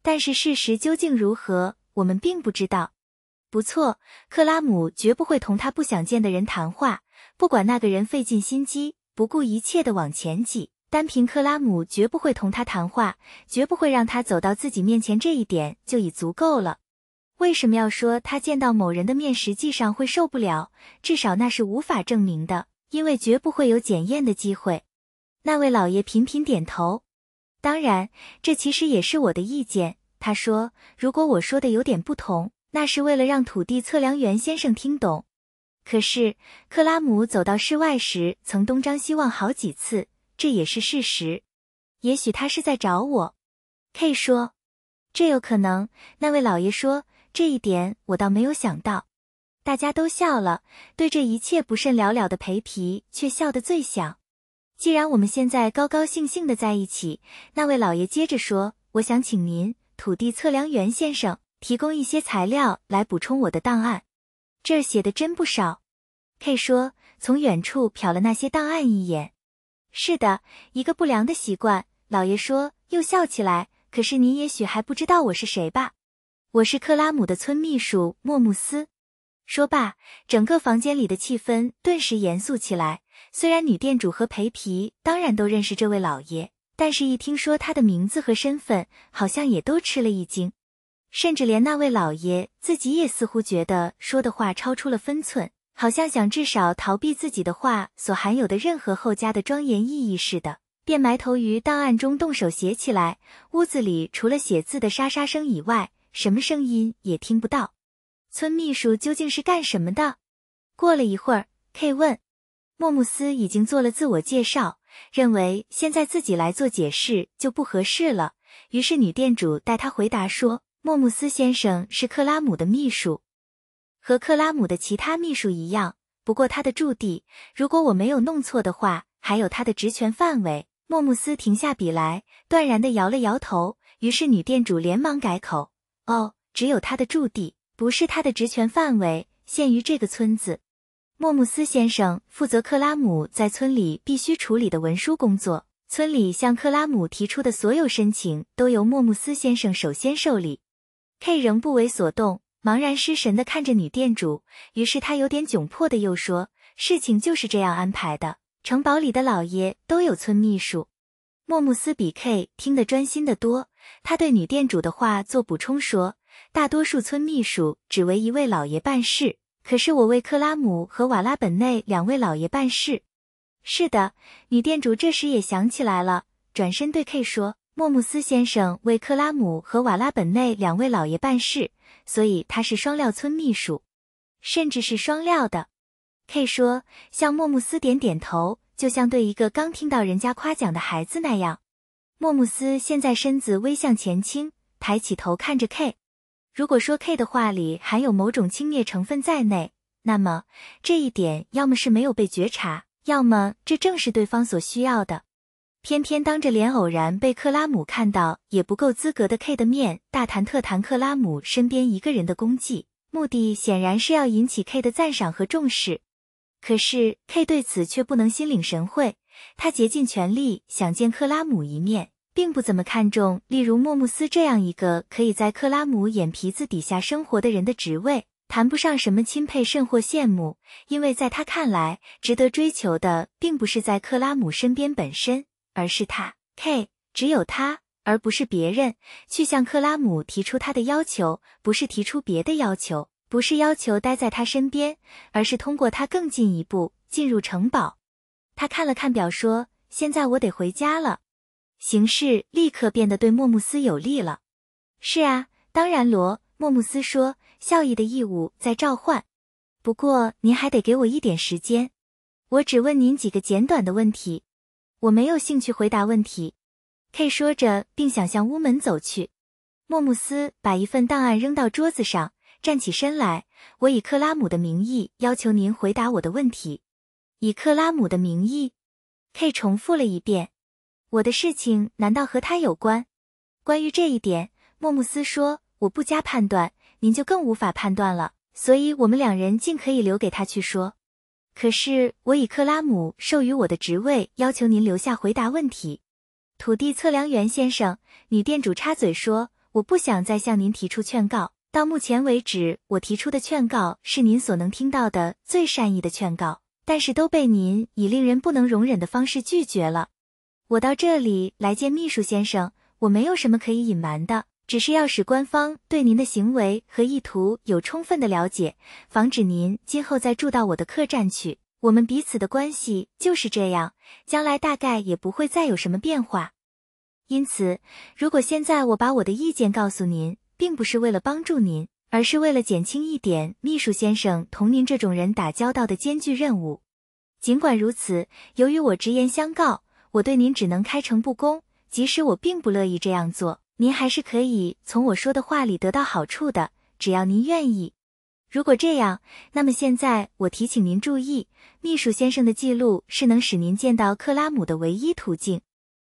但是事实究竟如何，我们并不知道。不错，克拉姆绝不会同他不想见的人谈话，不管那个人费尽心机、不顾一切的往前挤，单凭克拉姆绝不会同他谈话，绝不会让他走到自己面前，这一点就已足够了。为什么要说他见到某人的面实际上会受不了？至少那是无法证明的，因为绝不会有检验的机会。那位老爷频频点头。当然，这其实也是我的意见。他说：“如果我说的有点不同，那是为了让土地测量员先生听懂。”可是克拉姆走到室外时，曾东张西望好几次，这也是事实。也许他是在找我，K 说：“这有可能。”那位老爷说：“这一点我倒没有想到。”大家都笑了，对这一切不甚了了的培皮却笑得最响。既然我们现在高高兴兴的在一起，那位老爷接着说：“我想请您，土地测量员先生，提供一些材料来补充我的档案。这儿写的真不少。”K 说，从远处瞟了那些档案一眼。“是的，一个不良的习惯。”老爷说，又笑起来。“可是您也许还不知道我是谁吧？我是克拉姆的村秘书莫姆斯。”说罢，整个房间里的气氛顿时严肃起来。虽然女店主和裴皮当然都认识这位老爷，但是一听说他的名字和身份，好像也都吃了一惊，甚至连那位老爷自己也似乎觉得说的话超出了分寸，好像想至少逃避自己的话所含有的任何后加的庄严意义似的，便埋头于档案中动手写起来。屋子里除了写字的沙沙声以外，什么声音也听不到。村秘书究竟是干什么的？过了一会儿，K 问。莫莫斯已经做了自我介绍，认为现在自己来做解释就不合适了。于是女店主带他回答说：“莫莫斯先生是克拉姆的秘书，和克拉姆的其他秘书一样。不过他的驻地，如果我没有弄错的话，还有他的职权范围。”莫莫斯停下笔来，断然的摇了摇头。于是女店主连忙改口：“哦，只有他的驻地，不是他的职权范围，限于这个村子。”莫莫斯先生负责克拉姆在村里必须处理的文书工作。村里向克拉姆提出的所有申请都由莫莫斯先生首先受理。K 仍不为所动，茫然失神地看着女店主。于是他有点窘迫的又说：“事情就是这样安排的。城堡里的老爷都有村秘书。”莫莫斯比 K 听得专心的多，他对女店主的话做补充说：“大多数村秘书只为一位老爷办事。”可是我为克拉姆和瓦拉本内两位老爷办事。是的，女店主这时也想起来了，转身对 K 说：“莫穆斯先生为克拉姆和瓦拉本内两位老爷办事，所以他是双料村秘书，甚至是双料的。”K 说。向莫穆斯点点头，就像对一个刚听到人家夸奖的孩子那样。莫穆斯现在身子微向前倾，抬起头看着 K。如果说 K 的话里含有某种轻蔑成分在内，那么这一点要么是没有被觉察，要么这正是对方所需要的。偏偏当着连偶然被克拉姆看到也不够资格的 K 的面大谈特谈克拉姆身边一个人的功绩，目的显然是要引起 K 的赞赏和重视。可是 K 对此却不能心领神会，他竭尽全力想见克拉姆一面。并不怎么看重，例如莫穆斯这样一个可以在克拉姆眼皮子底下生活的人的职位，谈不上什么钦佩甚或羡慕，因为在他看来，值得追求的并不是在克拉姆身边本身，而是他 K，只有他，而不是别人，去向克拉姆提出他的要求，不是提出别的要求，不是要求待在他身边，而是通过他更进一步进入城堡。他看了看表，说：“现在我得回家了。”形势立刻变得对莫穆斯有利了。是啊，当然，罗莫穆斯说，效益的义务在召唤。不过您还得给我一点时间。我只问您几个简短的问题。我没有兴趣回答问题。K 说着，并想向屋门走去。莫穆斯把一份档案扔到桌子上，站起身来。我以克拉姆的名义要求您回答我的问题。以克拉姆的名义？K 重复了一遍。我的事情难道和他有关？关于这一点，莫穆斯说：“我不加判断，您就更无法判断了。”所以，我们两人尽可以留给他去说。可是，我以克拉姆授予我的职位要求您留下回答问题。土地测量员先生，女店主插嘴说：“我不想再向您提出劝告。到目前为止，我提出的劝告是您所能听到的最善意的劝告，但是都被您以令人不能容忍的方式拒绝了。”我到这里来见秘书先生，我没有什么可以隐瞒的，只是要使官方对您的行为和意图有充分的了解，防止您今后再住到我的客栈去。我们彼此的关系就是这样，将来大概也不会再有什么变化。因此，如果现在我把我的意见告诉您，并不是为了帮助您，而是为了减轻一点秘书先生同您这种人打交道的艰巨任务。尽管如此，由于我直言相告。我对您只能开诚布公，即使我并不乐意这样做，您还是可以从我说的话里得到好处的，只要您愿意。如果这样，那么现在我提醒您注意，秘书先生的记录是能使您见到克拉姆的唯一途径。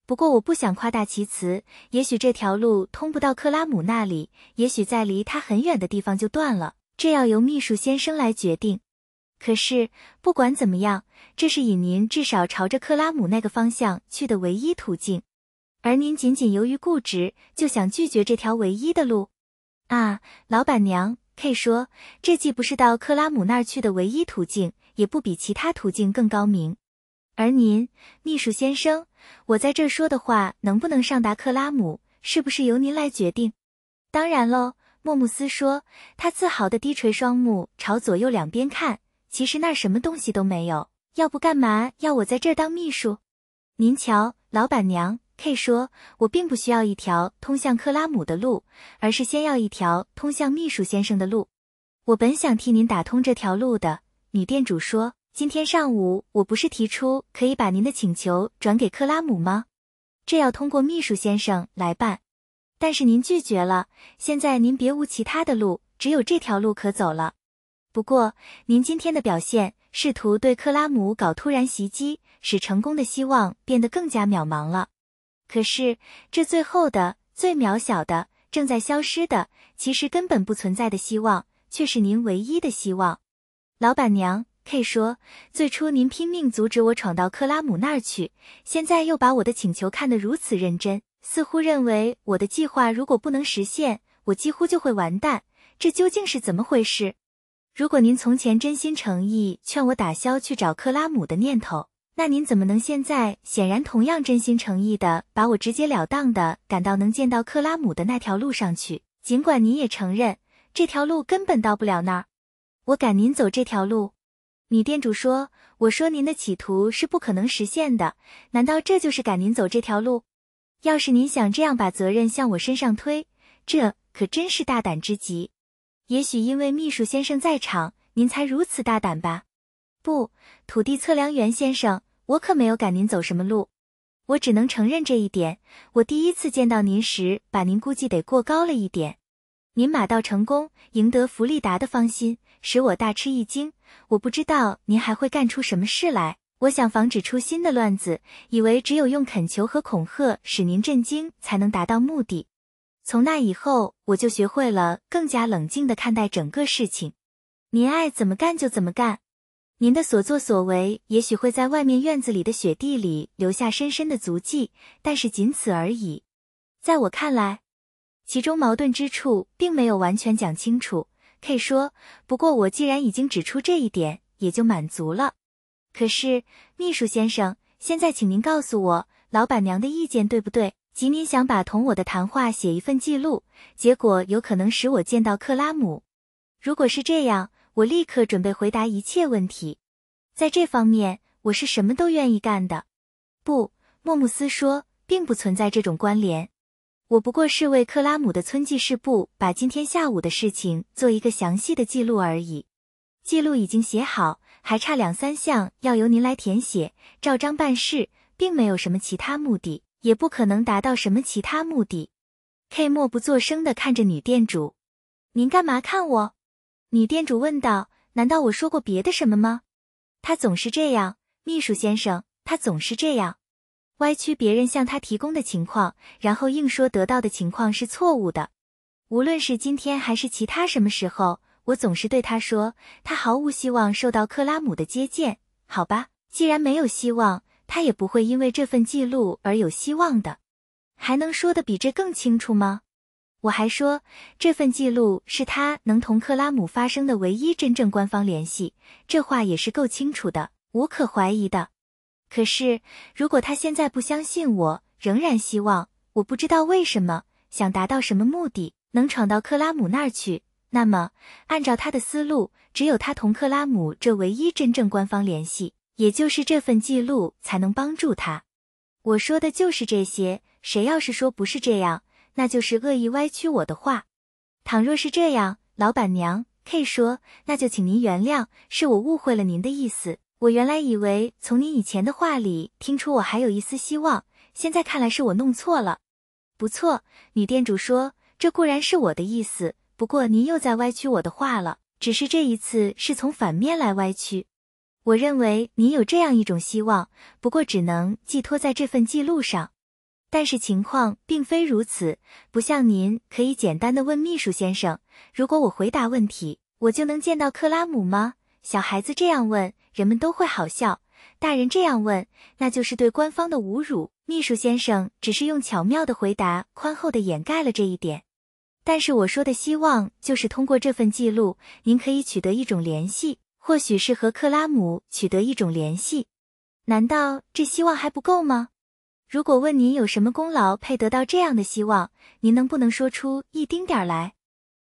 不过我不想夸大其词，也许这条路通不到克拉姆那里，也许在离他很远的地方就断了，这要由秘书先生来决定。可是不管怎么样，这是引您至少朝着克拉姆那个方向去的唯一途径，而您仅仅由于固执就想拒绝这条唯一的路，啊，老板娘，K 说这既不是到克拉姆那儿去的唯一途径，也不比其他途径更高明，而您，秘书先生，我在这说的话能不能上达克拉姆，是不是由您来决定？当然喽，莫姆斯说，他自豪地低垂双目，朝左右两边看。其实那儿什么东西都没有，要不干嘛要我在这儿当秘书？您瞧，老板娘 K 说，我并不需要一条通向克拉姆的路，而是先要一条通向秘书先生的路。我本想替您打通这条路的。女店主说，今天上午我不是提出可以把您的请求转给克拉姆吗？这要通过秘书先生来办，但是您拒绝了。现在您别无其他的路，只有这条路可走了。不过，您今天的表现，试图对克拉姆搞突然袭击，使成功的希望变得更加渺茫了。可是，这最后的、最渺小的、正在消失的，其实根本不存在的希望，却是您唯一的希望。老板娘 K 说：“最初您拼命阻止我闯到克拉姆那儿去，现在又把我的请求看得如此认真，似乎认为我的计划如果不能实现，我几乎就会完蛋。这究竟是怎么回事？”如果您从前真心诚意劝我打消去找克拉姆的念头，那您怎么能现在显然同样真心诚意的把我直截了当的赶到能见到克拉姆的那条路上去？尽管您也承认这条路根本到不了那儿，我赶您走这条路？女店主说：“我说您的企图是不可能实现的，难道这就是赶您走这条路？要是您想这样把责任向我身上推，这可真是大胆之极。”也许因为秘书先生在场，您才如此大胆吧？不，土地测量员先生，我可没有赶您走什么路。我只能承认这一点。我第一次见到您时，把您估计得过高了一点。您马到成功，赢得弗利达的芳心，使我大吃一惊。我不知道您还会干出什么事来。我想防止出新的乱子，以为只有用恳求和恐吓使您震惊，才能达到目的。从那以后，我就学会了更加冷静地看待整个事情。您爱怎么干就怎么干，您的所作所为也许会在外面院子里的雪地里留下深深的足迹，但是仅此而已。在我看来，其中矛盾之处并没有完全讲清楚。K 说，不过我既然已经指出这一点，也就满足了。可是，秘书先生，现在请您告诉我，老板娘的意见对不对？吉尼想把同我的谈话写一份记录，结果有可能使我见到克拉姆。如果是这样，我立刻准备回答一切问题。在这方面，我是什么都愿意干的。不，莫姆斯说，并不存在这种关联。我不过是为克拉姆的村记事簿把今天下午的事情做一个详细的记录而已。记录已经写好，还差两三项要由您来填写。照章办事，并没有什么其他目的。也不可能达到什么其他目的。K 默不作声的看着女店主，您干嘛看我？女店主问道。难道我说过别的什么吗？他总是这样，秘书先生，他总是这样，歪曲别人向他提供的情况，然后硬说得到的情况是错误的。无论是今天还是其他什么时候，我总是对他说，他毫无希望受到克拉姆的接见。好吧，既然没有希望。他也不会因为这份记录而有希望的，还能说的比这更清楚吗？我还说这份记录是他能同克拉姆发生的唯一真正官方联系，这话也是够清楚的，无可怀疑的。可是，如果他现在不相信我，仍然希望我不知道为什么想达到什么目的，能闯到克拉姆那儿去，那么按照他的思路，只有他同克拉姆这唯一真正官方联系。也就是这份记录才能帮助他。我说的就是这些。谁要是说不是这样，那就是恶意歪曲我的话。倘若是这样，老板娘 K 说，那就请您原谅，是我误会了您的意思。我原来以为从您以前的话里听出我还有一丝希望，现在看来是我弄错了。不错，女店主说，这固然是我的意思，不过您又在歪曲我的话了。只是这一次是从反面来歪曲。我认为您有这样一种希望，不过只能寄托在这份记录上。但是情况并非如此，不像您可以简单的问秘书先生：“如果我回答问题，我就能见到克拉姆吗？”小孩子这样问，人们都会好笑；大人这样问，那就是对官方的侮辱。秘书先生只是用巧妙的回答，宽厚的掩盖了这一点。但是我说的希望，就是通过这份记录，您可以取得一种联系。或许是和克拉姆取得一种联系，难道这希望还不够吗？如果问您有什么功劳配得到这样的希望，您能不能说出一丁点儿来？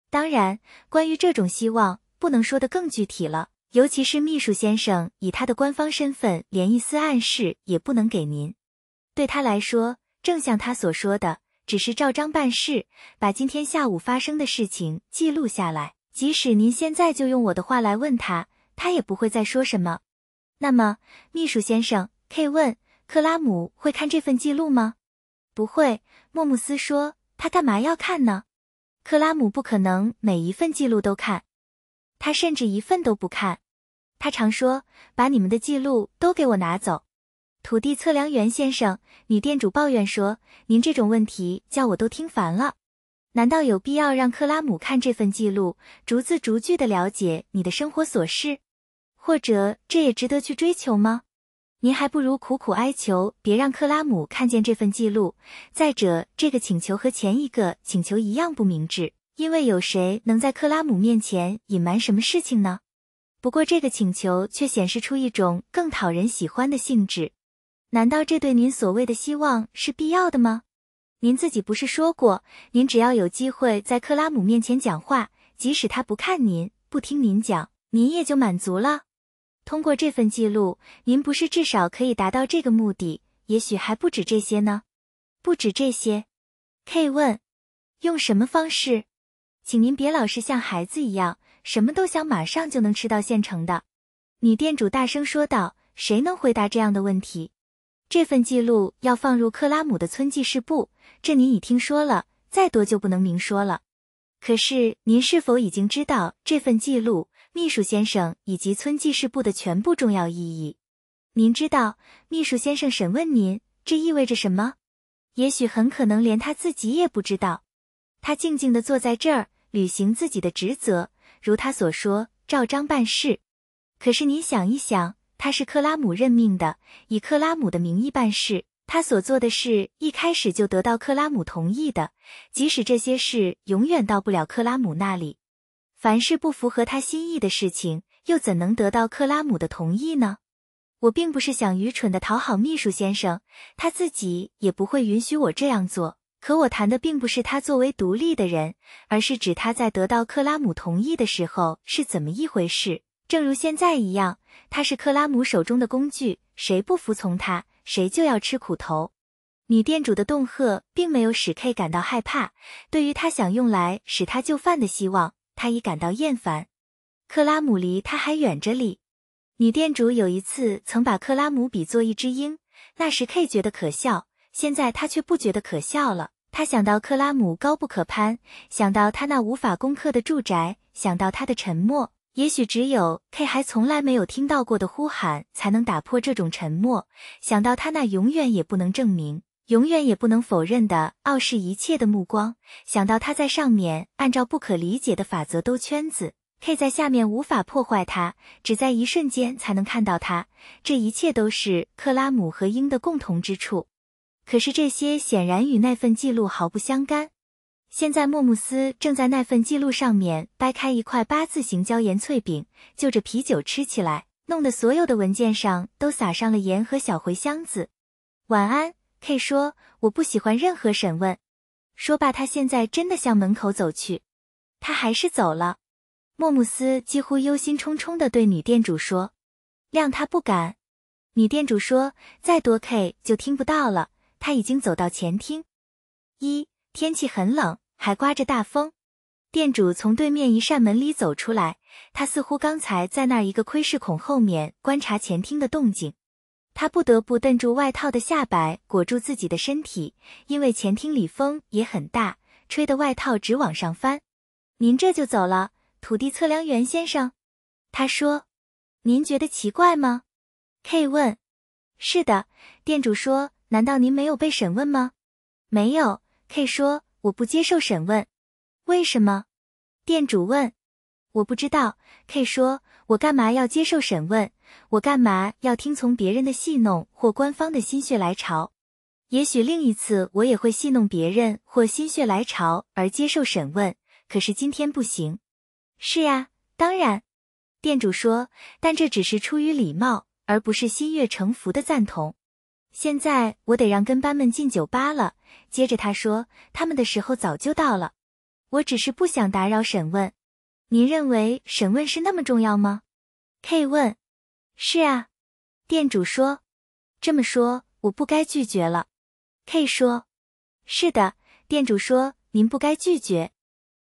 当然，关于这种希望，不能说得更具体了。尤其是秘书先生，以他的官方身份，连一丝暗示也不能给您。对他来说，正像他所说的，只是照章办事，把今天下午发生的事情记录下来。即使您现在就用我的话来问他。他也不会再说什么。那么，秘书先生 K 问克拉姆：“会看这份记录吗？”“不会。”莫姆斯说。“他干嘛要看呢？”克拉姆不可能每一份记录都看，他甚至一份都不看。他常说：“把你们的记录都给我拿走。”土地测量员先生，女店主抱怨说：“您这种问题叫我都听烦了。”难道有必要让克拉姆看这份记录，逐字逐句的了解你的生活琐事？或者这也值得去追求吗？您还不如苦苦哀求，别让克拉姆看见这份记录。再者，这个请求和前一个请求一样不明智，因为有谁能在克拉姆面前隐瞒什么事情呢？不过这个请求却显示出一种更讨人喜欢的性质。难道这对您所谓的希望是必要的吗？您自己不是说过，您只要有机会在克拉姆面前讲话，即使他不看您，不听您讲，您也就满足了。通过这份记录，您不是至少可以达到这个目的，也许还不止这些呢。不止这些，K 问，用什么方式？请您别老是像孩子一样，什么都想马上就能吃到现成的。女店主大声说道：“谁能回答这样的问题？”这份记录要放入克拉姆的村记事簿，这您已听说了，再多就不能明说了。可是您是否已经知道这份记录、秘书先生以及村记事簿的全部重要意义？您知道秘书先生审问您这意味着什么？也许很可能连他自己也不知道。他静静地坐在这儿，履行自己的职责，如他所说，照章办事。可是您想一想。他是克拉姆任命的，以克拉姆的名义办事。他所做的事，一开始就得到克拉姆同意的，即使这些事永远到不了克拉姆那里。凡是不符合他心意的事情，又怎能得到克拉姆的同意呢？我并不是想愚蠢的讨好秘书先生，他自己也不会允许我这样做。可我谈的并不是他作为独立的人，而是指他在得到克拉姆同意的时候是怎么一回事。正如现在一样，他是克拉姆手中的工具，谁不服从他，谁就要吃苦头。女店主的恫吓并没有使 K 感到害怕，对于他想用来使他就范的希望，他已感到厌烦。克拉姆离他还远着哩。女店主有一次曾把克拉姆比作一只鹰，那时 K 觉得可笑，现在他却不觉得可笑了。他想到克拉姆高不可攀，想到他那无法攻克的住宅，想到他的沉默。也许只有 K 还从来没有听到过的呼喊，才能打破这种沉默。想到他那永远也不能证明、永远也不能否认的傲视一切的目光，想到他在上面按照不可理解的法则兜圈子，K 在下面无法破坏他，只在一瞬间才能看到他。这一切都是克拉姆和鹰的共同之处，可是这些显然与那份记录毫不相干。现在莫慕斯正在那份记录上面掰开一块八字形椒盐脆饼，就着啤酒吃起来，弄得所有的文件上都撒上了盐和小茴香子。晚安，K 说，我不喜欢任何审问。说罢，他现在真的向门口走去。他还是走了。莫慕斯几乎忧心忡忡地对女店主说：“谅他不敢。”女店主说：“再多 K 就听不到了，他已经走到前厅。”一，天气很冷。还刮着大风，店主从对面一扇门里走出来，他似乎刚才在那一个窥视孔后面观察前厅的动静。他不得不瞪住外套的下摆，裹住自己的身体，因为前厅里风也很大，吹得外套直往上翻。您这就走了，土地测量员先生，他说。您觉得奇怪吗？K 问。是的，店主说。难道您没有被审问吗？没有，K 说。我不接受审问，为什么？店主问。我不知道。K 说，我干嘛要接受审问？我干嘛要听从别人的戏弄或官方的心血来潮？也许另一次我也会戏弄别人或心血来潮而接受审问，可是今天不行。是呀，当然。店主说，但这只是出于礼貌，而不是心悦诚服的赞同。现在我得让跟班们进酒吧了。接着他说：“他们的时候早就到了，我只是不想打扰审问。您认为审问是那么重要吗？”K 问。“是啊。”店主说。“这么说，我不该拒绝了。”K 说。“是的。”店主说。“您不该拒绝。”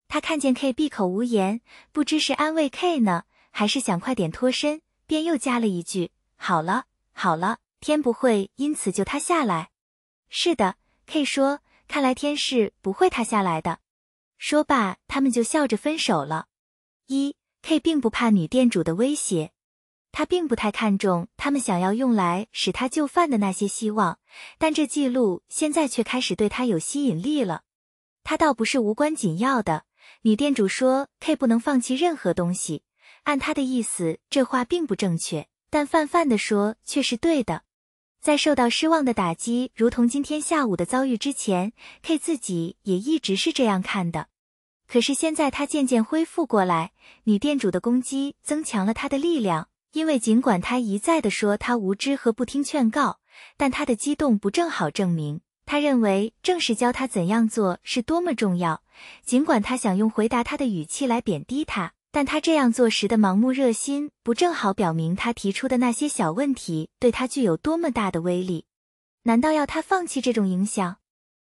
他看见 K 闭口无言，不知是安慰 K 呢，还是想快点脱身，便又加了一句：“好了，好了。”天不会因此就塌下来。是的，K 说：“看来天是不会塌下来的。”说罢，他们就笑着分手了。一 K 并不怕女店主的威胁，他并不太看重他们想要用来使他就范的那些希望，但这记录现在却开始对他有吸引力了。他倒不是无关紧要的。女店主说：“K 不能放弃任何东西。”按他的意思，这话并不正确，但泛泛的说却是对的。在受到失望的打击，如同今天下午的遭遇之前，K 自己也一直是这样看的。可是现在他渐渐恢复过来，女店主的攻击增强了他的力量，因为尽管他一再的说他无知和不听劝告，但他的激动不正好证明他认为正是教他怎样做是多么重要？尽管他想用回答他的语气来贬低他。但他这样做时的盲目热心，不正好表明他提出的那些小问题对他具有多么大的威力？难道要他放弃这种影响？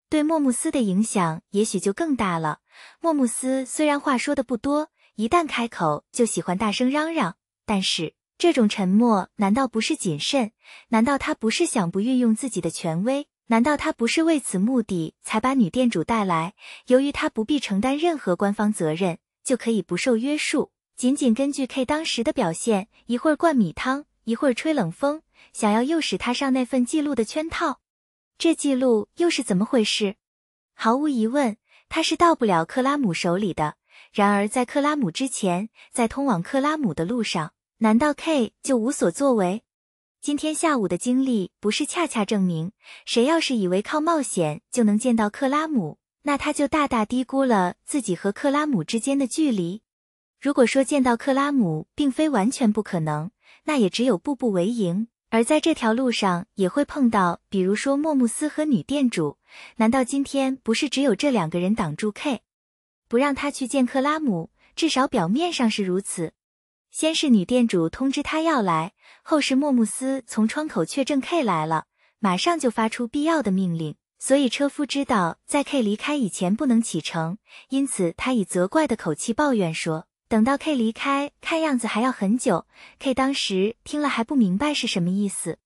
对莫慕斯的影响也许就更大了。莫慕斯虽然话说的不多，一旦开口就喜欢大声嚷嚷，但是这种沉默难道不是谨慎？难道他不是想不运用自己的权威？难道他不是为此目的才把女店主带来？由于他不必承担任何官方责任。就可以不受约束，仅仅根据 K 当时的表现，一会儿灌米汤，一会儿吹冷风，想要诱使他上那份记录的圈套。这记录又是怎么回事？毫无疑问，他是到不了克拉姆手里的。然而，在克拉姆之前，在通往克拉姆的路上，难道 K 就无所作为？今天下午的经历不是恰恰证明，谁要是以为靠冒险就能见到克拉姆？那他就大大低估了自己和克拉姆之间的距离。如果说见到克拉姆并非完全不可能，那也只有步步为营。而在这条路上也会碰到，比如说莫莫斯和女店主。难道今天不是只有这两个人挡住 K，不让他去见克拉姆？至少表面上是如此。先是女店主通知他要来，后是莫莫斯从窗口确认 K 来了，马上就发出必要的命令。所以车夫知道在 K 离开以前不能启程，因此他以责怪的口气抱怨说：“等到 K 离开，看样子还要很久。”K 当时听了还不明白是什么意思。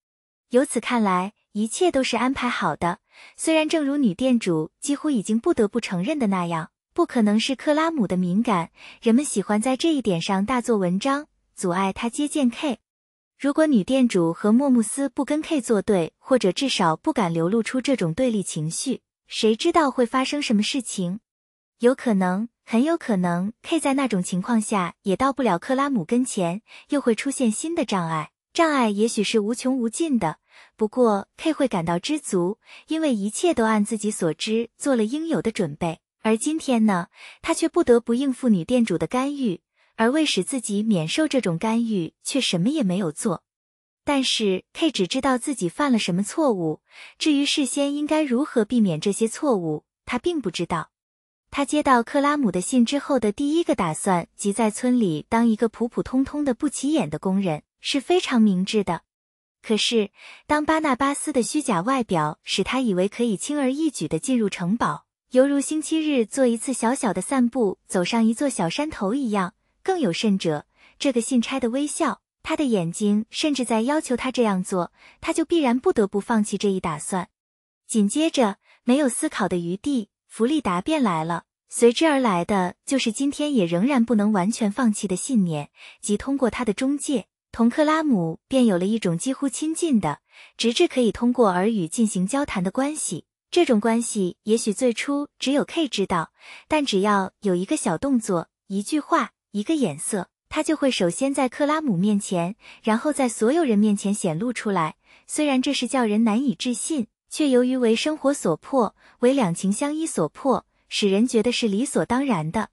由此看来，一切都是安排好的。虽然正如女店主几乎已经不得不承认的那样，不可能是克拉姆的敏感，人们喜欢在这一点上大做文章，阻碍他接见 K。如果女店主和莫穆斯不跟 K 作对，或者至少不敢流露出这种对立情绪，谁知道会发生什么事情？有可能，很有可能 K 在那种情况下也到不了克拉姆跟前，又会出现新的障碍，障碍也许是无穷无尽的。不过 K 会感到知足，因为一切都按自己所知做了应有的准备。而今天呢，他却不得不应付女店主的干预。而为使自己免受这种干预，却什么也没有做。但是 K 只知道自己犯了什么错误，至于事先应该如何避免这些错误，他并不知道。他接到克拉姆的信之后的第一个打算，即在村里当一个普普通通的、不起眼的工人，是非常明智的。可是，当巴纳巴斯的虚假外表使他以为可以轻而易举的进入城堡，犹如星期日做一次小小的散步，走上一座小山头一样。更有甚者，这个信差的微笑，他的眼睛甚至在要求他这样做，他就必然不得不放弃这一打算。紧接着，没有思考的余地，弗利达便来了，随之而来的就是今天也仍然不能完全放弃的信念，即通过他的中介，同克拉姆便有了一种几乎亲近的，直至可以通过耳语进行交谈的关系。这种关系也许最初只有 K 知道，但只要有一个小动作，一句话。一个眼色，他就会首先在克拉姆面前，然后在所有人面前显露出来。虽然这是叫人难以置信，却由于为生活所迫，为两情相依所迫，使人觉得是理所当然的。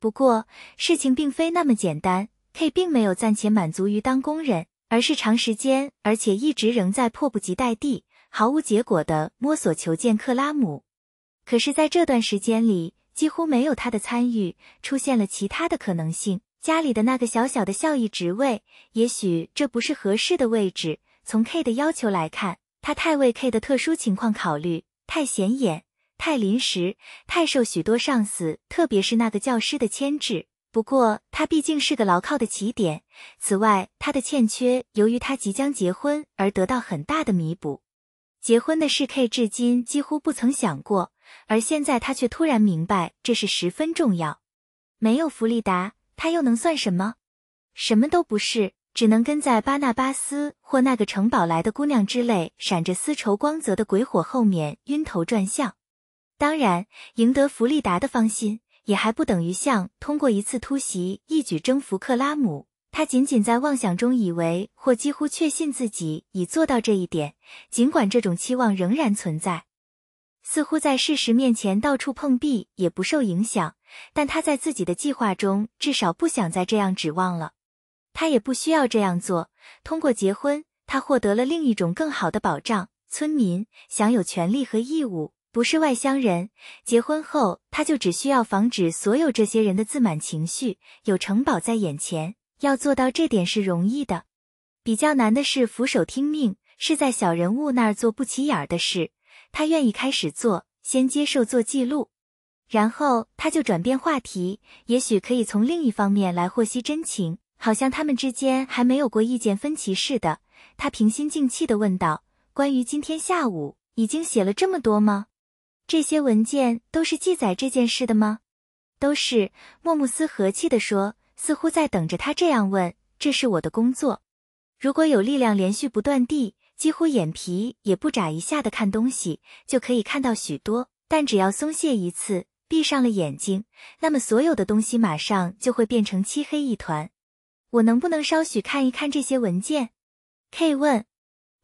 不过事情并非那么简单，K 并没有暂且满足于当工人，而是长时间，而且一直仍在迫不及待地、毫无结果地摸索求见克拉姆。可是，在这段时间里，几乎没有他的参与，出现了其他的可能性。家里的那个小小的效益职位，也许这不是合适的位置。从 K 的要求来看，他太为 K 的特殊情况考虑，太显眼，太临时，太受许多上司，特别是那个教师的牵制。不过，他毕竟是个牢靠的起点。此外，他的欠缺，由于他即将结婚而得到很大的弥补。结婚的事 K，至今几乎不曾想过。而现在他却突然明白，这是十分重要。没有弗利达，他又能算什么？什么都不是，只能跟在巴纳巴斯或那个城堡来的姑娘之类闪着丝绸光泽的鬼火后面晕头转向。当然，赢得弗利达的芳心也还不等于像通过一次突袭一举征服克拉姆。他仅仅在妄想中以为，或几乎确信自己已做到这一点，尽管这种期望仍然存在。似乎在事实面前到处碰壁也不受影响，但他在自己的计划中至少不想再这样指望了。他也不需要这样做。通过结婚，他获得了另一种更好的保障。村民享有权利和义务，不是外乡人。结婚后，他就只需要防止所有这些人的自满情绪。有城堡在眼前，要做到这点是容易的。比较难的是俯首听命，是在小人物那儿做不起眼的事。他愿意开始做，先接受做记录，然后他就转变话题，也许可以从另一方面来获悉真情，好像他们之间还没有过意见分歧似的。他平心静气地问道：“关于今天下午，已经写了这么多吗？这些文件都是记载这件事的吗？”“都是。”莫穆斯和气地说，似乎在等着他这样问。“这是我的工作，如果有力量连续不断地。”几乎眼皮也不眨一下的看东西，就可以看到许多。但只要松懈一次，闭上了眼睛，那么所有的东西马上就会变成漆黑一团。我能不能稍许看一看这些文件？K 问。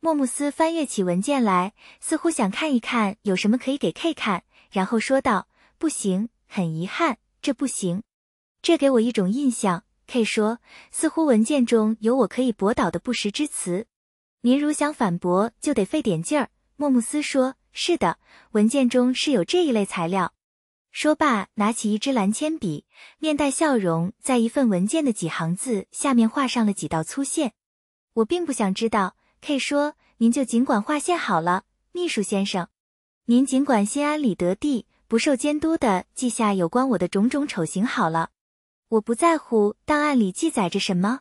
莫莫斯翻阅起文件来，似乎想看一看有什么可以给 K 看，然后说道：“不行，很遗憾，这不行。这给我一种印象。”K 说：“似乎文件中有我可以驳倒的不实之词。”您如想反驳，就得费点劲儿。莫穆斯说：“是的，文件中是有这一类材料。”说罢，拿起一支蓝铅笔，面带笑容，在一份文件的几行字下面画上了几道粗线。我并不想知道，K 说：“您就尽管画线好了，秘书先生，您尽管心安理得地、不受监督地记下有关我的种种丑行好了。我不在乎档案里记载着什么，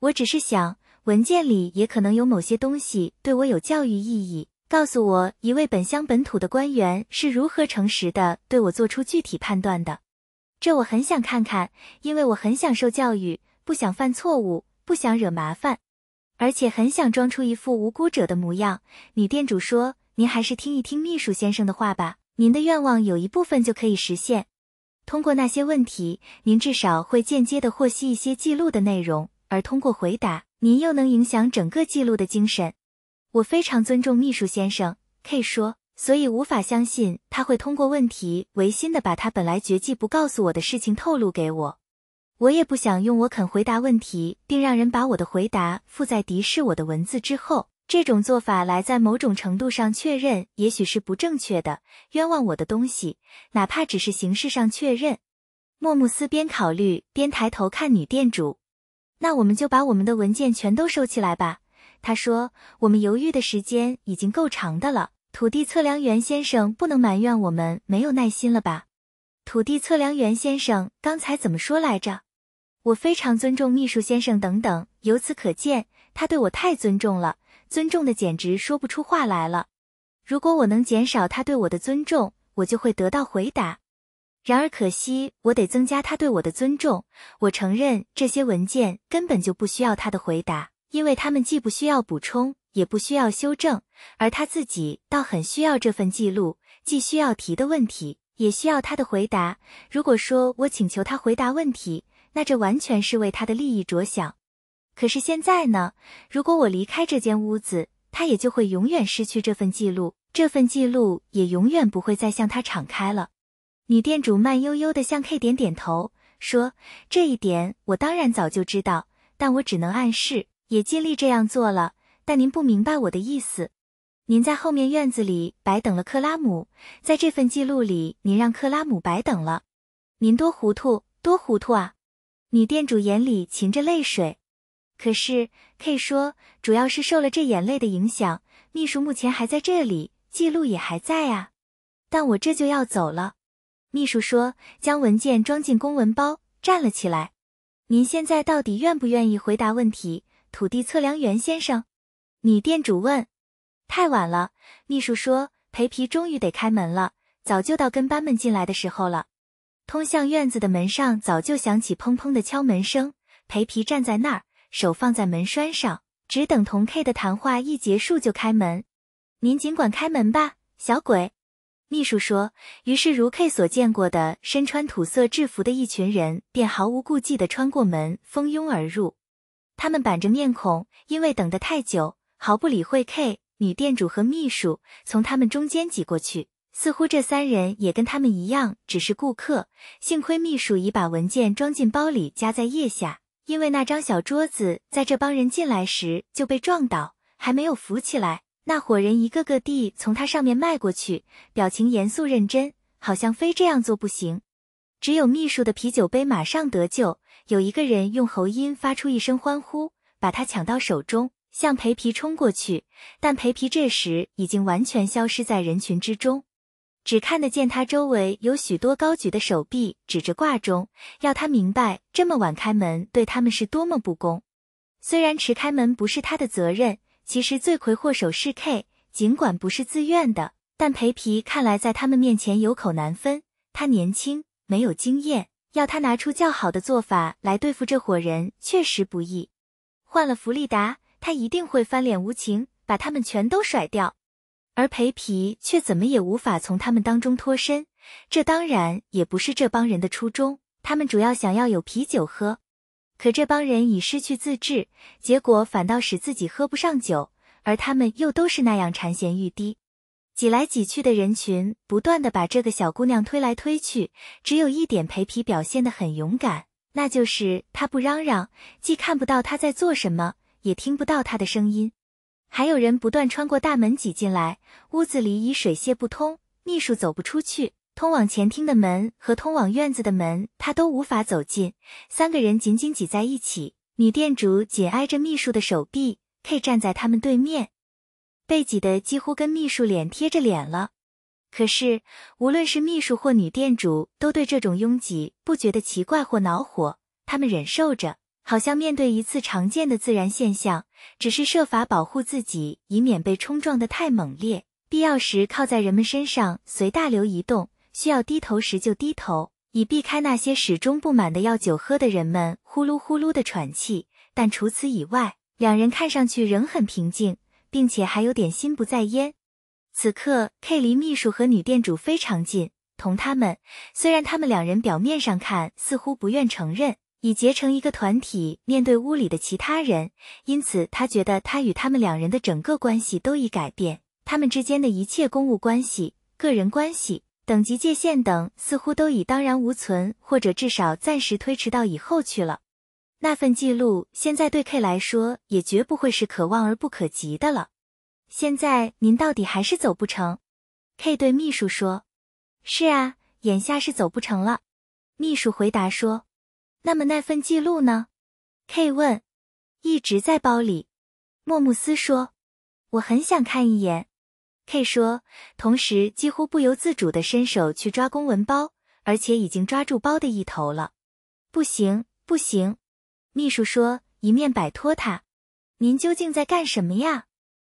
我只是想。”文件里也可能有某些东西对我有教育意义，告诉我一位本乡本土的官员是如何诚实的对我做出具体判断的，这我很想看看，因为我很想受教育，不想犯错误，不想惹麻烦，而且很想装出一副无辜者的模样。女店主说：“您还是听一听秘书先生的话吧，您的愿望有一部分就可以实现。通过那些问题，您至少会间接的获悉一些记录的内容，而通过回答。”您又能影响整个记录的精神，我非常尊重秘书先生。K 说，所以无法相信他会通过问题违心的把他本来决计不告诉我的事情透露给我。我也不想用我肯回答问题，并让人把我的回答附在敌视我的文字之后这种做法来在某种程度上确认，也许是不正确的，冤枉我的东西，哪怕只是形式上确认。莫姆斯边考虑边抬头看女店主。那我们就把我们的文件全都收起来吧。他说：“我们犹豫的时间已经够长的了，土地测量员先生不能埋怨我们没有耐心了吧？”土地测量员先生刚才怎么说来着？我非常尊重秘书先生等等。由此可见，他对我太尊重了，尊重的简直说不出话来了。如果我能减少他对我的尊重，我就会得到回答。然而，可惜我得增加他对我的尊重。我承认这些文件根本就不需要他的回答，因为他们既不需要补充，也不需要修正，而他自己倒很需要这份记录，既需要提的问题，也需要他的回答。如果说我请求他回答问题，那这完全是为他的利益着想。可是现在呢？如果我离开这间屋子，他也就会永远失去这份记录，这份记录也永远不会再向他敞开了。女店主慢悠悠地向 K 点点头，说：“这一点我当然早就知道，但我只能暗示，也尽力这样做了。但您不明白我的意思。您在后面院子里白等了克拉姆，在这份记录里，您让克拉姆白等了。您多糊涂，多糊涂啊！”女店主眼里噙着泪水。可是 K 说：“主要是受了这眼泪的影响。秘书目前还在这里，记录也还在啊。但我这就要走了。”秘书说：“将文件装进公文包，站了起来。”“您现在到底愿不愿意回答问题，土地测量员先生？”女店主问。“太晚了。”秘书说。“裴皮终于得开门了，早就到跟班们进来的时候了。”通向院子的门上早就响起砰砰的敲门声。裴皮站在那儿，手放在门栓上，只等同 K 的谈话一结束就开门。“您尽管开门吧，小鬼。”秘书说，于是如 K 所见过的，身穿土色制服的一群人便毫无顾忌地穿过门，蜂拥而入。他们板着面孔，因为等得太久，毫不理会 K 女店主和秘书从他们中间挤过去，似乎这三人也跟他们一样，只是顾客。幸亏秘书已把文件装进包里，夹在腋下，因为那张小桌子在这帮人进来时就被撞倒，还没有扶起来。那伙人一个个地从他上面迈过去，表情严肃认真，好像非这样做不行。只有秘书的啤酒杯马上得救。有一个人用喉音发出一声欢呼，把他抢到手中，向裴皮冲过去。但裴皮这时已经完全消失在人群之中，只看得见他周围有许多高举的手臂指着挂钟，要他明白这么晚开门对他们是多么不公。虽然迟开门不是他的责任。其实罪魁祸首是 K，尽管不是自愿的，但裴皮看来在他们面前有口难分。他年轻，没有经验，要他拿出较好的做法来对付这伙人确实不易。换了弗利达，他一定会翻脸无情，把他们全都甩掉。而裴皮却怎么也无法从他们当中脱身。这当然也不是这帮人的初衷，他们主要想要有啤酒喝。可这帮人已失去自制，结果反倒使自己喝不上酒，而他们又都是那样馋涎欲滴。挤来挤去的人群不断的把这个小姑娘推来推去，只有一点裴皮表现的很勇敢，那就是他不嚷嚷，既看不到他在做什么，也听不到他的声音。还有人不断穿过大门挤进来，屋子里已水泄不通，秘书走不出去。通往前厅的门和通往院子的门，他都无法走进。三个人紧紧挤在一起，女店主紧挨着秘书的手臂，K 站在他们对面，被挤得几乎跟秘书脸贴着脸了。可是，无论是秘书或女店主，都对这种拥挤不觉得奇怪或恼火。他们忍受着，好像面对一次常见的自然现象，只是设法保护自己，以免被冲撞得太猛烈。必要时靠在人们身上，随大流移动。需要低头时就低头，以避开那些始终不满的要酒喝的人们呼噜呼噜的喘气。但除此以外，两人看上去仍很平静，并且还有点心不在焉。此刻，K 离秘书和女店主非常近，同他们虽然他们两人表面上看似乎不愿承认，已结成一个团体面对屋里的其他人，因此他觉得他与他们两人的整个关系都已改变，他们之间的一切公务关系、个人关系。等级界限等似乎都已荡然无存，或者至少暂时推迟到以后去了。那份记录现在对 K 来说也绝不会是可望而不可及的了。现在您到底还是走不成？K 对秘书说：“是啊，眼下是走不成了。”秘书回答说：“那么那份记录呢？”K 问：“一直在包里。”莫慕斯说：“我很想看一眼。” K 说，同时几乎不由自主的伸手去抓公文包，而且已经抓住包的一头了。不行，不行！秘书说，一面摆脱他。您究竟在干什么呀？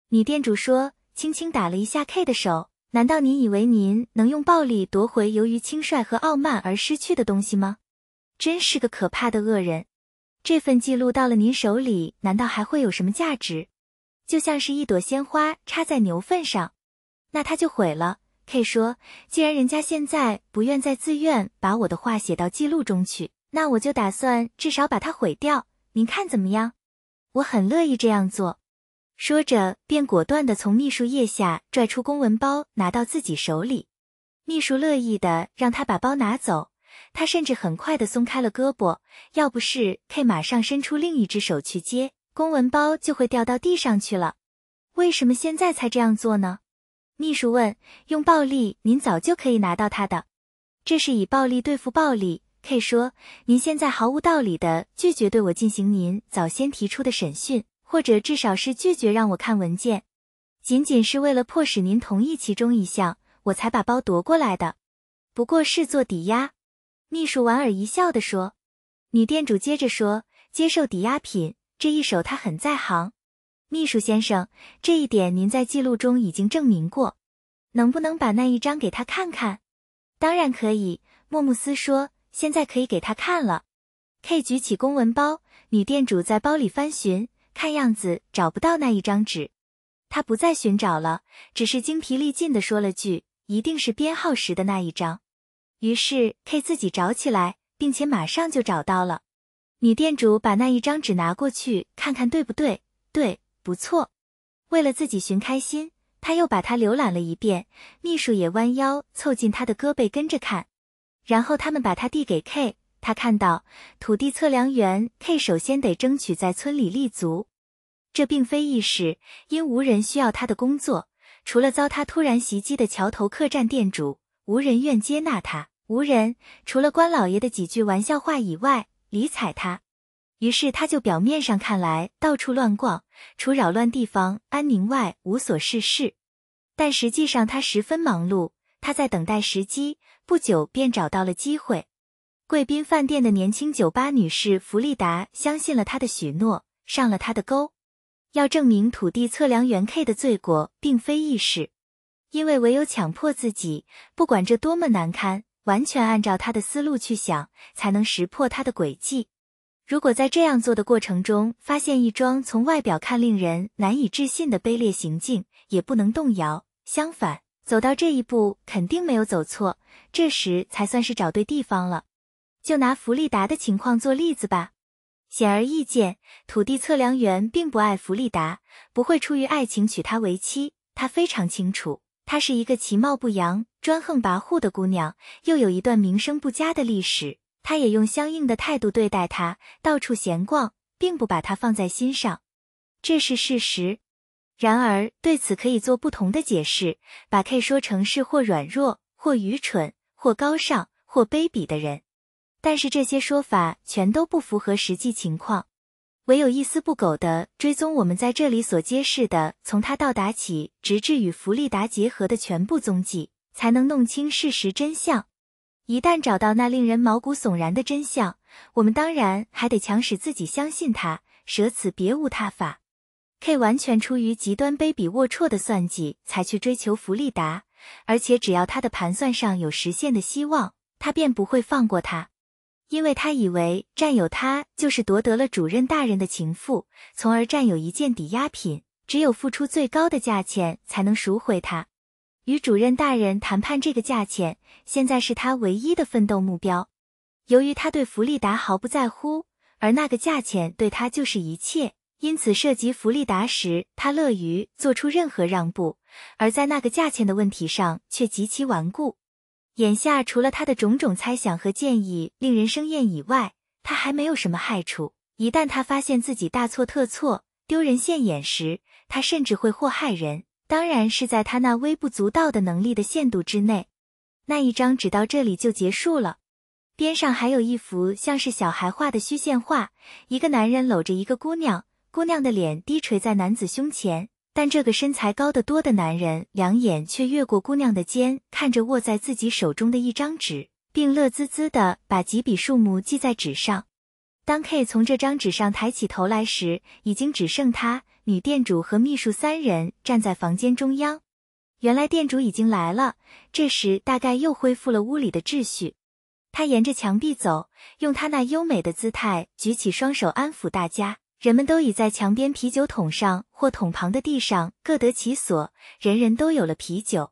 女店主说，轻轻打了一下 K 的手。难道你以为您能用暴力夺回由于轻率和傲慢而失去的东西吗？真是个可怕的恶人！这份记录到了您手里，难道还会有什么价值？就像是一朵鲜花插在牛粪上。那他就毁了。K 说：“既然人家现在不愿再自愿把我的话写到记录中去，那我就打算至少把它毁掉。您看怎么样？我很乐意这样做。”说着，便果断的从秘书腋下拽出公文包，拿到自己手里。秘书乐意的让他把包拿走，他甚至很快的松开了胳膊。要不是 K 马上伸出另一只手去接，公文包就会掉到地上去了。为什么现在才这样做呢？秘书问：“用暴力，您早就可以拿到他的。”这是以暴力对付暴力。K 说：“您现在毫无道理的拒绝对我进行您早先提出的审讯，或者至少是拒绝让我看文件，仅仅是为了迫使您同意其中一项，我才把包夺过来的。不过，是做抵押。”秘书莞尔一笑的说。女店主接着说：“接受抵押品这一手，她很在行。”秘书先生，这一点您在记录中已经证明过，能不能把那一张给他看看？当然可以。莫莫斯说，现在可以给他看了。K 举起公文包，女店主在包里翻寻，看样子找不到那一张纸。他不再寻找了，只是精疲力尽的说了句：“一定是编号时的那一张。”于是 K 自己找起来，并且马上就找到了。女店主把那一张纸拿过去看看，对不对？对。不错，为了自己寻开心，他又把它浏览了一遍。秘书也弯腰凑近他的胳膊跟着看，然后他们把它递给 K。他看到土地测量员 K 首先得争取在村里立足，这并非易事，因无人需要他的工作，除了遭他突然袭击的桥头客栈店主，无人愿接纳他，无人除了关老爷的几句玩笑话以外理睬他。于是他就表面上看来到处乱逛，除扰乱地方安宁外无所事事，但实际上他十分忙碌。他在等待时机，不久便找到了机会。贵宾饭店的年轻酒吧女士弗利达相信了他的许诺，上了他的钩。要证明土地测量员 K 的罪过，并非易事，因为唯有强迫自己，不管这多么难堪，完全按照他的思路去想，才能识破他的诡计。如果在这样做的过程中发现一桩从外表看令人难以置信的卑劣行径，也不能动摇。相反，走到这一步肯定没有走错，这时才算是找对地方了。就拿弗利达的情况做例子吧。显而易见，土地测量员并不爱弗利达，不会出于爱情娶她为妻。他非常清楚，她是一个其貌不扬、专横跋扈的姑娘，又有一段名声不佳的历史。他也用相应的态度对待他，到处闲逛，并不把他放在心上，这是事实。然而对此可以做不同的解释，把 K 说成是或软弱、或愚蠢、或高尚、或卑鄙的人。但是这些说法全都不符合实际情况。唯有一丝不苟的追踪我们在这里所揭示的，从他到达起直至与弗利达结合的全部踪迹，才能弄清事实真相。一旦找到那令人毛骨悚然的真相，我们当然还得强使自己相信他，舍此别无他法。K 完全出于极端卑鄙龌龊的算计才去追求弗利达，而且只要他的盘算上有实现的希望，他便不会放过他，因为他以为占有他就是夺得了主任大人的情妇，从而占有一件抵押品，只有付出最高的价钱才能赎回他。与主任大人谈判这个价钱，现在是他唯一的奋斗目标。由于他对弗利达毫不在乎，而那个价钱对他就是一切，因此涉及弗利达时，他乐于做出任何让步；而在那个价钱的问题上，却极其顽固。眼下，除了他的种种猜想和建议令人生厌以外，他还没有什么害处。一旦他发现自己大错特错、丢人现眼时，他甚至会祸害人。当然是在他那微不足道的能力的限度之内。那一张纸到这里就结束了，边上还有一幅像是小孩画的虚线画，一个男人搂着一个姑娘，姑娘的脸低垂在男子胸前，但这个身材高得多的男人两眼却越过姑娘的肩，看着握在自己手中的一张纸，并乐滋滋的把几笔数目记在纸上。当 K 从这张纸上抬起头来时，已经只剩他。女店主和秘书三人站在房间中央。原来店主已经来了。这时，大概又恢复了屋里的秩序。他沿着墙壁走，用他那优美的姿态举起双手安抚大家。人们都倚在墙边啤酒桶上或桶旁的地上，各得其所。人人都有了啤酒。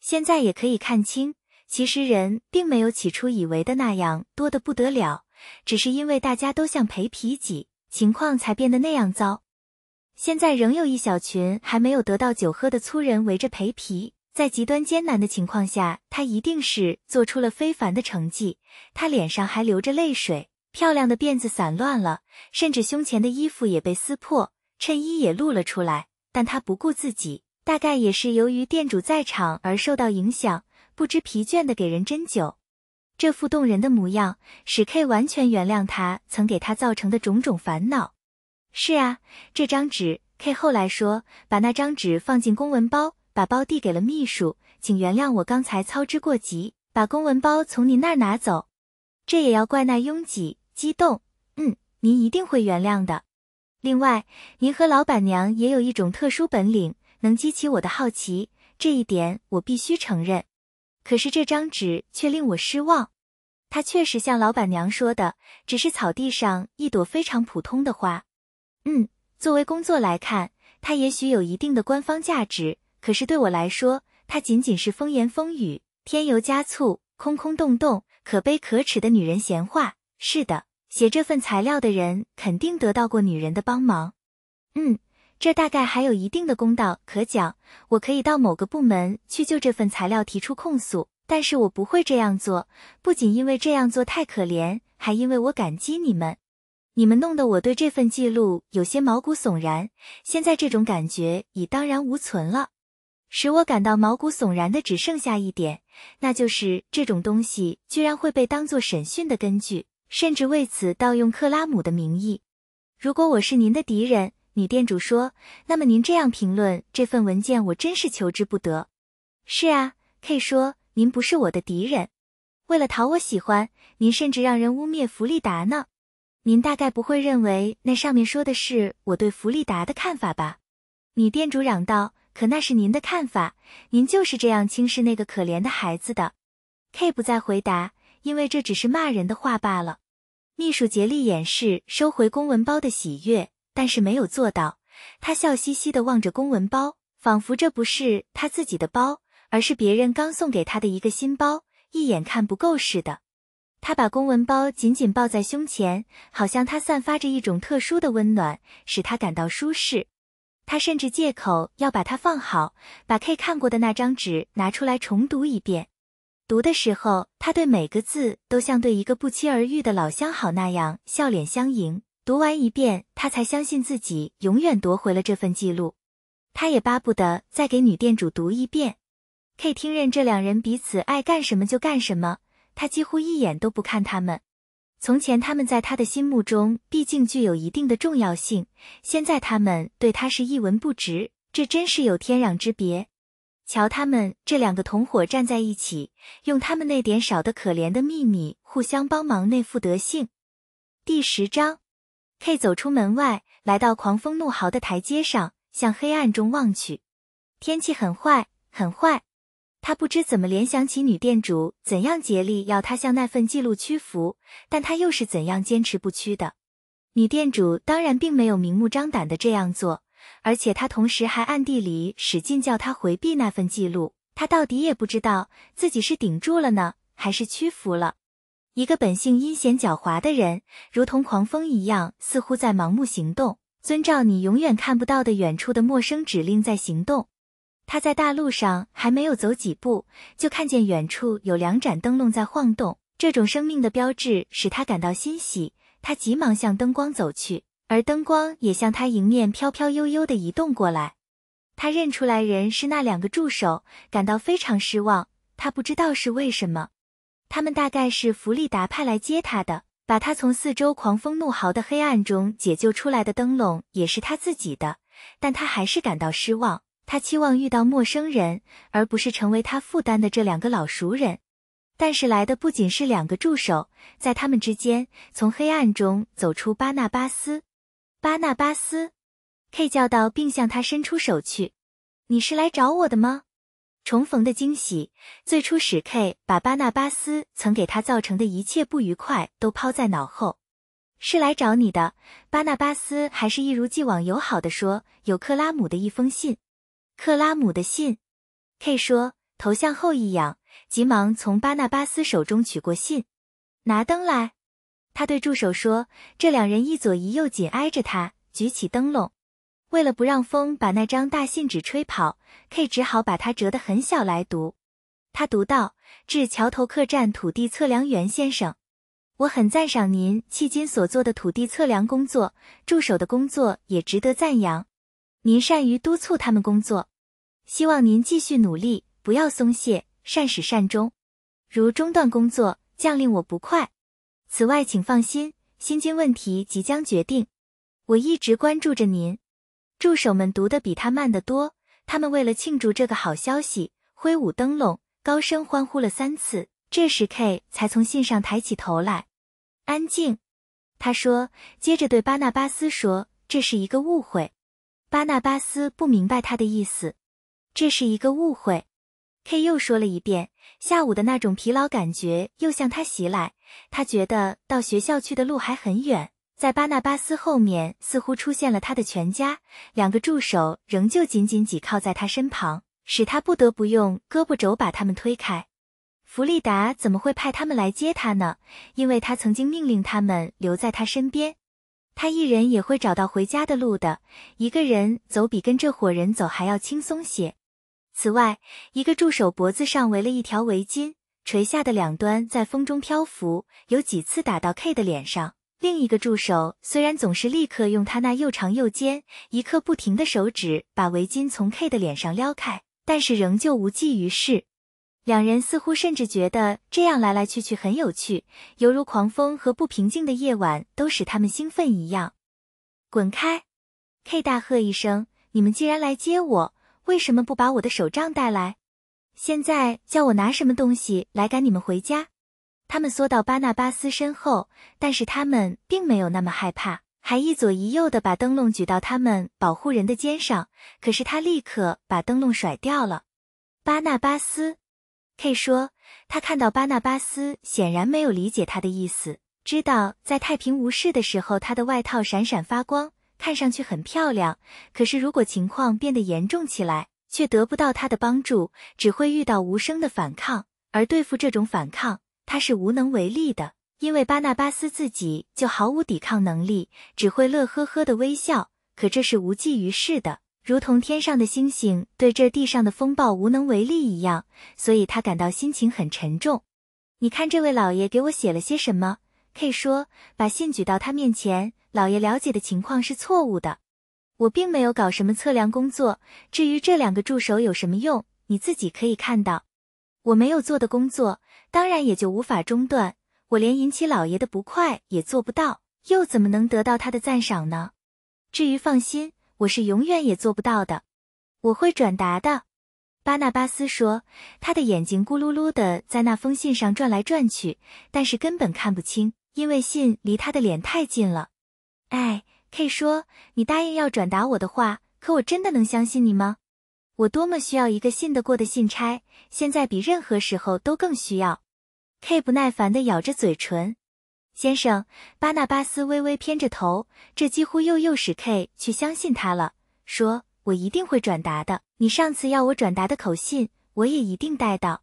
现在也可以看清，其实人并没有起初以为的那样多的不得了，只是因为大家都像陪皮几，情况才变得那样糟。现在仍有一小群还没有得到酒喝的粗人围着陪皮，在极端艰难的情况下，他一定是做出了非凡的成绩。他脸上还流着泪水，漂亮的辫子散乱了，甚至胸前的衣服也被撕破，衬衣也露了出来。但他不顾自己，大概也是由于店主在场而受到影响，不知疲倦的给人斟酒。这副动人的模样，使 K 完全原谅他曾给他造成的种种烦恼。是啊，这张纸。K 后来说，把那张纸放进公文包，把包递给了秘书。请原谅我刚才操之过急，把公文包从您那儿拿走。这也要怪那拥挤、激动。嗯，您一定会原谅的。另外，您和老板娘也有一种特殊本领，能激起我的好奇。这一点我必须承认。可是这张纸却令我失望。它确实像老板娘说的，只是草地上一朵非常普通的花。嗯，作为工作来看，它也许有一定的官方价值。可是对我来说，它仅仅是风言风语、添油加醋、空空洞洞、可悲可耻的女人闲话。是的，写这份材料的人肯定得到过女人的帮忙。嗯，这大概还有一定的公道可讲。我可以到某个部门去就这份材料提出控诉，但是我不会这样做。不仅因为这样做太可怜，还因为我感激你们。你们弄得我对这份记录有些毛骨悚然，现在这种感觉已荡然无存了。使我感到毛骨悚然的只剩下一点，那就是这种东西居然会被当作审讯的根据，甚至为此盗用克拉姆的名义。如果我是您的敌人，女店主说，那么您这样评论这份文件，我真是求之不得。是啊，K 说，您不是我的敌人。为了讨我喜欢，您甚至让人污蔑弗利达呢。您大概不会认为那上面说的是我对弗利达的看法吧？女店主嚷道。可那是您的看法，您就是这样轻视那个可怜的孩子的。K 不再回答，因为这只是骂人的话罢了。秘书竭力掩饰收回公文包的喜悦，但是没有做到。他笑嘻嘻的望着公文包，仿佛这不是他自己的包，而是别人刚送给他的一个新包，一眼看不够似的。他把公文包紧紧抱在胸前，好像它散发着一种特殊的温暖，使他感到舒适。他甚至借口要把它放好，把 K 看过的那张纸拿出来重读一遍。读的时候，他对每个字都像对一个不期而遇的老相好那样笑脸相迎。读完一遍，他才相信自己永远夺回了这份记录。他也巴不得再给女店主读一遍。K 听任这两人彼此爱干什么就干什么。他几乎一眼都不看他们。从前他们在他的心目中毕竟具有一定的重要性，现在他们对他是一文不值，这真是有天壤之别。瞧他们这两个同伙站在一起，用他们那点少得可怜的秘密互相帮忙那副德性。第十章，K 走出门外，来到狂风怒号的台阶上，向黑暗中望去。天气很坏，很坏。他不知怎么联想起女店主怎样竭力要他向那份记录屈服，但他又是怎样坚持不屈的。女店主当然并没有明目张胆的这样做，而且他同时还暗地里使劲叫他回避那份记录。他到底也不知道自己是顶住了呢，还是屈服了。一个本性阴险狡猾的人，如同狂风一样，似乎在盲目行动，遵照你永远看不到的远处的陌生指令在行动。他在大路上还没有走几步，就看见远处有两盏灯笼在晃动。这种生命的标志使他感到欣喜。他急忙向灯光走去，而灯光也向他迎面飘飘悠悠地移动过来。他认出来人是那两个助手，感到非常失望。他不知道是为什么，他们大概是弗利达派来接他的，把他从四周狂风怒号的黑暗中解救出来的灯笼也是他自己的，但他还是感到失望。他期望遇到陌生人，而不是成为他负担的这两个老熟人。但是来的不仅是两个助手，在他们之间，从黑暗中走出巴纳巴斯。巴纳巴斯，K 叫道，并向他伸出手去：“你是来找我的吗？”重逢的惊喜最初使 K 把巴纳巴斯曾给他造成的一切不愉快都抛在脑后。“是来找你的，”巴纳巴斯还是一如既往友好的说，“有克拉姆的一封信。”克拉姆的信，K 说头向后一仰，急忙从巴纳巴斯手中取过信，拿灯来。他对助手说：“这两人一左一右紧挨着他，举起灯笼，为了不让风把那张大信纸吹跑，K 只好把它折得很小来读。”他读到：“致桥头客栈土地测量员先生，我很赞赏您迄今所做的土地测量工作，助手的工作也值得赞扬。”您善于督促他们工作，希望您继续努力，不要松懈，善始善终。如中断工作，将令我不快。此外，请放心，薪金问题即将决定。我一直关注着您。助手们读得比他慢得多，他们为了庆祝这个好消息，挥舞灯笼，高声欢呼了三次。这时 K 才从信上抬起头来，安静。他说，接着对巴纳巴斯说，这是一个误会。巴纳巴斯不明白他的意思，这是一个误会。K 又说了一遍，下午的那种疲劳感觉又向他袭来。他觉得到学校去的路还很远，在巴纳巴斯后面似乎出现了他的全家，两个助手仍旧紧紧挤靠在他身旁，使他不得不用胳膊肘把他们推开。弗利达怎么会派他们来接他呢？因为他曾经命令他们留在他身边。他一人也会找到回家的路的。一个人走比跟这伙人走还要轻松些。此外，一个助手脖子上围了一条围巾，垂下的两端在风中漂浮，有几次打到 K 的脸上。另一个助手虽然总是立刻用他那又长又尖、一刻不停的手指把围巾从 K 的脸上撩开，但是仍旧无济于事。两人似乎甚至觉得这样来来去去很有趣，犹如狂风和不平静的夜晚都使他们兴奋一样。滚开！K 大喝一声：“你们既然来接我，为什么不把我的手杖带来？现在叫我拿什么东西来赶你们回家？”他们缩到巴纳巴斯身后，但是他们并没有那么害怕，还一左一右的把灯笼举到他们保护人的肩上。可是他立刻把灯笼甩掉了。巴纳巴斯。K 说，他看到巴纳巴斯显然没有理解他的意思，知道在太平无事的时候，他的外套闪闪发光，看上去很漂亮。可是如果情况变得严重起来，却得不到他的帮助，只会遇到无声的反抗。而对付这种反抗，他是无能为力的，因为巴纳巴斯自己就毫无抵抗能力，只会乐呵呵的微笑。可这是无济于事的。如同天上的星星对这地上的风暴无能为力一样，所以他感到心情很沉重。你看，这位老爷给我写了些什么？K 说，把信举到他面前。老爷了解的情况是错误的，我并没有搞什么测量工作。至于这两个助手有什么用，你自己可以看到。我没有做的工作，当然也就无法中断。我连引起老爷的不快也做不到，又怎么能得到他的赞赏呢？至于放心。我是永远也做不到的，我会转达的，巴纳巴斯说。他的眼睛咕噜噜的在那封信上转来转去，但是根本看不清，因为信离他的脸太近了。哎，K 说，你答应要转达我的话，可我真的能相信你吗？我多么需要一个信得过的信差，现在比任何时候都更需要。K 不耐烦的咬着嘴唇。先生，巴纳巴斯微微偏着头，这几乎又诱使 K 去相信他了。说：“我一定会转达的，你上次要我转达的口信，我也一定带到。”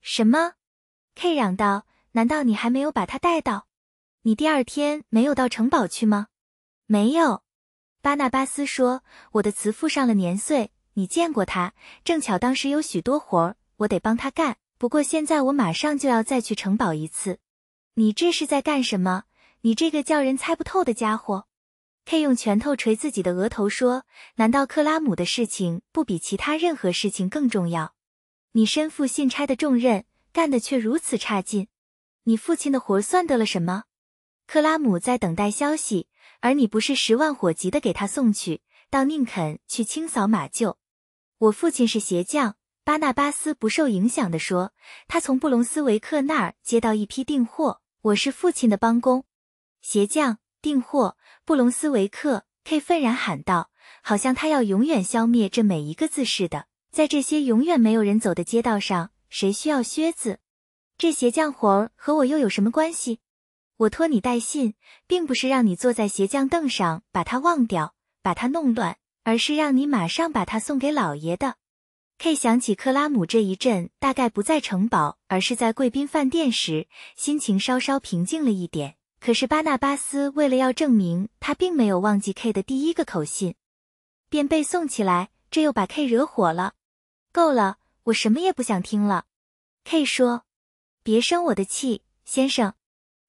什么？K 嚷道：“难道你还没有把他带到？你第二天没有到城堡去吗？”“没有。”巴纳巴斯说，“我的慈父上了年岁，你见过他。正巧当时有许多活儿，我得帮他干。不过现在我马上就要再去城堡一次。”你这是在干什么？你这个叫人猜不透的家伙！K 用拳头捶自己的额头说：“难道克拉姆的事情不比其他任何事情更重要？你身负信差的重任，干的却如此差劲。你父亲的活算得了什么？克拉姆在等待消息，而你不是十万火急的给他送去，倒宁肯去清扫马厩。我父亲是鞋匠，巴纳巴斯不受影响的说，他从布隆斯维克那儿接到一批订货。”我是父亲的帮工，鞋匠订货，布隆斯维克 K 愤然喊道，好像他要永远消灭这每一个字似的。在这些永远没有人走的街道上，谁需要靴子？这鞋匠活儿和我又有什么关系？我托你带信，并不是让你坐在鞋匠凳上把它忘掉，把它弄乱，而是让你马上把它送给老爷的。K 想起克拉姆这一阵大概不在城堡，而是在贵宾饭店时，心情稍稍平静了一点。可是巴纳巴斯为了要证明他并没有忘记 K 的第一个口信，便背诵起来，这又把 K 惹火了。够了，我什么也不想听了，K 说。别生我的气，先生，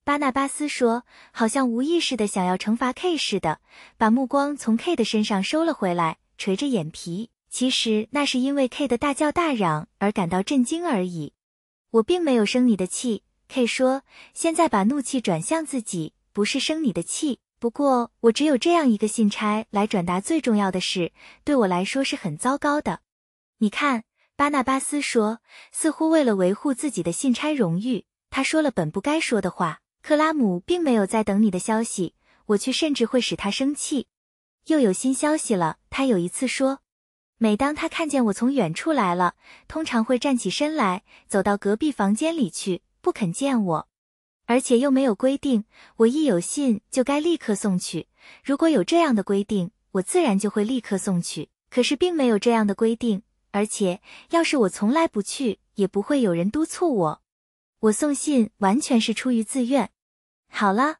巴纳巴斯说，好像无意识的想要惩罚 K 似的，把目光从 K 的身上收了回来，垂着眼皮。其实那是因为 K 的大叫大嚷而感到震惊而已，我并没有生你的气。K 说：“现在把怒气转向自己，不是生你的气。不过我只有这样一个信差来转达最重要的事，对我来说是很糟糕的。”你看，巴纳巴斯说，似乎为了维护自己的信差荣誉，他说了本不该说的话。克拉姆并没有在等你的消息，我去甚至会使他生气。又有新消息了，他有一次说。每当他看见我从远处来了，通常会站起身来，走到隔壁房间里去，不肯见我。而且又没有规定，我一有信就该立刻送去。如果有这样的规定，我自然就会立刻送去。可是并没有这样的规定，而且要是我从来不去，也不会有人督促我。我送信完全是出于自愿。好了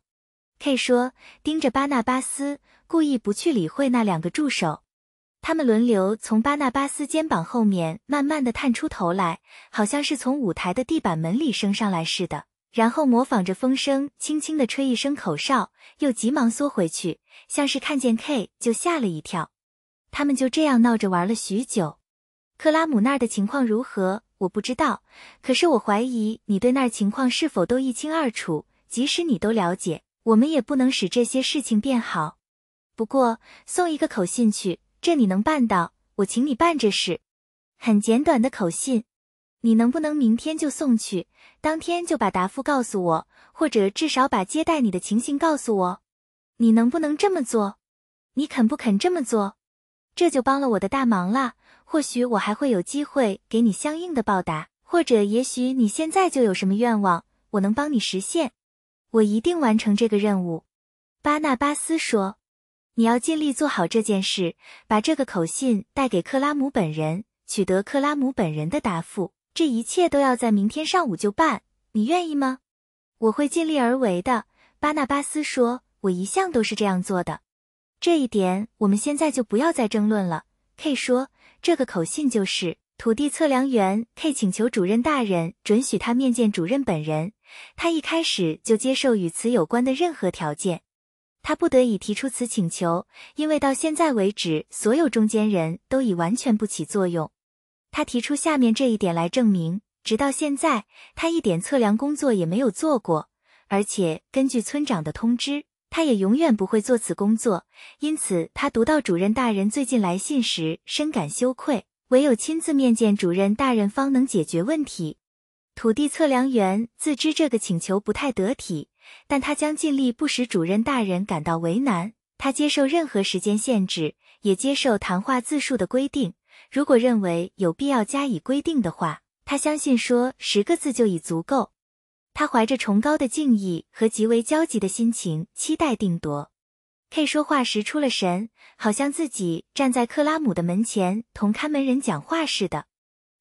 ，K 说，盯着巴纳巴斯，故意不去理会那两个助手。他们轮流从巴纳巴斯肩膀后面慢慢的探出头来，好像是从舞台的地板门里升上来似的，然后模仿着风声，轻轻的吹一声口哨，又急忙缩回去，像是看见 K 就吓了一跳。他们就这样闹着玩了许久。克拉姆那儿的情况如何，我不知道，可是我怀疑你对那儿情况是否都一清二楚。即使你都了解，我们也不能使这些事情变好。不过，送一个口信去。这你能办到，我请你办这事。很简短的口信，你能不能明天就送去？当天就把答复告诉我，或者至少把接待你的情形告诉我。你能不能这么做？你肯不肯这么做？这就帮了我的大忙了。或许我还会有机会给你相应的报答，或者也许你现在就有什么愿望，我能帮你实现。我一定完成这个任务。巴纳巴斯说。你要尽力做好这件事，把这个口信带给克拉姆本人，取得克拉姆本人的答复。这一切都要在明天上午就办。你愿意吗？我会尽力而为的，巴纳巴斯说。我一向都是这样做的。这一点我们现在就不要再争论了。K 说，这个口信就是土地测量员 K 请求主任大人准许他面见主任本人，他一开始就接受与此有关的任何条件。他不得已提出此请求，因为到现在为止，所有中间人都已完全不起作用。他提出下面这一点来证明：直到现在，他一点测量工作也没有做过，而且根据村长的通知，他也永远不会做此工作。因此，他读到主任大人最近来信时，深感羞愧，唯有亲自面见主任大人，方能解决问题。土地测量员自知这个请求不太得体。但他将尽力不使主任大人感到为难。他接受任何时间限制，也接受谈话自述的规定。如果认为有必要加以规定的话，他相信说十个字就已足够。他怀着崇高的敬意和极为焦急的心情，期待定夺。K 说话时出了神，好像自己站在克拉姆的门前同看门人讲话似的。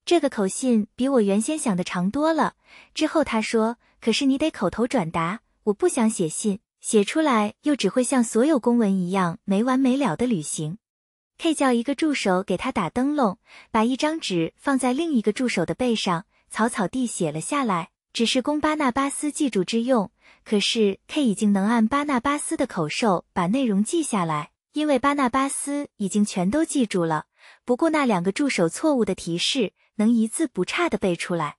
这个口信比我原先想的长多了。之后他说：“可是你得口头转达。”我不想写信，写出来又只会像所有公文一样没完没了的旅行。K 叫一个助手给他打灯笼，把一张纸放在另一个助手的背上，草草地写了下来，只是供巴纳巴斯记住之用。可是 K 已经能按巴纳巴斯的口授把内容记下来，因为巴纳巴斯已经全都记住了。不顾那两个助手错误的提示，能一字不差的背出来。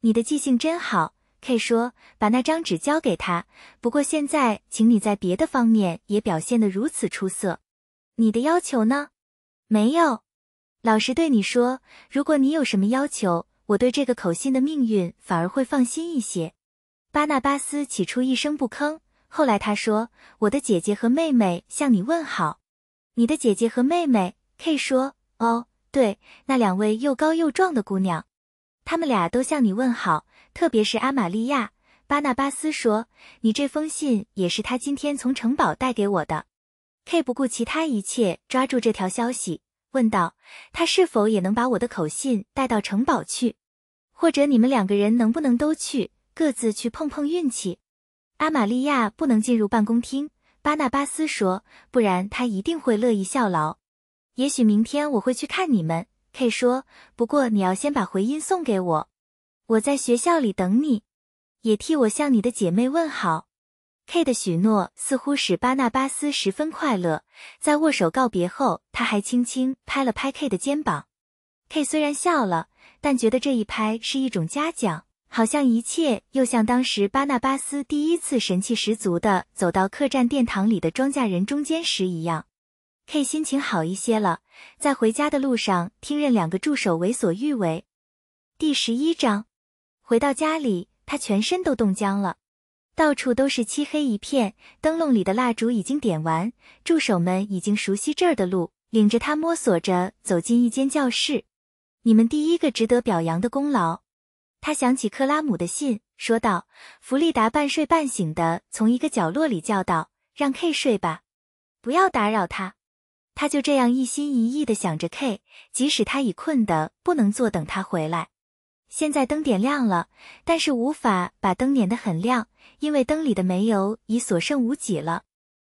你的记性真好。K 说：“把那张纸交给他。不过现在，请你在别的方面也表现得如此出色。你的要求呢？没有。老实对你说，如果你有什么要求，我对这个口信的命运反而会放心一些。”巴纳巴斯起初一声不吭，后来他说：“我的姐姐和妹妹向你问好。你的姐姐和妹妹。”K 说：“哦，对，那两位又高又壮的姑娘，她们俩都向你问好。”特别是阿玛利亚，巴纳巴斯说：“你这封信也是他今天从城堡带给我的。”K 不顾其他一切，抓住这条消息，问道：“他是否也能把我的口信带到城堡去？或者你们两个人能不能都去，各自去碰碰运气？”阿玛利亚不能进入办公厅，巴纳巴斯说：“不然他一定会乐意效劳。”也许明天我会去看你们，K 说：“不过你要先把回音送给我。”我在学校里等你，也替我向你的姐妹问好。K 的许诺似乎使巴纳巴斯十分快乐。在握手告别后，他还轻轻拍了拍 K 的肩膀。K 虽然笑了，但觉得这一拍是一种嘉奖，好像一切又像当时巴纳巴斯第一次神气十足的走到客栈殿堂里的庄稼人中间时一样。K 心情好一些了，在回家的路上听任两个助手为所欲为。第十一章。回到家里，他全身都冻僵了，到处都是漆黑一片。灯笼里的蜡烛已经点完，助手们已经熟悉这儿的路，领着他摸索着走进一间教室。你们第一个值得表扬的功劳。他想起克拉姆的信，说道。弗利达半睡半醒的从一个角落里叫道：“让 K 睡吧，不要打扰他。”他就这样一心一意的想着 K，即使他已困得不能坐等他回来。现在灯点亮了，但是无法把灯点得很亮，因为灯里的煤油已所剩无几了。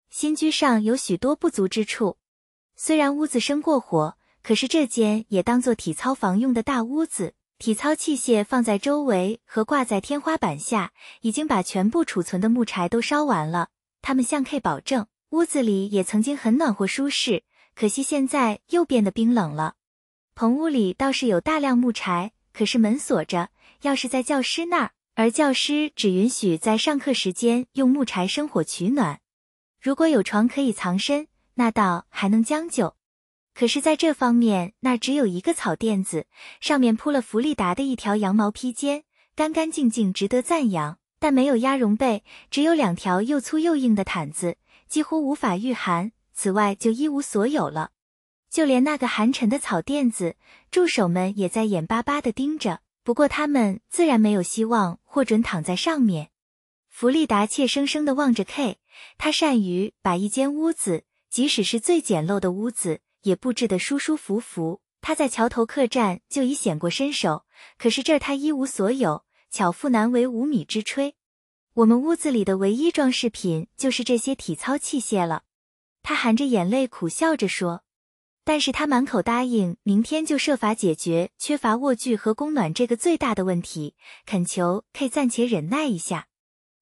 新居上有许多不足之处，虽然屋子生过火，可是这间也当做体操房用的大屋子，体操器械放在周围和挂在天花板下，已经把全部储存的木柴都烧完了。他们向 K 保证，屋子里也曾经很暖和舒适，可惜现在又变得冰冷了。棚屋里倒是有大量木柴。可是门锁着，钥匙在教师那儿，而教师只允许在上课时间用木柴生火取暖。如果有床可以藏身，那倒还能将就。可是，在这方面，那只有一个草垫子，上面铺了弗利达的一条羊毛披肩，干干净净，值得赞扬。但没有鸭绒被，只有两条又粗又硬的毯子，几乎无法御寒。此外，就一无所有了。就连那个寒沉的草垫子，助手们也在眼巴巴地盯着。不过他们自然没有希望获准躺在上面。弗利达怯生生地望着 K，他善于把一间屋子，即使是最简陋的屋子，也布置得舒舒服服。他在桥头客栈就已显过身手，可是这儿他一无所有。巧妇难为无米之炊。我们屋子里的唯一装饰品就是这些体操器械了。他含着眼泪苦笑着说。但是他满口答应，明天就设法解决缺乏卧具和供暖这个最大的问题，恳求 K 暂且忍耐一下。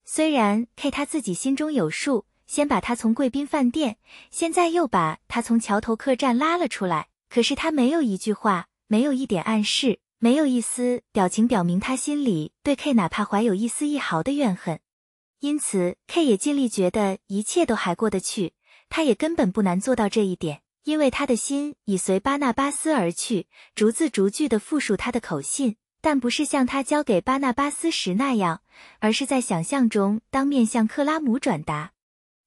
虽然 K 他自己心中有数，先把他从贵宾饭店，现在又把他从桥头客栈拉了出来，可是他没有一句话，没有一点暗示，没有一丝表情表明他心里对 K 哪怕怀有一丝一毫的怨恨。因此，K 也尽力觉得一切都还过得去，他也根本不难做到这一点。因为他的心已随巴纳巴斯而去，逐字逐句地复述他的口信，但不是像他交给巴纳巴斯时那样，而是在想象中当面向克拉姆转达。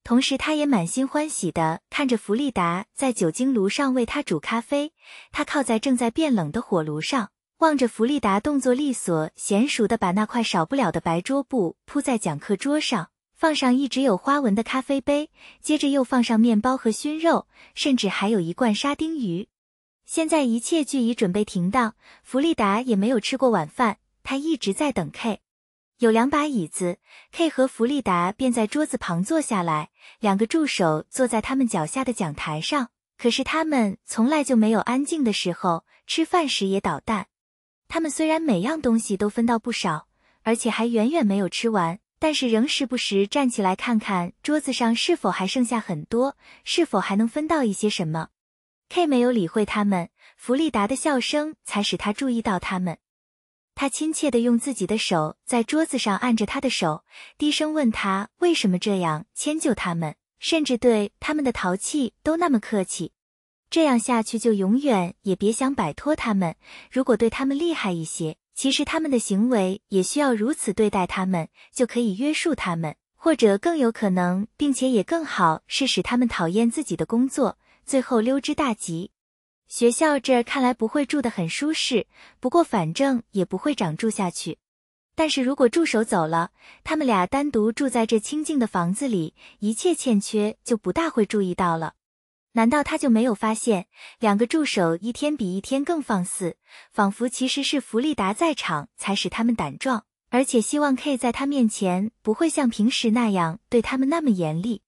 同时，他也满心欢喜地看着弗利达在酒精炉上为他煮咖啡。他靠在正在变冷的火炉上，望着弗利达动作利索、娴熟地把那块少不了的白桌布铺在讲课桌上。放上一直有花纹的咖啡杯，接着又放上面包和熏肉，甚至还有一罐沙丁鱼。现在一切俱已准备停当，弗利达也没有吃过晚饭，他一直在等 K。有两把椅子，K 和弗利达便在桌子旁坐下来，两个助手坐在他们脚下的讲台上。可是他们从来就没有安静的时候，吃饭时也捣蛋。他们虽然每样东西都分到不少，而且还远远没有吃完。但是仍时不时站起来看看桌子上是否还剩下很多，是否还能分到一些什么。K 没有理会他们，弗利达的笑声才使他注意到他们。他亲切的用自己的手在桌子上按着他的手，低声问他为什么这样迁就他们，甚至对他们的淘气都那么客气。这样下去就永远也别想摆脱他们。如果对他们厉害一些。其实他们的行为也需要如此对待，他们就可以约束他们，或者更有可能，并且也更好是使他们讨厌自己的工作，最后溜之大吉。学校这儿看来不会住得很舒适，不过反正也不会长住下去。但是如果助手走了，他们俩单独住在这清静的房子里，一切欠缺就不大会注意到了。难道他就没有发现，两个助手一天比一天更放肆，仿佛其实是弗利达在场才使他们胆壮，而且希望 K 在他面前不会像平时那样对他们那么严厉。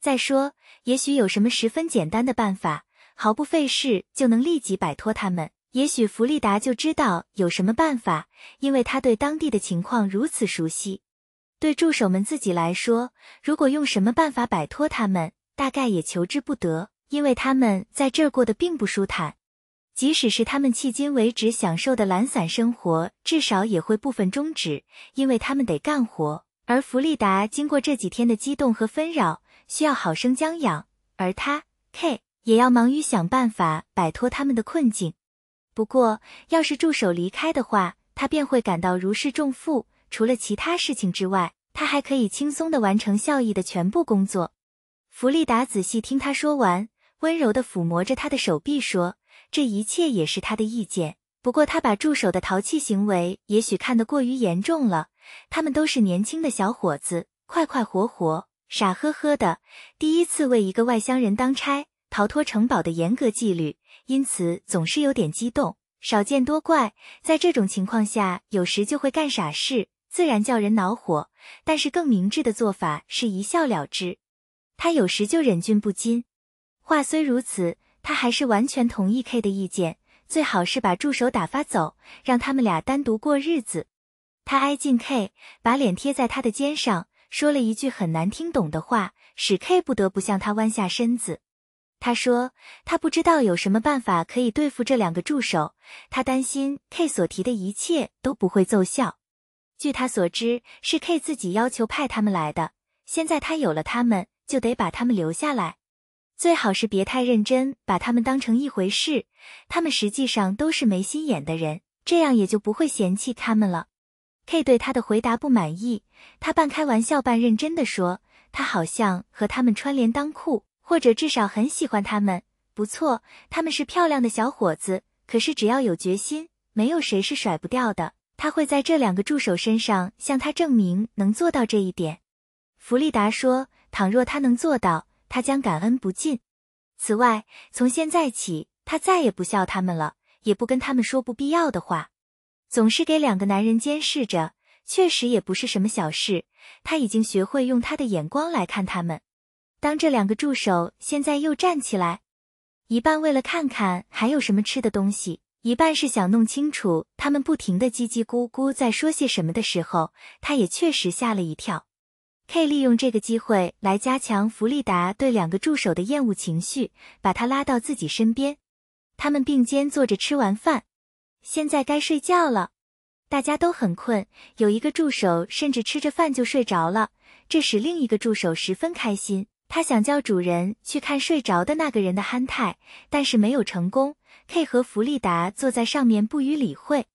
再说，也许有什么十分简单的办法，毫不费事就能立即摆脱他们。也许弗利达就知道有什么办法，因为他对当地的情况如此熟悉。对助手们自己来说，如果用什么办法摆脱他们，大概也求之不得。因为他们在这儿过得并不舒坦，即使是他们迄今为止享受的懒散生活，至少也会部分终止，因为他们得干活。而弗利达经过这几天的激动和纷扰，需要好生将养，而他 K 也要忙于想办法摆脱他们的困境。不过，要是助手离开的话，他便会感到如释重负。除了其他事情之外，他还可以轻松地完成效益的全部工作。弗利达仔细听他说完。温柔地抚摸着他的手臂，说：“这一切也是他的意见。不过他把助手的淘气行为也许看得过于严重了。他们都是年轻的小伙子，快快活活、傻呵呵的。第一次为一个外乡人当差，逃脱城堡的严格纪律，因此总是有点激动，少见多怪。在这种情况下，有时就会干傻事，自然叫人恼火。但是更明智的做法是一笑了之。他有时就忍俊不禁。”话虽如此，他还是完全同意 K 的意见。最好是把助手打发走，让他们俩单独过日子。他挨近 K，把脸贴在他的肩上，说了一句很难听懂的话，使 K 不得不向他弯下身子。他说：“他不知道有什么办法可以对付这两个助手。他担心 K 所提的一切都不会奏效。据他所知，是 K 自己要求派他们来的。现在他有了他们，就得把他们留下来。”最好是别太认真，把他们当成一回事。他们实际上都是没心眼的人，这样也就不会嫌弃他们了。K 对他的回答不满意，他半开玩笑半认真的说：“他好像和他们穿连裆裤，或者至少很喜欢他们。不错，他们是漂亮的小伙子。可是只要有决心，没有谁是甩不掉的。他会在这两个助手身上向他证明能做到这一点。”弗利达说：“倘若他能做到。”他将感恩不尽。此外，从现在起，他再也不笑他们了，也不跟他们说不必要的话，总是给两个男人监视着。确实也不是什么小事。他已经学会用他的眼光来看他们。当这两个助手现在又站起来，一半为了看看还有什么吃的东西，一半是想弄清楚他们不停的叽叽咕咕在说些什么的时候，他也确实吓了一跳。K 利用这个机会来加强弗利达对两个助手的厌恶情绪，把他拉到自己身边。他们并肩坐着吃完饭，现在该睡觉了。大家都很困，有一个助手甚至吃着饭就睡着了，这使另一个助手十分开心。他想叫主人去看睡着的那个人的憨态，但是没有成功。K 和弗利达坐在上面不予理会。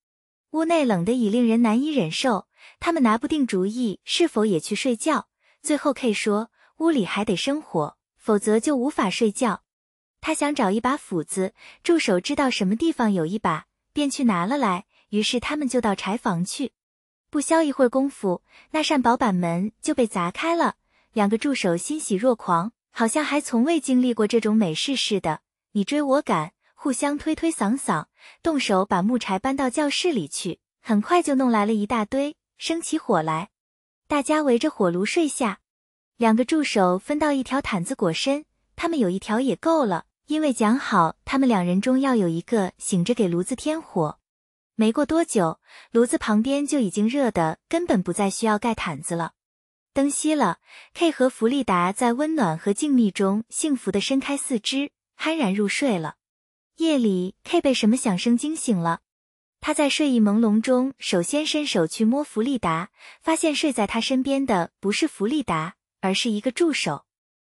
屋内冷得已令人难以忍受，他们拿不定主意是否也去睡觉。最后 K 说：“屋里还得生火，否则就无法睡觉。”他想找一把斧子，助手知道什么地方有一把，便去拿了来。于是他们就到柴房去。不消一会儿功夫，那扇薄板门就被砸开了。两个助手欣喜若狂，好像还从未经历过这种美事似的，你追我赶，互相推推搡搡，动手把木柴搬到教室里去。很快就弄来了一大堆，生起火来。大家围着火炉睡下，两个助手分到一条毯子裹身，他们有一条也够了，因为讲好他们两人中要有一个醒着给炉子添火。没过多久，炉子旁边就已经热的，根本不再需要盖毯子了。灯熄了，K 和弗利达在温暖和静谧中幸福的伸开四肢，酣然入睡了。夜里，K 被什么响声惊醒了。他在睡意朦胧中，首先伸手去摸弗利达，发现睡在他身边的不是弗利达，而是一个助手。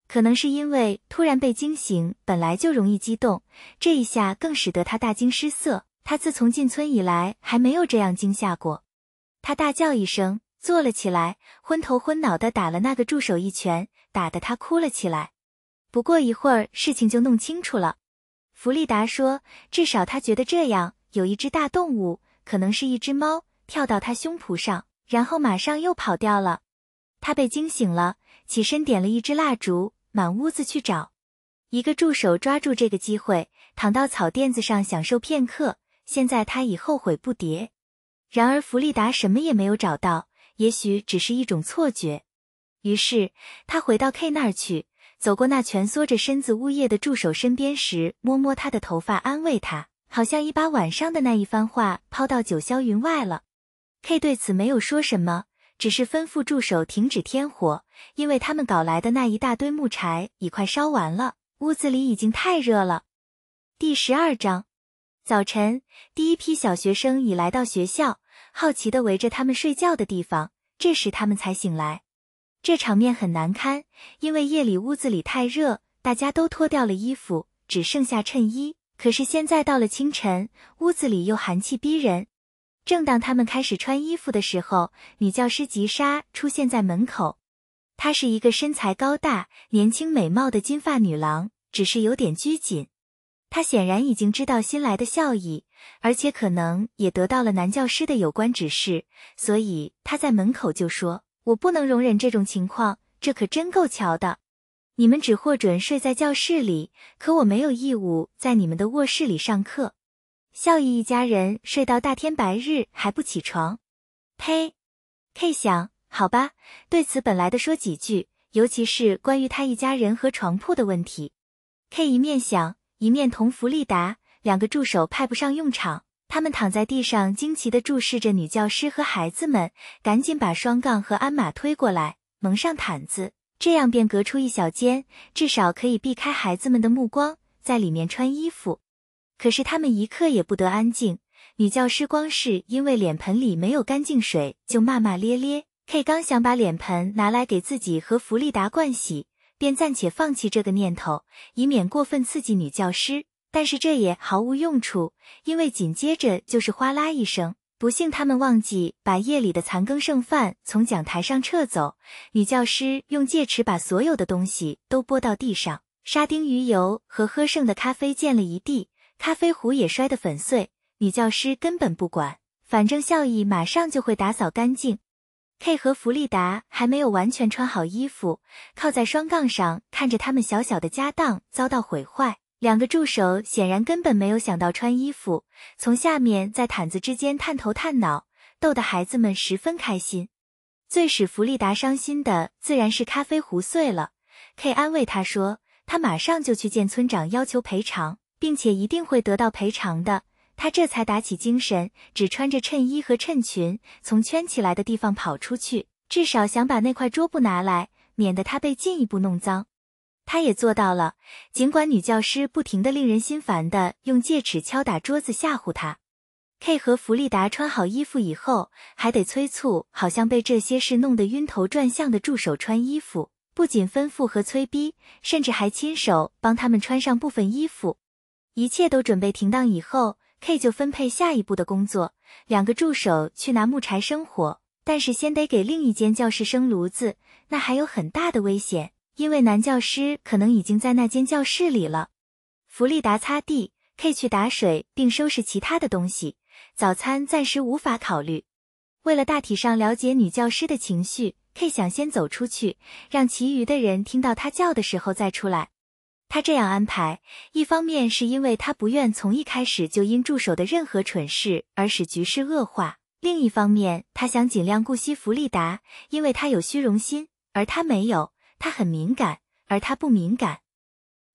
可能是因为突然被惊醒，本来就容易激动，这一下更使得他大惊失色。他自从进村以来还没有这样惊吓过。他大叫一声，坐了起来，昏头昏脑的打了那个助手一拳，打得他哭了起来。不过一会儿，事情就弄清楚了。弗利达说：“至少他觉得这样。”有一只大动物，可能是一只猫，跳到他胸脯上，然后马上又跑掉了。他被惊醒了，起身点了一支蜡烛，满屋子去找。一个助手抓住这个机会，躺到草垫子上享受片刻。现在他已后悔不迭。然而弗利达什么也没有找到，也许只是一种错觉。于是他回到 K 那儿去，走过那蜷缩着身子呜咽的助手身边时，摸摸他的头发，安慰他。好像已把晚上的那一番话抛到九霄云外了。K 对此没有说什么，只是吩咐助手停止添火，因为他们搞来的那一大堆木柴已快烧完了。屋子里已经太热了。第十二章，早晨，第一批小学生已来到学校，好奇的围着他们睡觉的地方。这时他们才醒来，这场面很难堪，因为夜里屋子里太热，大家都脱掉了衣服，只剩下衬衣。可是现在到了清晨，屋子里又寒气逼人。正当他们开始穿衣服的时候，女教师吉莎出现在门口。她是一个身材高大、年轻美貌的金发女郎，只是有点拘谨。她显然已经知道新来的校医，而且可能也得到了男教师的有关指示，所以她在门口就说：“我不能容忍这种情况，这可真够巧的。”你们只获准睡在教室里，可我没有义务在你们的卧室里上课。孝义一家人睡到大天白日还不起床，呸！K 想，好吧，对此本来的说几句，尤其是关于他一家人和床铺的问题。K 一面想，一面同弗利达两个助手派不上用场，他们躺在地上惊奇的注视着女教师和孩子们，赶紧把双杠和鞍马推过来，蒙上毯子。这样便隔出一小间，至少可以避开孩子们的目光，在里面穿衣服。可是他们一刻也不得安静。女教师光是因为脸盆里没有干净水就骂骂咧咧。K 刚想把脸盆拿来给自己和弗利达灌洗，便暂且放弃这个念头，以免过分刺激女教师。但是这也毫无用处，因为紧接着就是哗啦一声。不幸，他们忘记把夜里的残羹剩饭从讲台上撤走。女教师用戒尺把所有的东西都拨到地上，沙丁鱼油和喝剩的咖啡溅了一地，咖啡壶也摔得粉碎。女教师根本不管，反正笑意马上就会打扫干净。K 和弗利达还没有完全穿好衣服，靠在双杠上看着他们小小的家当遭到毁坏。两个助手显然根本没有想到穿衣服，从下面在毯子之间探头探脑，逗得孩子们十分开心。最使弗利达伤心的自然是咖啡壶碎了。K 安慰他说，他马上就去见村长，要求赔偿，并且一定会得到赔偿的。他这才打起精神，只穿着衬衣和衬裙，从圈起来的地方跑出去，至少想把那块桌布拿来，免得它被进一步弄脏。他也做到了，尽管女教师不停的令人心烦的用戒尺敲打桌子吓唬他。K 和弗利达穿好衣服以后，还得催促好像被这些事弄得晕头转向的助手穿衣服，不仅吩咐和催逼，甚至还亲手帮他们穿上部分衣服。一切都准备停当以后，K 就分配下一步的工作，两个助手去拿木柴生火，但是先得给另一间教室生炉子，那还有很大的危险。因为男教师可能已经在那间教室里了，弗利达擦地，K 去打水并收拾其他的东西。早餐暂时无法考虑。为了大体上了解女教师的情绪，K 想先走出去，让其余的人听到他叫的时候再出来。他这样安排，一方面是因为他不愿从一开始就因助手的任何蠢事而使局势恶化；另一方面，他想尽量顾惜弗利达，因为他有虚荣心，而他没有。他很敏感，而他不敏感。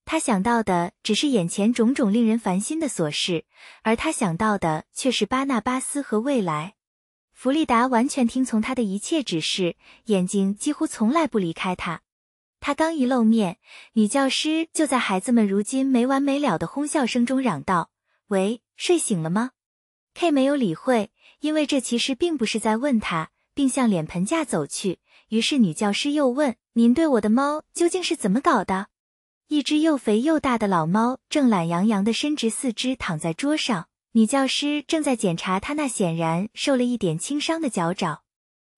他想到的只是眼前种种令人烦心的琐事，而他想到的却是巴纳巴斯和未来。弗利达完全听从他的一切指示，眼睛几乎从来不离开他。他刚一露面，女教师就在孩子们如今没完没了的哄笑声中嚷道：“喂，睡醒了吗？”K 没有理会，因为这其实并不是在问他，并向脸盆架走去。于是，女教师又问：“您对我的猫究竟是怎么搞的？”一只又肥又大的老猫正懒洋洋地伸直四肢躺在桌上，女教师正在检查它那显然受了一点轻伤的脚爪。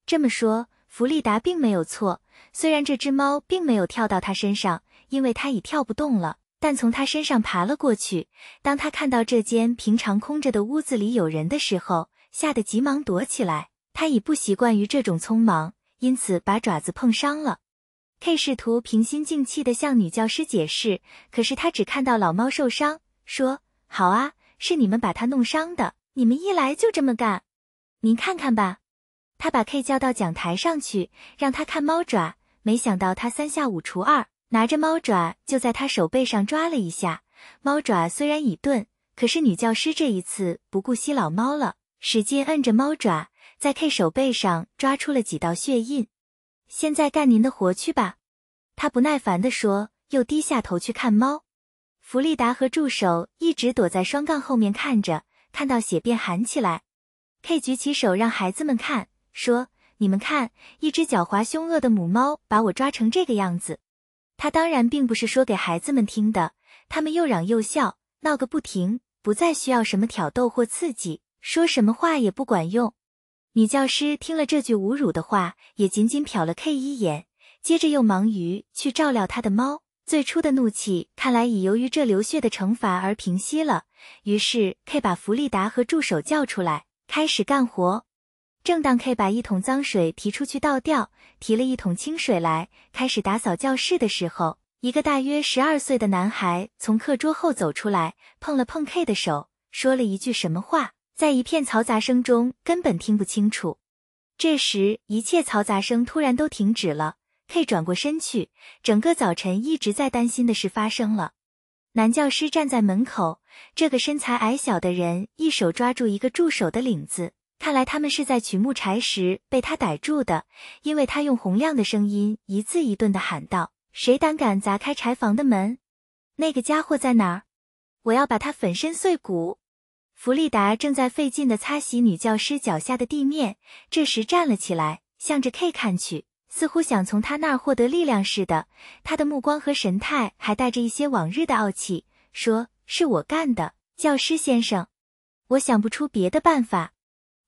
这么说，弗利达并没有错。虽然这只猫并没有跳到他身上，因为它已跳不动了，但从他身上爬了过去。当他看到这间平常空着的屋子里有人的时候，吓得急忙躲起来。他已不习惯于这种匆忙。因此把爪子碰伤了，K 试图平心静气地向女教师解释，可是她只看到老猫受伤，说：“好啊，是你们把它弄伤的，你们一来就这么干。”您看看吧，他把 K 叫到讲台上去，让他看猫爪。没想到他三下五除二，拿着猫爪就在他手背上抓了一下。猫爪虽然已钝，可是女教师这一次不顾惜老猫了，使劲摁着猫爪。在 K 手背上抓出了几道血印，现在干您的活去吧，他不耐烦地说，又低下头去看猫。弗利达和助手一直躲在双杠后面看着，看到血便喊起来。K 举起手让孩子们看，说：“你们看，一只狡猾凶恶的母猫把我抓成这个样子。”他当然并不是说给孩子们听的。他们又嚷又笑，闹个不停，不再需要什么挑逗或刺激，说什么话也不管用。女教师听了这句侮辱的话，也仅仅瞟了 K 一眼，接着又忙于去照料她的猫。最初的怒气看来已由于这流血的惩罚而平息了。于是 K 把弗利达和助手叫出来，开始干活。正当 K 把一桶脏水提出去倒掉，提了一桶清水来开始打扫教室的时候，一个大约十二岁的男孩从课桌后走出来，碰了碰 K 的手，说了一句什么话。在一片嘈杂声中，根本听不清楚。这时，一切嘈杂声突然都停止了。K 转过身去，整个早晨一直在担心的事发生了。男教师站在门口，这个身材矮小的人一手抓住一个助手的领子，看来他们是在取木柴时被他逮住的，因为他用洪亮的声音一字一顿的喊道：“谁胆敢砸开柴房的门？那个家伙在哪儿？我要把他粉身碎骨！”弗利达正在费劲地擦洗女教师脚下的地面，这时站了起来，向着 K 看去，似乎想从他那儿获得力量似的。他的目光和神态还带着一些往日的傲气，说：“是我干的，教师先生，我想不出别的办法。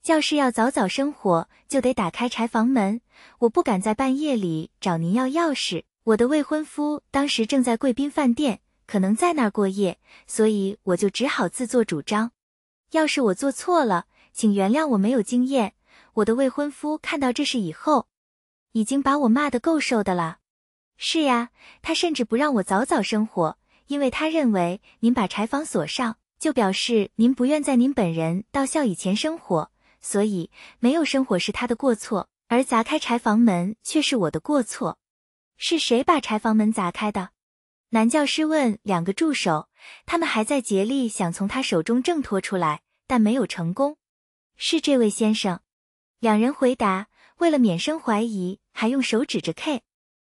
教室要早早生火，就得打开柴房门。我不敢在半夜里找您要钥匙。我的未婚夫当时正在贵宾饭店，可能在那儿过夜，所以我就只好自作主张。”要是我做错了，请原谅我没有经验。我的未婚夫看到这事以后，已经把我骂得够受的了。是呀，他甚至不让我早早生火，因为他认为您把柴房锁上，就表示您不愿在您本人到校以前生火。所以没有生火是他的过错，而砸开柴房门却是我的过错。是谁把柴房门砸开的？男教师问两个助手：“他们还在竭力想从他手中挣脱出来，但没有成功。”“是这位先生。”两人回答，为了免生怀疑，还用手指着 K。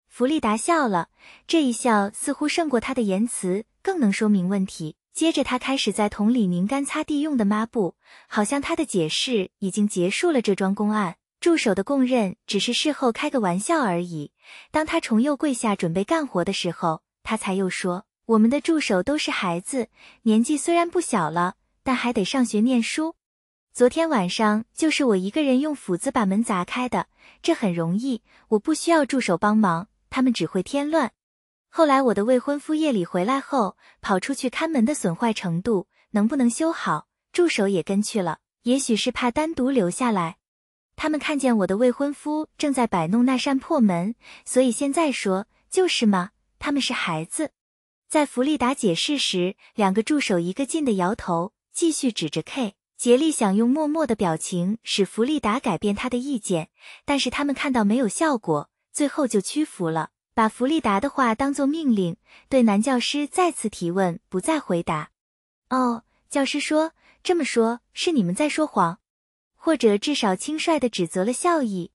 弗利达笑了，这一笑似乎胜过他的言辞，更能说明问题。接着，他开始在桶里拧干擦地用的抹布，好像他的解释已经结束了这桩公案。助手的供认只是事后开个玩笑而已。当他重又跪下准备干活的时候，他才又说：“我们的助手都是孩子，年纪虽然不小了，但还得上学念书。昨天晚上就是我一个人用斧子把门砸开的，这很容易，我不需要助手帮忙，他们只会添乱。后来我的未婚夫夜里回来后，跑出去看门的损坏程度能不能修好，助手也跟去了，也许是怕单独留下来。他们看见我的未婚夫正在摆弄那扇破门，所以现在说就是嘛。”他们是孩子，在弗利达解释时，两个助手一个劲的摇头，继续指着 K，竭力想用默默的表情使弗利达改变他的意见，但是他们看到没有效果，最后就屈服了，把弗利达的话当作命令，对男教师再次提问，不再回答。哦，教师说，这么说，是你们在说谎，或者至少轻率的指责了效益。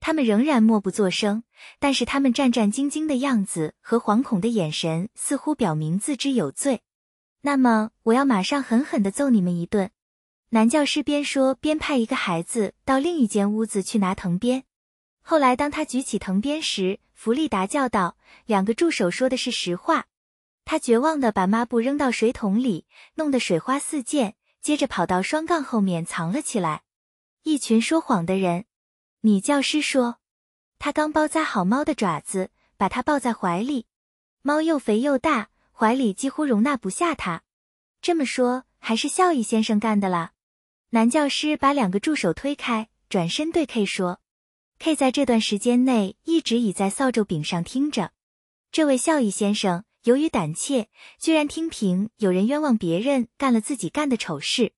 他们仍然默不作声。但是他们战战兢兢的样子和惶恐的眼神，似乎表明自知有罪。那么我要马上狠狠地揍你们一顿！男教师边说边派一个孩子到另一间屋子去拿藤鞭。后来当他举起藤鞭时，弗利达叫道：“两个助手说的是实话。”他绝望地把抹布扔到水桶里，弄得水花四溅。接着跑到双杠后面藏了起来。一群说谎的人，女教师说。他刚包扎好猫的爪子，把它抱在怀里。猫又肥又大，怀里几乎容纳不下它。这么说，还是孝义先生干的啦？男教师把两个助手推开，转身对 K 说：“K 在这段时间内一直倚在扫帚柄上听着。这位孝义先生由于胆怯，居然听凭有人冤枉别人干了自己干的丑事。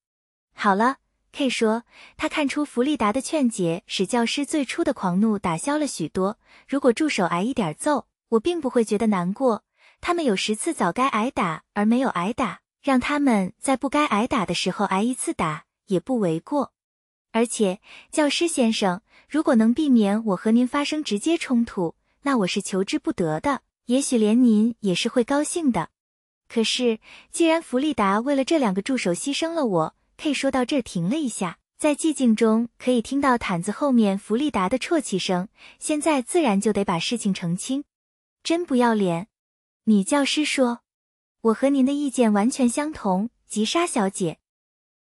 好了。” K 说：“他看出弗利达的劝解使教师最初的狂怒打消了许多。如果助手挨一点揍，我并不会觉得难过。他们有十次早该挨打而没有挨打，让他们在不该挨打的时候挨一次打也不为过。而且，教师先生，如果能避免我和您发生直接冲突，那我是求之不得的。也许连您也是会高兴的。可是，既然弗利达为了这两个助手牺牲了我。” K 说到这儿停了一下，在寂静中可以听到毯子后面弗利达的啜泣声。现在自然就得把事情澄清。真不要脸！女教师说：“我和您的意见完全相同，吉莎小姐。”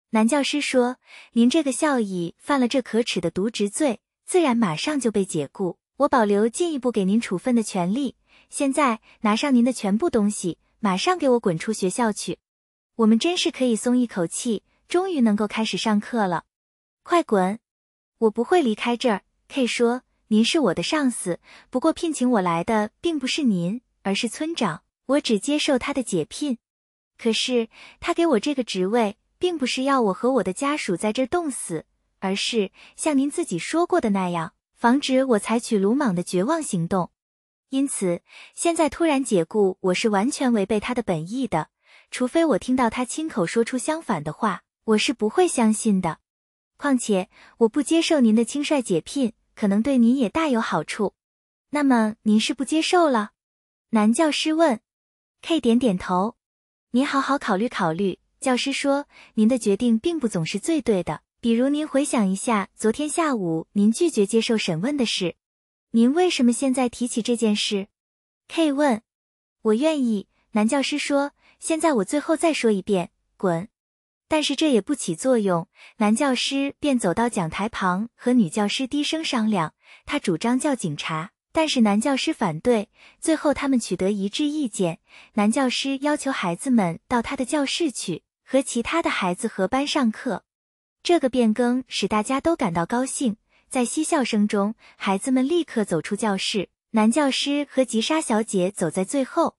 男教师说：“您这个校医犯了这可耻的渎职罪，自然马上就被解雇。我保留进一步给您处分的权利。现在拿上您的全部东西，马上给我滚出学校去！我们真是可以松一口气。”终于能够开始上课了，快滚！我不会离开这儿。K 说：“您是我的上司，不过聘请我来的并不是您，而是村长。我只接受他的解聘。可是他给我这个职位，并不是要我和我的家属在这儿冻死，而是像您自己说过的那样，防止我采取鲁莽的绝望行动。因此，现在突然解雇我是完全违背他的本意的。除非我听到他亲口说出相反的话。”我是不会相信的，况且我不接受您的轻率解聘，可能对您也大有好处。那么您是不接受了？男教师问。K 点点头。您好好考虑考虑。教师说，您的决定并不总是最对的。比如您回想一下昨天下午您拒绝接受审问的事，您为什么现在提起这件事？K 问。我愿意。男教师说。现在我最后再说一遍，滚。但是这也不起作用。男教师便走到讲台旁，和女教师低声商量。他主张叫警察，但是男教师反对。最后他们取得一致意见。男教师要求孩子们到他的教室去，和其他的孩子合班上课。这个变更使大家都感到高兴。在嬉笑声中，孩子们立刻走出教室。男教师和吉莎小姐走在最后。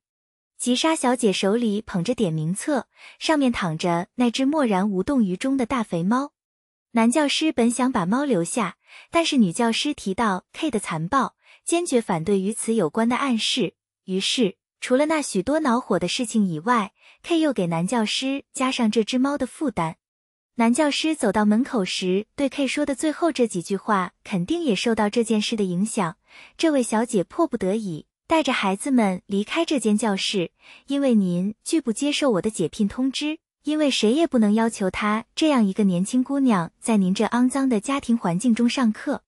吉莎小姐手里捧着点名册，上面躺着那只漠然无动于衷的大肥猫。男教师本想把猫留下，但是女教师提到 K 的残暴，坚决反对与此有关的暗示。于是，除了那许多恼火的事情以外，K 又给男教师加上这只猫的负担。男教师走到门口时对 K 说的最后这几句话，肯定也受到这件事的影响。这位小姐迫不得已。带着孩子们离开这间教室，因为您拒不接受我的解聘通知，因为谁也不能要求她这样一个年轻姑娘在您这肮脏的家庭环境中上课。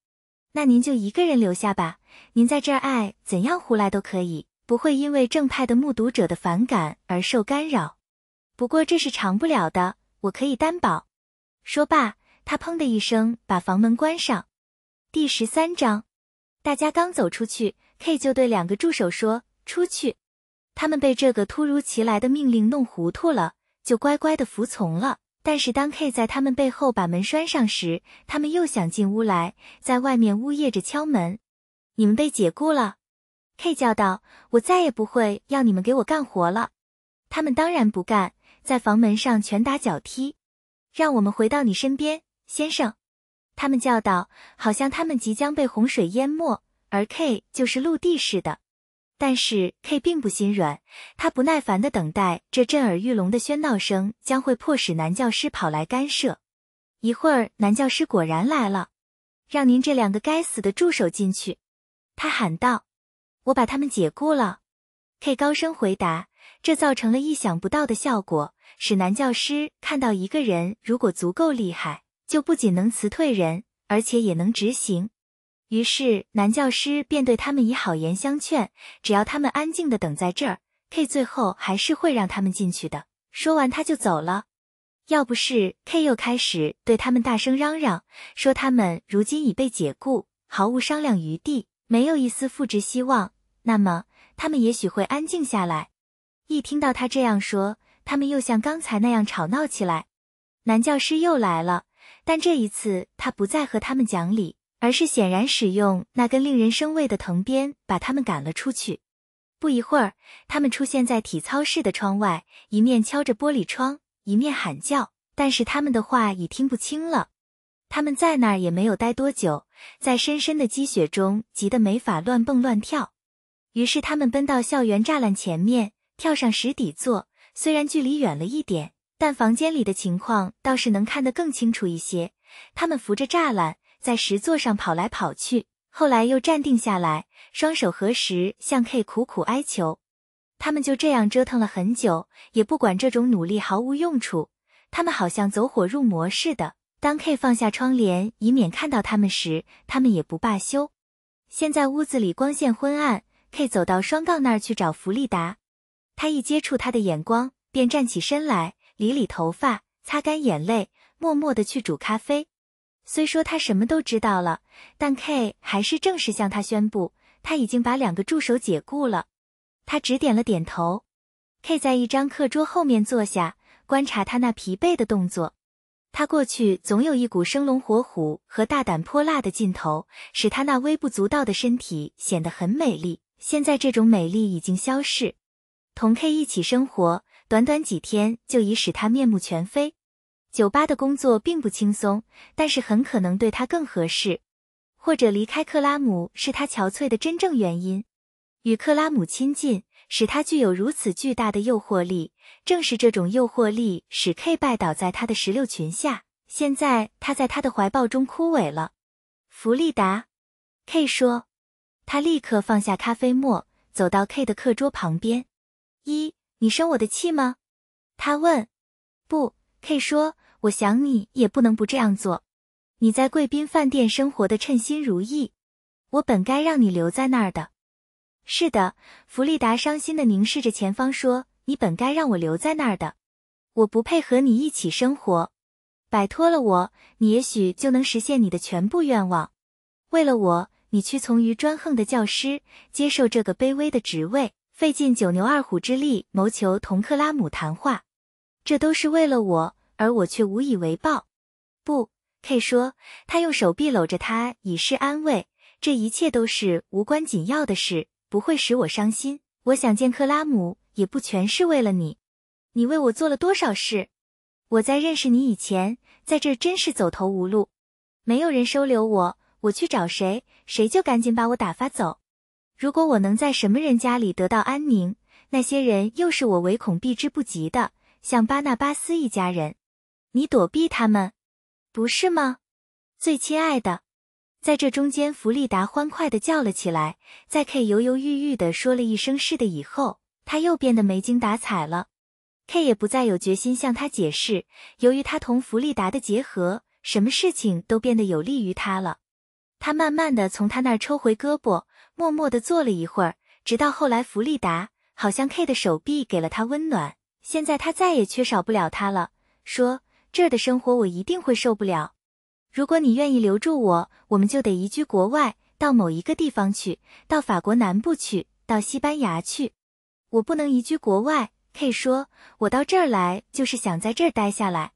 那您就一个人留下吧，您在这儿爱怎样胡来都可以，不会因为正派的目睹者的反感而受干扰。不过这是长不了的，我可以担保。说罢，他砰的一声把房门关上。第十三章，大家刚走出去。K 就对两个助手说：“出去。”他们被这个突如其来的命令弄糊涂了，就乖乖的服从了。但是当 K 在他们背后把门拴上时，他们又想进屋来，在外面呜咽着敲门。“你们被解雇了！”K 叫道，“我再也不会要你们给我干活了。”他们当然不干，在房门上拳打脚踢。“让我们回到你身边，先生！”他们叫道，好像他们即将被洪水淹没。而 K 就是陆地似的，但是 K 并不心软，他不耐烦地等待这震耳欲聋的喧闹声将会迫使男教师跑来干涉。一会儿，男教师果然来了，让您这两个该死的助手进去，他喊道：“我把他们解雇了。”K 高声回答。这造成了意想不到的效果，使男教师看到一个人如果足够厉害，就不仅能辞退人，而且也能执行。于是，男教师便对他们以好言相劝，只要他们安静的等在这儿，K 最后还是会让他们进去的。说完，他就走了。要不是 K 又开始对他们大声嚷嚷，说他们如今已被解雇，毫无商量余地，没有一丝复职希望，那么他们也许会安静下来。一听到他这样说，他们又像刚才那样吵闹起来。男教师又来了，但这一次他不再和他们讲理。而是显然使用那根令人生畏的藤鞭把他们赶了出去。不一会儿，他们出现在体操室的窗外，一面敲着玻璃窗，一面喊叫。但是他们的话已听不清了。他们在那儿也没有待多久，在深深的积雪中急得没法乱蹦乱跳。于是他们奔到校园栅栏前面，跳上石底座。虽然距离远了一点，但房间里的情况倒是能看得更清楚一些。他们扶着栅栏。在石座上跑来跑去，后来又站定下来，双手合十，向 K 苦苦哀求。他们就这样折腾了很久，也不管这种努力毫无用处。他们好像走火入魔似的。当 K 放下窗帘，以免看到他们时，他们也不罢休。现在屋子里光线昏暗。K 走到双杠那儿去找弗利达，他一接触他的眼光，便站起身来，理理头发，擦干眼泪，默默地去煮咖啡。虽说他什么都知道了，但 K 还是正式向他宣布，他已经把两个助手解雇了。他只点了点头。K 在一张课桌后面坐下，观察他那疲惫的动作。他过去总有一股生龙活虎和大胆泼辣的劲头，使他那微不足道的身体显得很美丽。现在这种美丽已经消逝。同 K 一起生活短短几天，就已使他面目全非。酒吧的工作并不轻松，但是很可能对他更合适，或者离开克拉姆是他憔悴的真正原因。与克拉姆亲近使他具有如此巨大的诱惑力，正是这种诱惑力使 K 拜倒在他的石榴裙下。现在他在他的怀抱中枯萎了。弗利达，K 说，他立刻放下咖啡沫，走到 K 的课桌旁边。一，你生我的气吗？他问。不，K 说。我想你也不能不这样做。你在贵宾饭店生活的称心如意，我本该让你留在那儿的。是的，弗利达伤心的凝视着前方说：“你本该让我留在那儿的。我不配和你一起生活。摆脱了我，你也许就能实现你的全部愿望。为了我，你屈从于专横的教师，接受这个卑微的职位，费尽九牛二虎之力谋求同克拉姆谈话，这都是为了我。”而我却无以为报，不，K 说，他用手臂搂着他以示安慰。这一切都是无关紧要的事，不会使我伤心。我想见克拉姆，也不全是为了你。你为我做了多少事？我在认识你以前，在这真是走投无路，没有人收留我。我去找谁，谁就赶紧把我打发走。如果我能在什么人家里得到安宁，那些人又是我唯恐避之不及的，像巴纳巴斯一家人。你躲避他们，不是吗，最亲爱的？在这中间，弗利达欢快的叫了起来。在 K 犹犹豫豫的说了一声“是的”以后，他又变得没精打采了。K 也不再有决心向他解释，由于他同弗利达的结合，什么事情都变得有利于他了。他慢慢的从他那儿抽回胳膊，默默的坐了一会儿，直到后来，弗利达好像 K 的手臂给了他温暖，现在他再也缺少不了他了，说。这儿的生活我一定会受不了。如果你愿意留住我，我们就得移居国外，到某一个地方去，到法国南部去，到西班牙去。我不能移居国外。K 说，我到这儿来就是想在这儿待下来，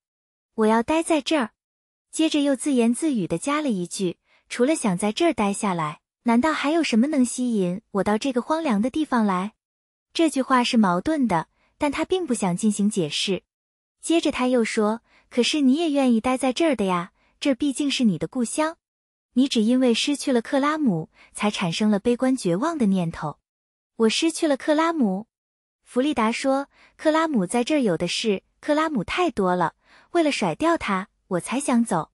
我要待在这儿。接着又自言自语的加了一句：除了想在这儿待下来，难道还有什么能吸引我到这个荒凉的地方来？这句话是矛盾的，但他并不想进行解释。接着他又说。可是你也愿意待在这儿的呀，这毕竟是你的故乡。你只因为失去了克拉姆，才产生了悲观绝望的念头。我失去了克拉姆，弗利达说，克拉姆在这儿有的是，克拉姆太多了。为了甩掉他，我才想走。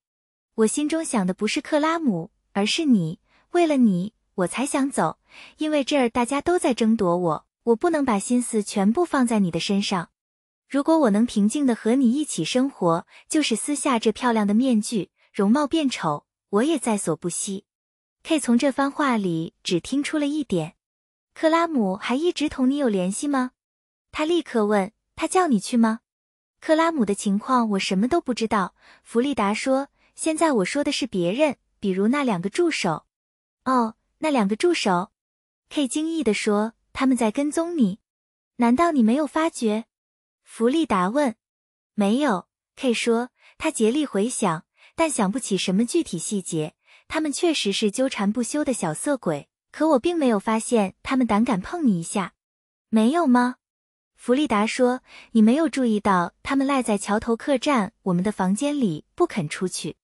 我心中想的不是克拉姆，而是你。为了你，我才想走。因为这儿大家都在争夺我，我不能把心思全部放在你的身上。如果我能平静的和你一起生活，就是撕下这漂亮的面具，容貌变丑，我也在所不惜。K 从这番话里只听出了一点，克拉姆还一直同你有联系吗？他立刻问：“他叫你去吗？”克拉姆的情况我什么都不知道，弗利达说：“现在我说的是别人，比如那两个助手。”哦，那两个助手，K 惊异的说：“他们在跟踪你，难道你没有发觉？”弗利达问：“没有？”K 说：“他竭力回想，但想不起什么具体细节。他们确实是纠缠不休的小色鬼，可我并没有发现他们胆敢碰你一下，没有吗？”弗利达说：“你没有注意到他们赖在桥头客栈我们的房间里不肯出去，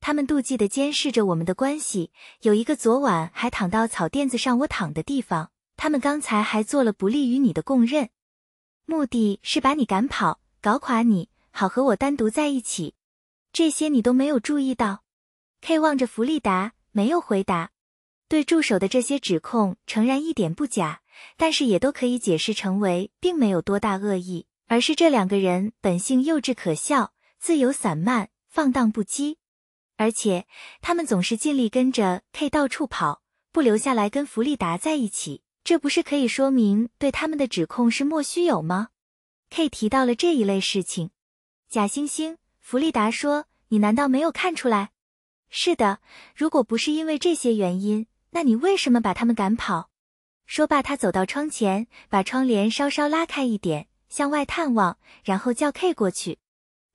他们妒忌的监视着我们的关系。有一个昨晚还躺到草垫子上我躺的地方，他们刚才还做了不利于你的供认。”目的是把你赶跑，搞垮你，好和我单独在一起。这些你都没有注意到。K 望着弗利达，没有回答。对助手的这些指控，诚然一点不假，但是也都可以解释成为并没有多大恶意，而是这两个人本性幼稚可笑，自由散漫，放荡不羁，而且他们总是尽力跟着 K 到处跑，不留下来跟弗利达在一起。这不是可以说明对他们的指控是莫须有吗？K 提到了这一类事情，假惺惺。弗利达说：“你难道没有看出来？”是的，如果不是因为这些原因，那你为什么把他们赶跑？说罢，他走到窗前，把窗帘稍稍拉开一点，向外探望，然后叫 K 过去。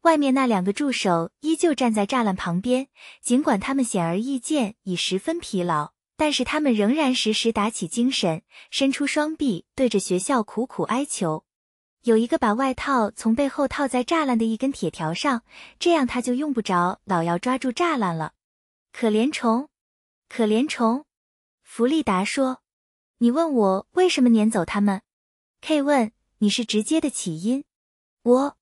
外面那两个助手依旧站在栅栏旁边，尽管他们显而易见已十分疲劳。但是他们仍然时时打起精神，伸出双臂对着学校苦苦哀求。有一个把外套从背后套在栅栏的一根铁条上，这样他就用不着老要抓住栅栏了。可怜虫，可怜虫，弗利达说：“你问我为什么撵走他们？”K 问：“你是直接的起因？”我，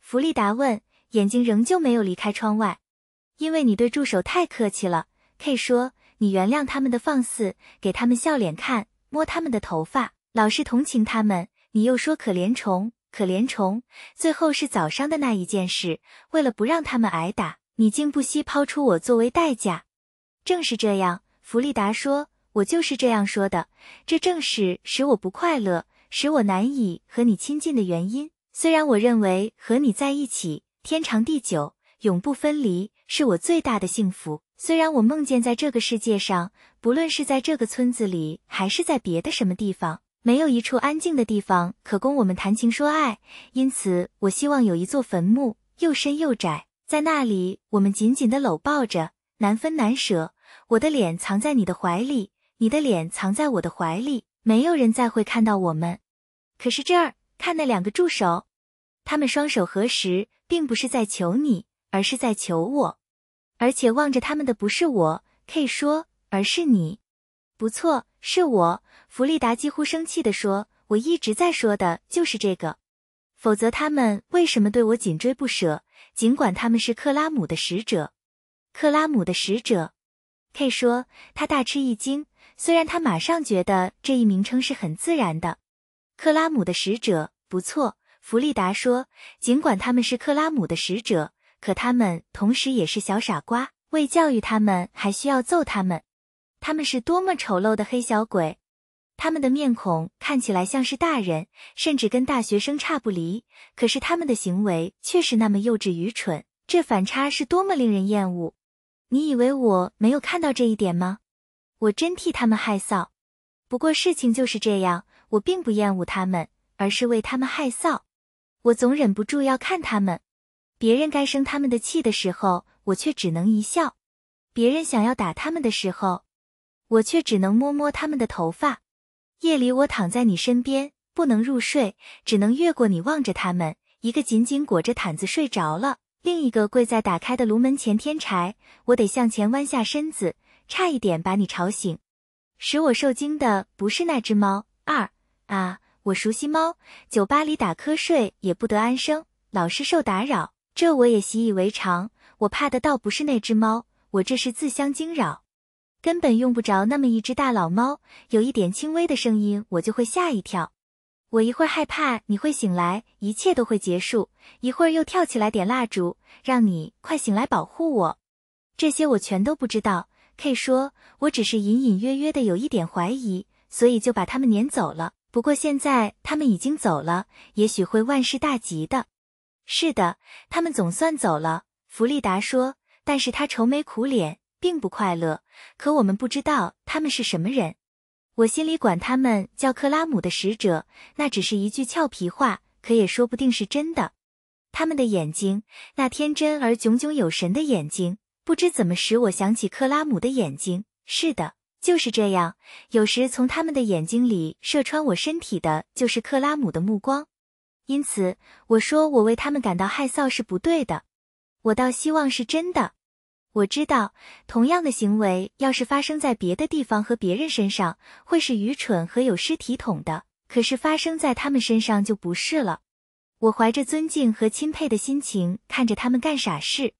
弗利达问，眼睛仍旧没有离开窗外。“因为你对助手太客气了。”K 说。你原谅他们的放肆，给他们笑脸看，摸他们的头发，老是同情他们。你又说可怜虫，可怜虫。最后是早上的那一件事，为了不让他们挨打，你竟不惜抛出我作为代价。正是这样，弗利达说，我就是这样说的。这正是使我不快乐，使我难以和你亲近的原因。虽然我认为和你在一起天长地久，永不分离，是我最大的幸福。虽然我梦见，在这个世界上，不论是在这个村子里，还是在别的什么地方，没有一处安静的地方可供我们谈情说爱。因此，我希望有一座坟墓，又深又窄，在那里，我们紧紧地搂抱着，难分难舍。我的脸藏在你的怀里，你的脸藏在我的怀里，没有人再会看到我们。可是这儿，看那两个助手，他们双手合十，并不是在求你，而是在求我。而且望着他们的不是我，K 说，而是你。不错，是我。弗利达几乎生气地说：“我一直在说的就是这个。否则他们为什么对我紧追不舍？尽管他们是克拉姆的使者。”克拉姆的使者，K 说，他大吃一惊。虽然他马上觉得这一名称是很自然的。克拉姆的使者，不错，弗利达说。尽管他们是克拉姆的使者。可他们同时也是小傻瓜，为教育他们还需要揍他们。他们是多么丑陋的黑小鬼！他们的面孔看起来像是大人，甚至跟大学生差不离，可是他们的行为却是那么幼稚愚蠢，这反差是多么令人厌恶！你以为我没有看到这一点吗？我真替他们害臊。不过事情就是这样，我并不厌恶他们，而是为他们害臊。我总忍不住要看他们。别人该生他们的气的时候，我却只能一笑；别人想要打他们的时候，我却只能摸摸他们的头发。夜里我躺在你身边，不能入睡，只能越过你望着他们，一个紧紧裹着毯子睡着了，另一个跪在打开的炉门前添柴。我得向前弯下身子，差一点把你吵醒。使我受惊的不是那只猫二啊，我熟悉猫。酒吧里打瞌睡也不得安生，老是受打扰。这我也习以为常，我怕的倒不是那只猫，我这是自相惊扰，根本用不着那么一只大老猫，有一点轻微的声音我就会吓一跳，我一会儿害怕你会醒来，一切都会结束，一会儿又跳起来点蜡烛，让你快醒来保护我，这些我全都不知道。K 说，我只是隐隐约约的有一点怀疑，所以就把他们撵走了。不过现在他们已经走了，也许会万事大吉的。是的，他们总算走了。弗利达说，但是他愁眉苦脸，并不快乐。可我们不知道他们是什么人。我心里管他们叫克拉姆的使者，那只是一句俏皮话，可也说不定是真的。他们的眼睛，那天真而炯炯有神的眼睛，不知怎么使我想起克拉姆的眼睛。是的，就是这样。有时从他们的眼睛里射穿我身体的，就是克拉姆的目光。因此，我说我为他们感到害臊是不对的。我倒希望是真的。我知道，同样的行为要是发生在别的地方和别人身上，会是愚蠢和有失体统的。可是发生在他们身上就不是了。我怀着尊敬和钦佩的心情看着他们干傻事。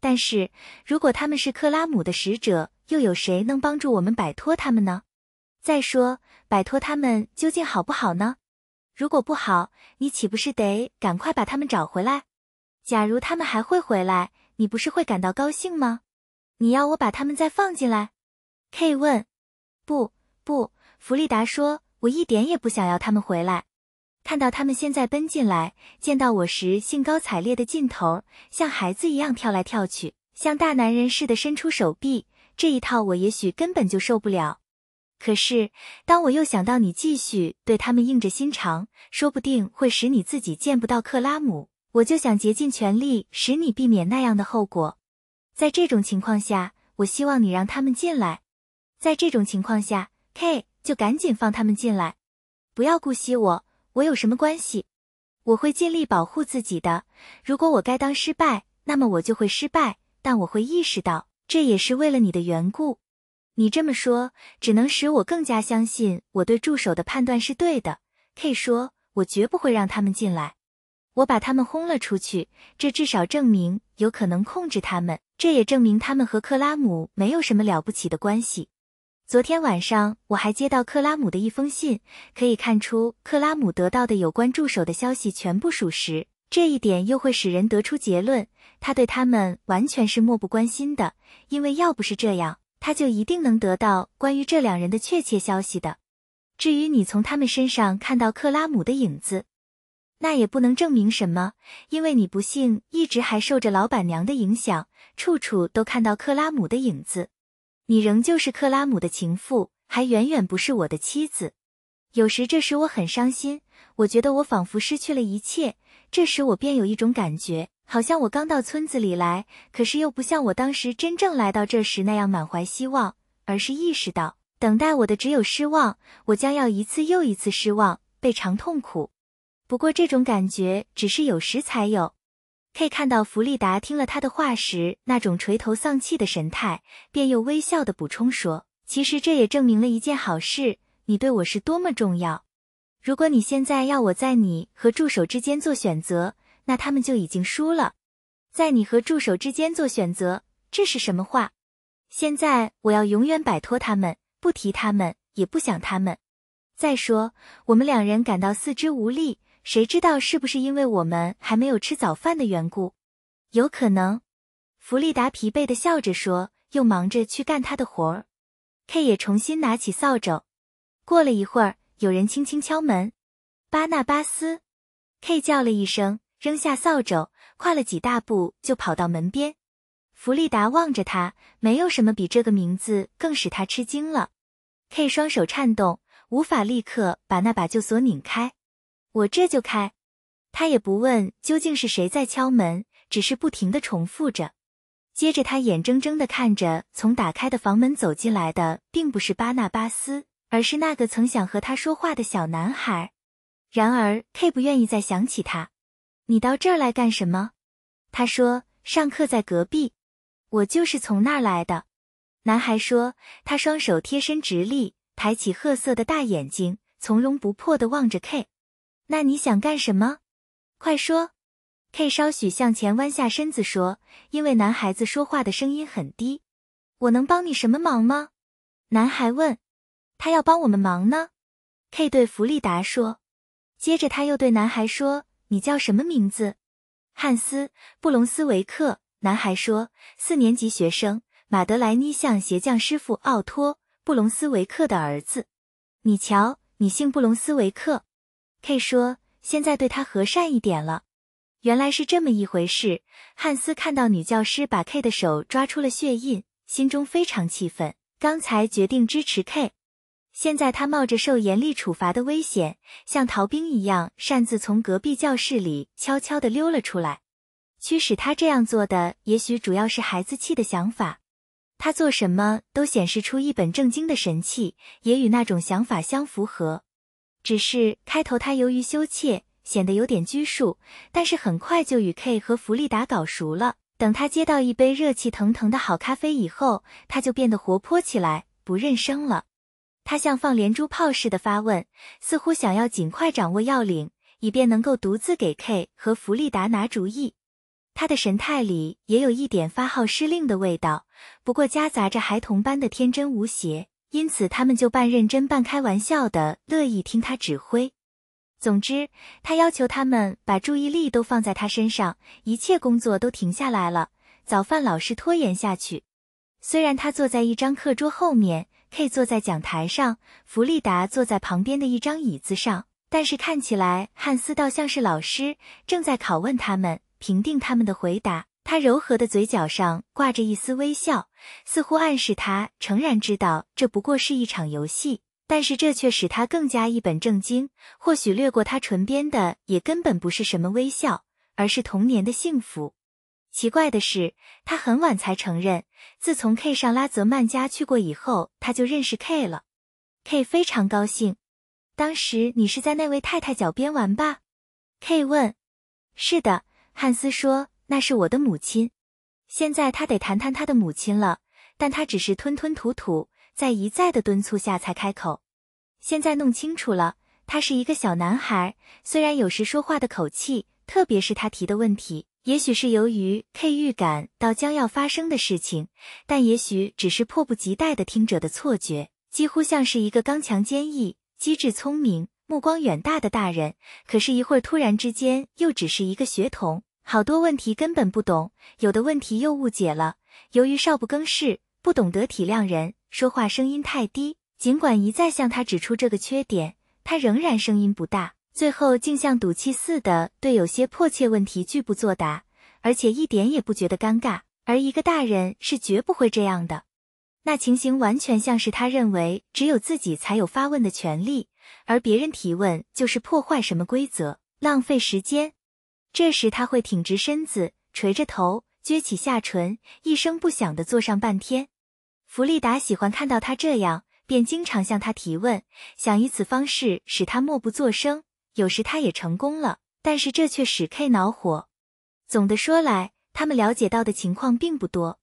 但是，如果他们是克拉姆的使者，又有谁能帮助我们摆脱他们呢？再说，摆脱他们究竟好不好呢？如果不好，你岂不是得赶快把他们找回来？假如他们还会回来，你不是会感到高兴吗？你要我把他们再放进来？K 问。不，不，弗利达说，我一点也不想要他们回来。看到他们现在奔进来，见到我时兴高采烈的劲头，像孩子一样跳来跳去，像大男人似的伸出手臂，这一套我也许根本就受不了。可是，当我又想到你继续对他们硬着心肠，说不定会使你自己见不到克拉姆，我就想竭尽全力使你避免那样的后果。在这种情况下，我希望你让他们进来。在这种情况下，K 就赶紧放他们进来，不要顾惜我，我有什么关系？我会尽力保护自己的。如果我该当失败，那么我就会失败，但我会意识到这也是为了你的缘故。你这么说，只能使我更加相信我对助手的判断是对的。K 说：“我绝不会让他们进来，我把他们轰了出去。这至少证明有可能控制他们，这也证明他们和克拉姆没有什么了不起的关系。”昨天晚上我还接到克拉姆的一封信，可以看出克拉姆得到的有关助手的消息全部属实。这一点又会使人得出结论：他对他们完全是漠不关心的，因为要不是这样。他就一定能得到关于这两人的确切消息的。至于你从他们身上看到克拉姆的影子，那也不能证明什么，因为你不幸一直还受着老板娘的影响，处处都看到克拉姆的影子。你仍旧是克拉姆的情妇，还远远不是我的妻子。有时这使我很伤心，我觉得我仿佛失去了一切。这时我便有一种感觉。好像我刚到村子里来，可是又不像我当时真正来到这时那样满怀希望，而是意识到等待我的只有失望。我将要一次又一次失望，被尝痛苦。不过这种感觉只是有时才有。K 看到弗利达听了他的话时那种垂头丧气的神态，便又微笑的补充说：“其实这也证明了一件好事，你对我是多么重要。如果你现在要我在你和助手之间做选择。”那他们就已经输了，在你和助手之间做选择，这是什么话？现在我要永远摆脱他们，不提他们，也不想他们。再说，我们两人感到四肢无力，谁知道是不是因为我们还没有吃早饭的缘故？有可能。弗利达疲惫的笑着说，又忙着去干他的活儿。K 也重新拿起扫帚。过了一会儿，有人轻轻敲门。巴纳巴斯，K 叫了一声。扔下扫帚，跨了几大步就跑到门边。弗利达望着他，没有什么比这个名字更使他吃惊了。K 双手颤动，无法立刻把那把旧锁拧开。我这就开。他也不问究竟是谁在敲门，只是不停的重复着。接着，他眼睁睁的看着从打开的房门走进来的并不是巴纳巴斯，而是那个曾想和他说话的小男孩。然而，K 不愿意再想起他。你到这儿来干什么？他说：“上课在隔壁，我就是从那儿来的。”男孩说，他双手贴身直立，抬起褐色的大眼睛，从容不迫地望着 K。那你想干什么？快说！K 稍许向前弯下身子说：“因为男孩子说话的声音很低。”我能帮你什么忙吗？男孩问。他要帮我们忙呢。K 对弗利达说，接着他又对男孩说。你叫什么名字？汉斯·布隆斯维克男孩说。四年级学生马德莱妮向鞋匠师傅奥托·布隆斯维克的儿子。你瞧，你姓布隆斯维克。K 说，现在对他和善一点了。原来是这么一回事。汉斯看到女教师把 K 的手抓出了血印，心中非常气愤。刚才决定支持 K。现在他冒着受严厉处罚的危险，像逃兵一样，擅自从隔壁教室里悄悄地溜了出来。驱使他这样做的，也许主要是孩子气的想法。他做什么都显示出一本正经的神气，也与那种想法相符合。只是开头他由于羞怯，显得有点拘束，但是很快就与 K 和弗利达搞熟了。等他接到一杯热气腾腾的好咖啡以后，他就变得活泼起来，不认生了。他像放连珠炮似的发问，似乎想要尽快掌握要领，以便能够独自给 K 和弗利达拿主意。他的神态里也有一点发号施令的味道，不过夹杂着孩童般的天真无邪，因此他们就半认真半开玩笑的乐意听他指挥。总之，他要求他们把注意力都放在他身上，一切工作都停下来了。早饭老是拖延下去，虽然他坐在一张课桌后面。K 坐在讲台上，弗利达坐在旁边的一张椅子上，但是看起来汉斯倒像是老师，正在拷问他们，评定他们的回答。他柔和的嘴角上挂着一丝微笑，似乎暗示他诚然知道这不过是一场游戏，但是这却使他更加一本正经。或许掠过他唇边的也根本不是什么微笑，而是童年的幸福。奇怪的是，他很晚才承认，自从 K 上拉泽曼家去过以后，他就认识 K 了。K 非常高兴。当时你是在那位太太脚边玩吧？K 问。是的，汉斯说，那是我的母亲。现在他得谈谈他的母亲了，但他只是吞吞吐吐，在一再的敦促下才开口。现在弄清楚了，他是一个小男孩，虽然有时说话的口气，特别是他提的问题。也许是由于 K 预感到将要发生的事情，但也许只是迫不及待的听者的错觉，几乎像是一个刚强坚毅、机智聪明、目光远大的大人。可是，一会儿突然之间又只是一个学童，好多问题根本不懂，有的问题又误解了。由于少不更事，不懂得体谅人，说话声音太低。尽管一再向他指出这个缺点，他仍然声音不大。最后竟像赌气似的，对有些迫切问题拒不作答，而且一点也不觉得尴尬。而一个大人是绝不会这样的。那情形完全像是他认为只有自己才有发问的权利，而别人提问就是破坏什么规则、浪费时间。这时他会挺直身子，垂着头，撅起下唇，一声不响地坐上半天。弗利达喜欢看到他这样，便经常向他提问，想以此方式使他默不作声。有时他也成功了，但是这却使 K 恼火。总的说来，他们了解到的情况并不多。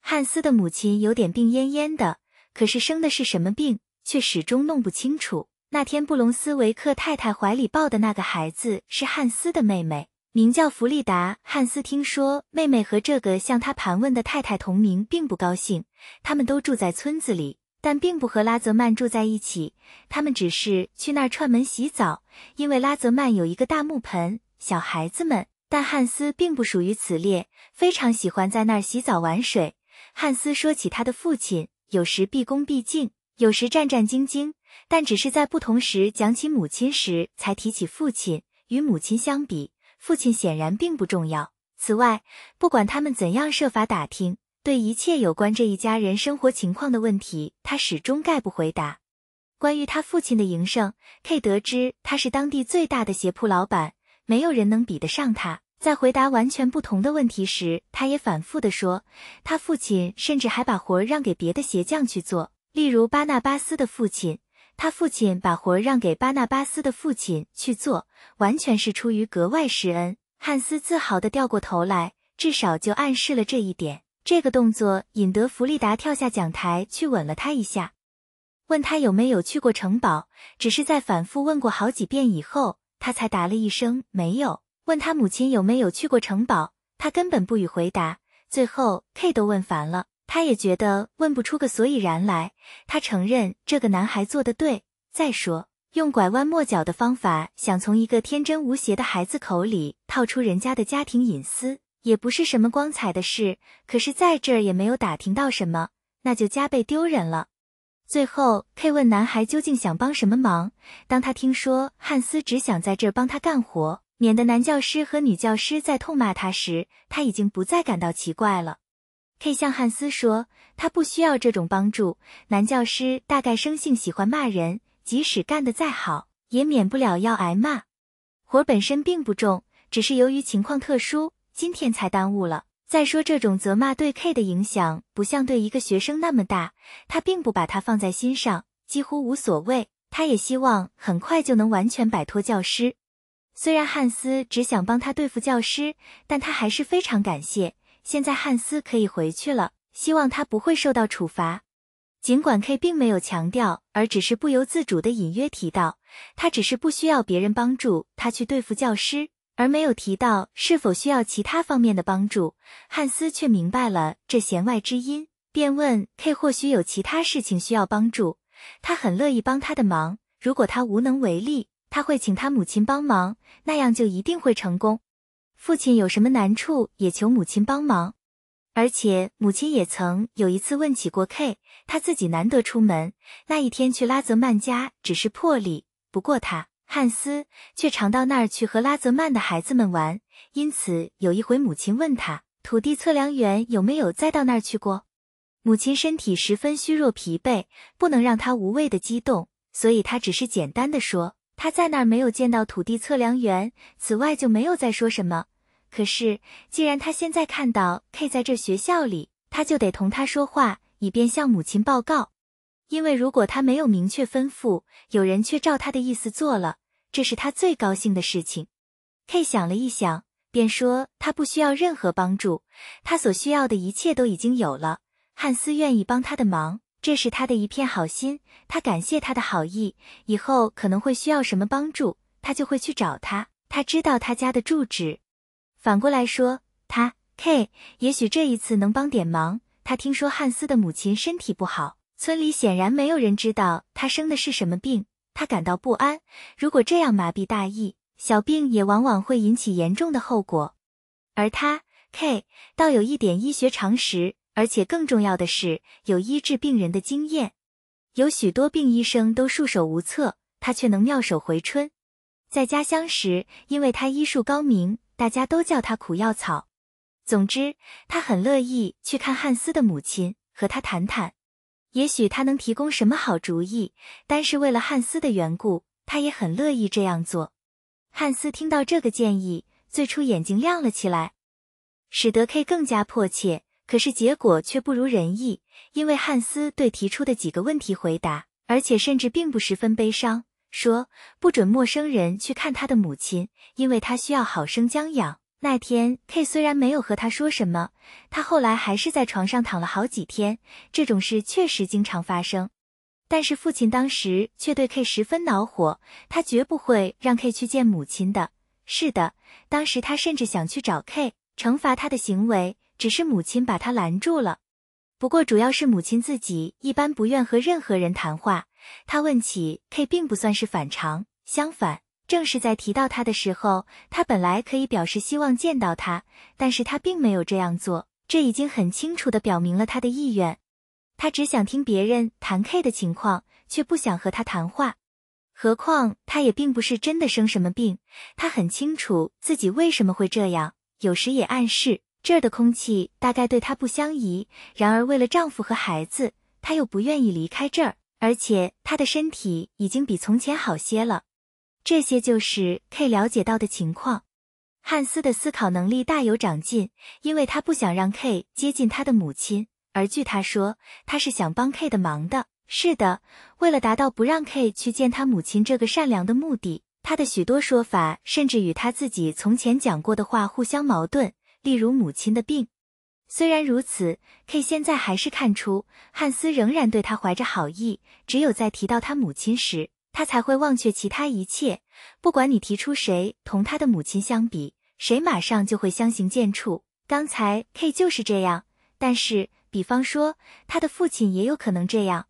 汉斯的母亲有点病恹恹的，可是生的是什么病，却始终弄不清楚。那天布隆斯维克太太怀里抱的那个孩子是汉斯的妹妹，名叫弗利达。汉斯听说妹妹和这个向他盘问的太太同名，并不高兴。他们都住在村子里。但并不和拉泽曼住在一起，他们只是去那儿串门洗澡，因为拉泽曼有一个大木盆，小孩子们。但汉斯并不属于此列，非常喜欢在那儿洗澡玩水。汉斯说起他的父亲，有时毕恭毕敬，有时战战兢兢，但只是在不同时讲起母亲时才提起父亲。与母亲相比，父亲显然并不重要。此外，不管他们怎样设法打听。对一切有关这一家人生活情况的问题，他始终概不回答。关于他父亲的营生，K 得知他是当地最大的鞋铺老板，没有人能比得上他。在回答完全不同的问题时，他也反复的说，他父亲甚至还把活儿让给别的鞋匠去做，例如巴纳巴斯的父亲，他父亲把活儿让给巴纳巴斯的父亲去做，完全是出于格外施恩。汉斯自豪的掉过头来，至少就暗示了这一点。这个动作引得弗利达跳下讲台去吻了他一下，问他有没有去过城堡。只是在反复问过好几遍以后，他才答了一声没有。问他母亲有没有去过城堡，他根本不予回答。最后，K 都问烦了，他也觉得问不出个所以然来。他承认这个男孩做的对。再说，用拐弯抹角的方法想从一个天真无邪的孩子口里套出人家的家庭隐私。也不是什么光彩的事，可是在这儿也没有打听到什么，那就加倍丢人了。最后，K 问男孩究竟想帮什么忙。当他听说汉斯只想在这儿帮他干活，免得男教师和女教师再痛骂他时，他已经不再感到奇怪了。K 向汉斯说，他不需要这种帮助。男教师大概生性喜欢骂人，即使干得再好，也免不了要挨骂。活本身并不重，只是由于情况特殊。今天才耽误了。再说这种责骂对 K 的影响不像对一个学生那么大，他并不把他放在心上，几乎无所谓。他也希望很快就能完全摆脱教师。虽然汉斯只想帮他对付教师，但他还是非常感谢。现在汉斯可以回去了，希望他不会受到处罚。尽管 K 并没有强调，而只是不由自主的隐约提到，他只是不需要别人帮助他去对付教师。而没有提到是否需要其他方面的帮助，汉斯却明白了这弦外之音，便问 K 或许有其他事情需要帮助，他很乐意帮他的忙。如果他无能为力，他会请他母亲帮忙，那样就一定会成功。父亲有什么难处也求母亲帮忙，而且母亲也曾有一次问起过 K，他自己难得出门，那一天去拉泽曼家只是破例。不过他。汉斯却常到那儿去和拉泽曼的孩子们玩，因此有一回母亲问他，土地测量员有没有再到那儿去过。母亲身体十分虚弱疲惫，不能让他无谓的激动，所以他只是简单的说他在那儿没有见到土地测量员，此外就没有再说什么。可是既然他现在看到 K 在这学校里，他就得同他说话，以便向母亲报告。因为如果他没有明确吩咐，有人却照他的意思做了，这是他最高兴的事情。K 想了一想，便说他不需要任何帮助，他所需要的一切都已经有了。汉斯愿意帮他的忙，这是他的一片好心，他感谢他的好意。以后可能会需要什么帮助，他就会去找他。他知道他家的住址。反过来说，他 K 也许这一次能帮点忙。他听说汉斯的母亲身体不好。村里显然没有人知道他生的是什么病，他感到不安。如果这样麻痹大意，小病也往往会引起严重的后果。而他 K 倒有一点医学常识，而且更重要的是有医治病人的经验。有许多病医生都束手无策，他却能妙手回春。在家乡时，因为他医术高明，大家都叫他苦药草。总之，他很乐意去看汉斯的母亲，和他谈谈。也许他能提供什么好主意，但是为了汉斯的缘故，他也很乐意这样做。汉斯听到这个建议，最初眼睛亮了起来，使得 K 更加迫切。可是结果却不如人意，因为汉斯对提出的几个问题回答，而且甚至并不十分悲伤，说不准陌生人去看他的母亲，因为他需要好生将养。那天 K 虽然没有和他说什么，他后来还是在床上躺了好几天。这种事确实经常发生，但是父亲当时却对 K 十分恼火，他绝不会让 K 去见母亲的。是的，当时他甚至想去找 K 惩罚他的行为，只是母亲把他拦住了。不过主要是母亲自己一般不愿和任何人谈话。他问起 K，并不算是反常，相反。正是在提到他的时候，他本来可以表示希望见到他，但是他并没有这样做，这已经很清楚的表明了他的意愿。他只想听别人谈 K 的情况，却不想和他谈话。何况他也并不是真的生什么病，他很清楚自己为什么会这样。有时也暗示这儿的空气大概对他不相宜。然而，为了丈夫和孩子，他又不愿意离开这儿，而且他的身体已经比从前好些了。这些就是 K 了解到的情况。汉斯的思考能力大有长进，因为他不想让 K 接近他的母亲，而据他说，他是想帮 K 的忙的。是的，为了达到不让 K 去见他母亲这个善良的目的，他的许多说法甚至与他自己从前讲过的话互相矛盾。例如母亲的病，虽然如此，K 现在还是看出汉斯仍然对他怀着好意，只有在提到他母亲时。他才会忘却其他一切。不管你提出谁同他的母亲相比，谁马上就会相形见绌。刚才 K 就是这样。但是，比方说他的父亲也有可能这样。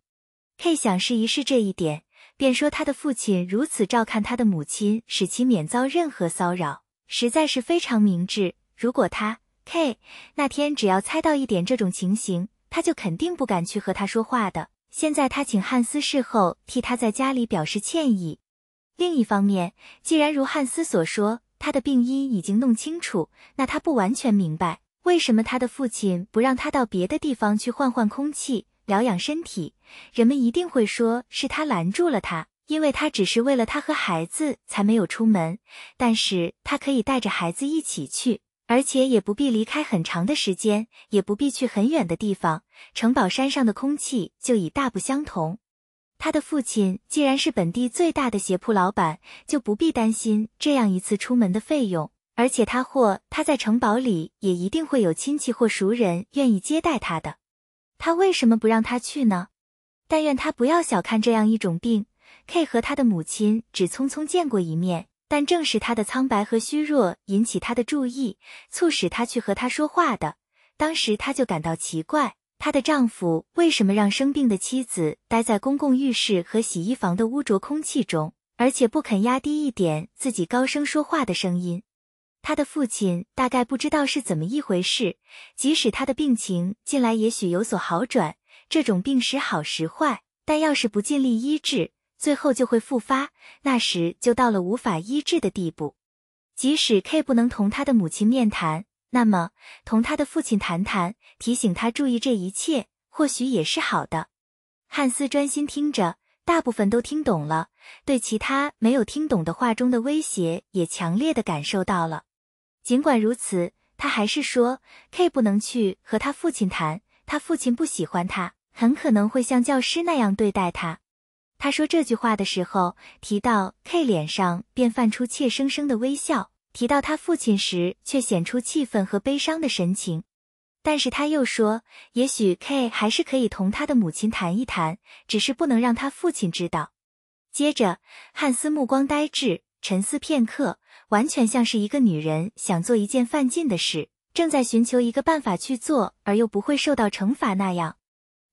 K 想试一试这一点，便说他的父亲如此照看他的母亲，使其免遭任何骚扰，实在是非常明智。如果他 K 那天只要猜到一点这种情形，他就肯定不敢去和他说话的。现在他请汉斯事后替他在家里表示歉意。另一方面，既然如汉斯所说，他的病因已经弄清楚，那他不完全明白为什么他的父亲不让他到别的地方去换换空气，疗养身体。人们一定会说是他拦住了他，因为他只是为了他和孩子才没有出门。但是他可以带着孩子一起去。而且也不必离开很长的时间，也不必去很远的地方。城堡山上的空气就已大不相同。他的父亲既然是本地最大的鞋铺老板，就不必担心这样一次出门的费用。而且他或他在城堡里也一定会有亲戚或熟人愿意接待他的。他为什么不让他去呢？但愿他不要小看这样一种病。K 和他的母亲只匆匆见过一面。但正是她的苍白和虚弱引起他的注意，促使他去和她说话的。当时他就感到奇怪，她的丈夫为什么让生病的妻子待在公共浴室和洗衣房的污浊空气中，而且不肯压低一点自己高声说话的声音。他的父亲大概不知道是怎么一回事，即使他的病情近来也许有所好转，这种病时好时坏，但要是不尽力医治。最后就会复发，那时就到了无法医治的地步。即使 K 不能同他的母亲面谈，那么同他的父亲谈谈，提醒他注意这一切，或许也是好的。汉斯专心听着，大部分都听懂了，对其他没有听懂的话中的威胁也强烈的感受到了。尽管如此，他还是说 K 不能去和他父亲谈，他父亲不喜欢他，很可能会像教师那样对待他。他说这句话的时候，提到 K 脸上便泛出怯生生的微笑；提到他父亲时，却显出气愤和悲伤的神情。但是他又说，也许 K 还是可以同他的母亲谈一谈，只是不能让他父亲知道。接着，汉斯目光呆滞，沉思片刻，完全像是一个女人想做一件犯禁的事，正在寻求一个办法去做，而又不会受到惩罚那样。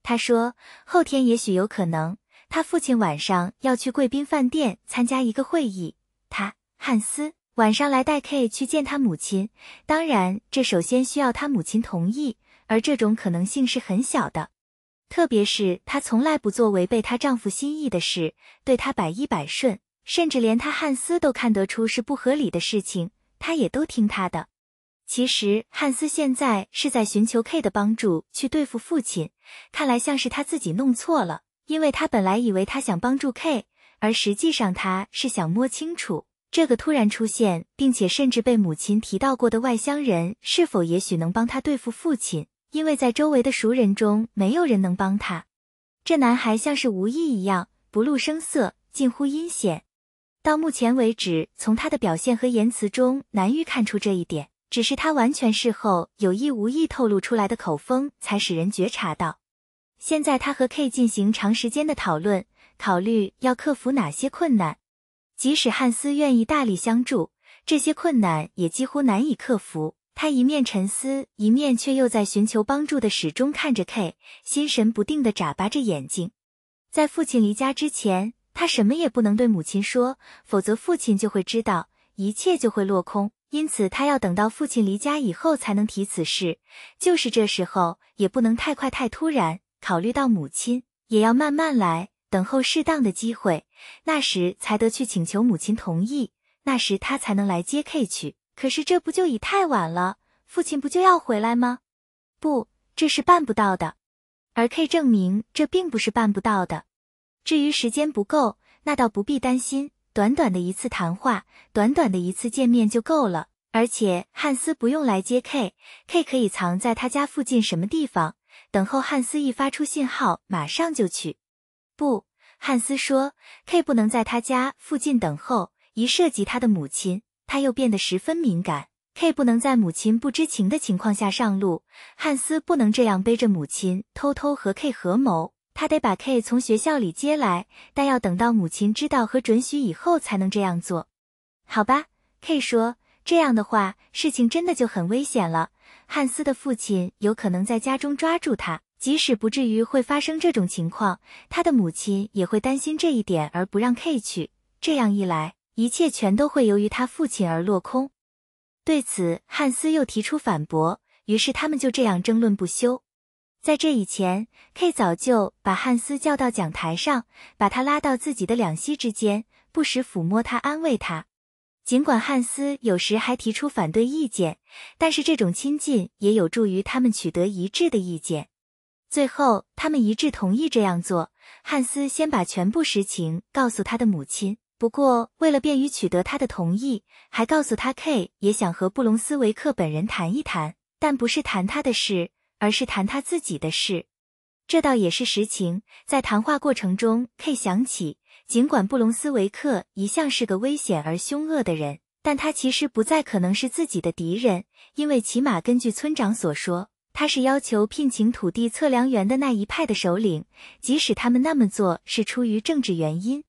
他说：“后天也许有可能。”他父亲晚上要去贵宾饭店参加一个会议，他汉斯晚上来带 K 去见他母亲。当然，这首先需要他母亲同意，而这种可能性是很小的。特别是她从来不做违背她丈夫心意的事，对她百依百顺，甚至连她汉斯都看得出是不合理的事情，她也都听他的。其实，汉斯现在是在寻求 K 的帮助去对付父亲，看来像是他自己弄错了。因为他本来以为他想帮助 K，而实际上他是想摸清楚这个突然出现并且甚至被母亲提到过的外乡人是否也许能帮他对付父亲。因为在周围的熟人中没有人能帮他。这男孩像是无意一样，不露声色，近乎阴险。到目前为止，从他的表现和言辞中难于看出这一点，只是他完全事后有意无意透露出来的口风才使人觉察到。现在他和 K 进行长时间的讨论，考虑要克服哪些困难。即使汉斯愿意大力相助，这些困难也几乎难以克服。他一面沉思，一面却又在寻求帮助的始终看着 K，心神不定地眨巴着眼睛。在父亲离家之前，他什么也不能对母亲说，否则父亲就会知道，一切就会落空。因此，他要等到父亲离家以后才能提此事，就是这时候，也不能太快太突然。考虑到母亲也要慢慢来，等候适当的机会，那时才得去请求母亲同意，那时他才能来接 K 去。可是这不就已太晚了？父亲不就要回来吗？不，这是办不到的。而 K 证明这并不是办不到的。至于时间不够，那倒不必担心，短短的一次谈话，短短的一次见面就够了。而且汉斯不用来接 K，K 可以藏在他家附近什么地方。等候汉斯一发出信号，马上就去。不，汉斯说，K 不能在他家附近等候，一涉及他的母亲，他又变得十分敏感。K 不能在母亲不知情的情况下上路，汉斯不能这样背着母亲偷偷和 K 合谋，他得把 K 从学校里接来，但要等到母亲知道和准许以后才能这样做。好吧，K 说，这样的话，事情真的就很危险了。汉斯的父亲有可能在家中抓住他，即使不至于会发生这种情况，他的母亲也会担心这一点而不让 K 去。这样一来，一切全都会由于他父亲而落空。对此，汉斯又提出反驳，于是他们就这样争论不休。在这以前，K 早就把汉斯叫到讲台上，把他拉到自己的两膝之间，不时抚摸他，安慰他。尽管汉斯有时还提出反对意见，但是这种亲近也有助于他们取得一致的意见。最后，他们一致同意这样做。汉斯先把全部实情告诉他的母亲，不过为了便于取得他的同意，还告诉他 K 也想和布隆斯维克本人谈一谈，但不是谈他的事，而是谈他自己的事。这倒也是实情。在谈话过程中，K 想起。尽管布隆斯维克一向是个危险而凶恶的人，但他其实不再可能是自己的敌人，因为起码根据村长所说，他是要求聘请土地测量员的那一派的首领，即使他们那么做是出于政治原因。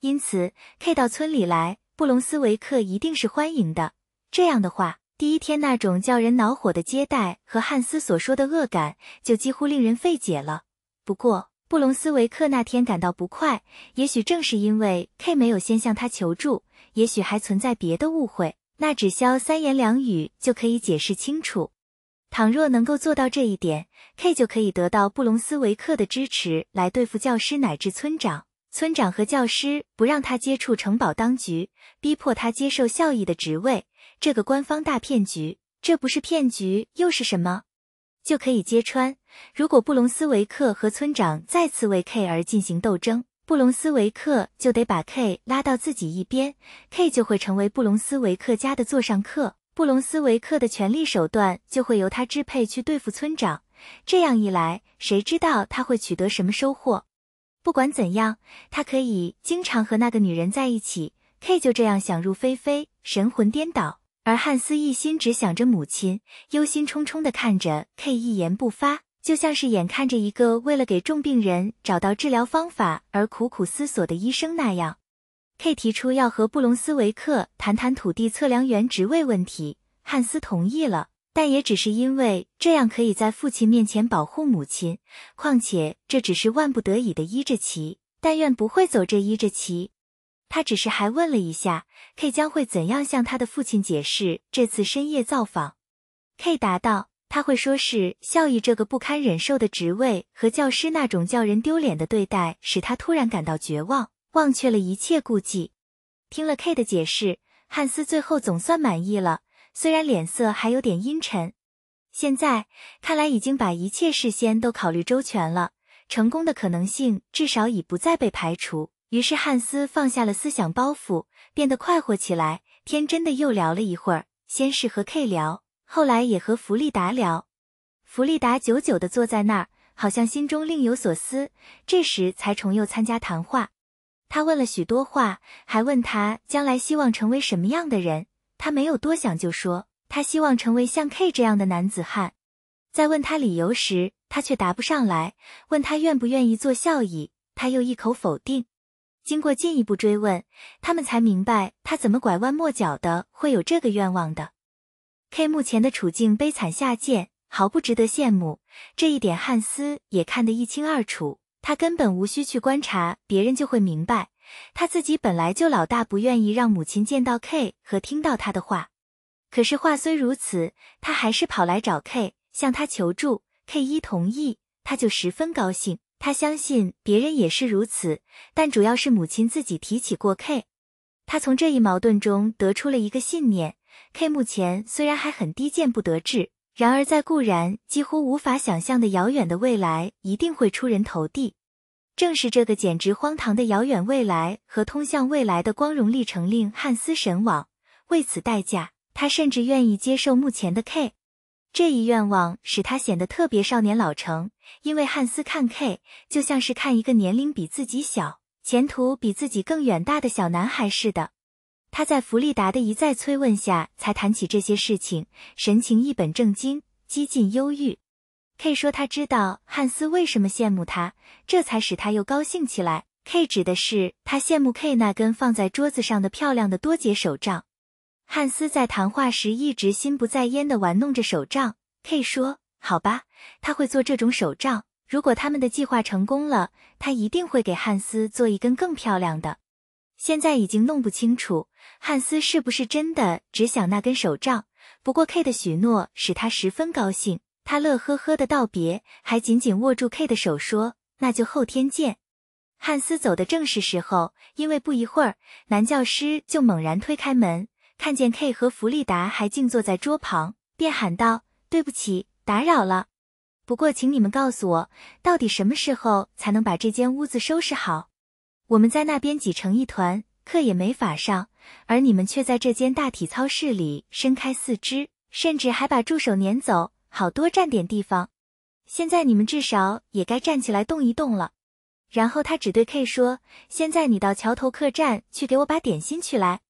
因此，K 到村里来，布隆斯维克一定是欢迎的。这样的话，第一天那种叫人恼火的接待和汉斯所说的恶感就几乎令人费解了。不过，布隆斯维克那天感到不快，也许正是因为 K 没有先向他求助，也许还存在别的误会，那只消三言两语就可以解释清楚。倘若能够做到这一点，K 就可以得到布隆斯维克的支持来对付教师乃至村长。村长和教师不让他接触城堡当局，逼迫他接受效益的职位，这个官方大骗局，这不是骗局又是什么？就可以揭穿。如果布隆斯维克和村长再次为 K 而进行斗争，布隆斯维克就得把 K 拉到自己一边，K 就会成为布隆斯维克家的座上客，布隆斯维克的权力手段就会由他支配去对付村长。这样一来，谁知道他会取得什么收获？不管怎样，他可以经常和那个女人在一起。K 就这样想入非非，神魂颠倒。而汉斯一心只想着母亲，忧心忡忡地看着 K，一言不发，就像是眼看着一个为了给重病人找到治疗方法而苦苦思索的医生那样。K 提出要和布隆斯维克谈谈土地测量员职位问题，汉斯同意了，但也只是因为这样可以在父亲面前保护母亲。况且这只是万不得已的依着棋，但愿不会走这依着棋。他只是还问了一下，K 将会怎样向他的父亲解释这次深夜造访？K 答道：“他会说是效益这个不堪忍受的职位和教师那种叫人丢脸的对待，使他突然感到绝望，忘却了一切顾忌。”听了 K 的解释，汉斯最后总算满意了，虽然脸色还有点阴沉。现在看来，已经把一切事先都考虑周全了，成功的可能性至少已不再被排除。于是汉斯放下了思想包袱，变得快活起来。天真的又聊了一会儿，先是和 K 聊，后来也和弗利达聊。弗利达久久的坐在那儿，好像心中另有所思。这时才重又参加谈话。他问了许多话，还问他将来希望成为什么样的人。他没有多想，就说他希望成为像 K 这样的男子汉。在问他理由时，他却答不上来。问他愿不愿意做校医，他又一口否定。经过进一步追问，他们才明白他怎么拐弯抹角的会有这个愿望的。K 目前的处境悲惨下贱，毫不值得羡慕，这一点汉斯也看得一清二楚。他根本无需去观察别人就会明白，他自己本来就老大不愿意让母亲见到 K 和听到他的话。可是话虽如此，他还是跑来找 K 向他求助。K 一同意，他就十分高兴。他相信别人也是如此，但主要是母亲自己提起过 K。他从这一矛盾中得出了一个信念：K 目前虽然还很低贱不得志，然而在固然几乎无法想象的遥远的未来，一定会出人头地。正是这个简直荒唐的遥远未来和通向未来的光荣历程，令汉斯神往。为此代价，他甚至愿意接受目前的 K。这一愿望使他显得特别少年老成，因为汉斯看 K 就像是看一个年龄比自己小、前途比自己更远大的小男孩似的。他在弗利达的一再催问下才谈起这些事情，神情一本正经，几近忧郁。K 说他知道汉斯为什么羡慕他，这才使他又高兴起来。K 指的是他羡慕 K 那根放在桌子上的漂亮的多节手杖。汉斯在谈话时一直心不在焉地玩弄着手杖。K 说：“好吧，他会做这种手杖。如果他们的计划成功了，他一定会给汉斯做一根更漂亮的。”现在已经弄不清楚汉斯是不是真的只想那根手杖。不过 K 的许诺使他十分高兴，他乐呵呵地道别，还紧紧握住 K 的手说：“那就后天见。”汉斯走的正是时候，因为不一会儿，男教师就猛然推开门。看见 K 和弗利达还静坐在桌旁，便喊道：“对不起，打扰了。不过，请你们告诉我，到底什么时候才能把这间屋子收拾好？我们在那边挤成一团，课也没法上，而你们却在这间大体操室里伸开四肢，甚至还把助手撵走，好多占点地方。现在你们至少也该站起来动一动了。”然后他只对 K 说：“现在你到桥头客栈去，给我把点心取来。”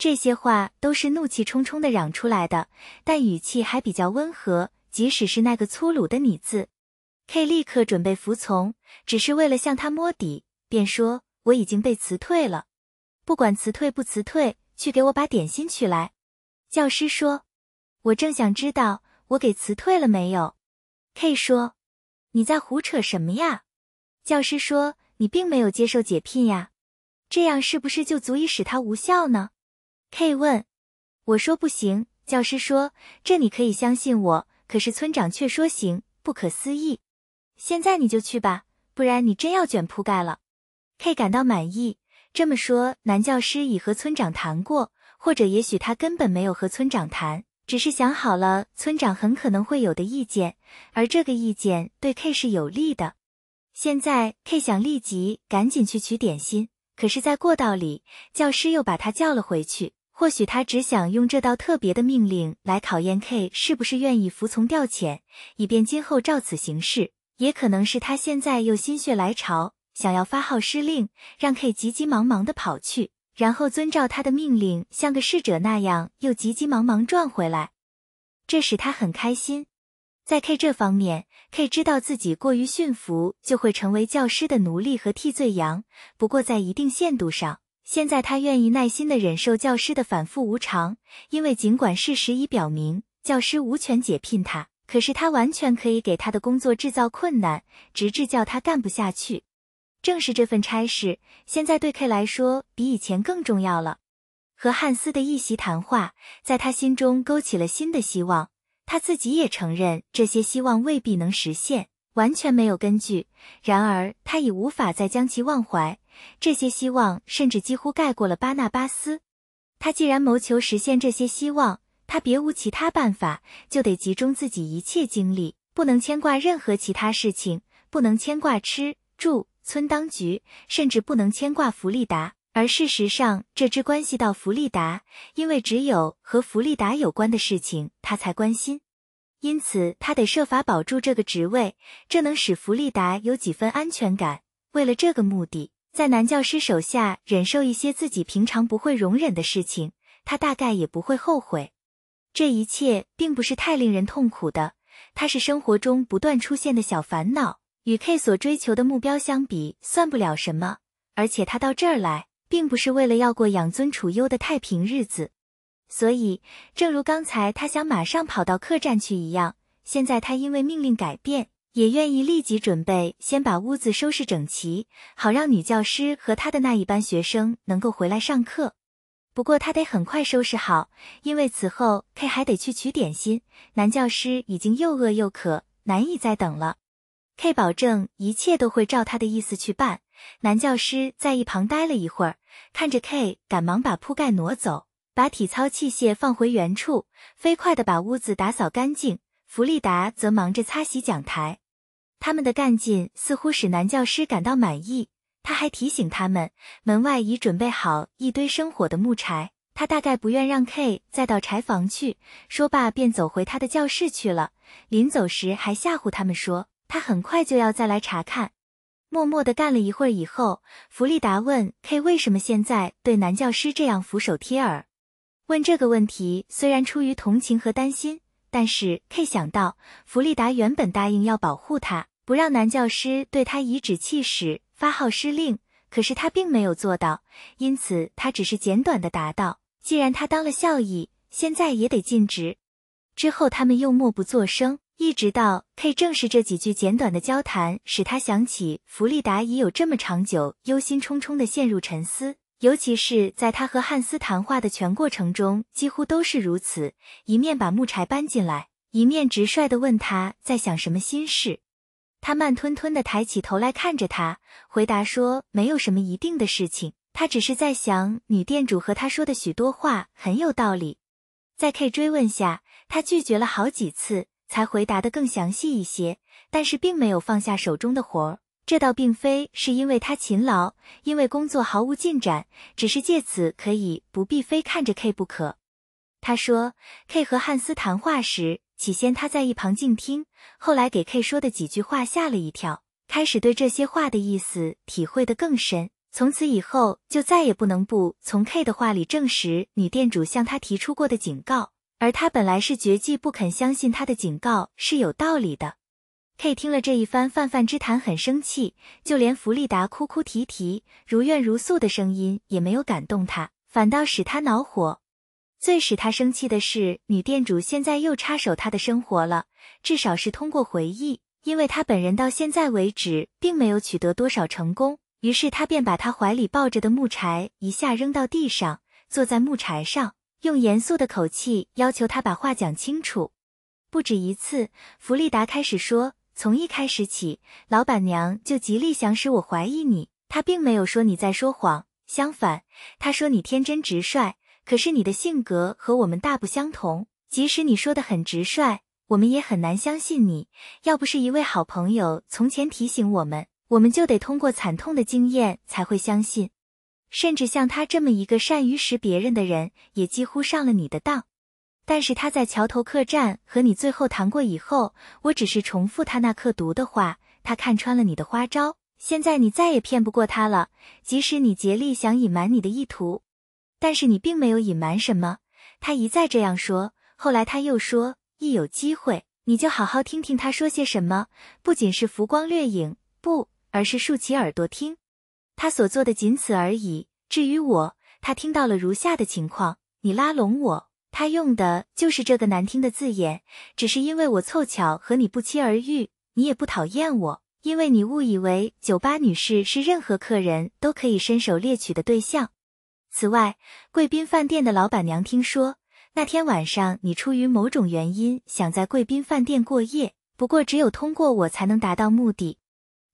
这些话都是怒气冲冲的嚷出来的，但语气还比较温和。即使是那个粗鲁的“你”字，K 立刻准备服从，只是为了向他摸底，便说：“我已经被辞退了。”不管辞退不辞退，去给我把点心取来。教师说：“我正想知道我给辞退了没有。”K 说：“你在胡扯什么呀？”教师说：“你并没有接受解聘呀，这样是不是就足以使它无效呢？” K 问，我说不行。教师说，这你可以相信我。可是村长却说行，不可思议。现在你就去吧，不然你真要卷铺盖了。K 感到满意。这么说，男教师已和村长谈过，或者也许他根本没有和村长谈，只是想好了村长很可能会有的意见，而这个意见对 K 是有利的。现在 K 想立即赶紧去取点心，可是，在过道里，教师又把他叫了回去。或许他只想用这道特别的命令来考验 K 是不是愿意服从调遣，以便今后照此行事；也可能是他现在又心血来潮，想要发号施令，让 K 急急忙忙地跑去，然后遵照他的命令，像个侍者那样又急急忙忙转回来。这使他很开心。在 K 这方面，K 知道自己过于驯服就会成为教师的奴隶和替罪羊，不过在一定限度上。现在他愿意耐心的忍受教师的反复无常，因为尽管事实已表明教师无权解聘他，可是他完全可以给他的工作制造困难，直至叫他干不下去。正是这份差事，现在对 K 来说比以前更重要了。和汉斯的一席谈话，在他心中勾起了新的希望。他自己也承认，这些希望未必能实现，完全没有根据。然而，他已无法再将其忘怀。这些希望甚至几乎盖过了巴纳巴斯。他既然谋求实现这些希望，他别无其他办法，就得集中自己一切精力，不能牵挂任何其他事情，不能牵挂吃住村当局，甚至不能牵挂弗利达。而事实上，这只关系到弗利达，因为只有和弗利达有关的事情，他才关心。因此，他得设法保住这个职位，这能使弗利达有几分安全感。为了这个目的。在男教师手下忍受一些自己平常不会容忍的事情，他大概也不会后悔。这一切并不是太令人痛苦的，它是生活中不断出现的小烦恼，与 K 所追求的目标相比，算不了什么。而且他到这儿来，并不是为了要过养尊处优的太平日子，所以，正如刚才他想马上跑到客栈去一样，现在他因为命令改变。也愿意立即准备，先把屋子收拾整齐，好让女教师和她的那一班学生能够回来上课。不过他得很快收拾好，因为此后 K 还得去取点心。男教师已经又饿又渴，难以再等了。K 保证一切都会照他的意思去办。男教师在一旁待了一会儿，看着 K，赶忙把铺盖挪走，把体操器械放回原处，飞快地把屋子打扫干净。弗利达则忙着擦洗讲台。他们的干劲似乎使男教师感到满意。他还提醒他们，门外已准备好一堆生火的木柴。他大概不愿让 K 再到柴房去。说罢，便走回他的教室去了。临走时，还吓唬他们说，他很快就要再来查看。默默的干了一会儿以后，弗利达问 K 为什么现在对男教师这样俯首帖耳。问这个问题虽然出于同情和担心，但是 K 想到弗利达原本答应要保护他。不让男教师对他颐指气使、发号施令，可是他并没有做到，因此他只是简短的答道：“既然他当了校医，现在也得尽职。”之后他们又默不作声，一直到 K 正是这几句简短的交谈使他想起弗利达已有这么长久忧心忡忡地陷入沉思，尤其是在他和汉斯谈话的全过程中，几乎都是如此：一面把木柴搬进来，一面直率地问他在想什么心事。他慢吞吞地抬起头来看着他，回答说：“没有什么一定的事情，他只是在想女店主和他说的许多话很有道理。”在 K 追问下，他拒绝了好几次，才回答的更详细一些，但是并没有放下手中的活儿。这倒并非是因为他勤劳，因为工作毫无进展，只是借此可以不必非看着 K 不可。他说：“K 和汉斯谈话时。”起先他在一旁静听，后来给 K 说的几句话吓了一跳，开始对这些话的意思体会的更深。从此以后就再也不能不从 K 的话里证实女店主向他提出过的警告，而他本来是绝技不肯相信他的警告是有道理的。K 听了这一番泛泛之谈，很生气，就连弗利达哭哭啼啼、如怨如诉的声音也没有感动他，反倒使他恼火。最使他生气的是，女店主现在又插手他的生活了，至少是通过回忆，因为他本人到现在为止并没有取得多少成功。于是他便把他怀里抱着的木柴一下扔到地上，坐在木柴上，用严肃的口气要求他把话讲清楚。不止一次，弗利达开始说：“从一开始起，老板娘就极力想使我怀疑你。她并没有说你在说谎，相反，她说你天真直率。”可是你的性格和我们大不相同，即使你说的很直率，我们也很难相信你。要不是一位好朋友从前提醒我们，我们就得通过惨痛的经验才会相信。甚至像他这么一个善于识别人的人，也几乎上了你的当。但是他在桥头客栈和你最后谈过以后，我只是重复他那刻毒的话，他看穿了你的花招。现在你再也骗不过他了，即使你竭力想隐瞒你的意图。但是你并没有隐瞒什么，他一再这样说。后来他又说，一有机会你就好好听听他说些什么，不仅是浮光掠影，不，而是竖起耳朵听。他所做的仅此而已。至于我，他听到了如下的情况：你拉拢我，他用的就是这个难听的字眼。只是因为我凑巧和你不期而遇，你也不讨厌我，因为你误以为酒吧女士是任何客人都可以伸手猎取的对象。此外，贵宾饭店的老板娘听说那天晚上你出于某种原因想在贵宾饭店过夜，不过只有通过我才能达到目的。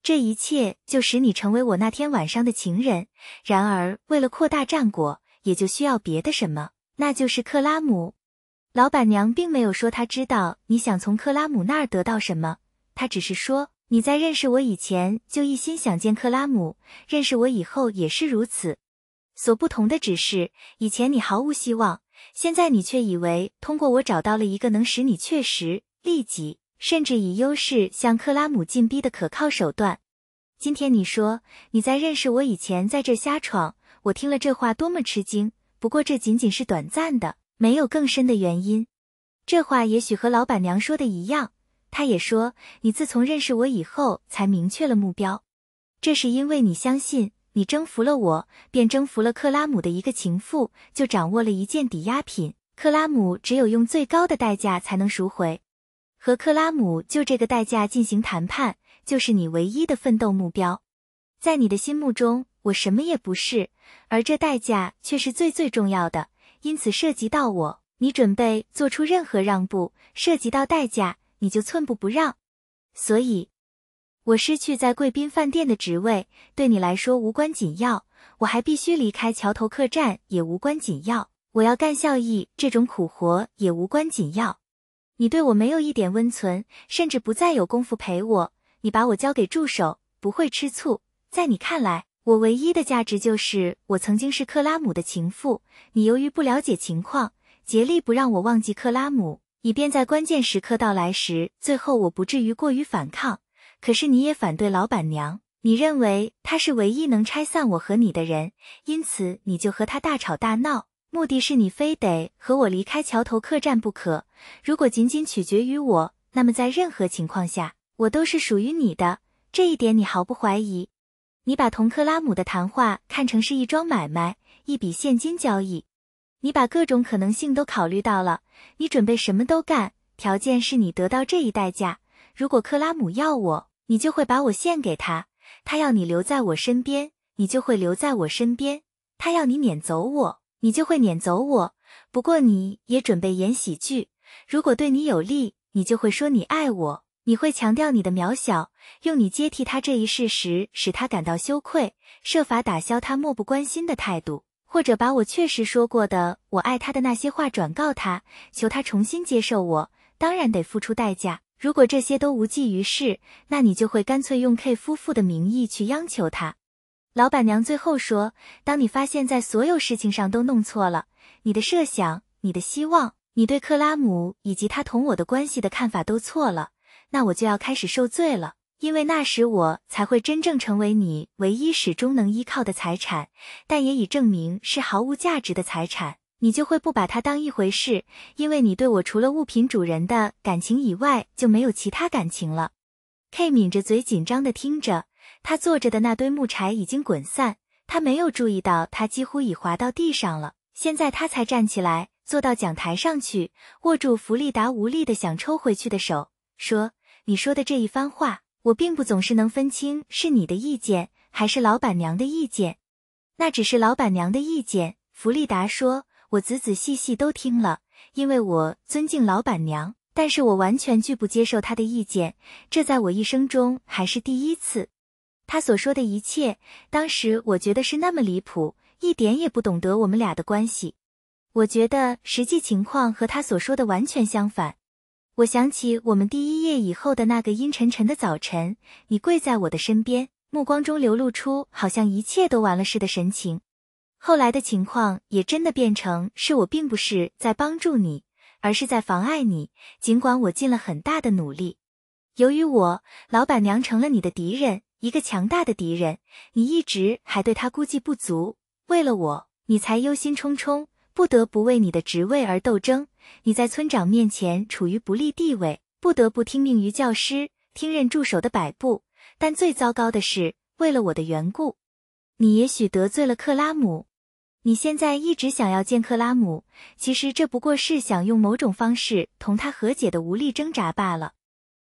这一切就使你成为我那天晚上的情人。然而，为了扩大战果，也就需要别的什么，那就是克拉姆。老板娘并没有说她知道你想从克拉姆那儿得到什么，她只是说你在认识我以前就一心想见克拉姆，认识我以后也是如此。所不同的只是，以前你毫无希望，现在你却以为通过我找到了一个能使你确实立即甚至以优势向克拉姆进逼的可靠手段。今天你说你在认识我以前在这瞎闯，我听了这话多么吃惊！不过这仅仅是短暂的，没有更深的原因。这话也许和老板娘说的一样，她也说你自从认识我以后才明确了目标，这是因为你相信。你征服了我，便征服了克拉姆的一个情妇，就掌握了一件抵押品。克拉姆只有用最高的代价才能赎回。和克拉姆就这个代价进行谈判，就是你唯一的奋斗目标。在你的心目中，我什么也不是，而这代价却是最最重要的。因此，涉及到我，你准备做出任何让步；涉及到代价，你就寸步不让。所以。我失去在贵宾饭店的职位，对你来说无关紧要；我还必须离开桥头客栈，也无关紧要；我要干校益，这种苦活，也无关紧要。你对我没有一点温存，甚至不再有功夫陪我。你把我交给助手，不会吃醋。在你看来，我唯一的价值就是我曾经是克拉姆的情妇。你由于不了解情况，竭力不让我忘记克拉姆，以便在关键时刻到来时，最后我不至于过于反抗。可是你也反对老板娘，你认为她是唯一能拆散我和你的人，因此你就和她大吵大闹，目的是你非得和我离开桥头客栈不可。如果仅仅取决于我，那么在任何情况下，我都是属于你的，这一点你毫不怀疑。你把同克拉姆的谈话看成是一桩买卖，一笔现金交易。你把各种可能性都考虑到了，你准备什么都干，条件是你得到这一代价。如果克拉姆要我，你就会把我献给他；他要你留在我身边，你就会留在我身边；他要你撵走我，你就会撵走我。不过你也准备演喜剧。如果对你有利，你就会说你爱我，你会强调你的渺小，用你接替他这一事实使他感到羞愧，设法打消他漠不关心的态度，或者把我确实说过的我爱他的那些话转告他，求他重新接受我。当然得付出代价。如果这些都无济于事，那你就会干脆用 K 夫妇的名义去央求他。老板娘最后说，当你发现在所有事情上都弄错了，你的设想、你的希望、你对克拉姆以及他同我的关系的看法都错了，那我就要开始受罪了，因为那时我才会真正成为你唯一始终能依靠的财产，但也已证明是毫无价值的财产。你就会不把它当一回事，因为你对我除了物品主人的感情以外就没有其他感情了。K 抿着嘴，紧张的听着。他坐着的那堆木柴已经滚散，他没有注意到，他几乎已滑到地上了。现在他才站起来，坐到讲台上去，握住弗利达无力的想抽回去的手，说：“你说的这一番话，我并不总是能分清是你的意见还是老板娘的意见。那只是老板娘的意见。”弗利达说。我仔仔细细都听了，因为我尊敬老板娘，但是我完全拒不接受她的意见，这在我一生中还是第一次。她所说的一切，当时我觉得是那么离谱，一点也不懂得我们俩的关系。我觉得实际情况和她所说的完全相反。我想起我们第一夜以后的那个阴沉沉的早晨，你跪在我的身边，目光中流露出好像一切都完了似的神情。后来的情况也真的变成是我并不是在帮助你，而是在妨碍你。尽管我尽了很大的努力，由于我老板娘成了你的敌人，一个强大的敌人，你一直还对她估计不足。为了我，你才忧心忡忡，不得不为你的职位而斗争。你在村长面前处于不利地位，不得不听命于教师、听任助手的摆布。但最糟糕的是，为了我的缘故，你也许得罪了克拉姆。你现在一直想要见克拉姆，其实这不过是想用某种方式同他和解的无力挣扎罢了。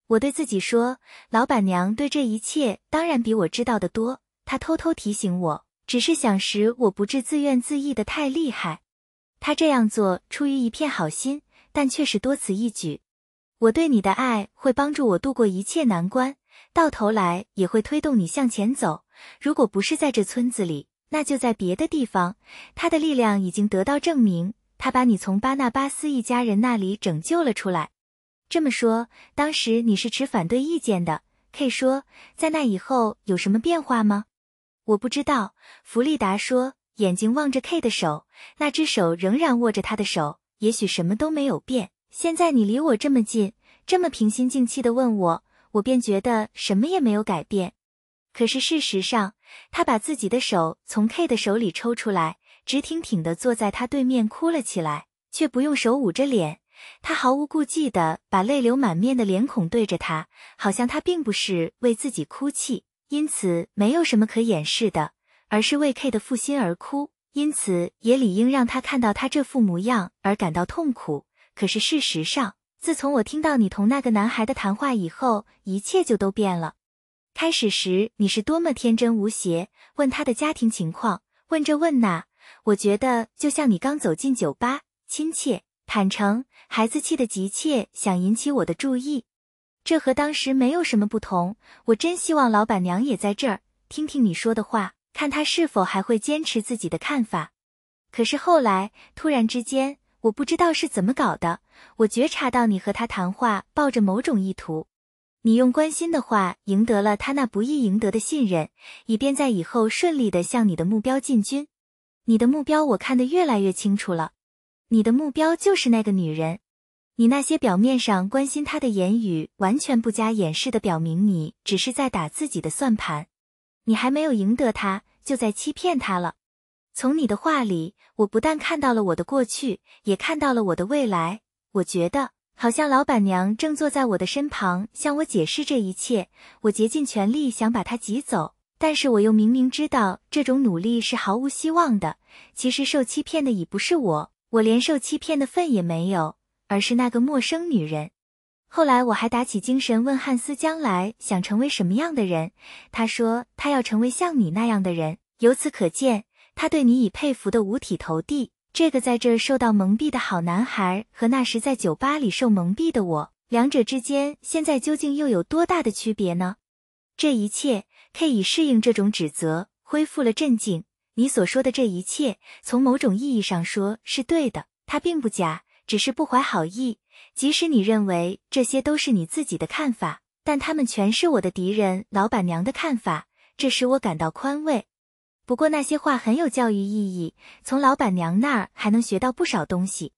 我对自己说，老板娘对这一切当然比我知道的多。她偷偷提醒我，只是想使我不至自怨自艾的太厉害。她这样做出于一片好心，但却是多此一举。我对你的爱会帮助我度过一切难关，到头来也会推动你向前走。如果不是在这村子里。那就在别的地方，他的力量已经得到证明。他把你从巴纳巴斯一家人那里拯救了出来。这么说，当时你是持反对意见的。K 说，在那以后有什么变化吗？我不知道。弗利达说，眼睛望着 K 的手，那只手仍然握着他的手。也许什么都没有变。现在你离我这么近，这么平心静气的问我，我便觉得什么也没有改变。可是事实上，他把自己的手从 K 的手里抽出来，直挺挺地坐在他对面，哭了起来，却不用手捂着脸。他毫无顾忌地把泪流满面的脸孔对着他，好像他并不是为自己哭泣，因此没有什么可掩饰的，而是为 K 的负心而哭。因此也理应让他看到他这副模样而感到痛苦。可是事实上，自从我听到你同那个男孩的谈话以后，一切就都变了。开始时你是多么天真无邪，问他的家庭情况，问这问那。我觉得就像你刚走进酒吧，亲切、坦诚、孩子气的急切，想引起我的注意。这和当时没有什么不同。我真希望老板娘也在这儿，听听你说的话，看她是否还会坚持自己的看法。可是后来突然之间，我不知道是怎么搞的，我觉察到你和他谈话抱着某种意图。你用关心的话赢得了他那不易赢得的信任，以便在以后顺利的向你的目标进军。你的目标我看得越来越清楚了，你的目标就是那个女人。你那些表面上关心她的言语，完全不加掩饰的表明你只是在打自己的算盘。你还没有赢得她，就在欺骗她了。从你的话里，我不但看到了我的过去，也看到了我的未来。我觉得。好像老板娘正坐在我的身旁，向我解释这一切。我竭尽全力想把她挤走，但是我又明明知道这种努力是毫无希望的。其实受欺骗的已不是我，我连受欺骗的份也没有，而是那个陌生女人。后来我还打起精神问汉斯将来想成为什么样的人，他说他要成为像你那样的人。由此可见，他对你已佩服的五体投地。这个在这受到蒙蔽的好男孩和那时在酒吧里受蒙蔽的我，两者之间现在究竟又有多大的区别呢？这一切，K 已适应这种指责，恢复了镇静。你所说的这一切，从某种意义上说是对的，它并不假，只是不怀好意。即使你认为这些都是你自己的看法，但他们全是我的敌人，老板娘的看法，这使我感到宽慰。不过那些话很有教育意义，从老板娘那儿还能学到不少东西。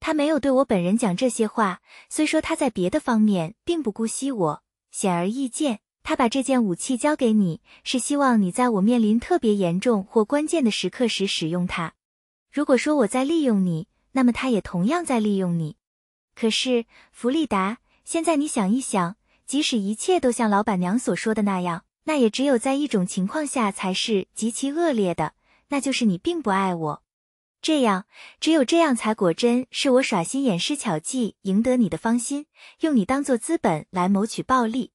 他没有对我本人讲这些话，虽说他在别的方面并不姑息我。显而易见，他把这件武器交给你，是希望你在我面临特别严重或关键的时刻时使用它。如果说我在利用你，那么他也同样在利用你。可是，弗利达，现在你想一想，即使一切都像老板娘所说的那样。那也只有在一种情况下才是极其恶劣的，那就是你并不爱我。这样，只有这样才果真是我耍心眼、施巧计，赢得你的芳心，用你当做资本来谋取暴利。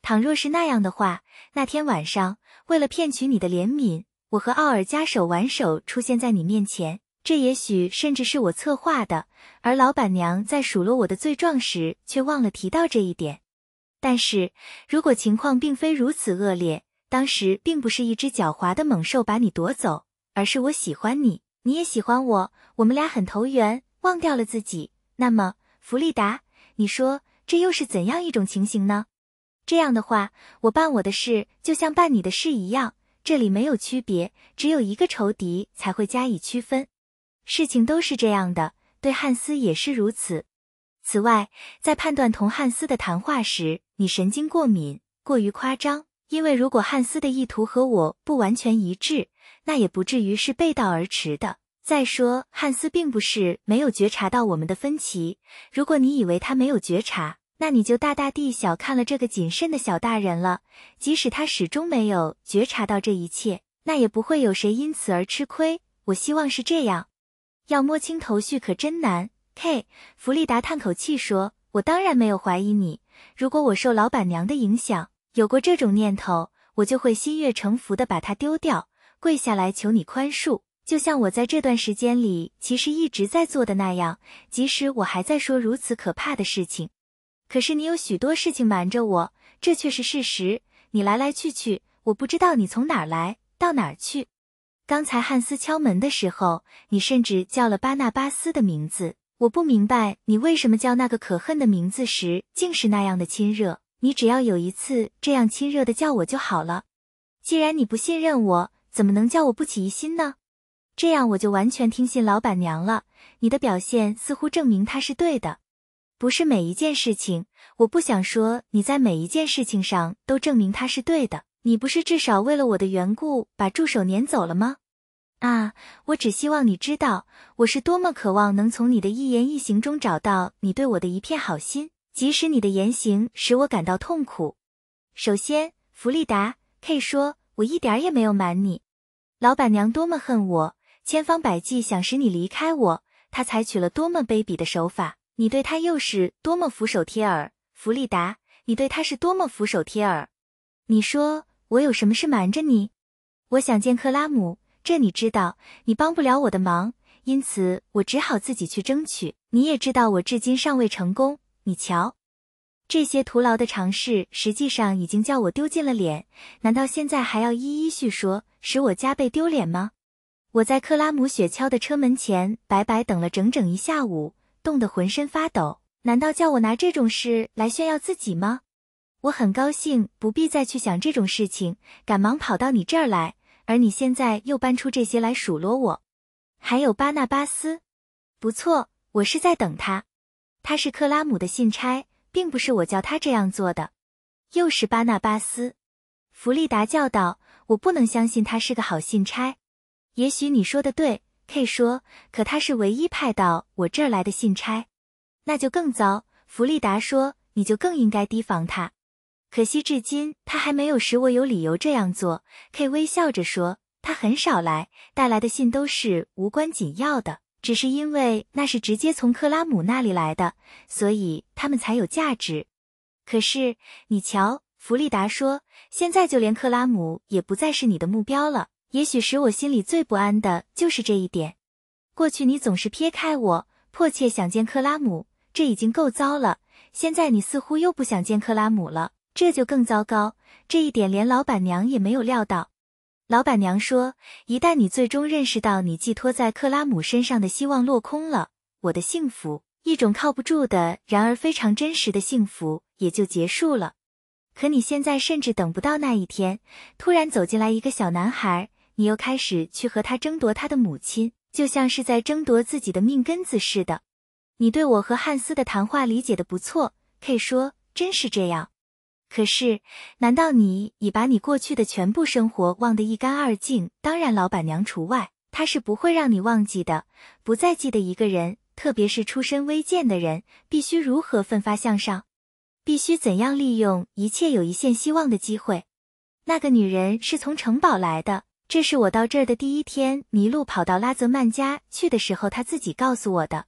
倘若是那样的话，那天晚上为了骗取你的怜悯，我和奥尔加手挽手出现在你面前，这也许甚至是我策划的，而老板娘在数落我的罪状时，却忘了提到这一点。但是，如果情况并非如此恶劣，当时并不是一只狡猾的猛兽把你夺走，而是我喜欢你，你也喜欢我，我们俩很投缘，忘掉了自己。那么，弗利达，你说这又是怎样一种情形呢？这样的话，我办我的事就像办你的事一样，这里没有区别，只有一个仇敌才会加以区分。事情都是这样的，对汉斯也是如此。此外，在判断同汉斯的谈话时，你神经过敏，过于夸张。因为如果汉斯的意图和我不完全一致，那也不至于是背道而驰的。再说，汉斯并不是没有觉察到我们的分歧。如果你以为他没有觉察，那你就大大地小看了这个谨慎的小大人了。即使他始终没有觉察到这一切，那也不会有谁因此而吃亏。我希望是这样。要摸清头绪可真难。K，弗利达叹口气说：“我当然没有怀疑你。如果我受老板娘的影响，有过这种念头，我就会心悦诚服的把它丢掉，跪下来求你宽恕，就像我在这段时间里其实一直在做的那样。即使我还在说如此可怕的事情，可是你有许多事情瞒着我，这却是事实。你来来去去，我不知道你从哪儿来到哪儿去。刚才汉斯敲门的时候，你甚至叫了巴纳巴斯的名字。”我不明白你为什么叫那个可恨的名字时竟是那样的亲热。你只要有一次这样亲热的叫我就好了。既然你不信任我，怎么能叫我不起疑心呢？这样我就完全听信老板娘了。你的表现似乎证明她是对的。不是每一件事情，我不想说你在每一件事情上都证明他是对的。你不是至少为了我的缘故把助手撵走了吗？啊！我只希望你知道，我是多么渴望能从你的一言一行中找到你对我的一片好心，即使你的言行使我感到痛苦。首先，弗利达，K 说，我一点也没有瞒你。老板娘多么恨我，千方百计想使你离开我，她采取了多么卑鄙的手法！你对她又是多么俯首帖耳？弗利达，你对他是多么俯首帖耳？你说我有什么事瞒着你？我想见克拉姆。这你知道，你帮不了我的忙，因此我只好自己去争取。你也知道，我至今尚未成功。你瞧，这些徒劳的尝试，实际上已经叫我丢尽了脸。难道现在还要一一叙说，使我加倍丢脸吗？我在克拉姆雪橇的车门前白白等了整整一下午，冻得浑身发抖。难道叫我拿这种事来炫耀自己吗？我很高兴不必再去想这种事情，赶忙跑到你这儿来。而你现在又搬出这些来数落我，还有巴纳巴斯，不错，我是在等他，他是克拉姆的信差，并不是我叫他这样做的。又是巴纳巴斯，弗利达叫道，我不能相信他是个好信差。也许你说的对，K 说，可他是唯一派到我这儿来的信差，那就更糟。弗利达说，你就更应该提防他。可惜，至今他还没有使我有理由这样做。”K 微笑着说，“他很少来，带来的信都是无关紧要的，只是因为那是直接从克拉姆那里来的，所以他们才有价值。”可是，你瞧，弗利达说：“现在就连克拉姆也不再是你的目标了。也许使我心里最不安的就是这一点。过去你总是撇开我，迫切想见克拉姆，这已经够糟了。现在你似乎又不想见克拉姆了。”这就更糟糕，这一点连老板娘也没有料到。老板娘说：“一旦你最终认识到你寄托在克拉姆身上的希望落空了，我的幸福，一种靠不住的，然而非常真实的幸福也就结束了。可你现在甚至等不到那一天。”突然走进来一个小男孩，你又开始去和他争夺他的母亲，就像是在争夺自己的命根子似的。你对我和汉斯的谈话理解的不错，可以说真是这样。可是，难道你已把你过去的全部生活忘得一干二净？当然，老板娘除外，她是不会让你忘记的。不再记得一个人，特别是出身微贱的人，必须如何奋发向上，必须怎样利用一切有一线希望的机会。那个女人是从城堡来的，这是我到这儿的第一天迷路跑到拉泽曼家去的时候，她自己告诉我的。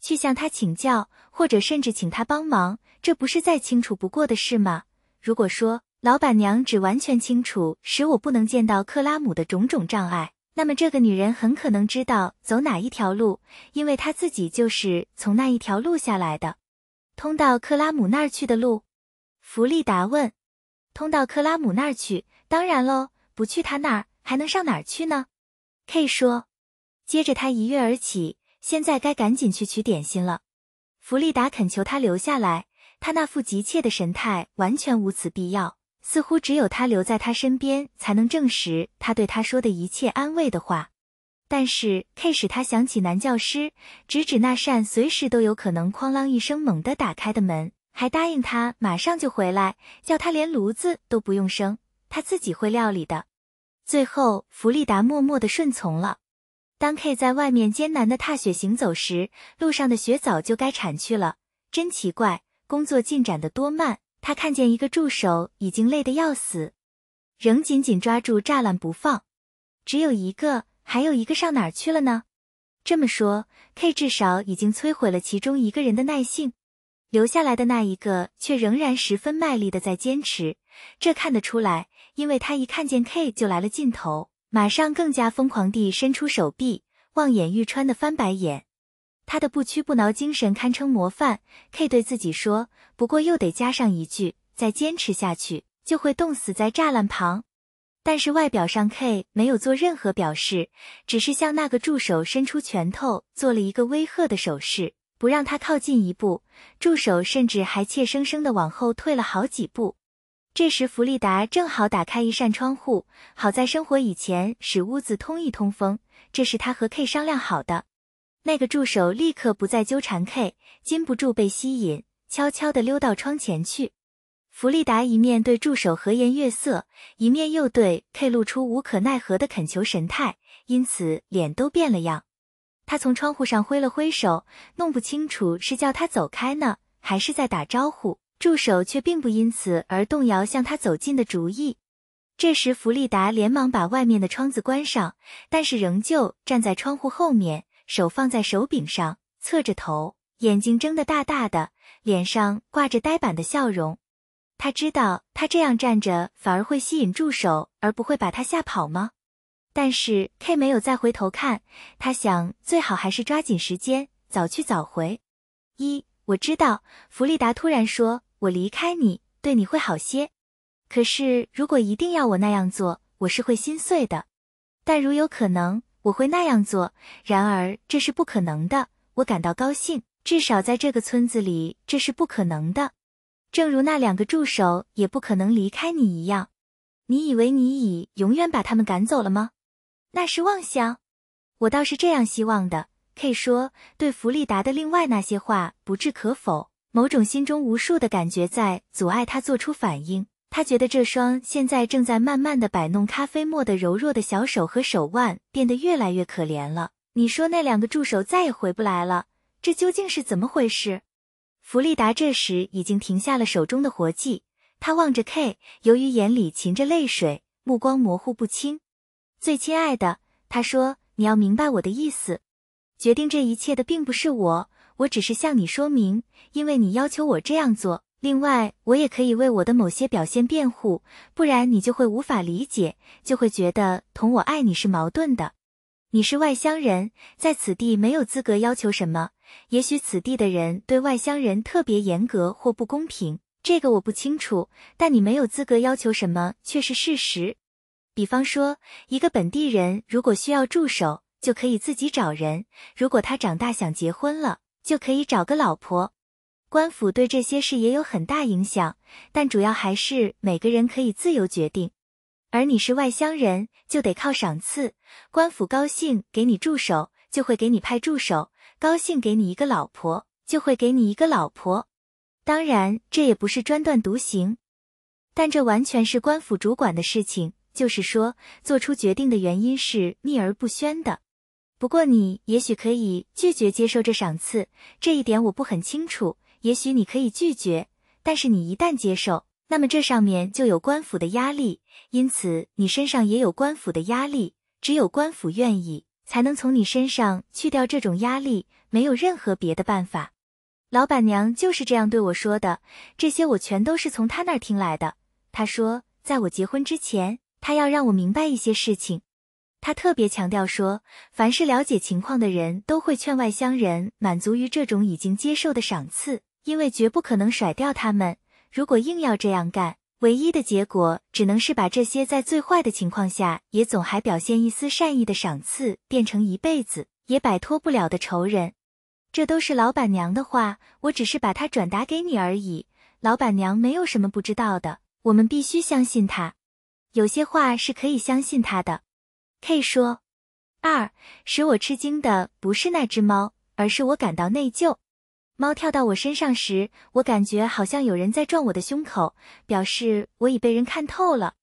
去向他请教，或者甚至请他帮忙，这不是再清楚不过的事吗？如果说老板娘只完全清楚使我不能见到克拉姆的种种障碍，那么这个女人很可能知道走哪一条路，因为她自己就是从那一条路下来的，通到克拉姆那儿去的路。弗利达问：“通到克拉姆那儿去？当然喽，不去他那儿还能上哪儿去呢？”K 说。接着他一跃而起，现在该赶紧去取点心了。弗利达恳求他留下来。他那副急切的神态完全无此必要，似乎只有他留在他身边才能证实他对他说的一切安慰的话。但是 K 使他想起男教师，指指那扇随时都有可能哐啷一声猛地打开的门，还答应他马上就回来，叫他连炉子都不用生，他自己会料理的。最后，弗利达默默地顺从了。当 K 在外面艰难地踏雪行走时，路上的雪早就该铲去了，真奇怪。工作进展得多慢！他看见一个助手已经累得要死，仍紧紧抓住栅栏不放。只有一个，还有一个上哪儿去了呢？这么说，K 至少已经摧毁了其中一个人的耐性，留下来的那一个却仍然十分卖力的在坚持。这看得出来，因为他一看见 K 就来了劲头，马上更加疯狂地伸出手臂，望眼欲穿的翻白眼。他的不屈不挠精神堪称模范。K 对自己说：“不过又得加上一句，再坚持下去就会冻死在栅栏旁。”但是外表上，K 没有做任何表示，只是向那个助手伸出拳头，做了一个威吓的手势，不让他靠近一步。助手甚至还怯生生地往后退了好几步。这时，弗利达正好打开一扇窗户，好在生火以前使屋子通一通风，这是他和 K 商量好的。那个助手立刻不再纠缠 K，禁不住被吸引，悄悄地溜到窗前去。弗利达一面对助手和颜悦色，一面又对 K 露出无可奈何的恳求神态，因此脸都变了样。他从窗户上挥了挥手，弄不清楚是叫他走开呢，还是在打招呼。助手却并不因此而动摇向他走近的主意。这时，弗利达连忙把外面的窗子关上，但是仍旧站在窗户后面。手放在手柄上，侧着头，眼睛睁得大大的，脸上挂着呆板的笑容。他知道他这样站着反而会吸引助手，而不会把他吓跑吗？但是 K 没有再回头看。他想，最好还是抓紧时间，早去早回。一，我知道。弗利达突然说：“我离开你，对你会好些。可是如果一定要我那样做，我是会心碎的。但如有可能。”我会那样做，然而这是不可能的。我感到高兴，至少在这个村子里这是不可能的，正如那两个助手也不可能离开你一样。你以为你已永远把他们赶走了吗？那是妄想。我倒是这样希望的。K 说，对弗利达的另外那些话不置可否。某种心中无数的感觉在阻碍他做出反应。他觉得这双现在正在慢慢的摆弄咖啡沫的柔弱的小手和手腕变得越来越可怜了。你说那两个助手再也回不来了，这究竟是怎么回事？弗利达这时已经停下了手中的活计，他望着 K，由于眼里噙着泪水，目光模糊不清。最亲爱的，他说，你要明白我的意思。决定这一切的并不是我，我只是向你说明，因为你要求我这样做。另外，我也可以为我的某些表现辩护，不然你就会无法理解，就会觉得同我爱你是矛盾的。你是外乡人，在此地没有资格要求什么。也许此地的人对外乡人特别严格或不公平，这个我不清楚。但你没有资格要求什么却是事实。比方说，一个本地人如果需要助手，就可以自己找人；如果他长大想结婚了，就可以找个老婆。官府对这些事也有很大影响，但主要还是每个人可以自由决定。而你是外乡人，就得靠赏赐。官府高兴给你助手，就会给你派助手；高兴给你一个老婆，就会给你一个老婆。当然，这也不是专断独行，但这完全是官府主管的事情。就是说，做出决定的原因是秘而不宣的。不过，你也许可以拒绝接受这赏赐，这一点我不很清楚。也许你可以拒绝，但是你一旦接受，那么这上面就有官府的压力，因此你身上也有官府的压力。只有官府愿意，才能从你身上去掉这种压力，没有任何别的办法。老板娘就是这样对我说的，这些我全都是从她那儿听来的。她说，在我结婚之前，她要让我明白一些事情。她特别强调说，凡是了解情况的人都会劝外乡人满足于这种已经接受的赏赐。因为绝不可能甩掉他们，如果硬要这样干，唯一的结果只能是把这些在最坏的情况下也总还表现一丝善意的赏赐，变成一辈子也摆脱不了的仇人。这都是老板娘的话，我只是把它转达给你而已。老板娘没有什么不知道的，我们必须相信她，有些话是可以相信她的。K 说，二使我吃惊的不是那只猫，而是我感到内疚。猫跳到我身上时，我感觉好像有人在撞我的胸口，表示我已被人看透了。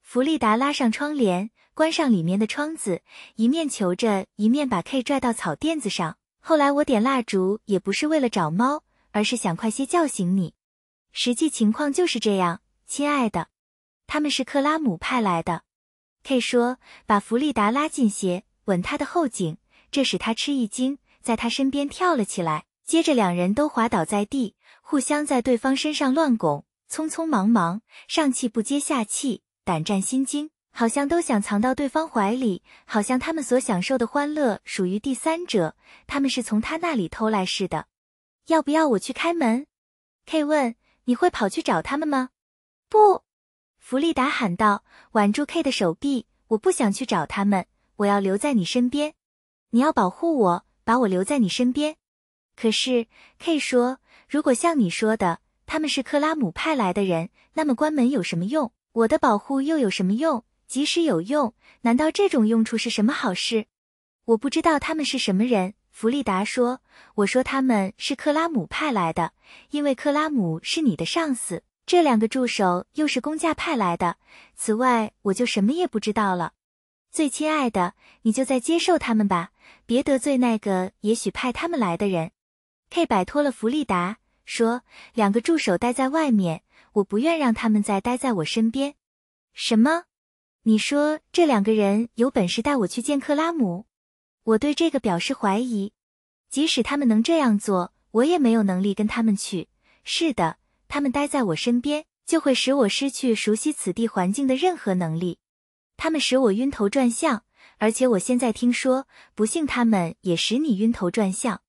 弗利达拉上窗帘，关上里面的窗子，一面求着，一面把 K 拽到草垫子上。后来我点蜡烛也不是为了找猫，而是想快些叫醒你。实际情况就是这样，亲爱的。他们是克拉姆派来的。K 说：“把弗利达拉近些，吻他的后颈。”这使他吃一惊，在他身边跳了起来。接着，两人都滑倒在地，互相在对方身上乱拱，匆匆忙忙，上气不接下气，胆战心惊，好像都想藏到对方怀里，好像他们所享受的欢乐属于第三者，他们是从他那里偷来似的。要不要我去开门？K 问。你会跑去找他们吗？不，弗利达喊道，挽住 K 的手臂。我不想去找他们，我要留在你身边。你要保护我，把我留在你身边。可是 K 说，如果像你说的，他们是克拉姆派来的人，那么关门有什么用？我的保护又有什么用？即使有用，难道这种用处是什么好事？我不知道他们是什么人。弗利达说：“我说他们是克拉姆派来的，因为克拉姆是你的上司。这两个助手又是公家派来的。此外，我就什么也不知道了。最亲爱的，你就在接受他们吧，别得罪那个也许派他们来的人。” K 摆脱了弗利达，说：“两个助手待在外面，我不愿让他们再待在我身边。”什么？你说这两个人有本事带我去见克拉姆？我对这个表示怀疑。即使他们能这样做，我也没有能力跟他们去。是的，他们待在我身边就会使我失去熟悉此地环境的任何能力。他们使我晕头转向，而且我现在听说，不幸他们也使你晕头转向。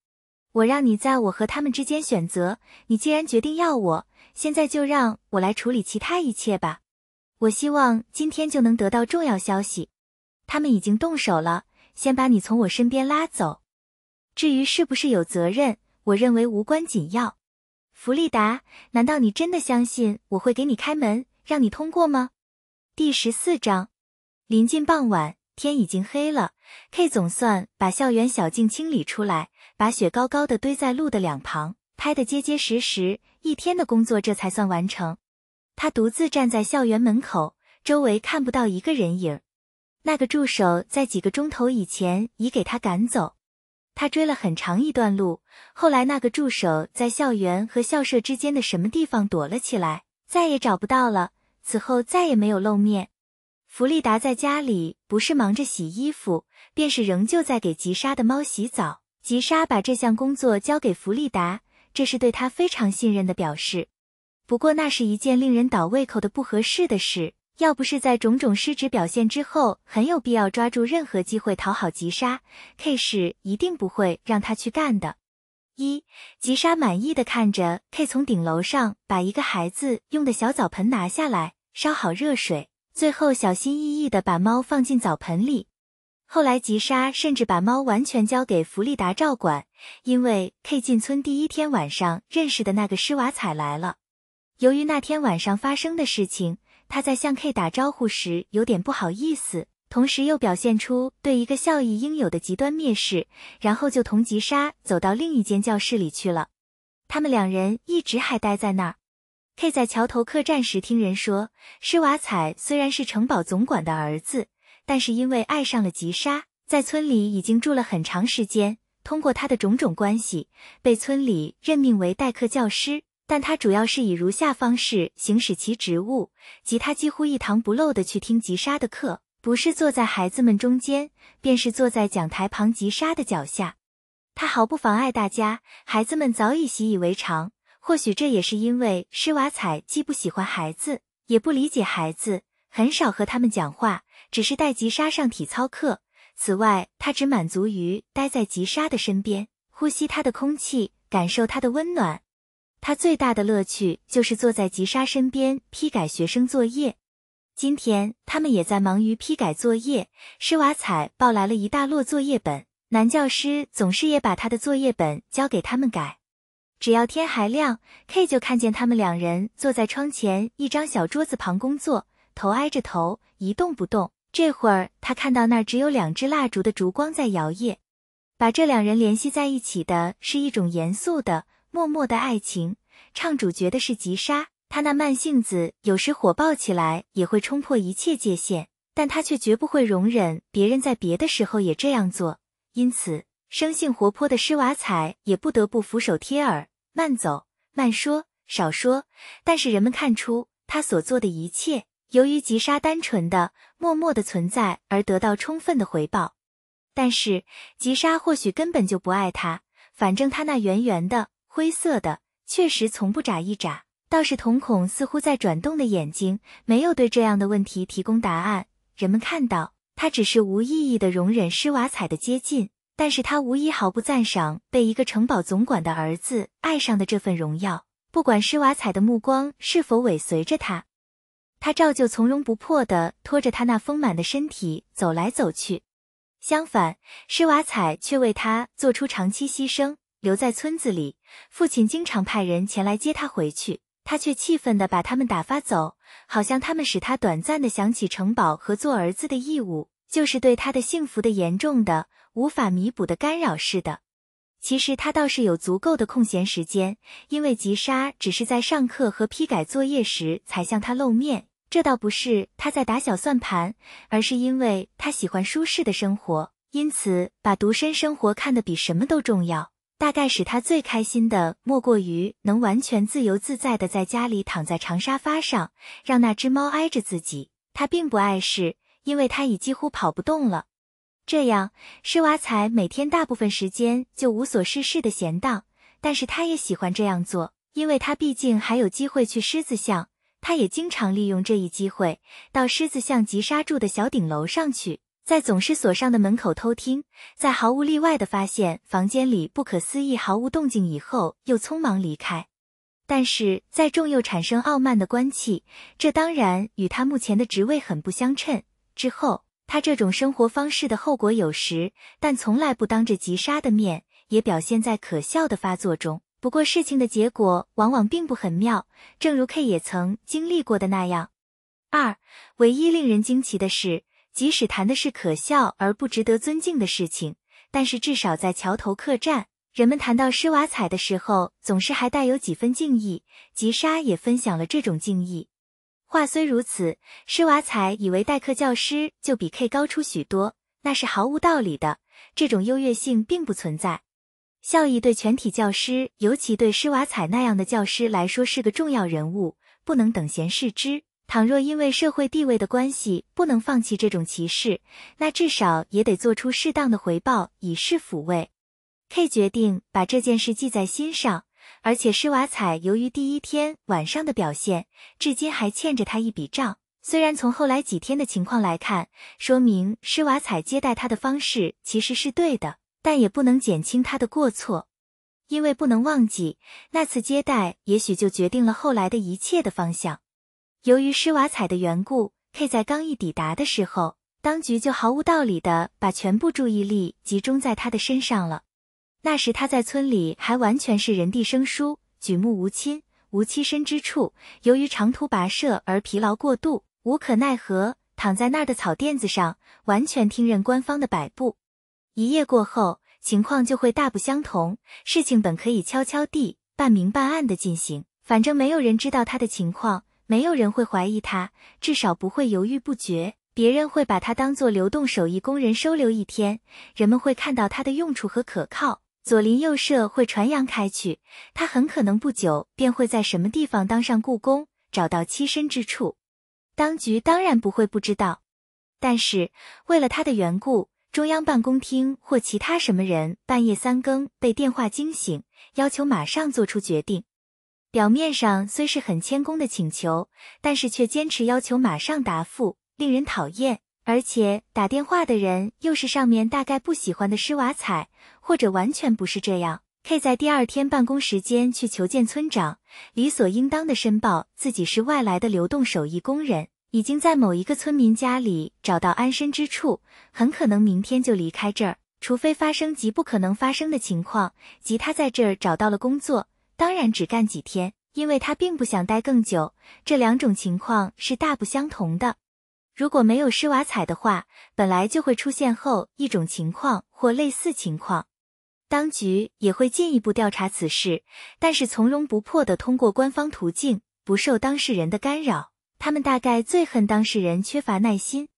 我让你在我和他们之间选择。你既然决定要我，现在就让我来处理其他一切吧。我希望今天就能得到重要消息。他们已经动手了，先把你从我身边拉走。至于是不是有责任，我认为无关紧要。弗利达，难道你真的相信我会给你开门，让你通过吗？第十四章，临近傍晚，天已经黑了。K 总算把校园小径清理出来。把雪高高的堆在路的两旁，拍得结结实实。一天的工作这才算完成。他独自站在校园门口，周围看不到一个人影。那个助手在几个钟头以前已给他赶走。他追了很长一段路，后来那个助手在校园和校舍之间的什么地方躲了起来，再也找不到了。此后再也没有露面。弗利达在家里不是忙着洗衣服，便是仍旧在给吉杀的猫洗澡。吉莎把这项工作交给弗利达，这是对他非常信任的表示。不过那是一件令人倒胃口的不合适的事。要不是在种种失职表现之后，很有必要抓住任何机会讨好吉莎，K 是一定不会让他去干的。一吉莎满意的看着 K 从顶楼上把一个孩子用的小澡盆拿下来，烧好热水，最后小心翼翼的把猫放进澡盆里。后来，吉沙甚至把猫完全交给弗利达照管，因为 K 进村第一天晚上认识的那个施瓦采来了。由于那天晚上发生的事情，他在向 K 打招呼时有点不好意思，同时又表现出对一个笑意应有的极端蔑视，然后就同吉沙走到另一间教室里去了。他们两人一直还待在那儿。K 在桥头客栈时听人说，施瓦采虽然是城堡总管的儿子。但是因为爱上了吉沙，在村里已经住了很长时间，通过他的种种关系，被村里任命为代课教师。但他主要是以如下方式行使其职务：即他几乎一堂不漏的去听吉沙的课，不是坐在孩子们中间，便是坐在讲台旁吉沙的脚下。他毫不妨碍大家，孩子们早已习以为常。或许这也是因为施瓦采既不喜欢孩子，也不理解孩子，很少和他们讲话。只是带吉莎上体操课。此外，他只满足于待在吉莎的身边，呼吸他的空气，感受他的温暖。他最大的乐趣就是坐在吉莎身边批改学生作业。今天，他们也在忙于批改作业。施瓦采抱来了一大摞作业本，男教师总是也把他的作业本交给他们改。只要天还亮，K 就看见他们两人坐在窗前一张小桌子旁工作，头挨着头，一动不动。这会儿，他看到那只有两支蜡烛的烛光在摇曳。把这两人联系在一起的是一种严肃的、默默的爱情。唱主角的是吉沙，他那慢性子有时火爆起来也会冲破一切界限，但他却绝不会容忍别人在别的时候也这样做。因此，生性活泼的施瓦采也不得不俯首贴耳，慢走、慢说、少说。但是人们看出他所做的一切。由于吉沙单纯的、默默的存在而得到充分的回报，但是吉沙或许根本就不爱他。反正他那圆圆的、灰色的，确实从不眨一眨，倒是瞳孔似乎在转动的眼睛，没有对这样的问题提供答案。人们看到他只是无意义的容忍施瓦采的接近，但是他无疑毫不赞赏被一个城堡总管的儿子爱上的这份荣耀，不管施瓦采的目光是否尾随着他。他照旧从容不迫地拖着他那丰满的身体走来走去，相反，施瓦采却为他做出长期牺牲，留在村子里。父亲经常派人前来接他回去，他却气愤地把他们打发走，好像他们使他短暂的想起城堡和做儿子的义务，就是对他的幸福的严重的、无法弥补的干扰似的。其实他倒是有足够的空闲时间，因为吉沙只是在上课和批改作业时才向他露面。这倒不是他在打小算盘，而是因为他喜欢舒适的生活，因此把独身生活看得比什么都重要。大概使他最开心的，莫过于能完全自由自在地在家里躺在长沙发上，让那只猫挨着自己。它并不碍事，因为它已几乎跑不动了。这样，施瓦采每天大部分时间就无所事事地闲荡。但是他也喜欢这样做，因为他毕竟还有机会去狮子巷。他也经常利用这一机会到狮子像吉沙住的小顶楼上去，在总是锁上的门口偷听，在毫无例外地发现房间里不可思议毫无动静以后，又匆忙离开。但是在重又产生傲慢的官气，这当然与他目前的职位很不相称。之后他这种生活方式的后果有时，但从来不当着吉沙的面，也表现在可笑的发作中。不过，事情的结果往往并不很妙，正如 K 也曾经历过的那样。二，唯一令人惊奇的是，即使谈的是可笑而不值得尊敬的事情，但是至少在桥头客栈，人们谈到施瓦采的时候，总是还带有几分敬意。吉莎也分享了这种敬意。话虽如此，施瓦采以为代课教师就比 K 高出许多，那是毫无道理的。这种优越性并不存在。效益对全体教师，尤其对施瓦采那样的教师来说是个重要人物，不能等闲视之。倘若因为社会地位的关系不能放弃这种歧视，那至少也得做出适当的回报以示抚慰。K 决定把这件事记在心上，而且施瓦采由于第一天晚上的表现，至今还欠着他一笔账。虽然从后来几天的情况来看，说明施瓦采接待他的方式其实是对的。但也不能减轻他的过错，因为不能忘记那次接待，也许就决定了后来的一切的方向。由于施瓦采的缘故，K 在刚一抵达的时候，当局就毫无道理的把全部注意力集中在他的身上了。那时他在村里还完全是人地生疏，举目无亲，无栖身之处。由于长途跋涉而疲劳过度，无可奈何，躺在那儿的草垫子上，完全听任官方的摆布。一夜过后，情况就会大不相同。事情本可以悄悄地、半明半暗地进行，反正没有人知道他的情况，没有人会怀疑他，至少不会犹豫不决。别人会把他当作流动手艺工人收留一天，人们会看到他的用处和可靠，左邻右舍会传扬开去，他很可能不久便会在什么地方当上故宫，找到栖身之处。当局当然不会不知道，但是为了他的缘故。中央办公厅或其他什么人半夜三更被电话惊醒，要求马上做出决定。表面上虽是很谦恭的请求，但是却坚持要求马上答复，令人讨厌。而且打电话的人又是上面大概不喜欢的施瓦采，或者完全不是这样。K 在第二天办公时间去求见村长，理所应当的申报自己是外来的流动手艺工人。已经在某一个村民家里找到安身之处，很可能明天就离开这儿，除非发生极不可能发生的情况，即他在这儿找到了工作。当然，只干几天，因为他并不想待更久。这两种情况是大不相同的。如果没有施瓦采的话，本来就会出现后一种情况或类似情况。当局也会进一步调查此事，但是从容不迫的通过官方途径，不受当事人的干扰。他们大概最恨当事人缺乏耐心。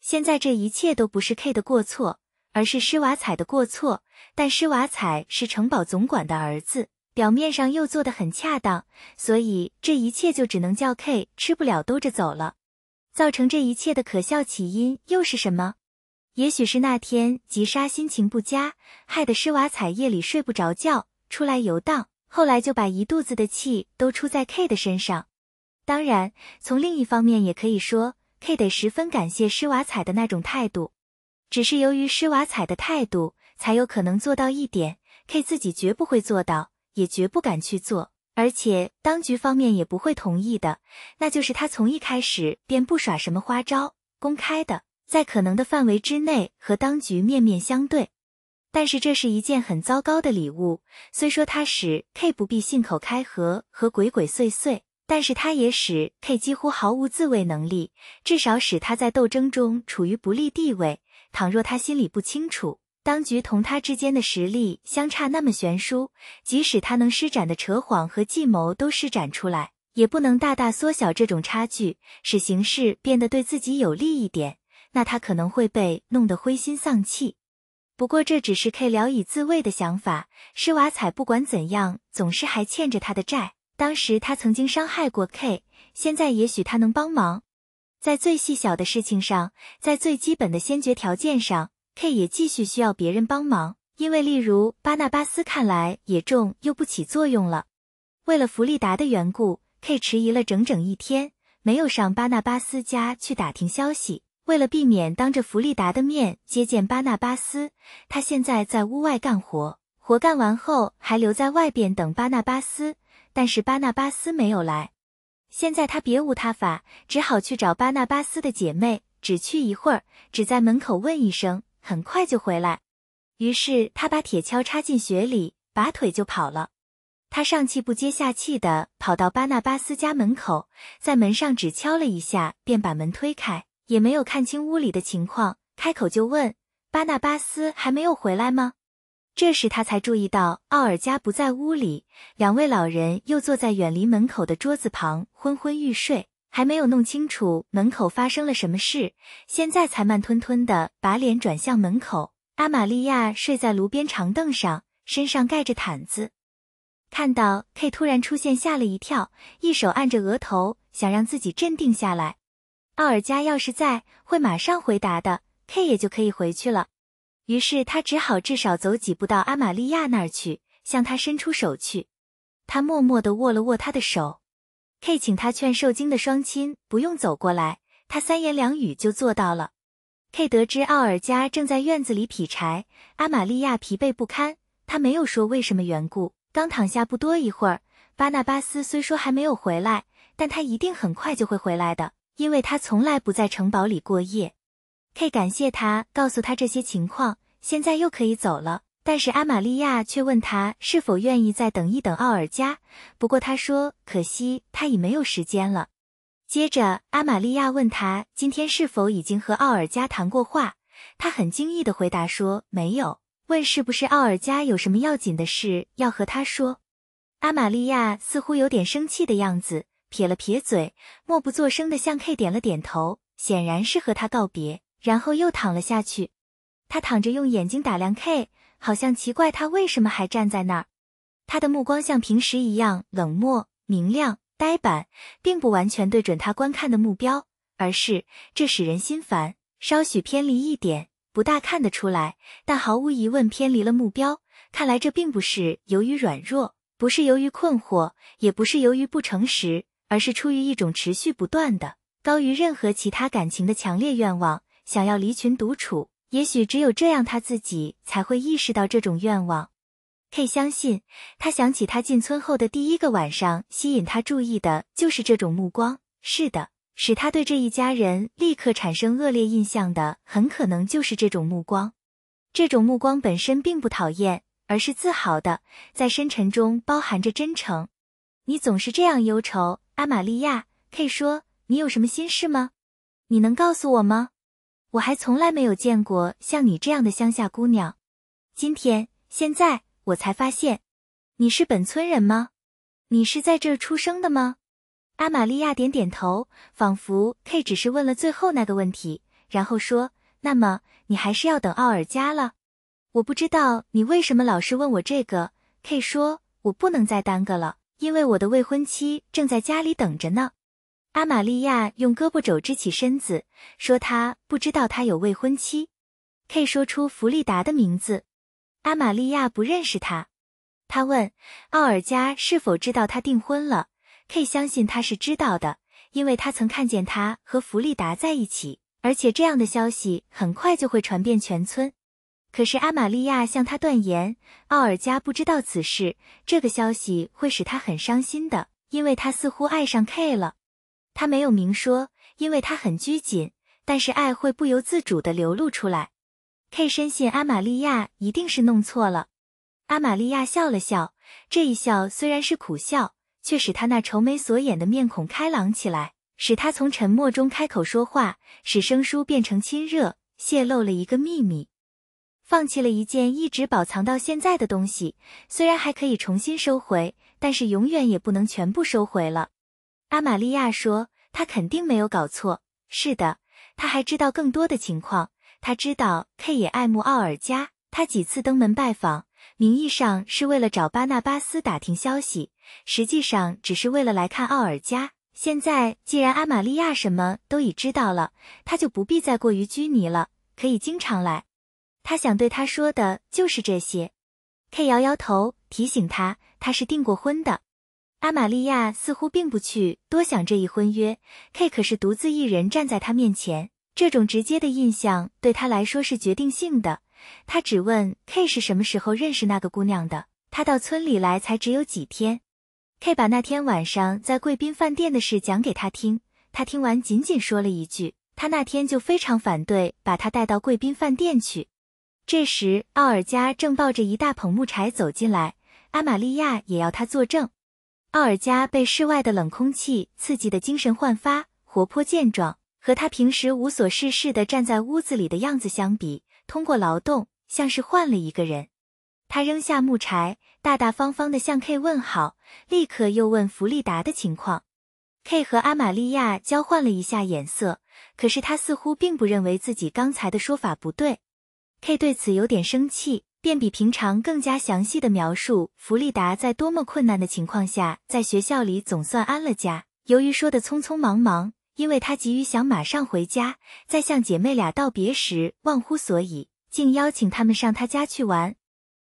现在这一切都不是 K 的过错，而是施瓦采的过错。但施瓦采是城堡总管的儿子，表面上又做的很恰当，所以这一切就只能叫 K 吃不了兜着走了。造成这一切的可笑起因又是什么？也许是那天吉莎心情不佳，害得施瓦采夜里睡不着觉，出来游荡，后来就把一肚子的气都出在 K 的身上。当然，从另一方面也可以说，K 得十分感谢施瓦采的那种态度。只是由于施瓦采的态度，才有可能做到一点 K 自己绝不会做到，也绝不敢去做，而且当局方面也不会同意的。那就是他从一开始便不耍什么花招，公开的，在可能的范围之内和当局面面相对。但是这是一件很糟糕的礼物，虽说它使 K 不必信口开河和鬼鬼祟祟。但是，他也使 K 几乎毫无自卫能力，至少使他在斗争中处于不利地位。倘若他心里不清楚，当局同他之间的实力相差那么悬殊，即使他能施展的扯谎和计谋都施展出来，也不能大大缩小这种差距，使形势变得对自己有利一点。那他可能会被弄得灰心丧气。不过，这只是 K 聊以自慰的想法。施瓦采不管怎样，总是还欠着他的债。当时他曾经伤害过 K，现在也许他能帮忙。在最细小的事情上，在最基本的先决条件上，K 也继续需要别人帮忙。因为，例如巴纳巴斯看来也重又不起作用了。为了弗利达的缘故，K 迟疑了整整一天，没有上巴纳巴斯家去打听消息。为了避免当着弗利达的面接见巴纳巴斯，他现在在屋外干活，活干完后还留在外边等巴纳巴斯。但是巴纳巴斯没有来，现在他别无他法，只好去找巴纳巴斯的姐妹。只去一会儿，只在门口问一声，很快就回来。于是他把铁锹插进雪里，拔腿就跑了。他上气不接下气地跑到巴纳巴斯家门口，在门上只敲了一下，便把门推开，也没有看清屋里的情况，开口就问：“巴纳巴斯还没有回来吗？”这时他才注意到奥尔加不在屋里，两位老人又坐在远离门口的桌子旁，昏昏欲睡，还没有弄清楚门口发生了什么事，现在才慢吞吞地把脸转向门口。阿玛利亚睡在炉边长凳上，身上盖着毯子，看到 K 突然出现，吓了一跳，一手按着额头，想让自己镇定下来。奥尔加要是在，会马上回答的，K 也就可以回去了。于是他只好至少走几步到阿玛利亚那儿去，向他伸出手去。他默默地握了握他的手。K 请他劝受惊的双亲不用走过来，他三言两语就做到了。K 得知奥尔加正在院子里劈柴，阿玛利亚疲惫不堪，他没有说为什么缘故。刚躺下不多一会儿，巴纳巴斯虽说还没有回来，但他一定很快就会回来的，因为他从来不在城堡里过夜。K 感谢他告诉他这些情况，现在又可以走了。但是阿玛利亚却问他是否愿意再等一等奥尔加。不过他说可惜他已没有时间了。接着阿玛利亚问他今天是否已经和奥尔加谈过话。他很惊异的回答说没有。问是不是奥尔加有什么要紧的事要和他说。阿玛利亚似乎有点生气的样子，撇了撇嘴，默不作声的向 K 点了点头，显然是和他告别。然后又躺了下去，他躺着用眼睛打量 K，好像奇怪他为什么还站在那儿。他的目光像平时一样冷漠、明亮、呆板，并不完全对准他观看的目标，而是这使人心烦。稍许偏离一点，不大看得出来，但毫无疑问偏离了目标。看来这并不是由于软弱，不是由于困惑，也不是由于不诚实，而是出于一种持续不断的、高于任何其他感情的强烈愿望。想要离群独处，也许只有这样他自己才会意识到这种愿望。K 相信，他想起他进村后的第一个晚上，吸引他注意的就是这种目光。是的，使他对这一家人立刻产生恶劣印象的，很可能就是这种目光。这种目光本身并不讨厌，而是自豪的，在深沉中包含着真诚。你总是这样忧愁，阿玛利亚。K 说：“你有什么心事吗？你能告诉我吗？”我还从来没有见过像你这样的乡下姑娘。今天，现在我才发现，你是本村人吗？你是在这儿出生的吗？阿玛利亚点点头，仿佛 K 只是问了最后那个问题，然后说：“那么你还是要等奥尔加了？”我不知道你为什么老是问我这个。K 说：“我不能再耽搁了，因为我的未婚妻正在家里等着呢。”阿玛利亚用胳膊肘支起身子，说：“他不知道他有未婚妻。”K 说出弗利达的名字，阿玛利亚不认识他。他问奥尔加是否知道他订婚了。K 相信他是知道的，因为他曾看见他和弗利达在一起，而且这样的消息很快就会传遍全村。可是阿玛利亚向他断言，奥尔加不知道此事，这个消息会使他很伤心的，因为他似乎爱上 K 了。他没有明说，因为他很拘谨，但是爱会不由自主的流露出来。K 深信阿玛利亚一定是弄错了。阿玛利亚笑了笑，这一笑虽然是苦笑，却使他那愁眉锁眼的面孔开朗起来，使他从沉默中开口说话，使生疏变成亲热，泄露了一个秘密，放弃了一件一直保藏到现在的东西。虽然还可以重新收回，但是永远也不能全部收回了。阿玛利亚说：“他肯定没有搞错。是的，他还知道更多的情况。他知道 K 也爱慕奥尔加，他几次登门拜访，名义上是为了找巴纳巴斯打听消息，实际上只是为了来看奥尔加。现在既然阿玛利亚什么都已知道了，他就不必再过于拘泥了，可以经常来。他想对他说的就是这些。”K 摇摇头，提醒他，他是订过婚的。阿玛利亚似乎并不去多想这一婚约，K 可是独自一人站在他面前，这种直接的印象对他来说是决定性的。他只问 K 是什么时候认识那个姑娘的，他到村里来才只有几天。K 把那天晚上在贵宾饭店的事讲给他听，他听完仅仅说了一句，他那天就非常反对把他带到贵宾饭店去。这时奥尔加正抱着一大捧木柴走进来，阿玛利亚也要他作证。奥尔加被室外的冷空气刺激的精神焕发、活泼健壮，和他平时无所事事的站在屋子里的样子相比，通过劳动像是换了一个人。他扔下木柴，大大方方的向 K 问好，立刻又问弗利达的情况。K 和阿玛利亚交换了一下眼色，可是他似乎并不认为自己刚才的说法不对。K 对此有点生气。便比平常更加详细的描述弗利达在多么困难的情况下，在学校里总算安了家。由于说的匆匆忙忙，因为他急于想马上回家，在向姐妹俩道别时忘乎所以，竟邀请他们上他家去玩。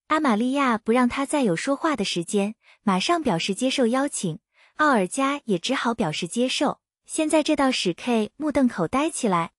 阿玛利亚不让他再有说话的时间，马上表示接受邀请。奥尔加也只好表示接受。现在这倒使 K 目瞪口呆起来。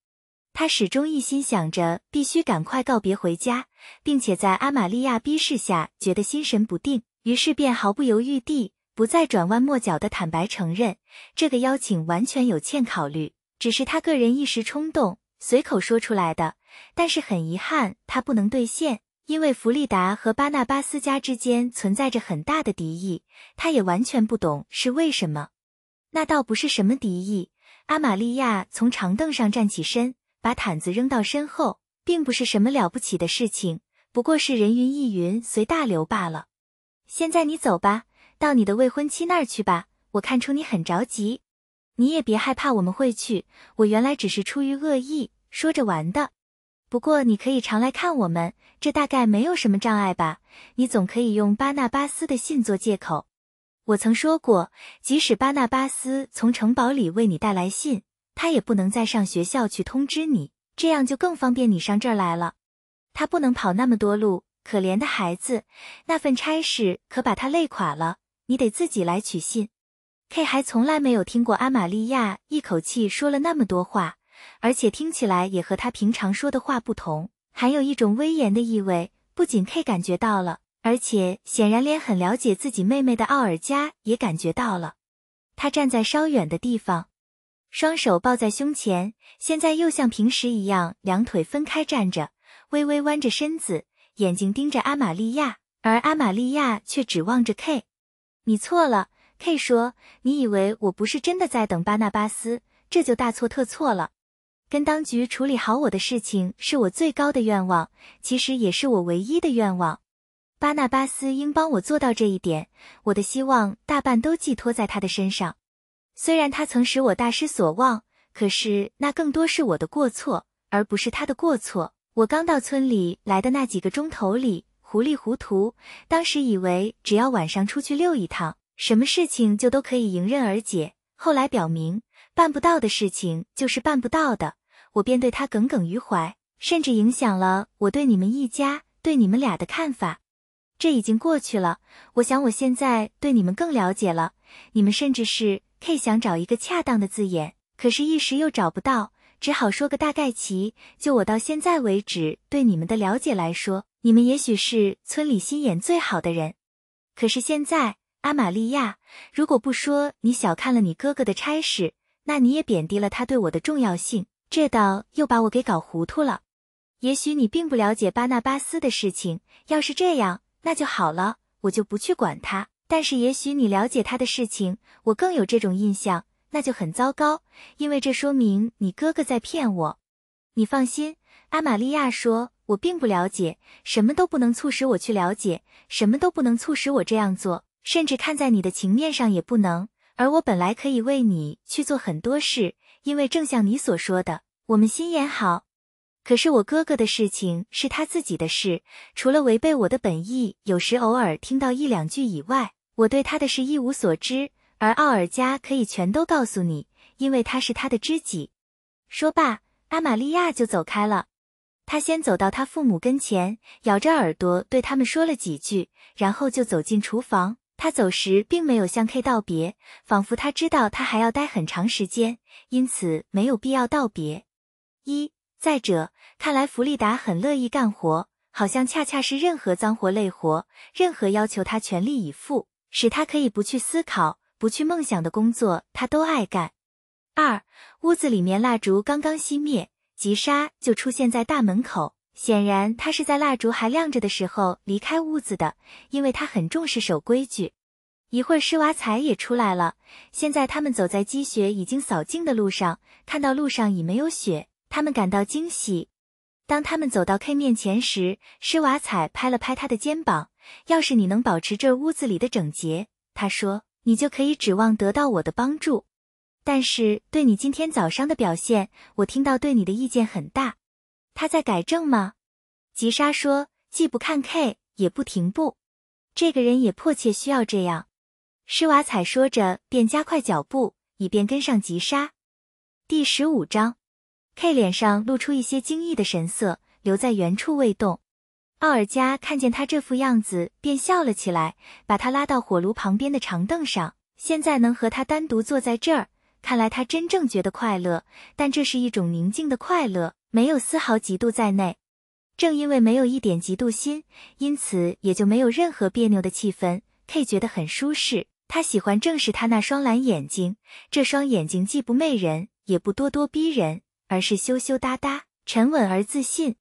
他始终一心想着必须赶快告别回家，并且在阿玛利亚逼视下觉得心神不定，于是便毫不犹豫地不再转弯抹角地坦白承认，这个邀请完全有欠考虑，只是他个人一时冲动随口说出来的。但是很遗憾，他不能兑现，因为弗利达和巴纳巴斯家之间存在着很大的敌意，他也完全不懂是为什么。那倒不是什么敌意。阿玛利亚从长凳上站起身。把毯子扔到身后，并不是什么了不起的事情，不过是人云亦云，随大流罢了。现在你走吧，到你的未婚妻那儿去吧。我看出你很着急，你也别害怕，我们会去。我原来只是出于恶意，说着玩的。不过你可以常来看我们，这大概没有什么障碍吧。你总可以用巴纳巴斯的信做借口。我曾说过，即使巴纳巴斯从城堡里为你带来信。他也不能再上学校去通知你，这样就更方便你上这儿来了。他不能跑那么多路，可怜的孩子，那份差事可把他累垮了。你得自己来取信。K 还从来没有听过阿玛利亚一口气说了那么多话，而且听起来也和他平常说的话不同，含有一种威严的意味。不仅 K 感觉到了，而且显然连很了解自己妹妹的奥尔加也感觉到了。他站在稍远的地方。双手抱在胸前，现在又像平时一样，两腿分开站着，微微弯着身子，眼睛盯着阿玛利亚，而阿玛利亚却指望着 K。你错了，K 说，你以为我不是真的在等巴纳巴斯？这就大错特错了。跟当局处理好我的事情，是我最高的愿望，其实也是我唯一的愿望。巴纳巴斯应帮我做到这一点，我的希望大半都寄托在他的身上。虽然他曾使我大失所望，可是那更多是我的过错，而不是他的过错。我刚到村里来的那几个钟头里，糊里糊涂，当时以为只要晚上出去溜一趟，什么事情就都可以迎刃而解。后来表明办不到的事情就是办不到的，我便对他耿耿于怀，甚至影响了我对你们一家、对你们俩的看法。这已经过去了，我想我现在对你们更了解了，你们甚至是。K 想找一个恰当的字眼，可是，一时又找不到，只好说个大概。其就我到现在为止对你们的了解来说，你们也许是村里心眼最好的人。可是现在，阿玛利亚，如果不说你小看了你哥哥的差事，那你也贬低了他对我的重要性，这倒又把我给搞糊涂了。也许你并不了解巴纳巴斯的事情，要是这样，那就好了，我就不去管他。但是也许你了解他的事情，我更有这种印象，那就很糟糕，因为这说明你哥哥在骗我。你放心，阿玛利亚说，我并不了解，什么都不能促使我去了解，什么都不能促使我这样做，甚至看在你的情面上也不能。而我本来可以为你去做很多事，因为正像你所说的，我们心眼好。可是我哥哥的事情是他自己的事，除了违背我的本意，有时偶尔听到一两句以外。我对他的事一无所知，而奥尔加可以全都告诉你，因为他是他的知己。说罢，阿玛利亚就走开了。他先走到他父母跟前，咬着耳朵对他们说了几句，然后就走进厨房。他走时并没有向 K 道别，仿佛他知道他还要待很长时间，因此没有必要道别。一再者，看来弗利达很乐意干活，好像恰恰是任何脏活累活，任何要求他全力以赴。使他可以不去思考、不去梦想的工作，他都爱干。二屋子里面蜡烛刚刚熄灭，吉沙就出现在大门口。显然，他是在蜡烛还亮着的时候离开屋子的，因为他很重视守规矩。一会儿，施瓦采也出来了。现在他们走在积雪已经扫净的路上，看到路上已没有雪，他们感到惊喜。当他们走到 K 面前时，施瓦采拍了拍他的肩膀。要是你能保持这屋子里的整洁，他说，你就可以指望得到我的帮助。但是对你今天早上的表现，我听到对你的意见很大。他在改正吗？吉莎说，既不看 K，也不停步。这个人也迫切需要这样。施瓦采说着，便加快脚步，以便跟上吉莎。第十五章。K 脸上露出一些惊异的神色，留在原处未动。奥尔加看见他这副样子，便笑了起来，把他拉到火炉旁边的长凳上。现在能和他单独坐在这儿，看来他真正觉得快乐。但这是一种宁静的快乐，没有丝毫嫉妒在内。正因为没有一点嫉妒心，因此也就没有任何别扭的气氛。K 觉得很舒适，他喜欢正是他那双蓝眼睛。这双眼睛既不媚人，也不咄咄逼人。而是羞羞答答、沉稳而自信，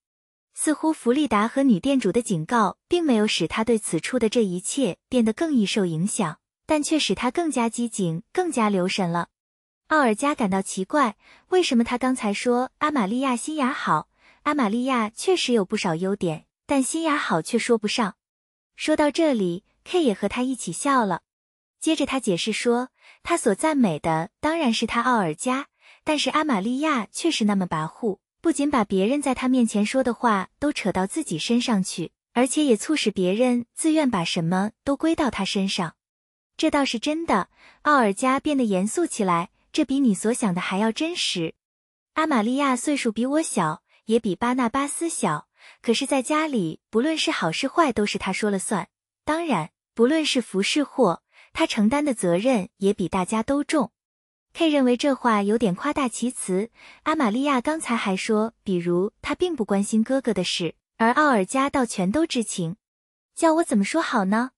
似乎弗利达和女店主的警告并没有使他对此处的这一切变得更易受影响，但却使他更加机警、更加留神了。奥尔加感到奇怪，为什么他刚才说阿玛利亚心眼好？阿玛利亚确实有不少优点，但心眼好却说不上。说到这里，K 也和他一起笑了。接着他解释说，他所赞美的当然是他，奥尔加。但是阿玛利亚却是那么跋扈，不仅把别人在她面前说的话都扯到自己身上去，而且也促使别人自愿把什么都归到她身上。这倒是真的。奥尔加变得严肃起来，这比你所想的还要真实。阿玛利亚岁数比我小，也比巴纳巴斯小，可是，在家里不论是好是坏，都是她说了算。当然，不论是福是祸，她承担的责任也比大家都重。K 认为这话有点夸大其词。阿玛利亚刚才还说，比如她并不关心哥哥的事，而奥尔加倒全都知情。叫我怎么说好呢？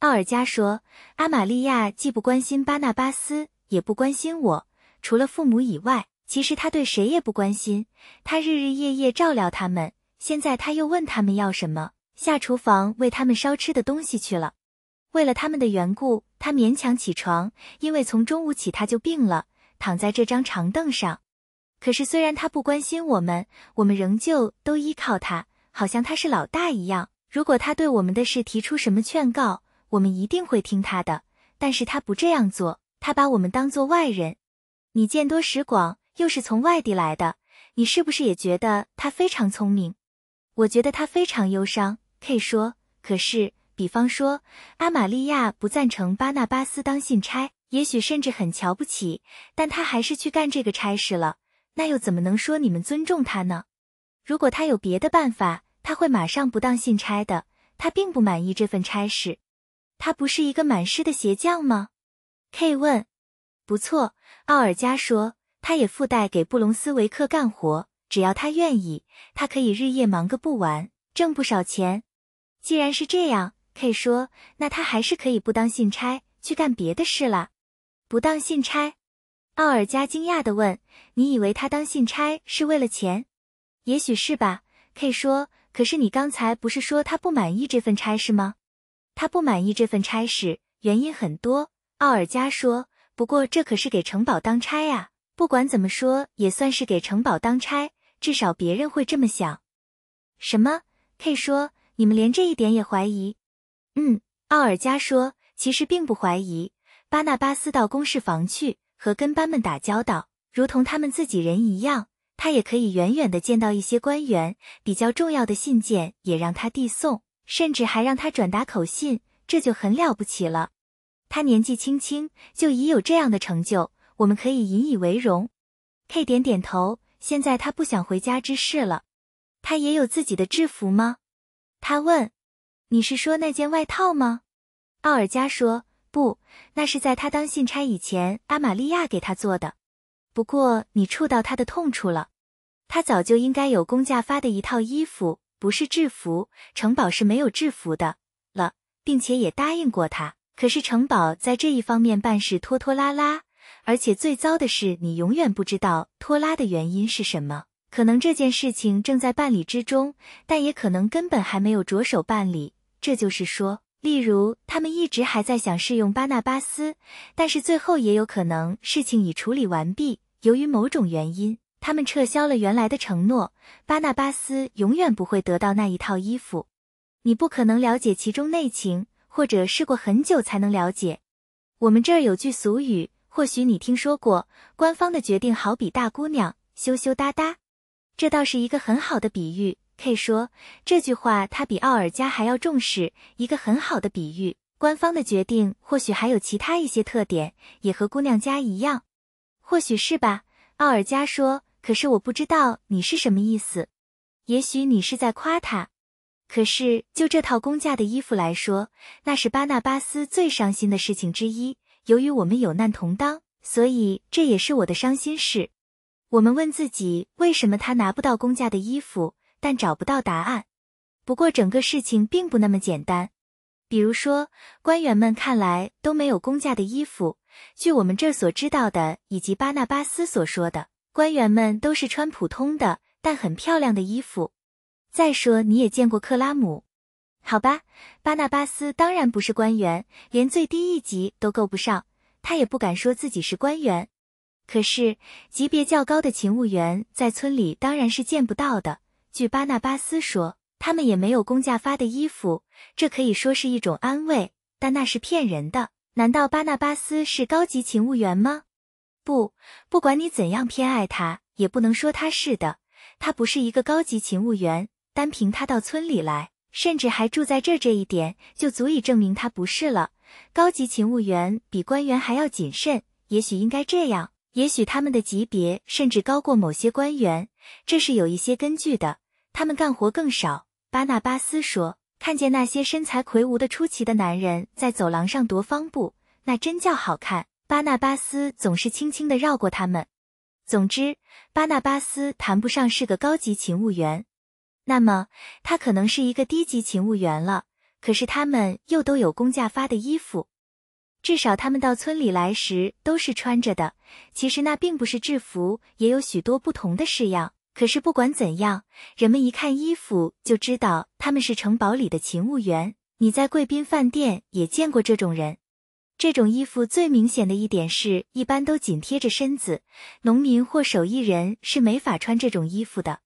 奥尔加说，阿玛利亚既不关心巴纳巴斯，也不关心我，除了父母以外，其实她对谁也不关心。他日日夜夜照料他们，现在他又问他们要什么，下厨房为他们烧吃的东西去了。为了他们的缘故，他勉强起床，因为从中午起他就病了，躺在这张长凳上。可是虽然他不关心我们，我们仍旧都依靠他，好像他是老大一样。如果他对我们的事提出什么劝告，我们一定会听他的。但是他不这样做，他把我们当做外人。你见多识广，又是从外地来的，你是不是也觉得他非常聪明？我觉得他非常忧伤。K 说，可是。比方说，阿玛利亚不赞成巴纳巴斯当信差，也许甚至很瞧不起，但他还是去干这个差事了。那又怎么能说你们尊重他呢？如果他有别的办法，他会马上不当信差的。他并不满意这份差事。他不是一个满师的鞋匠吗？K 问。不错，奥尔加说。他也附带给布隆斯维克干活，只要他愿意，他可以日夜忙个不完，挣不少钱。既然是这样。K 说：“那他还是可以不当信差去干别的事啦。”“不当信差？”奥尔加惊讶的问。“你以为他当信差是为了钱？”“也许是吧。”K 说。“可是你刚才不是说他不满意这份差事吗？”“他不满意这份差事，原因很多。”奥尔加说。“不过这可是给城堡当差啊，不管怎么说也算是给城堡当差，至少别人会这么想。”“什么？”K 说。“你们连这一点也怀疑？”嗯，奥尔加说，其实并不怀疑巴纳巴斯到公事房去和跟班们打交道，如同他们自己人一样。他也可以远远的见到一些官员，比较重要的信件也让他递送，甚至还让他转达口信，这就很了不起了。他年纪轻轻就已有这样的成就，我们可以引以为荣。K 点点头。现在他不想回家之事了。他也有自己的制服吗？他问。你是说那件外套吗？奥尔加说：“不，那是在他当信差以前，阿玛利亚给他做的。不过你触到他的痛处了。他早就应该有公家发的一套衣服，不是制服。城堡是没有制服的了，并且也答应过他。可是城堡在这一方面办事拖拖拉拉，而且最糟的是，你永远不知道拖拉的原因是什么。可能这件事情正在办理之中，但也可能根本还没有着手办理。”这就是说，例如他们一直还在想试用巴纳巴斯，但是最后也有可能事情已处理完毕，由于某种原因，他们撤销了原来的承诺，巴纳巴斯永远不会得到那一套衣服。你不可能了解其中内情，或者试过很久才能了解。我们这儿有句俗语，或许你听说过，官方的决定好比大姑娘羞羞答答，这倒是一个很好的比喻。K 说这句话，他比奥尔加还要重视。一个很好的比喻，官方的决定或许还有其他一些特点，也和姑娘家一样，或许是吧。奥尔加说：“可是我不知道你是什么意思。也许你是在夸他。可是就这套公家的衣服来说，那是巴纳巴斯最伤心的事情之一。由于我们有难同当，所以这也是我的伤心事。我们问自己，为什么他拿不到公家的衣服？”但找不到答案。不过整个事情并不那么简单。比如说，官员们看来都没有公家的衣服。据我们这儿所知道的，以及巴纳巴斯所说的，官员们都是穿普通的但很漂亮的衣服。再说你也见过克拉姆，好吧？巴纳巴斯当然不是官员，连最低一级都够不上，他也不敢说自己是官员。可是级别较高的勤务员在村里当然是见不到的。据巴纳巴斯说，他们也没有公价发的衣服，这可以说是一种安慰，但那是骗人的。难道巴纳巴斯是高级勤务员吗？不，不管你怎样偏爱他，也不能说他是的。他不是一个高级勤务员，单凭他到村里来，甚至还住在这这一点，就足以证明他不是了。高级勤务员比官员还要谨慎，也许应该这样，也许他们的级别甚至高过某些官员，这是有一些根据的。他们干活更少，巴纳巴斯说。看见那些身材魁梧的出奇的男人在走廊上踱方步，那真叫好看。巴纳巴斯总是轻轻地绕过他们。总之，巴纳巴斯谈不上是个高级勤务员，那么他可能是一个低级勤务员了。可是他们又都有公家发的衣服，至少他们到村里来时都是穿着的。其实那并不是制服，也有许多不同的式样。可是不管怎样，人们一看衣服就知道他们是城堡里的勤务员。你在贵宾饭店也见过这种人。这种衣服最明显的一点是一般都紧贴着身子，农民或手艺人是没法穿这种衣服的。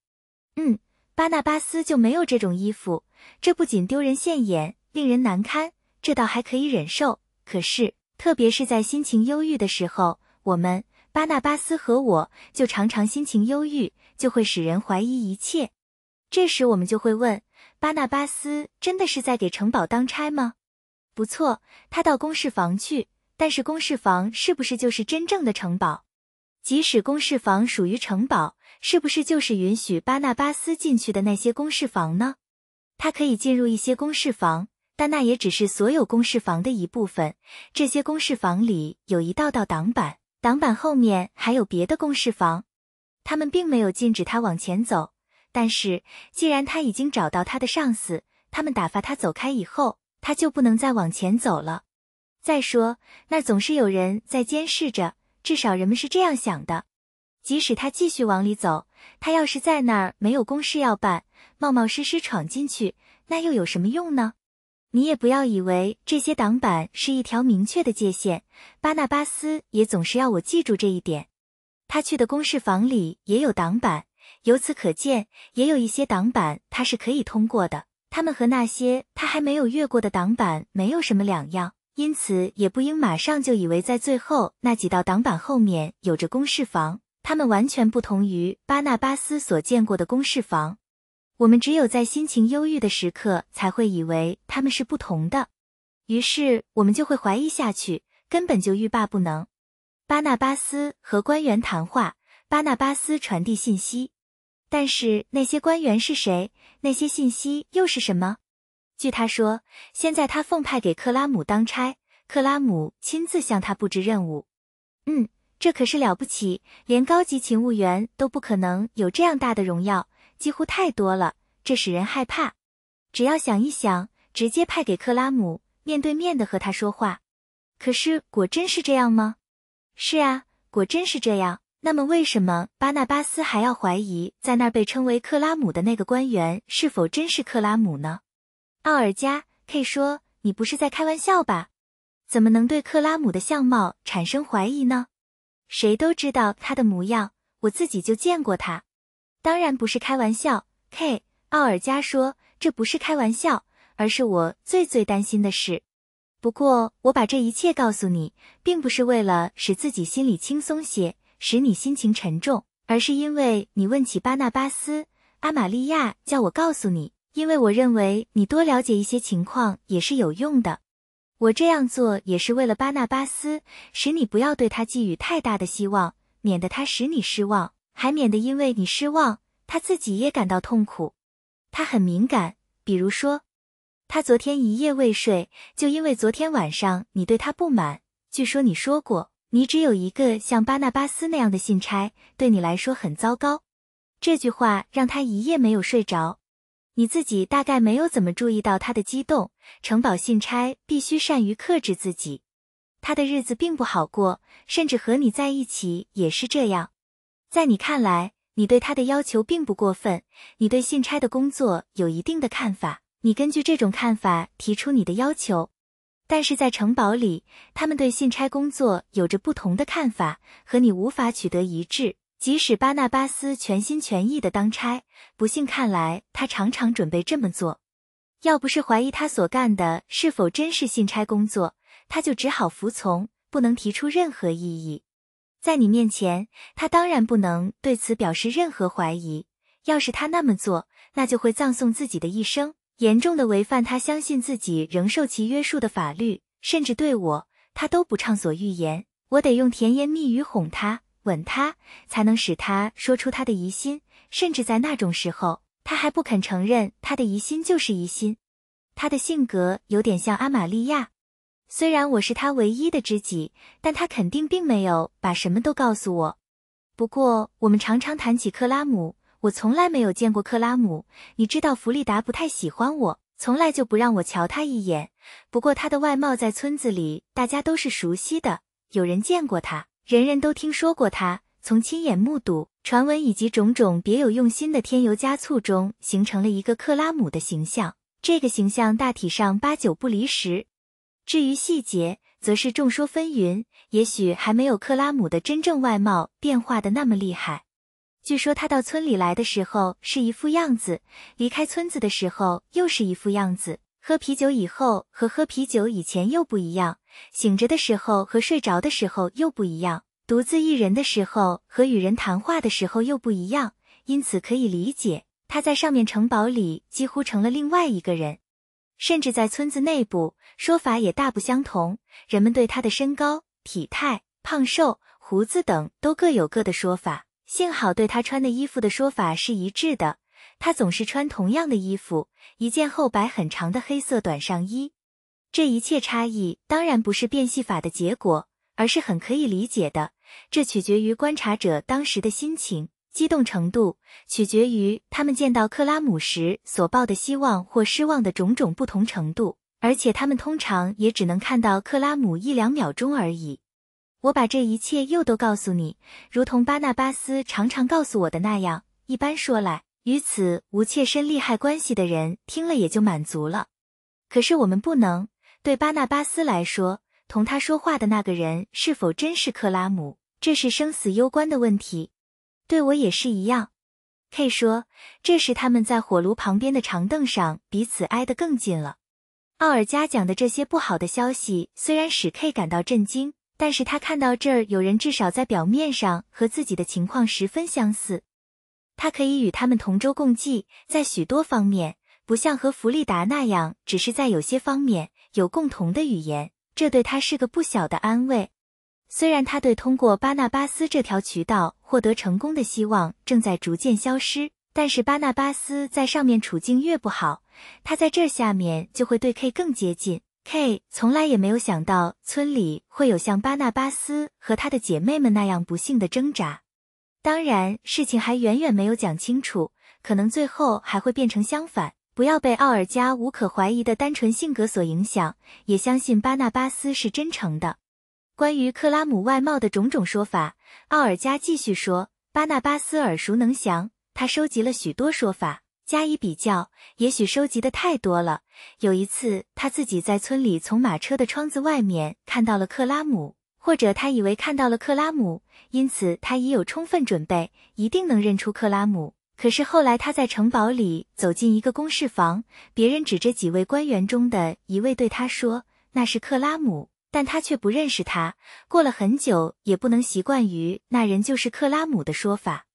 嗯，巴纳巴斯就没有这种衣服，这不仅丢人现眼，令人难堪，这倒还可以忍受。可是，特别是在心情忧郁的时候，我们。巴纳巴斯和我就常常心情忧郁，就会使人怀疑一切。这时我们就会问：巴纳巴斯真的是在给城堡当差吗？不错，他到公事房去。但是公事房是不是就是真正的城堡？即使公事房属于城堡，是不是就是允许巴纳巴斯进去的那些公事房呢？他可以进入一些公事房，但那也只是所有公事房的一部分。这些公事房里有一道道挡板。挡板后面还有别的公事房，他们并没有禁止他往前走。但是既然他已经找到他的上司，他们打发他走开以后，他就不能再往前走了。再说，那总是有人在监视着，至少人们是这样想的。即使他继续往里走，他要是在那儿没有公事要办，冒冒失失闯进去，那又有什么用呢？你也不要以为这些挡板是一条明确的界限。巴纳巴斯也总是要我记住这一点。他去的公事房里也有挡板，由此可见，也有一些挡板他是可以通过的。他们和那些他还没有越过的挡板没有什么两样，因此也不应马上就以为在最后那几道挡板后面有着公事房。他们完全不同于巴纳巴斯所见过的公事房。我们只有在心情忧郁的时刻，才会以为他们是不同的，于是我们就会怀疑下去，根本就欲罢不能。巴纳巴斯和官员谈话，巴纳巴斯传递信息，但是那些官员是谁？那些信息又是什么？据他说，现在他奉派给克拉姆当差，克拉姆亲自向他布置任务。嗯，这可是了不起，连高级勤务员都不可能有这样大的荣耀。几乎太多了，这使人害怕。只要想一想，直接派给克拉姆，面对面的和他说话。可是果真是这样吗？是啊，果真是这样。那么为什么巴纳巴斯还要怀疑在那儿被称为克拉姆的那个官员是否真是克拉姆呢？奥尔加，K 说：“你不是在开玩笑吧？怎么能对克拉姆的相貌产生怀疑呢？谁都知道他的模样，我自己就见过他。”当然不是开玩笑，K· 奥尔加说：“这不是开玩笑，而是我最最担心的事。”不过，我把这一切告诉你，并不是为了使自己心里轻松些，使你心情沉重，而是因为你问起巴纳巴斯，阿玛利亚叫我告诉你，因为我认为你多了解一些情况也是有用的。我这样做也是为了巴纳巴斯，使你不要对他寄予太大的希望，免得他使你失望。还免得因为你失望，他自己也感到痛苦。他很敏感，比如说，他昨天一夜未睡，就因为昨天晚上你对他不满。据说你说过，你只有一个像巴纳巴斯那样的信差，对你来说很糟糕。这句话让他一夜没有睡着。你自己大概没有怎么注意到他的激动。城堡信差必须善于克制自己，他的日子并不好过，甚至和你在一起也是这样。在你看来，你对他的要求并不过分。你对信差的工作有一定的看法，你根据这种看法提出你的要求。但是在城堡里，他们对信差工作有着不同的看法，和你无法取得一致。即使巴纳巴斯全心全意的当差，不幸看来他常常准备这么做。要不是怀疑他所干的是否真是信差工作，他就只好服从，不能提出任何异议。在你面前，他当然不能对此表示任何怀疑。要是他那么做，那就会葬送自己的一生，严重的违反他相信自己仍受其约束的法律。甚至对我，他都不畅所欲言。我得用甜言蜜语哄他、吻他，才能使他说出他的疑心。甚至在那种时候，他还不肯承认他的疑心就是疑心。他的性格有点像阿玛利亚。虽然我是他唯一的知己，但他肯定并没有把什么都告诉我。不过，我们常常谈起克拉姆。我从来没有见过克拉姆。你知道，弗利达不太喜欢我，从来就不让我瞧他一眼。不过，他的外貌在村子里大家都是熟悉的，有人见过他，人人都听说过他。从亲眼目睹、传闻以及种种别有用心的添油加醋中，形成了一个克拉姆的形象。这个形象大体上八九不离十。至于细节，则是众说纷纭。也许还没有克拉姆的真正外貌变化的那么厉害。据说他到村里来的时候是一副样子，离开村子的时候又是一副样子；喝啤酒以后和喝啤酒以前又不一样；醒着的时候和睡着的时候又不一样；独自一人的时候和与人谈话的时候又不一样。因此，可以理解他在上面城堡里几乎成了另外一个人。甚至在村子内部，说法也大不相同。人们对他的身高、体态、胖瘦、胡子等都各有各的说法。幸好对他穿的衣服的说法是一致的，他总是穿同样的衣服，一件后白很长的黑色短上衣。这一切差异当然不是变戏法的结果，而是很可以理解的，这取决于观察者当时的心情。激动程度取决于他们见到克拉姆时所抱的希望或失望的种种不同程度，而且他们通常也只能看到克拉姆一两秒钟而已。我把这一切又都告诉你，如同巴纳巴斯常常告诉我的那样。一般说来，与此无切身利害关系的人听了也就满足了。可是我们不能对巴纳巴斯来说，同他说话的那个人是否真是克拉姆，这是生死攸关的问题。对我也是一样，K 说。这时他们在火炉旁边的长凳上彼此挨得更近了。奥尔加讲的这些不好的消息虽然使 K 感到震惊，但是他看到这儿有人至少在表面上和自己的情况十分相似，他可以与他们同舟共济，在许多方面不像和弗利达那样，只是在有些方面有共同的语言，这对他是个不小的安慰。虽然他对通过巴纳巴斯这条渠道获得成功的希望正在逐渐消失，但是巴纳巴斯在上面处境越不好，他在这下面就会对 K 更接近。K 从来也没有想到村里会有像巴纳巴斯和他的姐妹们那样不幸的挣扎。当然，事情还远远没有讲清楚，可能最后还会变成相反。不要被奥尔加无可怀疑的单纯性格所影响，也相信巴纳巴斯是真诚的。关于克拉姆外貌的种种说法，奥尔加继续说：“巴纳巴斯耳熟能详，他收集了许多说法加以比较，也许收集的太多了。有一次，他自己在村里从马车的窗子外面看到了克拉姆，或者他以为看到了克拉姆，因此他已有充分准备，一定能认出克拉姆。可是后来他在城堡里走进一个公事房，别人指着几位官员中的一位对他说：‘那是克拉姆。’”但他却不认识他，过了很久也不能习惯于那人就是克拉姆的说法，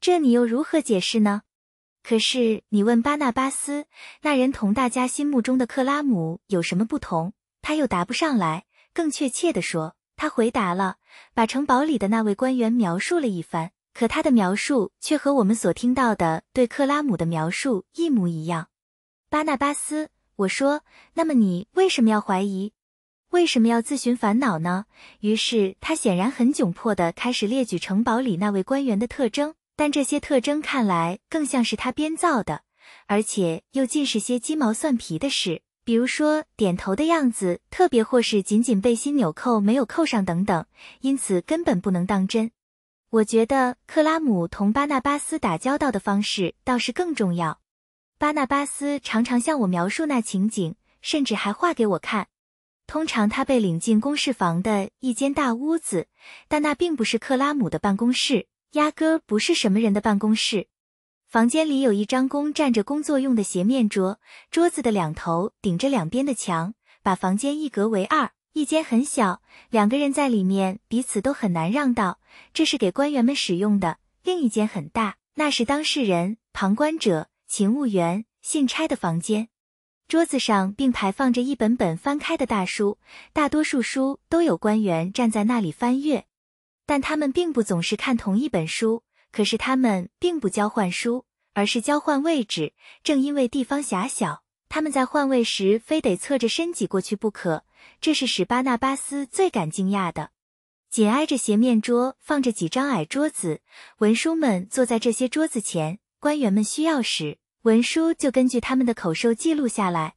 这你又如何解释呢？可是你问巴纳巴斯，那人同大家心目中的克拉姆有什么不同？他又答不上来。更确切的说，他回答了，把城堡里的那位官员描述了一番，可他的描述却和我们所听到的对克拉姆的描述一模一样。巴纳巴斯，我说，那么你为什么要怀疑？为什么要自寻烦恼呢？于是他显然很窘迫地开始列举城堡里那位官员的特征，但这些特征看来更像是他编造的，而且又尽是些鸡毛蒜皮的事，比如说点头的样子特别，或是紧紧背心纽扣没有扣上等等，因此根本不能当真。我觉得克拉姆同巴纳巴斯打交道的方式倒是更重要。巴纳巴斯常常向我描述那情景，甚至还画给我看。通常他被领进公事房的一间大屋子，但那并不是克拉姆的办公室，压根儿不是什么人的办公室。房间里有一张工站着工作用的斜面桌，桌子的两头顶着两边的墙，把房间一隔为二。一间很小，两个人在里面彼此都很难让道。这是给官员们使用的。另一间很大，那是当事人、旁观者、勤务员、信差的房间。桌子上并排放着一本本翻开的大书，大多数书都有官员站在那里翻阅，但他们并不总是看同一本书。可是他们并不交换书，而是交换位置。正因为地方狭小，他们在换位时非得侧着身挤过去不可。这是使巴纳巴斯最感惊讶的。紧挨着斜面桌放着几张矮桌子，文书们坐在这些桌子前。官员们需要时。文书就根据他们的口授记录下来，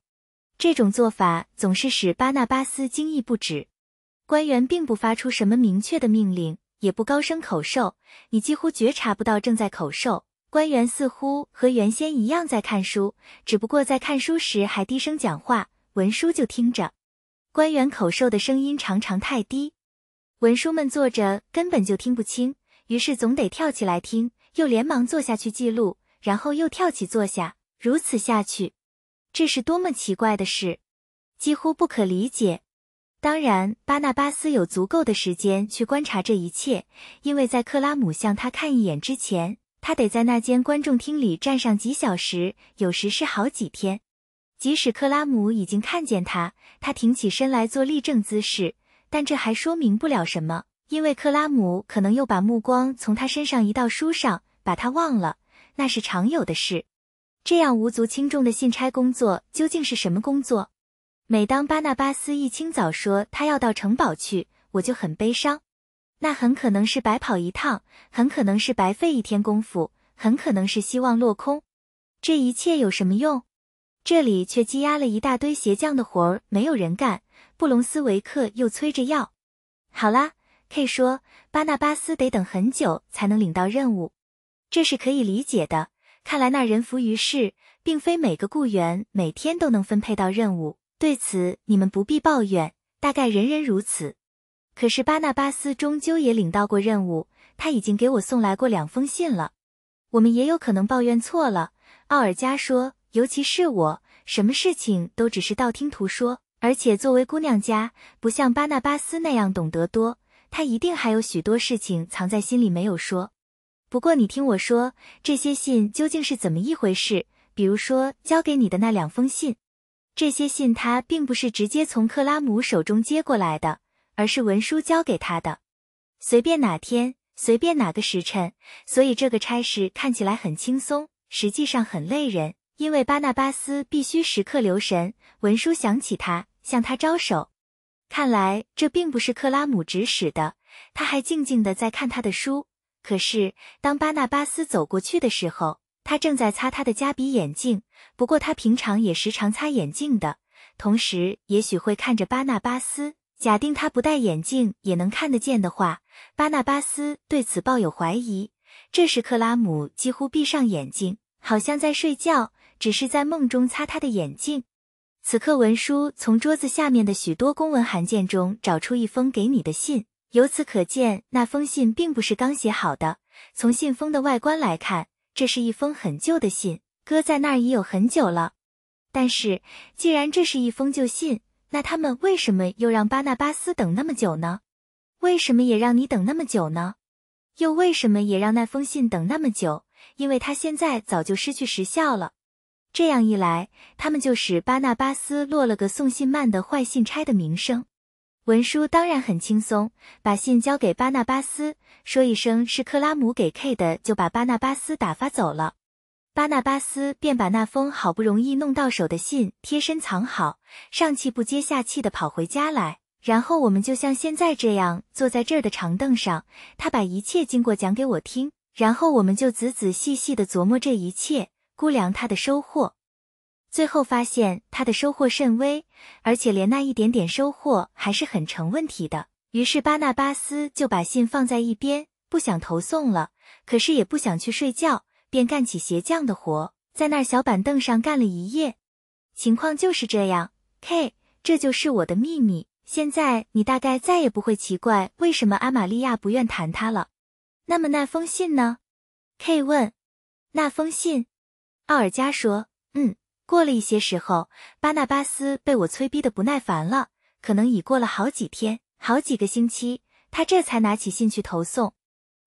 这种做法总是使巴纳巴斯惊异不止。官员并不发出什么明确的命令，也不高声口授，你几乎觉察不到正在口授。官员似乎和原先一样在看书，只不过在看书时还低声讲话。文书就听着，官员口授的声音常常太低，文书们坐着根本就听不清，于是总得跳起来听，又连忙坐下去记录。然后又跳起坐下，如此下去，这是多么奇怪的事，几乎不可理解。当然，巴纳巴斯有足够的时间去观察这一切，因为在克拉姆向他看一眼之前，他得在那间观众厅里站上几小时，有时是好几天。即使克拉姆已经看见他，他挺起身来做立正姿势，但这还说明不了什么，因为克拉姆可能又把目光从他身上移到书上，把他忘了。那是常有的事。这样无足轻重的信差工作究竟是什么工作？每当巴纳巴斯一清早说他要到城堡去，我就很悲伤。那很可能是白跑一趟，很可能是白费一天功夫，很可能是希望落空。这一切有什么用？这里却积压了一大堆鞋匠的活儿，没有人干。布隆斯维克又催着要。好啦，K 说，巴纳巴斯得等很久才能领到任务。这是可以理解的。看来那人浮于事，并非每个雇员每天都能分配到任务。对此，你们不必抱怨，大概人人如此。可是巴纳巴斯终究也领到过任务，他已经给我送来过两封信了。我们也有可能抱怨错了。奥尔加说：“尤其是我，什么事情都只是道听途说，而且作为姑娘家，不像巴纳巴斯那样懂得多。他一定还有许多事情藏在心里没有说。”不过你听我说，这些信究竟是怎么一回事？比如说交给你的那两封信，这些信他并不是直接从克拉姆手中接过来的，而是文叔交给他的，随便哪天，随便哪个时辰。所以这个差事看起来很轻松，实际上很累人，因为巴纳巴斯必须时刻留神。文叔想起他，向他招手。看来这并不是克拉姆指使的，他还静静的在看他的书。可是，当巴纳巴斯走过去的时候，他正在擦他的加比眼镜。不过，他平常也时常擦眼镜的，同时也许会看着巴纳巴斯。假定他不戴眼镜也能看得见的话，巴纳巴斯对此抱有怀疑。这时，克拉姆几乎闭上眼睛，好像在睡觉，只是在梦中擦他的眼镜。此刻，文书从桌子下面的许多公文函件中找出一封给你的信。由此可见，那封信并不是刚写好的。从信封的外观来看，这是一封很旧的信，搁在那儿已有很久了。但是，既然这是一封旧信，那他们为什么又让巴纳巴斯等那么久呢？为什么也让你等那么久呢？又为什么也让那封信等那么久？因为他现在早就失去时效了。这样一来，他们就使巴纳巴斯落了个送信慢的坏信差的名声。文书当然很轻松，把信交给巴纳巴斯，说一声是克拉姆给 K 的，就把巴纳巴斯打发走了。巴纳巴斯便把那封好不容易弄到手的信贴身藏好，上气不接下气地跑回家来。然后我们就像现在这样坐在这儿的长凳上，他把一切经过讲给我听，然后我们就仔仔细细地琢磨这一切，估量他的收获。最后发现他的收获甚微，而且连那一点点收获还是很成问题的。于是巴纳巴斯就把信放在一边，不想投送了，可是也不想去睡觉，便干起鞋匠的活，在那小板凳上干了一夜。情况就是这样，K，这就是我的秘密。现在你大概再也不会奇怪为什么阿玛利亚不愿谈他了。那么那封信呢？K 问。那封信，奥尔加说。过了一些时候，巴纳巴斯被我催逼的不耐烦了，可能已过了好几天、好几个星期，他这才拿起信去投送。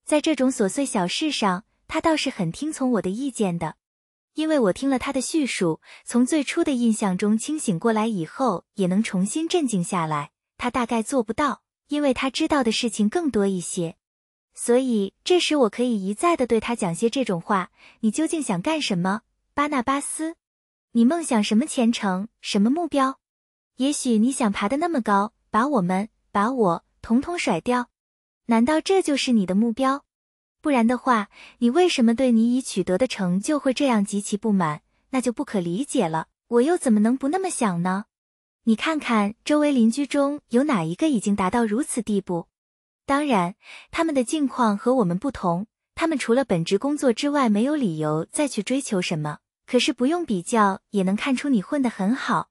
在这种琐碎小事上，他倒是很听从我的意见的，因为我听了他的叙述，从最初的印象中清醒过来以后，也能重新镇静下来。他大概做不到，因为他知道的事情更多一些，所以这时我可以一再的对他讲些这种话：“你究竟想干什么，巴纳巴斯？”你梦想什么前程，什么目标？也许你想爬得那么高，把我们，把我统统甩掉。难道这就是你的目标？不然的话，你为什么对你已取得的成就会这样极其不满？那就不可理解了。我又怎么能不那么想呢？你看看周围邻居中有哪一个已经达到如此地步？当然，他们的境况和我们不同，他们除了本职工作之外，没有理由再去追求什么。可是不用比较也能看出你混得很好。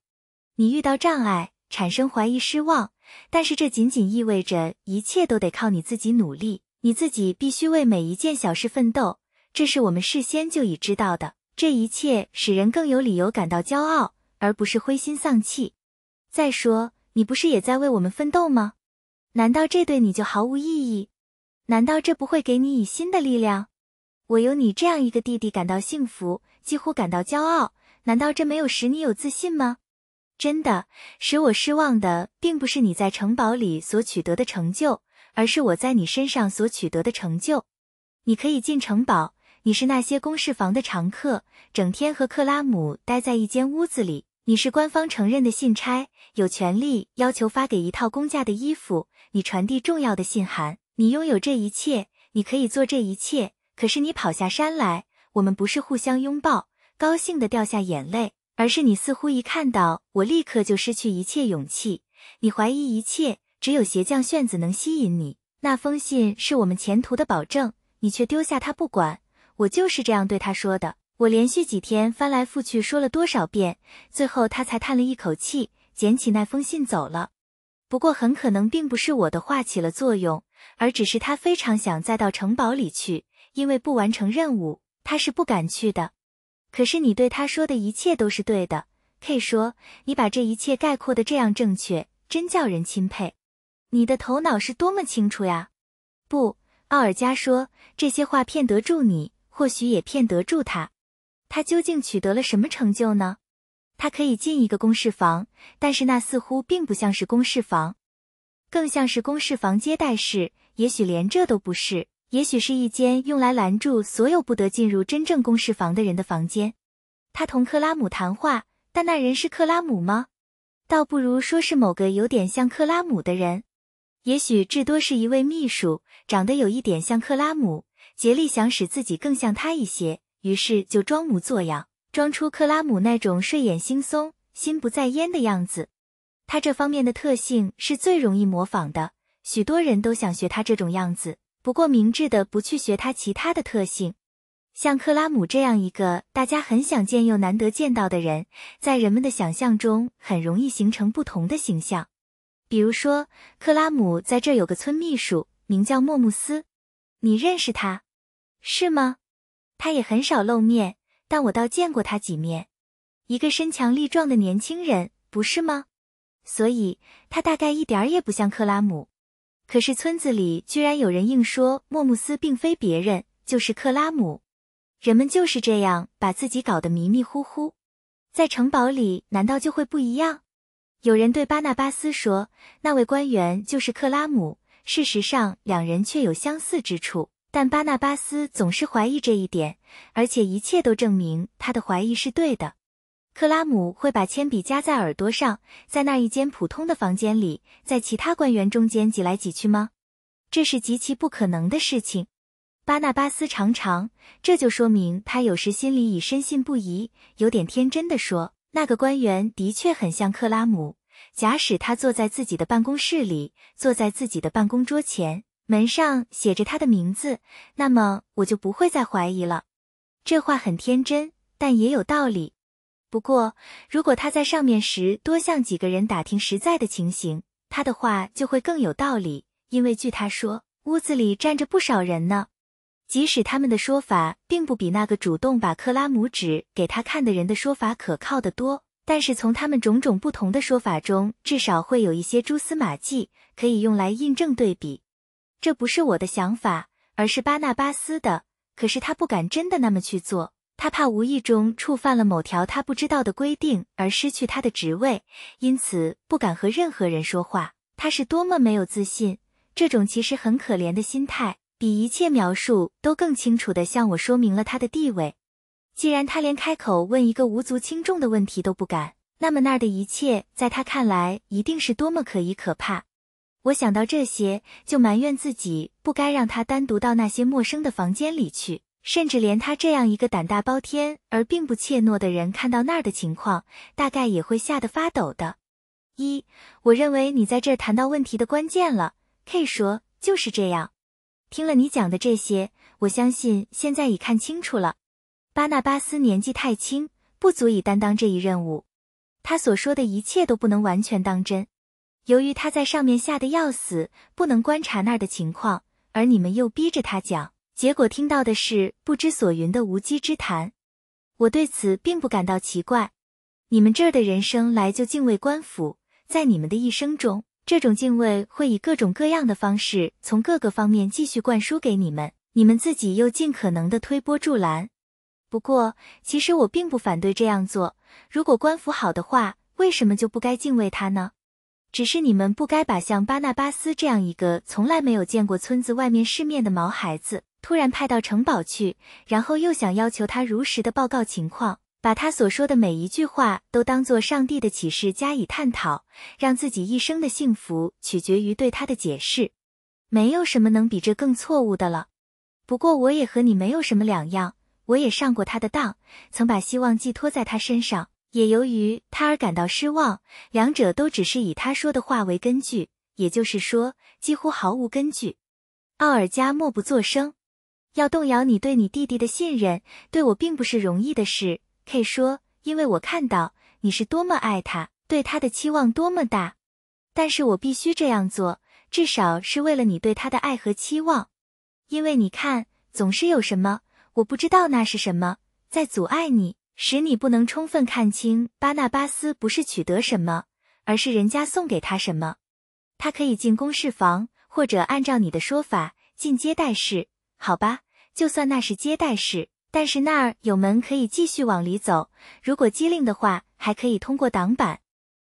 你遇到障碍，产生怀疑、失望，但是这仅仅意味着一切都得靠你自己努力，你自己必须为每一件小事奋斗。这是我们事先就已知道的。这一切使人更有理由感到骄傲，而不是灰心丧气。再说，你不是也在为我们奋斗吗？难道这对你就毫无意义？难道这不会给你以新的力量？我有你这样一个弟弟，感到幸福。几乎感到骄傲，难道这没有使你有自信吗？真的，使我失望的并不是你在城堡里所取得的成就，而是我在你身上所取得的成就。你可以进城堡，你是那些公事房的常客，整天和克拉姆待在一间屋子里。你是官方承认的信差，有权利要求发给一套公家的衣服。你传递重要的信函，你拥有这一切，你可以做这一切。可是你跑下山来。我们不是互相拥抱，高兴地掉下眼泪，而是你似乎一看到我，立刻就失去一切勇气。你怀疑一切，只有鞋匠炫子能吸引你。那封信是我们前途的保证，你却丢下他不管。我就是这样对他说的。我连续几天翻来覆去说了多少遍，最后他才叹了一口气，捡起那封信走了。不过很可能并不是我的话起了作用，而只是他非常想再到城堡里去，因为不完成任务。他是不敢去的，可是你对他说的一切都是对的。K 说：“你把这一切概括的这样正确，真叫人钦佩。你的头脑是多么清楚呀！”不，奥尔加说：“这些话骗得住你，或许也骗得住他。他究竟取得了什么成就呢？他可以进一个公事房，但是那似乎并不像是公事房，更像是公事房接待室，也许连这都不是。”也许是一间用来拦住所有不得进入真正公事房的人的房间。他同克拉姆谈话，但那人是克拉姆吗？倒不如说是某个有点像克拉姆的人。也许至多是一位秘书，长得有一点像克拉姆。杰利想使自己更像他一些，于是就装模作样，装出克拉姆那种睡眼惺忪、心不在焉的样子。他这方面的特性是最容易模仿的，许多人都想学他这种样子。不过明智的不去学他其他的特性，像克拉姆这样一个大家很想见又难得见到的人，在人们的想象中很容易形成不同的形象。比如说，克拉姆在这有个村秘书，名叫莫穆斯，你认识他，是吗？他也很少露面，但我倒见过他几面。一个身强力壮的年轻人，不是吗？所以他大概一点也不像克拉姆。可是村子里居然有人硬说莫穆斯并非别人，就是克拉姆。人们就是这样把自己搞得迷迷糊糊。在城堡里难道就会不一样？有人对巴纳巴斯说，那位官员就是克拉姆。事实上，两人却有相似之处，但巴纳巴斯总是怀疑这一点，而且一切都证明他的怀疑是对的。克拉姆会把铅笔夹在耳朵上，在那一间普通的房间里，在其他官员中间挤来挤去吗？这是极其不可能的事情。巴纳巴斯常常这就说明他有时心里已深信不疑，有点天真的说：“那个官员的确很像克拉姆。假使他坐在自己的办公室里，坐在自己的办公桌前，门上写着他的名字，那么我就不会再怀疑了。”这话很天真，但也有道理。不过，如果他在上面时多向几个人打听实在的情形，他的话就会更有道理。因为据他说，屋子里站着不少人呢。即使他们的说法并不比那个主动把克拉拇指给他看的人的说法可靠的多，但是从他们种种不同的说法中，至少会有一些蛛丝马迹可以用来印证对比。这不是我的想法，而是巴纳巴斯的。可是他不敢真的那么去做。他怕无意中触犯了某条他不知道的规定而失去他的职位，因此不敢和任何人说话。他是多么没有自信！这种其实很可怜的心态，比一切描述都更清楚的向我说明了他的地位。既然他连开口问一个无足轻重的问题都不敢，那么那儿的一切在他看来一定是多么可疑可怕。我想到这些，就埋怨自己不该让他单独到那些陌生的房间里去。甚至连他这样一个胆大包天而并不怯懦的人，看到那儿的情况，大概也会吓得发抖的。一，我认为你在这谈到问题的关键了。K 说：“就是这样。”听了你讲的这些，我相信现在已看清楚了。巴纳巴斯年纪太轻，不足以担当这一任务。他所说的一切都不能完全当真。由于他在上面吓得要死，不能观察那儿的情况，而你们又逼着他讲。结果听到的是不知所云的无稽之谈，我对此并不感到奇怪。你们这儿的人生来就敬畏官府，在你们的一生中，这种敬畏会以各种各样的方式从各个方面继续灌输给你们，你们自己又尽可能的推波助澜。不过，其实我并不反对这样做。如果官府好的话，为什么就不该敬畏他呢？只是你们不该把像巴纳巴斯这样一个从来没有见过村子外面世面的毛孩子。突然派到城堡去，然后又想要求他如实的报告情况，把他所说的每一句话都当作上帝的启示加以探讨，让自己一生的幸福取决于对他的解释。没有什么能比这更错误的了。不过我也和你没有什么两样，我也上过他的当，曾把希望寄托在他身上，也由于他而感到失望。两者都只是以他说的话为根据，也就是说，几乎毫无根据。奥尔加默不作声。要动摇你对你弟弟的信任，对我并不是容易的事。K 说：“因为我看到你是多么爱他，对他的期望多么大，但是我必须这样做，至少是为了你对他的爱和期望。因为你看，总是有什么我不知道那是什么在阻碍你，使你不能充分看清巴纳巴斯不是取得什么，而是人家送给他什么。他可以进公事房，或者按照你的说法进接待室，好吧？”就算那是接待室，但是那儿有门可以继续往里走。如果机灵的话，还可以通过挡板。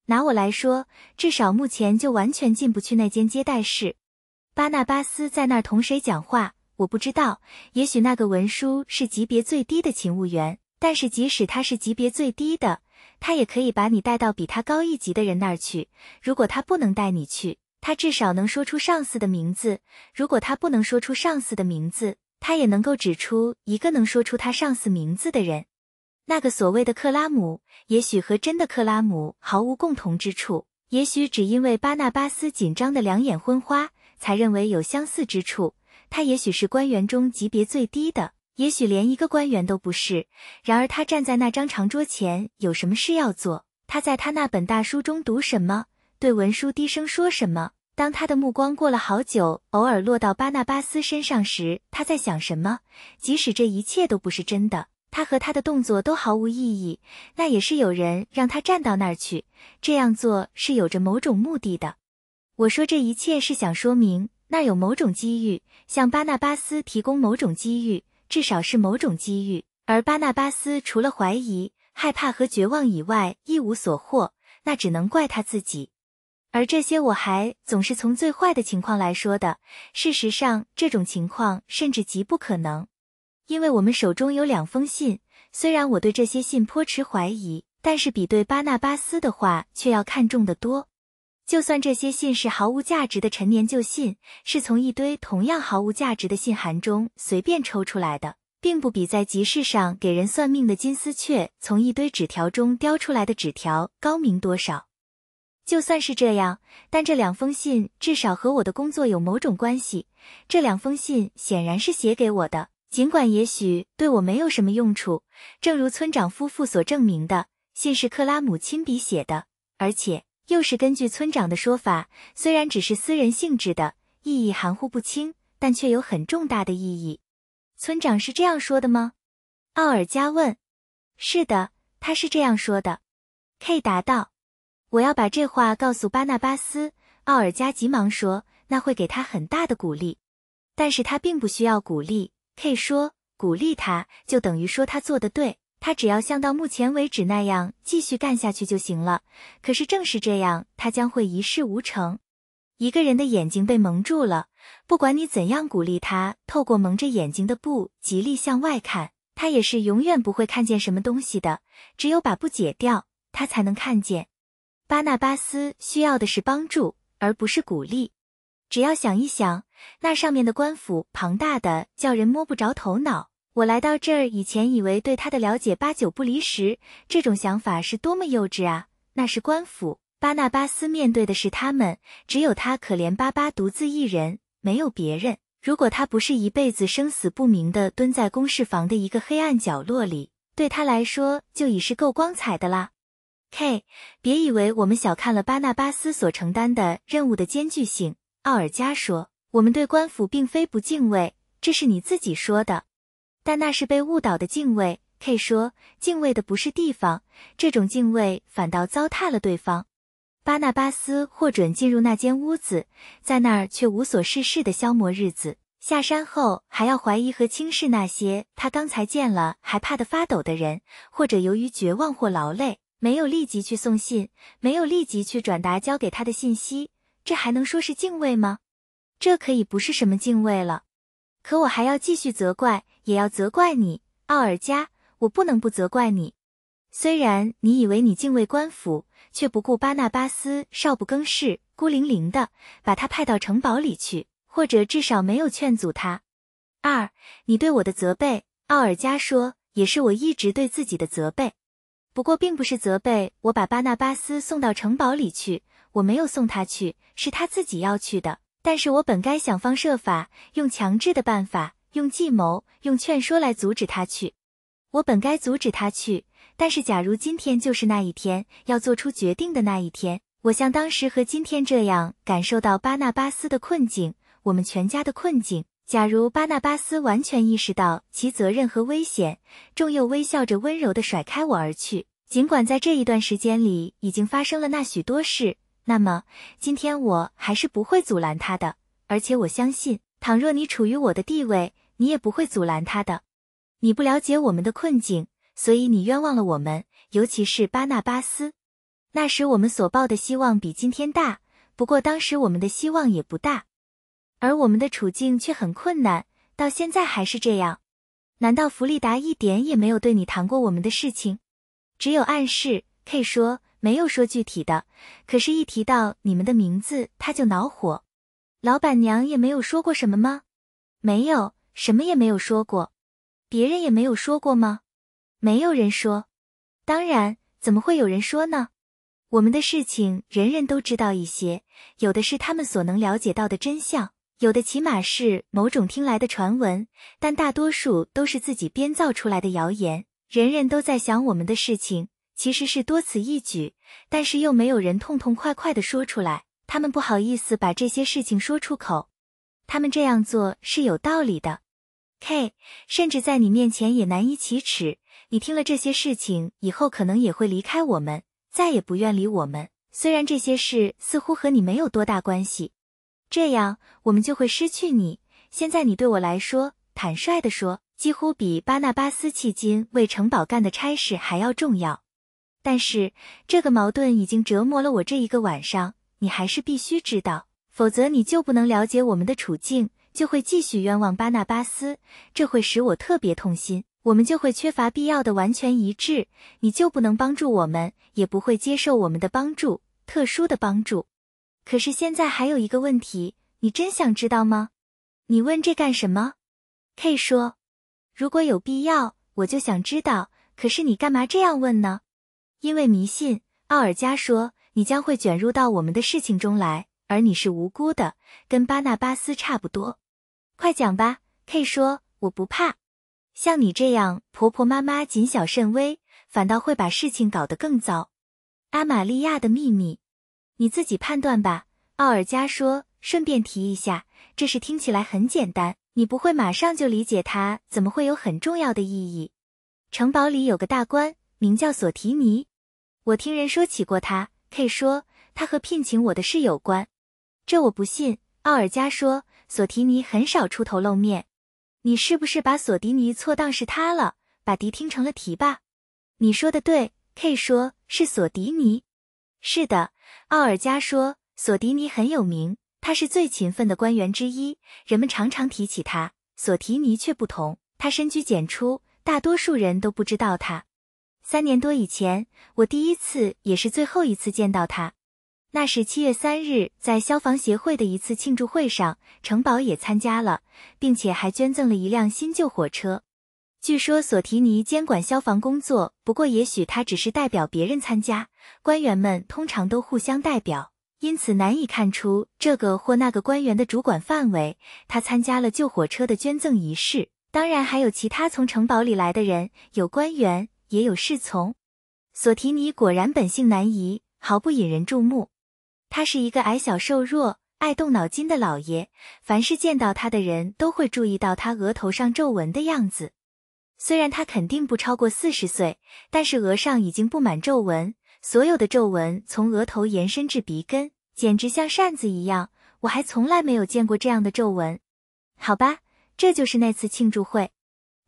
拿我来说，至少目前就完全进不去那间接待室。巴纳巴斯在那儿同谁讲话，我不知道。也许那个文书是级别最低的勤务员，但是即使他是级别最低的，他也可以把你带到比他高一级的人那儿去。如果他不能带你去，他至少能说出上司的名字。如果他不能说出上司的名字，他也能够指出一个能说出他上司名字的人，那个所谓的克拉姆，也许和真的克拉姆毫无共同之处，也许只因为巴纳巴斯紧张的两眼昏花，才认为有相似之处。他也许是官员中级别最低的，也许连一个官员都不是。然而他站在那张长桌前，有什么事要做？他在他那本大书中读什么？对文书低声说什么？当他的目光过了好久，偶尔落到巴纳巴斯身上时，他在想什么？即使这一切都不是真的，他和他的动作都毫无意义，那也是有人让他站到那儿去。这样做是有着某种目的的。我说这一切是想说明，那有某种机遇，向巴纳巴斯提供某种机遇，至少是某种机遇。而巴纳巴斯除了怀疑、害怕和绝望以外，一无所获。那只能怪他自己。而这些我还总是从最坏的情况来说的。事实上，这种情况甚至极不可能，因为我们手中有两封信。虽然我对这些信颇持怀疑，但是比对巴纳巴斯的话却要看重得多。就算这些信是毫无价值的陈年旧信，是从一堆同样毫无价值的信函中随便抽出来的，并不比在集市上给人算命的金丝雀从一堆纸条中叼出来的纸条高明多少。就算是这样，但这两封信至少和我的工作有某种关系。这两封信显然是写给我的，尽管也许对我没有什么用处。正如村长夫妇所证明的，信是克拉姆亲笔写的，而且又是根据村长的说法。虽然只是私人性质的，意义含糊不清，但却有很重大的意义。村长是这样说的吗？奥尔加问。“是的，他是这样说的。”K 答道。我要把这话告诉巴纳巴斯，奥尔加急忙说：“那会给他很大的鼓励。”但是，他并不需要鼓励。K 说：“鼓励他就等于说他做的对，他只要像到目前为止那样继续干下去就行了。”可是，正是这样，他将会一事无成。一个人的眼睛被蒙住了，不管你怎样鼓励他，透过蒙着眼睛的布极力向外看，他也是永远不会看见什么东西的。只有把布解掉，他才能看见。巴纳巴斯需要的是帮助，而不是鼓励。只要想一想，那上面的官府庞大的叫人摸不着头脑。我来到这儿以前，以为对他的了解八九不离十，这种想法是多么幼稚啊！那是官府，巴纳巴斯面对的是他们，只有他可怜巴巴独自一人，没有别人。如果他不是一辈子生死不明的蹲在公事房的一个黑暗角落里，对他来说就已是够光彩的啦。K，别以为我们小看了巴纳巴斯所承担的任务的艰巨性。奥尔加说：“我们对官府并非不敬畏，这是你自己说的。但那是被误导的敬畏。”K 说：“敬畏的不是地方，这种敬畏反倒糟蹋了对方。”巴纳巴斯获准进入那间屋子，在那儿却无所事事的消磨日子。下山后还要怀疑和轻视那些他刚才见了还怕得发抖的人，或者由于绝望或劳累。没有立即去送信，没有立即去转达交给他的信息，这还能说是敬畏吗？这可以不是什么敬畏了。可我还要继续责怪，也要责怪你，奥尔加，我不能不责怪你。虽然你以为你敬畏官府，却不顾巴纳巴斯少不更事，孤零零的把他派到城堡里去，或者至少没有劝阻他。二，你对我的责备，奥尔加说，也是我一直对自己的责备。不过，并不是责备我把巴纳巴斯送到城堡里去。我没有送他去，是他自己要去的。但是我本该想方设法，用强制的办法，用计谋，用劝说来阻止他去。我本该阻止他去。但是，假如今天就是那一天，要做出决定的那一天，我像当时和今天这样感受到巴纳巴斯的困境，我们全家的困境。假如巴纳巴斯完全意识到其责任和危险，重又微笑着温柔地甩开我而去。尽管在这一段时间里已经发生了那许多事，那么今天我还是不会阻拦他的。而且我相信，倘若你处于我的地位，你也不会阻拦他的。你不了解我们的困境，所以你冤枉了我们，尤其是巴纳巴斯。那时我们所抱的希望比今天大，不过当时我们的希望也不大。而我们的处境却很困难，到现在还是这样。难道弗利达一点也没有对你谈过我们的事情？只有暗示。K 说没有说具体的，可是，一提到你们的名字，他就恼火。老板娘也没有说过什么吗？没有，什么也没有说过。别人也没有说过吗？没有人说。当然，怎么会有人说呢？我们的事情，人人都知道一些，有的是他们所能了解到的真相。有的起码是某种听来的传闻，但大多数都是自己编造出来的谣言。人人都在想我们的事情，其实是多此一举，但是又没有人痛痛快快的说出来。他们不好意思把这些事情说出口，他们这样做是有道理的。K，甚至在你面前也难以启齿。你听了这些事情以后，可能也会离开我们，再也不愿理我们。虽然这些事似乎和你没有多大关系。这样，我们就会失去你。现在，你对我来说，坦率地说，几乎比巴纳巴斯迄今为城堡干的差事还要重要。但是，这个矛盾已经折磨了我这一个晚上。你还是必须知道，否则你就不能了解我们的处境，就会继续冤枉巴纳巴斯，这会使我特别痛心。我们就会缺乏必要的完全一致，你就不能帮助我们，也不会接受我们的帮助，特殊的帮助。可是现在还有一个问题，你真想知道吗？你问这干什么？K 说，如果有必要，我就想知道。可是你干嘛这样问呢？因为迷信，奥尔加说，你将会卷入到我们的事情中来，而你是无辜的，跟巴纳巴斯差不多。快讲吧，K 说，我不怕。像你这样婆婆妈妈、谨小慎微，反倒会把事情搞得更糟。阿玛利亚的秘密。你自己判断吧，奥尔加说。顺便提一下，这事听起来很简单，你不会马上就理解它怎么会有很重要的意义。城堡里有个大官，名叫索提尼，我听人说起过他。K 说他和聘请我的事有关，这我不信。奥尔加说，索提尼很少出头露面。你是不是把索迪尼错当是他了，把迪听成了提吧？你说的对，K 说是索迪尼。是的。奥尔加说：“索迪尼很有名，他是最勤奋的官员之一，人们常常提起他。索提尼却不同，他深居简出，大多数人都不知道他。三年多以前，我第一次也是最后一次见到他，那是七月三日，在消防协会的一次庆祝会上，城堡也参加了，并且还捐赠了一辆新旧火车。”据说索提尼监管消防工作，不过也许他只是代表别人参加。官员们通常都互相代表，因此难以看出这个或那个官员的主管范围。他参加了救火车的捐赠仪式，当然还有其他从城堡里来的人，有官员也有侍从。索提尼果然本性难移，毫不引人注目。他是一个矮小瘦弱、爱动脑筋的老爷，凡是见到他的人都会注意到他额头上皱纹的样子。虽然他肯定不超过四十岁，但是额上已经布满皱纹，所有的皱纹从额头延伸至鼻根，简直像扇子一样。我还从来没有见过这样的皱纹。好吧，这就是那次庆祝会。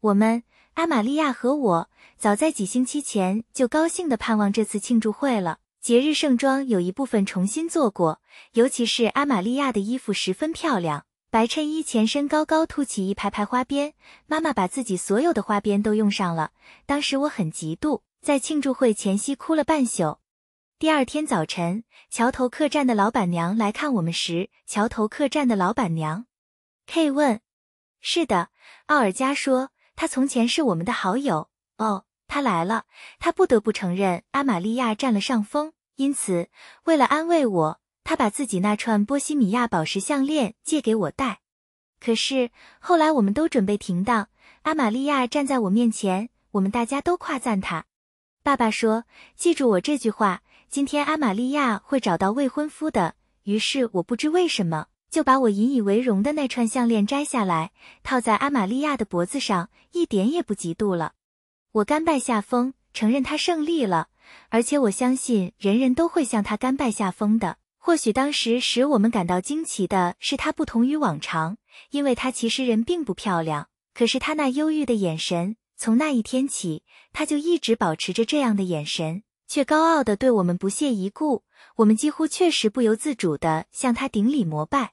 我们阿玛利亚和我早在几星期前就高兴地盼望这次庆祝会了。节日盛装有一部分重新做过，尤其是阿玛利亚的衣服十分漂亮。白衬衣前身高高凸起一排排花边，妈妈把自己所有的花边都用上了。当时我很嫉妒，在庆祝会前夕哭了半宿。第二天早晨，桥头客栈的老板娘来看我们时，桥头客栈的老板娘，K 问：“是的，奥尔加说，他从前是我们的好友。哦，他来了，他不得不承认阿玛利亚占了上风，因此为了安慰我。”他把自己那串波西米亚宝石项链借给我戴，可是后来我们都准备停当。阿玛利亚站在我面前，我们大家都夸赞他。爸爸说：“记住我这句话，今天阿玛利亚会找到未婚夫的。”于是我不知为什么，就把我引以为荣的那串项链摘下来，套在阿玛利亚的脖子上，一点也不嫉妒了。我甘拜下风，承认他胜利了，而且我相信人人都会向他甘拜下风的。或许当时使我们感到惊奇的是，她不同于往常，因为她其实人并不漂亮。可是她那忧郁的眼神，从那一天起，她就一直保持着这样的眼神，却高傲的对我们不屑一顾。我们几乎确实不由自主的向她顶礼膜拜。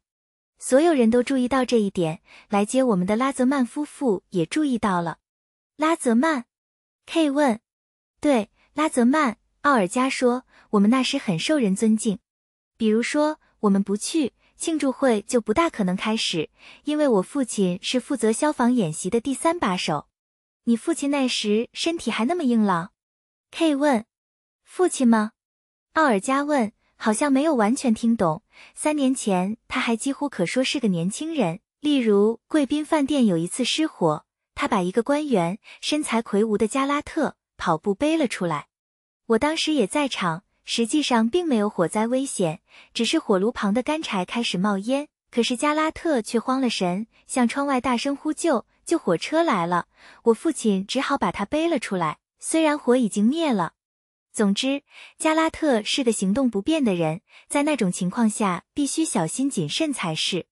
所有人都注意到这一点，来接我们的拉泽曼夫妇也注意到了。拉泽曼，K 问：“对拉泽曼，奥尔加说，我们那时很受人尊敬。”比如说，我们不去庆祝会，就不大可能开始，因为我父亲是负责消防演习的第三把手。你父亲那时身体还那么硬朗？K 问。父亲吗？奥尔加问，好像没有完全听懂。三年前，他还几乎可说是个年轻人。例如，贵宾饭店有一次失火，他把一个官员身材魁梧的加拉特跑步背了出来。我当时也在场。实际上并没有火灾危险，只是火炉旁的干柴开始冒烟。可是加拉特却慌了神，向窗外大声呼救：“救火车来了！”我父亲只好把他背了出来。虽然火已经灭了，总之，加拉特是个行动不便的人，在那种情况下必须小心谨慎才是。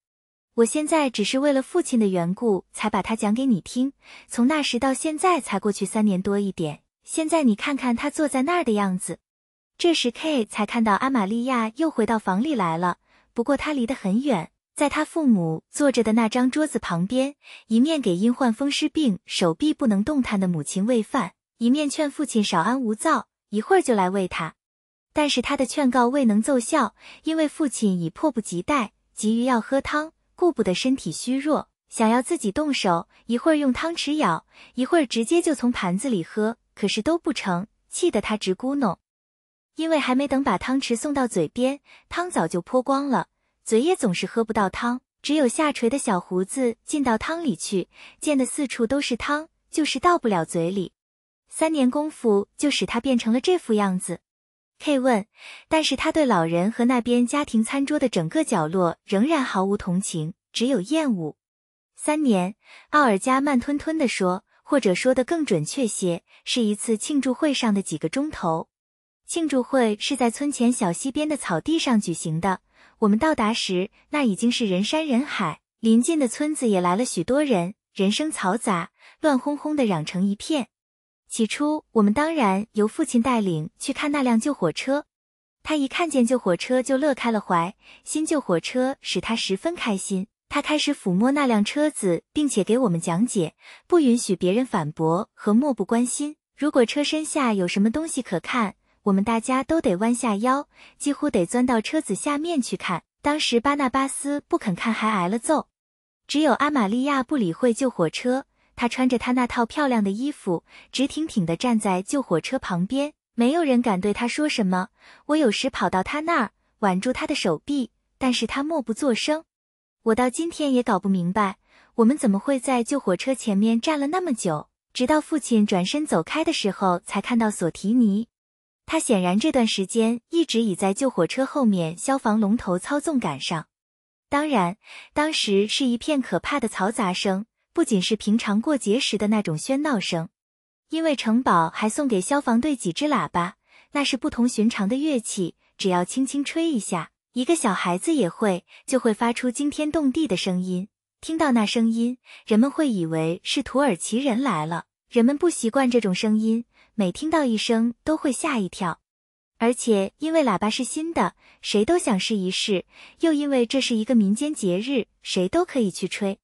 我现在只是为了父亲的缘故才把他讲给你听。从那时到现在才过去三年多一点。现在你看看他坐在那儿的样子。这时，K 才看到阿玛利亚又回到房里来了。不过他离得很远，在他父母坐着的那张桌子旁边，一面给因患风湿病手臂不能动弹的母亲喂饭，一面劝父亲少安无躁，一会儿就来喂他。但是他的劝告未能奏效，因为父亲已迫不及待，急于要喝汤，顾不得身体虚弱，想要自己动手，一会儿用汤匙舀，一会儿直接就从盘子里喝，可是都不成，气得他直咕哝。因为还没等把汤匙送到嘴边，汤早就泼光了，嘴也总是喝不到汤，只有下垂的小胡子进到汤里去，溅得四处都是汤，就是到不了嘴里。三年功夫就使他变成了这副样子。K 问，但是他对老人和那边家庭餐桌的整个角落仍然毫无同情，只有厌恶。三年，奥尔加慢吞吞地说，或者说得更准确些，是一次庆祝会上的几个钟头。庆祝会是在村前小溪边的草地上举行的。我们到达时，那已经是人山人海，临近的村子也来了许多人，人声嘈杂，乱哄哄的嚷成一片。起初，我们当然由父亲带领去看那辆旧火车，他一看见旧火车就乐开了怀。新旧火车使他十分开心，他开始抚摸那辆车子，并且给我们讲解，不允许别人反驳和漠不关心。如果车身下有什么东西可看，我们大家都得弯下腰，几乎得钻到车子下面去看。当时巴纳巴斯不肯看，还挨了揍。只有阿玛利亚不理会救火车，她穿着她那套漂亮的衣服，直挺挺的站在救火车旁边。没有人敢对他说什么。我有时跑到他那儿，挽住他的手臂，但是他默不作声。我到今天也搞不明白，我们怎么会在救火车前面站了那么久，直到父亲转身走开的时候，才看到索提尼。他显然这段时间一直倚在救火车后面消防龙头操纵杆上。当然，当时是一片可怕的嘈杂声，不仅是平常过节时的那种喧闹声，因为城堡还送给消防队几只喇叭，那是不同寻常的乐器，只要轻轻吹一下，一个小孩子也会就会发出惊天动地的声音。听到那声音，人们会以为是土耳其人来了，人们不习惯这种声音。每听到一声都会吓一跳，而且因为喇叭是新的，谁都想试一试；又因为这是一个民间节日，谁都可以去吹。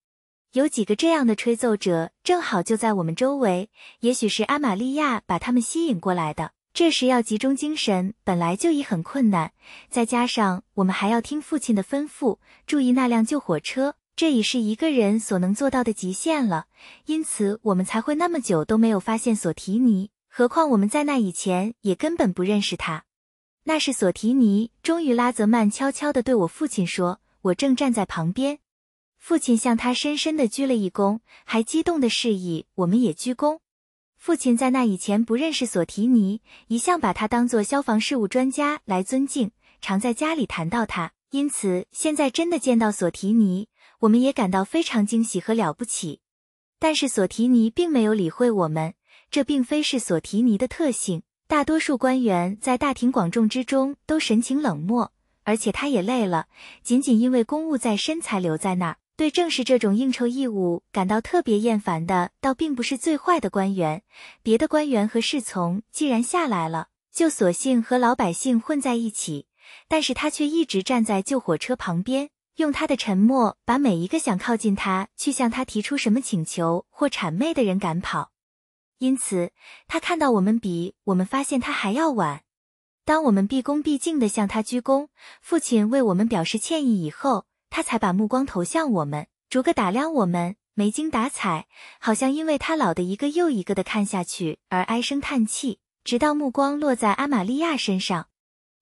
有几个这样的吹奏者正好就在我们周围，也许是阿玛利亚把他们吸引过来的。这时要集中精神本来就已很困难，再加上我们还要听父亲的吩咐，注意那辆旧火车，这已是一个人所能做到的极限了。因此，我们才会那么久都没有发现索提尼。何况我们在那以前也根本不认识他，那是索提尼。终于，拉泽曼悄悄地对我父亲说：“我正站在旁边。”父亲向他深深地鞠了一躬，还激动地示意我们也鞠躬。父亲在那以前不认识索提尼，一向把他当作消防事务专家来尊敬，常在家里谈到他。因此，现在真的见到索提尼，我们也感到非常惊喜和了不起。但是，索提尼并没有理会我们。这并非是索提尼的特性。大多数官员在大庭广众之中都神情冷漠，而且他也累了。仅仅因为公务在身才留在那儿。对正是这种应酬义务感到特别厌烦的，倒并不是最坏的官员。别的官员和侍从既然下来了，就索性和老百姓混在一起。但是他却一直站在旧火车旁边，用他的沉默把每一个想靠近他、去向他提出什么请求或谄媚的人赶跑。因此，他看到我们比我们发现他还要晚。当我们毕恭毕敬地向他鞠躬，父亲为我们表示歉意以后，他才把目光投向我们，逐个打量我们，没精打采，好像因为他老的一个又一个的看下去而唉声叹气，直到目光落在阿玛利亚身上。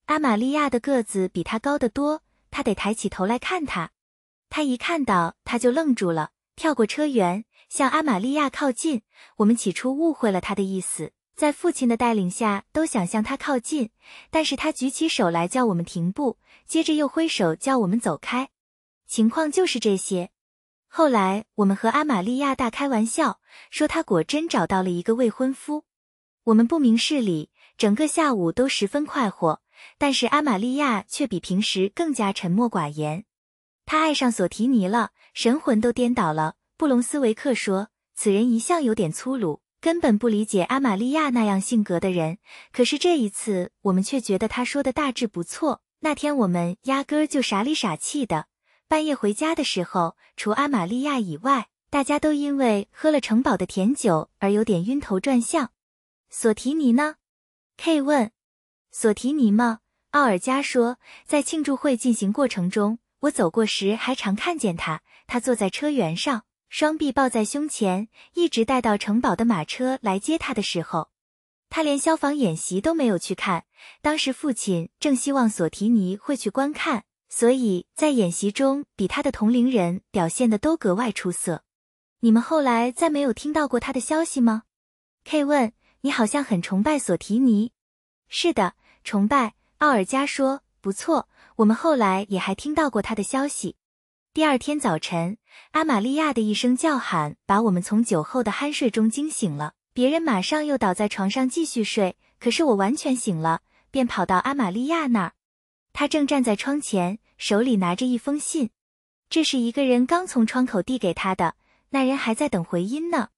阿玛利亚的个子比他高得多，他得抬起头来看他。他一看到他就愣住了，跳过车辕。向阿玛利亚靠近，我们起初误会了他的意思，在父亲的带领下都想向他靠近，但是他举起手来叫我们停步，接着又挥手叫我们走开。情况就是这些。后来我们和阿玛利亚大开玩笑，说他果真找到了一个未婚夫。我们不明事理，整个下午都十分快活，但是阿玛利亚却比平时更加沉默寡言。他爱上索提尼了，神魂都颠倒了。布隆斯维克说：“此人一向有点粗鲁，根本不理解阿玛利亚那样性格的人。可是这一次，我们却觉得他说的大致不错。那天我们压根儿就傻里傻气的。半夜回家的时候，除阿玛利亚以外，大家都因为喝了城堡的甜酒而有点晕头转向。索提尼呢？”K 问。“索提尼吗？”奥尔加说。“在庆祝会进行过程中，我走过时还常看见他。他坐在车辕上。”双臂抱在胸前，一直待到城堡的马车来接他的时候，他连消防演习都没有去看。当时父亲正希望索提尼会去观看，所以在演习中比他的同龄人表现得都格外出色。你们后来再没有听到过他的消息吗？K 问。你好像很崇拜索提尼。是的，崇拜。奥尔加说。不错，我们后来也还听到过他的消息。第二天早晨，阿玛利亚的一声叫喊把我们从酒后的酣睡中惊醒了。别人马上又倒在床上继续睡，可是我完全醒了，便跑到阿玛利亚那儿。他正站在窗前，手里拿着一封信，这是一个人刚从窗口递给他的。那人还在等回音呢。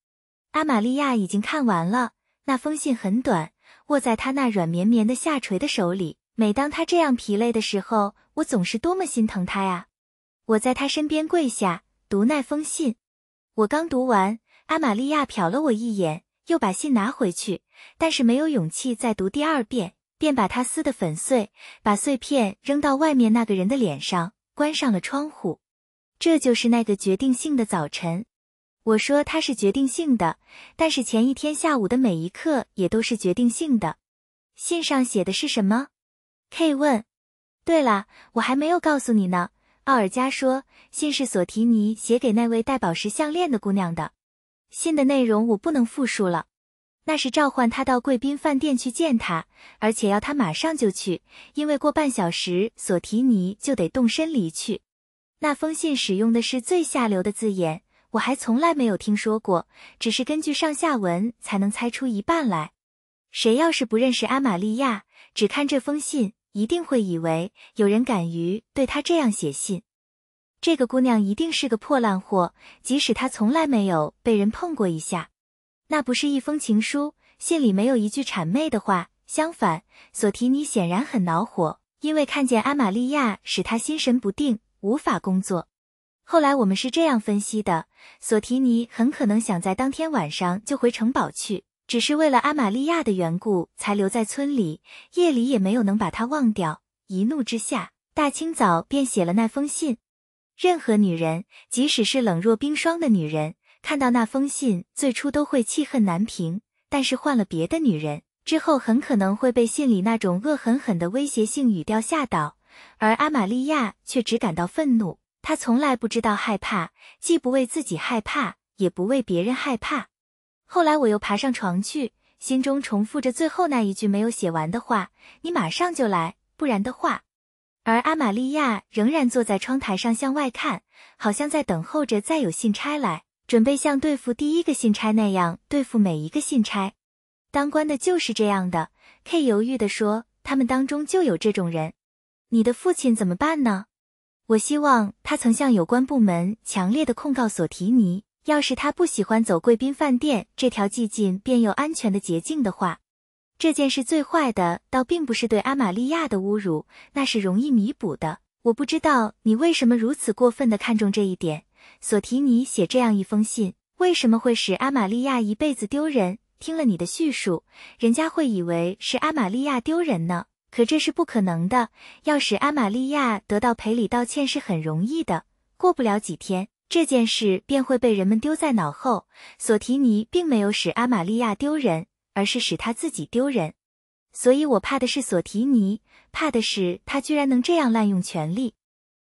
阿玛利亚已经看完了那封信，很短，握在他那软绵绵的下垂的手里。每当他这样疲累的时候，我总是多么心疼他呀！我在他身边跪下，读那封信。我刚读完，阿玛利亚瞟了我一眼，又把信拿回去，但是没有勇气再读第二遍，便把它撕得粉碎，把碎片扔到外面那个人的脸上，关上了窗户。这就是那个决定性的早晨。我说它是决定性的，但是前一天下午的每一刻也都是决定性的。信上写的是什么？K 问。对了，我还没有告诉你呢。奥尔加说：“信是索提尼写给那位戴宝石项链的姑娘的。信的内容我不能复述了，那是召唤他到贵宾饭店去见他，而且要他马上就去，因为过半小时索提尼就得动身离去。那封信使用的是最下流的字眼，我还从来没有听说过，只是根据上下文才能猜出一半来。谁要是不认识阿玛利亚，只看这封信。”一定会以为有人敢于对他这样写信，这个姑娘一定是个破烂货，即使她从来没有被人碰过一下。那不是一封情书，信里没有一句谄媚的话。相反，索提尼显然很恼火，因为看见阿玛利亚使他心神不定，无法工作。后来我们是这样分析的：索提尼很可能想在当天晚上就回城堡去。只是为了阿玛利亚的缘故才留在村里，夜里也没有能把他忘掉。一怒之下，大清早便写了那封信。任何女人，即使是冷若冰霜的女人，看到那封信最初都会气恨难平。但是换了别的女人，之后很可能会被信里那种恶狠狠的威胁性语调吓倒。而阿玛利亚却只感到愤怒。她从来不知道害怕，既不为自己害怕，也不为别人害怕。后来我又爬上床去，心中重复着最后那一句没有写完的话：“你马上就来，不然的话。”而阿玛利亚仍然坐在窗台上向外看，好像在等候着再有信差来，准备像对付第一个信差那样对付每一个信差。当官的就是这样的，K 犹豫地说：“他们当中就有这种人。”你的父亲怎么办呢？我希望他曾向有关部门强烈的控告索提尼。要是他不喜欢走贵宾饭店这条既近便又安全的捷径的话，这件事最坏的倒并不是对阿玛利亚的侮辱，那是容易弥补的。我不知道你为什么如此过分的看重这一点。索提尼写这样一封信，为什么会使阿玛利亚一辈子丢人？听了你的叙述，人家会以为是阿玛利亚丢人呢，可这是不可能的。要使阿玛利亚得到赔礼道歉是很容易的，过不了几天。这件事便会被人们丢在脑后。索提尼并没有使阿玛利亚丢人，而是使他自己丢人。所以，我怕的是索提尼，怕的是他居然能这样滥用权力。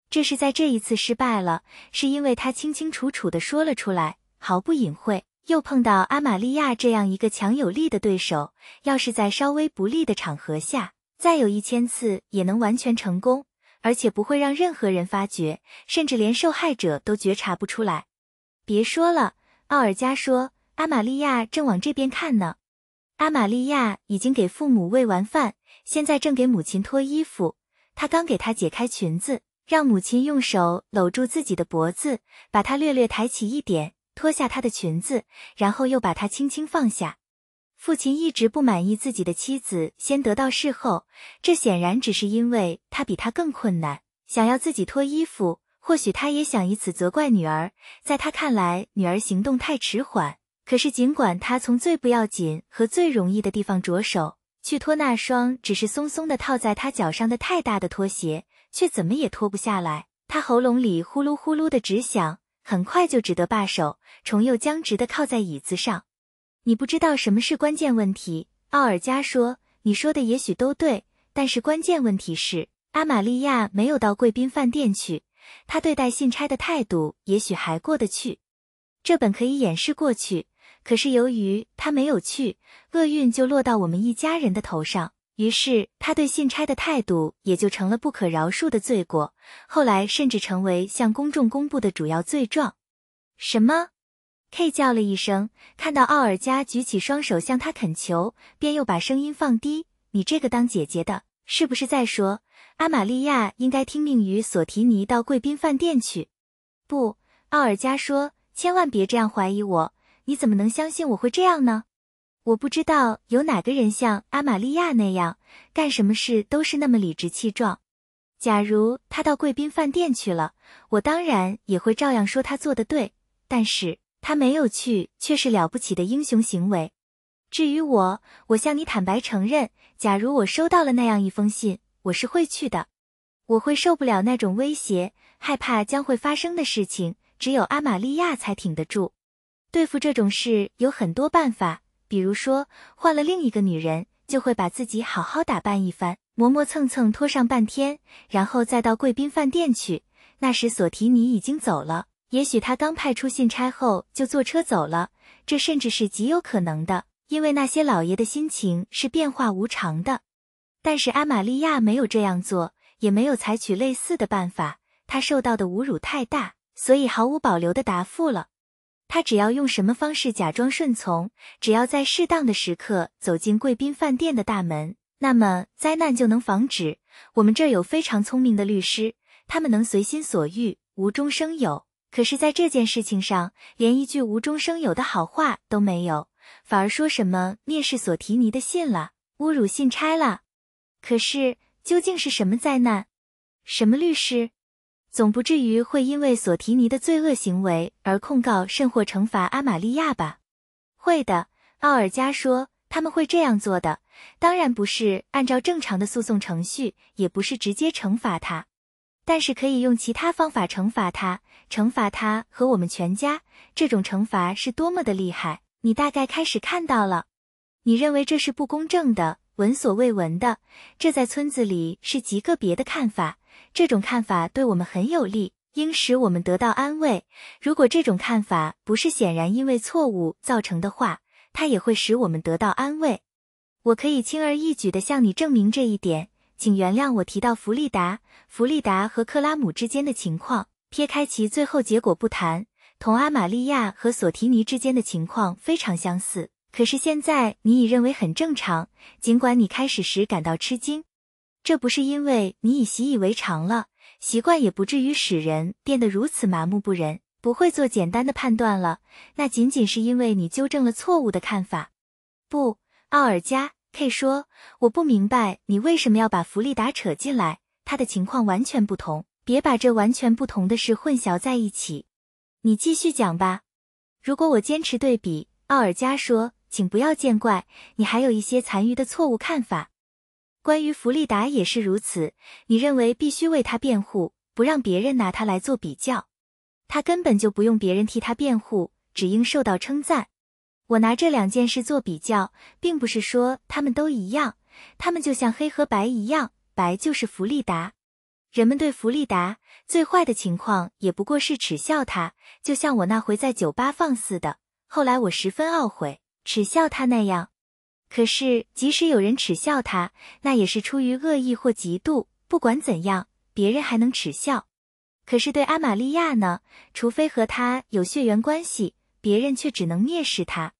这是在这一次失败了，是因为他清清楚楚的说了出来，毫不隐晦。又碰到阿玛利亚这样一个强有力的对手，要是在稍微不利的场合下，再有一千次也能完全成功。而且不会让任何人发觉，甚至连受害者都觉察不出来。别说了，奥尔加说，阿玛利亚正往这边看呢。阿玛利亚已经给父母喂完饭，现在正给母亲脱衣服。她刚给她解开裙子，让母亲用手搂住自己的脖子，把她略略抬起一点，脱下她的裙子，然后又把她轻轻放下。父亲一直不满意自己的妻子先得到事后，这显然只是因为他比他更困难。想要自己脱衣服，或许他也想以此责怪女儿。在他看来，女儿行动太迟缓。可是，尽管他从最不要紧和最容易的地方着手，去脱那双只是松松的套在他脚上的太大的拖鞋，却怎么也脱不下来。他喉咙里呼噜呼噜的直响，很快就只得罢手，重又僵直的靠在椅子上。你不知道什么是关键问题，奥尔加说。你说的也许都对，但是关键问题是阿玛利亚没有到贵宾饭店去。他对待信差的态度也许还过得去，这本可以掩饰过去。可是由于他没有去，厄运就落到我们一家人的头上，于是他对信差的态度也就成了不可饶恕的罪过，后来甚至成为向公众公布的主要罪状。什么？K 叫了一声，看到奥尔加举起双手向他恳求，便又把声音放低：“你这个当姐姐的，是不是在说阿玛利亚应该听命于索提尼到贵宾饭店去？”不，奥尔加说：“千万别这样怀疑我！你怎么能相信我会这样呢？我不知道有哪个人像阿玛利亚那样，干什么事都是那么理直气壮。假如他到贵宾饭店去了，我当然也会照样说他做的对，但是。”他没有去，却是了不起的英雄行为。至于我，我向你坦白承认，假如我收到了那样一封信，我是会去的。我会受不了那种威胁，害怕将会发生的事情。只有阿玛利亚才挺得住。对付这种事有很多办法，比如说换了另一个女人，就会把自己好好打扮一番，磨磨蹭蹭拖上半天，然后再到贵宾饭店去。那时索提尼已经走了。也许他刚派出信差后就坐车走了，这甚至是极有可能的，因为那些老爷的心情是变化无常的。但是阿玛利亚没有这样做，也没有采取类似的办法。他受到的侮辱太大，所以毫无保留的答复了。他只要用什么方式假装顺从，只要在适当的时刻走进贵宾饭店的大门，那么灾难就能防止。我们这儿有非常聪明的律师，他们能随心所欲，无中生有。可是，在这件事情上，连一句无中生有的好话都没有，反而说什么蔑视索提尼的信了，侮辱信差了。可是，究竟是什么灾难？什么律师？总不至于会因为索提尼的罪恶行为而控告甚或惩罚阿玛利亚吧？会的，奥尔加说他们会这样做的。当然不是按照正常的诉讼程序，也不是直接惩罚他，但是可以用其他方法惩罚他。惩罚他和我们全家，这种惩罚是多么的厉害！你大概开始看到了。你认为这是不公正的、闻所未闻的，这在村子里是极个别的看法。这种看法对我们很有利，应使我们得到安慰。如果这种看法不是显然因为错误造成的话，它也会使我们得到安慰。我可以轻而易举地向你证明这一点。请原谅我提到弗利达、弗利达和克拉姆之间的情况。撇开其最后结果不谈，同阿玛利亚和索提尼之间的情况非常相似。可是现在你已认为很正常，尽管你开始时感到吃惊。这不是因为你已习以为常了，习惯也不至于使人变得如此麻木不仁，不会做简单的判断了。那仅仅是因为你纠正了错误的看法。不，奥尔加，K 说，我不明白你为什么要把弗利达扯进来，他的情况完全不同。别把这完全不同的事混淆在一起，你继续讲吧。如果我坚持对比，奥尔加说，请不要见怪。你还有一些残余的错误看法，关于弗利达也是如此。你认为必须为他辩护，不让别人拿他来做比较。他根本就不用别人替他辩护，只应受到称赞。我拿这两件事做比较，并不是说他们都一样，他们就像黑和白一样，白就是弗利达。人们对弗利达最坏的情况也不过是耻笑他，就像我那回在酒吧放肆的。后来我十分懊悔耻笑他那样。可是即使有人耻笑他，那也是出于恶意或嫉妒。不管怎样，别人还能耻笑。可是对阿玛利亚呢？除非和他有血缘关系，别人却只能蔑视他。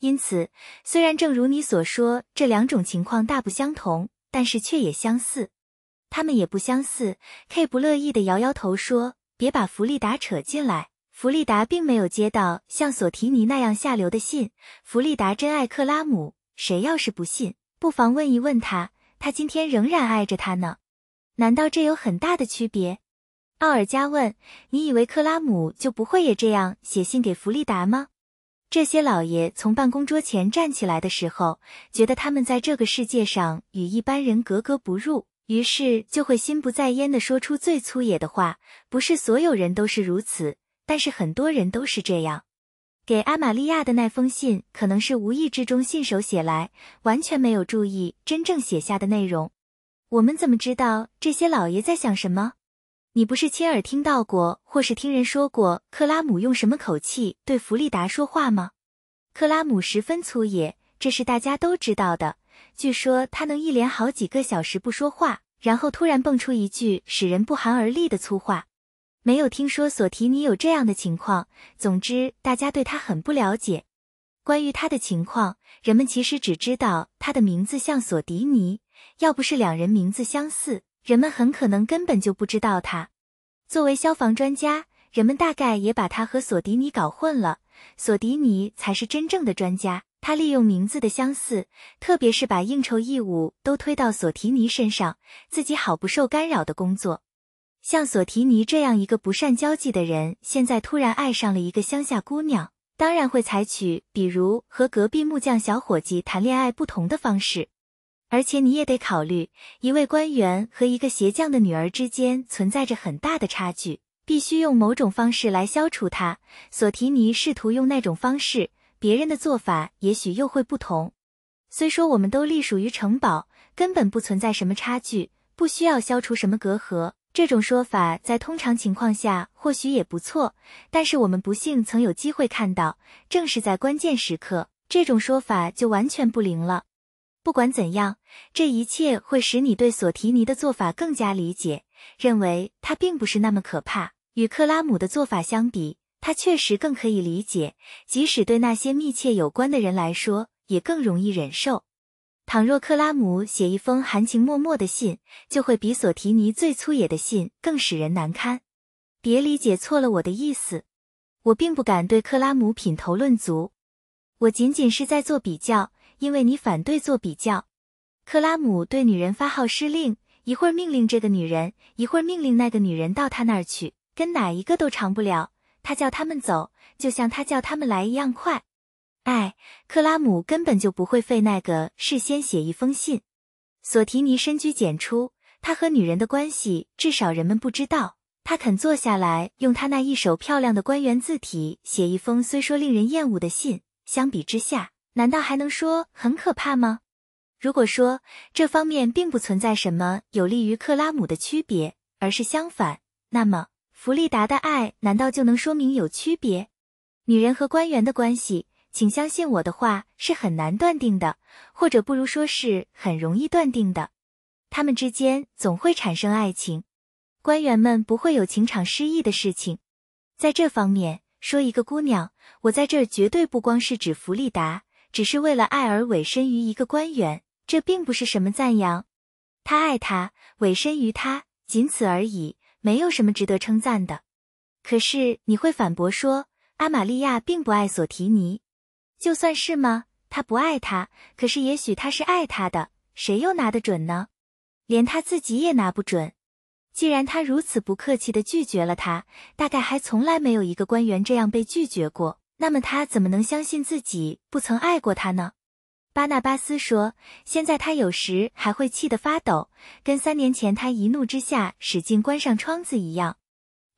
因此，虽然正如你所说，这两种情况大不相同，但是却也相似。他们也不相似。K 不乐意地摇摇头说：“别把弗利达扯进来。”弗利达并没有接到像索提尼那样下流的信。弗利达真爱克拉姆，谁要是不信，不妨问一问他，他今天仍然爱着他呢。难道这有很大的区别？奥尔加问：“你以为克拉姆就不会也这样写信给弗利达吗？”这些老爷从办公桌前站起来的时候，觉得他们在这个世界上与一般人格格不入。于是就会心不在焉的说出最粗野的话。不是所有人都是如此，但是很多人都是这样。给阿玛利亚的那封信可能是无意之中信手写来，完全没有注意真正写下的内容。我们怎么知道这些老爷在想什么？你不是亲耳听到过，或是听人说过克拉姆用什么口气对弗利达说话吗？克拉姆十分粗野，这是大家都知道的。据说他能一连好几个小时不说话，然后突然蹦出一句使人不寒而栗的粗话。没有听说索提尼有这样的情况。总之，大家对他很不了解。关于他的情况，人们其实只知道他的名字像索迪尼。要不是两人名字相似，人们很可能根本就不知道他。作为消防专家，人们大概也把他和索迪尼搞混了。索迪尼才是真正的专家。他利用名字的相似，特别是把应酬义务都推到索提尼身上，自己好不受干扰的工作。像索提尼这样一个不善交际的人，现在突然爱上了一个乡下姑娘，当然会采取比如和隔壁木匠小伙计谈恋爱不同的方式。而且你也得考虑，一位官员和一个鞋匠的女儿之间存在着很大的差距，必须用某种方式来消除它。索提尼试图用那种方式。别人的做法也许又会不同。虽说我们都隶属于城堡，根本不存在什么差距，不需要消除什么隔阂。这种说法在通常情况下或许也不错，但是我们不幸曾有机会看到，正是在关键时刻，这种说法就完全不灵了。不管怎样，这一切会使你对索提尼的做法更加理解，认为他并不是那么可怕。与克拉姆的做法相比。他确实更可以理解，即使对那些密切有关的人来说，也更容易忍受。倘若克拉姆写一封含情脉脉的信，就会比索提尼最粗野的信更使人难堪。别理解错了我的意思，我并不敢对克拉姆品头论足，我仅仅是在做比较，因为你反对做比较。克拉姆对女人发号施令，一会儿命令这个女人，一会儿命令那个女人到他那儿去，跟哪一个都长不了。他叫他们走，就像他叫他们来一样快。哎，克拉姆根本就不会费那个事先写一封信。索提尼深居简出，他和女人的关系至少人们不知道。他肯坐下来用他那一手漂亮的官员字体写一封虽说令人厌恶的信，相比之下，难道还能说很可怕吗？如果说这方面并不存在什么有利于克拉姆的区别，而是相反，那么。弗利达的爱难道就能说明有区别？女人和官员的关系，请相信我的话是很难断定的，或者不如说是很容易断定的。他们之间总会产生爱情，官员们不会有情场失意的事情。在这方面说一个姑娘，我在这绝对不光是指弗利达，只是为了爱而委身于一个官员，这并不是什么赞扬。她爱他，委身于他，仅此而已。没有什么值得称赞的，可是你会反驳说，阿玛利亚并不爱索提尼，就算是吗？他不爱他，可是也许他是爱他的，谁又拿得准呢？连他自己也拿不准。既然他如此不客气的拒绝了他，大概还从来没有一个官员这样被拒绝过，那么他怎么能相信自己不曾爱过他呢？巴纳巴斯说：“现在他有时还会气得发抖，跟三年前他一怒之下使劲关上窗子一样，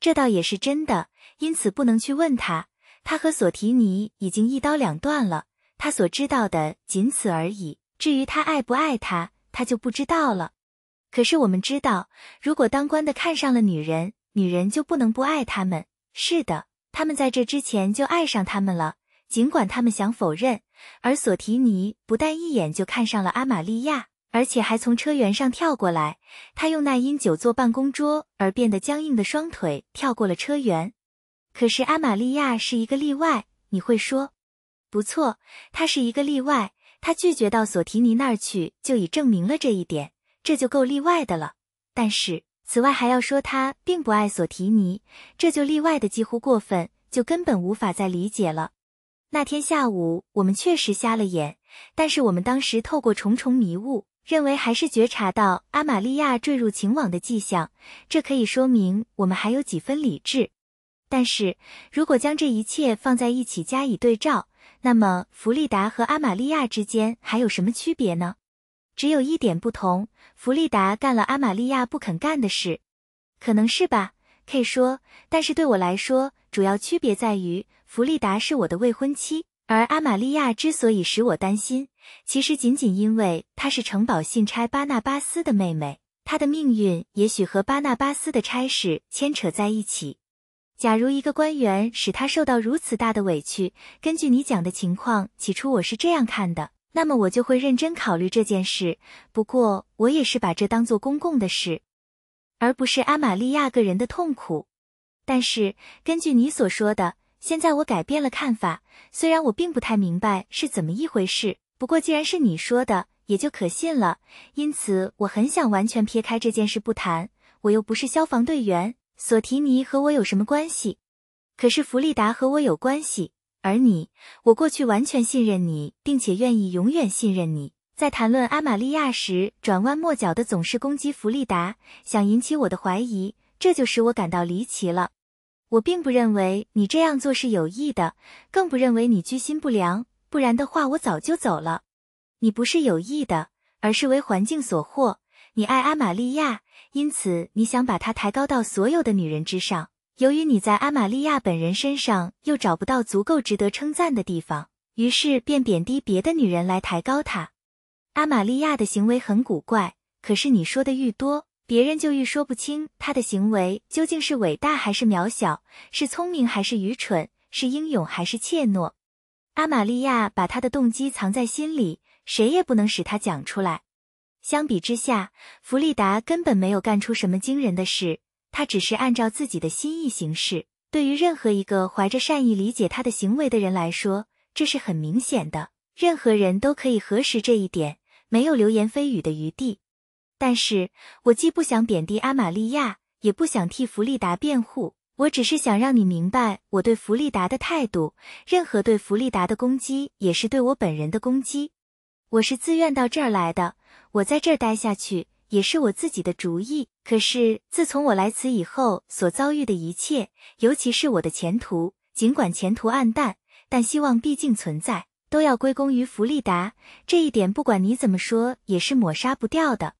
这倒也是真的。因此不能去问他，他和索提尼已经一刀两断了。他所知道的仅此而已。至于他爱不爱他，他就不知道了。可是我们知道，如果当官的看上了女人，女人就不能不爱他们。是的，他们在这之前就爱上他们了，尽管他们想否认。”而索提尼不但一眼就看上了阿玛利亚，而且还从车辕上跳过来。他用那因久坐办公桌而变得僵硬的双腿跳过了车辕。可是阿玛利亚是一个例外，你会说，不错，他是一个例外。他拒绝到索提尼那儿去，就已证明了这一点，这就够例外的了。但是此外还要说，他并不爱索提尼，这就例外的几乎过分，就根本无法再理解了。那天下午，我们确实瞎了眼，但是我们当时透过重重迷雾，认为还是觉察到阿玛利亚坠入情网的迹象，这可以说明我们还有几分理智。但是如果将这一切放在一起加以对照，那么弗利达和阿玛利亚之间还有什么区别呢？只有一点不同，弗利达干了阿玛利亚不肯干的事，可能是吧？K 说，但是对我来说，主要区别在于。弗利达是我的未婚妻，而阿玛利亚之所以使我担心，其实仅仅因为她是城堡信差巴纳巴斯的妹妹，她的命运也许和巴纳巴斯的差事牵扯在一起。假如一个官员使他受到如此大的委屈，根据你讲的情况，起初我是这样看的，那么我就会认真考虑这件事。不过，我也是把这当做公共的事，而不是阿玛利亚个人的痛苦。但是，根据你所说的。现在我改变了看法，虽然我并不太明白是怎么一回事，不过既然是你说的，也就可信了。因此，我很想完全撇开这件事不谈。我又不是消防队员，索提尼和我有什么关系？可是弗利达和我有关系，而你，我过去完全信任你，并且愿意永远信任你。在谈论阿玛利亚时，转弯抹角的总是攻击弗利达，想引起我的怀疑，这就使我感到离奇了。我并不认为你这样做是有意的，更不认为你居心不良。不然的话，我早就走了。你不是有意的，而是为环境所惑。你爱阿玛利亚，因此你想把她抬高到所有的女人之上。由于你在阿玛利亚本人身上又找不到足够值得称赞的地方，于是便贬低别的女人来抬高她。阿玛利亚的行为很古怪，可是你说的愈多。别人就愈说不清他的行为究竟是伟大还是渺小，是聪明还是愚蠢，是英勇还是怯懦。阿玛利亚把他的动机藏在心里，谁也不能使他讲出来。相比之下，弗利达根本没有干出什么惊人的事，他只是按照自己的心意行事。对于任何一个怀着善意理解他的行为的人来说，这是很明显的。任何人都可以核实这一点，没有流言蜚语的余地。但是我既不想贬低阿玛利亚，也不想替弗利达辩护。我只是想让你明白我对弗利达的态度。任何对弗利达的攻击，也是对我本人的攻击。我是自愿到这儿来的，我在这儿待下去也是我自己的主意。可是自从我来此以后所遭遇的一切，尤其是我的前途，尽管前途暗淡，但希望毕竟存在，都要归功于弗利达。这一点，不管你怎么说，也是抹杀不掉的。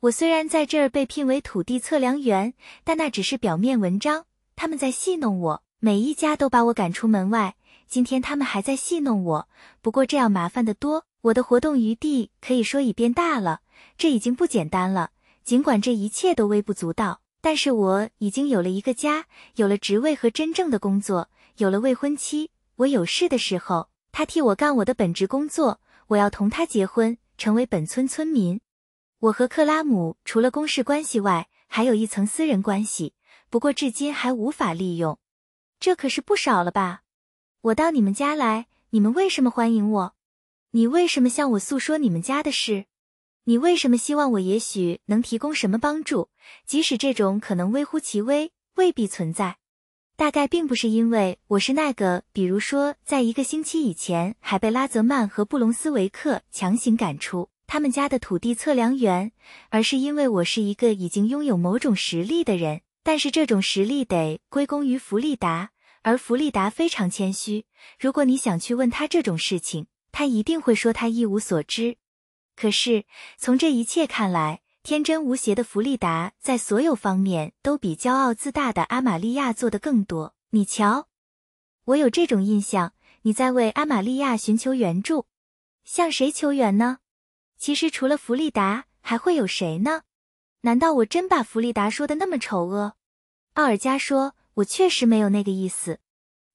我虽然在这儿被聘为土地测量员，但那只是表面文章。他们在戏弄我，每一家都把我赶出门外。今天他们还在戏弄我，不过这样麻烦的多。我的活动余地可以说已变大了，这已经不简单了。尽管这一切都微不足道，但是我已经有了一个家，有了职位和真正的工作，有了未婚妻。我有事的时候，他替我干我的本职工作。我要同他结婚，成为本村村民。我和克拉姆除了公事关系外，还有一层私人关系，不过至今还无法利用。这可是不少了吧？我到你们家来，你们为什么欢迎我？你为什么向我诉说你们家的事？你为什么希望我也许能提供什么帮助，即使这种可能微乎其微，未必存在？大概并不是因为我是那个，比如说，在一个星期以前还被拉泽曼和布隆斯维克强行赶出。他们家的土地测量员，而是因为我是一个已经拥有某种实力的人，但是这种实力得归功于弗利达，而弗利达非常谦虚。如果你想去问他这种事情，他一定会说他一无所知。可是从这一切看来，天真无邪的弗利达在所有方面都比骄傲自大的阿玛利亚做的更多。你瞧，我有这种印象。你在为阿玛利亚寻求援助，向谁求援呢？其实除了弗利达，还会有谁呢？难道我真把弗利达说的那么丑恶？奥尔加说，我确实没有那个意思，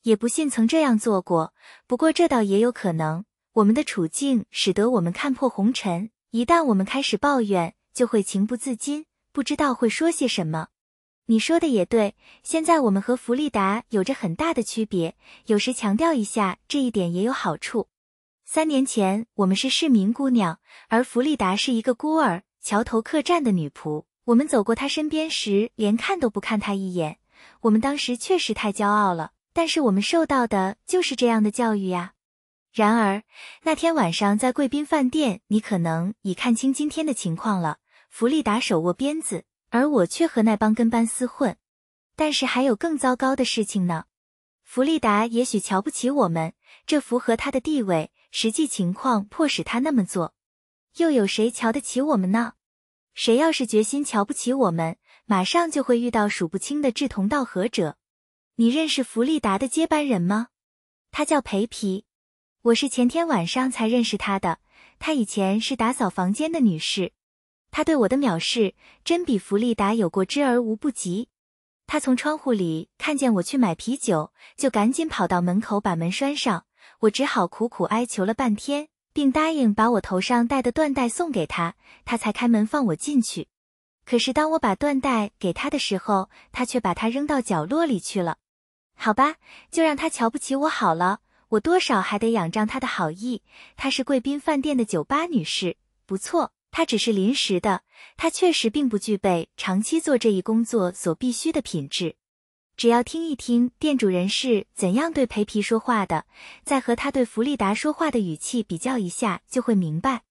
也不信曾这样做过。不过这倒也有可能，我们的处境使得我们看破红尘。一旦我们开始抱怨，就会情不自禁，不知道会说些什么。你说的也对，现在我们和弗利达有着很大的区别，有时强调一下这一点也有好处。三年前，我们是市民姑娘，而弗利达是一个孤儿，桥头客栈的女仆。我们走过她身边时，连看都不看她一眼。我们当时确实太骄傲了，但是我们受到的就是这样的教育呀。然而那天晚上在贵宾饭店，你可能已看清今天的情况了。弗利达手握鞭子，而我却和那帮跟班厮混。但是还有更糟糕的事情呢。弗利达也许瞧不起我们，这符合她的地位。实际情况迫使他那么做，又有谁瞧得起我们呢？谁要是决心瞧不起我们，马上就会遇到数不清的志同道合者。你认识弗利达的接班人吗？他叫培皮，我是前天晚上才认识他的。他以前是打扫房间的女士，他对我的藐视真比弗利达有过之而无不及。他从窗户里看见我去买啤酒，就赶紧跑到门口把门拴上。我只好苦苦哀求了半天，并答应把我头上戴的缎带送给他，他才开门放我进去。可是当我把缎带给他的时候，他却把它扔到角落里去了。好吧，就让他瞧不起我好了。我多少还得仰仗他的好意。她是贵宾饭店的酒吧女士。不错，她只是临时的。她确实并不具备长期做这一工作所必须的品质。只要听一听店主人是怎样对培皮说话的，再和他对弗利达说话的语气比较一下，就会明白。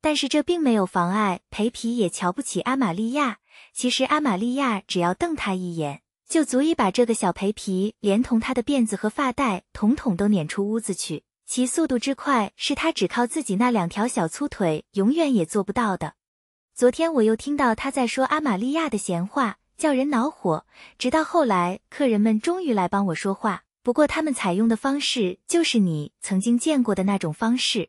但是这并没有妨碍培皮也瞧不起阿玛利亚。其实阿玛利亚只要瞪他一眼，就足以把这个小培皮连同他的辫子和发带统统都撵出屋子去，其速度之快是他只靠自己那两条小粗腿永远也做不到的。昨天我又听到他在说阿玛利亚的闲话。叫人恼火。直到后来，客人们终于来帮我说话。不过，他们采用的方式就是你曾经见过的那种方式。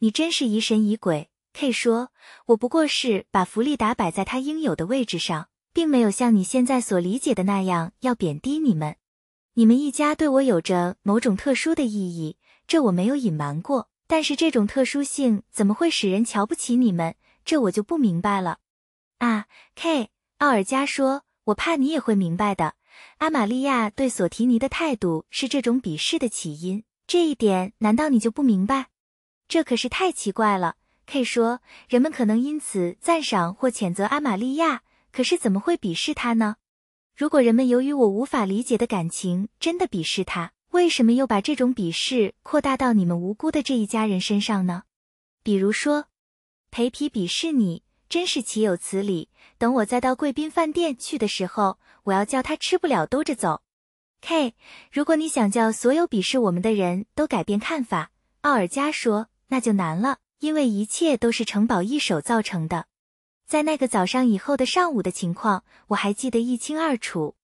你真是疑神疑鬼，K 说。我不过是把弗利达摆在他应有的位置上，并没有像你现在所理解的那样要贬低你们。你们一家对我有着某种特殊的意义，这我没有隐瞒过。但是，这种特殊性怎么会使人瞧不起你们？这我就不明白了。啊，K。奥尔加说：“我怕你也会明白的，阿玛利亚对索提尼的态度是这种鄙视的起因，这一点难道你就不明白？这可是太奇怪了。”K 说：“人们可能因此赞赏或谴责阿玛利亚，可是怎么会鄙视他呢？如果人们由于我无法理解的感情真的鄙视他，为什么又把这种鄙视扩大到你们无辜的这一家人身上呢？比如说，培皮鄙视你。”真是岂有此理！等我再到贵宾饭店去的时候，我要叫他吃不了兜着走。K，如果你想叫所有鄙视我们的人都改变看法，奥尔加说，那就难了，因为一切都是城堡一手造成的。在那个早上以后的上午的情况，我还记得一清二楚。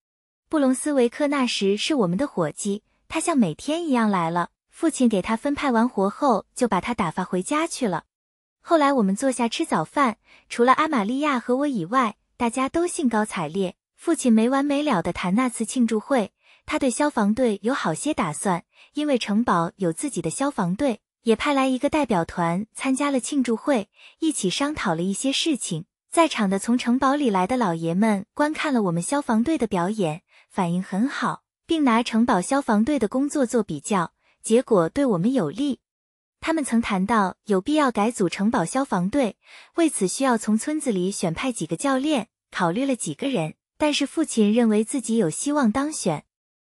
布隆斯维克那时是我们的伙计，他像每天一样来了，父亲给他分派完活后，就把他打发回家去了。后来我们坐下吃早饭，除了阿玛利亚和我以外，大家都兴高采烈。父亲没完没了的谈那次庆祝会，他对消防队有好些打算，因为城堡有自己的消防队，也派来一个代表团参加了庆祝会，一起商讨了一些事情。在场的从城堡里来的老爷们观看了我们消防队的表演，反应很好，并拿城堡消防队的工作做比较，结果对我们有利。他们曾谈到有必要改组城堡消防队，为此需要从村子里选派几个教练。考虑了几个人，但是父亲认为自己有希望当选。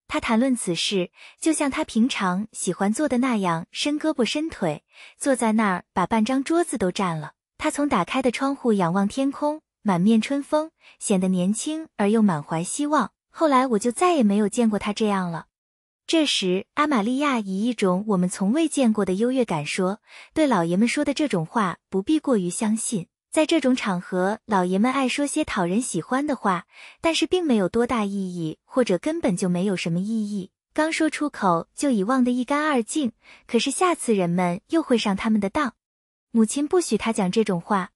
他谈论此事，就像他平常喜欢做的那样，伸胳膊伸腿，坐在那儿把半张桌子都占了。他从打开的窗户仰望天空，满面春风，显得年轻而又满怀希望。后来我就再也没有见过他这样了。这时，阿玛利亚以一种我们从未见过的优越感说：“对老爷们说的这种话不必过于相信。在这种场合，老爷们爱说些讨人喜欢的话，但是并没有多大意义，或者根本就没有什么意义。刚说出口就已忘得一干二净。可是下次人们又会上他们的当。”母亲不许他讲这种话，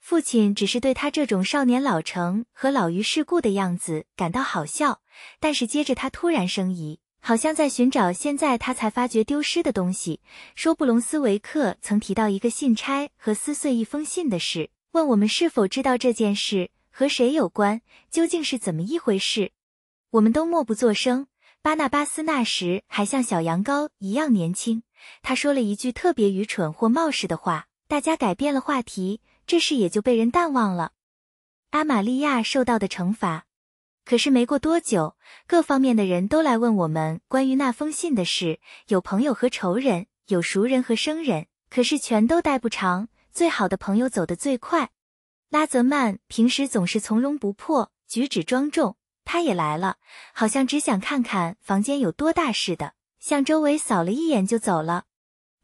父亲只是对他这种少年老成和老于世故的样子感到好笑，但是接着他突然生疑。好像在寻找，现在他才发觉丢失的东西。说布隆斯维克曾提到一个信差和撕碎一封信的事，问我们是否知道这件事和谁有关，究竟是怎么一回事。我们都默不作声。巴纳巴斯那时还像小羊羔一样年轻，他说了一句特别愚蠢或冒失的话，大家改变了话题，这事也就被人淡忘了。阿玛利亚受到的惩罚。可是没过多久，各方面的人都来问我们关于那封信的事，有朋友和仇人，有熟人和生人。可是全都待不长，最好的朋友走得最快。拉泽曼平时总是从容不迫，举止庄重，他也来了，好像只想看看房间有多大似的，向周围扫了一眼就走了。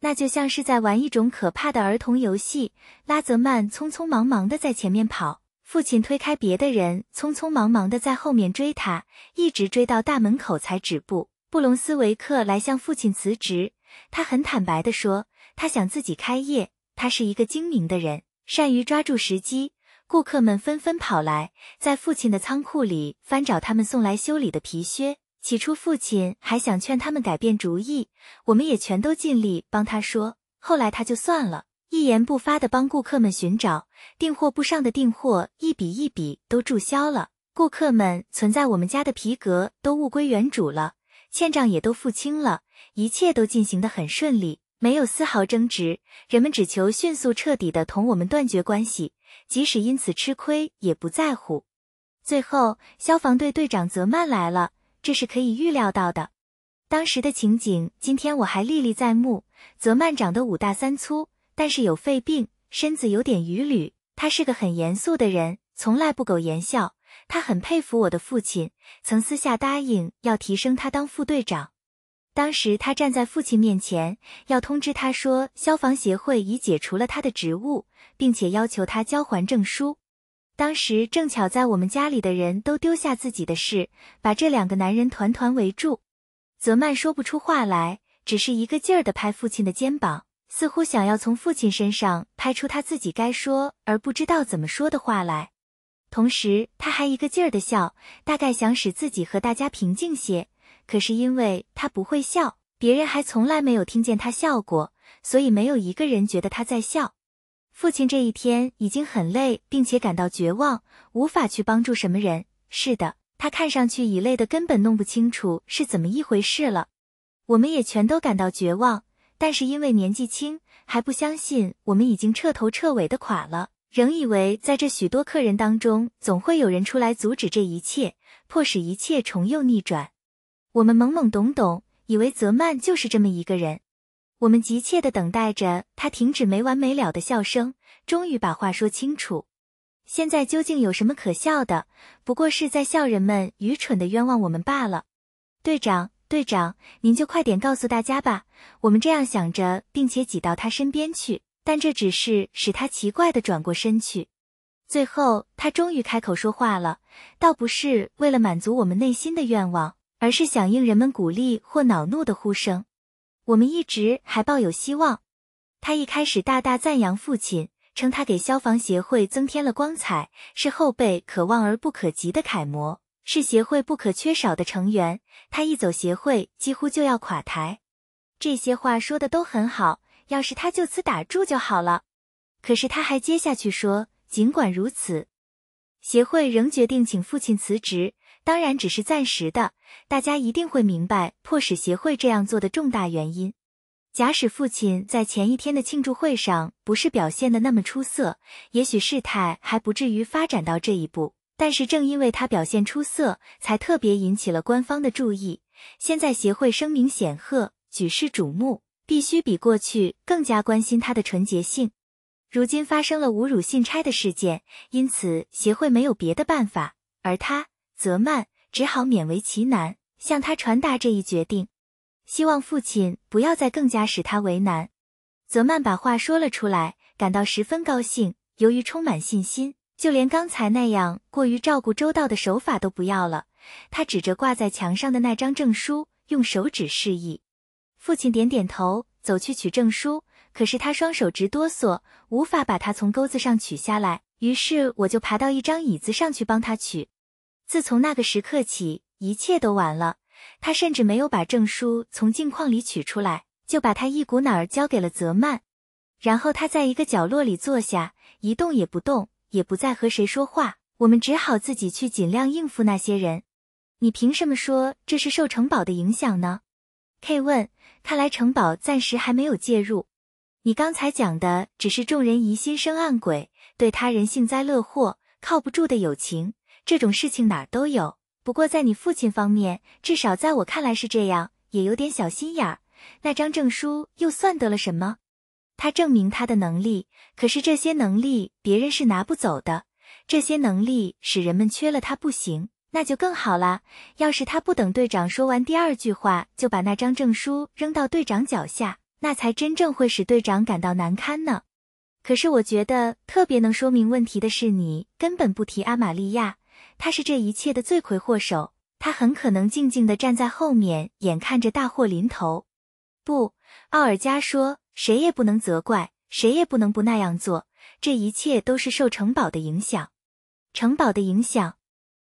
那就像是在玩一种可怕的儿童游戏。拉泽曼匆匆忙忙地在前面跑。父亲推开别的人，匆匆忙忙的在后面追他，一直追到大门口才止步。布隆斯维克来向父亲辞职，他很坦白的说：“他想自己开业。”他是一个精明的人，善于抓住时机。顾客们纷纷跑来，在父亲的仓库里翻找他们送来修理的皮靴。起初，父亲还想劝他们改变主意，我们也全都尽力帮他说。后来，他就算了。一言不发地帮顾客们寻找订货簿上的订货，一笔一笔都注销了。顾客们存在我们家的皮革都物归原主了，欠账也都付清了，一切都进行得很顺利，没有丝毫争执。人们只求迅速彻底地同我们断绝关系，即使因此吃亏也不在乎。最后，消防队队长泽曼来了，这是可以预料到的。当时的情景，今天我还历历在目。泽曼长得五大三粗。但是有肺病，身子有点伛偻。他是个很严肃的人，从来不苟言笑。他很佩服我的父亲，曾私下答应要提升他当副队长。当时他站在父亲面前，要通知他说，消防协会已解除了他的职务，并且要求他交还证书。当时正巧在我们家里的人都丢下自己的事，把这两个男人团团围住。泽曼说不出话来，只是一个劲儿地拍父亲的肩膀。似乎想要从父亲身上拍出他自己该说而不知道怎么说的话来，同时他还一个劲儿的笑，大概想使自己和大家平静些。可是因为他不会笑，别人还从来没有听见他笑过，所以没有一个人觉得他在笑。父亲这一天已经很累，并且感到绝望，无法去帮助什么人。是的，他看上去已累得根本弄不清楚是怎么一回事了。我们也全都感到绝望。但是因为年纪轻，还不相信我们已经彻头彻尾的垮了，仍以为在这许多客人当中，总会有人出来阻止这一切，迫使一切重又逆转。我们懵懵懂懂，以为泽曼就是这么一个人。我们急切的等待着他停止没完没了的笑声，终于把话说清楚。现在究竟有什么可笑的？不过是在笑人们愚蠢的冤枉我们罢了。队长。队长，您就快点告诉大家吧！我们这样想着，并且挤到他身边去。但这只是使他奇怪的转过身去。最后，他终于开口说话了，倒不是为了满足我们内心的愿望，而是响应人们鼓励或恼怒的呼声。我们一直还抱有希望。他一开始大大赞扬父亲，称他给消防协会增添了光彩，是后辈可望而不可及的楷模。是协会不可缺少的成员，他一走，协会几乎就要垮台。这些话说的都很好，要是他就此打住就好了。可是他还接下去说，尽管如此，协会仍决定请父亲辞职，当然只是暂时的。大家一定会明白，迫使协会这样做的重大原因。假使父亲在前一天的庆祝会上不是表现的那么出色，也许事态还不至于发展到这一步。但是，正因为他表现出色，才特别引起了官方的注意。现在协会声名显赫，举世瞩目，必须比过去更加关心他的纯洁性。如今发生了侮辱信差的事件，因此协会没有别的办法，而他泽曼只好勉为其难向他传达这一决定，希望父亲不要再更加使他为难。泽曼把话说了出来，感到十分高兴，由于充满信心。就连刚才那样过于照顾周到的手法都不要了。他指着挂在墙上的那张证书，用手指示意。父亲点点头，走去取证书。可是他双手直哆嗦，无法把它从钩子上取下来。于是我就爬到一张椅子上去帮他取。自从那个时刻起，一切都完了。他甚至没有把证书从镜框里取出来，就把它一股脑儿交给了泽曼。然后他在一个角落里坐下，一动也不动。也不再和谁说话，我们只好自己去尽量应付那些人。你凭什么说这是受城堡的影响呢？K 问。看来城堡暂时还没有介入。你刚才讲的只是众人疑心生暗鬼，对他人幸灾乐祸，靠不住的友情。这种事情哪儿都有。不过在你父亲方面，至少在我看来是这样，也有点小心眼儿。那张证书又算得了什么？他证明他的能力，可是这些能力别人是拿不走的。这些能力使人们缺了他不行，那就更好啦。要是他不等队长说完第二句话，就把那张证书扔到队长脚下，那才真正会使队长感到难堪呢。可是我觉得特别能说明问题的是，你根本不提阿玛利亚，他是这一切的罪魁祸首。他很可能静静地站在后面，眼看着大祸临头。不，奥尔加说。谁也不能责怪，谁也不能不那样做。这一切都是受城堡的影响。城堡的影响，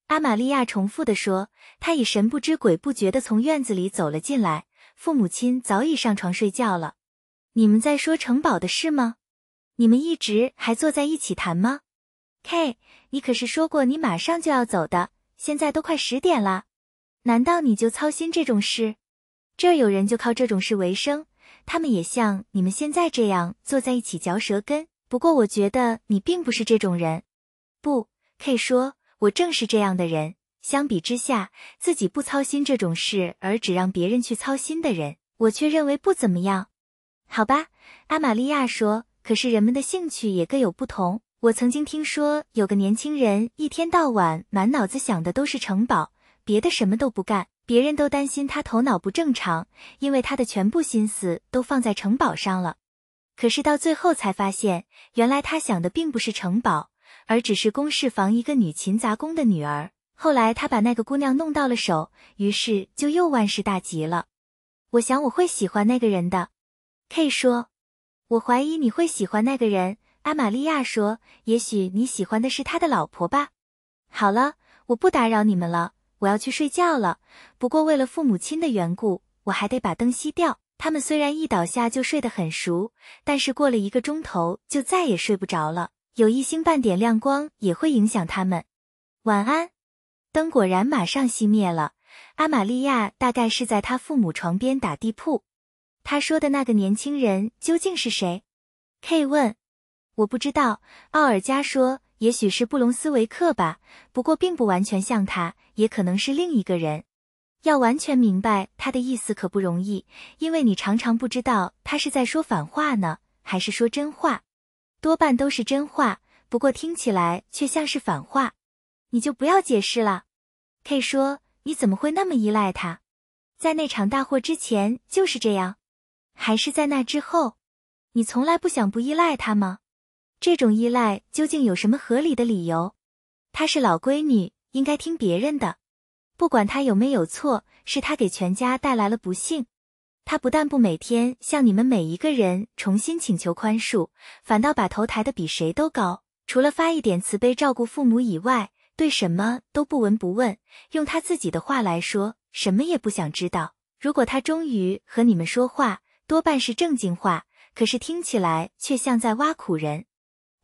阿玛利亚重复地说。她已神不知鬼不觉的从院子里走了进来。父母亲早已上床睡觉了。你们在说城堡的事吗？你们一直还坐在一起谈吗？K，你可是说过你马上就要走的。现在都快十点了，难道你就操心这种事？这儿有人就靠这种事为生。他们也像你们现在这样坐在一起嚼舌根，不过我觉得你并不是这种人，不可以说我正是这样的人。相比之下，自己不操心这种事而只让别人去操心的人，我却认为不怎么样。好吧，阿玛利亚说。可是人们的兴趣也各有不同。我曾经听说有个年轻人一天到晚满脑子想的都是城堡，别的什么都不干。别人都担心他头脑不正常，因为他的全部心思都放在城堡上了。可是到最后才发现，原来他想的并不是城堡，而只是公事房一个女勤杂工的女儿。后来他把那个姑娘弄到了手，于是就又万事大吉了。我想我会喜欢那个人的，K 说。我怀疑你会喜欢那个人，阿玛利亚说。也许你喜欢的是他的老婆吧。好了，我不打扰你们了。我要去睡觉了，不过为了父母亲的缘故，我还得把灯熄掉。他们虽然一倒下就睡得很熟，但是过了一个钟头就再也睡不着了，有一星半点亮光也会影响他们。晚安。灯果然马上熄灭了。阿玛利亚大概是在他父母床边打地铺。他说的那个年轻人究竟是谁？K 问。我不知道，奥尔加说。也许是布隆斯维克吧，不过并不完全像他，也可能是另一个人。要完全明白他的意思可不容易，因为你常常不知道他是在说反话呢，还是说真话。多半都是真话，不过听起来却像是反话。你就不要解释了。K 说，你怎么会那么依赖他？在那场大祸之前就是这样，还是在那之后？你从来不想不依赖他吗？这种依赖究竟有什么合理的理由？她是老闺女，应该听别人的。不管她有没有错，是她给全家带来了不幸。她不但不每天向你们每一个人重新请求宽恕，反倒把头抬得比谁都高。除了发一点慈悲照顾父母以外，对什么都不闻不问。用他自己的话来说，什么也不想知道。如果他终于和你们说话，多半是正经话，可是听起来却像在挖苦人。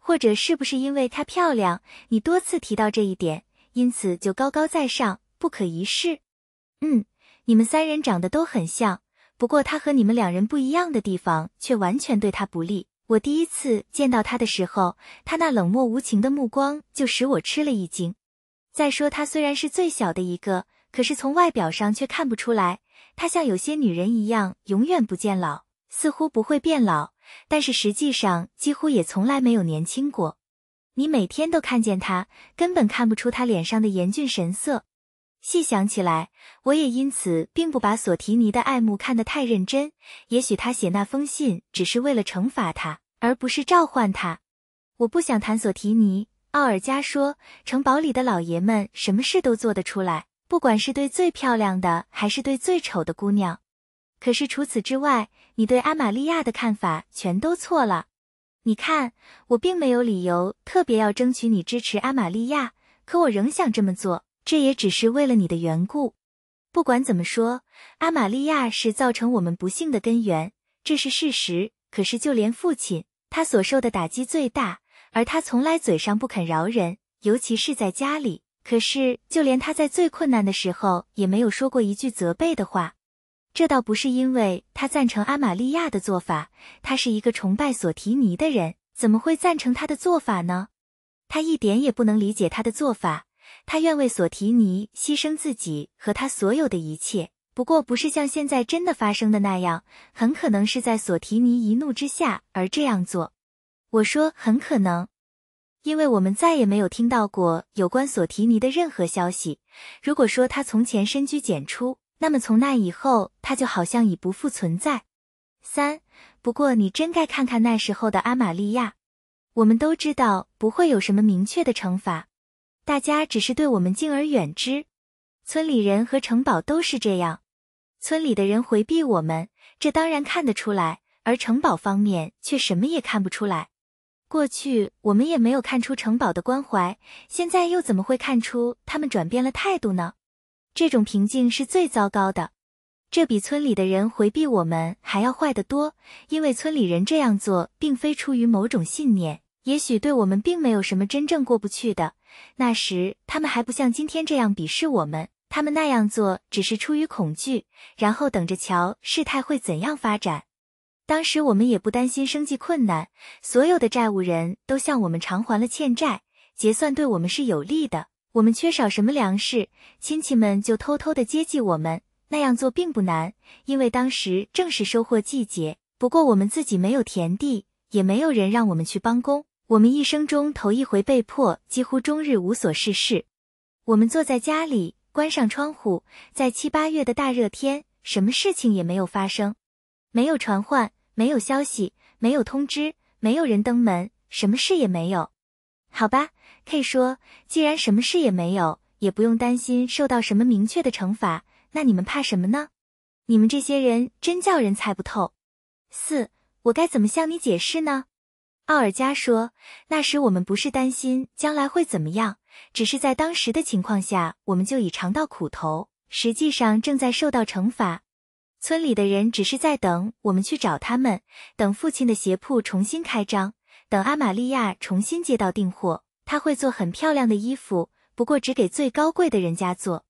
或者是不是因为她漂亮，你多次提到这一点，因此就高高在上，不可一世？嗯，你们三人长得都很像，不过她和你们两人不一样的地方，却完全对她不利。我第一次见到她的时候，她那冷漠无情的目光就使我吃了一惊。再说她虽然是最小的一个，可是从外表上却看不出来，她像有些女人一样，永远不见老，似乎不会变老。但是实际上几乎也从来没有年轻过。你每天都看见他，根本看不出他脸上的严峻神色。细想起来，我也因此并不把索提尼的爱慕看得太认真。也许他写那封信只是为了惩罚他，而不是召唤他。我不想谈索提尼。奥尔加说，城堡里的老爷们什么事都做得出来，不管是对最漂亮的，还是对最丑的姑娘。可是除此之外，你对阿玛利亚的看法全都错了。你看，我并没有理由特别要争取你支持阿玛利亚，可我仍想这么做，这也只是为了你的缘故。不管怎么说，阿玛利亚是造成我们不幸的根源，这是事实。可是，就连父亲，他所受的打击最大，而他从来嘴上不肯饶人，尤其是在家里。可是，就连他在最困难的时候，也没有说过一句责备的话。这倒不是因为他赞成阿玛利亚的做法，他是一个崇拜索提尼的人，怎么会赞成他的做法呢？他一点也不能理解他的做法，他愿为索提尼牺牲自己和他所有的一切，不过不是像现在真的发生的那样，很可能是在索提尼一怒之下而这样做。我说很可能，因为我们再也没有听到过有关索提尼的任何消息。如果说他从前深居简出，那么从那以后，他就好像已不复存在。三，不过你真该看看那时候的阿玛利亚。我们都知道不会有什么明确的惩罚，大家只是对我们敬而远之。村里人和城堡都是这样，村里的人回避我们，这当然看得出来，而城堡方面却什么也看不出来。过去我们也没有看出城堡的关怀，现在又怎么会看出他们转变了态度呢？这种平静是最糟糕的，这比村里的人回避我们还要坏得多。因为村里人这样做并非出于某种信念，也许对我们并没有什么真正过不去的。那时他们还不像今天这样鄙视我们，他们那样做只是出于恐惧，然后等着瞧事态会怎样发展。当时我们也不担心生计困难，所有的债务人都向我们偿还了欠债，结算对我们是有利的。我们缺少什么粮食，亲戚们就偷偷的接济我们。那样做并不难，因为当时正是收获季节。不过我们自己没有田地，也没有人让我们去帮工。我们一生中头一回被迫，几乎终日无所事事。我们坐在家里，关上窗户，在七八月的大热天，什么事情也没有发生，没有传唤，没有消息，没有通知，没有人登门，什么事也没有。好吧。佩说：“既然什么事也没有，也不用担心受到什么明确的惩罚，那你们怕什么呢？你们这些人真叫人猜不透。”四，我该怎么向你解释呢？奥尔加说：“那时我们不是担心将来会怎么样，只是在当时的情况下，我们就已尝到苦头，实际上正在受到惩罚。村里的人只是在等我们去找他们，等父亲的鞋铺重新开张，等阿玛利亚重新接到订货。”他会做很漂亮的衣服，不过只给最高贵的人家做。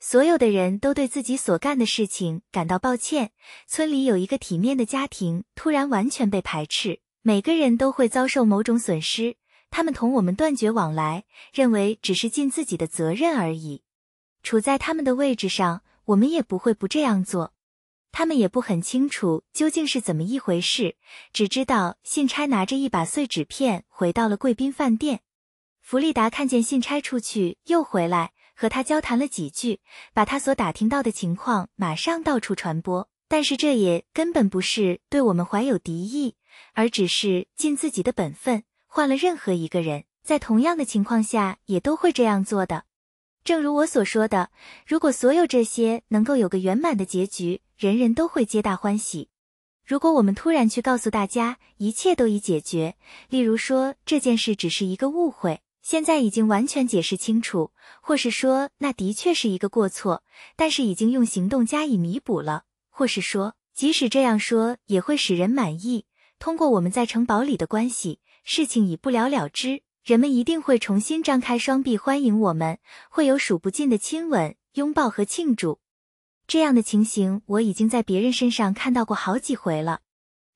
所有的人都对自己所干的事情感到抱歉。村里有一个体面的家庭突然完全被排斥，每个人都会遭受某种损失。他们同我们断绝往来，认为只是尽自己的责任而已。处在他们的位置上，我们也不会不这样做。他们也不很清楚究竟是怎么一回事，只知道信差拿着一把碎纸片回到了贵宾饭店。弗利达看见信差出去又回来，和他交谈了几句，把他所打听到的情况马上到处传播。但是这也根本不是对我们怀有敌意，而只是尽自己的本分。换了任何一个人，在同样的情况下也都会这样做的。正如我所说的，如果所有这些能够有个圆满的结局，人人都会皆大欢喜。如果我们突然去告诉大家一切都已解决，例如说这件事只是一个误会，现在已经完全解释清楚，或是说那的确是一个过错，但是已经用行动加以弥补了，或是说即使这样说也会使人满意。通过我们在城堡里的关系，事情已不了了之，人们一定会重新张开双臂欢迎我们，会有数不尽的亲吻、拥抱和庆祝。这样的情形我已经在别人身上看到过好几回了，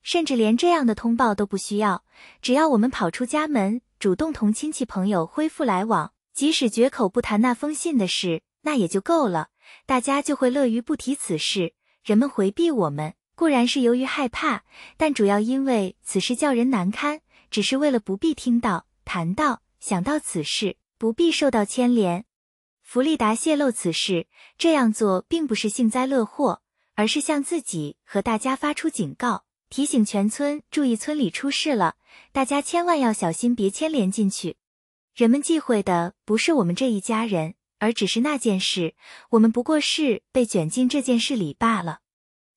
甚至连这样的通报都不需要，只要我们跑出家门。主动同亲戚朋友恢复来往，即使绝口不谈那封信的事，那也就够了。大家就会乐于不提此事。人们回避我们，固然是由于害怕，但主要因为此事叫人难堪，只是为了不必听到、谈到、想到此事，不必受到牵连。弗利达泄露此事，这样做并不是幸灾乐祸，而是向自己和大家发出警告。提醒全村注意，村里出事了，大家千万要小心，别牵连进去。人们忌讳的不是我们这一家人，而只是那件事。我们不过是被卷进这件事里罢了。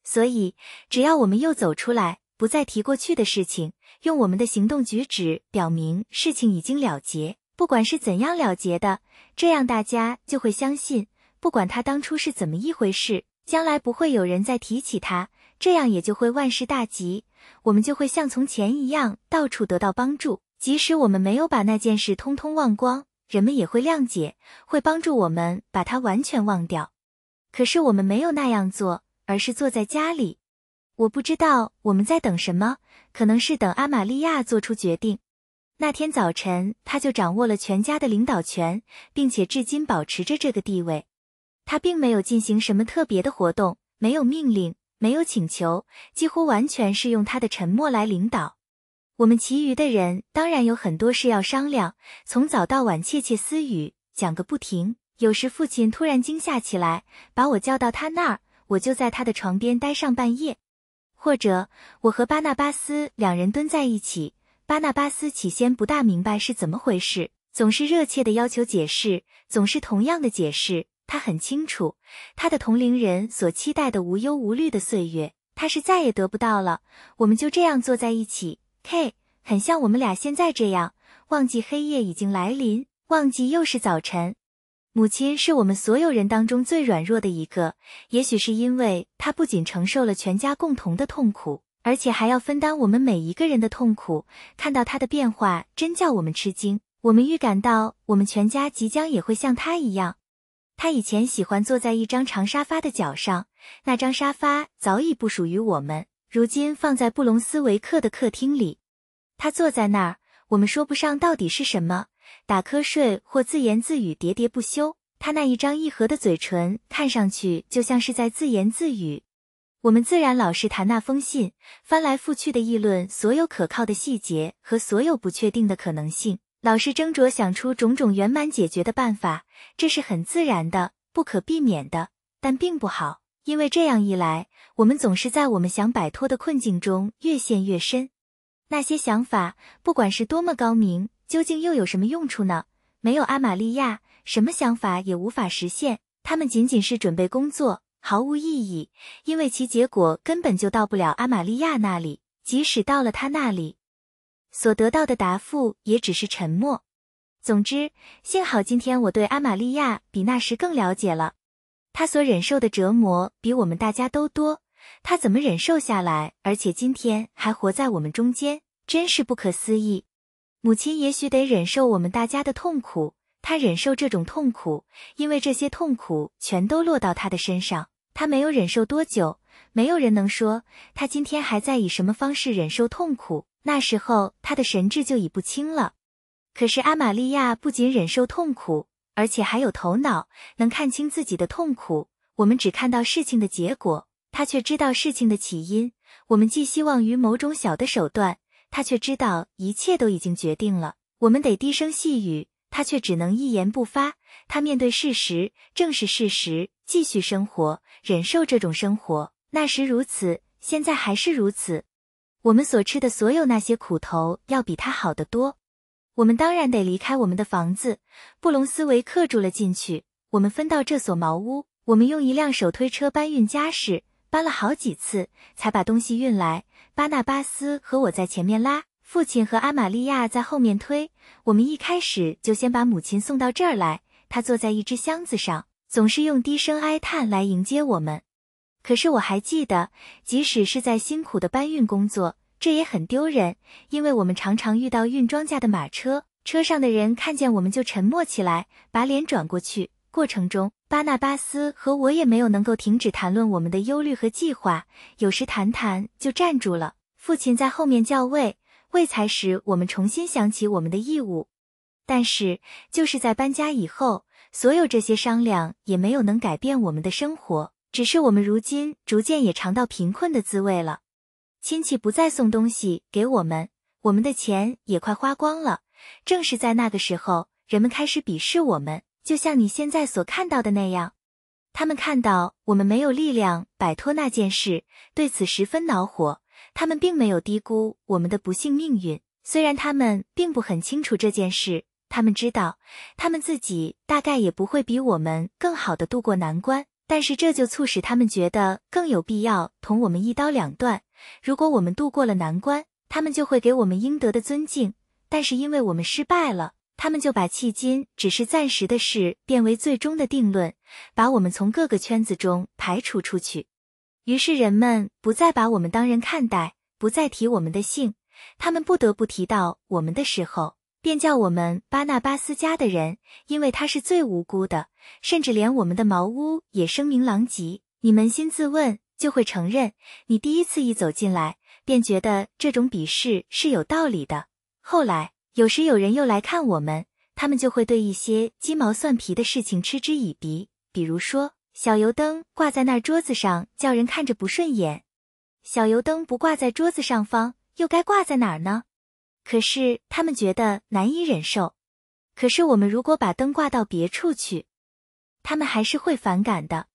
所以，只要我们又走出来，不再提过去的事情，用我们的行动举止表明事情已经了结，不管是怎样了结的，这样大家就会相信。不管他当初是怎么一回事，将来不会有人再提起他。这样也就会万事大吉，我们就会像从前一样到处得到帮助。即使我们没有把那件事通通忘光，人们也会谅解，会帮助我们把它完全忘掉。可是我们没有那样做，而是坐在家里。我不知道我们在等什么，可能是等阿玛利亚做出决定。那天早晨，他就掌握了全家的领导权，并且至今保持着这个地位。他并没有进行什么特别的活动，没有命令。没有请求，几乎完全是用他的沉默来领导我们。其余的人当然有很多事要商量，从早到晚窃窃私语，讲个不停。有时父亲突然惊吓起来，把我叫到他那儿，我就在他的床边待上半夜；或者我和巴纳巴斯两人蹲在一起。巴纳巴斯起先不大明白是怎么回事，总是热切的要求解释，总是同样的解释。他很清楚，他的同龄人所期待的无忧无虑的岁月，他是再也得不到了。我们就这样坐在一起，K，很像我们俩现在这样，忘记黑夜已经来临，忘记又是早晨。母亲是我们所有人当中最软弱的一个，也许是因为她不仅承受了全家共同的痛苦，而且还要分担我们每一个人的痛苦。看到他的变化，真叫我们吃惊。我们预感到，我们全家即将也会像他一样。他以前喜欢坐在一张长沙发的脚上，那张沙发早已不属于我们，如今放在布隆斯维克的客厅里。他坐在那儿，我们说不上到底是什么，打瞌睡或自言自语，喋喋不休。他那一张一合的嘴唇，看上去就像是在自言自语。我们自然老是谈那封信，翻来覆去地议论所有可靠的细节和所有不确定的可能性。老是斟酌想出种种圆满解决的办法，这是很自然的，不可避免的，但并不好，因为这样一来，我们总是在我们想摆脱的困境中越陷越深。那些想法，不管是多么高明，究竟又有什么用处呢？没有阿玛利亚，什么想法也无法实现。他们仅仅是准备工作，毫无意义，因为其结果根本就到不了阿玛利亚那里。即使到了他那里。所得到的答复也只是沉默。总之，幸好今天我对阿玛利亚比那时更了解了。她所忍受的折磨比我们大家都多。她怎么忍受下来，而且今天还活在我们中间，真是不可思议。母亲也许得忍受我们大家的痛苦。她忍受这种痛苦，因为这些痛苦全都落到她的身上。她没有忍受多久。没有人能说她今天还在以什么方式忍受痛苦。那时候他的神智就已不清了，可是阿玛利亚不仅忍受痛苦，而且还有头脑，能看清自己的痛苦。我们只看到事情的结果，他却知道事情的起因。我们寄希望于某种小的手段，他却知道一切都已经决定了。我们得低声细语，他却只能一言不发。他面对事实，正视事实，继续生活，忍受这种生活。那时如此，现在还是如此。我们所吃的所有那些苦头，要比他好得多。我们当然得离开我们的房子，布隆斯维克住了进去。我们分到这所茅屋，我们用一辆手推车搬运家事，搬了好几次才把东西运来。巴纳巴斯和我在前面拉，父亲和阿玛利亚在后面推。我们一开始就先把母亲送到这儿来，她坐在一只箱子上，总是用低声哀叹来迎接我们。可是我还记得，即使是在辛苦的搬运工作，这也很丢人，因为我们常常遇到运庄稼的马车，车上的人看见我们就沉默起来，把脸转过去。过程中，巴纳巴斯和我也没有能够停止谈论我们的忧虑和计划，有时谈谈就站住了，父亲在后面叫位，位才使我们重新想起我们的义务。但是，就是在搬家以后，所有这些商量也没有能改变我们的生活。只是我们如今逐渐也尝到贫困的滋味了，亲戚不再送东西给我们，我们的钱也快花光了。正是在那个时候，人们开始鄙视我们，就像你现在所看到的那样。他们看到我们没有力量摆脱那件事，对此十分恼火。他们并没有低估我们的不幸命运，虽然他们并不很清楚这件事，他们知道，他们自己大概也不会比我们更好的度过难关。但是这就促使他们觉得更有必要同我们一刀两断。如果我们度过了难关，他们就会给我们应得的尊敬；但是因为我们失败了，他们就把迄今只是暂时的事变为最终的定论，把我们从各个圈子中排除出去。于是人们不再把我们当人看待，不再提我们的姓。他们不得不提到我们的时候。便叫我们巴纳巴斯家的人，因为他是最无辜的，甚至连我们的茅屋也声名狼藉。你扪心自问，就会承认。你第一次一走进来，便觉得这种鄙视是有道理的。后来，有时有人又来看我们，他们就会对一些鸡毛蒜皮的事情嗤之以鼻，比如说小油灯挂在那桌子上，叫人看着不顺眼。小油灯不挂在桌子上方，又该挂在哪儿呢？可是他们觉得难以忍受。可是我们如果把灯挂到别处去，他们还是会反感的。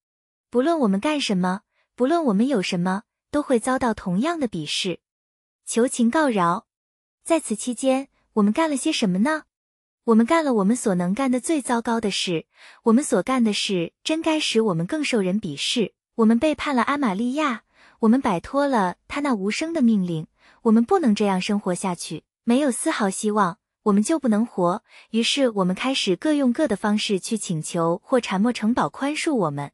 不论我们干什么，不论我们有什么，都会遭到同样的鄙视。求情告饶，在此期间，我们干了些什么呢？我们干了我们所能干的最糟糕的事。我们所干的事，真该使我们更受人鄙视。我们背叛了阿玛利亚，我们摆脱了他那无声的命令。我们不能这样生活下去。没有丝毫希望，我们就不能活。于是我们开始各用各的方式去请求或缠磨城堡宽恕我们。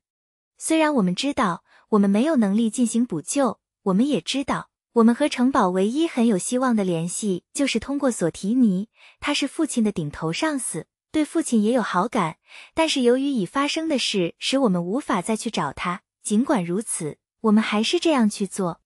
虽然我们知道我们没有能力进行补救，我们也知道我们和城堡唯一很有希望的联系就是通过索提尼，他是父亲的顶头上司，对父亲也有好感。但是由于已发生的事使我们无法再去找他。尽管如此，我们还是这样去做。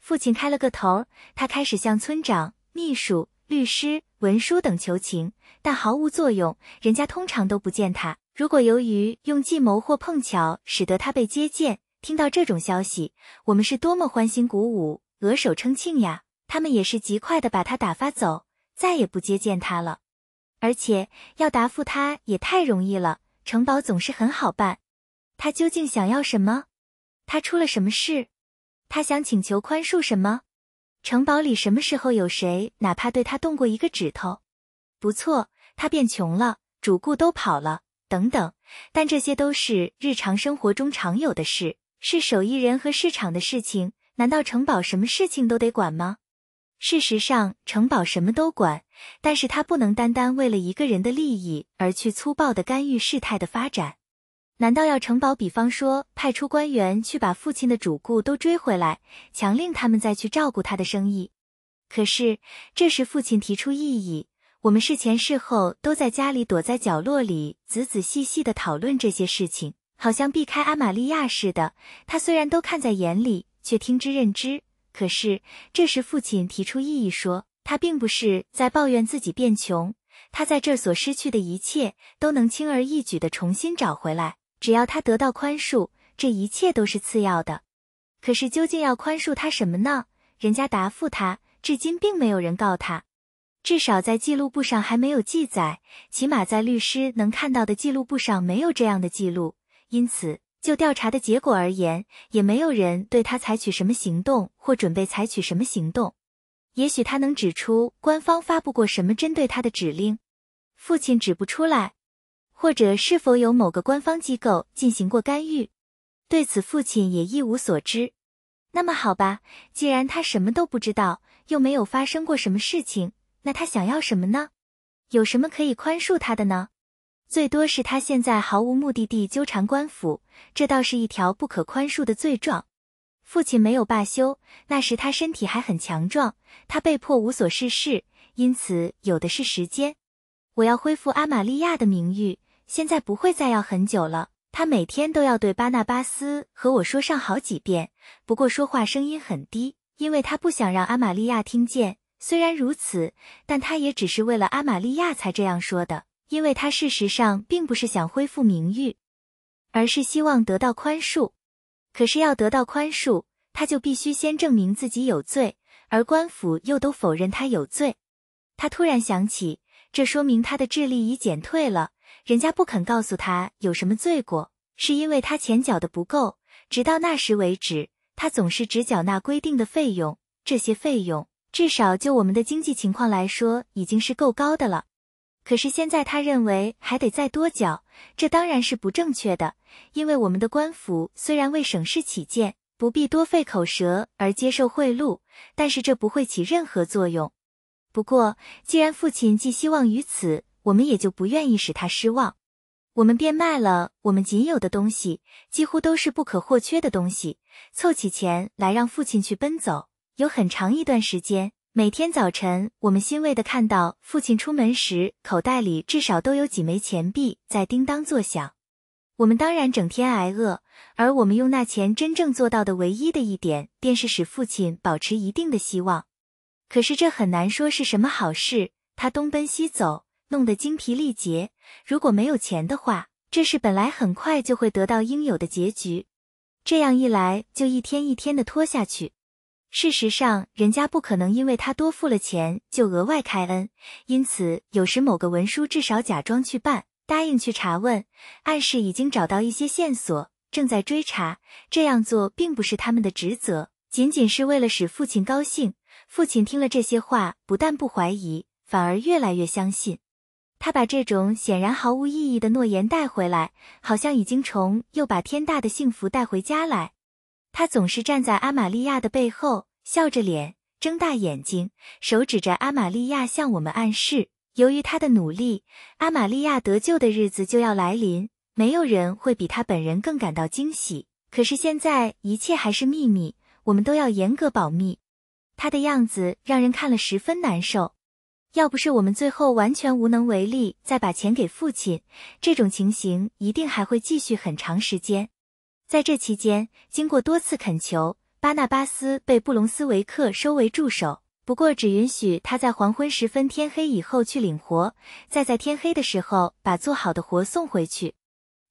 父亲开了个头，他开始向村长。秘书、律师、文书等求情，但毫无作用，人家通常都不见他。如果由于用计谋或碰巧使得他被接见，听到这种消息，我们是多么欢欣鼓舞、额手称庆呀！他们也是极快的把他打发走，再也不接见他了。而且要答复他也太容易了，城堡总是很好办。他究竟想要什么？他出了什么事？他想请求宽恕什么？城堡里什么时候有谁哪怕对他动过一个指头？不错，他变穷了，主顾都跑了，等等。但这些都是日常生活中常有的事，是手艺人和市场的事情。难道城堡什么事情都得管吗？事实上，城堡什么都管，但是他不能单单为了一个人的利益而去粗暴地干预事态的发展。难道要城堡？比方说，派出官员去把父亲的主顾都追回来，强令他们再去照顾他的生意。可是这时父亲提出异议。我们事前事后都在家里躲在角落里，仔仔细细地讨论这些事情，好像避开阿玛利亚似的。他虽然都看在眼里，却听之任之。可是这时父亲提出异议，说他并不是在抱怨自己变穷，他在这所失去的一切都能轻而易举地重新找回来。只要他得到宽恕，这一切都是次要的。可是究竟要宽恕他什么呢？人家答复他，至今并没有人告他，至少在记录簿上还没有记载，起码在律师能看到的记录簿上没有这样的记录。因此，就调查的结果而言，也没有人对他采取什么行动或准备采取什么行动。也许他能指出官方发布过什么针对他的指令，父亲指不出来。或者是否有某个官方机构进行过干预？对此，父亲也一无所知。那么好吧，既然他什么都不知道，又没有发生过什么事情，那他想要什么呢？有什么可以宽恕他的呢？最多是他现在毫无目的地纠缠官府，这倒是一条不可宽恕的罪状。父亲没有罢休。那时他身体还很强壮，他被迫无所事事，因此有的是时间。我要恢复阿玛利亚的名誉。现在不会再要很久了。他每天都要对巴纳巴斯和我说上好几遍，不过说话声音很低，因为他不想让阿玛利亚听见。虽然如此，但他也只是为了阿玛利亚才这样说的，因为他事实上并不是想恢复名誉，而是希望得到宽恕。可是要得到宽恕，他就必须先证明自己有罪，而官府又都否认他有罪。他突然想起，这说明他的智力已减退了。人家不肯告诉他有什么罪过，是因为他钱缴的不够。直到那时为止，他总是只缴纳规定的费用。这些费用，至少就我们的经济情况来说，已经是够高的了。可是现在他认为还得再多缴，这当然是不正确的。因为我们的官府虽然为省事起见，不必多费口舌而接受贿赂，但是这不会起任何作用。不过，既然父亲寄希望于此。我们也就不愿意使他失望，我们变卖了我们仅有的东西，几乎都是不可或缺的东西，凑起钱来让父亲去奔走。有很长一段时间，每天早晨，我们欣慰地看到父亲出门时，口袋里至少都有几枚钱币在叮当作响。我们当然整天挨饿，而我们用那钱真正做到的唯一的一点，便是使父亲保持一定的希望。可是这很难说是什么好事。他东奔西走。弄得精疲力竭。如果没有钱的话，这事本来很快就会得到应有的结局。这样一来，就一天一天的拖下去。事实上，人家不可能因为他多付了钱就额外开恩。因此，有时某个文书至少假装去办，答应去查问，暗示已经找到一些线索，正在追查。这样做并不是他们的职责，仅仅是为了使父亲高兴。父亲听了这些话，不但不怀疑，反而越来越相信。他把这种显然毫无意义的诺言带回来，好像已经重又把天大的幸福带回家来。他总是站在阿玛利亚的背后，笑着脸，睁大眼睛，手指着阿玛利亚向我们暗示：由于他的努力，阿玛利亚得救的日子就要来临。没有人会比他本人更感到惊喜。可是现在一切还是秘密，我们都要严格保密。他的样子让人看了十分难受。要不是我们最后完全无能为力，再把钱给父亲，这种情形一定还会继续很长时间。在这期间，经过多次恳求，巴纳巴斯被布隆斯维克收为助手，不过只允许他在黄昏时分、天黑以后去领活，再在天黑的时候把做好的活送回去。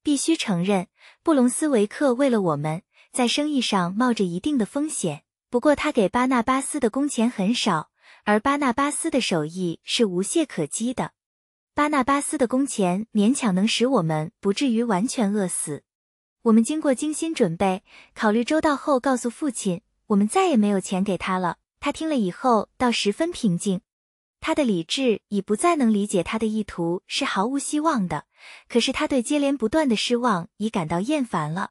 必须承认，布隆斯维克为了我们在生意上冒着一定的风险，不过他给巴纳巴斯的工钱很少。而巴纳巴斯的手艺是无懈可击的，巴纳巴斯的工钱勉强能使我们不至于完全饿死。我们经过精心准备、考虑周到后，告诉父亲，我们再也没有钱给他了。他听了以后，倒十分平静。他的理智已不再能理解他的意图是毫无希望的，可是他对接连不断的失望已感到厌烦了。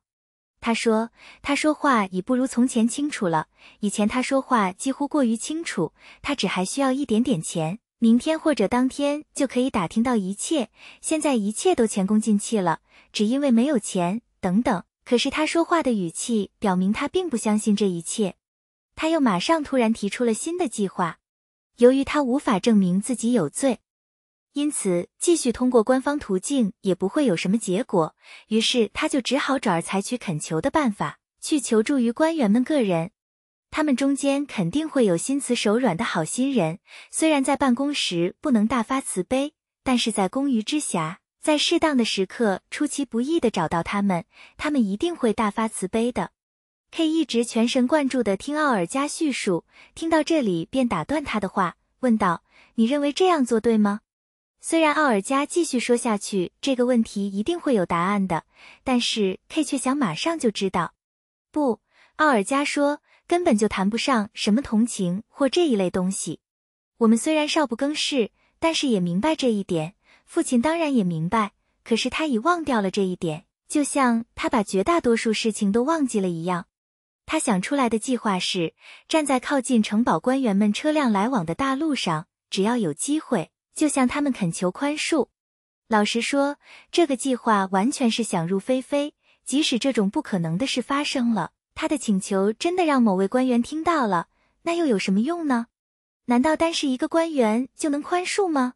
他说：“他说话已不如从前清楚了。以前他说话几乎过于清楚。他只还需要一点点钱，明天或者当天就可以打听到一切。现在一切都前功尽弃了，只因为没有钱等等。可是他说话的语气表明他并不相信这一切。他又马上突然提出了新的计划，由于他无法证明自己有罪。”因此，继续通过官方途径也不会有什么结果，于是他就只好转而采取恳求的办法去求助于官员们个人。他们中间肯定会有心慈手软的好心人，虽然在办公时不能大发慈悲，但是在公雨之暇，在适当的时刻出其不意地找到他们，他们一定会大发慈悲的。K 一直全神贯注地听奥尔加叙述，听到这里便打断他的话，问道：“你认为这样做对吗？”虽然奥尔加继续说下去，这个问题一定会有答案的，但是 K 却想马上就知道。不，奥尔加说，根本就谈不上什么同情或这一类东西。我们虽然少不更事，但是也明白这一点。父亲当然也明白，可是他已忘掉了这一点，就像他把绝大多数事情都忘记了一样。他想出来的计划是站在靠近城堡官员们车辆来往的大路上，只要有机会。就向他们恳求宽恕。老实说，这个计划完全是想入非非。即使这种不可能的事发生了，他的请求真的让某位官员听到了，那又有什么用呢？难道单是一个官员就能宽恕吗？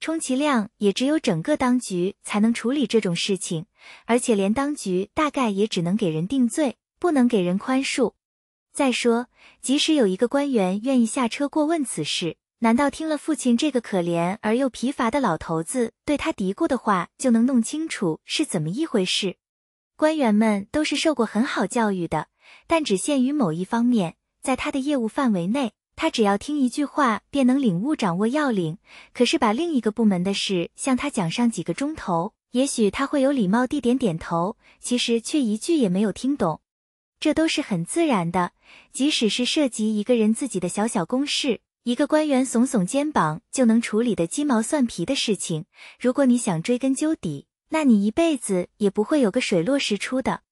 充其量也只有整个当局才能处理这种事情，而且连当局大概也只能给人定罪，不能给人宽恕。再说，即使有一个官员愿意下车过问此事。难道听了父亲这个可怜而又疲乏的老头子对他嘀咕的话，就能弄清楚是怎么一回事？官员们都是受过很好教育的，但只限于某一方面。在他的业务范围内，他只要听一句话便能领悟掌握要领。可是把另一个部门的事向他讲上几个钟头，也许他会有礼貌地点点头，其实却一句也没有听懂。这都是很自然的，即使是涉及一个人自己的小小公事。一个官员耸耸肩膀就能处理的鸡毛蒜皮的事情，如果你想追根究底，那你一辈子也不会有个水落石出的。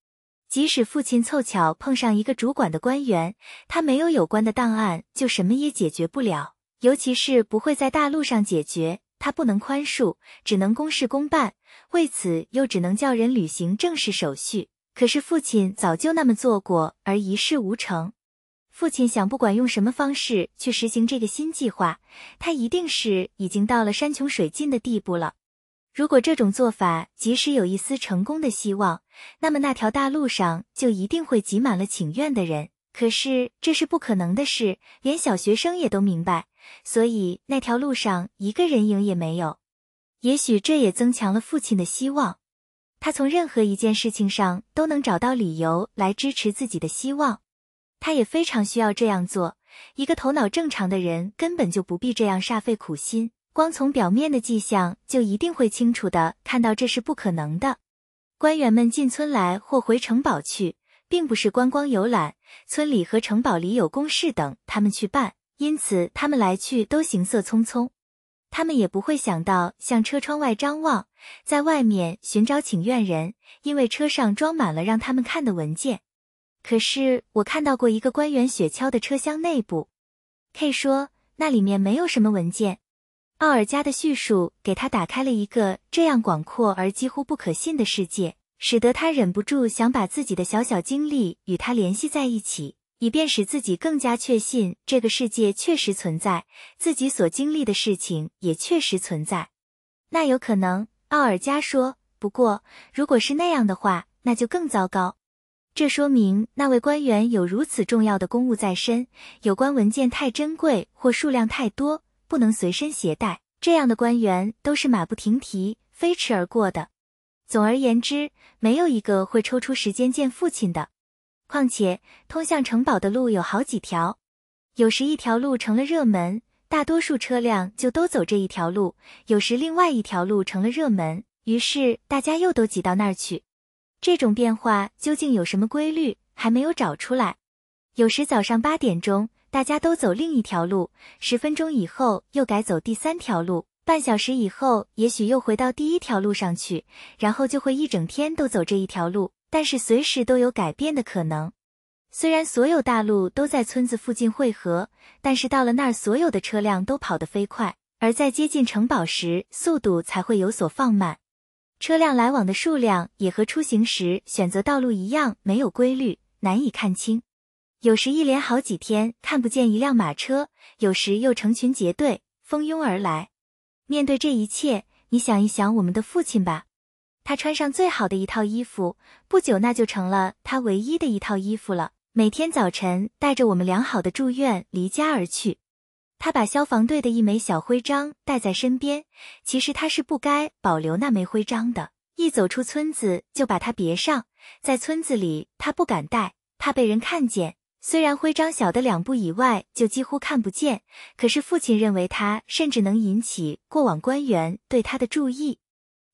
即使父亲凑巧碰上一个主管的官员，他没有有关的档案，就什么也解决不了，尤其是不会在大陆上解决。他不能宽恕，只能公事公办，为此又只能叫人履行正式手续。可是父亲早就那么做过，而一事无成。父亲想，不管用什么方式去实行这个新计划，他一定是已经到了山穷水尽的地步了。如果这种做法即使有一丝成功的希望，那么那条大路上就一定会挤满了请愿的人。可是这是不可能的事，连小学生也都明白。所以那条路上一个人影也没有。也许这也增强了父亲的希望，他从任何一件事情上都能找到理由来支持自己的希望。他也非常需要这样做。一个头脑正常的人根本就不必这样煞费苦心，光从表面的迹象就一定会清楚的看到这是不可能的。官员们进村来或回城堡去，并不是观光游览，村里和城堡里有公事等他们去办，因此他们来去都行色匆匆。他们也不会想到向车窗外张望，在外面寻找请愿人，因为车上装满了让他们看的文件。可是我看到过一个官员雪橇的车厢内部，K 说那里面没有什么文件。奥尔加的叙述给他打开了一个这样广阔而几乎不可信的世界，使得他忍不住想把自己的小小经历与它联系在一起，以便使自己更加确信这个世界确实存在，自己所经历的事情也确实存在。那有可能，奥尔加说。不过如果是那样的话，那就更糟糕。这说明那位官员有如此重要的公务在身，有关文件太珍贵或数量太多，不能随身携带。这样的官员都是马不停蹄、飞驰而过的。总而言之，没有一个会抽出时间见父亲的。况且，通向城堡的路有好几条，有时一条路成了热门，大多数车辆就都走这一条路；有时另外一条路成了热门，于是大家又都挤到那儿去。这种变化究竟有什么规律还没有找出来。有时早上八点钟大家都走另一条路，十分钟以后又改走第三条路，半小时以后也许又回到第一条路上去，然后就会一整天都走这一条路。但是随时都有改变的可能。虽然所有大路都在村子附近汇合，但是到了那儿所有的车辆都跑得飞快，而在接近城堡时速度才会有所放慢。车辆来往的数量也和出行时选择道路一样没有规律，难以看清。有时一连好几天看不见一辆马车，有时又成群结队蜂拥而来。面对这一切，你想一想我们的父亲吧，他穿上最好的一套衣服，不久那就成了他唯一的一套衣服了。每天早晨带着我们良好的祝愿离家而去。他把消防队的一枚小徽章戴在身边。其实他是不该保留那枚徽章的。一走出村子就把它别上，在村子里他不敢戴，怕被人看见。虽然徽章小的两步以外就几乎看不见，可是父亲认为他甚至能引起过往官员对他的注意。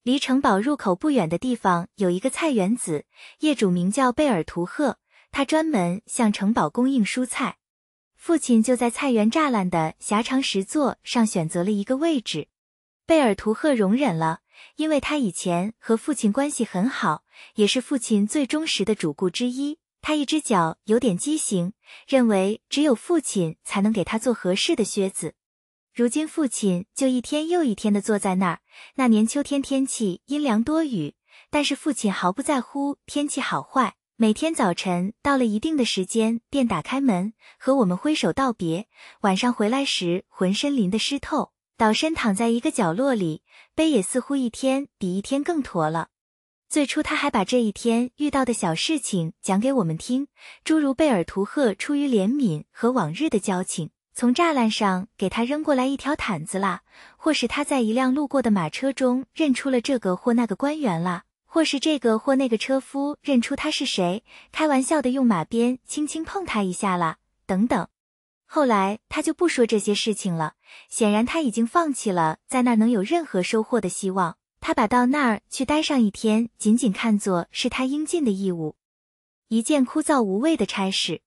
离城堡入口不远的地方有一个菜园子，业主名叫贝尔图赫，他专门向城堡供应蔬菜。父亲就在菜园栅栏的狭长石座上选择了一个位置。贝尔图赫容忍了，因为他以前和父亲关系很好，也是父亲最忠实的主顾之一。他一只脚有点畸形，认为只有父亲才能给他做合适的靴子。如今父亲就一天又一天的坐在那儿。那年秋天天气阴凉多雨，但是父亲毫不在乎天气好坏。每天早晨到了一定的时间，便打开门和我们挥手道别。晚上回来时，浑身淋得湿透，倒身躺在一个角落里，背也似乎一天比一天更驼了。最初，他还把这一天遇到的小事情讲给我们听，诸如贝尔图赫出于怜悯和往日的交情，从栅栏上给他扔过来一条毯子啦，或是他在一辆路过的马车中认出了这个或那个官员啦。或是这个或那个车夫认出他是谁，开玩笑的用马鞭轻轻碰他一下啦，等等。后来他就不说这些事情了。显然他已经放弃了在那儿能有任何收获的希望。他把到那儿去待上一天仅仅看作是他应尽的义务，一件枯燥无味的差事。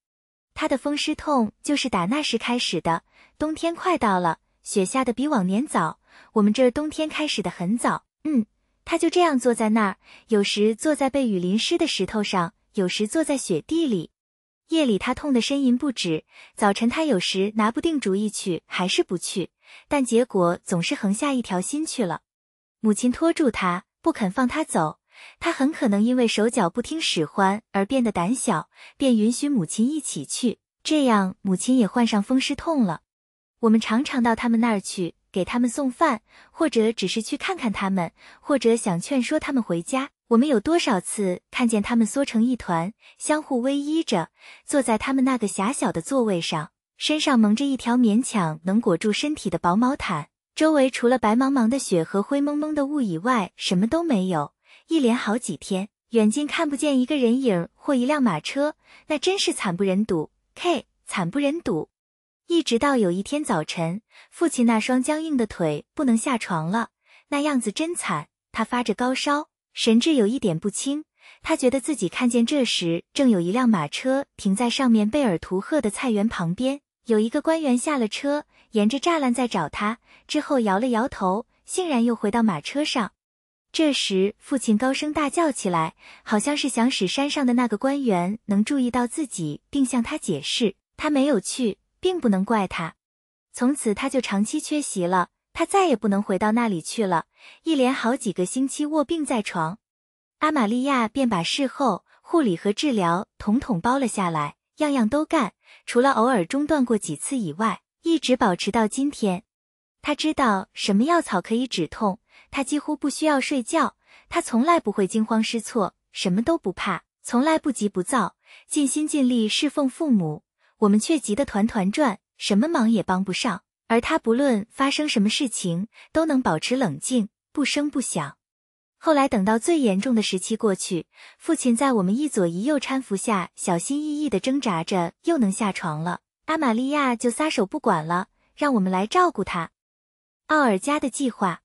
他的风湿痛就是打那时开始的。冬天快到了，雪下的比往年早。我们这儿冬天开始的很早。嗯。他就这样坐在那儿，有时坐在被雨淋湿的石头上，有时坐在雪地里。夜里他痛得呻吟不止。早晨他有时拿不定主意去还是不去，但结果总是横下一条心去了。母亲拖住他，不肯放他走。他很可能因为手脚不听使唤而变得胆小，便允许母亲一起去。这样母亲也患上风湿痛了。我们常常到他们那儿去。给他们送饭，或者只是去看看他们，或者想劝说他们回家。我们有多少次看见他们缩成一团，相互偎依着，坐在他们那个狭小的座位上，身上蒙着一条勉强能裹住身体的薄毛毯。周围除了白茫茫的雪和灰蒙蒙的雾以外，什么都没有。一连好几天，远近看不见一个人影或一辆马车，那真是惨不忍睹，K，惨不忍睹。一直到有一天早晨，父亲那双僵硬的腿不能下床了，那样子真惨。他发着高烧，神志有一点不清。他觉得自己看见这时正有一辆马车停在上面贝尔图赫的菜园旁边，有一个官员下了车，沿着栅栏在找他，之后摇了摇头，悻然又回到马车上。这时父亲高声大叫起来，好像是想使山上的那个官员能注意到自己，并向他解释他没有去。并不能怪他。从此，他就长期缺席了。他再也不能回到那里去了。一连好几个星期卧病在床，阿玛利亚便把事后护理和治疗统统包了下来，样样都干，除了偶尔中断过几次以外，一直保持到今天。他知道什么药草可以止痛。他几乎不需要睡觉。他从来不会惊慌失措，什么都不怕，从来不急不躁，尽心尽力侍奉父母。我们却急得团团转，什么忙也帮不上。而他不论发生什么事情，都能保持冷静，不声不响。后来等到最严重的时期过去，父亲在我们一左一右搀扶下，小心翼翼地挣扎着，又能下床了。阿玛利亚就撒手不管了，让我们来照顾他。奥尔加的计划，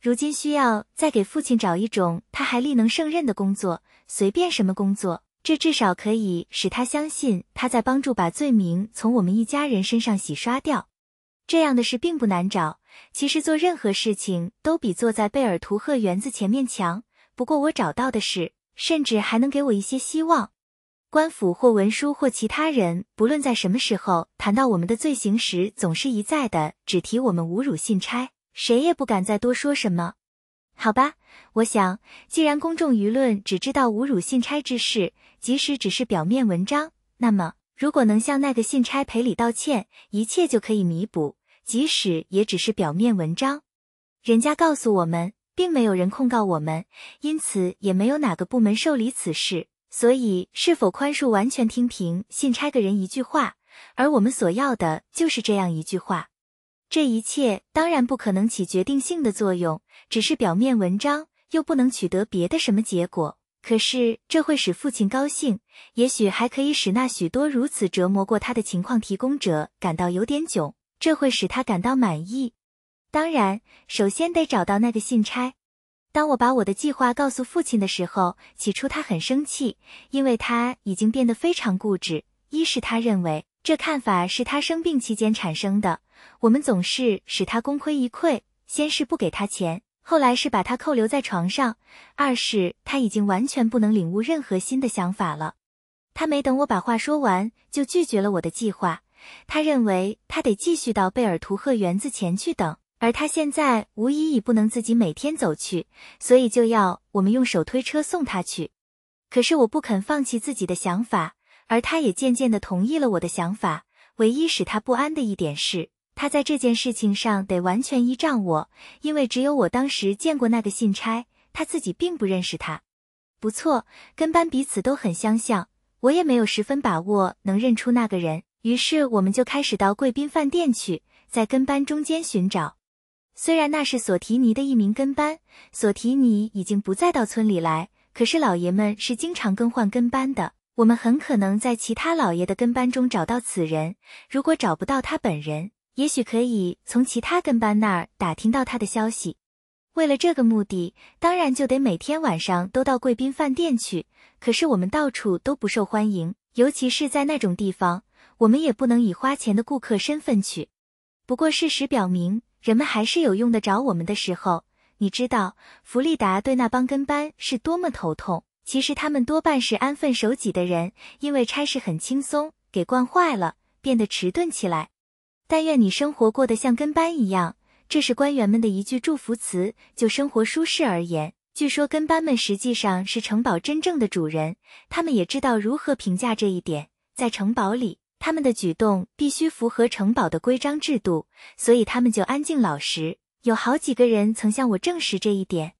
如今需要再给父亲找一种他还力能胜任的工作，随便什么工作。这至少可以使他相信他在帮助把罪名从我们一家人身上洗刷掉。这样的事并不难找，其实做任何事情都比坐在贝尔图赫园子前面强。不过我找到的事，甚至还能给我一些希望。官府或文书或其他人，不论在什么时候谈到我们的罪行时，总是一再的只提我们侮辱信差，谁也不敢再多说什么。好吧，我想，既然公众舆论只知道侮辱信差之事，即使只是表面文章，那么如果能向那个信差赔礼道歉，一切就可以弥补。即使也只是表面文章，人家告诉我们，并没有人控告我们，因此也没有哪个部门受理此事。所以，是否宽恕完全听凭信差个人一句话。而我们所要的就是这样一句话。这一切当然不可能起决定性的作用，只是表面文章，又不能取得别的什么结果。可是这会使父亲高兴，也许还可以使那许多如此折磨过他的情况提供者感到有点窘，这会使他感到满意。当然，首先得找到那个信差。当我把我的计划告诉父亲的时候，起初他很生气，因为他已经变得非常固执。一是他认为这看法是他生病期间产生的，我们总是使他功亏一篑。先是不给他钱。后来是把他扣留在床上，二是他已经完全不能领悟任何新的想法了。他没等我把话说完，就拒绝了我的计划。他认为他得继续到贝尔图赫园子前去等，而他现在无疑已不能自己每天走去，所以就要我们用手推车送他去。可是我不肯放弃自己的想法，而他也渐渐的同意了我的想法。唯一使他不安的一点是。他在这件事情上得完全依仗我，因为只有我当时见过那个信差，他自己并不认识他。不错，跟班彼此都很相像，我也没有十分把握能认出那个人。于是我们就开始到贵宾饭店去，在跟班中间寻找。虽然那是索提尼的一名跟班，索提尼已经不再到村里来，可是老爷们是经常更换跟班的，我们很可能在其他老爷的跟班中找到此人。如果找不到他本人，也许可以从其他跟班那儿打听到他的消息。为了这个目的，当然就得每天晚上都到贵宾饭店去。可是我们到处都不受欢迎，尤其是在那种地方，我们也不能以花钱的顾客身份去。不过事实表明，人们还是有用得着我们的时候。你知道，弗利达对那帮跟班是多么头痛。其实他们多半是安分守己的人，因为差事很轻松，给惯坏了，变得迟钝起来。但愿你生活过得像跟班一样，这是官员们的一句祝福词。就生活舒适而言，据说跟班们实际上是城堡真正的主人，他们也知道如何评价这一点。在城堡里，他们的举动必须符合城堡的规章制度，所以他们就安静老实。有好几个人曾向我证实这一点，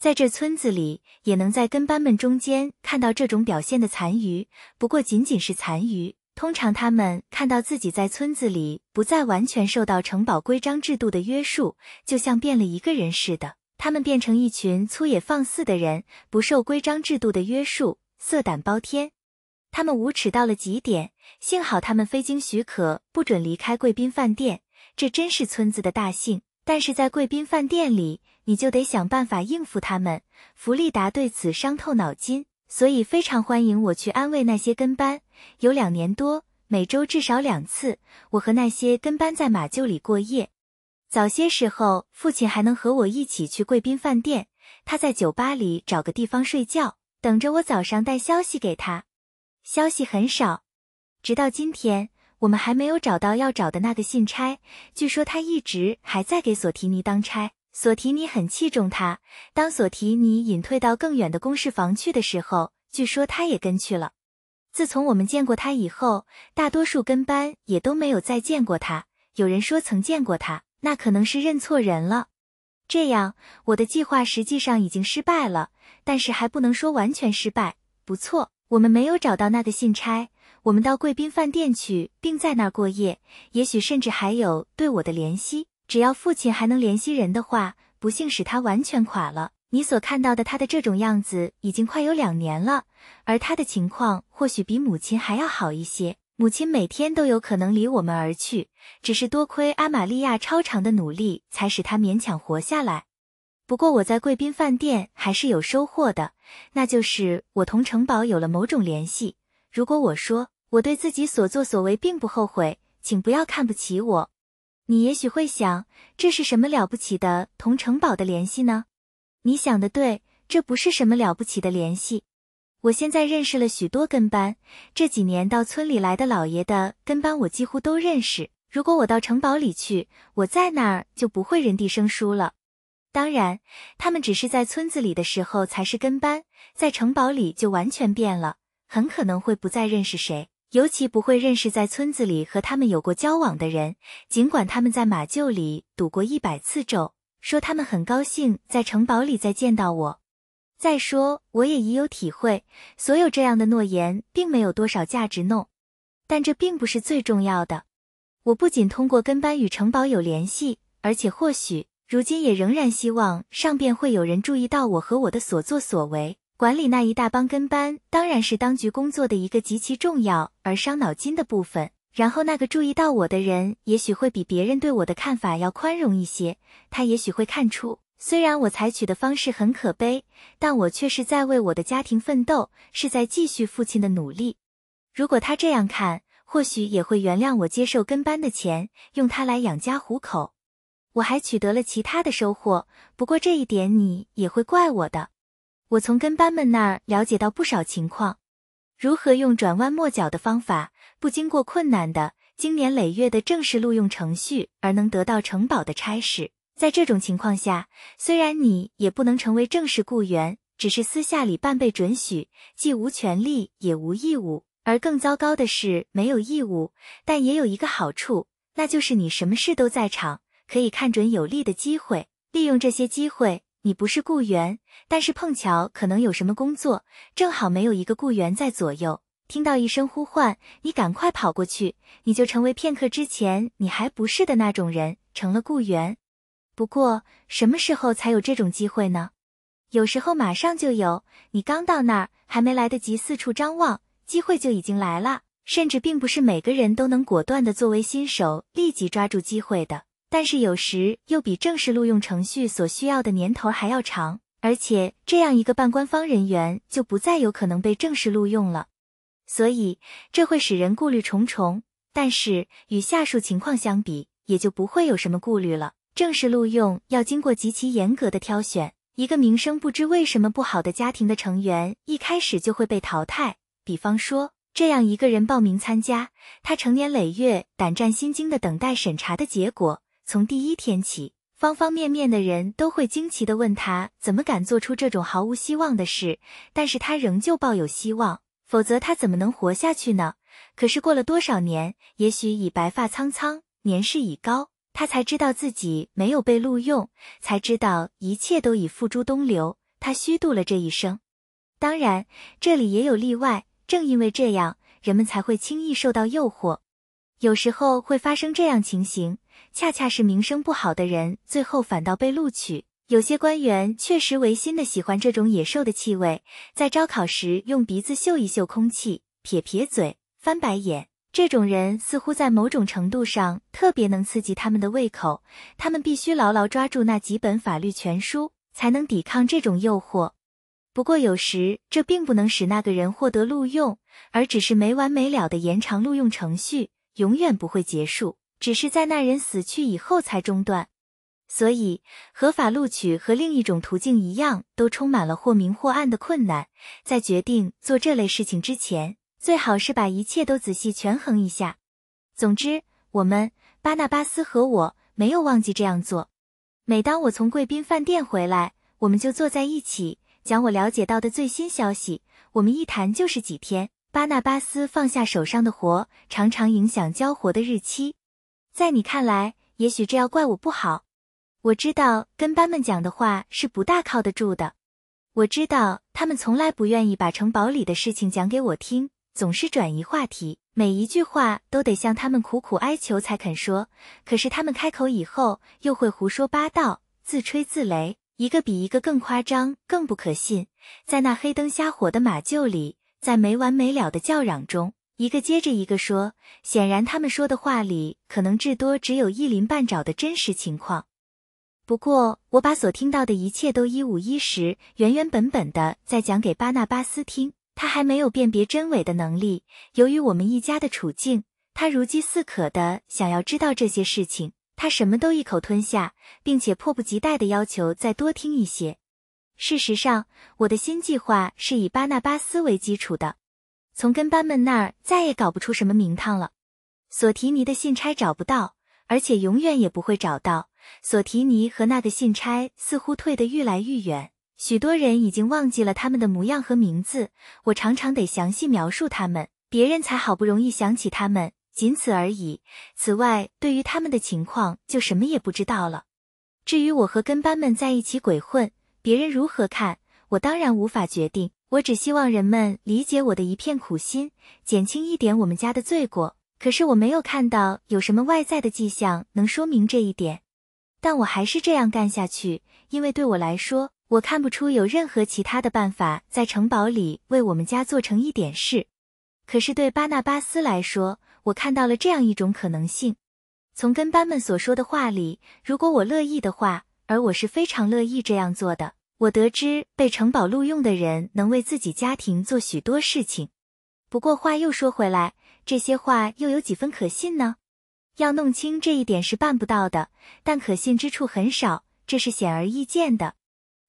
在这村子里也能在跟班们中间看到这种表现的残余，不过仅仅是残余。通常，他们看到自己在村子里不再完全受到城堡规章制度的约束，就像变了一个人似的。他们变成一群粗野放肆的人，不受规章制度的约束，色胆包天。他们无耻到了极点。幸好他们非经许可不准离开贵宾饭店，这真是村子的大幸。但是在贵宾饭店里，你就得想办法应付他们。弗利达对此伤透脑筋，所以非常欢迎我去安慰那些跟班。有两年多，每周至少两次，我和那些跟班在马厩里过夜。早些时候，父亲还能和我一起去贵宾饭店，他在酒吧里找个地方睡觉，等着我早上带消息给他。消息很少，直到今天，我们还没有找到要找的那个信差。据说他一直还在给索提尼当差，索提尼很器重他。当索提尼隐退到更远的公事房去的时候，据说他也跟去了。自从我们见过他以后，大多数跟班也都没有再见过他。有人说曾见过他，那可能是认错人了。这样，我的计划实际上已经失败了，但是还不能说完全失败。不错，我们没有找到那个信差，我们到贵宾饭店去，并在那儿过夜。也许甚至还有对我的怜惜，只要父亲还能怜惜人的话。不幸使他完全垮了。你所看到的他的这种样子已经快有两年了，而他的情况或许比母亲还要好一些。母亲每天都有可能离我们而去，只是多亏阿玛利亚超长的努力，才使他勉强活下来。不过我在贵宾饭店还是有收获的，那就是我同城堡有了某种联系。如果我说我对自己所作所为并不后悔，请不要看不起我。你也许会想，这是什么了不起的同城堡的联系呢？你想的对，这不是什么了不起的联系。我现在认识了许多跟班，这几年到村里来的老爷的跟班，我几乎都认识。如果我到城堡里去，我在那儿就不会人地生疏了。当然，他们只是在村子里的时候才是跟班，在城堡里就完全变了，很可能会不再认识谁，尤其不会认识在村子里和他们有过交往的人，尽管他们在马厩里赌过一百次咒。说他们很高兴在城堡里再见到我。再说，我也已有体会，所有这样的诺言并没有多少价值弄。但这并不是最重要的。我不仅通过跟班与城堡有联系，而且或许如今也仍然希望上边会有人注意到我和我的所作所为。管理那一大帮跟班当然是当局工作的一个极其重要而伤脑筋的部分。然后那个注意到我的人，也许会比别人对我的看法要宽容一些。他也许会看出，虽然我采取的方式很可悲，但我却是在为我的家庭奋斗，是在继续父亲的努力。如果他这样看，或许也会原谅我接受跟班的钱，用它来养家糊口。我还取得了其他的收获，不过这一点你也会怪我的。我从跟班们那儿了解到不少情况，如何用转弯抹角的方法。不经过困难的、经年累月的正式录用程序而能得到城堡的差事，在这种情况下，虽然你也不能成为正式雇员，只是私下里半被准许，既无权利也无义务。而更糟糕的是，没有义务，但也有一个好处，那就是你什么事都在场，可以看准有利的机会，利用这些机会。你不是雇员，但是碰巧可能有什么工作，正好没有一个雇员在左右。听到一声呼唤，你赶快跑过去，你就成为片刻之前你还不是的那种人，成了雇员。不过，什么时候才有这种机会呢？有时候马上就有，你刚到那儿还没来得及四处张望，机会就已经来了。甚至并不是每个人都能果断地作为新手立即抓住机会的，但是有时又比正式录用程序所需要的年头还要长，而且这样一个半官方人员就不再有可能被正式录用了。所以这会使人顾虑重重，但是与下述情况相比，也就不会有什么顾虑了。正式录用要经过极其严格的挑选，一个名声不知为什么不好的家庭的成员，一开始就会被淘汰。比方说，这样一个人报名参加，他成年累月胆战心惊的等待审查的结果。从第一天起，方方面面的人都会惊奇的问他，怎么敢做出这种毫无希望的事，但是他仍旧抱有希望。否则他怎么能活下去呢？可是过了多少年，也许已白发苍苍，年事已高，他才知道自己没有被录用，才知道一切都已付诸东流，他虚度了这一生。当然，这里也有例外。正因为这样，人们才会轻易受到诱惑。有时候会发生这样情形：恰恰是名声不好的人，最后反倒被录取。有些官员确实违心的喜欢这种野兽的气味，在招考时用鼻子嗅一嗅空气，撇撇嘴，翻白眼。这种人似乎在某种程度上特别能刺激他们的胃口，他们必须牢牢抓住那几本法律全书，才能抵抗这种诱惑。不过，有时这并不能使那个人获得录用，而只是没完没了的延长录用程序，永远不会结束，只是在那人死去以后才中断。所以，合法录取和另一种途径一样，都充满了或明或暗的困难。在决定做这类事情之前，最好是把一切都仔细权衡一下。总之，我们巴纳巴斯和我没有忘记这样做。每当我从贵宾饭店回来，我们就坐在一起讲我了解到的最新消息。我们一谈就是几天。巴纳巴斯放下手上的活，常常影响交活的日期。在你看来，也许这要怪我不好。我知道跟班们讲的话是不大靠得住的，我知道他们从来不愿意把城堡里的事情讲给我听，总是转移话题，每一句话都得向他们苦苦哀求才肯说。可是他们开口以后又会胡说八道，自吹自擂，一个比一个更夸张，更不可信。在那黑灯瞎火的马厩里，在没完没了的叫嚷中，一个接着一个说，显然他们说的话里可能至多只有一鳞半爪的真实情况。不过，我把所听到的一切都一五一十、原原本本的再讲给巴纳巴斯听。他还没有辨别真伪的能力。由于我们一家的处境，他如饥似渴的想要知道这些事情。他什么都一口吞下，并且迫不及待的要求再多听一些。事实上，我的新计划是以巴纳巴斯为基础的。从跟班们那儿再也搞不出什么名堂了。索提尼的信差找不到，而且永远也不会找到。索提尼和那个信差似乎退得愈来愈远，许多人已经忘记了他们的模样和名字。我常常得详细描述他们，别人才好不容易想起他们，仅此而已。此外，对于他们的情况，就什么也不知道了。至于我和跟班们在一起鬼混，别人如何看，我当然无法决定。我只希望人们理解我的一片苦心，减轻一点我们家的罪过。可是我没有看到有什么外在的迹象能说明这一点。但我还是这样干下去，因为对我来说，我看不出有任何其他的办法在城堡里为我们家做成一点事。可是对巴纳巴斯来说，我看到了这样一种可能性：从跟班们所说的话里，如果我乐意的话，而我是非常乐意这样做的。我得知被城堡录用的人能为自己家庭做许多事情。不过话又说回来，这些话又有几分可信呢？要弄清这一点是办不到的，但可信之处很少，这是显而易见的。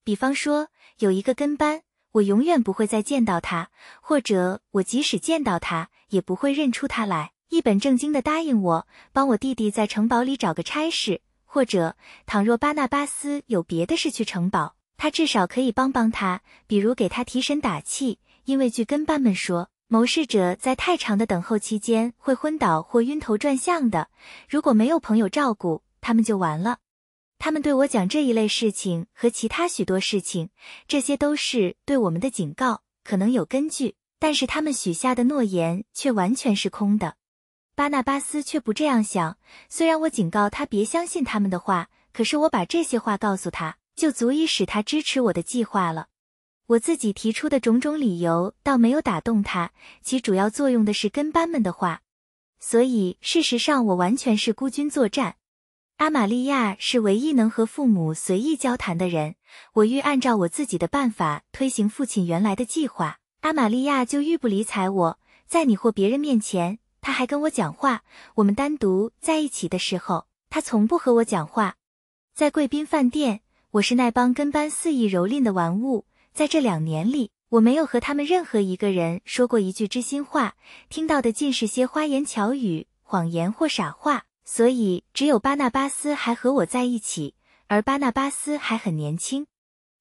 比方说，有一个跟班，我永远不会再见到他，或者我即使见到他，也不会认出他来。一本正经地答应我，帮我弟弟在城堡里找个差事，或者倘若巴纳巴斯有别的事去城堡，他至少可以帮帮他，比如给他提神打气，因为据跟班们说。谋事者在太长的等候期间会昏倒或晕头转向的。如果没有朋友照顾，他们就完了。他们对我讲这一类事情和其他许多事情，这些都是对我们的警告，可能有根据，但是他们许下的诺言却完全是空的。巴纳巴斯却不这样想。虽然我警告他别相信他们的话，可是我把这些话告诉他，就足以使他支持我的计划了。我自己提出的种种理由，倒没有打动他，起主要作用的是跟班们的话，所以事实上我完全是孤军作战。阿玛利亚是唯一能和父母随意交谈的人，我欲按照我自己的办法推行父亲原来的计划，阿玛利亚就愈不理睬我。在你或别人面前，他还跟我讲话；我们单独在一起的时候，他从不和我讲话。在贵宾饭店，我是那帮跟班肆意蹂躏的玩物。在这两年里，我没有和他们任何一个人说过一句知心话，听到的尽是些花言巧语、谎言或傻话。所以，只有巴纳巴斯还和我在一起，而巴纳巴斯还很年轻。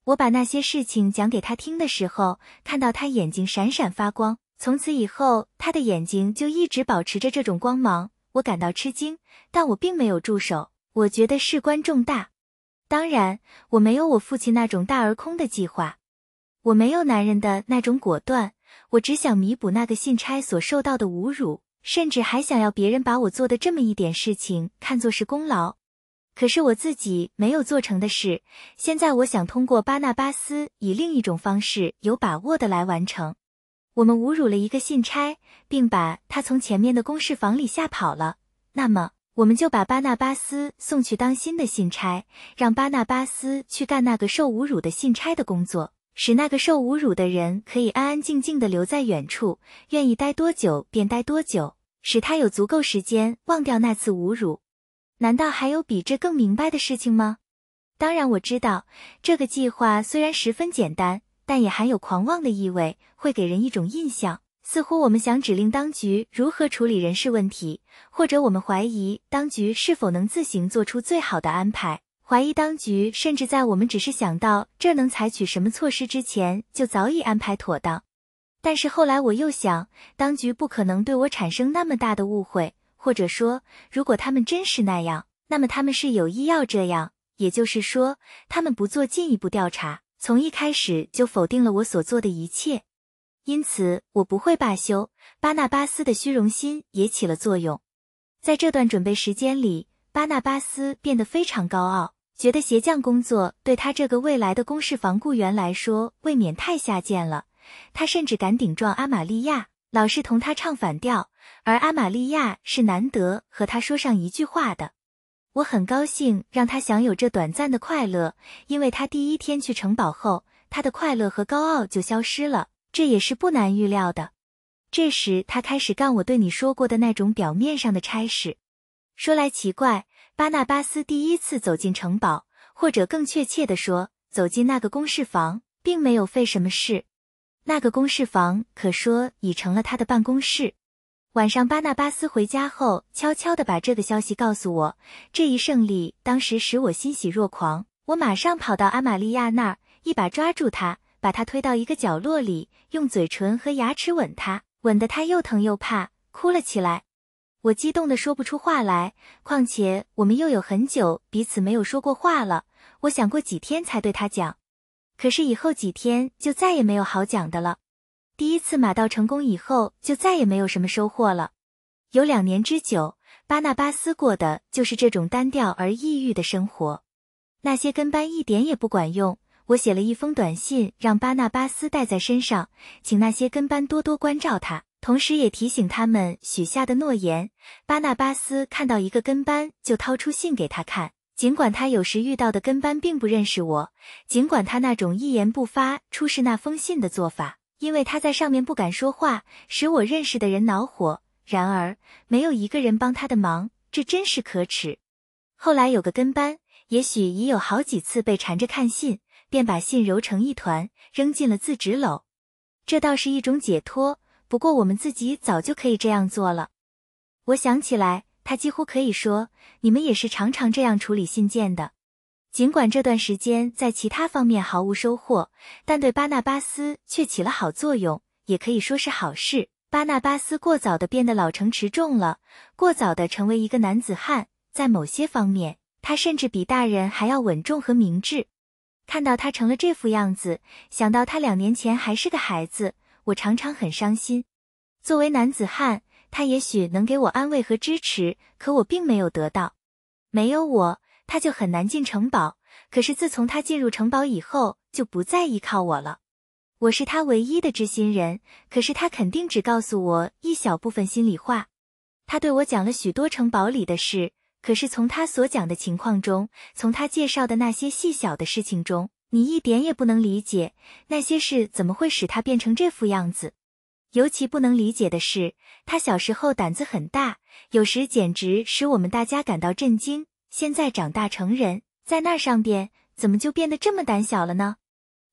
我把那些事情讲给他听的时候，看到他眼睛闪闪发光。从此以后，他的眼睛就一直保持着这种光芒。我感到吃惊，但我并没有住手。我觉得事关重大。当然，我没有我父亲那种大而空的计划。我没有男人的那种果断，我只想弥补那个信差所受到的侮辱，甚至还想要别人把我做的这么一点事情看作是功劳。可是我自己没有做成的事，现在我想通过巴纳巴斯以另一种方式有把握的来完成。我们侮辱了一个信差，并把他从前面的公事房里吓跑了，那么我们就把巴纳巴斯送去当新的信差，让巴纳巴斯去干那个受侮辱的信差的工作。使那个受侮辱的人可以安安静静地留在远处，愿意待多久便待多久，使他有足够时间忘掉那次侮辱。难道还有比这更明白的事情吗？当然，我知道这个计划虽然十分简单，但也含有狂妄的意味，会给人一种印象，似乎我们想指令当局如何处理人事问题，或者我们怀疑当局是否能自行做出最好的安排。怀疑当局甚至在我们只是想到这能采取什么措施之前，就早已安排妥当。但是后来我又想，当局不可能对我产生那么大的误会，或者说，如果他们真是那样，那么他们是有意要这样，也就是说，他们不做进一步调查，从一开始就否定了我所做的一切。因此，我不会罢休。巴纳巴斯的虚荣心也起了作用。在这段准备时间里，巴纳巴斯变得非常高傲。觉得鞋匠工作对他这个未来的公事房雇员来说未免太下贱了。他甚至敢顶撞阿玛利亚，老是同他唱反调。而阿玛利亚是难得和他说上一句话的。我很高兴让他享有这短暂的快乐，因为他第一天去城堡后，他的快乐和高傲就消失了。这也是不难预料的。这时他开始干我对你说过的那种表面上的差事。说来奇怪。巴纳巴斯第一次走进城堡，或者更确切地说走进那个公事房，并没有费什么事。那个公事房可说已成了他的办公室。晚上，巴纳巴斯回家后，悄悄地把这个消息告诉我。这一胜利当时使我欣喜若狂。我马上跑到阿玛利亚那儿，一把抓住他，把他推到一个角落里，用嘴唇和牙齿吻他，吻得他又疼又怕，哭了起来。我激动的说不出话来，况且我们又有很久彼此没有说过话了。我想过几天才对他讲，可是以后几天就再也没有好讲的了。第一次马到成功以后，就再也没有什么收获了。有两年之久，巴纳巴斯过的就是这种单调而抑郁的生活。那些跟班一点也不管用。我写了一封短信让巴纳巴斯带在身上，请那些跟班多多关照他。同时也提醒他们许下的诺言。巴纳巴斯看到一个跟班，就掏出信给他看。尽管他有时遇到的跟班并不认识我，尽管他那种一言不发出示那封信的做法，因为他在上面不敢说话，使我认识的人恼火。然而，没有一个人帮他的忙，这真是可耻。后来有个跟班，也许已有好几次被缠着看信，便把信揉成一团，扔进了自纸篓。这倒是一种解脱。不过，我们自己早就可以这样做了。我想起来，他几乎可以说，你们也是常常这样处理信件的。尽管这段时间在其他方面毫无收获，但对巴纳巴斯却起了好作用，也可以说是好事。巴纳巴斯过早的变得老成持重了，过早的成为一个男子汉，在某些方面，他甚至比大人还要稳重和明智。看到他成了这副样子，想到他两年前还是个孩子。我常常很伤心。作为男子汉，他也许能给我安慰和支持，可我并没有得到。没有我，他就很难进城堡。可是自从他进入城堡以后，就不再依靠我了。我是他唯一的知心人，可是他肯定只告诉我一小部分心里话。他对我讲了许多城堡里的事，可是从他所讲的情况中，从他介绍的那些细小的事情中。你一点也不能理解那些事怎么会使他变成这副样子，尤其不能理解的是，他小时候胆子很大，有时简直使我们大家感到震惊。现在长大成人，在那上边怎么就变得这么胆小了呢？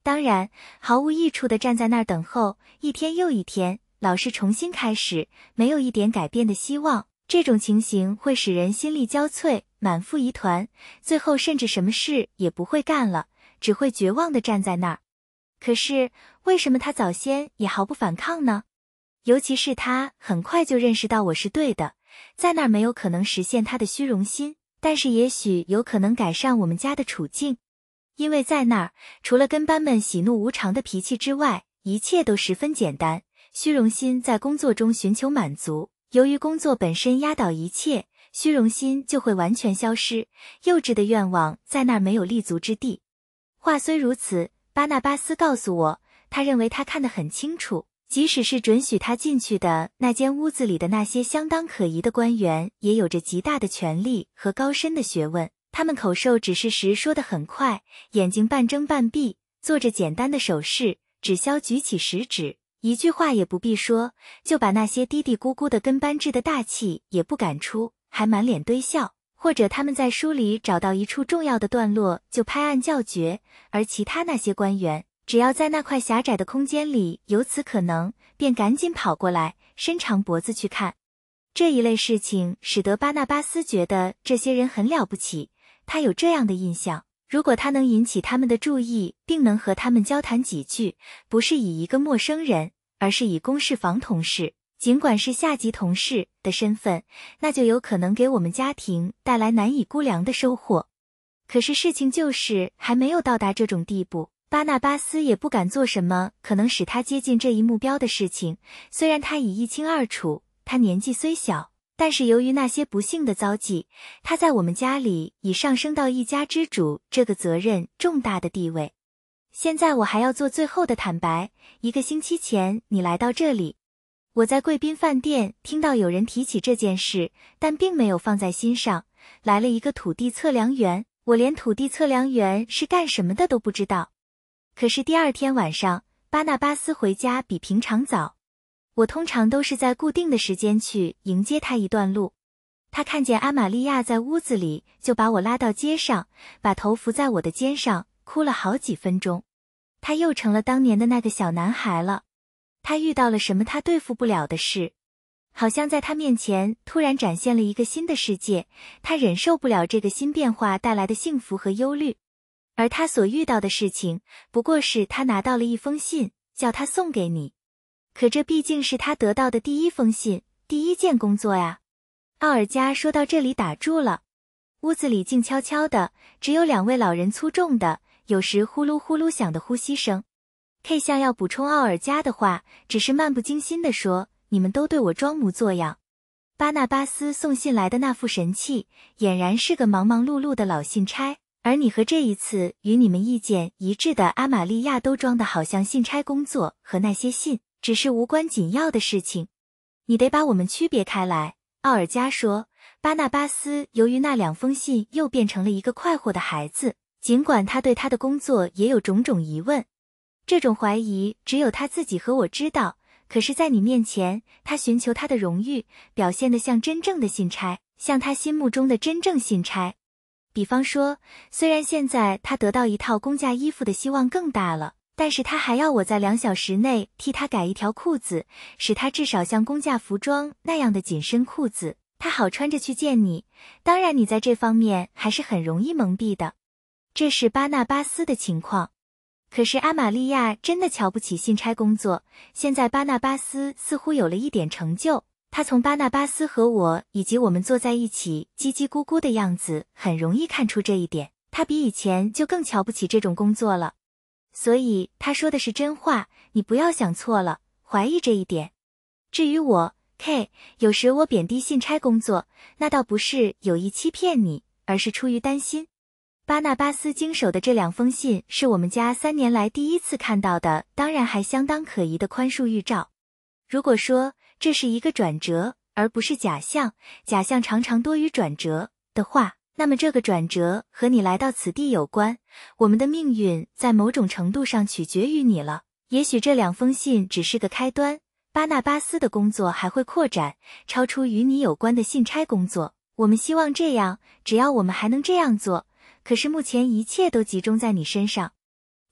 当然，毫无益处的站在那儿等候，一天又一天，老是重新开始，没有一点改变的希望，这种情形会使人心力交瘁，满腹疑团，最后甚至什么事也不会干了。只会绝望的站在那儿。可是为什么他早先也毫不反抗呢？尤其是他很快就认识到我是对的，在那儿没有可能实现他的虚荣心，但是也许有可能改善我们家的处境，因为在那儿除了跟班们喜怒无常的脾气之外，一切都十分简单。虚荣心在工作中寻求满足，由于工作本身压倒一切，虚荣心就会完全消失。幼稚的愿望在那儿没有立足之地。话虽如此，巴纳巴斯告诉我，他认为他看得很清楚。即使是准许他进去的那间屋子里的那些相当可疑的官员，也有着极大的权力和高深的学问。他们口授指示时说得很快，眼睛半睁半闭，做着简单的手势，只消举起食指，一句话也不必说，就把那些嘀嘀咕咕的跟班制的大气也不敢出，还满脸堆笑。或者他们在书里找到一处重要的段落就拍案叫绝，而其他那些官员只要在那块狭窄的空间里有此可能，便赶紧跑过来伸长脖子去看。这一类事情使得巴纳巴斯觉得这些人很了不起。他有这样的印象：如果他能引起他们的注意，并能和他们交谈几句，不是以一个陌生人，而是以公事房同事。尽管是下级同事的身份，那就有可能给我们家庭带来难以估量的收获。可是事情就是还没有到达这种地步，巴纳巴斯也不敢做什么可能使他接近这一目标的事情。虽然他已一清二楚，他年纪虽小，但是由于那些不幸的遭际，他在我们家里已上升到一家之主这个责任重大的地位。现在我还要做最后的坦白：一个星期前你来到这里。我在贵宾饭店听到有人提起这件事，但并没有放在心上。来了一个土地测量员，我连土地测量员是干什么的都不知道。可是第二天晚上，巴纳巴斯回家比平常早，我通常都是在固定的时间去迎接他一段路。他看见阿玛利亚在屋子里，就把我拉到街上，把头伏在我的肩上，哭了好几分钟。他又成了当年的那个小男孩了。他遇到了什么他对付不了的事？好像在他面前突然展现了一个新的世界，他忍受不了这个新变化带来的幸福和忧虑。而他所遇到的事情，不过是他拿到了一封信，叫他送给你。可这毕竟是他得到的第一封信，第一件工作呀。奥尔加说到这里打住了。屋子里静悄悄的，只有两位老人粗重的、有时呼噜呼噜响的呼吸声。K 想要补充奥尔加的话，只是漫不经心的说：“你们都对我装模作样。”巴纳巴斯送信来的那副神气，俨然是个忙忙碌碌的老信差，而你和这一次与你们意见一致的阿玛利亚都装的好像信差工作和那些信只是无关紧要的事情。你得把我们区别开来。”奥尔加说。巴纳巴斯由于那两封信，又变成了一个快活的孩子，尽管他对他的工作也有种种疑问。这种怀疑只有他自己和我知道。可是，在你面前，他寻求他的荣誉，表现得像真正的信差，像他心目中的真正信差。比方说，虽然现在他得到一套公家衣服的希望更大了，但是他还要我在两小时内替他改一条裤子，使他至少像公家服装那样的紧身裤子，他好穿着去见你。当然，你在这方面还是很容易蒙蔽的。这是巴纳巴斯的情况。可是阿玛利亚真的瞧不起信差工作。现在巴纳巴斯似乎有了一点成就，他从巴纳巴斯和我以及我们坐在一起叽叽咕咕的样子，很容易看出这一点。他比以前就更瞧不起这种工作了。所以他说的是真话，你不要想错了，怀疑这一点。至于我，K，有时我贬低信差工作，那倒不是有意欺骗你，而是出于担心。巴纳巴斯经手的这两封信是我们家三年来第一次看到的，当然还相当可疑的宽恕预兆。如果说这是一个转折而不是假象，假象常常多于转折的话，那么这个转折和你来到此地有关。我们的命运在某种程度上取决于你了。也许这两封信只是个开端，巴纳巴斯的工作还会扩展，超出与你有关的信差工作。我们希望这样，只要我们还能这样做。可是目前一切都集中在你身上，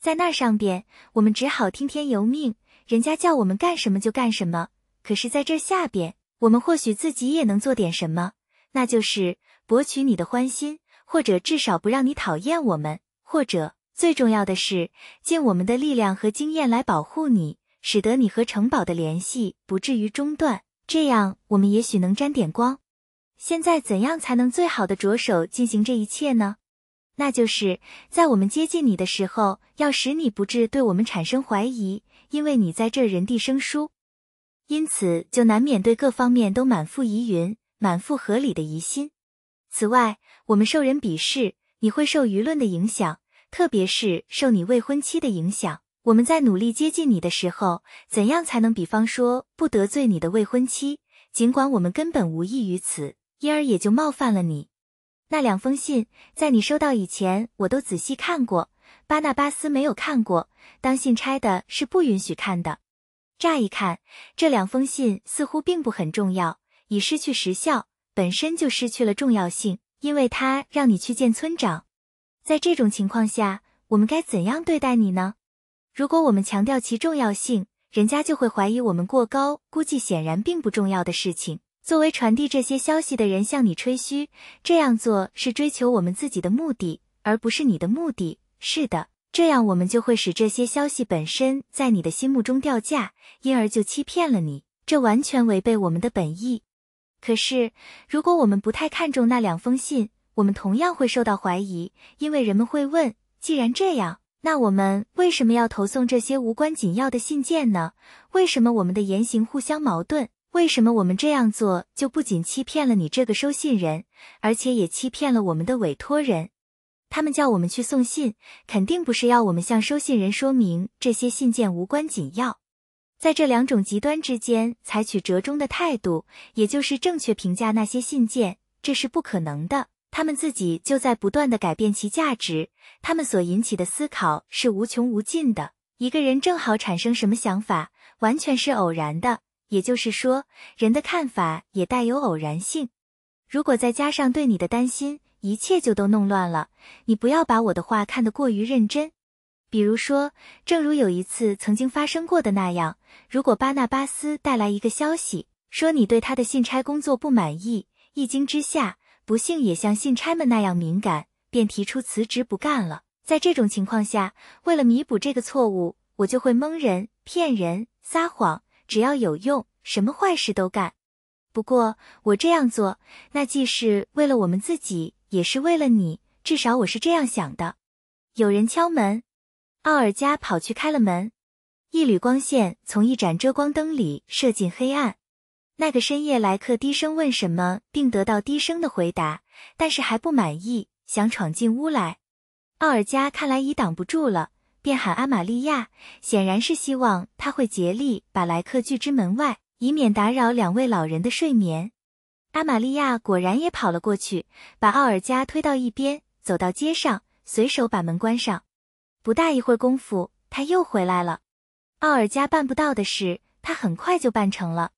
在那上边我们只好听天由命，人家叫我们干什么就干什么。可是在这下边，我们或许自己也能做点什么，那就是博取你的欢心，或者至少不让你讨厌我们，或者最重要的是，尽我们的力量和经验来保护你，使得你和城堡的联系不至于中断。这样我们也许能沾点光。现在怎样才能最好的着手进行这一切呢？那就是在我们接近你的时候，要使你不致对我们产生怀疑，因为你在这人地生疏，因此就难免对各方面都满腹疑云，满腹合理的疑心。此外，我们受人鄙视，你会受舆论的影响，特别是受你未婚妻的影响。我们在努力接近你的时候，怎样才能，比方说不得罪你的未婚妻？尽管我们根本无异于此，因而也就冒犯了你。那两封信在你收到以前，我都仔细看过。巴纳巴斯没有看过，当信差的是不允许看的。乍一看，这两封信似乎并不很重要，已失去时效，本身就失去了重要性，因为它让你去见村长。在这种情况下，我们该怎样对待你呢？如果我们强调其重要性，人家就会怀疑我们过高估计显然并不重要的事情。作为传递这些消息的人，向你吹嘘这样做是追求我们自己的目的，而不是你的目的。是的，这样我们就会使这些消息本身在你的心目中掉价，因而就欺骗了你。这完全违背我们的本意。可是，如果我们不太看重那两封信，我们同样会受到怀疑，因为人们会问：既然这样，那我们为什么要投送这些无关紧要的信件呢？为什么我们的言行互相矛盾？为什么我们这样做，就不仅欺骗了你这个收信人，而且也欺骗了我们的委托人？他们叫我们去送信，肯定不是要我们向收信人说明这些信件无关紧要。在这两种极端之间采取折中的态度，也就是正确评价那些信件，这是不可能的。他们自己就在不断地改变其价值，他们所引起的思考是无穷无尽的。一个人正好产生什么想法，完全是偶然的。也就是说，人的看法也带有偶然性。如果再加上对你的担心，一切就都弄乱了。你不要把我的话看得过于认真。比如说，正如有一次曾经发生过的那样，如果巴纳巴斯带来一个消息，说你对他的信差工作不满意，一惊之下，不幸也像信差们那样敏感，便提出辞职不干了。在这种情况下，为了弥补这个错误，我就会蒙人、骗人、撒谎。只要有用，什么坏事都干。不过我这样做，那既是为了我们自己，也是为了你，至少我是这样想的。有人敲门，奥尔加跑去开了门，一缕光线从一盏遮光灯里射进黑暗。那个深夜来客低声问什么，并得到低声的回答，但是还不满意，想闯进屋来。奥尔加看来已挡不住了。便喊阿玛利亚，显然是希望他会竭力把来客拒之门外，以免打扰两位老人的睡眠。阿玛利亚果然也跑了过去，把奥尔加推到一边，走到街上，随手把门关上。不大一会儿功夫，他又回来了。奥尔加办不到的事，他很快就办成了。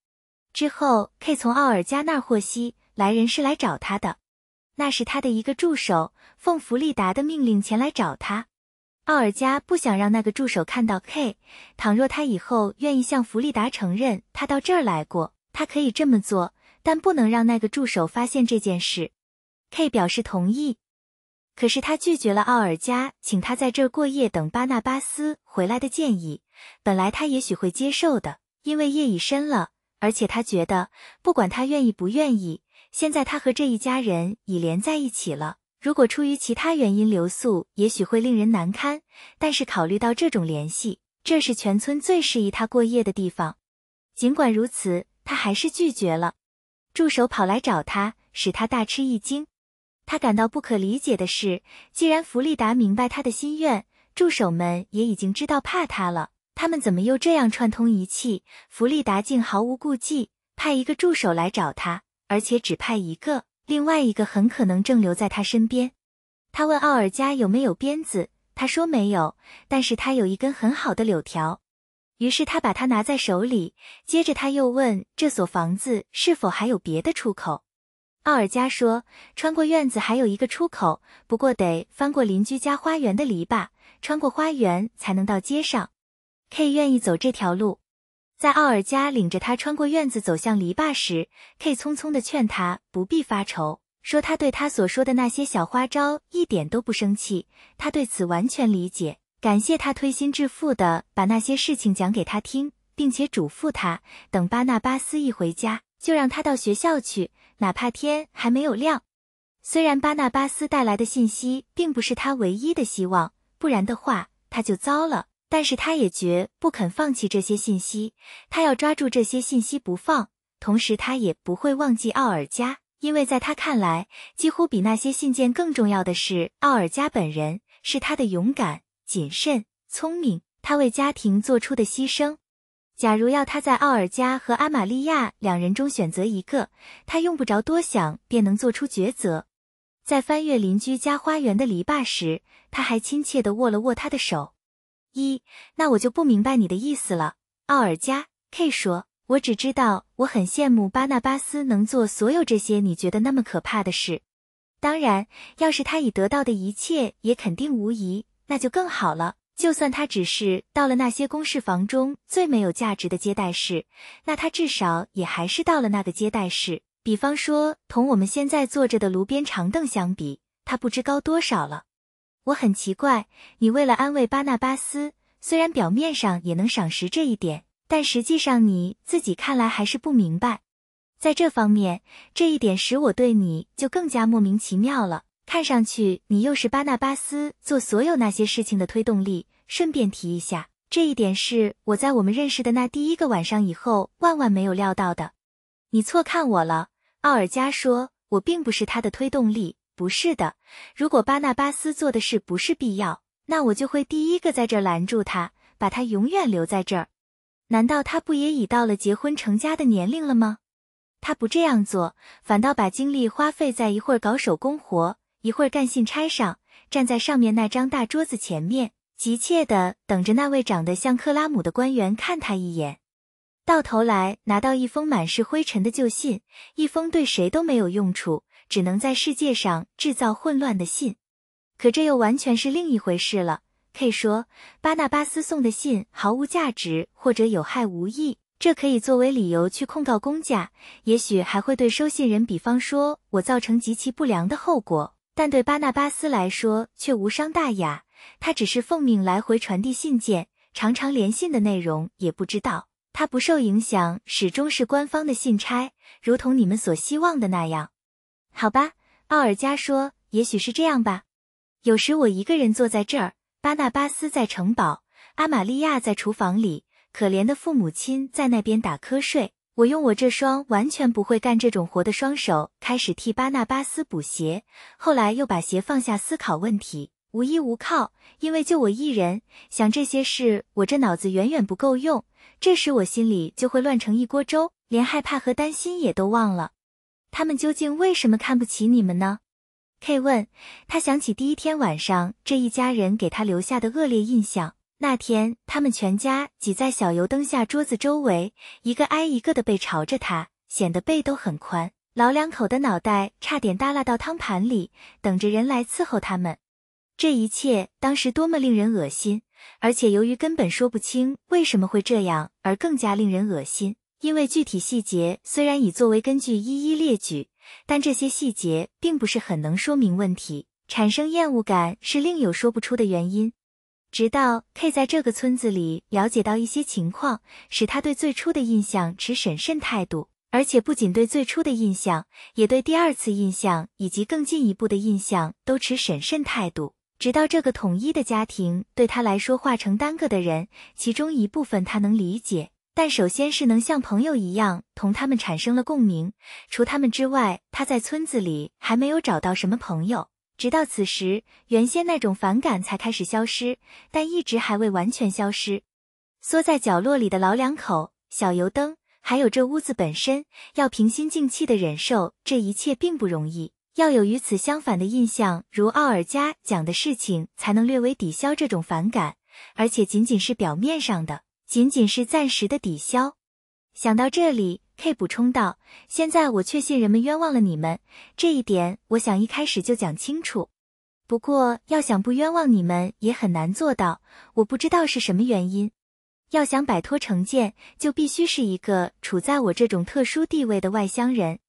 之后，K 从奥尔加那儿获悉，来人是来找他的，那是他的一个助手，奉弗利达的命令前来找他。奥尔加不想让那个助手看到 K。倘若他以后愿意向弗利达承认他到这儿来过，他可以这么做，但不能让那个助手发现这件事。K 表示同意，可是他拒绝了奥尔加请他在这儿过夜，等巴纳巴斯回来的建议。本来他也许会接受的，因为夜已深了，而且他觉得，不管他愿意不愿意，现在他和这一家人已连在一起了。如果出于其他原因留宿，也许会令人难堪。但是考虑到这种联系，这是全村最适宜他过夜的地方。尽管如此，他还是拒绝了。助手跑来找他，使他大吃一惊。他感到不可理解的是，既然弗利达明白他的心愿，助手们也已经知道怕他了，他们怎么又这样串通一气？弗利达竟毫无顾忌，派一个助手来找他，而且只派一个。另外一个很可能正留在他身边。他问奥尔加有没有鞭子，他说没有，但是他有一根很好的柳条。于是他把它拿在手里。接着他又问这所房子是否还有别的出口。奥尔加说，穿过院子还有一个出口，不过得翻过邻居家花园的篱笆，穿过花园才能到街上。K 愿意走这条路。在奥尔加领着他穿过院子走向篱笆时，K 匆匆的劝他不必发愁，说他对他所说的那些小花招一点都不生气，他对此完全理解，感谢他推心置腹的把那些事情讲给他听，并且嘱咐他等巴纳巴斯一回家就让他到学校去，哪怕天还没有亮。虽然巴纳巴斯带来的信息并不是他唯一的希望，不然的话他就糟了。但是他也绝不肯放弃这些信息，他要抓住这些信息不放。同时，他也不会忘记奥尔加，因为在他看来，几乎比那些信件更重要的是奥尔加本人，是他的勇敢、谨慎、聪明，他为家庭做出的牺牲。假如要他在奥尔加和阿玛利亚两人中选择一个，他用不着多想便能做出抉择。在翻越邻居家花园的篱笆时，他还亲切地握了握他的手。一，那我就不明白你的意思了。奥尔加 ·K 说：“我只知道我很羡慕巴纳巴斯能做所有这些你觉得那么可怕的事。当然，要是他已得到的一切也肯定无疑，那就更好了。就算他只是到了那些公事房中最没有价值的接待室，那他至少也还是到了那个接待室。比方说，同我们现在坐着的炉边长凳相比，他不知高多少了。”我很奇怪，你为了安慰巴纳巴斯，虽然表面上也能赏识这一点，但实际上你自己看来还是不明白。在这方面，这一点使我对你就更加莫名其妙了。看上去你又是巴纳巴斯做所有那些事情的推动力。顺便提一下，这一点是我在我们认识的那第一个晚上以后万万没有料到的。你错看我了，奥尔加说，我并不是他的推动力。不是的，如果巴纳巴斯做的事不是必要，那我就会第一个在这儿拦住他，把他永远留在这儿。难道他不也已到了结婚成家的年龄了吗？他不这样做，反倒把精力花费在一会儿搞手工活，一会儿干信差上，站在上面那张大桌子前面，急切的等着那位长得像克拉姆的官员看他一眼，到头来拿到一封满是灰尘的旧信，一封对谁都没有用处。只能在世界上制造混乱的信，可这又完全是另一回事了。K 说，巴纳巴斯送的信毫无价值或者有害无益，这可以作为理由去控告公家，也许还会对收信人，比方说我造成极其不良的后果。但对巴纳巴斯来说却无伤大雅，他只是奉命来回传递信件，常常连信的内容也不知道。他不受影响，始终是官方的信差，如同你们所希望的那样。好吧，奥尔加说：“也许是这样吧。有时我一个人坐在这儿，巴纳巴斯在城堡，阿玛利亚在厨房里，可怜的父母亲在那边打瞌睡。我用我这双完全不会干这种活的双手开始替巴纳巴斯补鞋，后来又把鞋放下思考问题。无依无靠，因为就我一人。想这些事，我这脑子远远不够用。这时我心里就会乱成一锅粥，连害怕和担心也都忘了。”他们究竟为什么看不起你们呢？K 问。他想起第一天晚上这一家人给他留下的恶劣印象。那天，他们全家挤在小油灯下桌子周围，一个挨一个的背朝着他，显得背都很宽。老两口的脑袋差点耷拉到汤盘里，等着人来伺候他们。这一切当时多么令人恶心，而且由于根本说不清为什么会这样，而更加令人恶心。因为具体细节虽然已作为根据一一列举，但这些细节并不是很能说明问题。产生厌恶感是另有说不出的原因。直到 K 在这个村子里了解到一些情况，使他对最初的印象持审慎态度，而且不仅对最初的印象，也对第二次印象以及更进一步的印象都持审慎态度。直到这个统一的家庭对他来说化成单个的人，其中一部分他能理解。但首先是能像朋友一样同他们产生了共鸣。除他们之外，他在村子里还没有找到什么朋友。直到此时，原先那种反感才开始消失，但一直还未完全消失。缩在角落里的老两口、小油灯，还有这屋子本身，要平心静气的忍受这一切并不容易。要有与此相反的印象，如奥尔加讲的事情，才能略微抵消这种反感，而且仅仅是表面上的。仅仅是暂时的抵消。想到这里，K 补充道：“现在我确信人们冤枉了你们，这一点我想一开始就讲清楚。不过要想不冤枉你们也很难做到。我不知道是什么原因，要想摆脱成见，就必须是一个处在我这种特殊地位的外乡人。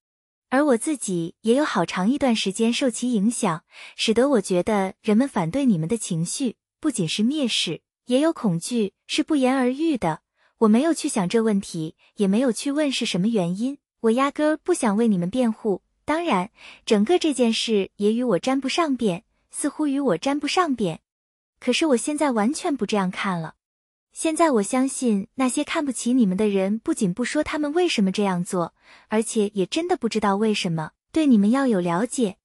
而我自己也有好长一段时间受其影响，使得我觉得人们反对你们的情绪不仅是蔑视。”也有恐惧是不言而喻的，我没有去想这问题，也没有去问是什么原因，我压根儿不想为你们辩护。当然，整个这件事也与我沾不上边，似乎与我沾不上边。可是我现在完全不这样看了，现在我相信那些看不起你们的人不仅不说他们为什么这样做，而且也真的不知道为什么。对你们要有了解，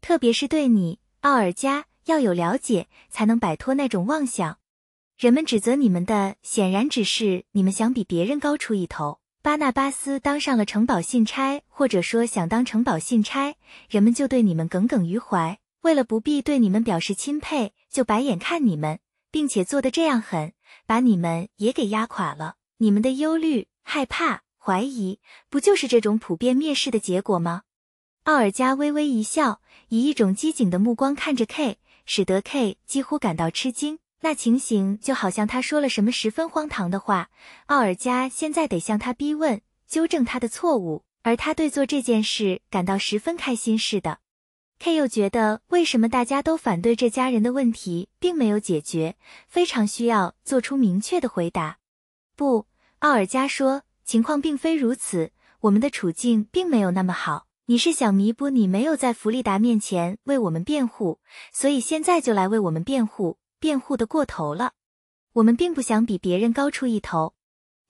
特别是对你，奥尔加要有了解，才能摆脱那种妄想。人们指责你们的，显然只是你们想比别人高出一头。巴纳巴斯当上了城堡信差，或者说想当城堡信差，人们就对你们耿耿于怀。为了不必对你们表示钦佩，就白眼看你们，并且做的这样狠，把你们也给压垮了。你们的忧虑、害怕、怀疑，不就是这种普遍蔑视的结果吗？奥尔加微微一笑，以一种机警的目光看着 K，使得 K 几乎感到吃惊。那情形就好像他说了什么十分荒唐的话，奥尔加现在得向他逼问，纠正他的错误，而他对做这件事感到十分开心似的。K 又觉得为什么大家都反对这家人的问题并没有解决，非常需要做出明确的回答。不，奥尔加说，情况并非如此，我们的处境并没有那么好。你是想弥补你没有在弗利达面前为我们辩护，所以现在就来为我们辩护。辩护的过头了，我们并不想比别人高出一头。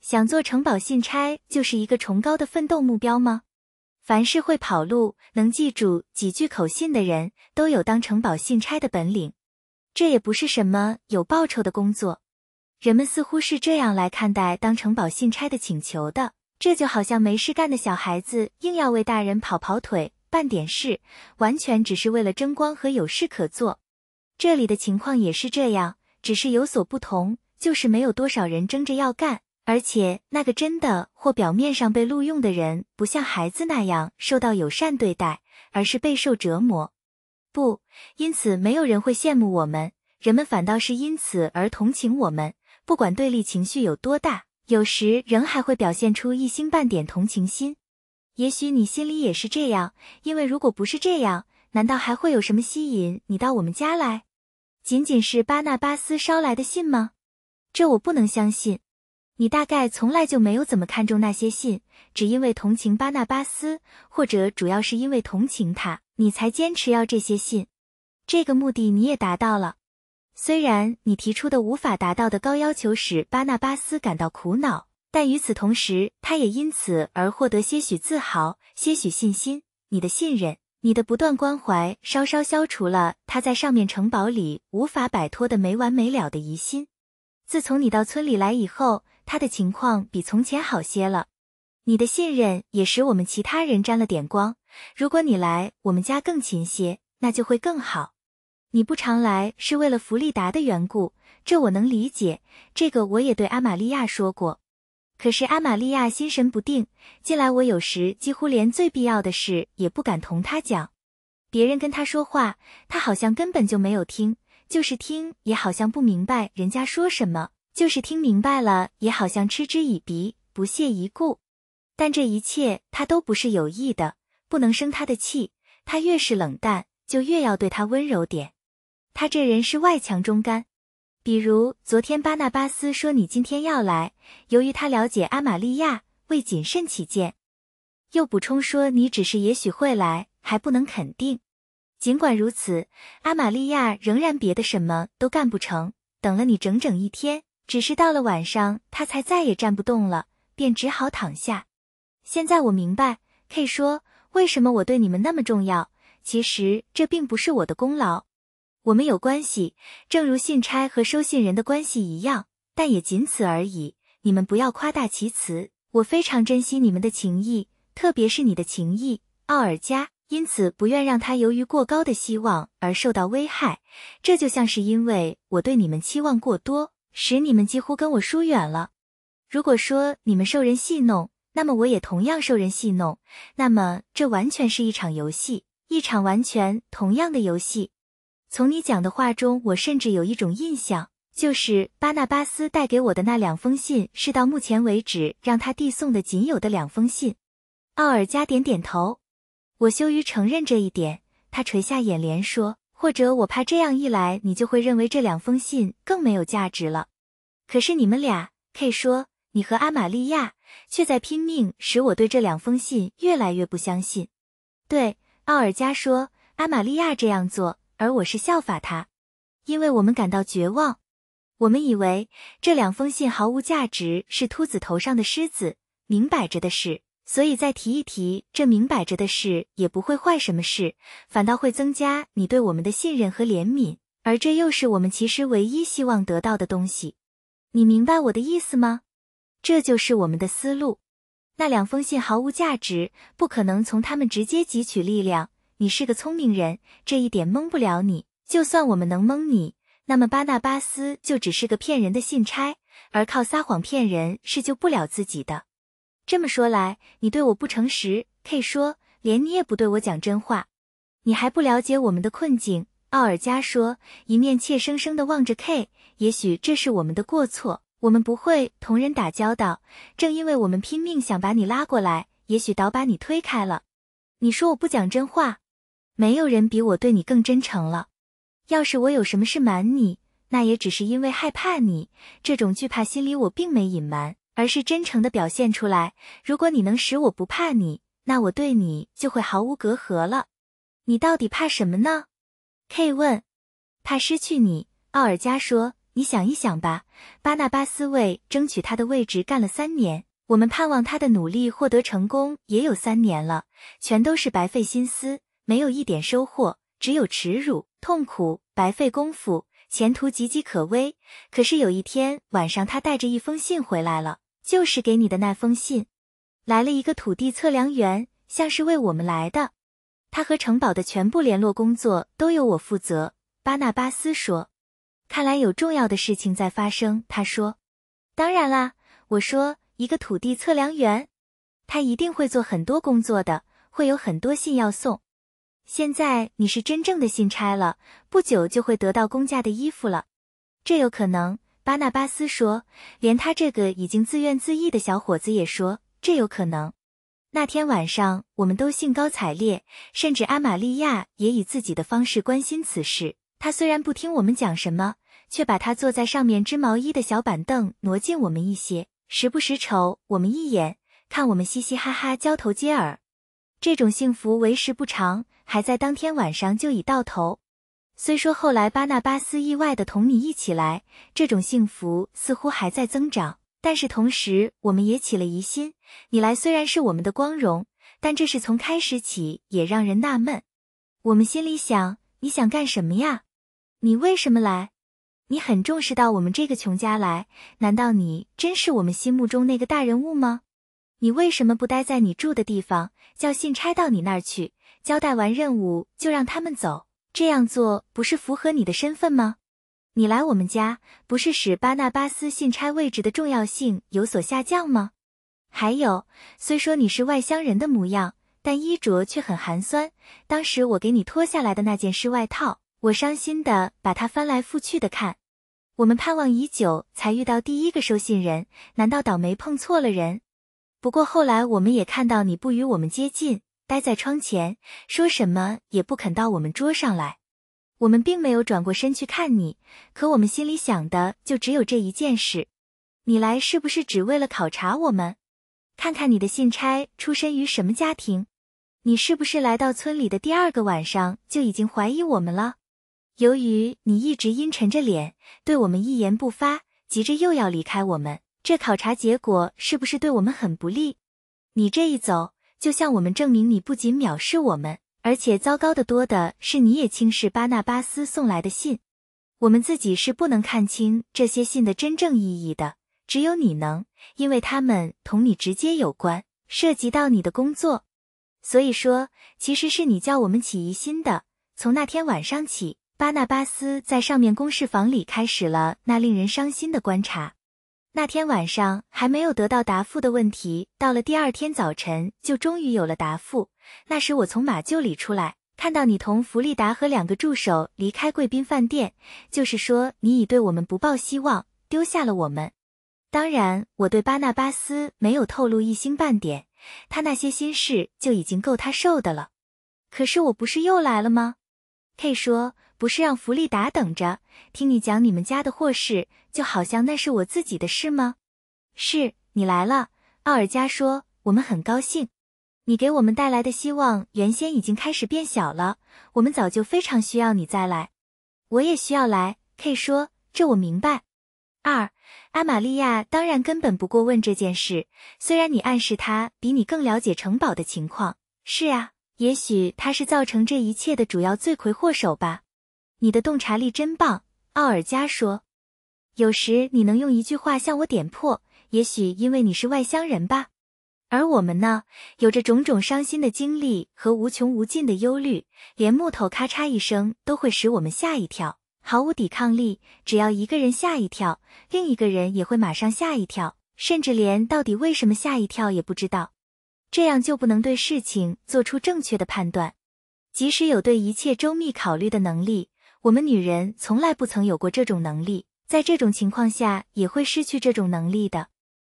想做城堡信差，就是一个崇高的奋斗目标吗？凡是会跑路、能记住几句口信的人，都有当城堡信差的本领。这也不是什么有报酬的工作。人们似乎是这样来看待当城堡信差的请求的：这就好像没事干的小孩子硬要为大人跑跑腿、办点事，完全只是为了争光和有事可做。这里的情况也是这样，只是有所不同，就是没有多少人争着要干，而且那个真的或表面上被录用的人，不像孩子那样受到友善对待，而是备受折磨。不，因此没有人会羡慕我们，人们反倒是因此而同情我们。不管对立情绪有多大，有时仍还会表现出一星半点同情心。也许你心里也是这样，因为如果不是这样。难道还会有什么吸引你到我们家来？仅仅是巴纳巴斯捎来的信吗？这我不能相信。你大概从来就没有怎么看重那些信，只因为同情巴纳巴斯，或者主要是因为同情他，你才坚持要这些信。这个目的你也达到了。虽然你提出的无法达到的高要求使巴纳巴斯感到苦恼，但与此同时，他也因此而获得些许自豪，些许信心。你的信任。你的不断关怀稍稍消除了他在上面城堡里无法摆脱的没完没了的疑心。自从你到村里来以后，他的情况比从前好些了。你的信任也使我们其他人沾了点光。如果你来我们家更勤些，那就会更好。你不常来是为了弗利达的缘故，这我能理解。这个我也对阿玛利亚说过。可是阿玛利亚心神不定，近来我有时几乎连最必要的事也不敢同他讲。别人跟他说话，他好像根本就没有听，就是听也好像不明白人家说什么，就是听明白了也好像嗤之以鼻、不屑一顾。但这一切他都不是有意的，不能生他的气。他越是冷淡，就越要对他温柔点。他这人是外强中干。比如昨天巴纳巴斯说你今天要来，由于他了解阿玛利亚，为谨慎起见，又补充说你只是也许会来，还不能肯定。尽管如此，阿玛利亚仍然别的什么都干不成，等了你整整一天，只是到了晚上他才再也站不动了，便只好躺下。现在我明白，K 说为什么我对你们那么重要，其实这并不是我的功劳。我们有关系，正如信差和收信人的关系一样，但也仅此而已。你们不要夸大其词。我非常珍惜你们的情谊，特别是你的情谊，奥尔加。因此，不愿让他由于过高的希望而受到危害。这就像是因为我对你们期望过多，使你们几乎跟我疏远了。如果说你们受人戏弄，那么我也同样受人戏弄。那么，这完全是一场游戏，一场完全同样的游戏。从你讲的话中，我甚至有一种印象，就是巴纳巴斯带给我的那两封信是到目前为止让他递送的仅有的两封信。奥尔加点点头，我羞于承认这一点。他垂下眼帘说：“或者我怕这样一来，你就会认为这两封信更没有价值了。”可是你们俩，K 说，你和阿玛利亚却在拼命使我对这两封信越来越不相信。对，奥尔加说，阿玛利亚这样做。而我是效法他，因为我们感到绝望，我们以为这两封信毫无价值，是秃子头上的虱子，明摆着的事。所以再提一提这明摆着的事，也不会坏什么事，反倒会增加你对我们的信任和怜悯，而这又是我们其实唯一希望得到的东西。你明白我的意思吗？这就是我们的思路。那两封信毫无价值，不可能从他们直接汲取力量。你是个聪明人，这一点蒙不了你。就算我们能蒙你，那么巴纳巴斯就只是个骗人的信差，而靠撒谎骗人是救不了自己的。这么说来，你对我不诚实。K 说，连你也不对我讲真话，你还不了解我们的困境。奥尔加说，一面怯生生地望着 K。也许这是我们的过错，我们不会同人打交道。正因为我们拼命想把你拉过来，也许倒把你推开了。你说我不讲真话？没有人比我对你更真诚了。要是我有什么事瞒你，那也只是因为害怕你。这种惧怕心理我并没隐瞒，而是真诚地表现出来。如果你能使我不怕你，那我对你就会毫无隔阂了。你到底怕什么呢？K 问。怕失去你，奥尔加说。你想一想吧，巴纳巴斯为争取他的位置干了三年，我们盼望他的努力获得成功也有三年了，全都是白费心思。没有一点收获，只有耻辱、痛苦、白费功夫、前途岌岌可危。可是有一天晚上，他带着一封信回来了，就是给你的那封信。来了一个土地测量员，像是为我们来的。他和城堡的全部联络工作都由我负责。巴纳巴斯说：“看来有重要的事情在发生。”他说：“当然啦。”我说：“一个土地测量员，他一定会做很多工作的，会有很多信要送。”现在你是真正的信差了，不久就会得到公家的衣服了。这有可能，巴纳巴斯说。连他这个已经自怨自艾的小伙子也说这有可能。那天晚上，我们都兴高采烈，甚至阿玛利亚也以自己的方式关心此事。他虽然不听我们讲什么，却把他坐在上面织毛衣的小板凳挪近我们一些，时不时瞅我们一眼，看我们嘻嘻哈哈交头接耳。这种幸福为时不长。还在当天晚上就已到头。虽说后来巴纳巴斯意外的同你一起来，这种幸福似乎还在增长，但是同时我们也起了疑心。你来虽然是我们的光荣，但这是从开始起也让人纳闷。我们心里想：你想干什么呀？你为什么来？你很重视到我们这个穷家来？难道你真是我们心目中那个大人物吗？你为什么不待在你住的地方，叫信差到你那儿去？交代完任务就让他们走，这样做不是符合你的身份吗？你来我们家不是使巴纳巴斯信差位置的重要性有所下降吗？还有，虽说你是外乡人的模样，但衣着却很寒酸。当时我给你脱下来的那件湿外套，我伤心的把它翻来覆去的看。我们盼望已久才遇到第一个收信人，难道倒霉碰错了人？不过后来我们也看到你不与我们接近。待在窗前，说什么也不肯到我们桌上来。我们并没有转过身去看你，可我们心里想的就只有这一件事：你来是不是只为了考察我们，看看你的信差出身于什么家庭？你是不是来到村里的第二个晚上就已经怀疑我们了？由于你一直阴沉着脸，对我们一言不发，急着又要离开我们，这考察结果是不是对我们很不利？你这一走。就向我们证明，你不仅藐视我们，而且糟糕的多的是，你也轻视巴纳巴斯送来的信。我们自己是不能看清这些信的真正意义的，只有你能，因为他们同你直接有关，涉及到你的工作。所以说，其实是你叫我们起疑心的。从那天晚上起，巴纳巴斯在上面公事房里开始了那令人伤心的观察。那天晚上还没有得到答复的问题，到了第二天早晨就终于有了答复。那时我从马厩里出来，看到你同弗利达和两个助手离开贵宾饭店，就是说你已对我们不抱希望，丢下了我们。当然，我对巴纳巴斯没有透露一星半点，他那些心事就已经够他受的了。可是我不是又来了吗？K 说。不是让弗利达等着听你讲你们家的祸事，就好像那是我自己的事吗？是你来了，奥尔加说，我们很高兴。你给我们带来的希望原先已经开始变小了，我们早就非常需要你再来。我也需要来，K 说，这我明白。二阿玛利亚当然根本不过问这件事，虽然你暗示他比你更了解城堡的情况。是啊，也许他是造成这一切的主要罪魁祸首吧。你的洞察力真棒，奥尔加说。有时你能用一句话向我点破，也许因为你是外乡人吧。而我们呢，有着种种伤心的经历和无穷无尽的忧虑，连木头咔嚓一声都会使我们吓一跳，毫无抵抗力。只要一个人吓一跳，另一个人也会马上吓一跳，甚至连到底为什么吓一跳也不知道。这样就不能对事情做出正确的判断，即使有对一切周密考虑的能力。我们女人从来不曾有过这种能力，在这种情况下也会失去这种能力的。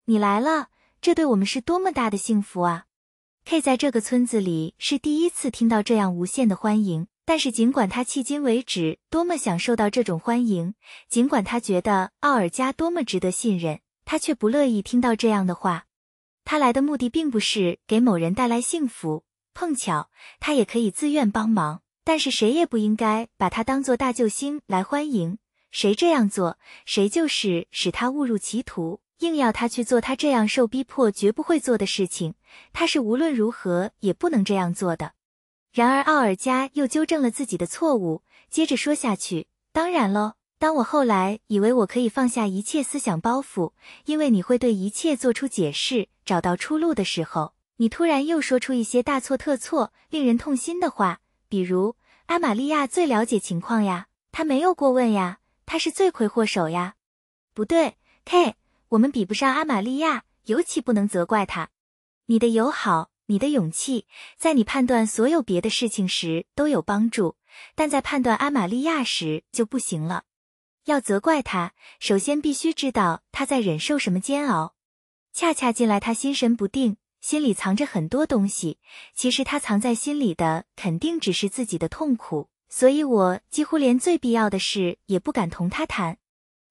你来了，这对我们是多么大的幸福啊！K 在这个村子里是第一次听到这样无限的欢迎，但是尽管他迄今为止多么享受到这种欢迎，尽管他觉得奥尔加多么值得信任，他却不乐意听到这样的话。他来的目的并不是给某人带来幸福，碰巧他也可以自愿帮忙。但是谁也不应该把他当作大救星来欢迎，谁这样做，谁就是使他误入歧途，硬要他去做他这样受逼迫绝不会做的事情。他是无论如何也不能这样做的。然而奥尔加又纠正了自己的错误，接着说下去：“当然喽，当我后来以为我可以放下一切思想包袱，因为你会对一切做出解释，找到出路的时候，你突然又说出一些大错特错、令人痛心的话。”比如阿玛利亚最了解情况呀，他没有过问呀，他是罪魁祸首呀。不对，K，我们比不上阿玛利亚，尤其不能责怪他。你的友好，你的勇气，在你判断所有别的事情时都有帮助，但在判断阿玛利亚时就不行了。要责怪他，首先必须知道他在忍受什么煎熬。恰恰进来，他心神不定。心里藏着很多东西，其实他藏在心里的肯定只是自己的痛苦，所以我几乎连最必要的事也不敢同他谈。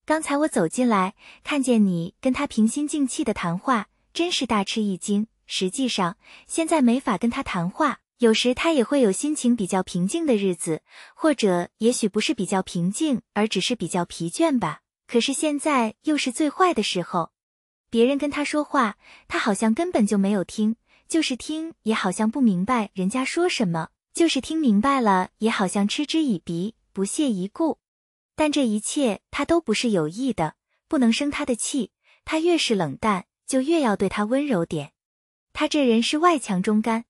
刚才我走进来，看见你跟他平心静气的谈话，真是大吃一惊。实际上，现在没法跟他谈话。有时他也会有心情比较平静的日子，或者也许不是比较平静，而只是比较疲倦吧。可是现在又是最坏的时候。别人跟他说话，他好像根本就没有听，就是听也好像不明白人家说什么，就是听明白了也好像嗤之以鼻、不屑一顾。但这一切他都不是有意的，不能生他的气。他越是冷淡，就越要对他温柔点。他这人是外强中干。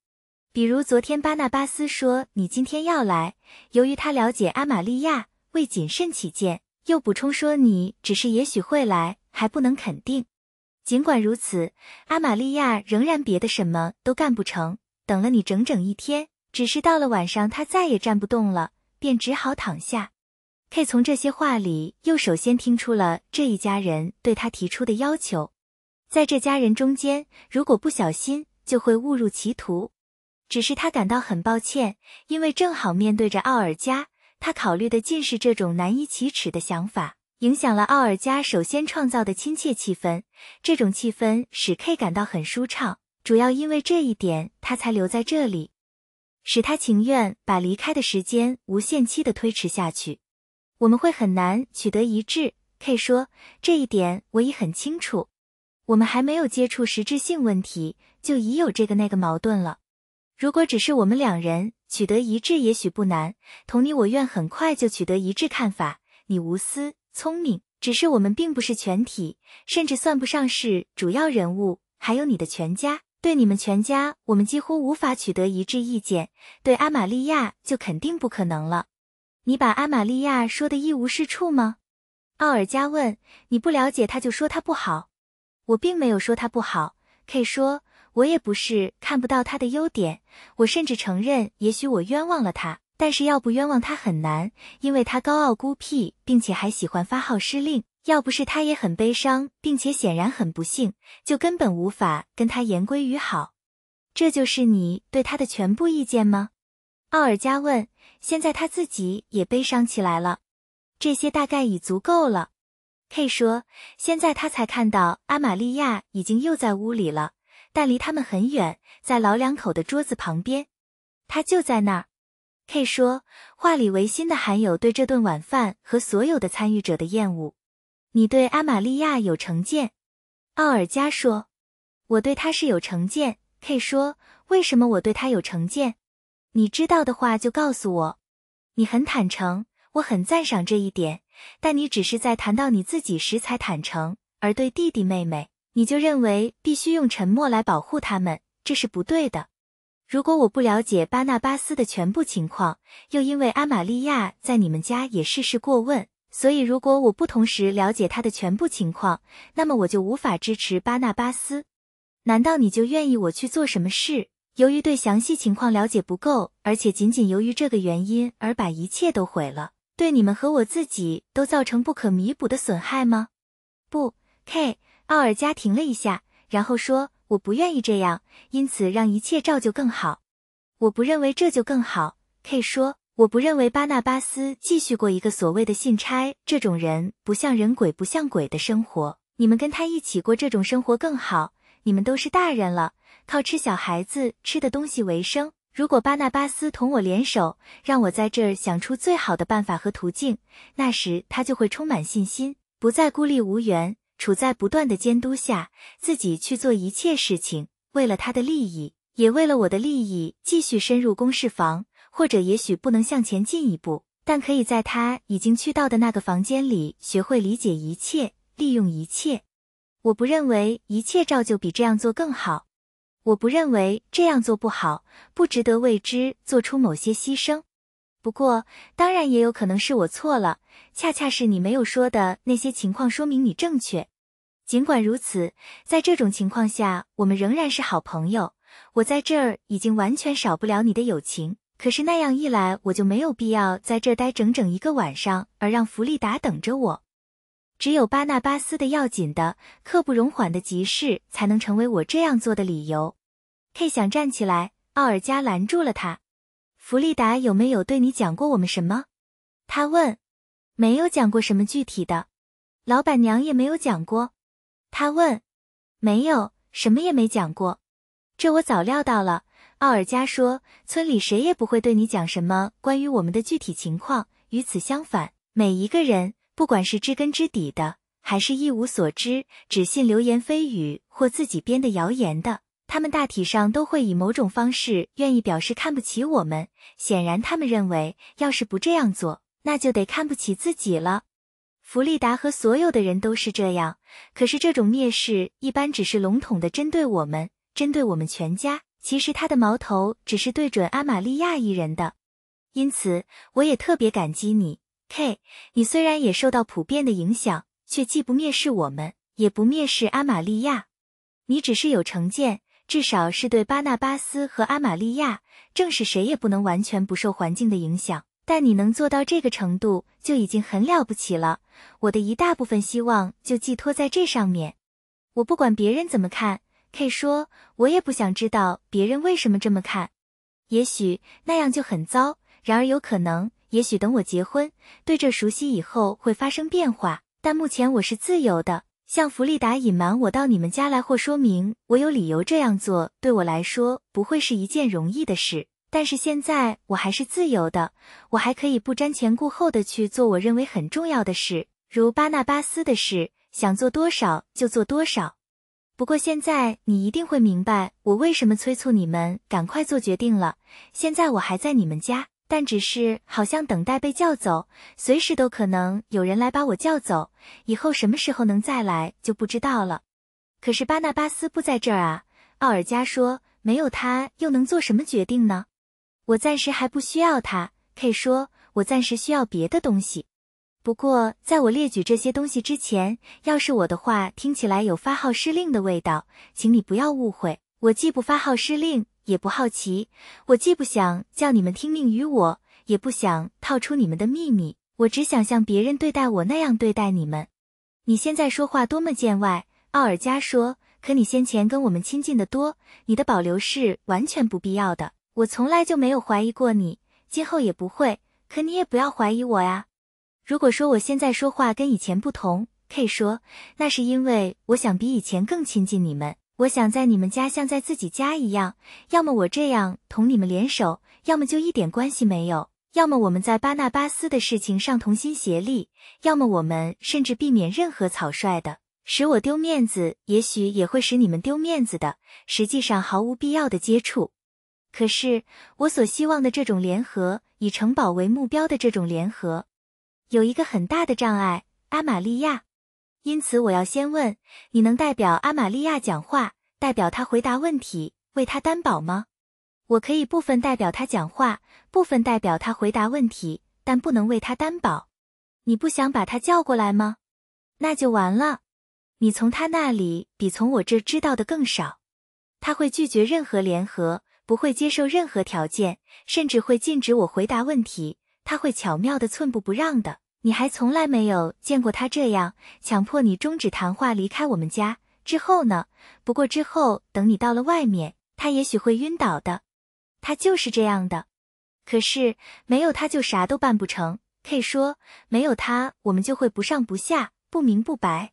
比如昨天巴纳巴斯说你今天要来，由于他了解阿玛利亚，为谨慎起见，又补充说你只是也许会来，还不能肯定。尽管如此，阿玛利亚仍然别的什么都干不成，等了你整整一天。只是到了晚上，她再也站不动了，便只好躺下。K 从这些话里又首先听出了这一家人对他提出的要求，在这家人中间，如果不小心就会误入歧途。只是他感到很抱歉，因为正好面对着奥尔加，他考虑的尽是这种难以启齿的想法。影响了奥尔加首先创造的亲切气氛，这种气氛使 K 感到很舒畅，主要因为这一点，他才留在这里，使他情愿把离开的时间无限期的推迟下去。我们会很难取得一致，K 说，这一点我已很清楚。我们还没有接触实质性问题，就已有这个那个矛盾了。如果只是我们两人取得一致，也许不难。同你我愿很快就取得一致看法，你无私。聪明，只是我们并不是全体，甚至算不上是主要人物。还有你的全家，对你们全家，我们几乎无法取得一致意见。对阿玛利亚就肯定不可能了。你把阿玛利亚说的一无是处吗？奥尔加问。你不了解她就说她不好？我并没有说她不好。K 说，我也不是看不到她的优点，我甚至承认，也许我冤枉了她。但是要不冤枉他很难，因为他高傲孤僻，并且还喜欢发号施令。要不是他也很悲伤，并且显然很不幸，就根本无法跟他言归于好。这就是你对他的全部意见吗？奥尔加问。现在他自己也悲伤起来了。这些大概已足够了，K 说。现在他才看到阿玛利亚已经又在屋里了，但离他们很远，在老两口的桌子旁边。他就在那儿。K 说，话里违心的含有对这顿晚饭和所有的参与者的厌恶。你对阿玛利亚有成见，奥尔加说。我对他是有成见。K 说，为什么我对他有成见？你知道的话就告诉我。你很坦诚，我很赞赏这一点。但你只是在谈到你自己时才坦诚，而对弟弟妹妹，你就认为必须用沉默来保护他们，这是不对的。如果我不了解巴纳巴斯的全部情况，又因为阿玛利亚在你们家也事事过问，所以如果我不同时了解他的全部情况，那么我就无法支持巴纳巴斯。难道你就愿意我去做什么事？由于对详细情况了解不够，而且仅仅由于这个原因而把一切都毁了，对你们和我自己都造成不可弥补的损害吗？不，K。奥尔加停了一下，然后说。我不愿意这样，因此让一切照旧更好。我不认为这就更好。K 说，我不认为巴纳巴斯继续过一个所谓的信差这种人不像人鬼不像鬼的生活。你们跟他一起过这种生活更好。你们都是大人了，靠吃小孩子吃的东西为生。如果巴纳巴斯同我联手，让我在这儿想出最好的办法和途径，那时他就会充满信心，不再孤立无援。处在不断的监督下，自己去做一切事情，为了他的利益，也为了我的利益，继续深入公事房，或者也许不能向前进一步，但可以在他已经去到的那个房间里学会理解一切，利用一切。我不认为一切照旧比这样做更好，我不认为这样做不好，不值得为之做出某些牺牲。不过，当然也有可能是我错了，恰恰是你没有说的那些情况说明你正确。尽管如此，在这种情况下，我们仍然是好朋友。我在这儿已经完全少不了你的友情。可是那样一来，我就没有必要在这儿待整整一个晚上，而让弗利达等着我。只有巴纳巴斯的要紧的、刻不容缓的急事，才能成为我这样做的理由。K 想站起来，奥尔加拦住了他。弗利达有没有对你讲过我们什么？他问。没有讲过什么具体的。老板娘也没有讲过。他问：“没有什么，也没讲过。这我早料到了。”奥尔加说：“村里谁也不会对你讲什么关于我们的具体情况。与此相反，每一个人，不管是知根知底的，还是一无所知、只信流言蜚语或自己编的谣言的，他们大体上都会以某种方式愿意表示看不起我们。显然，他们认为，要是不这样做，那就得看不起自己了。”弗利达和所有的人都是这样，可是这种蔑视一般只是笼统的针对我们，针对我们全家。其实他的矛头只是对准阿玛利亚一人的，因此我也特别感激你，K。你虽然也受到普遍的影响，却既不蔑视我们，也不蔑视阿玛利亚，你只是有成见，至少是对巴纳巴斯和阿玛利亚。正是谁也不能完全不受环境的影响。但你能做到这个程度，就已经很了不起了。我的一大部分希望就寄托在这上面。我不管别人怎么看，K 说，我也不想知道别人为什么这么看。也许那样就很糟。然而有可能，也许等我结婚，对这熟悉以后会发生变化。但目前我是自由的，向弗利达隐瞒我到你们家来，或说明我有理由这样做，对我来说不会是一件容易的事。但是现在我还是自由的，我还可以不瞻前顾后的去做我认为很重要的事，如巴纳巴斯的事，想做多少就做多少。不过现在你一定会明白我为什么催促你们赶快做决定了。现在我还在你们家，但只是好像等待被叫走，随时都可能有人来把我叫走。以后什么时候能再来就不知道了。可是巴纳巴斯不在这儿啊，奥尔加说，没有他又能做什么决定呢？我暂时还不需要它，k 说我暂时需要别的东西。不过在我列举这些东西之前，要是我的话听起来有发号施令的味道，请你不要误会，我既不发号施令，也不好奇，我既不想叫你们听命于我，也不想套出你们的秘密，我只想像别人对待我那样对待你们。你现在说话多么见外，奥尔加说，可你先前跟我们亲近的多，你的保留是完全不必要的。我从来就没有怀疑过你，今后也不会。可你也不要怀疑我呀。如果说我现在说话跟以前不同，K 说，那是因为我想比以前更亲近你们。我想在你们家像在自己家一样。要么我这样同你们联手，要么就一点关系没有；要么我们在巴纳巴斯的事情上同心协力；要么我们甚至避免任何草率的，使我丢面子，也许也会使你们丢面子的。实际上毫无必要的接触。可是我所希望的这种联合，以城堡为目标的这种联合，有一个很大的障碍，阿玛利亚。因此，我要先问：你能代表阿玛利亚讲话，代表他回答问题，为他担保吗？我可以部分代表他讲话，部分代表他回答问题，但不能为他担保。你不想把他叫过来吗？那就完了。你从他那里比从我这知道的更少。他会拒绝任何联合。不会接受任何条件，甚至会禁止我回答问题。他会巧妙的寸步不让的。你还从来没有见过他这样强迫你终止谈话，离开我们家之后呢？不过之后等你到了外面，他也许会晕倒的。他就是这样的。可是没有他就啥都办不成，可以说没有他，我们就会不上不下，不明不白。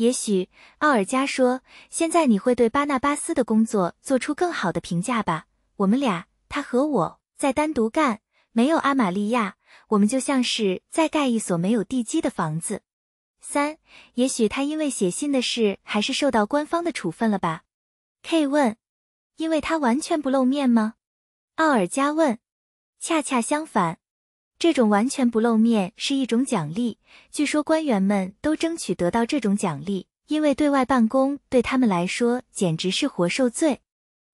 也许，奥尔加说：“现在你会对巴纳巴斯的工作做出更好的评价吧？我们俩，他和我，在单独干，没有阿玛利亚，我们就像是在盖一所没有地基的房子。”三，也许他因为写信的事还是受到官方的处分了吧？K 问：“因为他完全不露面吗？”奥尔加问：“恰恰相反。”这种完全不露面是一种奖励，据说官员们都争取得到这种奖励，因为对外办公对他们来说简直是活受罪。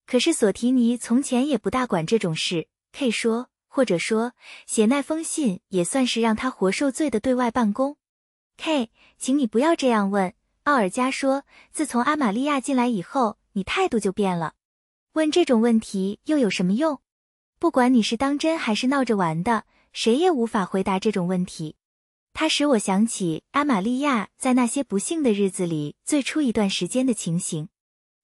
可是索提尼从前也不大管这种事。K 说，或者说写那封信也算是让他活受罪的对外办公。K，请你不要这样问。奥尔加说，自从阿玛利亚进来以后，你态度就变了。问这种问题又有什么用？不管你是当真还是闹着玩的。谁也无法回答这种问题，它使我想起阿玛利亚在那些不幸的日子里最初一段时间的情形。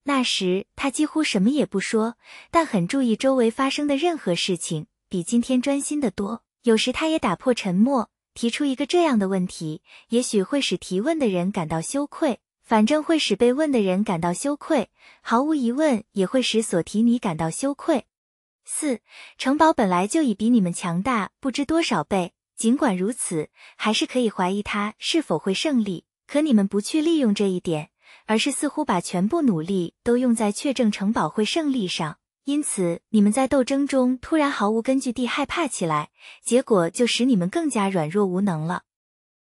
那时他几乎什么也不说，但很注意周围发生的任何事情，比今天专心的多。有时他也打破沉默，提出一个这样的问题，也许会使提问的人感到羞愧，反正会使被问的人感到羞愧，毫无疑问也会使索提尼感到羞愧。四城堡本来就已比你们强大不知多少倍，尽管如此，还是可以怀疑它是否会胜利。可你们不去利用这一点，而是似乎把全部努力都用在确证城堡会胜利上，因此你们在斗争中突然毫无根据地害怕起来，结果就使你们更加软弱无能了。